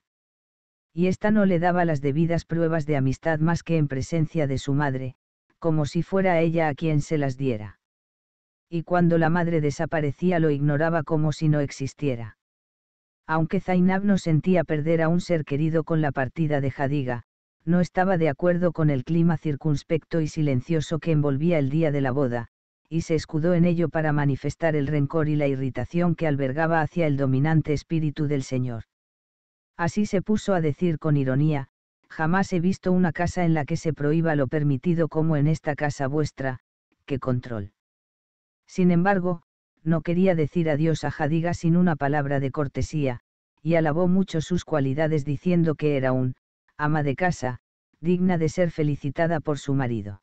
Y ésta no le daba las debidas pruebas de amistad más que en presencia de su madre, como si fuera ella a quien se las diera. Y cuando la madre desaparecía lo ignoraba como si no existiera. Aunque Zainab no sentía perder a un ser querido con la partida de Jadiga, no estaba de acuerdo con el clima circunspecto y silencioso que envolvía el día de la boda, y se escudó en ello para manifestar el rencor y la irritación que albergaba hacia el dominante espíritu del señor. Así se puso a decir con ironía, jamás he visto una casa en la que se prohíba lo permitido como en esta casa vuestra, qué control. Sin embargo, no quería decir adiós a Jadiga sin una palabra de cortesía, y alabó mucho sus cualidades diciendo que era un ama de casa, digna de ser felicitada por su marido.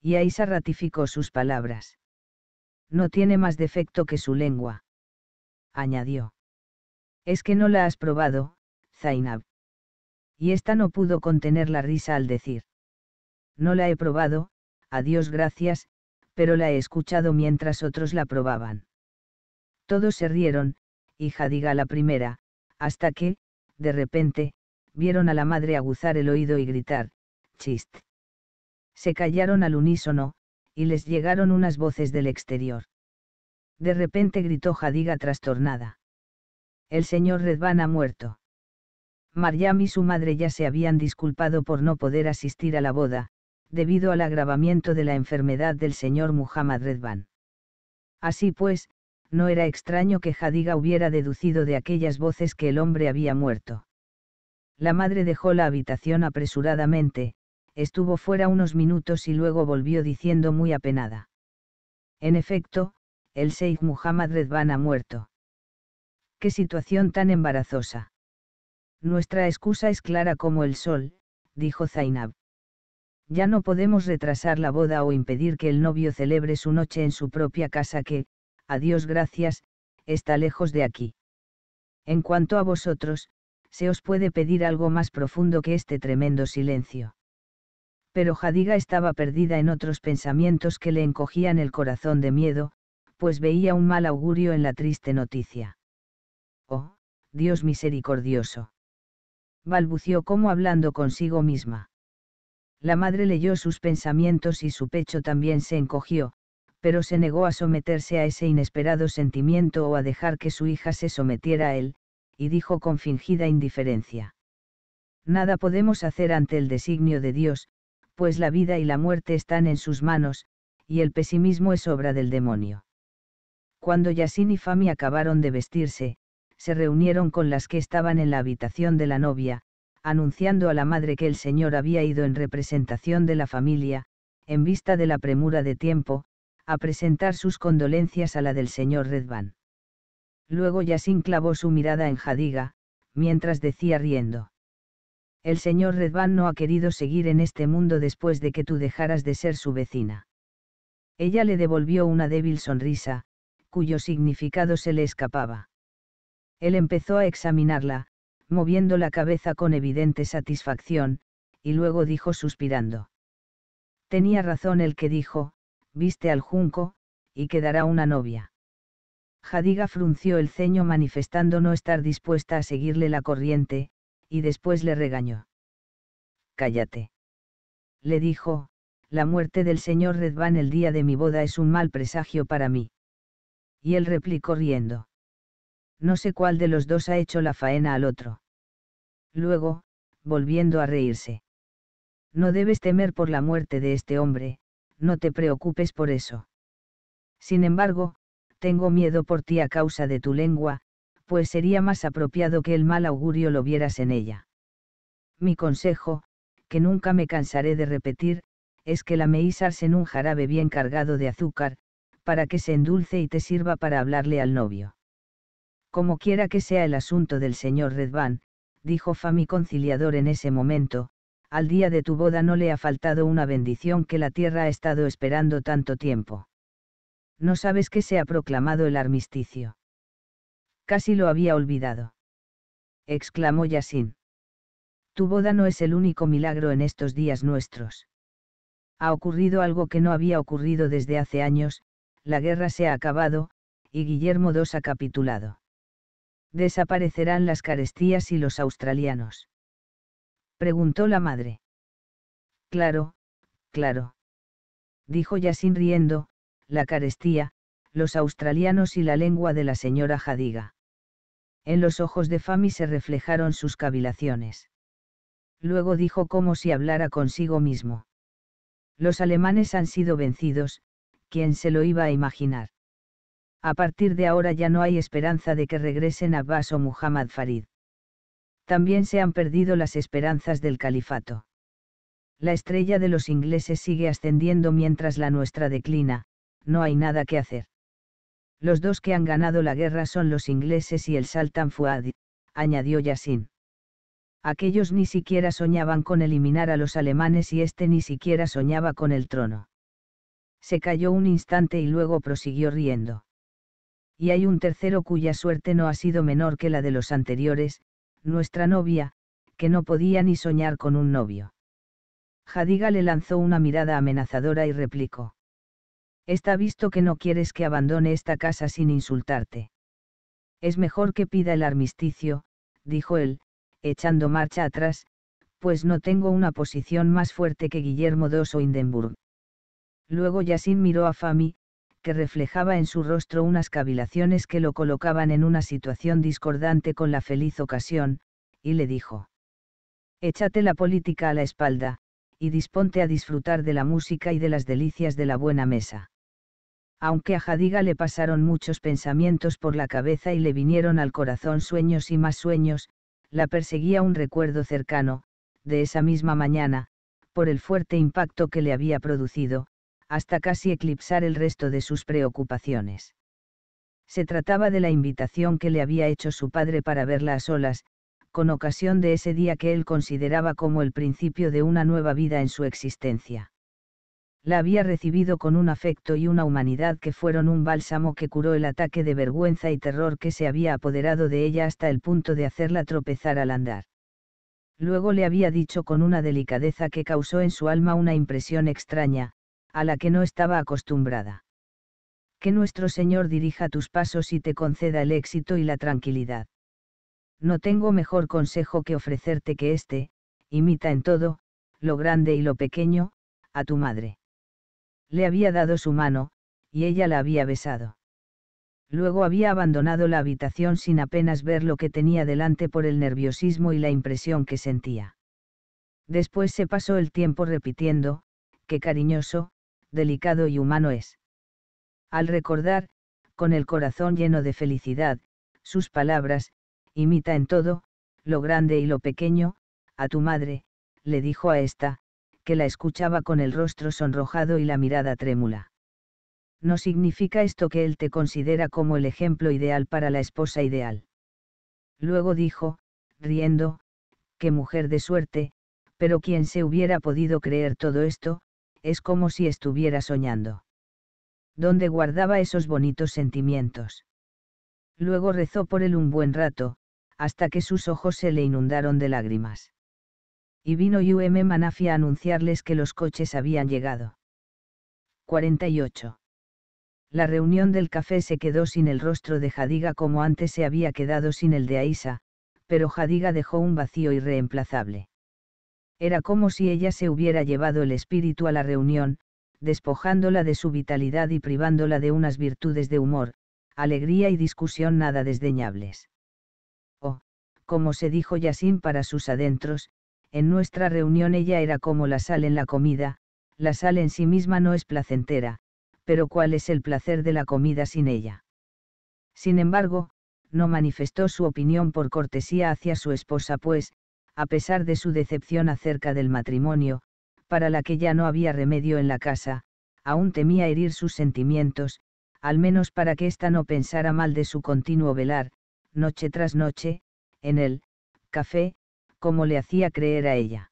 Y Aisa ratificó sus palabras. No tiene más defecto que su lengua. Añadió. Es que no la has probado, Zainab. Y esta no pudo contener la risa al decir. No la he probado, a Dios gracias, pero la he escuchado mientras otros la probaban. Todos se rieron, y diga la primera, hasta que, de repente, vieron a la madre aguzar el oído y gritar, chist. Se callaron al unísono, y les llegaron unas voces del exterior. De repente gritó Jadiga trastornada. El señor Redvan ha muerto. Mariam y su madre ya se habían disculpado por no poder asistir a la boda, debido al agravamiento de la enfermedad del señor Muhammad Redvan. Así pues, no era extraño que Jadiga hubiera deducido de aquellas voces que el hombre había muerto. La madre dejó la habitación apresuradamente, estuvo fuera unos minutos y luego volvió diciendo muy apenada. En efecto, el Sheikh Muhammad Redvan ha muerto. Qué situación tan embarazosa. Nuestra excusa es clara como el sol, dijo Zainab. Ya no podemos retrasar la boda o impedir que el novio celebre su noche en su propia casa que, a Dios gracias, está lejos de aquí. En cuanto a vosotros, se os puede pedir algo más profundo que este tremendo silencio. Pero Jadiga estaba perdida en otros pensamientos que le encogían el corazón de miedo, pues veía un mal augurio en la triste noticia. Oh, Dios misericordioso. Balbució como hablando consigo misma. La madre leyó sus pensamientos y su pecho también se encogió, pero se negó a someterse a ese inesperado sentimiento o a dejar que su hija se sometiera a él, y dijo con fingida indiferencia. Nada podemos hacer ante el designio de Dios, pues la vida y la muerte están en sus manos, y el pesimismo es obra del demonio. Cuando Yasin y Fami acabaron de vestirse, se reunieron con las que estaban en la habitación de la novia, anunciando a la madre que el señor había ido en representación de la familia, en vista de la premura de tiempo, a presentar sus condolencias a la del señor Redvan. Luego Yasin clavó su mirada en Jadiga, mientras decía riendo. El señor Redván no ha querido seguir en este mundo después de que tú dejaras de ser su vecina. Ella le devolvió una débil sonrisa, cuyo significado se le escapaba. Él empezó a examinarla, moviendo la cabeza con evidente satisfacción, y luego dijo suspirando. Tenía razón el que dijo, viste al junco, y quedará una novia. Jadiga frunció el ceño manifestando no estar dispuesta a seguirle la corriente, y después le regañó. Cállate. Le dijo, la muerte del señor Redván el día de mi boda es un mal presagio para mí. Y él replicó riendo. No sé cuál de los dos ha hecho la faena al otro. Luego, volviendo a reírse. No debes temer por la muerte de este hombre, no te preocupes por eso. Sin embargo, tengo miedo por ti a causa de tu lengua, pues sería más apropiado que el mal augurio lo vieras en ella. Mi consejo, que nunca me cansaré de repetir, es que la meísars en un jarabe bien cargado de azúcar, para que se endulce y te sirva para hablarle al novio. Como quiera que sea el asunto del señor Redván, dijo Fami conciliador en ese momento, al día de tu boda no le ha faltado una bendición que la tierra ha estado esperando tanto tiempo no sabes que se ha proclamado el armisticio. Casi lo había olvidado. Exclamó Yasin. Tu boda no es el único milagro en estos días nuestros. Ha ocurrido algo que no había ocurrido desde hace años, la guerra se ha acabado, y Guillermo II ha capitulado. ¿Desaparecerán las carestías y los australianos? Preguntó la madre. Claro, claro. Dijo Yasin riendo, la carestía, los australianos y la lengua de la señora Jadiga. En los ojos de Fami se reflejaron sus cavilaciones. Luego dijo como si hablara consigo mismo. Los alemanes han sido vencidos, ¿quién se lo iba a imaginar? A partir de ahora ya no hay esperanza de que regresen Abbas o Muhammad Farid. También se han perdido las esperanzas del califato. La estrella de los ingleses sigue ascendiendo mientras la nuestra declina, no hay nada que hacer. Los dos que han ganado la guerra son los ingleses y el Saltan Fuad, añadió Yassin. Aquellos ni siquiera soñaban con eliminar a los alemanes y este ni siquiera soñaba con el trono. Se calló un instante y luego prosiguió riendo. Y hay un tercero cuya suerte no ha sido menor que la de los anteriores, nuestra novia, que no podía ni soñar con un novio. Jadiga le lanzó una mirada amenazadora y replicó. Está visto que no quieres que abandone esta casa sin insultarte. Es mejor que pida el armisticio, dijo él, echando marcha atrás, pues no tengo una posición más fuerte que Guillermo II o Luego Yasin miró a Fami, que reflejaba en su rostro unas cavilaciones que lo colocaban en una situación discordante con la feliz ocasión, y le dijo. Échate la política a la espalda, y disponte a disfrutar de la música y de las delicias de la buena mesa aunque a Jadiga le pasaron muchos pensamientos por la cabeza y le vinieron al corazón sueños y más sueños, la perseguía un recuerdo cercano, de esa misma mañana, por el fuerte impacto que le había producido, hasta casi eclipsar el resto de sus preocupaciones. Se trataba de la invitación que le había hecho su padre para verla a solas, con ocasión de ese día que él consideraba como el principio de una nueva vida en su existencia la había recibido con un afecto y una humanidad que fueron un bálsamo que curó el ataque de vergüenza y terror que se había apoderado de ella hasta el punto de hacerla tropezar al andar. Luego le había dicho con una delicadeza que causó en su alma una impresión extraña, a la que no estaba acostumbrada. Que nuestro Señor dirija tus pasos y te conceda el éxito y la tranquilidad. No tengo mejor consejo que ofrecerte que este, imita en todo, lo grande y lo pequeño, a tu madre le había dado su mano, y ella la había besado. Luego había abandonado la habitación sin apenas ver lo que tenía delante por el nerviosismo y la impresión que sentía. Después se pasó el tiempo repitiendo, qué cariñoso, delicado y humano es. Al recordar, con el corazón lleno de felicidad, sus palabras, imita en todo, lo grande y lo pequeño, a tu madre, le dijo a esta, que la escuchaba con el rostro sonrojado y la mirada trémula. No significa esto que él te considera como el ejemplo ideal para la esposa ideal. Luego dijo, riendo, qué mujer de suerte, pero quien se hubiera podido creer todo esto, es como si estuviera soñando. ¿Dónde guardaba esos bonitos sentimientos? Luego rezó por él un buen rato, hasta que sus ojos se le inundaron de lágrimas y vino UM Manafi a anunciarles que los coches habían llegado. 48. La reunión del café se quedó sin el rostro de Jadiga como antes se había quedado sin el de Aisa, pero Jadiga dejó un vacío irreemplazable. Era como si ella se hubiera llevado el espíritu a la reunión, despojándola de su vitalidad y privándola de unas virtudes de humor, alegría y discusión nada desdeñables. O, oh, como se dijo Yasin para sus adentros, en nuestra reunión ella era como la sal en la comida, la sal en sí misma no es placentera, pero ¿cuál es el placer de la comida sin ella? Sin embargo, no manifestó su opinión por cortesía hacia su esposa, pues, a pesar de su decepción acerca del matrimonio, para la que ya no había remedio en la casa, aún temía herir sus sentimientos, al menos para que ésta no pensara mal de su continuo velar, noche tras noche, en el café, como le hacía creer a ella.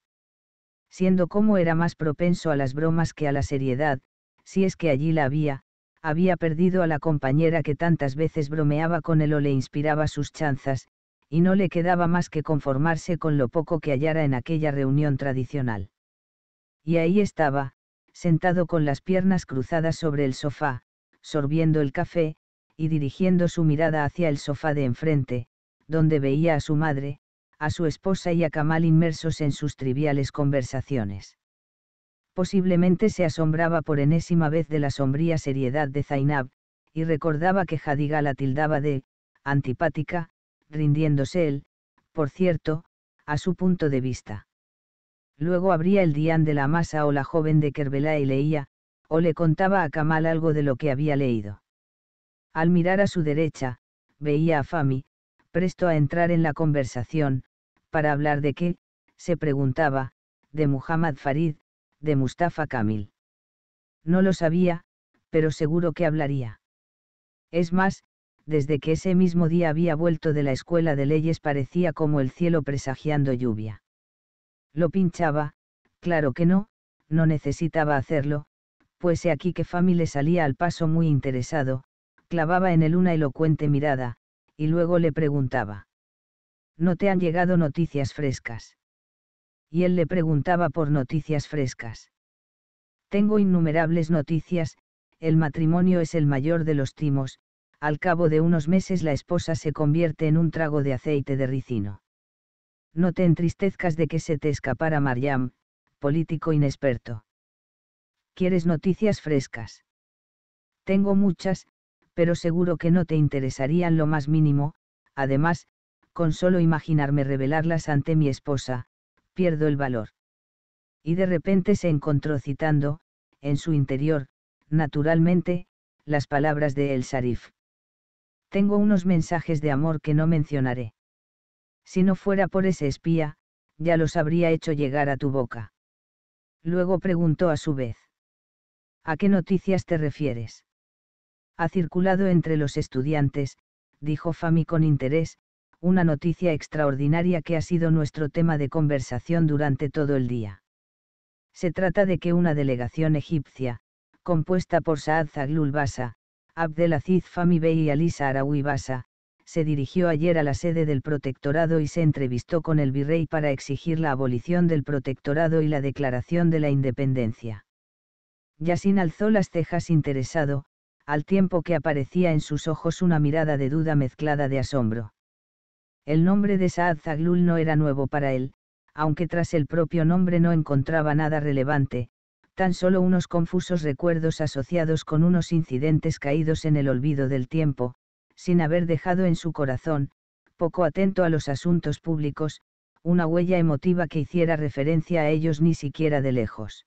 Siendo como era más propenso a las bromas que a la seriedad, si es que allí la había, había perdido a la compañera que tantas veces bromeaba con él o le inspiraba sus chanzas, y no le quedaba más que conformarse con lo poco que hallara en aquella reunión tradicional. Y ahí estaba, sentado con las piernas cruzadas sobre el sofá, sorbiendo el café, y dirigiendo su mirada hacia el sofá de enfrente, donde veía a su madre, a su esposa y a Kamal inmersos en sus triviales conversaciones. Posiblemente se asombraba por enésima vez de la sombría seriedad de Zainab, y recordaba que Jadiga la tildaba de antipática, rindiéndose él, por cierto, a su punto de vista. Luego abría el dián de la masa o la joven de Kerbelá y leía, o le contaba a Kamal algo de lo que había leído. Al mirar a su derecha, veía a Fami, presto a entrar en la conversación, para hablar de qué, se preguntaba, de Muhammad Farid, de Mustafa Kamil. No lo sabía, pero seguro que hablaría. Es más, desde que ese mismo día había vuelto de la escuela de leyes parecía como el cielo presagiando lluvia. Lo pinchaba, claro que no, no necesitaba hacerlo, pues he aquí que Fami le salía al paso muy interesado, clavaba en él una elocuente mirada, y luego le preguntaba. ¿No te han llegado noticias frescas? Y él le preguntaba por noticias frescas. Tengo innumerables noticias, el matrimonio es el mayor de los timos, al cabo de unos meses la esposa se convierte en un trago de aceite de ricino. No te entristezcas de que se te escapara Mariam, político inexperto. ¿Quieres noticias frescas? Tengo muchas, pero seguro que no te interesarían lo más mínimo, además, con solo imaginarme revelarlas ante mi esposa, pierdo el valor. Y de repente se encontró citando, en su interior, naturalmente, las palabras de El Sarif. Tengo unos mensajes de amor que no mencionaré. Si no fuera por ese espía, ya los habría hecho llegar a tu boca. Luego preguntó a su vez. ¿A qué noticias te refieres? Ha circulado entre los estudiantes, dijo Fami con interés, una noticia extraordinaria que ha sido nuestro tema de conversación durante todo el día. Se trata de que una delegación egipcia, compuesta por Saad Zaglul Basa, Abdelaziz Fami Bey y Alisa Arawi Basa, se dirigió ayer a la sede del protectorado y se entrevistó con el virrey para exigir la abolición del protectorado y la declaración de la independencia. Yasin alzó las cejas interesado, al tiempo que aparecía en sus ojos una mirada de duda mezclada de asombro. El nombre de Saad Zaglul no era nuevo para él, aunque tras el propio nombre no encontraba nada relevante, tan solo unos confusos recuerdos asociados con unos incidentes caídos en el olvido del tiempo, sin haber dejado en su corazón, poco atento a los asuntos públicos, una huella emotiva que hiciera referencia a ellos ni siquiera de lejos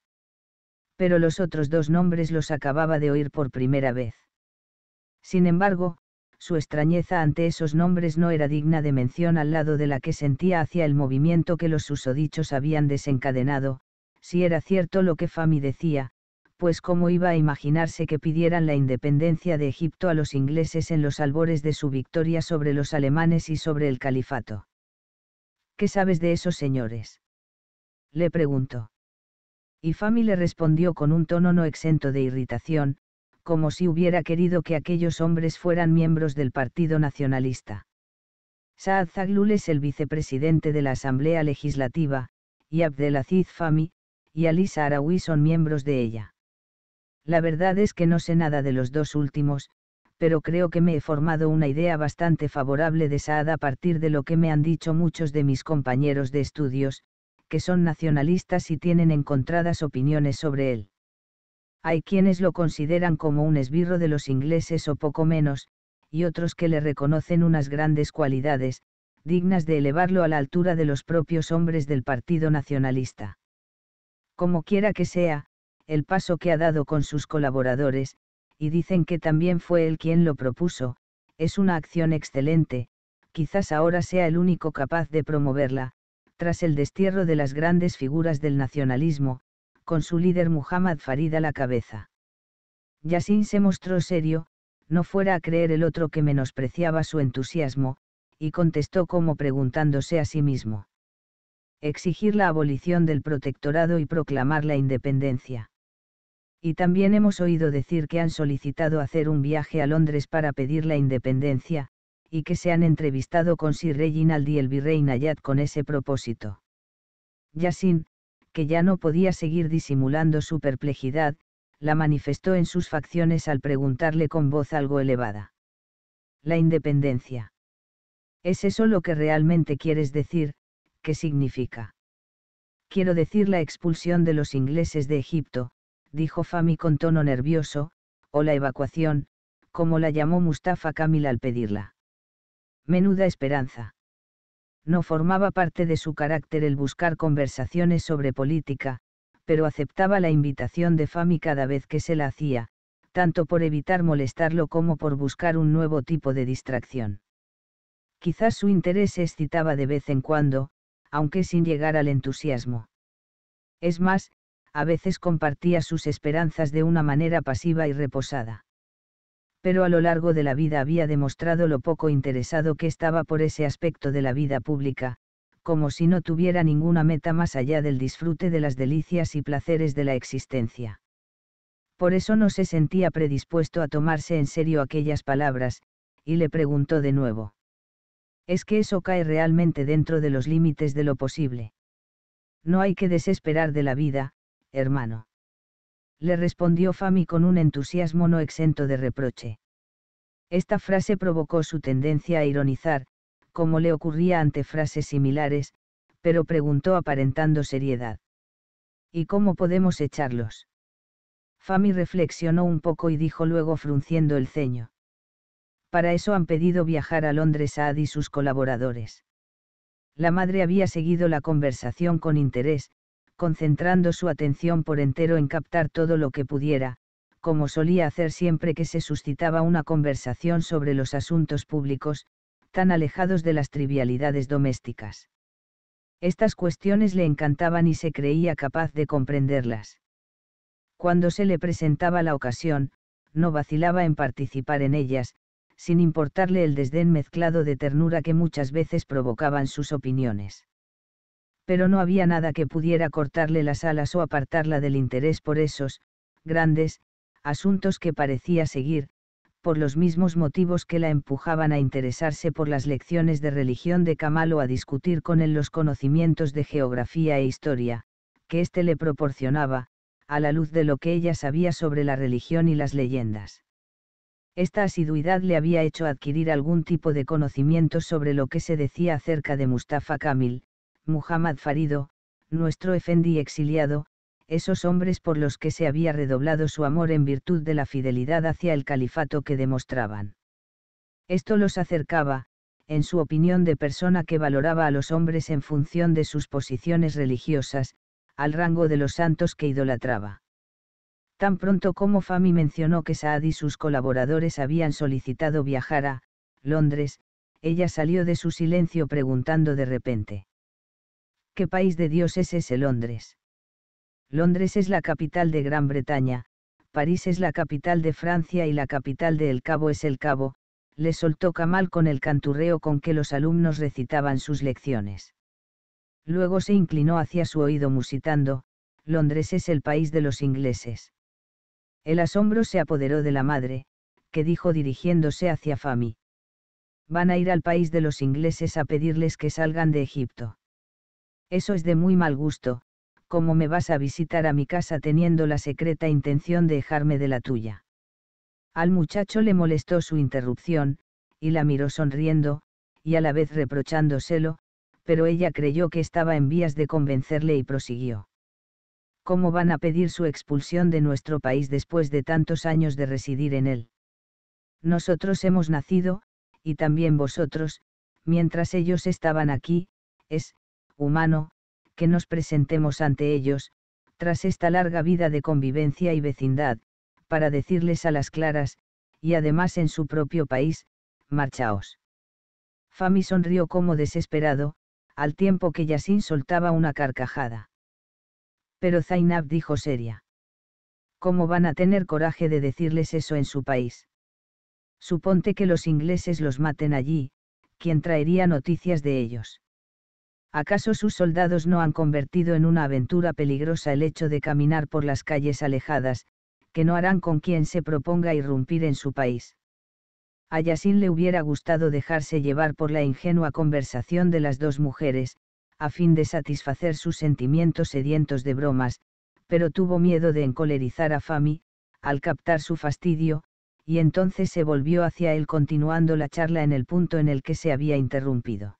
pero los otros dos nombres los acababa de oír por primera vez. Sin embargo, su extrañeza ante esos nombres no era digna de mención al lado de la que sentía hacia el movimiento que los susodichos habían desencadenado, si era cierto lo que Fami decía, pues cómo iba a imaginarse que pidieran la independencia de Egipto a los ingleses en los albores de su victoria sobre los alemanes y sobre el califato. ¿Qué sabes de esos señores? Le preguntó y Fami le respondió con un tono no exento de irritación, como si hubiera querido que aquellos hombres fueran miembros del Partido Nacionalista. Saad Zaglul es el vicepresidente de la Asamblea Legislativa, y Abdelaziz Fami, y Alisa Arawi son miembros de ella. La verdad es que no sé nada de los dos últimos, pero creo que me he formado una idea bastante favorable de Saad a partir de lo que me han dicho muchos de mis compañeros de estudios, que son nacionalistas y tienen encontradas opiniones sobre él. Hay quienes lo consideran como un esbirro de los ingleses o poco menos, y otros que le reconocen unas grandes cualidades, dignas de elevarlo a la altura de los propios hombres del Partido Nacionalista. Como quiera que sea, el paso que ha dado con sus colaboradores, y dicen que también fue él quien lo propuso, es una acción excelente, quizás ahora sea el único capaz de promoverla, tras el destierro de las grandes figuras del nacionalismo, con su líder Muhammad Farid a la cabeza. Yassin se mostró serio, no fuera a creer el otro que menospreciaba su entusiasmo, y contestó como preguntándose a sí mismo. Exigir la abolición del protectorado y proclamar la independencia. Y también hemos oído decir que han solicitado hacer un viaje a Londres para pedir la independencia, y que se han entrevistado con Sir Reginald y el virrey Nayat con ese propósito. Yasin, que ya no podía seguir disimulando su perplejidad, la manifestó en sus facciones al preguntarle con voz algo elevada. La independencia. ¿Es eso lo que realmente quieres decir? ¿Qué significa? Quiero decir la expulsión de los ingleses de Egipto, dijo Fami con tono nervioso, o la evacuación, como la llamó Mustafa Kamil al pedirla. Menuda esperanza. No formaba parte de su carácter el buscar conversaciones sobre política, pero aceptaba la invitación de Fami cada vez que se la hacía, tanto por evitar molestarlo como por buscar un nuevo tipo de distracción. Quizás su interés se excitaba de vez en cuando, aunque sin llegar al entusiasmo. Es más, a veces compartía sus esperanzas de una manera pasiva y reposada pero a lo largo de la vida había demostrado lo poco interesado que estaba por ese aspecto de la vida pública, como si no tuviera ninguna meta más allá del disfrute de las delicias y placeres de la existencia. Por eso no se sentía predispuesto a tomarse en serio aquellas palabras, y le preguntó de nuevo. ¿Es que eso cae realmente dentro de los límites de lo posible? No hay que desesperar de la vida, hermano le respondió Fami con un entusiasmo no exento de reproche. Esta frase provocó su tendencia a ironizar, como le ocurría ante frases similares, pero preguntó aparentando seriedad. ¿Y cómo podemos echarlos? Fami reflexionó un poco y dijo luego frunciendo el ceño. Para eso han pedido viajar a Londres a Adi y sus colaboradores. La madre había seguido la conversación con interés, concentrando su atención por entero en captar todo lo que pudiera, como solía hacer siempre que se suscitaba una conversación sobre los asuntos públicos, tan alejados de las trivialidades domésticas. Estas cuestiones le encantaban y se creía capaz de comprenderlas. Cuando se le presentaba la ocasión, no vacilaba en participar en ellas, sin importarle el desdén mezclado de ternura que muchas veces provocaban sus opiniones pero no había nada que pudiera cortarle las alas o apartarla del interés por esos, grandes, asuntos que parecía seguir, por los mismos motivos que la empujaban a interesarse por las lecciones de religión de Kamal o a discutir con él los conocimientos de geografía e historia, que éste le proporcionaba, a la luz de lo que ella sabía sobre la religión y las leyendas. Esta asiduidad le había hecho adquirir algún tipo de conocimiento sobre lo que se decía acerca de Mustafa Kamil, Muhammad Farido, nuestro efendi exiliado, esos hombres por los que se había redoblado su amor en virtud de la fidelidad hacia el califato que demostraban. Esto los acercaba, en su opinión de persona que valoraba a los hombres en función de sus posiciones religiosas, al rango de los santos que idolatraba. Tan pronto como Fami mencionó que Saad y sus colaboradores habían solicitado viajar a Londres, ella salió de su silencio preguntando de repente. ¿Qué país de Dios es ese Londres? Londres es la capital de Gran Bretaña, París es la capital de Francia y la capital de El Cabo es El Cabo, le soltó Kamal con el canturreo con que los alumnos recitaban sus lecciones. Luego se inclinó hacia su oído musitando, Londres es el país de los ingleses. El asombro se apoderó de la madre, que dijo dirigiéndose hacia Fami. Van a ir al país de los ingleses a pedirles que salgan de Egipto. Eso es de muy mal gusto, ¿cómo me vas a visitar a mi casa teniendo la secreta intención de dejarme de la tuya? Al muchacho le molestó su interrupción, y la miró sonriendo, y a la vez reprochándoselo, pero ella creyó que estaba en vías de convencerle y prosiguió. ¿Cómo van a pedir su expulsión de nuestro país después de tantos años de residir en él? Nosotros hemos nacido, y también vosotros, mientras ellos estaban aquí, es, humano, que nos presentemos ante ellos, tras esta larga vida de convivencia y vecindad, para decirles a las claras, y además en su propio país, marchaos. Fami sonrió como desesperado, al tiempo que Yasin soltaba una carcajada. Pero Zainab dijo seria. ¿Cómo van a tener coraje de decirles eso en su país? Suponte que los ingleses los maten allí, ¿quién traería noticias de ellos? ¿Acaso sus soldados no han convertido en una aventura peligrosa el hecho de caminar por las calles alejadas, que no harán con quien se proponga irrumpir en su país? A le hubiera gustado dejarse llevar por la ingenua conversación de las dos mujeres, a fin de satisfacer sus sentimientos sedientos de bromas, pero tuvo miedo de encolerizar a Fami, al captar su fastidio, y entonces se volvió hacia él continuando la charla en el punto en el que se había interrumpido.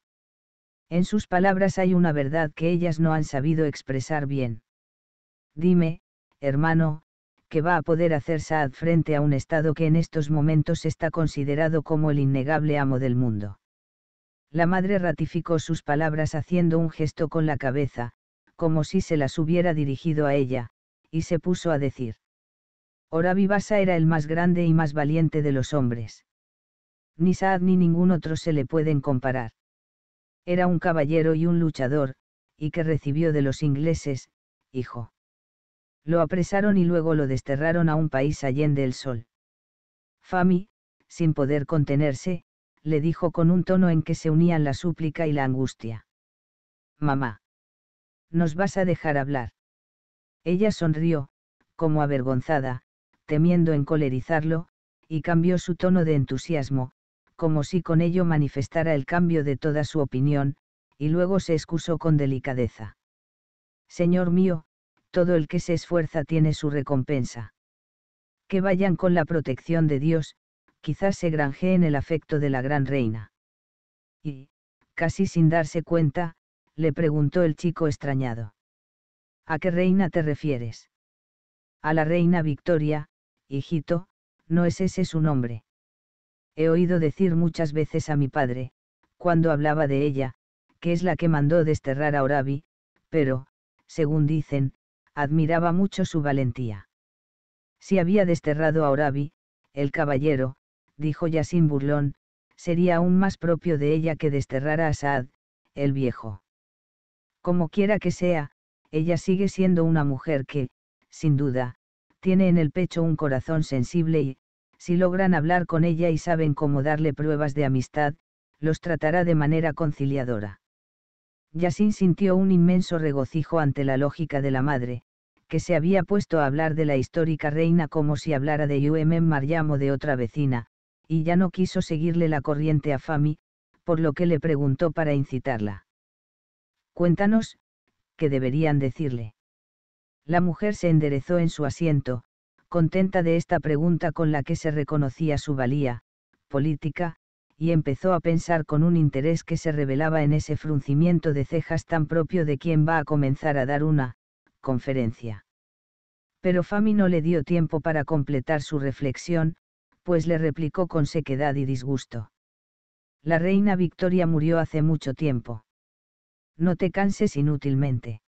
En sus palabras hay una verdad que ellas no han sabido expresar bien. Dime, hermano, ¿qué va a poder hacer Saad frente a un Estado que en estos momentos está considerado como el innegable amo del mundo. La madre ratificó sus palabras haciendo un gesto con la cabeza, como si se las hubiera dirigido a ella, y se puso a decir. Orabibasa era el más grande y más valiente de los hombres. Ni Saad ni ningún otro se le pueden comparar era un caballero y un luchador, y que recibió de los ingleses, hijo. Lo apresaron y luego lo desterraron a un país allende el sol. Fami, sin poder contenerse, le dijo con un tono en que se unían la súplica y la angustia. Mamá. ¿Nos vas a dejar hablar? Ella sonrió, como avergonzada, temiendo encolerizarlo, y cambió su tono de entusiasmo, como si con ello manifestara el cambio de toda su opinión, y luego se excusó con delicadeza. Señor mío, todo el que se esfuerza tiene su recompensa. Que vayan con la protección de Dios, quizás se granjeen el afecto de la gran reina. Y, casi sin darse cuenta, le preguntó el chico extrañado. ¿A qué reina te refieres? A la reina Victoria, hijito, no es ese su nombre. He oído decir muchas veces a mi padre, cuando hablaba de ella, que es la que mandó desterrar a Orabi, pero, según dicen, admiraba mucho su valentía. Si había desterrado a Orabi, el caballero, dijo Yasin burlón, sería aún más propio de ella que desterrar a Saad, el viejo. Como quiera que sea, ella sigue siendo una mujer que, sin duda, tiene en el pecho un corazón sensible y, si logran hablar con ella y saben cómo darle pruebas de amistad, los tratará de manera conciliadora. Yasin sintió un inmenso regocijo ante la lógica de la madre, que se había puesto a hablar de la histórica reina como si hablara de UMM Mariam de otra vecina, y ya no quiso seguirle la corriente a Fami, por lo que le preguntó para incitarla. Cuéntanos, ¿qué deberían decirle? La mujer se enderezó en su asiento, contenta de esta pregunta con la que se reconocía su valía, política, y empezó a pensar con un interés que se revelaba en ese fruncimiento de cejas tan propio de quien va a comenzar a dar una, conferencia. Pero Fami no le dio tiempo para completar su reflexión, pues le replicó con sequedad y disgusto. La reina Victoria murió hace mucho tiempo. No te canses inútilmente.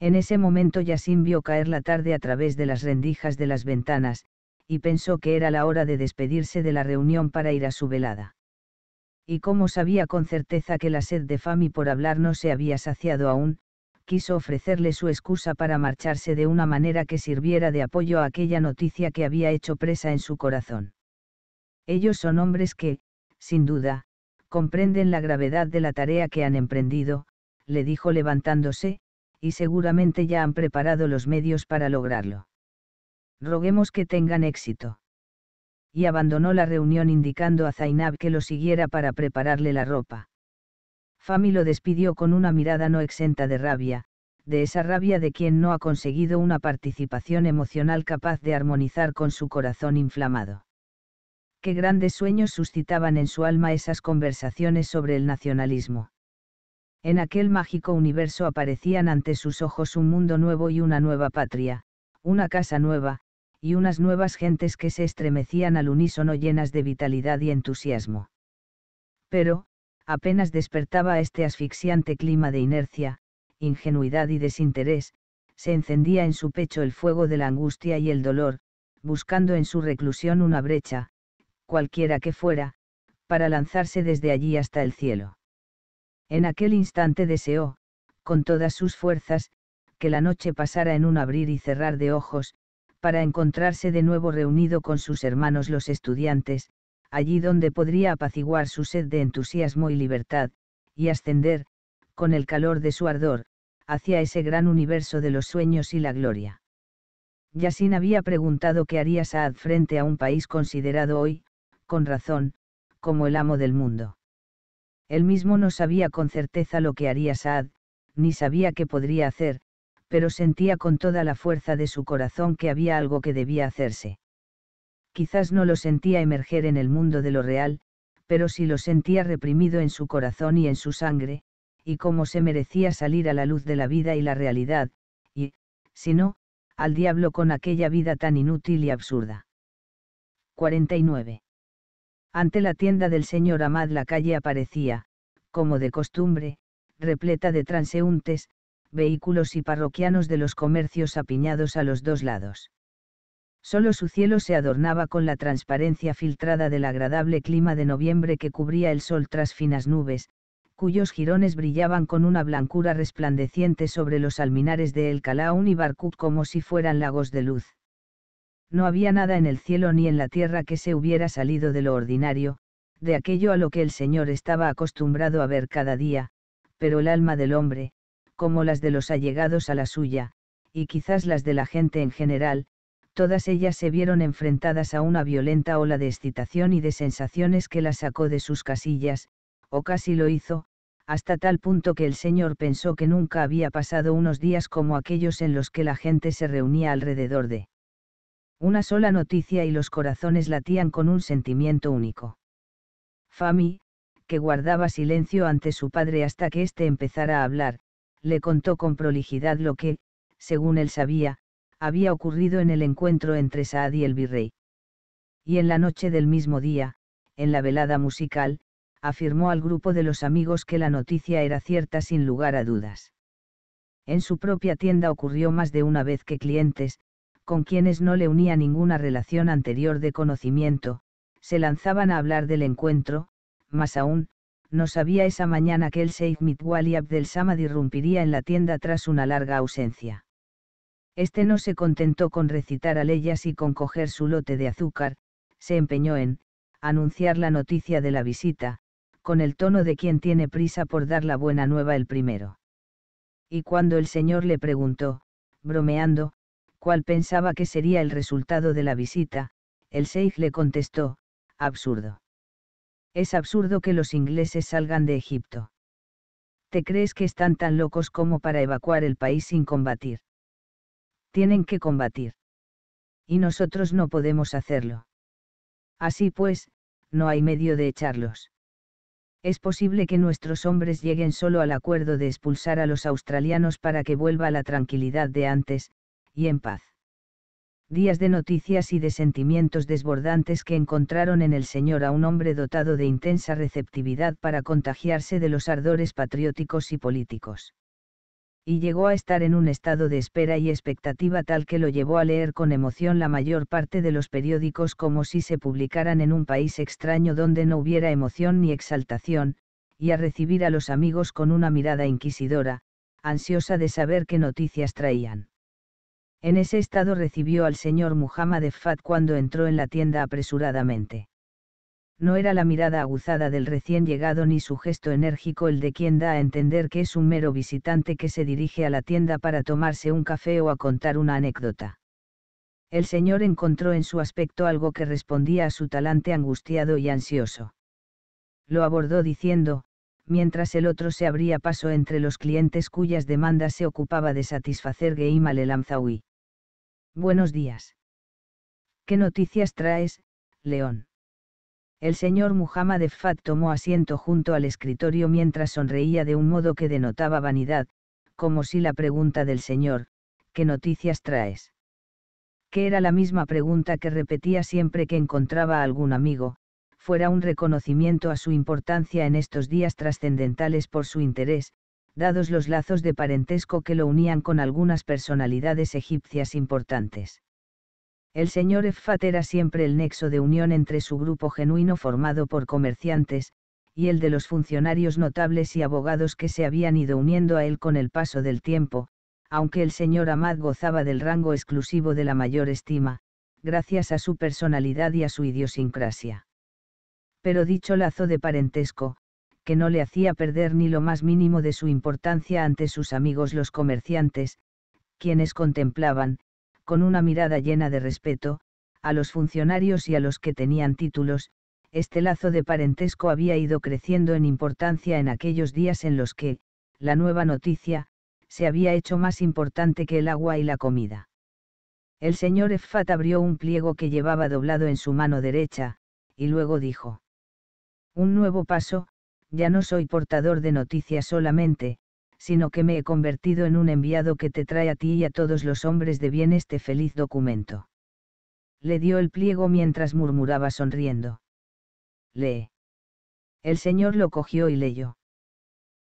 En ese momento Yasin vio caer la tarde a través de las rendijas de las ventanas, y pensó que era la hora de despedirse de la reunión para ir a su velada. Y como sabía con certeza que la sed de Fami por hablar no se había saciado aún, quiso ofrecerle su excusa para marcharse de una manera que sirviera de apoyo a aquella noticia que había hecho presa en su corazón. Ellos son hombres que, sin duda, comprenden la gravedad de la tarea que han emprendido, le dijo levantándose, y seguramente ya han preparado los medios para lograrlo. Roguemos que tengan éxito. Y abandonó la reunión indicando a Zainab que lo siguiera para prepararle la ropa. Fami lo despidió con una mirada no exenta de rabia, de esa rabia de quien no ha conseguido una participación emocional capaz de armonizar con su corazón inflamado. Qué grandes sueños suscitaban en su alma esas conversaciones sobre el nacionalismo. En aquel mágico universo aparecían ante sus ojos un mundo nuevo y una nueva patria, una casa nueva, y unas nuevas gentes que se estremecían al unísono llenas de vitalidad y entusiasmo. Pero, apenas despertaba este asfixiante clima de inercia, ingenuidad y desinterés, se encendía en su pecho el fuego de la angustia y el dolor, buscando en su reclusión una brecha, cualquiera que fuera, para lanzarse desde allí hasta el cielo. En aquel instante deseó, con todas sus fuerzas, que la noche pasara en un abrir y cerrar de ojos, para encontrarse de nuevo reunido con sus hermanos los estudiantes, allí donde podría apaciguar su sed de entusiasmo y libertad, y ascender, con el calor de su ardor, hacia ese gran universo de los sueños y la gloria. Yasin había preguntado qué haría Saad frente a un país considerado hoy, con razón, como el amo del mundo. Él mismo no sabía con certeza lo que haría Saad, ni sabía qué podría hacer, pero sentía con toda la fuerza de su corazón que había algo que debía hacerse. Quizás no lo sentía emerger en el mundo de lo real, pero sí lo sentía reprimido en su corazón y en su sangre, y cómo se merecía salir a la luz de la vida y la realidad, y, si no, al diablo con aquella vida tan inútil y absurda. 49. Ante la tienda del señor Amad la calle aparecía, como de costumbre, repleta de transeúntes, vehículos y parroquianos de los comercios apiñados a los dos lados. Solo su cielo se adornaba con la transparencia filtrada del agradable clima de noviembre que cubría el sol tras finas nubes, cuyos jirones brillaban con una blancura resplandeciente sobre los alminares de El Calaun y Barkut como si fueran lagos de luz no había nada en el cielo ni en la tierra que se hubiera salido de lo ordinario, de aquello a lo que el Señor estaba acostumbrado a ver cada día, pero el alma del hombre, como las de los allegados a la suya, y quizás las de la gente en general, todas ellas se vieron enfrentadas a una violenta ola de excitación y de sensaciones que las sacó de sus casillas, o casi lo hizo, hasta tal punto que el Señor pensó que nunca había pasado unos días como aquellos en los que la gente se reunía alrededor de una sola noticia y los corazones latían con un sentimiento único. Fami, que guardaba silencio ante su padre hasta que éste empezara a hablar, le contó con prolijidad lo que, según él sabía, había ocurrido en el encuentro entre Saad y el virrey. Y en la noche del mismo día, en la velada musical, afirmó al grupo de los amigos que la noticia era cierta sin lugar a dudas. En su propia tienda ocurrió más de una vez que clientes, con quienes no le unía ninguna relación anterior de conocimiento, se lanzaban a hablar del encuentro, más aún, no sabía esa mañana que el Sheikh Mitwali Abdel Samad irrumpiría en la tienda tras una larga ausencia. Este no se contentó con recitar a leyes y con coger su lote de azúcar, se empeñó en anunciar la noticia de la visita, con el tono de quien tiene prisa por dar la buena nueva el primero. Y cuando el señor le preguntó, bromeando, cuál pensaba que sería el resultado de la visita, el Sheikh le contestó, absurdo. Es absurdo que los ingleses salgan de Egipto. ¿Te crees que están tan locos como para evacuar el país sin combatir? Tienen que combatir. Y nosotros no podemos hacerlo. Así pues, no hay medio de echarlos. Es posible que nuestros hombres lleguen solo al acuerdo de expulsar a los australianos para que vuelva la tranquilidad de antes, y en paz. Días de noticias y de sentimientos desbordantes que encontraron en el Señor a un hombre dotado de intensa receptividad para contagiarse de los ardores patrióticos y políticos. Y llegó a estar en un estado de espera y expectativa tal que lo llevó a leer con emoción la mayor parte de los periódicos como si se publicaran en un país extraño donde no hubiera emoción ni exaltación, y a recibir a los amigos con una mirada inquisidora, ansiosa de saber qué noticias traían. En ese estado recibió al señor Muhammad Fat cuando entró en la tienda apresuradamente. No era la mirada aguzada del recién llegado ni su gesto enérgico el de quien da a entender que es un mero visitante que se dirige a la tienda para tomarse un café o a contar una anécdota. El señor encontró en su aspecto algo que respondía a su talante angustiado y ansioso. Lo abordó diciendo, mientras el otro se abría paso entre los clientes cuyas demandas se ocupaba de satisfacer Geimal al Buenos días. ¿Qué noticias traes, León? El señor Muhammad Effat tomó asiento junto al escritorio mientras sonreía de un modo que denotaba vanidad, como si la pregunta del señor, ¿qué noticias traes? que era la misma pregunta que repetía siempre que encontraba a algún amigo, fuera un reconocimiento a su importancia en estos días trascendentales por su interés, dados los lazos de parentesco que lo unían con algunas personalidades egipcias importantes. El señor Efat era siempre el nexo de unión entre su grupo genuino formado por comerciantes, y el de los funcionarios notables y abogados que se habían ido uniendo a él con el paso del tiempo, aunque el señor Ahmad gozaba del rango exclusivo de la mayor estima, gracias a su personalidad y a su idiosincrasia. Pero dicho lazo de parentesco, que no le hacía perder ni lo más mínimo de su importancia ante sus amigos los comerciantes, quienes contemplaban, con una mirada llena de respeto, a los funcionarios y a los que tenían títulos, este lazo de parentesco había ido creciendo en importancia en aquellos días en los que, la nueva noticia, se había hecho más importante que el agua y la comida. El señor Effat abrió un pliego que llevaba doblado en su mano derecha, y luego dijo. Un nuevo paso, ya no soy portador de noticias solamente, sino que me he convertido en un enviado que te trae a ti y a todos los hombres de bien este feliz documento. Le dio el pliego mientras murmuraba sonriendo. Lee. El señor lo cogió y leyó.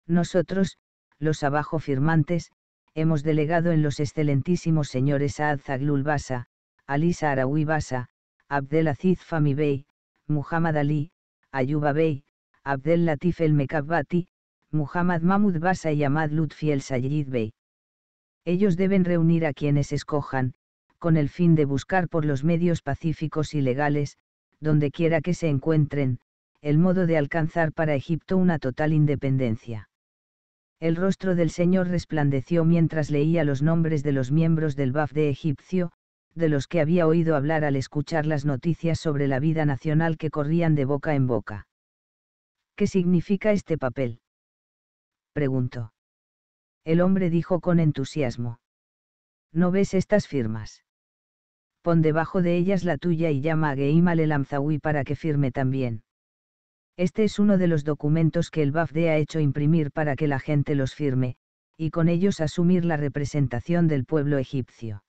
Nosotros, los abajo firmantes, hemos delegado en los excelentísimos señores a Zaglul Basa, Alisa Arawi Basa, Abdelaziz Fami Bey, Muhammad Ali, Ayuba Bey, Abdel Latif El Mekabati, Muhammad Mahmud Basa y Ahmad Lutfi El Sayyid Bey. Ellos deben reunir a quienes escojan, con el fin de buscar por los medios pacíficos y legales, donde quiera que se encuentren, el modo de alcanzar para Egipto una total independencia. El rostro del Señor resplandeció mientras leía los nombres de los miembros del Baf de egipcio, de los que había oído hablar al escuchar las noticias sobre la vida nacional que corrían de boca en boca. ¿Qué significa este papel? Preguntó. El hombre dijo con entusiasmo. ¿No ves estas firmas? Pon debajo de ellas la tuya y llama a Geimal el para que firme también. Este es uno de los documentos que el BAFDE ha hecho imprimir para que la gente los firme, y con ellos asumir la representación del pueblo egipcio.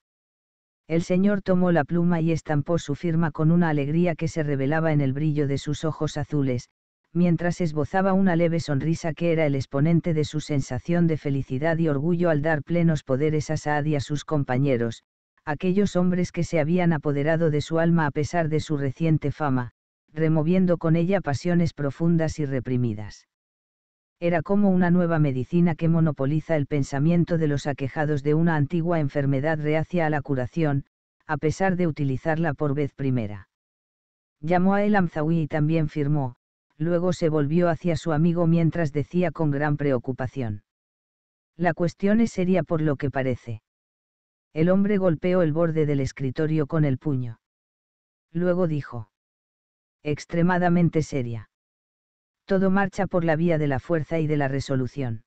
El señor tomó la pluma y estampó su firma con una alegría que se revelaba en el brillo de sus ojos azules, mientras esbozaba una leve sonrisa que era el exponente de su sensación de felicidad y orgullo al dar plenos poderes a Saad y a sus compañeros, aquellos hombres que se habían apoderado de su alma a pesar de su reciente fama, removiendo con ella pasiones profundas y reprimidas. Era como una nueva medicina que monopoliza el pensamiento de los aquejados de una antigua enfermedad reacia a la curación, a pesar de utilizarla por vez primera. Llamó a El Amzawi y también firmó, luego se volvió hacia su amigo mientras decía con gran preocupación. La cuestión es seria por lo que parece. El hombre golpeó el borde del escritorio con el puño. Luego dijo. Extremadamente seria. Todo marcha por la vía de la fuerza y de la resolución.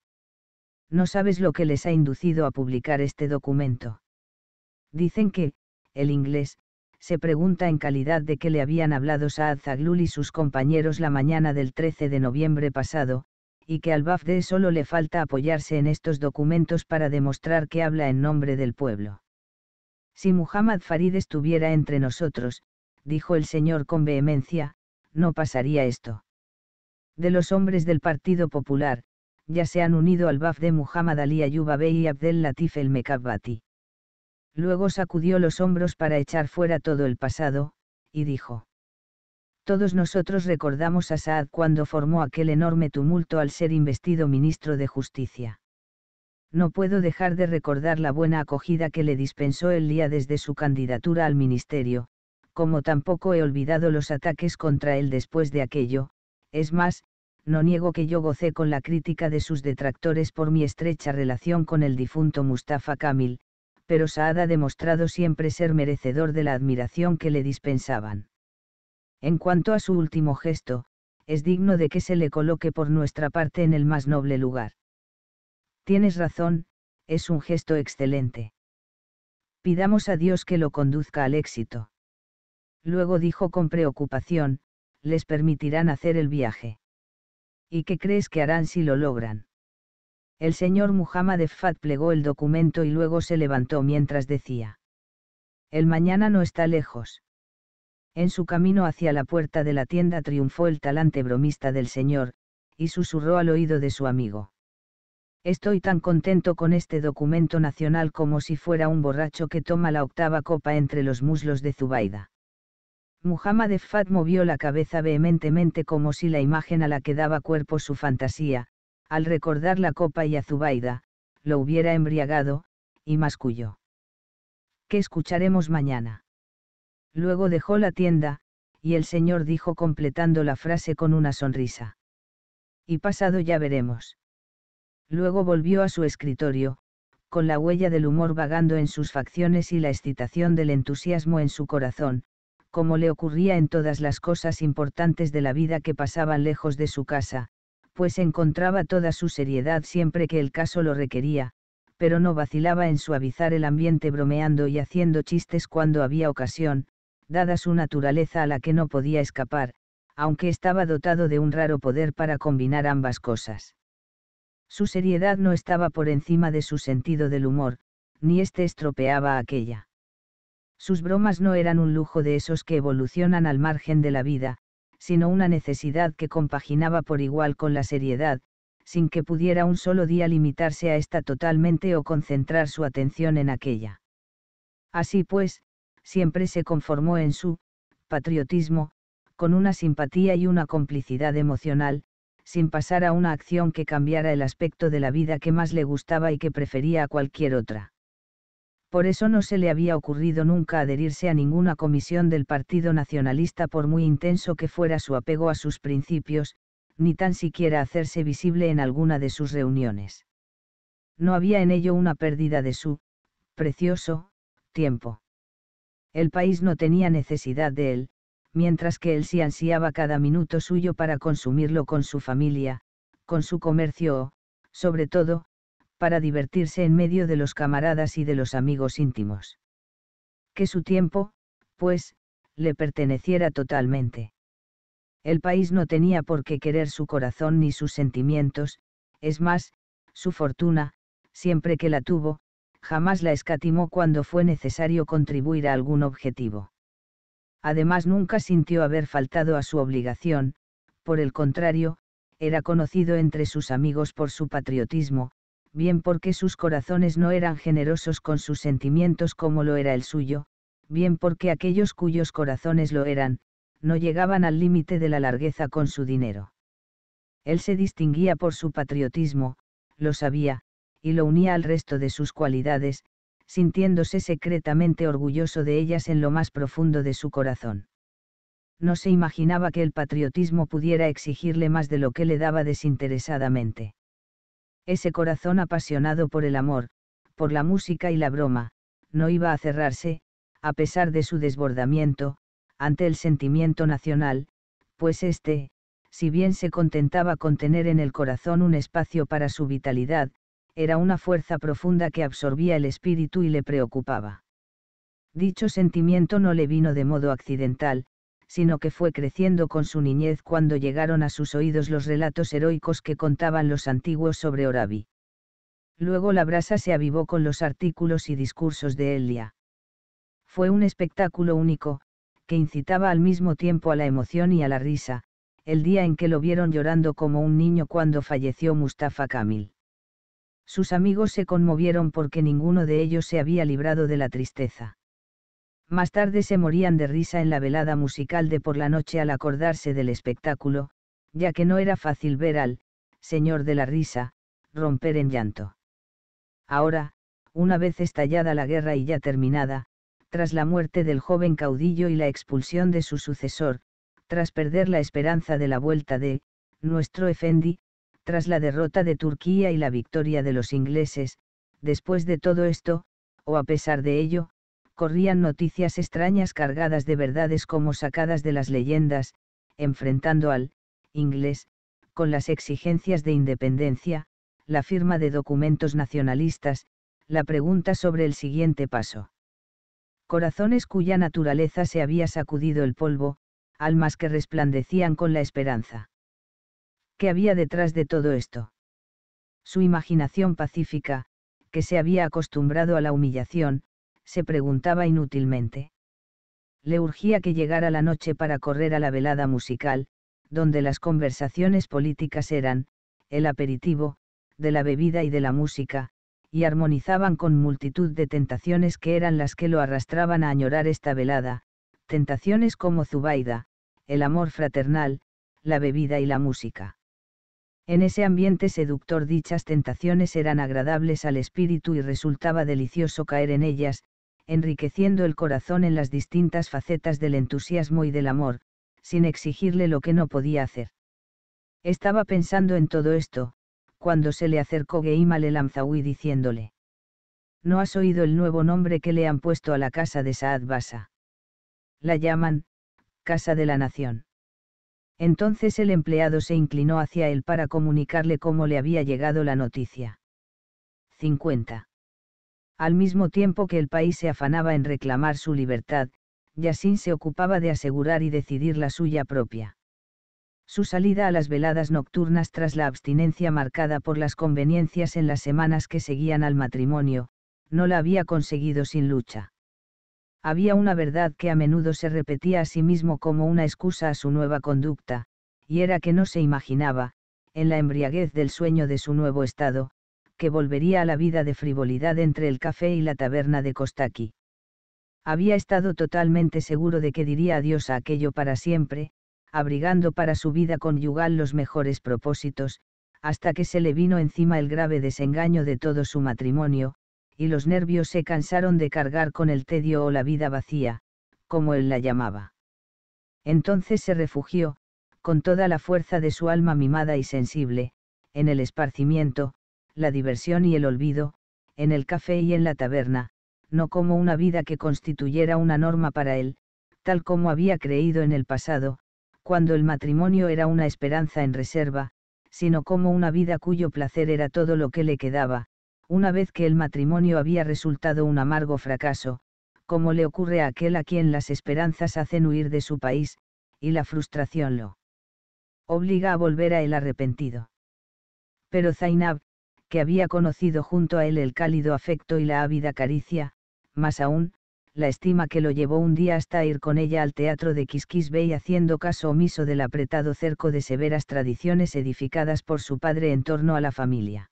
No sabes lo que les ha inducido a publicar este documento. Dicen que, el inglés, se pregunta en calidad de qué le habían hablado Saad Zaglul y sus compañeros la mañana del 13 de noviembre pasado, y que al BAFDE solo le falta apoyarse en estos documentos para demostrar que habla en nombre del pueblo. Si Muhammad Farid estuviera entre nosotros, dijo el señor con vehemencia, no pasaría esto. De los hombres del Partido Popular, ya se han unido al Bafde Muhammad Ali Ayuba y Abdel Latif el Mekabbati. Luego sacudió los hombros para echar fuera todo el pasado, y dijo. Todos nosotros recordamos a Saad cuando formó aquel enorme tumulto al ser investido ministro de Justicia. No puedo dejar de recordar la buena acogida que le dispensó el día desde su candidatura al ministerio, como tampoco he olvidado los ataques contra él después de aquello, es más, no niego que yo gocé con la crítica de sus detractores por mi estrecha relación con el difunto Mustafa Kamil, pero Saad ha demostrado siempre ser merecedor de la admiración que le dispensaban. En cuanto a su último gesto, es digno de que se le coloque por nuestra parte en el más noble lugar. Tienes razón, es un gesto excelente. Pidamos a Dios que lo conduzca al éxito. Luego dijo con preocupación, les permitirán hacer el viaje. ¿Y qué crees que harán si lo logran? el señor Muhammad Fat plegó el documento y luego se levantó mientras decía. El mañana no está lejos. En su camino hacia la puerta de la tienda triunfó el talante bromista del señor, y susurró al oído de su amigo. Estoy tan contento con este documento nacional como si fuera un borracho que toma la octava copa entre los muslos de Zubaida. Muhammad Fat movió la cabeza vehementemente como si la imagen a la que daba cuerpo su fantasía, al recordar la copa y Azubaida, lo hubiera embriagado, y masculló. ¿Qué escucharemos mañana? Luego dejó la tienda, y el señor dijo completando la frase con una sonrisa. Y pasado ya veremos. Luego volvió a su escritorio, con la huella del humor vagando en sus facciones y la excitación del entusiasmo en su corazón, como le ocurría en todas las cosas importantes de la vida que pasaban lejos de su casa, pues encontraba toda su seriedad siempre que el caso lo requería, pero no vacilaba en suavizar el ambiente bromeando y haciendo chistes cuando había ocasión, dada su naturaleza a la que no podía escapar, aunque estaba dotado de un raro poder para combinar ambas cosas. Su seriedad no estaba por encima de su sentido del humor, ni éste estropeaba aquella. Sus bromas no eran un lujo de esos que evolucionan al margen de la vida, sino una necesidad que compaginaba por igual con la seriedad, sin que pudiera un solo día limitarse a esta totalmente o concentrar su atención en aquella. Así pues, siempre se conformó en su patriotismo, con una simpatía y una complicidad emocional, sin pasar a una acción que cambiara el aspecto de la vida que más le gustaba y que prefería a cualquier otra por eso no se le había ocurrido nunca adherirse a ninguna comisión del Partido Nacionalista por muy intenso que fuera su apego a sus principios, ni tan siquiera hacerse visible en alguna de sus reuniones. No había en ello una pérdida de su, precioso, tiempo. El país no tenía necesidad de él, mientras que él sí ansiaba cada minuto suyo para consumirlo con su familia, con su comercio o, sobre todo, para divertirse en medio de los camaradas y de los amigos íntimos. Que su tiempo, pues, le perteneciera totalmente. El país no tenía por qué querer su corazón ni sus sentimientos, es más, su fortuna, siempre que la tuvo, jamás la escatimó cuando fue necesario contribuir a algún objetivo. Además nunca sintió haber faltado a su obligación, por el contrario, era conocido entre sus amigos por su patriotismo, bien porque sus corazones no eran generosos con sus sentimientos como lo era el suyo, bien porque aquellos cuyos corazones lo eran, no llegaban al límite de la largueza con su dinero. Él se distinguía por su patriotismo, lo sabía, y lo unía al resto de sus cualidades, sintiéndose secretamente orgulloso de ellas en lo más profundo de su corazón. No se imaginaba que el patriotismo pudiera exigirle más de lo que le daba desinteresadamente. Ese corazón apasionado por el amor, por la música y la broma, no iba a cerrarse, a pesar de su desbordamiento, ante el sentimiento nacional, pues éste, si bien se contentaba con tener en el corazón un espacio para su vitalidad, era una fuerza profunda que absorbía el espíritu y le preocupaba. Dicho sentimiento no le vino de modo accidental, sino que fue creciendo con su niñez cuando llegaron a sus oídos los relatos heroicos que contaban los antiguos sobre Orabi. Luego la brasa se avivó con los artículos y discursos de Elia. Fue un espectáculo único, que incitaba al mismo tiempo a la emoción y a la risa, el día en que lo vieron llorando como un niño cuando falleció Mustafa Kamil. Sus amigos se conmovieron porque ninguno de ellos se había librado de la tristeza. Más tarde se morían de risa en la velada musical de por la noche al acordarse del espectáculo, ya que no era fácil ver al Señor de la Risa romper en llanto. Ahora, una vez estallada la guerra y ya terminada, tras la muerte del joven caudillo y la expulsión de su sucesor, tras perder la esperanza de la vuelta de nuestro Efendi, tras la derrota de Turquía y la victoria de los ingleses, después de todo esto, o a pesar de ello, corrían noticias extrañas cargadas de verdades como sacadas de las leyendas, enfrentando al inglés, con las exigencias de independencia, la firma de documentos nacionalistas, la pregunta sobre el siguiente paso. Corazones cuya naturaleza se había sacudido el polvo, almas que resplandecían con la esperanza. ¿Qué había detrás de todo esto? Su imaginación pacífica, que se había acostumbrado a la humillación, se preguntaba inútilmente. Le urgía que llegara la noche para correr a la velada musical, donde las conversaciones políticas eran, el aperitivo, de la bebida y de la música, y armonizaban con multitud de tentaciones que eran las que lo arrastraban a añorar esta velada, tentaciones como Zubaida, el amor fraternal, la bebida y la música. En ese ambiente seductor dichas tentaciones eran agradables al espíritu y resultaba delicioso caer en ellas, enriqueciendo el corazón en las distintas facetas del entusiasmo y del amor, sin exigirle lo que no podía hacer. Estaba pensando en todo esto, cuando se le acercó Geima el diciéndole. ¿No has oído el nuevo nombre que le han puesto a la casa de Saad Basa? La llaman, Casa de la Nación. Entonces el empleado se inclinó hacia él para comunicarle cómo le había llegado la noticia. 50. Al mismo tiempo que el país se afanaba en reclamar su libertad, Yassin se ocupaba de asegurar y decidir la suya propia. Su salida a las veladas nocturnas tras la abstinencia marcada por las conveniencias en las semanas que seguían al matrimonio, no la había conseguido sin lucha. Había una verdad que a menudo se repetía a sí mismo como una excusa a su nueva conducta, y era que no se imaginaba, en la embriaguez del sueño de su nuevo estado, que volvería a la vida de frivolidad entre el café y la taberna de Kostaki. Había estado totalmente seguro de que diría adiós a aquello para siempre, abrigando para su vida conyugal los mejores propósitos, hasta que se le vino encima el grave desengaño de todo su matrimonio, y los nervios se cansaron de cargar con el tedio o la vida vacía, como él la llamaba. Entonces se refugió, con toda la fuerza de su alma mimada y sensible, en el esparcimiento, la diversión y el olvido, en el café y en la taberna, no como una vida que constituyera una norma para él, tal como había creído en el pasado, cuando el matrimonio era una esperanza en reserva, sino como una vida cuyo placer era todo lo que le quedaba, una vez que el matrimonio había resultado un amargo fracaso, como le ocurre a aquel a quien las esperanzas hacen huir de su país, y la frustración lo obliga a volver a él arrepentido. Pero Zainab, que había conocido junto a él el cálido afecto y la ávida caricia, más aún, la estima que lo llevó un día hasta ir con ella al teatro de Quisquis Bay haciendo caso omiso del apretado cerco de severas tradiciones edificadas por su padre en torno a la familia.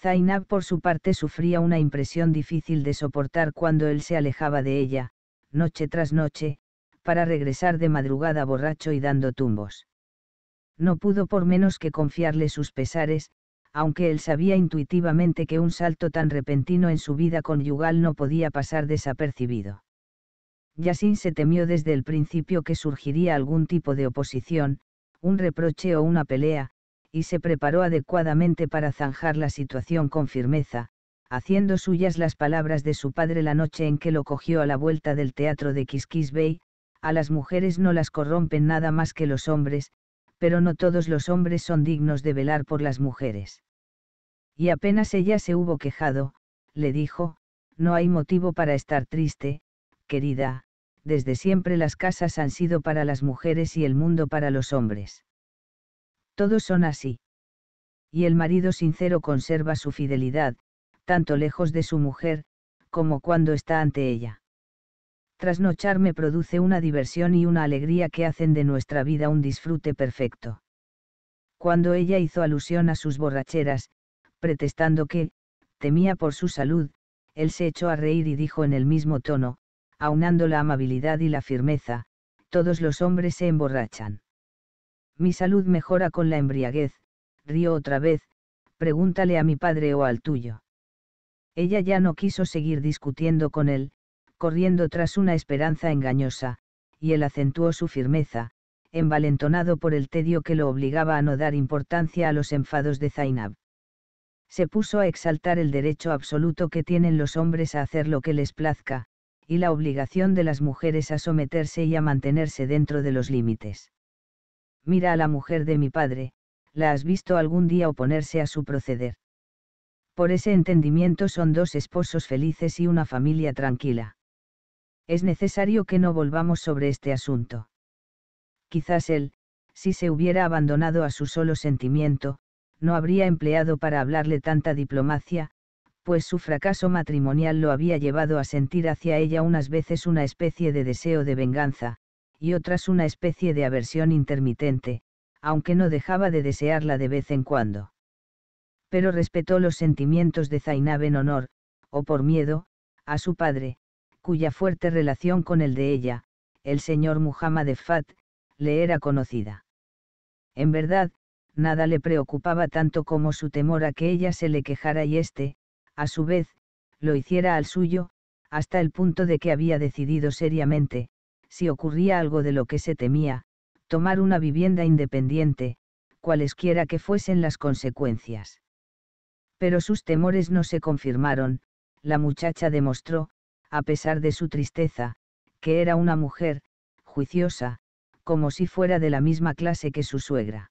Zainab por su parte sufría una impresión difícil de soportar cuando él se alejaba de ella, noche tras noche, para regresar de madrugada borracho y dando tumbos. No pudo por menos que confiarle sus pesares, aunque él sabía intuitivamente que un salto tan repentino en su vida conyugal no podía pasar desapercibido. Yasin se temió desde el principio que surgiría algún tipo de oposición, un reproche o una pelea, y se preparó adecuadamente para zanjar la situación con firmeza, haciendo suyas las palabras de su padre la noche en que lo cogió a la vuelta del teatro de Kiskis Bay, a las mujeres no las corrompen nada más que los hombres, pero no todos los hombres son dignos de velar por las mujeres. Y apenas ella se hubo quejado, le dijo, no hay motivo para estar triste, querida, desde siempre las casas han sido para las mujeres y el mundo para los hombres. Todos son así. Y el marido sincero conserva su fidelidad, tanto lejos de su mujer, como cuando está ante ella trasnochar me produce una diversión y una alegría que hacen de nuestra vida un disfrute perfecto. Cuando ella hizo alusión a sus borracheras, pretestando que, temía por su salud, él se echó a reír y dijo en el mismo tono, aunando la amabilidad y la firmeza, todos los hombres se emborrachan. Mi salud mejora con la embriaguez, río otra vez, pregúntale a mi padre o al tuyo. Ella ya no quiso seguir discutiendo con él, corriendo tras una esperanza engañosa, y él acentuó su firmeza, envalentonado por el tedio que lo obligaba a no dar importancia a los enfados de Zainab. Se puso a exaltar el derecho absoluto que tienen los hombres a hacer lo que les plazca, y la obligación de las mujeres a someterse y a mantenerse dentro de los límites. Mira a la mujer de mi padre, la has visto algún día oponerse a su proceder. Por ese entendimiento son dos esposos felices y una familia tranquila es necesario que no volvamos sobre este asunto. Quizás él, si se hubiera abandonado a su solo sentimiento, no habría empleado para hablarle tanta diplomacia, pues su fracaso matrimonial lo había llevado a sentir hacia ella unas veces una especie de deseo de venganza, y otras una especie de aversión intermitente, aunque no dejaba de desearla de vez en cuando. Pero respetó los sentimientos de Zainab en honor, o por miedo, a su padre, cuya fuerte relación con el de ella, el señor Muhammad Fat, le era conocida. En verdad, nada le preocupaba tanto como su temor a que ella se le quejara y éste, a su vez, lo hiciera al suyo, hasta el punto de que había decidido seriamente, si ocurría algo de lo que se temía, tomar una vivienda independiente, cualesquiera que fuesen las consecuencias. Pero sus temores no se confirmaron, la muchacha demostró, a pesar de su tristeza, que era una mujer, juiciosa, como si fuera de la misma clase que su suegra.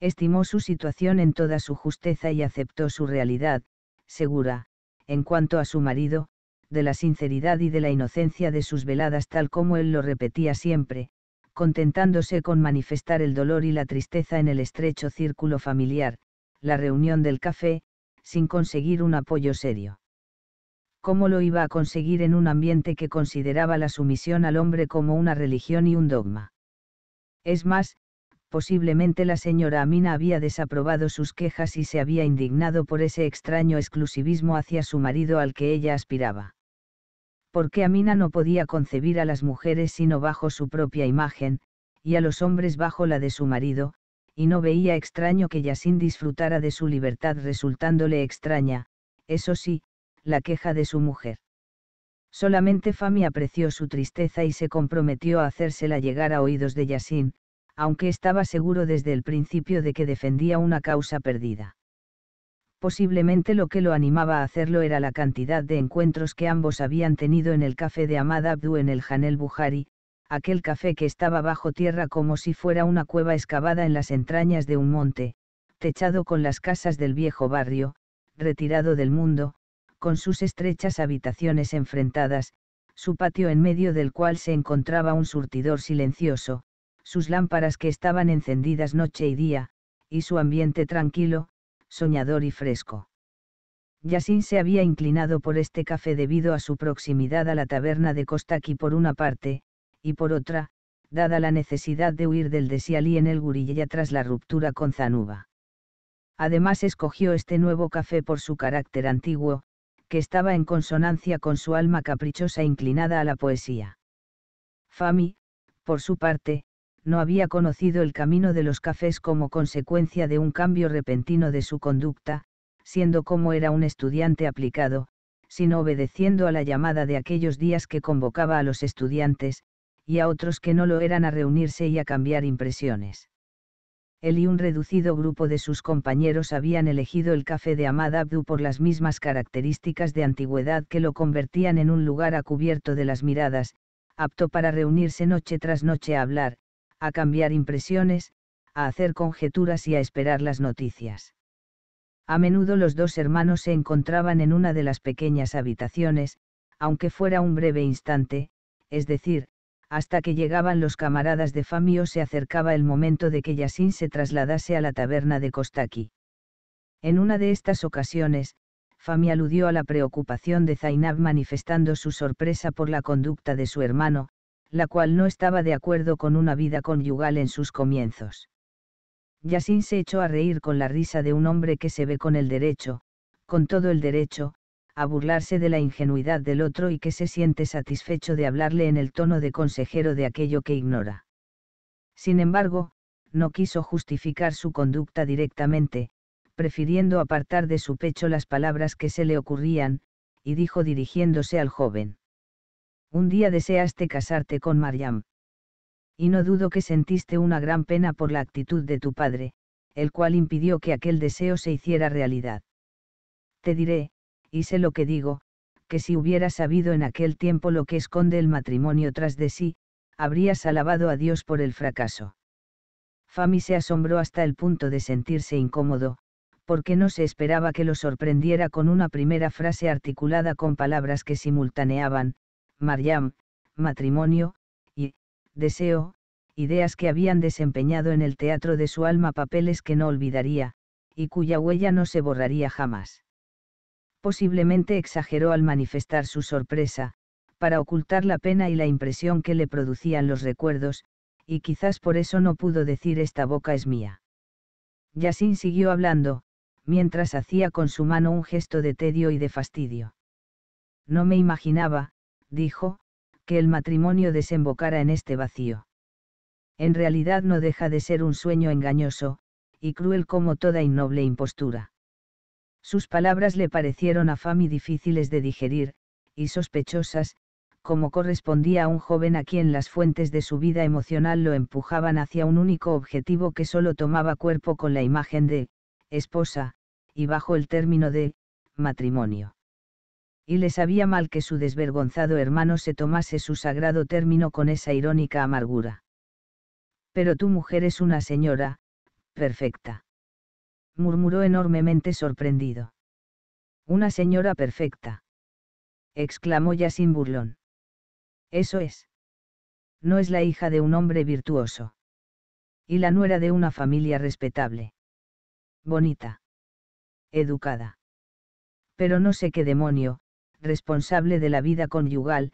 Estimó su situación en toda su justeza y aceptó su realidad, segura, en cuanto a su marido, de la sinceridad y de la inocencia de sus veladas tal como él lo repetía siempre, contentándose con manifestar el dolor y la tristeza en el estrecho círculo familiar, la reunión del café, sin conseguir un apoyo serio. ¿cómo lo iba a conseguir en un ambiente que consideraba la sumisión al hombre como una religión y un dogma? Es más, posiblemente la señora Amina había desaprobado sus quejas y se había indignado por ese extraño exclusivismo hacia su marido al que ella aspiraba. Porque Amina no podía concebir a las mujeres sino bajo su propia imagen, y a los hombres bajo la de su marido, y no veía extraño que Yasin disfrutara de su libertad resultándole extraña, eso sí, la queja de su mujer. Solamente Fami apreció su tristeza y se comprometió a hacérsela llegar a oídos de Yasin, aunque estaba seguro desde el principio de que defendía una causa perdida. Posiblemente lo que lo animaba a hacerlo era la cantidad de encuentros que ambos habían tenido en el café de Ahmad Abdu en el Janel Buhari, aquel café que estaba bajo tierra como si fuera una cueva excavada en las entrañas de un monte, techado con las casas del viejo barrio, retirado del mundo, con sus estrechas habitaciones enfrentadas, su patio en medio del cual se encontraba un surtidor silencioso, sus lámparas que estaban encendidas noche y día, y su ambiente tranquilo, soñador y fresco. Yasin se había inclinado por este café debido a su proximidad a la taberna de Kostaki por una parte, y por otra, dada la necesidad de huir del Desialí en el Gurilla tras la ruptura con Zanuba. Además escogió este nuevo café por su carácter antiguo, que estaba en consonancia con su alma caprichosa inclinada a la poesía. Fami, por su parte, no había conocido el camino de los cafés como consecuencia de un cambio repentino de su conducta, siendo como era un estudiante aplicado, sino obedeciendo a la llamada de aquellos días que convocaba a los estudiantes, y a otros que no lo eran a reunirse y a cambiar impresiones él y un reducido grupo de sus compañeros habían elegido el café de Amad Abdu por las mismas características de antigüedad que lo convertían en un lugar a cubierto de las miradas, apto para reunirse noche tras noche a hablar, a cambiar impresiones, a hacer conjeturas y a esperar las noticias. A menudo los dos hermanos se encontraban en una de las pequeñas habitaciones, aunque fuera un breve instante, es decir, hasta que llegaban los camaradas de Famio se acercaba el momento de que Yasin se trasladase a la taberna de Kostaki. En una de estas ocasiones, Fami aludió a la preocupación de Zainab manifestando su sorpresa por la conducta de su hermano, la cual no estaba de acuerdo con una vida conyugal en sus comienzos. Yasin se echó a reír con la risa de un hombre que se ve con el derecho, con todo el derecho, a burlarse de la ingenuidad del otro y que se siente satisfecho de hablarle en el tono de consejero de aquello que ignora. Sin embargo, no quiso justificar su conducta directamente, prefiriendo apartar de su pecho las palabras que se le ocurrían, y dijo dirigiéndose al joven. Un día deseaste casarte con Mariam. Y no dudo que sentiste una gran pena por la actitud de tu padre, el cual impidió que aquel deseo se hiciera realidad. Te diré, y sé lo que digo, que si hubieras sabido en aquel tiempo lo que esconde el matrimonio tras de sí, habrías alabado a Dios por el fracaso. Fami se asombró hasta el punto de sentirse incómodo, porque no se esperaba que lo sorprendiera con una primera frase articulada con palabras que simultaneaban, Mariam, matrimonio, y, deseo, ideas que habían desempeñado en el teatro de su alma papeles que no olvidaría, y cuya huella no se borraría jamás posiblemente exageró al manifestar su sorpresa, para ocultar la pena y la impresión que le producían los recuerdos, y quizás por eso no pudo decir esta boca es mía. Yasin siguió hablando, mientras hacía con su mano un gesto de tedio y de fastidio. No me imaginaba, dijo, que el matrimonio desembocara en este vacío. En realidad no deja de ser un sueño engañoso, y cruel como toda innoble impostura. Sus palabras le parecieron a y difíciles de digerir, y sospechosas, como correspondía a un joven a quien las fuentes de su vida emocional lo empujaban hacia un único objetivo que solo tomaba cuerpo con la imagen de esposa, y bajo el término de matrimonio. Y le sabía mal que su desvergonzado hermano se tomase su sagrado término con esa irónica amargura. Pero tu mujer es una señora, perfecta murmuró enormemente sorprendido. Una señora perfecta. exclamó ya sin burlón. Eso es. No es la hija de un hombre virtuoso. Y la nuera de una familia respetable. Bonita. Educada. Pero no sé qué demonio, responsable de la vida conyugal,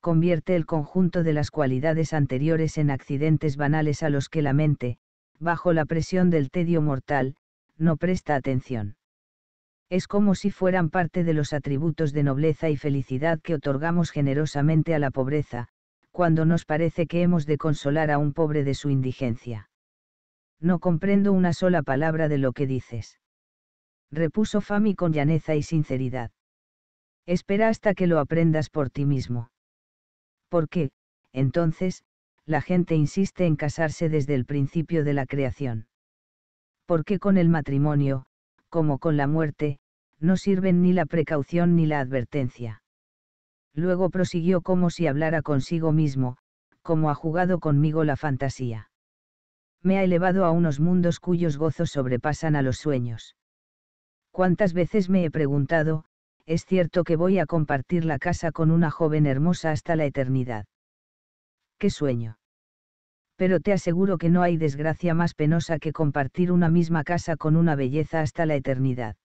convierte el conjunto de las cualidades anteriores en accidentes banales a los que la mente, bajo la presión del tedio mortal, no presta atención. Es como si fueran parte de los atributos de nobleza y felicidad que otorgamos generosamente a la pobreza, cuando nos parece que hemos de consolar a un pobre de su indigencia. No comprendo una sola palabra de lo que dices. Repuso Fami con llaneza y sinceridad. Espera hasta que lo aprendas por ti mismo. ¿Por qué, entonces, la gente insiste en casarse desde el principio de la creación? porque con el matrimonio, como con la muerte, no sirven ni la precaución ni la advertencia. Luego prosiguió como si hablara consigo mismo, como ha jugado conmigo la fantasía. Me ha elevado a unos mundos cuyos gozos sobrepasan a los sueños. ¿Cuántas veces me he preguntado, es cierto que voy a compartir la casa con una joven hermosa hasta la eternidad? ¿Qué sueño? pero te aseguro que no hay desgracia más penosa que compartir una misma casa con una belleza hasta la eternidad.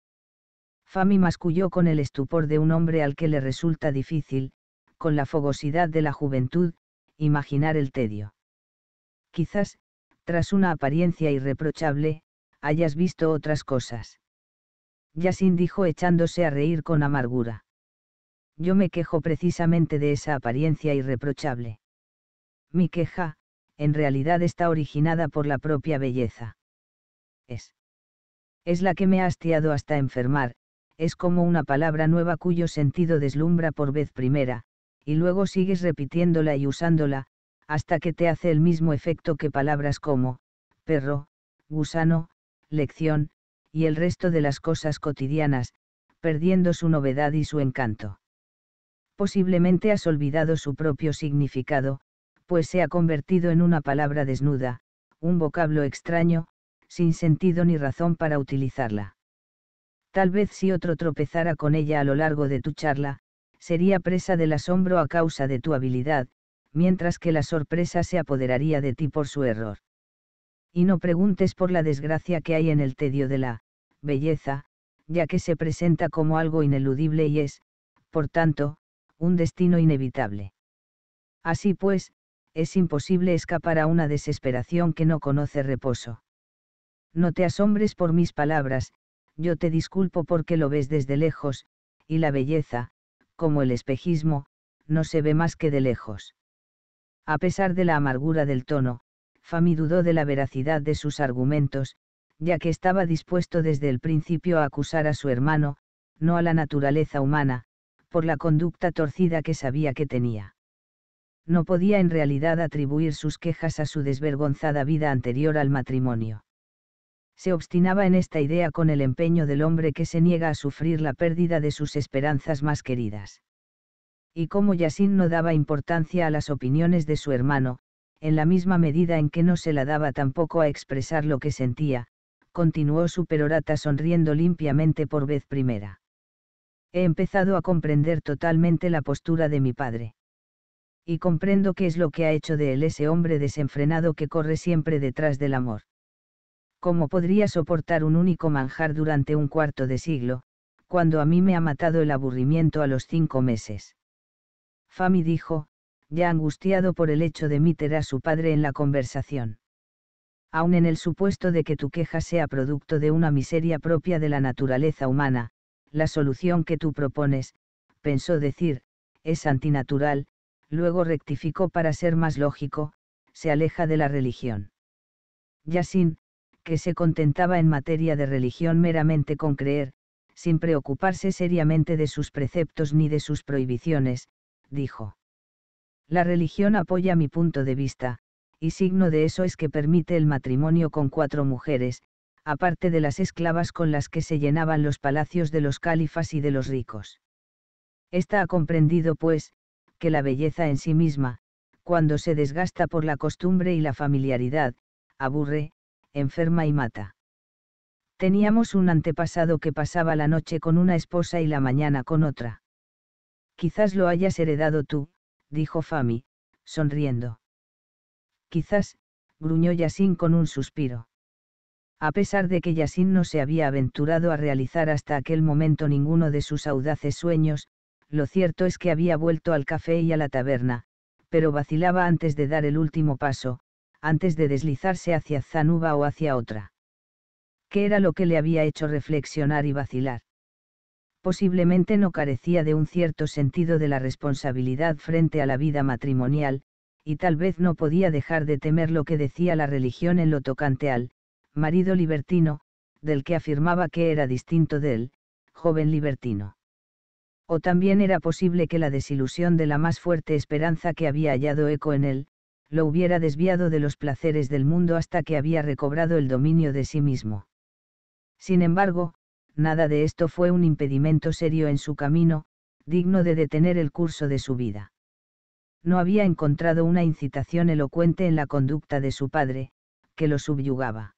Fami masculló con el estupor de un hombre al que le resulta difícil, con la fogosidad de la juventud, imaginar el tedio. Quizás, tras una apariencia irreprochable, hayas visto otras cosas. Yasin dijo echándose a reír con amargura. Yo me quejo precisamente de esa apariencia irreprochable. Mi queja, en realidad está originada por la propia belleza. Es. Es la que me ha hastiado hasta enfermar, es como una palabra nueva cuyo sentido deslumbra por vez primera, y luego sigues repitiéndola y usándola, hasta que te hace el mismo efecto que palabras como, perro, gusano, lección, y el resto de las cosas cotidianas, perdiendo su novedad y su encanto. Posiblemente has olvidado su propio significado, pues se ha convertido en una palabra desnuda, un vocablo extraño, sin sentido ni razón para utilizarla. Tal vez si otro tropezara con ella a lo largo de tu charla, sería presa del asombro a causa de tu habilidad, mientras que la sorpresa se apoderaría de ti por su error. Y no preguntes por la desgracia que hay en el tedio de la belleza, ya que se presenta como algo ineludible y es, por tanto, un destino inevitable. Así pues, es imposible escapar a una desesperación que no conoce reposo. No te asombres por mis palabras, yo te disculpo porque lo ves desde lejos, y la belleza, como el espejismo, no se ve más que de lejos. A pesar de la amargura del tono, Fami dudó de la veracidad de sus argumentos, ya que estaba dispuesto desde el principio a acusar a su hermano, no a la naturaleza humana, por la conducta torcida que sabía que tenía no podía en realidad atribuir sus quejas a su desvergonzada vida anterior al matrimonio. Se obstinaba en esta idea con el empeño del hombre que se niega a sufrir la pérdida de sus esperanzas más queridas. Y como Yasin no daba importancia a las opiniones de su hermano, en la misma medida en que no se la daba tampoco a expresar lo que sentía, continuó su perorata sonriendo limpiamente por vez primera. He empezado a comprender totalmente la postura de mi padre y comprendo qué es lo que ha hecho de él ese hombre desenfrenado que corre siempre detrás del amor. ¿Cómo podría soportar un único manjar durante un cuarto de siglo, cuando a mí me ha matado el aburrimiento a los cinco meses? Fami dijo, ya angustiado por el hecho de meter a su padre en la conversación. Aun en el supuesto de que tu queja sea producto de una miseria propia de la naturaleza humana, la solución que tú propones, pensó decir, es antinatural, luego rectificó para ser más lógico, se aleja de la religión. Yasin, que se contentaba en materia de religión meramente con creer, sin preocuparse seriamente de sus preceptos ni de sus prohibiciones, dijo. La religión apoya mi punto de vista, y signo de eso es que permite el matrimonio con cuatro mujeres, aparte de las esclavas con las que se llenaban los palacios de los califas y de los ricos. Esta ha comprendido, pues, que la belleza en sí misma, cuando se desgasta por la costumbre y la familiaridad, aburre, enferma y mata. Teníamos un antepasado que pasaba la noche con una esposa y la mañana con otra. Quizás lo hayas heredado tú, dijo Fami, sonriendo. Quizás, gruñó Yasin con un suspiro. A pesar de que Yasin no se había aventurado a realizar hasta aquel momento ninguno de sus audaces sueños, lo cierto es que había vuelto al café y a la taberna, pero vacilaba antes de dar el último paso, antes de deslizarse hacia Zanuba o hacia otra. ¿Qué era lo que le había hecho reflexionar y vacilar? Posiblemente no carecía de un cierto sentido de la responsabilidad frente a la vida matrimonial, y tal vez no podía dejar de temer lo que decía la religión en lo tocante al marido libertino, del que afirmaba que era distinto del joven libertino o también era posible que la desilusión de la más fuerte esperanza que había hallado eco en él, lo hubiera desviado de los placeres del mundo hasta que había recobrado el dominio de sí mismo. Sin embargo, nada de esto fue un impedimento serio en su camino, digno de detener el curso de su vida. No había encontrado una incitación elocuente en la conducta de su padre, que lo subyugaba.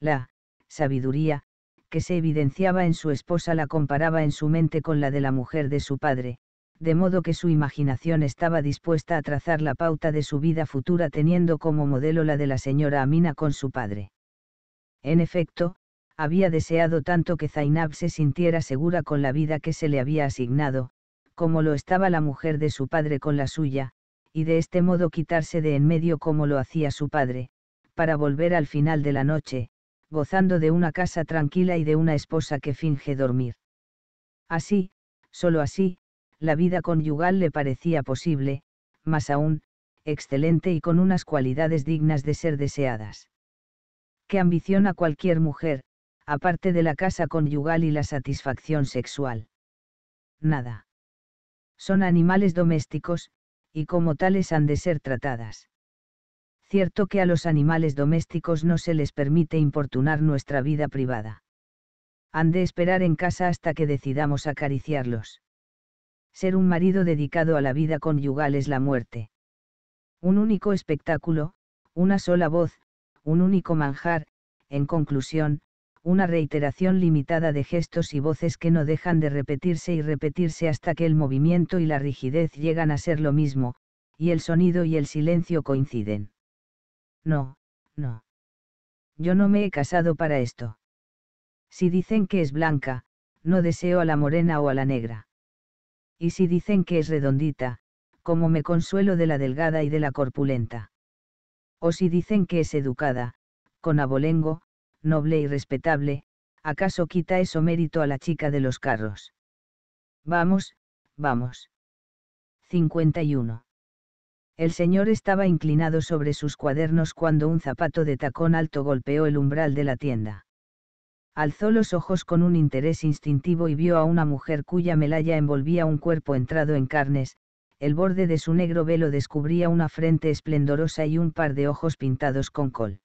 La sabiduría, que se evidenciaba en su esposa la comparaba en su mente con la de la mujer de su padre, de modo que su imaginación estaba dispuesta a trazar la pauta de su vida futura teniendo como modelo la de la señora Amina con su padre. En efecto, había deseado tanto que Zainab se sintiera segura con la vida que se le había asignado, como lo estaba la mujer de su padre con la suya, y de este modo quitarse de en medio como lo hacía su padre, para volver al final de la noche, gozando de una casa tranquila y de una esposa que finge dormir. Así, solo así, la vida conyugal le parecía posible, más aún, excelente y con unas cualidades dignas de ser deseadas. Qué ambición a cualquier mujer, aparte de la casa conyugal y la satisfacción sexual. Nada. Son animales domésticos, y como tales han de ser tratadas cierto que a los animales domésticos no se les permite importunar nuestra vida privada. Han de esperar en casa hasta que decidamos acariciarlos. Ser un marido dedicado a la vida conyugal es la muerte. Un único espectáculo, una sola voz, un único manjar, en conclusión, una reiteración limitada de gestos y voces que no dejan de repetirse y repetirse hasta que el movimiento y la rigidez llegan a ser lo mismo, y el sonido y el silencio coinciden. No, no. Yo no me he casado para esto. Si dicen que es blanca, no deseo a la morena o a la negra. Y si dicen que es redondita, como me consuelo de la delgada y de la corpulenta. O si dicen que es educada, con abolengo, noble y respetable, ¿acaso quita eso mérito a la chica de los carros? Vamos, vamos. 51. El señor estaba inclinado sobre sus cuadernos cuando un zapato de tacón alto golpeó el umbral de la tienda. Alzó los ojos con un interés instintivo y vio a una mujer cuya melalla envolvía un cuerpo entrado en carnes, el borde de su negro velo descubría una frente esplendorosa y un par de ojos pintados con col.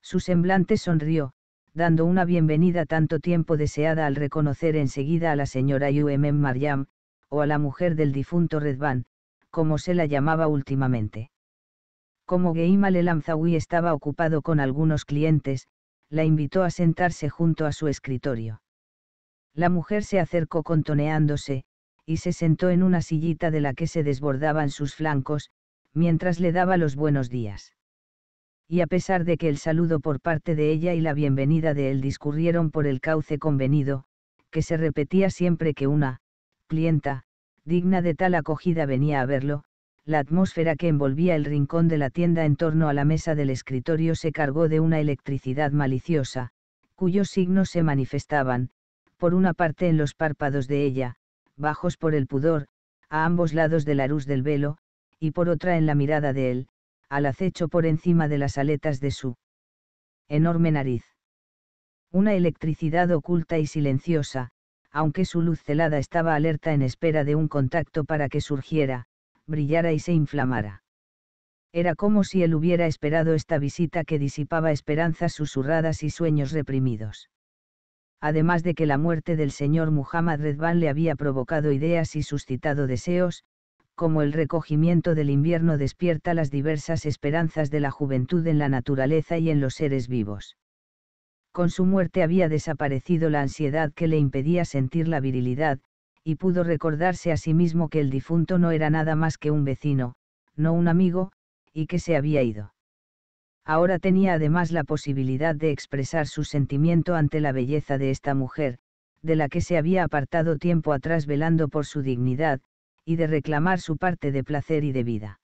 Su semblante sonrió, dando una bienvenida tanto tiempo deseada al reconocer enseguida a la señora U.M.M. Mariam, o a la mujer del difunto Redvan, como se la llamaba últimamente. Como Geimal el estaba ocupado con algunos clientes, la invitó a sentarse junto a su escritorio. La mujer se acercó contoneándose, y se sentó en una sillita de la que se desbordaban sus flancos, mientras le daba los buenos días. Y a pesar de que el saludo por parte de ella y la bienvenida de él discurrieron por el cauce convenido, que se repetía siempre que una, clienta, digna de tal acogida venía a verlo, la atmósfera que envolvía el rincón de la tienda en torno a la mesa del escritorio se cargó de una electricidad maliciosa, cuyos signos se manifestaban, por una parte en los párpados de ella, bajos por el pudor, a ambos lados de la luz del velo, y por otra en la mirada de él, al acecho por encima de las aletas de su enorme nariz. Una electricidad oculta y silenciosa, aunque su luz celada estaba alerta en espera de un contacto para que surgiera, brillara y se inflamara. Era como si él hubiera esperado esta visita que disipaba esperanzas susurradas y sueños reprimidos. Además de que la muerte del señor Muhammad Redvan le había provocado ideas y suscitado deseos, como el recogimiento del invierno despierta las diversas esperanzas de la juventud en la naturaleza y en los seres vivos. Con su muerte había desaparecido la ansiedad que le impedía sentir la virilidad, y pudo recordarse a sí mismo que el difunto no era nada más que un vecino, no un amigo, y que se había ido. Ahora tenía además la posibilidad de expresar su sentimiento ante la belleza de esta mujer, de la que se había apartado tiempo atrás velando por su dignidad, y de reclamar su parte de placer y de vida.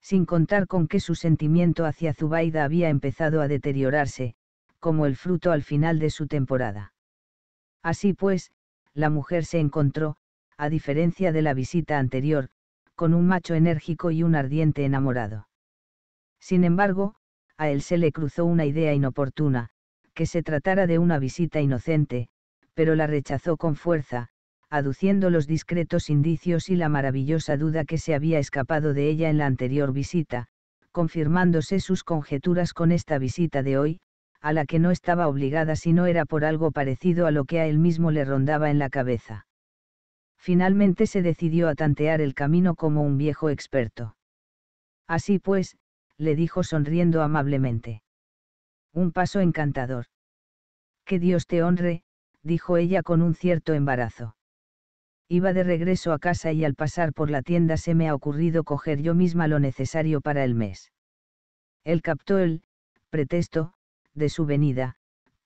Sin contar con que su sentimiento hacia Zubaida había empezado a deteriorarse, como el fruto al final de su temporada. Así pues, la mujer se encontró, a diferencia de la visita anterior, con un macho enérgico y un ardiente enamorado. Sin embargo, a él se le cruzó una idea inoportuna, que se tratara de una visita inocente, pero la rechazó con fuerza, aduciendo los discretos indicios y la maravillosa duda que se había escapado de ella en la anterior visita, confirmándose sus conjeturas con esta visita de hoy, a la que no estaba obligada si no era por algo parecido a lo que a él mismo le rondaba en la cabeza. Finalmente se decidió a tantear el camino como un viejo experto. Así pues, le dijo sonriendo amablemente. Un paso encantador. Que Dios te honre, dijo ella con un cierto embarazo. Iba de regreso a casa y al pasar por la tienda se me ha ocurrido coger yo misma lo necesario para el mes. Él captó el pretexto, de su venida,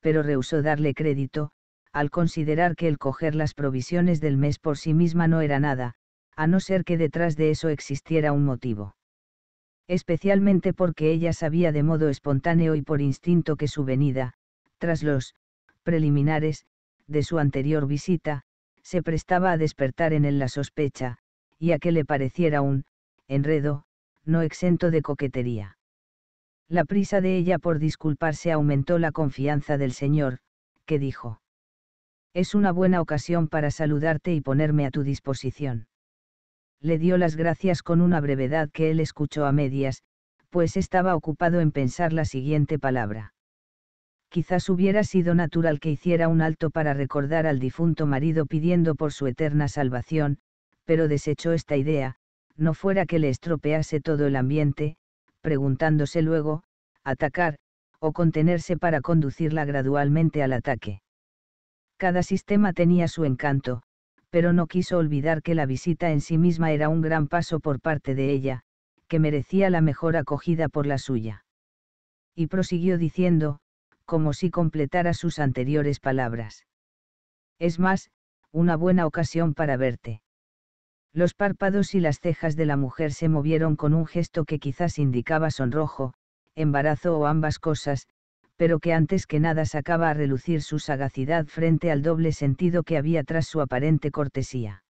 pero rehusó darle crédito, al considerar que el coger las provisiones del mes por sí misma no era nada, a no ser que detrás de eso existiera un motivo. Especialmente porque ella sabía de modo espontáneo y por instinto que su venida, tras los preliminares, de su anterior visita, se prestaba a despertar en él la sospecha, y a que le pareciera un enredo, no exento de coquetería. La prisa de ella por disculparse aumentó la confianza del señor, que dijo. Es una buena ocasión para saludarte y ponerme a tu disposición. Le dio las gracias con una brevedad que él escuchó a medias, pues estaba ocupado en pensar la siguiente palabra. Quizás hubiera sido natural que hiciera un alto para recordar al difunto marido pidiendo por su eterna salvación, pero desechó esta idea, no fuera que le estropease todo el ambiente, preguntándose luego, atacar, o contenerse para conducirla gradualmente al ataque. Cada sistema tenía su encanto, pero no quiso olvidar que la visita en sí misma era un gran paso por parte de ella, que merecía la mejor acogida por la suya. Y prosiguió diciendo, como si completara sus anteriores palabras. Es más, una buena ocasión para verte. Los párpados y las cejas de la mujer se movieron con un gesto que quizás indicaba sonrojo, embarazo o ambas cosas, pero que antes que nada sacaba a relucir su sagacidad frente al doble sentido que había tras su aparente cortesía.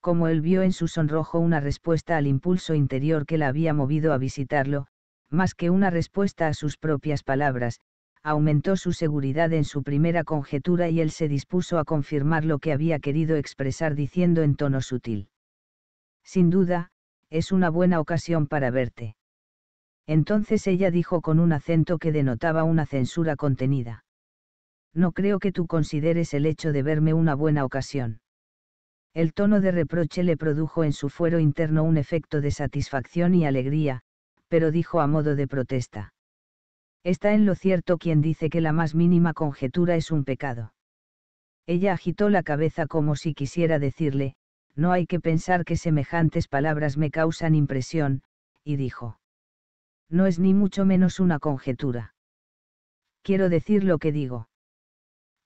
Como él vio en su sonrojo una respuesta al impulso interior que la había movido a visitarlo, más que una respuesta a sus propias palabras, aumentó su seguridad en su primera conjetura y él se dispuso a confirmar lo que había querido expresar diciendo en tono sutil. Sin duda, es una buena ocasión para verte. Entonces ella dijo con un acento que denotaba una censura contenida. No creo que tú consideres el hecho de verme una buena ocasión. El tono de reproche le produjo en su fuero interno un efecto de satisfacción y alegría, pero dijo a modo de protesta. Está en lo cierto quien dice que la más mínima conjetura es un pecado. Ella agitó la cabeza como si quisiera decirle, no hay que pensar que semejantes palabras me causan impresión, y dijo. No es ni mucho menos una conjetura. Quiero decir lo que digo.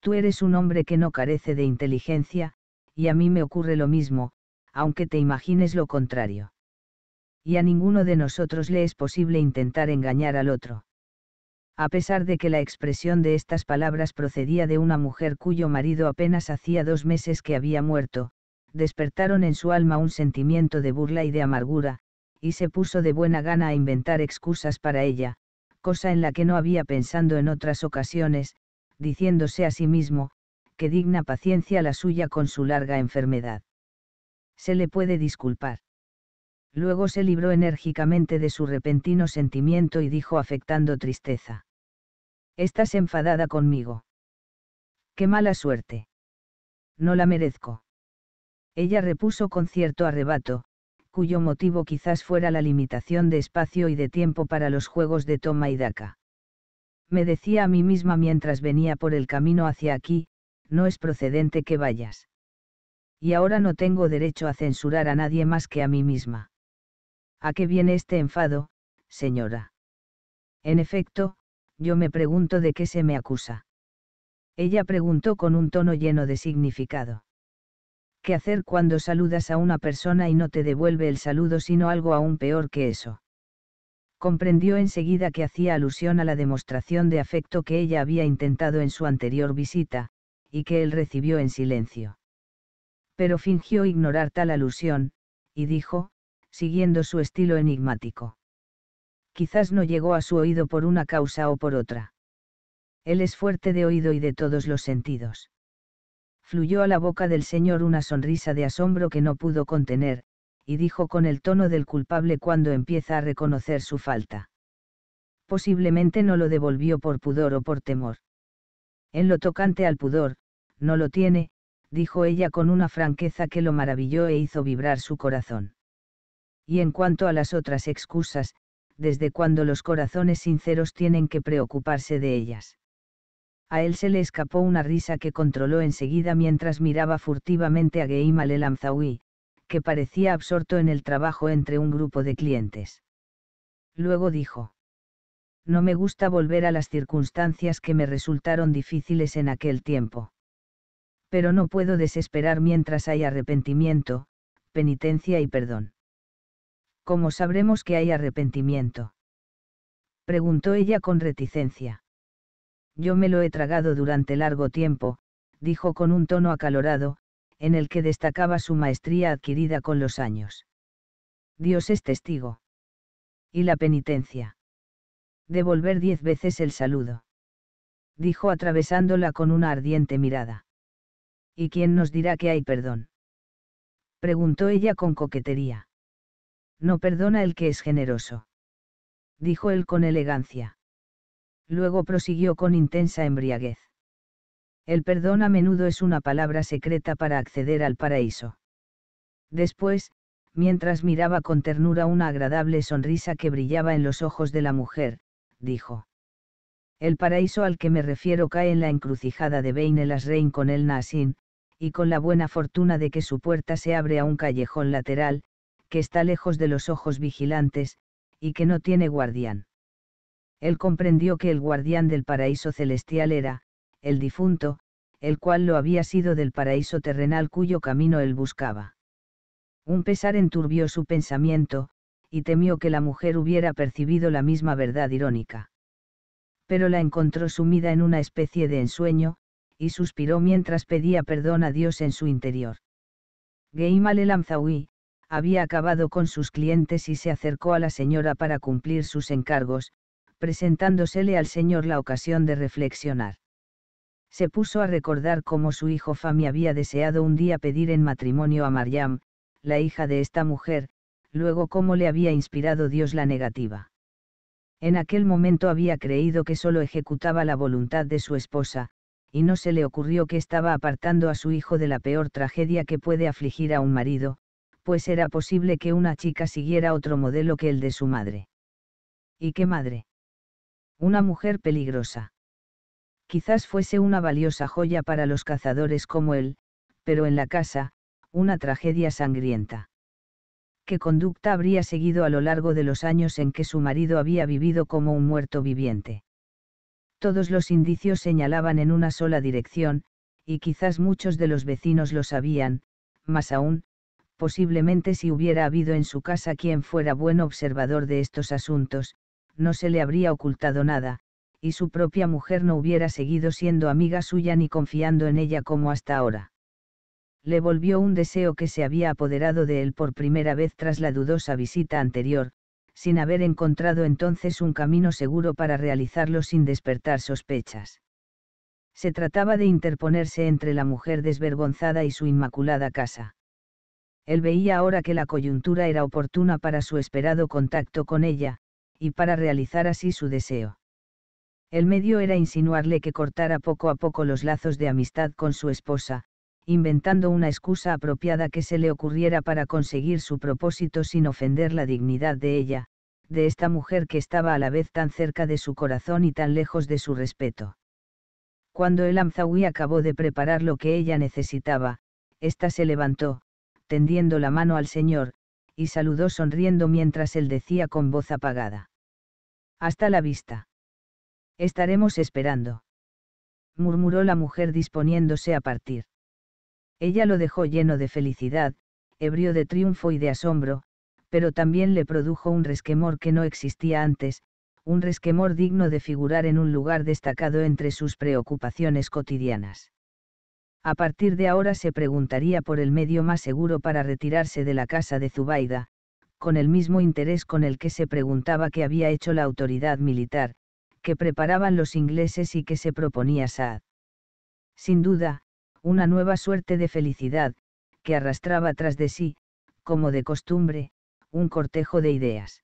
Tú eres un hombre que no carece de inteligencia, y a mí me ocurre lo mismo, aunque te imagines lo contrario. Y a ninguno de nosotros le es posible intentar engañar al otro a pesar de que la expresión de estas palabras procedía de una mujer cuyo marido apenas hacía dos meses que había muerto, despertaron en su alma un sentimiento de burla y de amargura, y se puso de buena gana a inventar excusas para ella, cosa en la que no había pensado en otras ocasiones, diciéndose a sí mismo, que digna paciencia la suya con su larga enfermedad. Se le puede disculpar. Luego se libró enérgicamente de su repentino sentimiento y dijo afectando tristeza. Estás enfadada conmigo. Qué mala suerte. No la merezco. Ella repuso con cierto arrebato, cuyo motivo quizás fuera la limitación de espacio y de tiempo para los juegos de toma y daca. Me decía a mí misma mientras venía por el camino hacia aquí, no es procedente que vayas. Y ahora no tengo derecho a censurar a nadie más que a mí misma. ¿A qué viene este enfado, señora? En efecto, yo me pregunto de qué se me acusa. Ella preguntó con un tono lleno de significado. ¿Qué hacer cuando saludas a una persona y no te devuelve el saludo sino algo aún peor que eso? Comprendió enseguida que hacía alusión a la demostración de afecto que ella había intentado en su anterior visita, y que él recibió en silencio. Pero fingió ignorar tal alusión, y dijo, siguiendo su estilo enigmático. Quizás no llegó a su oído por una causa o por otra. Él es fuerte de oído y de todos los sentidos. Fluyó a la boca del señor una sonrisa de asombro que no pudo contener, y dijo con el tono del culpable cuando empieza a reconocer su falta. Posiblemente no lo devolvió por pudor o por temor. En lo tocante al pudor, no lo tiene, dijo ella con una franqueza que lo maravilló e hizo vibrar su corazón y en cuanto a las otras excusas, desde cuando los corazones sinceros tienen que preocuparse de ellas. A él se le escapó una risa que controló enseguida mientras miraba furtivamente a Geim que parecía absorto en el trabajo entre un grupo de clientes. Luego dijo. No me gusta volver a las circunstancias que me resultaron difíciles en aquel tiempo. Pero no puedo desesperar mientras hay arrepentimiento, penitencia y perdón. ¿cómo sabremos que hay arrepentimiento? Preguntó ella con reticencia. Yo me lo he tragado durante largo tiempo, dijo con un tono acalorado, en el que destacaba su maestría adquirida con los años. Dios es testigo. Y la penitencia. Devolver diez veces el saludo. Dijo atravesándola con una ardiente mirada. ¿Y quién nos dirá que hay perdón? Preguntó ella con coquetería. No perdona el que es generoso. Dijo él con elegancia. Luego prosiguió con intensa embriaguez. El perdón a menudo es una palabra secreta para acceder al paraíso. Después, mientras miraba con ternura una agradable sonrisa que brillaba en los ojos de la mujer, dijo. El paraíso al que me refiero cae en la encrucijada de Bein el con el Nasin, y con la buena fortuna de que su puerta se abre a un callejón lateral, que está lejos de los ojos vigilantes, y que no tiene guardián. Él comprendió que el guardián del paraíso celestial era, el difunto, el cual lo había sido del paraíso terrenal cuyo camino él buscaba. Un pesar enturbió su pensamiento, y temió que la mujer hubiera percibido la misma verdad irónica. Pero la encontró sumida en una especie de ensueño, y suspiró mientras pedía perdón a Dios en su interior. Geimal había acabado con sus clientes y se acercó a la señora para cumplir sus encargos, presentándosele al señor la ocasión de reflexionar. Se puso a recordar cómo su hijo Fami había deseado un día pedir en matrimonio a Mariam, la hija de esta mujer, luego cómo le había inspirado Dios la negativa. En aquel momento había creído que solo ejecutaba la voluntad de su esposa, y no se le ocurrió que estaba apartando a su hijo de la peor tragedia que puede afligir a un marido, pues era posible que una chica siguiera otro modelo que el de su madre. ¿Y qué madre? Una mujer peligrosa. Quizás fuese una valiosa joya para los cazadores como él, pero en la casa, una tragedia sangrienta. ¿Qué conducta habría seguido a lo largo de los años en que su marido había vivido como un muerto viviente? Todos los indicios señalaban en una sola dirección, y quizás muchos de los vecinos lo sabían, más aún, Posiblemente si hubiera habido en su casa quien fuera buen observador de estos asuntos, no se le habría ocultado nada, y su propia mujer no hubiera seguido siendo amiga suya ni confiando en ella como hasta ahora. Le volvió un deseo que se había apoderado de él por primera vez tras la dudosa visita anterior, sin haber encontrado entonces un camino seguro para realizarlo sin despertar sospechas. Se trataba de interponerse entre la mujer desvergonzada y su inmaculada casa. Él veía ahora que la coyuntura era oportuna para su esperado contacto con ella, y para realizar así su deseo. El medio era insinuarle que cortara poco a poco los lazos de amistad con su esposa, inventando una excusa apropiada que se le ocurriera para conseguir su propósito sin ofender la dignidad de ella, de esta mujer que estaba a la vez tan cerca de su corazón y tan lejos de su respeto. Cuando el Amzawi acabó de preparar lo que ella necesitaba, ésta se levantó, tendiendo la mano al señor, y saludó sonriendo mientras él decía con voz apagada. Hasta la vista. Estaremos esperando. murmuró la mujer disponiéndose a partir. Ella lo dejó lleno de felicidad, ebrio de triunfo y de asombro, pero también le produjo un resquemor que no existía antes, un resquemor digno de figurar en un lugar destacado entre sus preocupaciones cotidianas a partir de ahora se preguntaría por el medio más seguro para retirarse de la casa de Zubaida, con el mismo interés con el que se preguntaba qué había hecho la autoridad militar, que preparaban los ingleses y que se proponía Saad. Sin duda, una nueva suerte de felicidad, que arrastraba tras de sí, como de costumbre, un cortejo de ideas.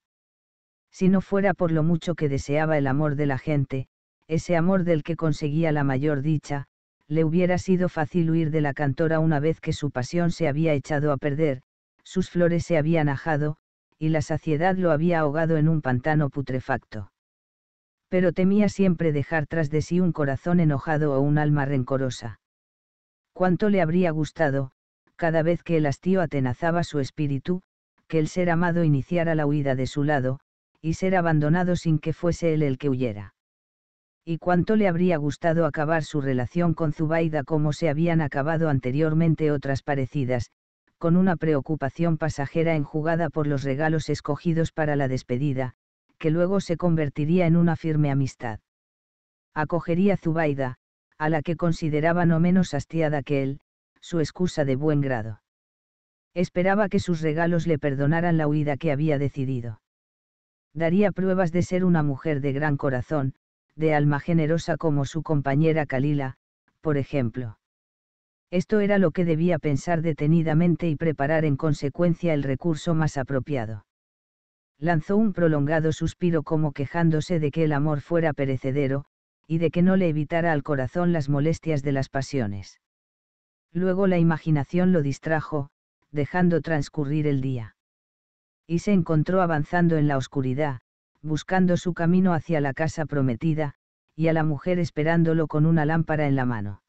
Si no fuera por lo mucho que deseaba el amor de la gente, ese amor del que conseguía la mayor dicha, le hubiera sido fácil huir de la cantora una vez que su pasión se había echado a perder, sus flores se habían ajado, y la saciedad lo había ahogado en un pantano putrefacto. Pero temía siempre dejar tras de sí un corazón enojado o un alma rencorosa. Cuánto le habría gustado, cada vez que el hastío atenazaba su espíritu, que el ser amado iniciara la huida de su lado, y ser abandonado sin que fuese él el que huyera y cuánto le habría gustado acabar su relación con Zubaida como se habían acabado anteriormente otras parecidas, con una preocupación pasajera enjugada por los regalos escogidos para la despedida, que luego se convertiría en una firme amistad. Acogería Zubaida, a la que consideraba no menos hastiada que él, su excusa de buen grado. Esperaba que sus regalos le perdonaran la huida que había decidido. Daría pruebas de ser una mujer de gran corazón, de alma generosa como su compañera Kalila, por ejemplo. Esto era lo que debía pensar detenidamente y preparar en consecuencia el recurso más apropiado. Lanzó un prolongado suspiro como quejándose de que el amor fuera perecedero, y de que no le evitara al corazón las molestias de las pasiones. Luego la imaginación lo distrajo, dejando transcurrir el día. Y se encontró avanzando en la oscuridad, buscando su camino hacia la casa prometida, y a la mujer esperándolo con una lámpara en la mano.